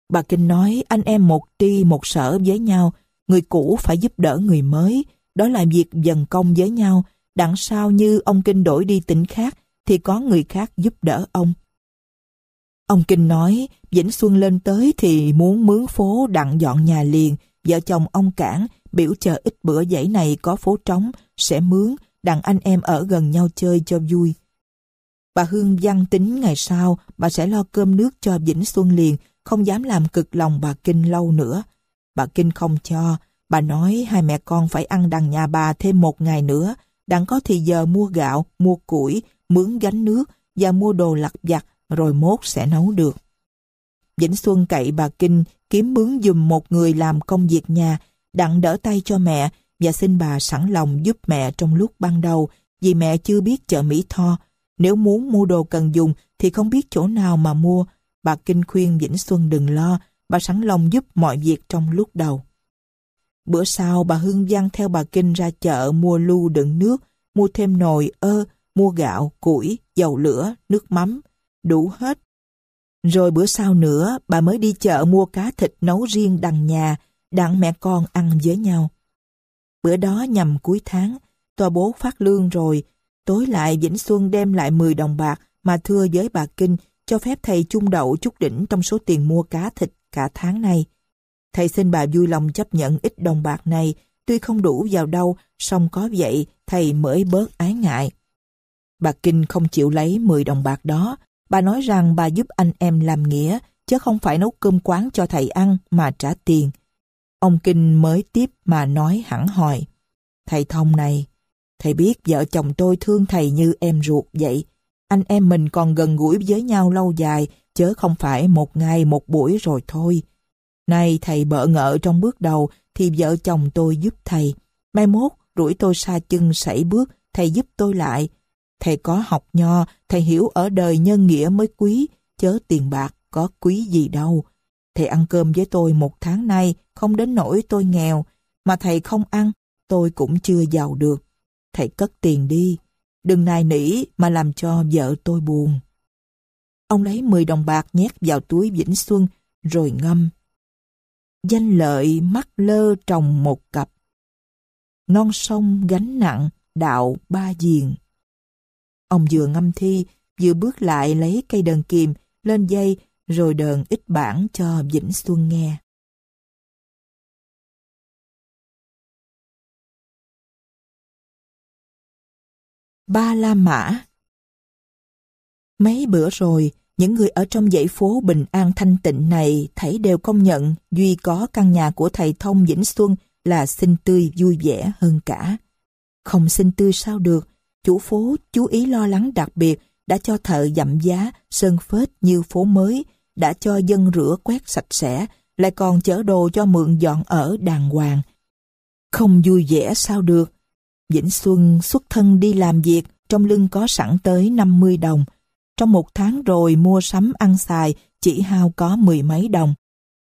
Bà Kinh nói anh em một tri một sở với nhau, người cũ phải giúp đỡ người mới, đó là việc dần công với nhau, đằng sau như ông Kinh đổi đi tỉnh khác thì có người khác giúp đỡ ông. Ông Kinh nói Vĩnh Xuân lên tới thì muốn mướn phố đặng dọn nhà liền, vợ chồng ông cản biểu chờ ít bữa dãy này có phố trống sẽ mướn đặng anh em ở gần nhau chơi cho vui. Bà Hương văn tính ngày sau bà sẽ lo cơm nước cho Vĩnh Xuân liền không dám làm cực lòng bà Kinh lâu nữa. Bà Kinh không cho, bà nói hai mẹ con phải ăn đằng nhà bà thêm một ngày nữa đang có thì giờ mua gạo, mua củi, mướn gánh nước và mua đồ lặt vặt rồi mốt sẽ nấu được. Vĩnh Xuân cậy bà Kinh kiếm mướn dùm một người làm công việc nhà, đặng đỡ tay cho mẹ và xin bà sẵn lòng giúp mẹ trong lúc ban đầu vì mẹ chưa biết chợ Mỹ Tho. Nếu muốn mua đồ cần dùng thì không biết chỗ nào mà mua. Bà Kinh khuyên Vĩnh Xuân đừng lo, bà sẵn lòng giúp mọi việc trong lúc đầu. Bữa sau bà Hương Văn theo bà Kinh ra chợ mua lu đựng nước, mua thêm nồi, ơ, mua gạo, củi, dầu lửa, nước mắm, đủ hết. Rồi bữa sau nữa, bà mới đi chợ mua cá thịt nấu riêng đằng nhà, đặng mẹ con ăn với nhau. Bữa đó nhằm cuối tháng, tòa bố phát lương rồi, tối lại Vĩnh Xuân đem lại 10 đồng bạc mà thưa với bà Kinh cho phép thầy chung đậu chút đỉnh trong số tiền mua cá thịt cả tháng này. Thầy xin bà vui lòng chấp nhận ít đồng bạc này, tuy không đủ vào đâu, song có vậy thầy mới bớt ái ngại. Bà Kinh không chịu lấy 10 đồng bạc đó, bà nói rằng bà giúp anh em làm nghĩa, chứ không phải nấu cơm quán cho thầy ăn mà trả tiền. Ông Kinh mới tiếp mà nói hẳn hỏi. Thầy Thông này, thầy biết vợ chồng tôi thương thầy như em ruột vậy. Anh em mình còn gần gũi với nhau lâu dài, chứ không phải một ngày một buổi rồi thôi. Nay thầy bỡ ngỡ trong bước đầu thì vợ chồng tôi giúp thầy. Mai mốt, rủi tôi xa chân sảy bước, thầy giúp tôi lại. Thầy có học nho, thầy hiểu ở đời nhân nghĩa mới quý, chớ tiền bạc có quý gì đâu. Thầy ăn cơm với tôi một tháng nay, không đến nỗi tôi nghèo, mà thầy không ăn, tôi cũng chưa giàu được. Thầy cất tiền đi, đừng nài nỉ mà làm cho vợ tôi buồn. Ông lấy 10 đồng bạc nhét vào túi Vĩnh Xuân rồi ngâm danh lợi mắt lơ trồng một cặp. Non sông gánh nặng, đạo ba diền. Ông vừa ngâm thi, vừa bước lại lấy cây đờn kìm, lên dây, rồi đờn ít bản cho Vĩnh Xuân nghe. Ba La Mã Mấy bữa rồi, những người ở trong dãy phố bình an thanh tịnh này thấy đều công nhận Duy có căn nhà của thầy Thông Vĩnh Xuân là xinh tươi vui vẻ hơn cả. Không xinh tươi sao được, chủ phố chú ý lo lắng đặc biệt đã cho thợ dặm giá, sơn phết như phố mới, đã cho dân rửa quét sạch sẽ, lại còn chở đồ cho mượn dọn ở đàng hoàng. Không vui vẻ sao được. Vĩnh Xuân xuất thân đi làm việc, trong lưng có sẵn tới 50 đồng, trong một tháng rồi mua sắm ăn xài chỉ hao có mười mấy đồng.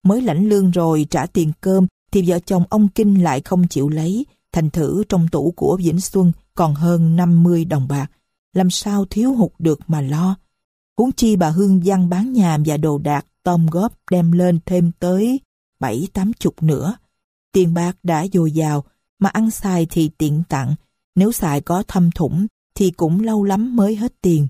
Mới lãnh lương rồi trả tiền cơm thì vợ chồng ông Kinh lại không chịu lấy. Thành thử trong tủ của Vĩnh Xuân còn hơn 50 đồng bạc. Làm sao thiếu hụt được mà lo. Huống chi bà Hương Giang bán nhà và đồ đạc tôm góp đem lên thêm tới bảy tám chục nữa. Tiền bạc đã dồi dào, mà ăn xài thì tiện tặng. Nếu xài có thâm thủng thì cũng lâu lắm mới hết tiền.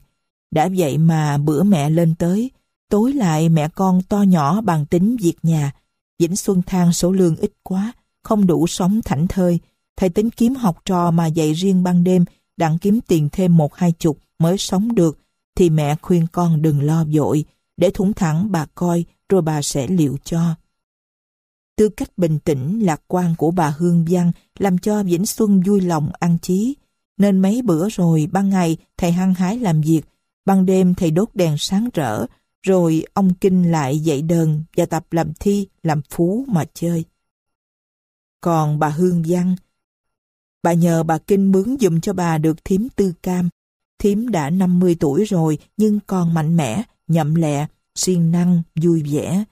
Đã vậy mà bữa mẹ lên tới, tối lại mẹ con to nhỏ bằng tính việc nhà. Vĩnh Xuân than số lương ít quá, không đủ sống thảnh thơi. Thầy tính kiếm học trò mà dạy riêng ban đêm, đặng kiếm tiền thêm một hai chục mới sống được, thì mẹ khuyên con đừng lo dội, để thủng thẳng bà coi rồi bà sẽ liệu cho. Tư cách bình tĩnh, lạc quan của bà Hương Văn làm cho Vĩnh Xuân vui lòng ăn chí. Nên mấy bữa rồi, ban ngày, thầy hăng hái làm việc, Ban đêm thầy đốt đèn sáng rỡ, rồi ông Kinh lại dạy đơn và tập làm thi, làm phú mà chơi. Còn bà Hương Văn, bà nhờ bà Kinh mướn dùm cho bà được thím tư cam. Thím đã 50 tuổi rồi nhưng còn mạnh mẽ, nhậm lẹ, siêng năng, vui vẻ.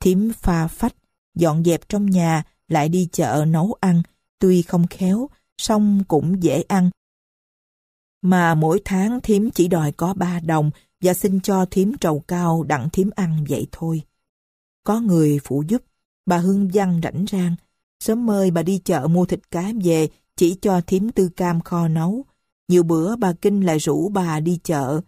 Thím pha phách, dọn dẹp trong nhà, lại đi chợ nấu ăn, tuy không khéo, song cũng dễ ăn mà mỗi tháng thím chỉ đòi có ba đồng và xin cho thím trầu cao đặng thím ăn vậy thôi. Có người phụ giúp, bà Hương Văn rảnh rang, sớm mời bà đi chợ mua thịt cá về chỉ cho thím tư cam kho nấu. Nhiều bữa bà Kinh lại rủ bà đi chợ,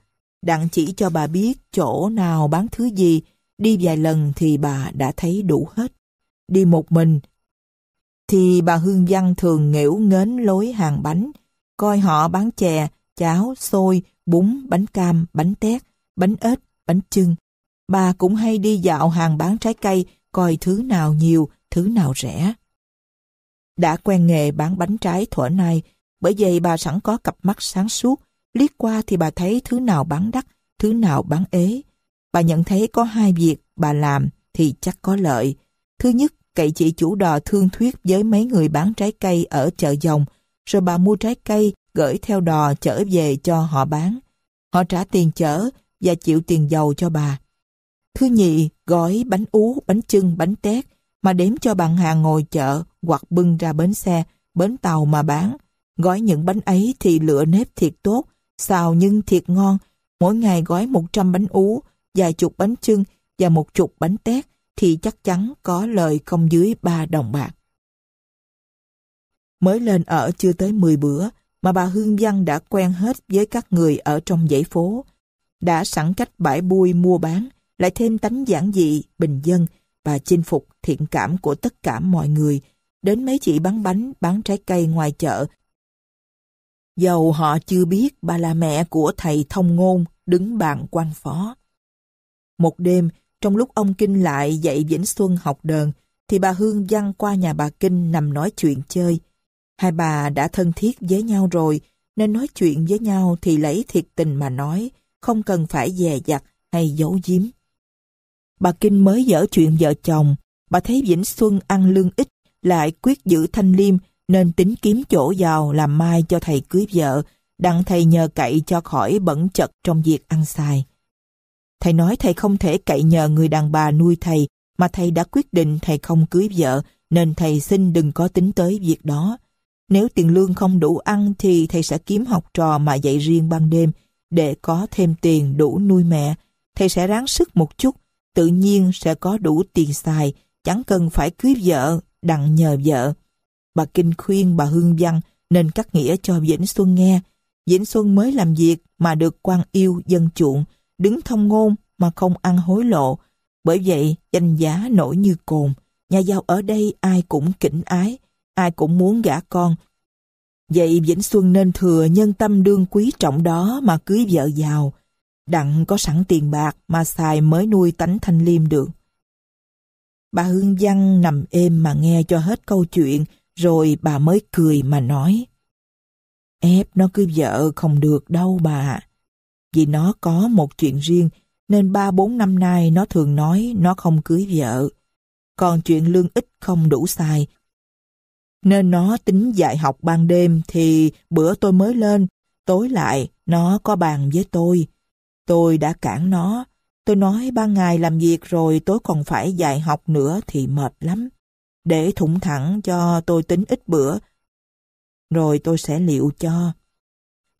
đặng chỉ cho bà biết chỗ nào bán thứ gì, đi vài lần thì bà đã thấy đủ hết. Đi một mình, thì bà Hương Văn thường nghễu nghến lối hàng bánh, coi họ bán chè, cháo, xôi, bún, bánh cam, bánh tét, bánh ếch, bánh chưng. Bà cũng hay đi dạo hàng bán trái cây coi thứ nào nhiều, thứ nào rẻ. Đã quen nghề bán bánh trái thuở nay, bởi vậy bà sẵn có cặp mắt sáng suốt, liếc qua thì bà thấy thứ nào bán đắt, thứ nào bán ế. Bà nhận thấy có hai việc bà làm thì chắc có lợi. Thứ nhất, cậy chị chủ đò thương thuyết với mấy người bán trái cây ở chợ dòng, rồi bà mua trái cây gửi theo đò chở về cho họ bán. Họ trả tiền chở và chịu tiền dầu cho bà. Thứ nhì, gói bánh ú, bánh trưng, bánh tét mà đếm cho bạn hàng ngồi chợ hoặc bưng ra bến xe, bến tàu mà bán. Gói những bánh ấy thì lựa nếp thiệt tốt, xào nhưng thiệt ngon. Mỗi ngày gói 100 bánh ú, vài chục bánh trưng và một chục bánh tét thì chắc chắn có lời không dưới 3 đồng bạc. Mới lên ở chưa tới 10 bữa, mà bà Hương Văn đã quen hết với các người ở trong dãy phố. Đã sẵn cách bãi bui mua bán, lại thêm tánh giản dị, bình dân, và chinh phục thiện cảm của tất cả mọi người, đến mấy chị bán bánh, bán trái cây ngoài chợ. Dầu họ chưa biết bà là mẹ của thầy thông ngôn, đứng bàn quan phó. Một đêm, trong lúc ông Kinh lại dạy Vĩnh Xuân học đờn, thì bà Hương Văng qua nhà bà Kinh nằm nói chuyện chơi. Hai bà đã thân thiết với nhau rồi, nên nói chuyện với nhau thì lấy thiệt tình mà nói, không cần phải dè dặt hay giấu giếm. Bà Kinh mới dở chuyện vợ chồng, bà thấy Vĩnh Xuân ăn lương ít, lại quyết giữ thanh liêm nên tính kiếm chỗ giàu làm mai cho thầy cưới vợ, đặng thầy nhờ cậy cho khỏi bẩn chật trong việc ăn xài. Thầy nói thầy không thể cậy nhờ người đàn bà nuôi thầy, mà thầy đã quyết định thầy không cưới vợ, nên thầy xin đừng có tính tới việc đó. Nếu tiền lương không đủ ăn thì thầy sẽ kiếm học trò mà dạy riêng ban đêm để có thêm tiền đủ nuôi mẹ. Thầy sẽ ráng sức một chút, tự nhiên sẽ có đủ tiền xài, chẳng cần phải cưới vợ, đặng nhờ vợ. Bà Kinh khuyên bà Hương Văn nên cắt nghĩa cho Vĩnh Xuân nghe. Vĩnh Xuân mới làm việc mà được quan yêu dân chuộng, đứng thông ngôn mà không ăn hối lộ. Bởi vậy, danh giá nổi như cồn, nhà giàu ở đây ai cũng kính ái ai cũng muốn gả con. Vậy Vĩnh Xuân nên thừa nhân tâm đương quý trọng đó mà cưới vợ giàu, đặng có sẵn tiền bạc mà xài mới nuôi tánh thanh liêm được. Bà Hương Văn nằm êm mà nghe cho hết câu chuyện, rồi bà mới cười mà nói. Ép nó cưới vợ không được đâu bà. Vì nó có một chuyện riêng, nên ba bốn năm nay nó thường nói nó không cưới vợ. Còn chuyện lương ít không đủ xài, nên nó tính dạy học ban đêm thì bữa tôi mới lên, tối lại nó có bàn với tôi. Tôi đã cản nó, tôi nói ban ngày làm việc rồi tối còn phải dạy học nữa thì mệt lắm. Để thủng thẳng cho tôi tính ít bữa, rồi tôi sẽ liệu cho.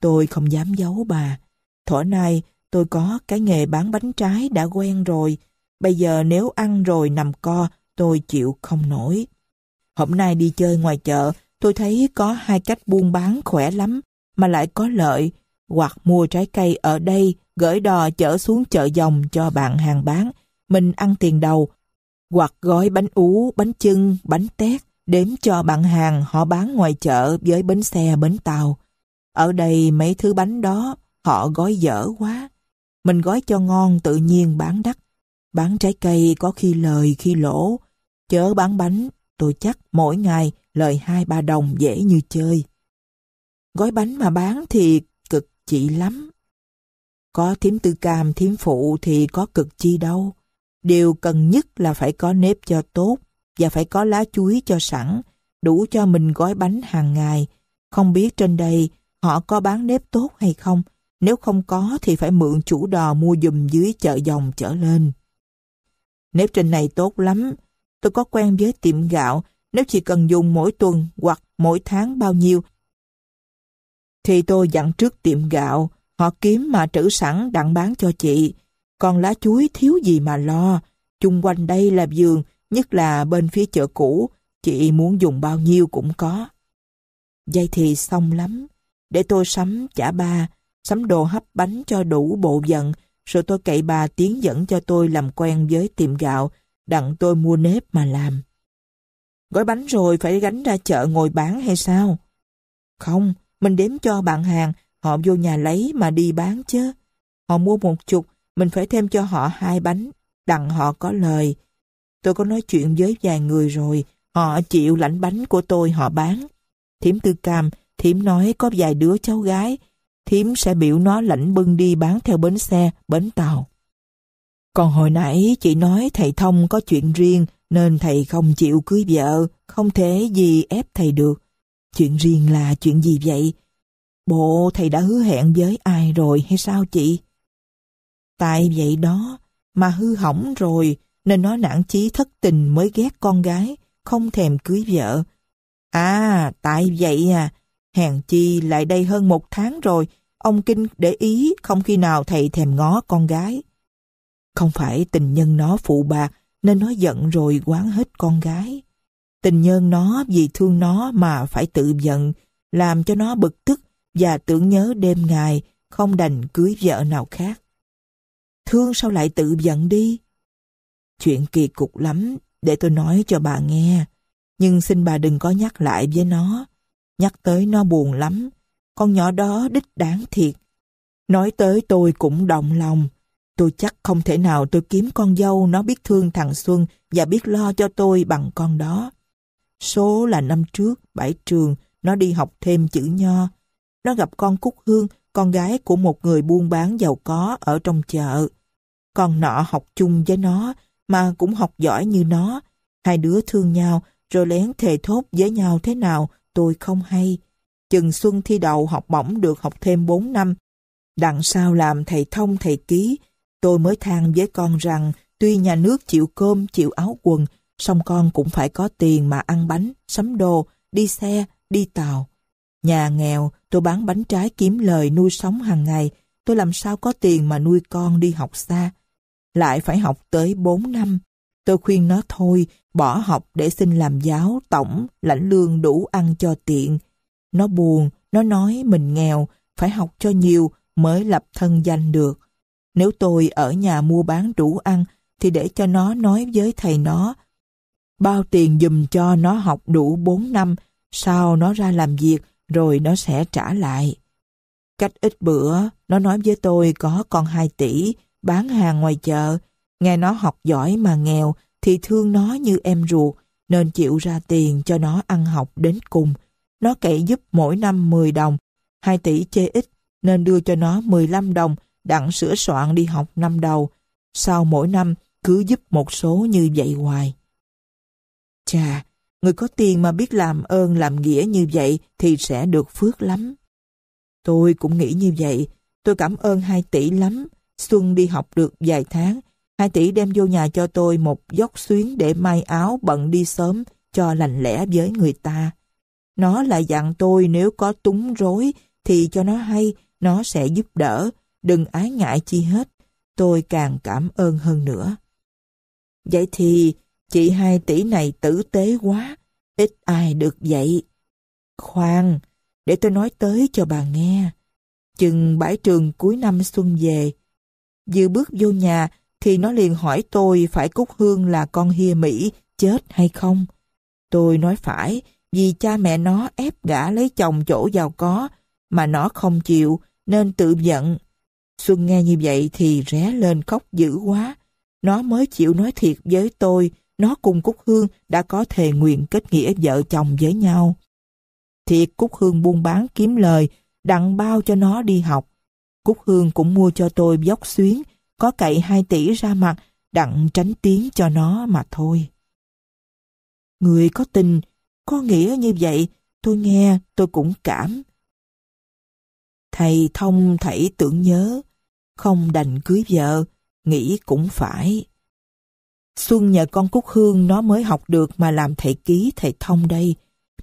Tôi không dám giấu bà. Thỏa nay tôi có cái nghề bán bánh trái đã quen rồi, bây giờ nếu ăn rồi nằm co tôi chịu không nổi. Hôm nay đi chơi ngoài chợ, tôi thấy có hai cách buôn bán khỏe lắm, mà lại có lợi. Hoặc mua trái cây ở đây, gửi đò chở xuống chợ dòng cho bạn hàng bán. Mình ăn tiền đầu. Hoặc gói bánh ú, bánh chưng, bánh tét, đếm cho bạn hàng họ bán ngoài chợ với bến xe, bến tàu. Ở đây mấy thứ bánh đó, họ gói dở quá. Mình gói cho ngon tự nhiên bán đắt. Bán trái cây có khi lời khi lỗ, chớ bán bánh tôi chắc mỗi ngày lời hai ba đồng dễ như chơi. Gói bánh mà bán thì cực chỉ lắm. Có thím tư cam, thím phụ thì có cực chi đâu. Điều cần nhất là phải có nếp cho tốt và phải có lá chuối cho sẵn, đủ cho mình gói bánh hàng ngày. Không biết trên đây họ có bán nếp tốt hay không, nếu không có thì phải mượn chủ đò mua dùm dưới chợ dòng trở lên. Nếp trên này tốt lắm, Tôi có quen với tiệm gạo, nếu chỉ cần dùng mỗi tuần hoặc mỗi tháng bao nhiêu. Thì tôi dặn trước tiệm gạo, họ kiếm mà trữ sẵn đặng bán cho chị. Còn lá chuối thiếu gì mà lo, chung quanh đây là vườn, nhất là bên phía chợ cũ, chị muốn dùng bao nhiêu cũng có. Vậy thì xong lắm, để tôi sắm chả ba, sắm đồ hấp bánh cho đủ bộ dần rồi tôi cậy bà tiến dẫn cho tôi làm quen với tiệm gạo, đặng tôi mua nếp mà làm. Gói bánh rồi phải gánh ra chợ ngồi bán hay sao? Không, mình đếm cho bạn hàng, họ vô nhà lấy mà đi bán chứ. Họ mua một chục, mình phải thêm cho họ hai bánh, đặng họ có lời. Tôi có nói chuyện với vài người rồi, họ chịu lãnh bánh của tôi họ bán. Thiểm tư cam, Thiểm nói có vài đứa cháu gái, Thiểm sẽ biểu nó lãnh bưng đi bán theo bến xe, bến tàu. Còn hồi nãy chị nói thầy Thông có chuyện riêng nên thầy không chịu cưới vợ, không thể gì ép thầy được. Chuyện riêng là chuyện gì vậy? Bộ thầy đã hứa hẹn với ai rồi hay sao chị? Tại vậy đó mà hư hỏng rồi nên nó nản chí thất tình mới ghét con gái, không thèm cưới vợ. À, tại vậy à, hèn chi lại đây hơn một tháng rồi, ông Kinh để ý không khi nào thầy thèm ngó con gái. Không phải tình nhân nó phụ bạc nên nó giận rồi quán hết con gái. Tình nhân nó vì thương nó mà phải tự giận, làm cho nó bực tức và tưởng nhớ đêm ngày, không đành cưới vợ nào khác. Thương sao lại tự giận đi? Chuyện kỳ cục lắm, để tôi nói cho bà nghe. Nhưng xin bà đừng có nhắc lại với nó. Nhắc tới nó buồn lắm. Con nhỏ đó đích đáng thiệt. Nói tới tôi cũng động lòng. Tôi chắc không thể nào tôi kiếm con dâu nó biết thương thằng Xuân và biết lo cho tôi bằng con đó. Số là năm trước, bãi trường, nó đi học thêm chữ nho. Nó gặp con Cúc Hương, con gái của một người buôn bán giàu có ở trong chợ. Con nọ học chung với nó, mà cũng học giỏi như nó. Hai đứa thương nhau, rồi lén thề thốt với nhau thế nào, tôi không hay. Chừng Xuân thi đầu học bổng được học thêm 4 năm. Đằng sau làm thầy thông thầy ký, Tôi mới than với con rằng tuy nhà nước chịu cơm, chịu áo quần, song con cũng phải có tiền mà ăn bánh, sắm đồ, đi xe, đi tàu. Nhà nghèo, tôi bán bánh trái kiếm lời nuôi sống hàng ngày, tôi làm sao có tiền mà nuôi con đi học xa. Lại phải học tới 4 năm. Tôi khuyên nó thôi, bỏ học để xin làm giáo, tổng, lãnh lương đủ ăn cho tiện. Nó buồn, nó nói mình nghèo, phải học cho nhiều mới lập thân danh được. Nếu tôi ở nhà mua bán đủ ăn thì để cho nó nói với thầy nó. Bao tiền dùm cho nó học đủ 4 năm, sau nó ra làm việc rồi nó sẽ trả lại. Cách ít bữa, nó nói với tôi có con 2 tỷ, bán hàng ngoài chợ. Nghe nó học giỏi mà nghèo thì thương nó như em ruột, nên chịu ra tiền cho nó ăn học đến cùng. Nó cậy giúp mỗi năm 10 đồng, 2 tỷ chê ít nên đưa cho nó 15 đồng đặng sửa soạn đi học năm đầu, sau mỗi năm cứ giúp một số như vậy hoài. Chà, người có tiền mà biết làm ơn làm nghĩa như vậy thì sẽ được phước lắm. Tôi cũng nghĩ như vậy, tôi cảm ơn hai tỷ lắm. Xuân đi học được vài tháng, hai tỷ đem vô nhà cho tôi một dốc xuyến để may áo bận đi sớm cho lành lẽ với người ta. Nó lại dặn tôi nếu có túng rối thì cho nó hay, nó sẽ giúp đỡ, đừng ái ngại chi hết, tôi càng cảm ơn hơn nữa. Vậy thì, chị hai tỷ này tử tế quá, ít ai được vậy. Khoan, để tôi nói tới cho bà nghe. Chừng bãi trường cuối năm xuân về, vừa bước vô nhà thì nó liền hỏi tôi phải Cúc Hương là con hia Mỹ chết hay không. Tôi nói phải, vì cha mẹ nó ép gã lấy chồng chỗ giàu có, mà nó không chịu nên tự giận Xuân nghe như vậy thì rẽ lên khóc dữ quá. Nó mới chịu nói thiệt với tôi, nó cùng Cúc Hương đã có thề nguyện kết nghĩa vợ chồng với nhau. Thiệt Cúc Hương buôn bán kiếm lời, đặng bao cho nó đi học. Cúc Hương cũng mua cho tôi dốc xuyến, có cậy 2 tỷ ra mặt, đặng tránh tiếng cho nó mà thôi. Người có tình, có nghĩa như vậy, tôi nghe tôi cũng cảm. Thầy thông thảy tưởng nhớ, không đành cưới vợ, nghĩ cũng phải. Xuân nhờ con Cúc Hương nó mới học được mà làm thầy ký thầy thông đây.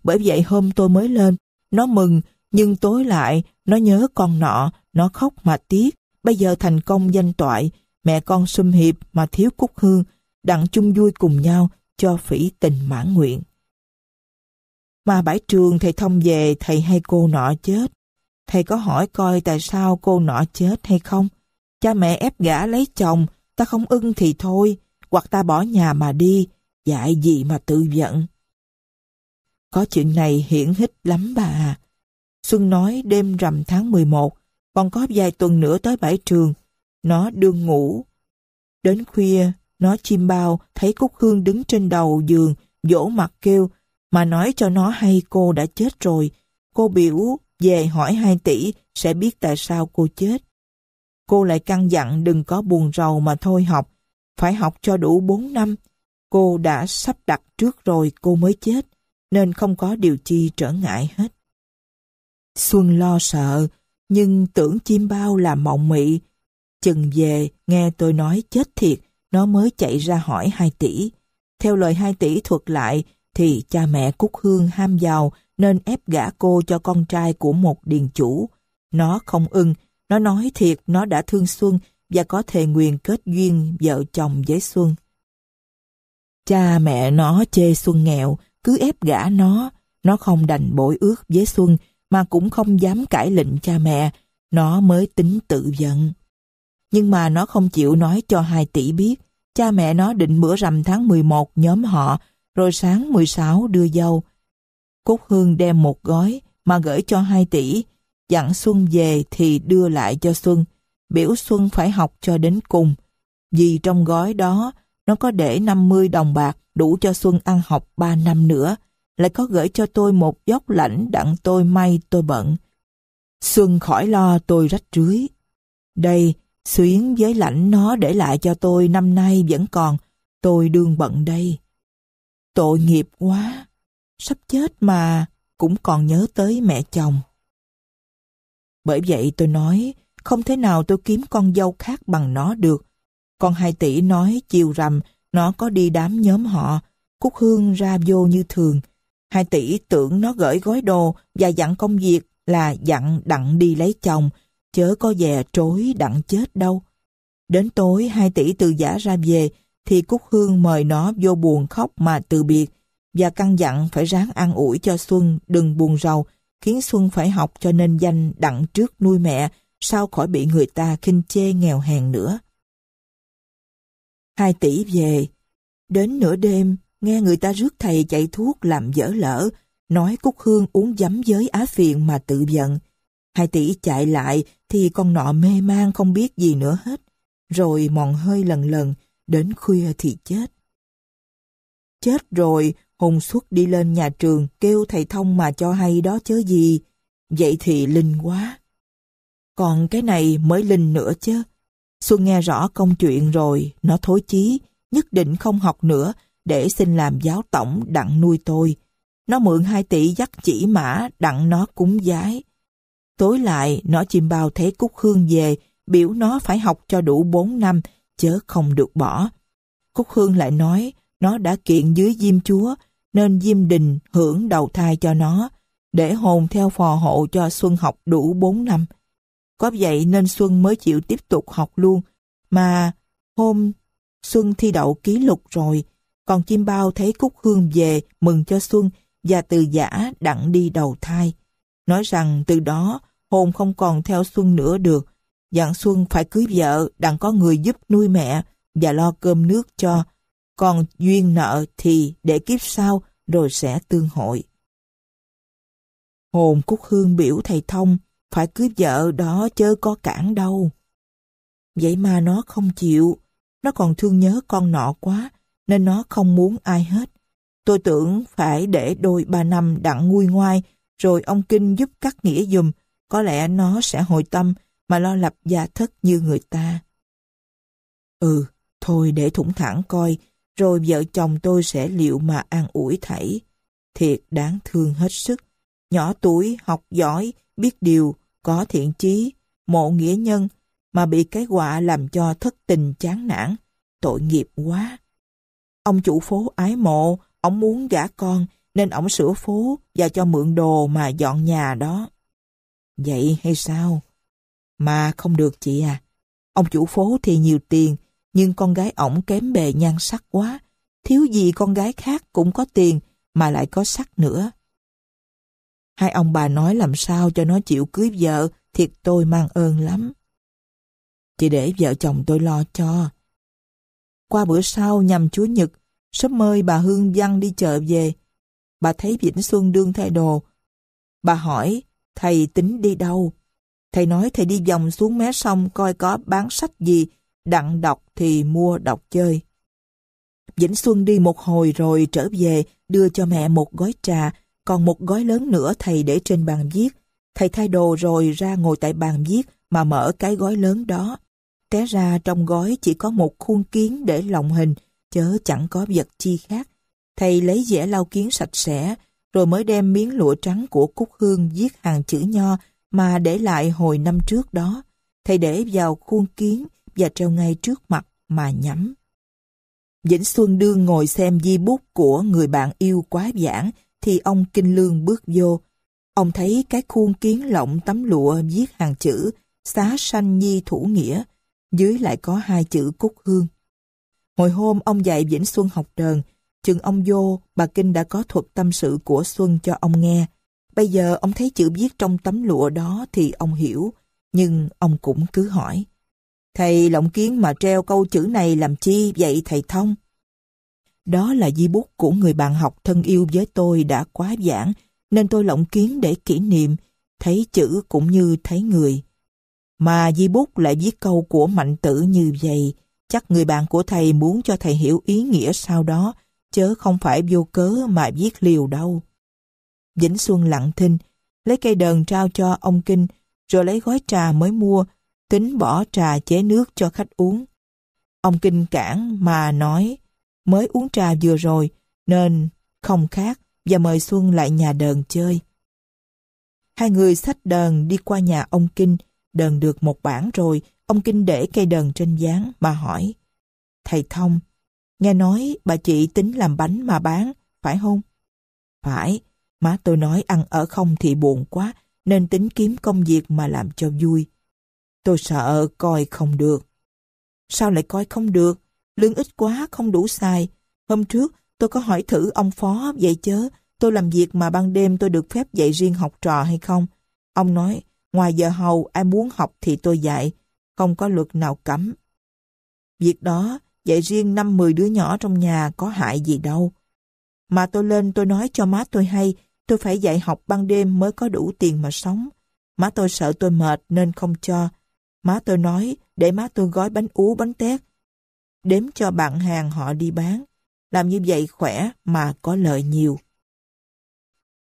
Bởi vậy hôm tôi mới lên, nó mừng, nhưng tối lại, nó nhớ con nọ, nó khóc mà tiếc. Bây giờ thành công danh toại, mẹ con xâm hiệp mà thiếu Cúc Hương, đặng chung vui cùng nhau, cho phỉ tình mãn nguyện. Mà bãi trường thầy thông về, thầy hay cô nọ chết. Thầy có hỏi coi tại sao cô nọ chết hay không? Cha mẹ ép gã lấy chồng, ta không ưng thì thôi, hoặc ta bỏ nhà mà đi, dạy gì mà tự giận. Có chuyện này hiển hích lắm bà à. Xuân nói đêm rằm tháng 11, còn có vài tuần nữa tới bãi trường, nó đương ngủ. Đến khuya, nó chim bao, thấy Cúc Hương đứng trên đầu giường, vỗ mặt kêu, mà nói cho nó hay cô đã chết rồi. Cô biểu về hỏi hai tỷ sẽ biết tại sao cô chết cô lại căn dặn đừng có buồn rầu mà thôi học. Phải học cho đủ 4 năm. Cô đã sắp đặt trước rồi cô mới chết, nên không có điều chi trở ngại hết. Xuân lo sợ, nhưng tưởng chim bao là mộng mị. Chừng về, nghe tôi nói chết thiệt, nó mới chạy ra hỏi hai tỷ. Theo lời hai tỷ thuật lại, thì cha mẹ Cúc Hương ham giàu nên ép gả cô cho con trai của một điền chủ. Nó không ưng nó nói thiệt nó đã thương Xuân và có thề nguyện kết duyên vợ chồng với Xuân. Cha mẹ nó chê Xuân nghèo, cứ ép gả nó. Nó không đành bội ước với Xuân mà cũng không dám cãi lệnh cha mẹ. Nó mới tính tự giận. Nhưng mà nó không chịu nói cho hai tỷ biết. Cha mẹ nó định bữa rằm tháng 11 nhóm họ, rồi sáng 16 đưa dâu. Cúc Hương đem một gói mà gửi cho hai tỷ, dặn Xuân về thì đưa lại cho Xuân, biểu Xuân phải học cho đến cùng, vì trong gói đó nó có để 50 đồng bạc đủ cho Xuân ăn học 3 năm nữa, lại có gửi cho tôi một dốc lãnh đặng tôi may tôi bận. Xuân khỏi lo tôi rách rưới. Đây, xuyến với lãnh nó để lại cho tôi năm nay vẫn còn, tôi đương bận đây. Tội nghiệp quá, sắp chết mà, cũng còn nhớ tới mẹ chồng. Bởi vậy tôi nói, không thể nào tôi kiếm con dâu khác bằng nó được. Con hai tỷ nói chiều rằm, nó có đi đám nhóm họ, Cúc Hương ra vô như thường. Hai tỷ tưởng nó gửi gói đồ và dặn công việc là dặn đặng đi lấy chồng, chớ có dè trối đặng chết đâu. Đến tối hai tỷ từ giả ra về, thì Cúc Hương mời nó vô buồn khóc mà từ biệt và căn dặn phải ráng an ủi cho Xuân đừng buồn rầu khiến Xuân phải học cho nên danh đặng trước nuôi mẹ, sao khỏi bị người ta khinh chê nghèo hèn nữa. Hai tỷ về, đến nửa đêm, nghe người ta rước thầy chạy thuốc làm dở lỡ, nói Cúc Hương uống giấm giới Á Phiền mà tự giận. Hai tỷ chạy lại thì con nọ mê man không biết gì nữa hết, rồi mòn hơi lần lần, đến khuya thì chết. Chết rồi, Hùng suốt đi lên nhà trường kêu thầy thông mà cho hay đó chớ gì. Vậy thì linh quá. Còn cái này mới linh nữa chứ. Xuân nghe rõ công chuyện rồi, nó thối chí, nhất định không học nữa để xin làm giáo tổng đặng nuôi tôi. Nó mượn hai tỷ dắt chỉ mã đặng nó cúng giái. Tối lại, nó chim bao thấy Cúc Hương về, biểu nó phải học cho đủ bốn năm, chớ không được bỏ. Cúc Hương lại nói, nó đã kiện dưới diêm chúa, nên Diêm Đình hưởng đầu thai cho nó, để hồn theo phò hộ cho Xuân học đủ 4 năm. Có vậy nên Xuân mới chịu tiếp tục học luôn, mà hôm Xuân thi đậu ký lục rồi, còn chim bao thấy Cúc Hương về mừng cho Xuân và từ giả đặng đi đầu thai. Nói rằng từ đó hồn không còn theo Xuân nữa được, dặn Xuân phải cưới vợ đặng có người giúp nuôi mẹ và lo cơm nước cho, còn duyên nợ thì để kiếp sau rồi sẽ tương hội. Hồn Cúc Hương biểu thầy Thông, phải cưới vợ đó chớ có cản đâu. Vậy mà nó không chịu, nó còn thương nhớ con nọ quá, nên nó không muốn ai hết. Tôi tưởng phải để đôi ba năm đặng nguôi ngoai, rồi ông Kinh giúp cắt nghĩa dùm, có lẽ nó sẽ hồi tâm mà lo lập gia thất như người ta. Ừ, thôi để thủng thẳng coi, rồi vợ chồng tôi sẽ liệu mà an ủi thảy. Thiệt đáng thương hết sức. Nhỏ tuổi, học giỏi, biết điều, có thiện chí, mộ nghĩa nhân, mà bị cái họa làm cho thất tình chán nản. Tội nghiệp quá. Ông chủ phố ái mộ, ông muốn gả con, nên ông sửa phố và cho mượn đồ mà dọn nhà đó. Vậy hay sao? Mà không được chị à. Ông chủ phố thì nhiều tiền, nhưng con gái ổng kém bề nhan sắc quá, thiếu gì con gái khác cũng có tiền mà lại có sắc nữa. Hai ông bà nói làm sao cho nó chịu cưới vợ, thiệt tôi mang ơn lắm. chỉ để vợ chồng tôi lo cho. Qua bữa sau nhằm Chúa Nhật, sớm mời bà Hương Văn đi chợ về. Bà thấy Vĩnh Xuân đương thay đồ. Bà hỏi, thầy tính đi đâu? Thầy nói thầy đi vòng xuống mé sông coi có bán sách gì đặng đọc thì mua đọc chơi. Vĩnh Xuân đi một hồi rồi trở về, đưa cho mẹ một gói trà, còn một gói lớn nữa thầy để trên bàn viết. Thầy thay đồ rồi ra ngồi tại bàn viết mà mở cái gói lớn đó. Té ra trong gói chỉ có một khuôn kiến để lòng hình, chớ chẳng có vật chi khác. Thầy lấy dẻ lau kiến sạch sẽ, rồi mới đem miếng lụa trắng của Cúc Hương viết hàng chữ nho mà để lại hồi năm trước đó. Thầy để vào khuôn kiến, và treo ngay trước mặt mà nhắm. Vĩnh Xuân Đương ngồi xem di bút của người bạn yêu quá giảng thì ông Kinh Lương bước vô. Ông thấy cái khuôn kiến lộng tấm lụa viết hàng chữ xá sanh nhi thủ nghĩa dưới lại có hai chữ cúc hương. Hồi hôm ông dạy Vĩnh Xuân học đờn chừng ông vô bà Kinh đã có thuật tâm sự của Xuân cho ông nghe. Bây giờ ông thấy chữ viết trong tấm lụa đó thì ông hiểu nhưng ông cũng cứ hỏi. Thầy lộng kiến mà treo câu chữ này làm chi vậy thầy thông? Đó là di bút của người bạn học thân yêu với tôi đã quá giảng, nên tôi lộng kiến để kỷ niệm, thấy chữ cũng như thấy người. Mà di bút lại viết câu của mạnh tử như vậy, chắc người bạn của thầy muốn cho thầy hiểu ý nghĩa sau đó, chớ không phải vô cớ mà viết liều đâu. Vĩnh Xuân lặng thinh, lấy cây đờn trao cho ông Kinh, rồi lấy gói trà mới mua, tính bỏ trà chế nước cho khách uống. Ông kinh cản mà nói, mới uống trà vừa rồi, nên không khác và mời Xuân lại nhà đờn chơi. Hai người sách đờn đi qua nhà ông Kinh, đờn được một bản rồi, ông Kinh để cây đờn trên gián mà hỏi. Thầy Thông, nghe nói bà chị tính làm bánh mà bán, phải không? Phải, má tôi nói ăn ở không thì buồn quá, nên tính kiếm công việc mà làm cho vui. Tôi sợ coi không được. Sao lại coi không được? Lương ít quá, không đủ xài. Hôm trước, tôi có hỏi thử ông phó vậy chớ. Tôi làm việc mà ban đêm tôi được phép dạy riêng học trò hay không? Ông nói, ngoài giờ hầu ai muốn học thì tôi dạy. Không có luật nào cấm. Việc đó, dạy riêng năm mười đứa nhỏ trong nhà có hại gì đâu. Mà tôi lên tôi nói cho má tôi hay, tôi phải dạy học ban đêm mới có đủ tiền mà sống. Má tôi sợ tôi mệt nên không cho. Má tôi nói để má tôi gói bánh ú bánh tét. Đếm cho bạn hàng họ đi bán. Làm như vậy khỏe mà có lợi nhiều.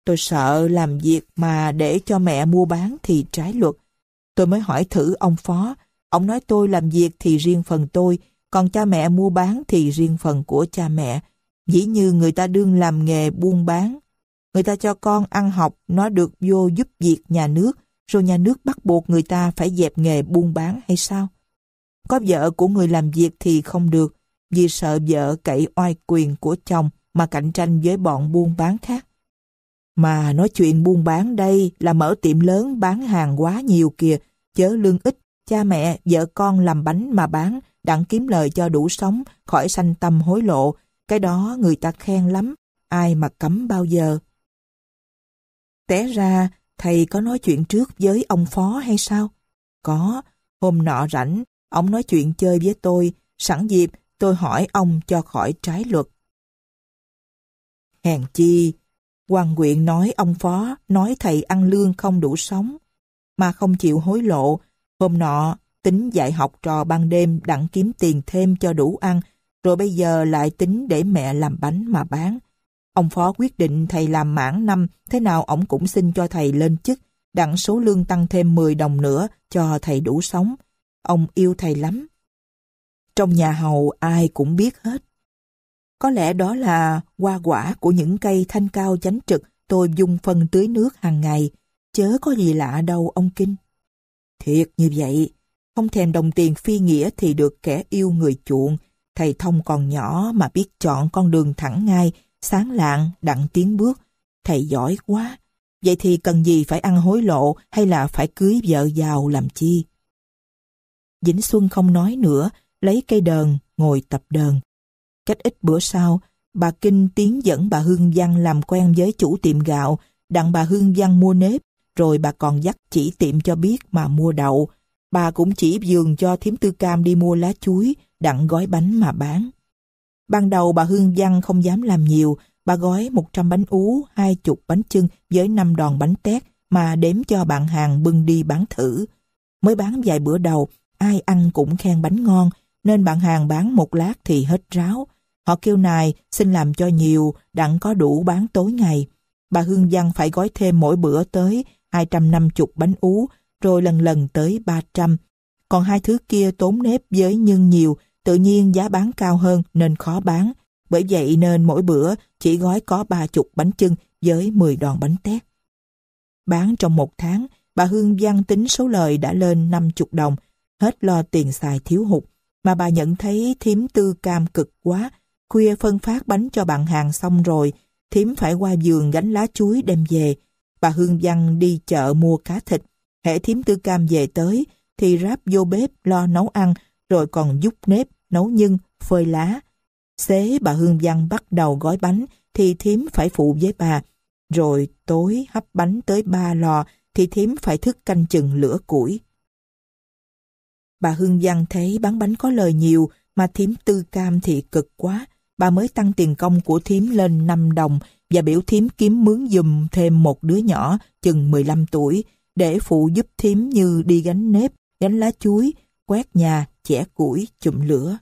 Tôi sợ làm việc mà để cho mẹ mua bán thì trái luật. Tôi mới hỏi thử ông Phó. Ông nói tôi làm việc thì riêng phần tôi, còn cha mẹ mua bán thì riêng phần của cha mẹ. Dĩ như người ta đương làm nghề buôn bán. Người ta cho con ăn học, nó được vô giúp việc nhà nước, rồi nhà nước bắt buộc người ta phải dẹp nghề buôn bán hay sao? Có vợ của người làm việc thì không được, vì sợ vợ cậy oai quyền của chồng mà cạnh tranh với bọn buôn bán khác. Mà nói chuyện buôn bán đây là mở tiệm lớn bán hàng quá nhiều kìa, chớ lương ít, cha mẹ, vợ con làm bánh mà bán, đặng kiếm lời cho đủ sống, khỏi sanh tâm hối lộ, cái đó người ta khen lắm, ai mà cấm bao giờ. Té ra, Thầy có nói chuyện trước với ông phó hay sao? Có, hôm nọ rảnh, ông nói chuyện chơi với tôi, sẵn dịp tôi hỏi ông cho khỏi trái luật. Hèn chi, quan quyện nói ông phó, nói thầy ăn lương không đủ sống, mà không chịu hối lộ, hôm nọ tính dạy học trò ban đêm đặng kiếm tiền thêm cho đủ ăn, rồi bây giờ lại tính để mẹ làm bánh mà bán. Ông Phó quyết định thầy làm mãn năm, thế nào ổng cũng xin cho thầy lên chức, đặng số lương tăng thêm 10 đồng nữa cho thầy đủ sống. Ông yêu thầy lắm. Trong nhà hầu ai cũng biết hết. Có lẽ đó là hoa quả của những cây thanh cao chánh trực tôi dùng phân tưới nước hàng ngày. Chớ có gì lạ đâu ông Kinh. Thiệt như vậy, không thèm đồng tiền phi nghĩa thì được kẻ yêu người chuộng. Thầy Thông còn nhỏ mà biết chọn con đường thẳng ngay, sáng lạng, đặng tiến bước. Thầy giỏi quá, vậy thì cần gì phải ăn hối lộ hay là phải cưới vợ giàu làm chi? Vĩnh Xuân không nói nữa, lấy cây đờn, ngồi tập đờn. Cách ít bữa sau, bà Kinh tiến dẫn bà Hương Văn làm quen với chủ tiệm gạo, đặng bà Hương Văn mua nếp, rồi bà còn dắt chỉ tiệm cho biết mà mua đậu. Bà cũng chỉ giường cho thiếm tư cam đi mua lá chuối, đặng gói bánh mà bán. Ban đầu bà Hương Văn không dám làm nhiều, bà gói 100 bánh ú, hai chục bánh chưng với năm đòn bánh tét mà đếm cho bạn hàng bưng đi bán thử. Mới bán vài bữa đầu, ai ăn cũng khen bánh ngon, nên bạn hàng bán một lát thì hết ráo. Họ kêu nài, xin làm cho nhiều, đặng có đủ bán tối ngày. Bà Hương Văn phải gói thêm mỗi bữa tới 250 bánh ú, rồi lần lần tới 300. Còn hai thứ kia tốn nếp với nhân nhiều Tự nhiên giá bán cao hơn nên khó bán. Bởi vậy nên mỗi bữa chỉ gói có ba chục bánh chưng với 10 đòn bánh tét. Bán trong một tháng, bà Hương Giang tính số lời đã lên 50 đồng, hết lo tiền xài thiếu hụt. Mà bà nhận thấy thím tư cam cực quá, khuya phân phát bánh cho bạn hàng xong rồi, thím phải qua giường gánh lá chuối đem về. Bà Hương Giang đi chợ mua cá thịt, hệ thím tư cam về tới thì ráp vô bếp lo nấu ăn rồi còn giúp nếp nấu nhân, phơi lá. Xế bà Hương Văn bắt đầu gói bánh thì thím phải phụ với bà. Rồi tối hấp bánh tới ba lò thì thím phải thức canh chừng lửa củi. Bà Hương Văn thấy bán bánh có lời nhiều mà thím tư cam thì cực quá. Bà mới tăng tiền công của thím lên 5 đồng và biểu thím kiếm mướn dùm thêm một đứa nhỏ chừng 15 tuổi để phụ giúp thím như đi gánh nếp, gánh lá chuối, quét nhà, chẻ củi, chụm lửa.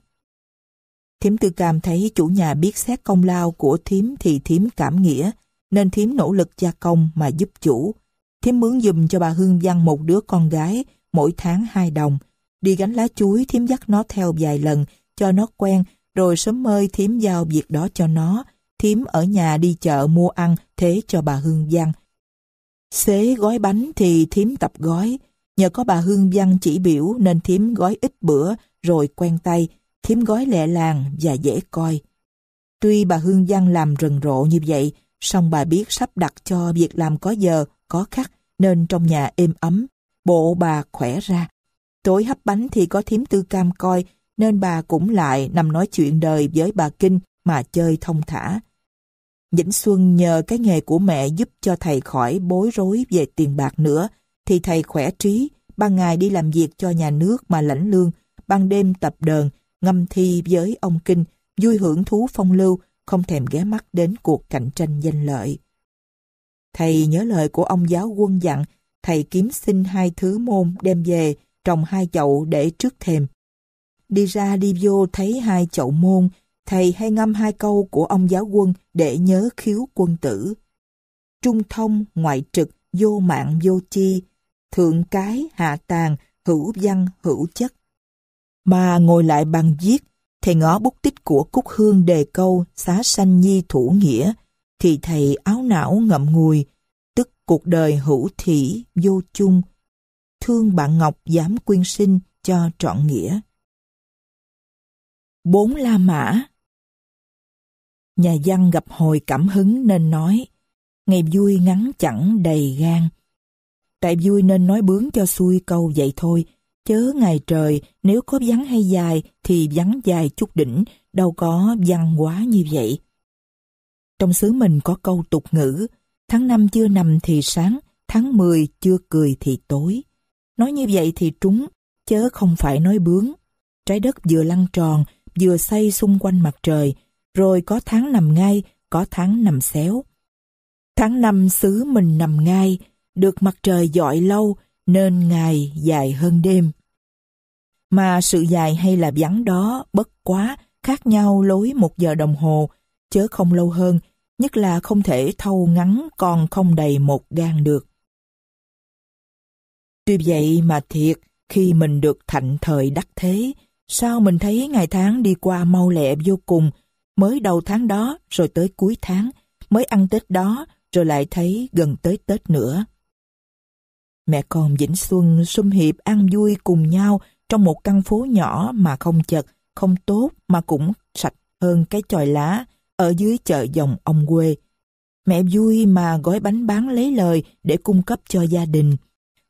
Thiếm Tư Cam thấy chủ nhà biết xét công lao của Thiếm thì Thiếm cảm nghĩa, nên Thiếm nỗ lực gia công mà giúp chủ. Thiếm mướn dùm cho bà Hương Văn một đứa con gái, mỗi tháng hai đồng. Đi gánh lá chuối, Thiếm dắt nó theo vài lần, cho nó quen, rồi sớm mơi Thiếm giao việc đó cho nó. Thiếm ở nhà đi chợ mua ăn, thế cho bà Hương Văn. Xế gói bánh thì Thiếm tập gói, Nhờ có bà Hương Văn chỉ biểu nên thím gói ít bữa rồi quen tay, thím gói lẹ làng và dễ coi. Tuy bà Hương Văn làm rần rộ như vậy, song bà biết sắp đặt cho việc làm có giờ, có khắc nên trong nhà êm ấm, bộ bà khỏe ra. Tối hấp bánh thì có thím tư cam coi nên bà cũng lại nằm nói chuyện đời với bà Kinh mà chơi thông thả. Vĩnh Xuân nhờ cái nghề của mẹ giúp cho thầy khỏi bối rối về tiền bạc nữa, thì thầy khỏe trí, ban ngày đi làm việc cho nhà nước mà lãnh lương, ban đêm tập đờn, ngâm thi với ông Kinh, vui hưởng thú phong lưu, không thèm ghé mắt đến cuộc cạnh tranh danh lợi. Thầy nhớ lời của ông giáo quân dặn, thầy kiếm xin hai thứ môn đem về, trồng hai chậu để trước thềm. Đi ra đi vô thấy hai chậu môn, thầy hay ngâm hai câu của ông giáo quân để nhớ khiếu quân tử. Trung thông, ngoại trực, vô mạng vô chi, thượng cái, hạ tàn, hữu văn, hữu chất. Mà ngồi lại bằng viết, thầy ngó bút tích của Cúc Hương đề câu xá sanh nhi thủ nghĩa, thì thầy áo não ngậm ngùi, tức cuộc đời hữu thỉ, vô chung, thương bạn Ngọc dám quyên sinh cho trọn nghĩa. Bốn La Mã Nhà văn gặp hồi cảm hứng nên nói, ngày vui ngắn chẳng đầy gan, tại vui nên nói bướng cho xuôi câu vậy thôi. Chớ ngày trời, nếu có vắng hay dài thì vắng dài chút đỉnh, đâu có văn quá như vậy. Trong xứ mình có câu tục ngữ, tháng năm chưa nằm thì sáng, tháng 10 chưa cười thì tối. Nói như vậy thì trúng, chớ không phải nói bướng. Trái đất vừa lăn tròn, vừa xây xung quanh mặt trời, rồi có tháng nằm ngay, có tháng nằm xéo. Tháng năm xứ mình nằm ngay, được mặt trời dọi lâu nên ngày dài hơn đêm. Mà sự dài hay là vắng đó bất quá khác nhau lối một giờ đồng hồ, chớ không lâu hơn, nhất là không thể thâu ngắn còn không đầy một gan được. Tuy vậy mà thiệt, khi mình được thạnh thời đắc thế, sao mình thấy ngày tháng đi qua mau lẹ vô cùng, mới đầu tháng đó rồi tới cuối tháng, mới ăn Tết đó rồi lại thấy gần tới Tết nữa. Mẹ con Vĩnh Xuân sum hiệp ăn vui cùng nhau trong một căn phố nhỏ mà không chật, không tốt mà cũng sạch hơn cái chòi lá ở dưới chợ dòng ông quê. Mẹ vui mà gói bánh bán lấy lời để cung cấp cho gia đình.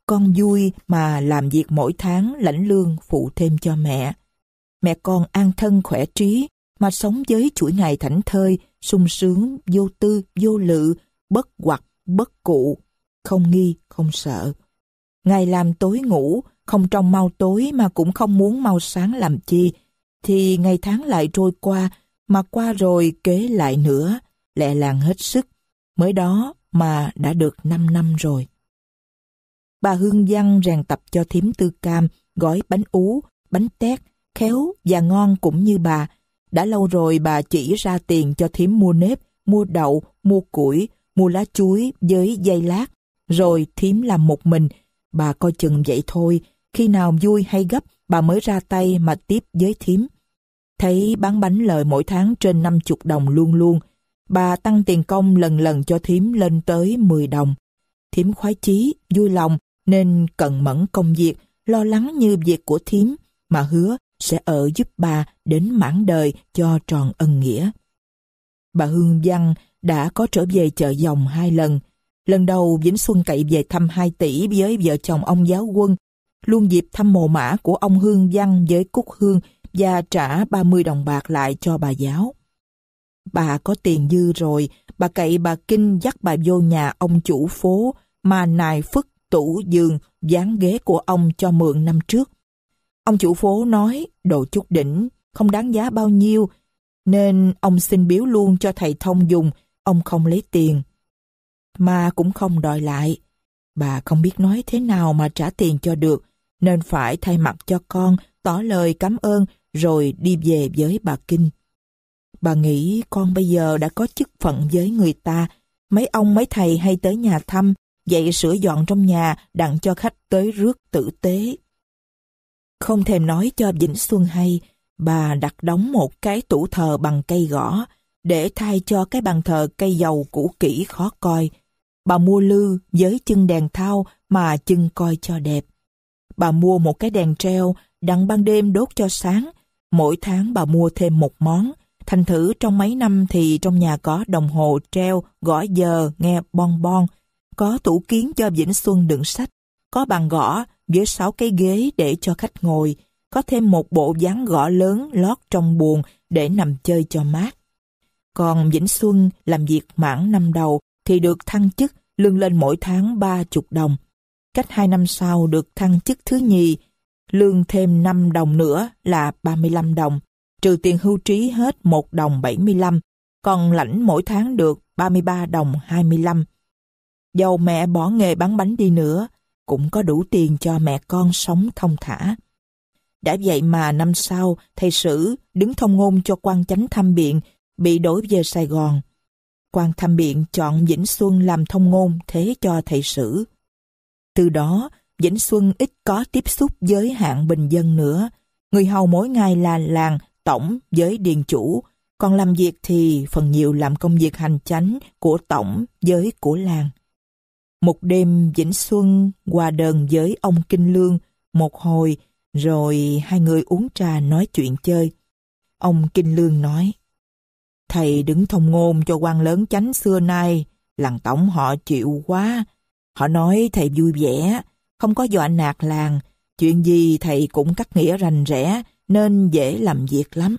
Con vui mà làm việc mỗi tháng lãnh lương phụ thêm cho mẹ. Mẹ con an thân khỏe trí mà sống với chuỗi ngày thảnh thơi, sung sướng, vô tư, vô lự, bất hoặc, bất cụ, không nghi, không sợ ngày làm tối ngủ, không trong mau tối mà cũng không muốn mau sáng làm chi, thì ngày tháng lại trôi qua, mà qua rồi kế lại nữa, lẹ làng hết sức. Mới đó mà đã được 5 năm rồi. Bà Hương Văn rèn tập cho thím Tư Cam gói bánh ú, bánh tét, khéo và ngon cũng như bà. Đã lâu rồi bà chỉ ra tiền cho thím mua nếp, mua đậu, mua củi, mua lá chuối với dây lát. Rồi thím làm một mình, Bà coi chừng vậy thôi, khi nào vui hay gấp bà mới ra tay mà tiếp với thím. Thấy bán bánh lời mỗi tháng trên 50 đồng luôn luôn, bà tăng tiền công lần lần cho thím lên tới 10 đồng. Thím khoái chí, vui lòng nên cần mẫn công việc, lo lắng như việc của thím mà hứa sẽ ở giúp bà đến mãn đời cho tròn ân nghĩa. Bà Hương Văn đã có trở về chợ dòng hai lần, Lần đầu Vĩnh Xuân cậy về thăm hai tỷ với vợ chồng ông giáo quân, luôn dịp thăm mồ mã của ông Hương Văn với Cúc Hương và trả 30 đồng bạc lại cho bà giáo. Bà có tiền dư rồi, bà cậy bà Kinh dắt bà vô nhà ông chủ phố mà nài phức tủ giường dán ghế của ông cho mượn năm trước. Ông chủ phố nói đồ chút đỉnh, không đáng giá bao nhiêu, nên ông xin biếu luôn cho thầy thông dùng, ông không lấy tiền mà cũng không đòi lại. Bà không biết nói thế nào mà trả tiền cho được, nên phải thay mặt cho con tỏ lời cảm ơn rồi đi về với bà Kinh. Bà nghĩ con bây giờ đã có chức phận với người ta, mấy ông mấy thầy hay tới nhà thăm, dậy sửa dọn trong nhà đặng cho khách tới rước tử tế. Không thèm nói cho Vĩnh Xuân hay, bà đặt đóng một cái tủ thờ bằng cây gõ để thay cho cái bàn thờ cây dầu cũ kỹ khó coi, bà mua lư với chân đèn thao mà chân coi cho đẹp. Bà mua một cái đèn treo đặng ban đêm đốt cho sáng. Mỗi tháng bà mua thêm một món. Thành thử trong mấy năm thì trong nhà có đồng hồ treo, gõ giờ, nghe bon bon. Có tủ kiến cho Vĩnh Xuân đựng sách. Có bàn gõ với sáu cái ghế để cho khách ngồi. Có thêm một bộ ván gõ lớn lót trong buồn để nằm chơi cho mát. Còn Vĩnh Xuân làm việc mãn năm đầu thì được thăng chức lương lên mỗi tháng 30 đồng. Cách 2 năm sau được thăng chức thứ nhì, lương thêm 5 đồng nữa là 35 đồng, trừ tiền hưu trí hết 1 đồng 75, còn lãnh mỗi tháng được 33 đồng 25. Dầu mẹ bỏ nghề bán bánh đi nữa, cũng có đủ tiền cho mẹ con sống thông thả. Đã vậy mà năm sau, thầy Sử đứng thông ngôn cho quan chánh thăm biện, bị đổi về Sài Gòn quan tham biện chọn Vĩnh Xuân làm thông ngôn thế cho thầy sử. Từ đó, Vĩnh Xuân ít có tiếp xúc với hạng bình dân nữa. Người hầu mỗi ngày là làng tổng với điền chủ, còn làm việc thì phần nhiều làm công việc hành chánh của tổng với của làng. Một đêm Vĩnh Xuân qua đơn với ông Kinh Lương một hồi, rồi hai người uống trà nói chuyện chơi. Ông Kinh Lương nói, Thầy đứng thông ngôn cho quan lớn chánh xưa nay, làng tổng họ chịu quá. Họ nói thầy vui vẻ, không có dọa nạt làng, chuyện gì thầy cũng cắt nghĩa rành rẽ nên dễ làm việc lắm.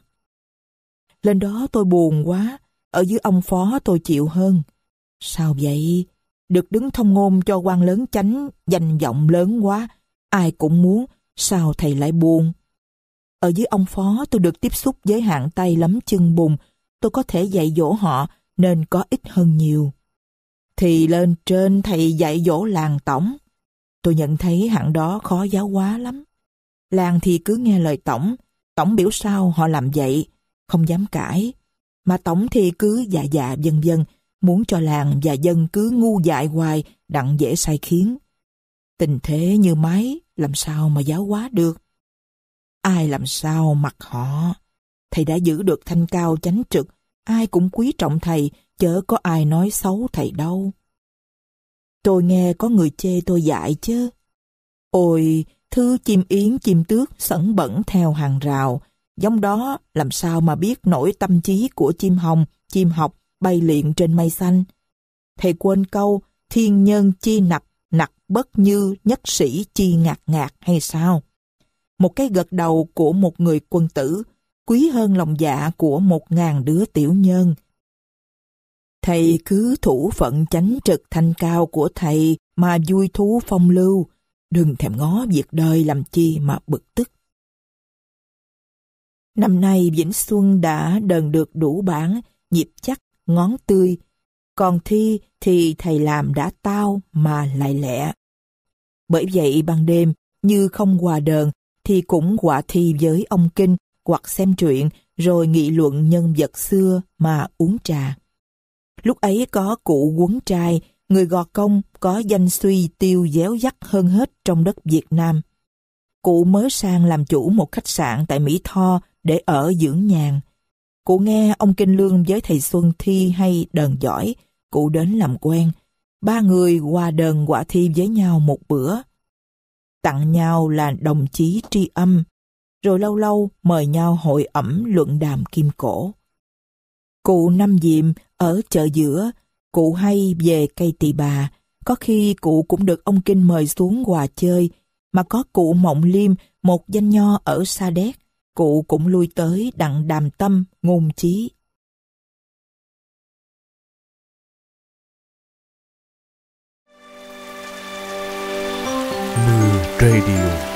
Lên đó tôi buồn quá, ở dưới ông phó tôi chịu hơn. Sao vậy? Được đứng thông ngôn cho quan lớn chánh, danh vọng lớn quá, ai cũng muốn, sao thầy lại buồn? Ở dưới ông phó tôi được tiếp xúc với hạng tay lắm chân bùn, tôi có thể dạy dỗ họ nên có ít hơn nhiều. Thì lên trên thầy dạy dỗ làng tổng. Tôi nhận thấy hạng đó khó giáo quá lắm. Làng thì cứ nghe lời tổng, tổng biểu sao họ làm vậy, không dám cãi. Mà tổng thì cứ dạ dạ vân vân, muốn cho làng và dân cứ ngu dại hoài, đặng dễ sai khiến. Tình thế như máy, làm sao mà giáo quá được? Ai làm sao mặc họ? Thầy đã giữ được thanh cao chánh trực, ai cũng quý trọng thầy, chớ có ai nói xấu thầy đâu. Tôi nghe có người chê tôi dạy chứ. Ôi, thứ chim yến chim tước sẩn bẩn theo hàng rào, giống đó làm sao mà biết nổi tâm trí của chim hồng, chim học bay liền trên mây xanh. Thầy quên câu thiên nhân chi nặc, nặc bất như nhất sĩ chi ngạc ngạc hay sao? Một cái gật đầu của một người quân tử quý hơn lòng dạ của một ngàn đứa tiểu nhân. Thầy cứ thủ phận chánh trực thanh cao của thầy mà vui thú phong lưu, đừng thèm ngó việc đời làm chi mà bực tức. Năm nay Vĩnh Xuân đã đờn được đủ bản, nhịp chắc, ngón tươi, còn thi thì thầy làm đã tao mà lại lẹ. Bởi vậy ban đêm, như không hòa đờn thì cũng quả thi với ông Kinh hoặc xem truyện rồi nghị luận nhân vật xưa mà uống trà. Lúc ấy có cụ quấn trai, người Gò Công có danh suy tiêu déo dắt hơn hết trong đất Việt Nam. Cụ mới sang làm chủ một khách sạn tại Mỹ Tho để ở dưỡng nhàn. Cụ nghe ông Kinh Lương với thầy Xuân Thi hay đờn giỏi, cụ đến làm quen. Ba người qua đờn quả thi với nhau một bữa. Tặng nhau là đồng chí tri âm, rồi lâu lâu mời nhau hội ẩm luận đàm kim cổ. Cụ Năm Diệm ở chợ giữa, cụ hay về cây tỳ bà, có khi cụ cũng được ông Kinh mời xuống quà chơi, mà có cụ Mộng Liêm, một danh nho ở Sa Đéc, cụ cũng lui tới đặng đàm tâm, ngôn trí Radio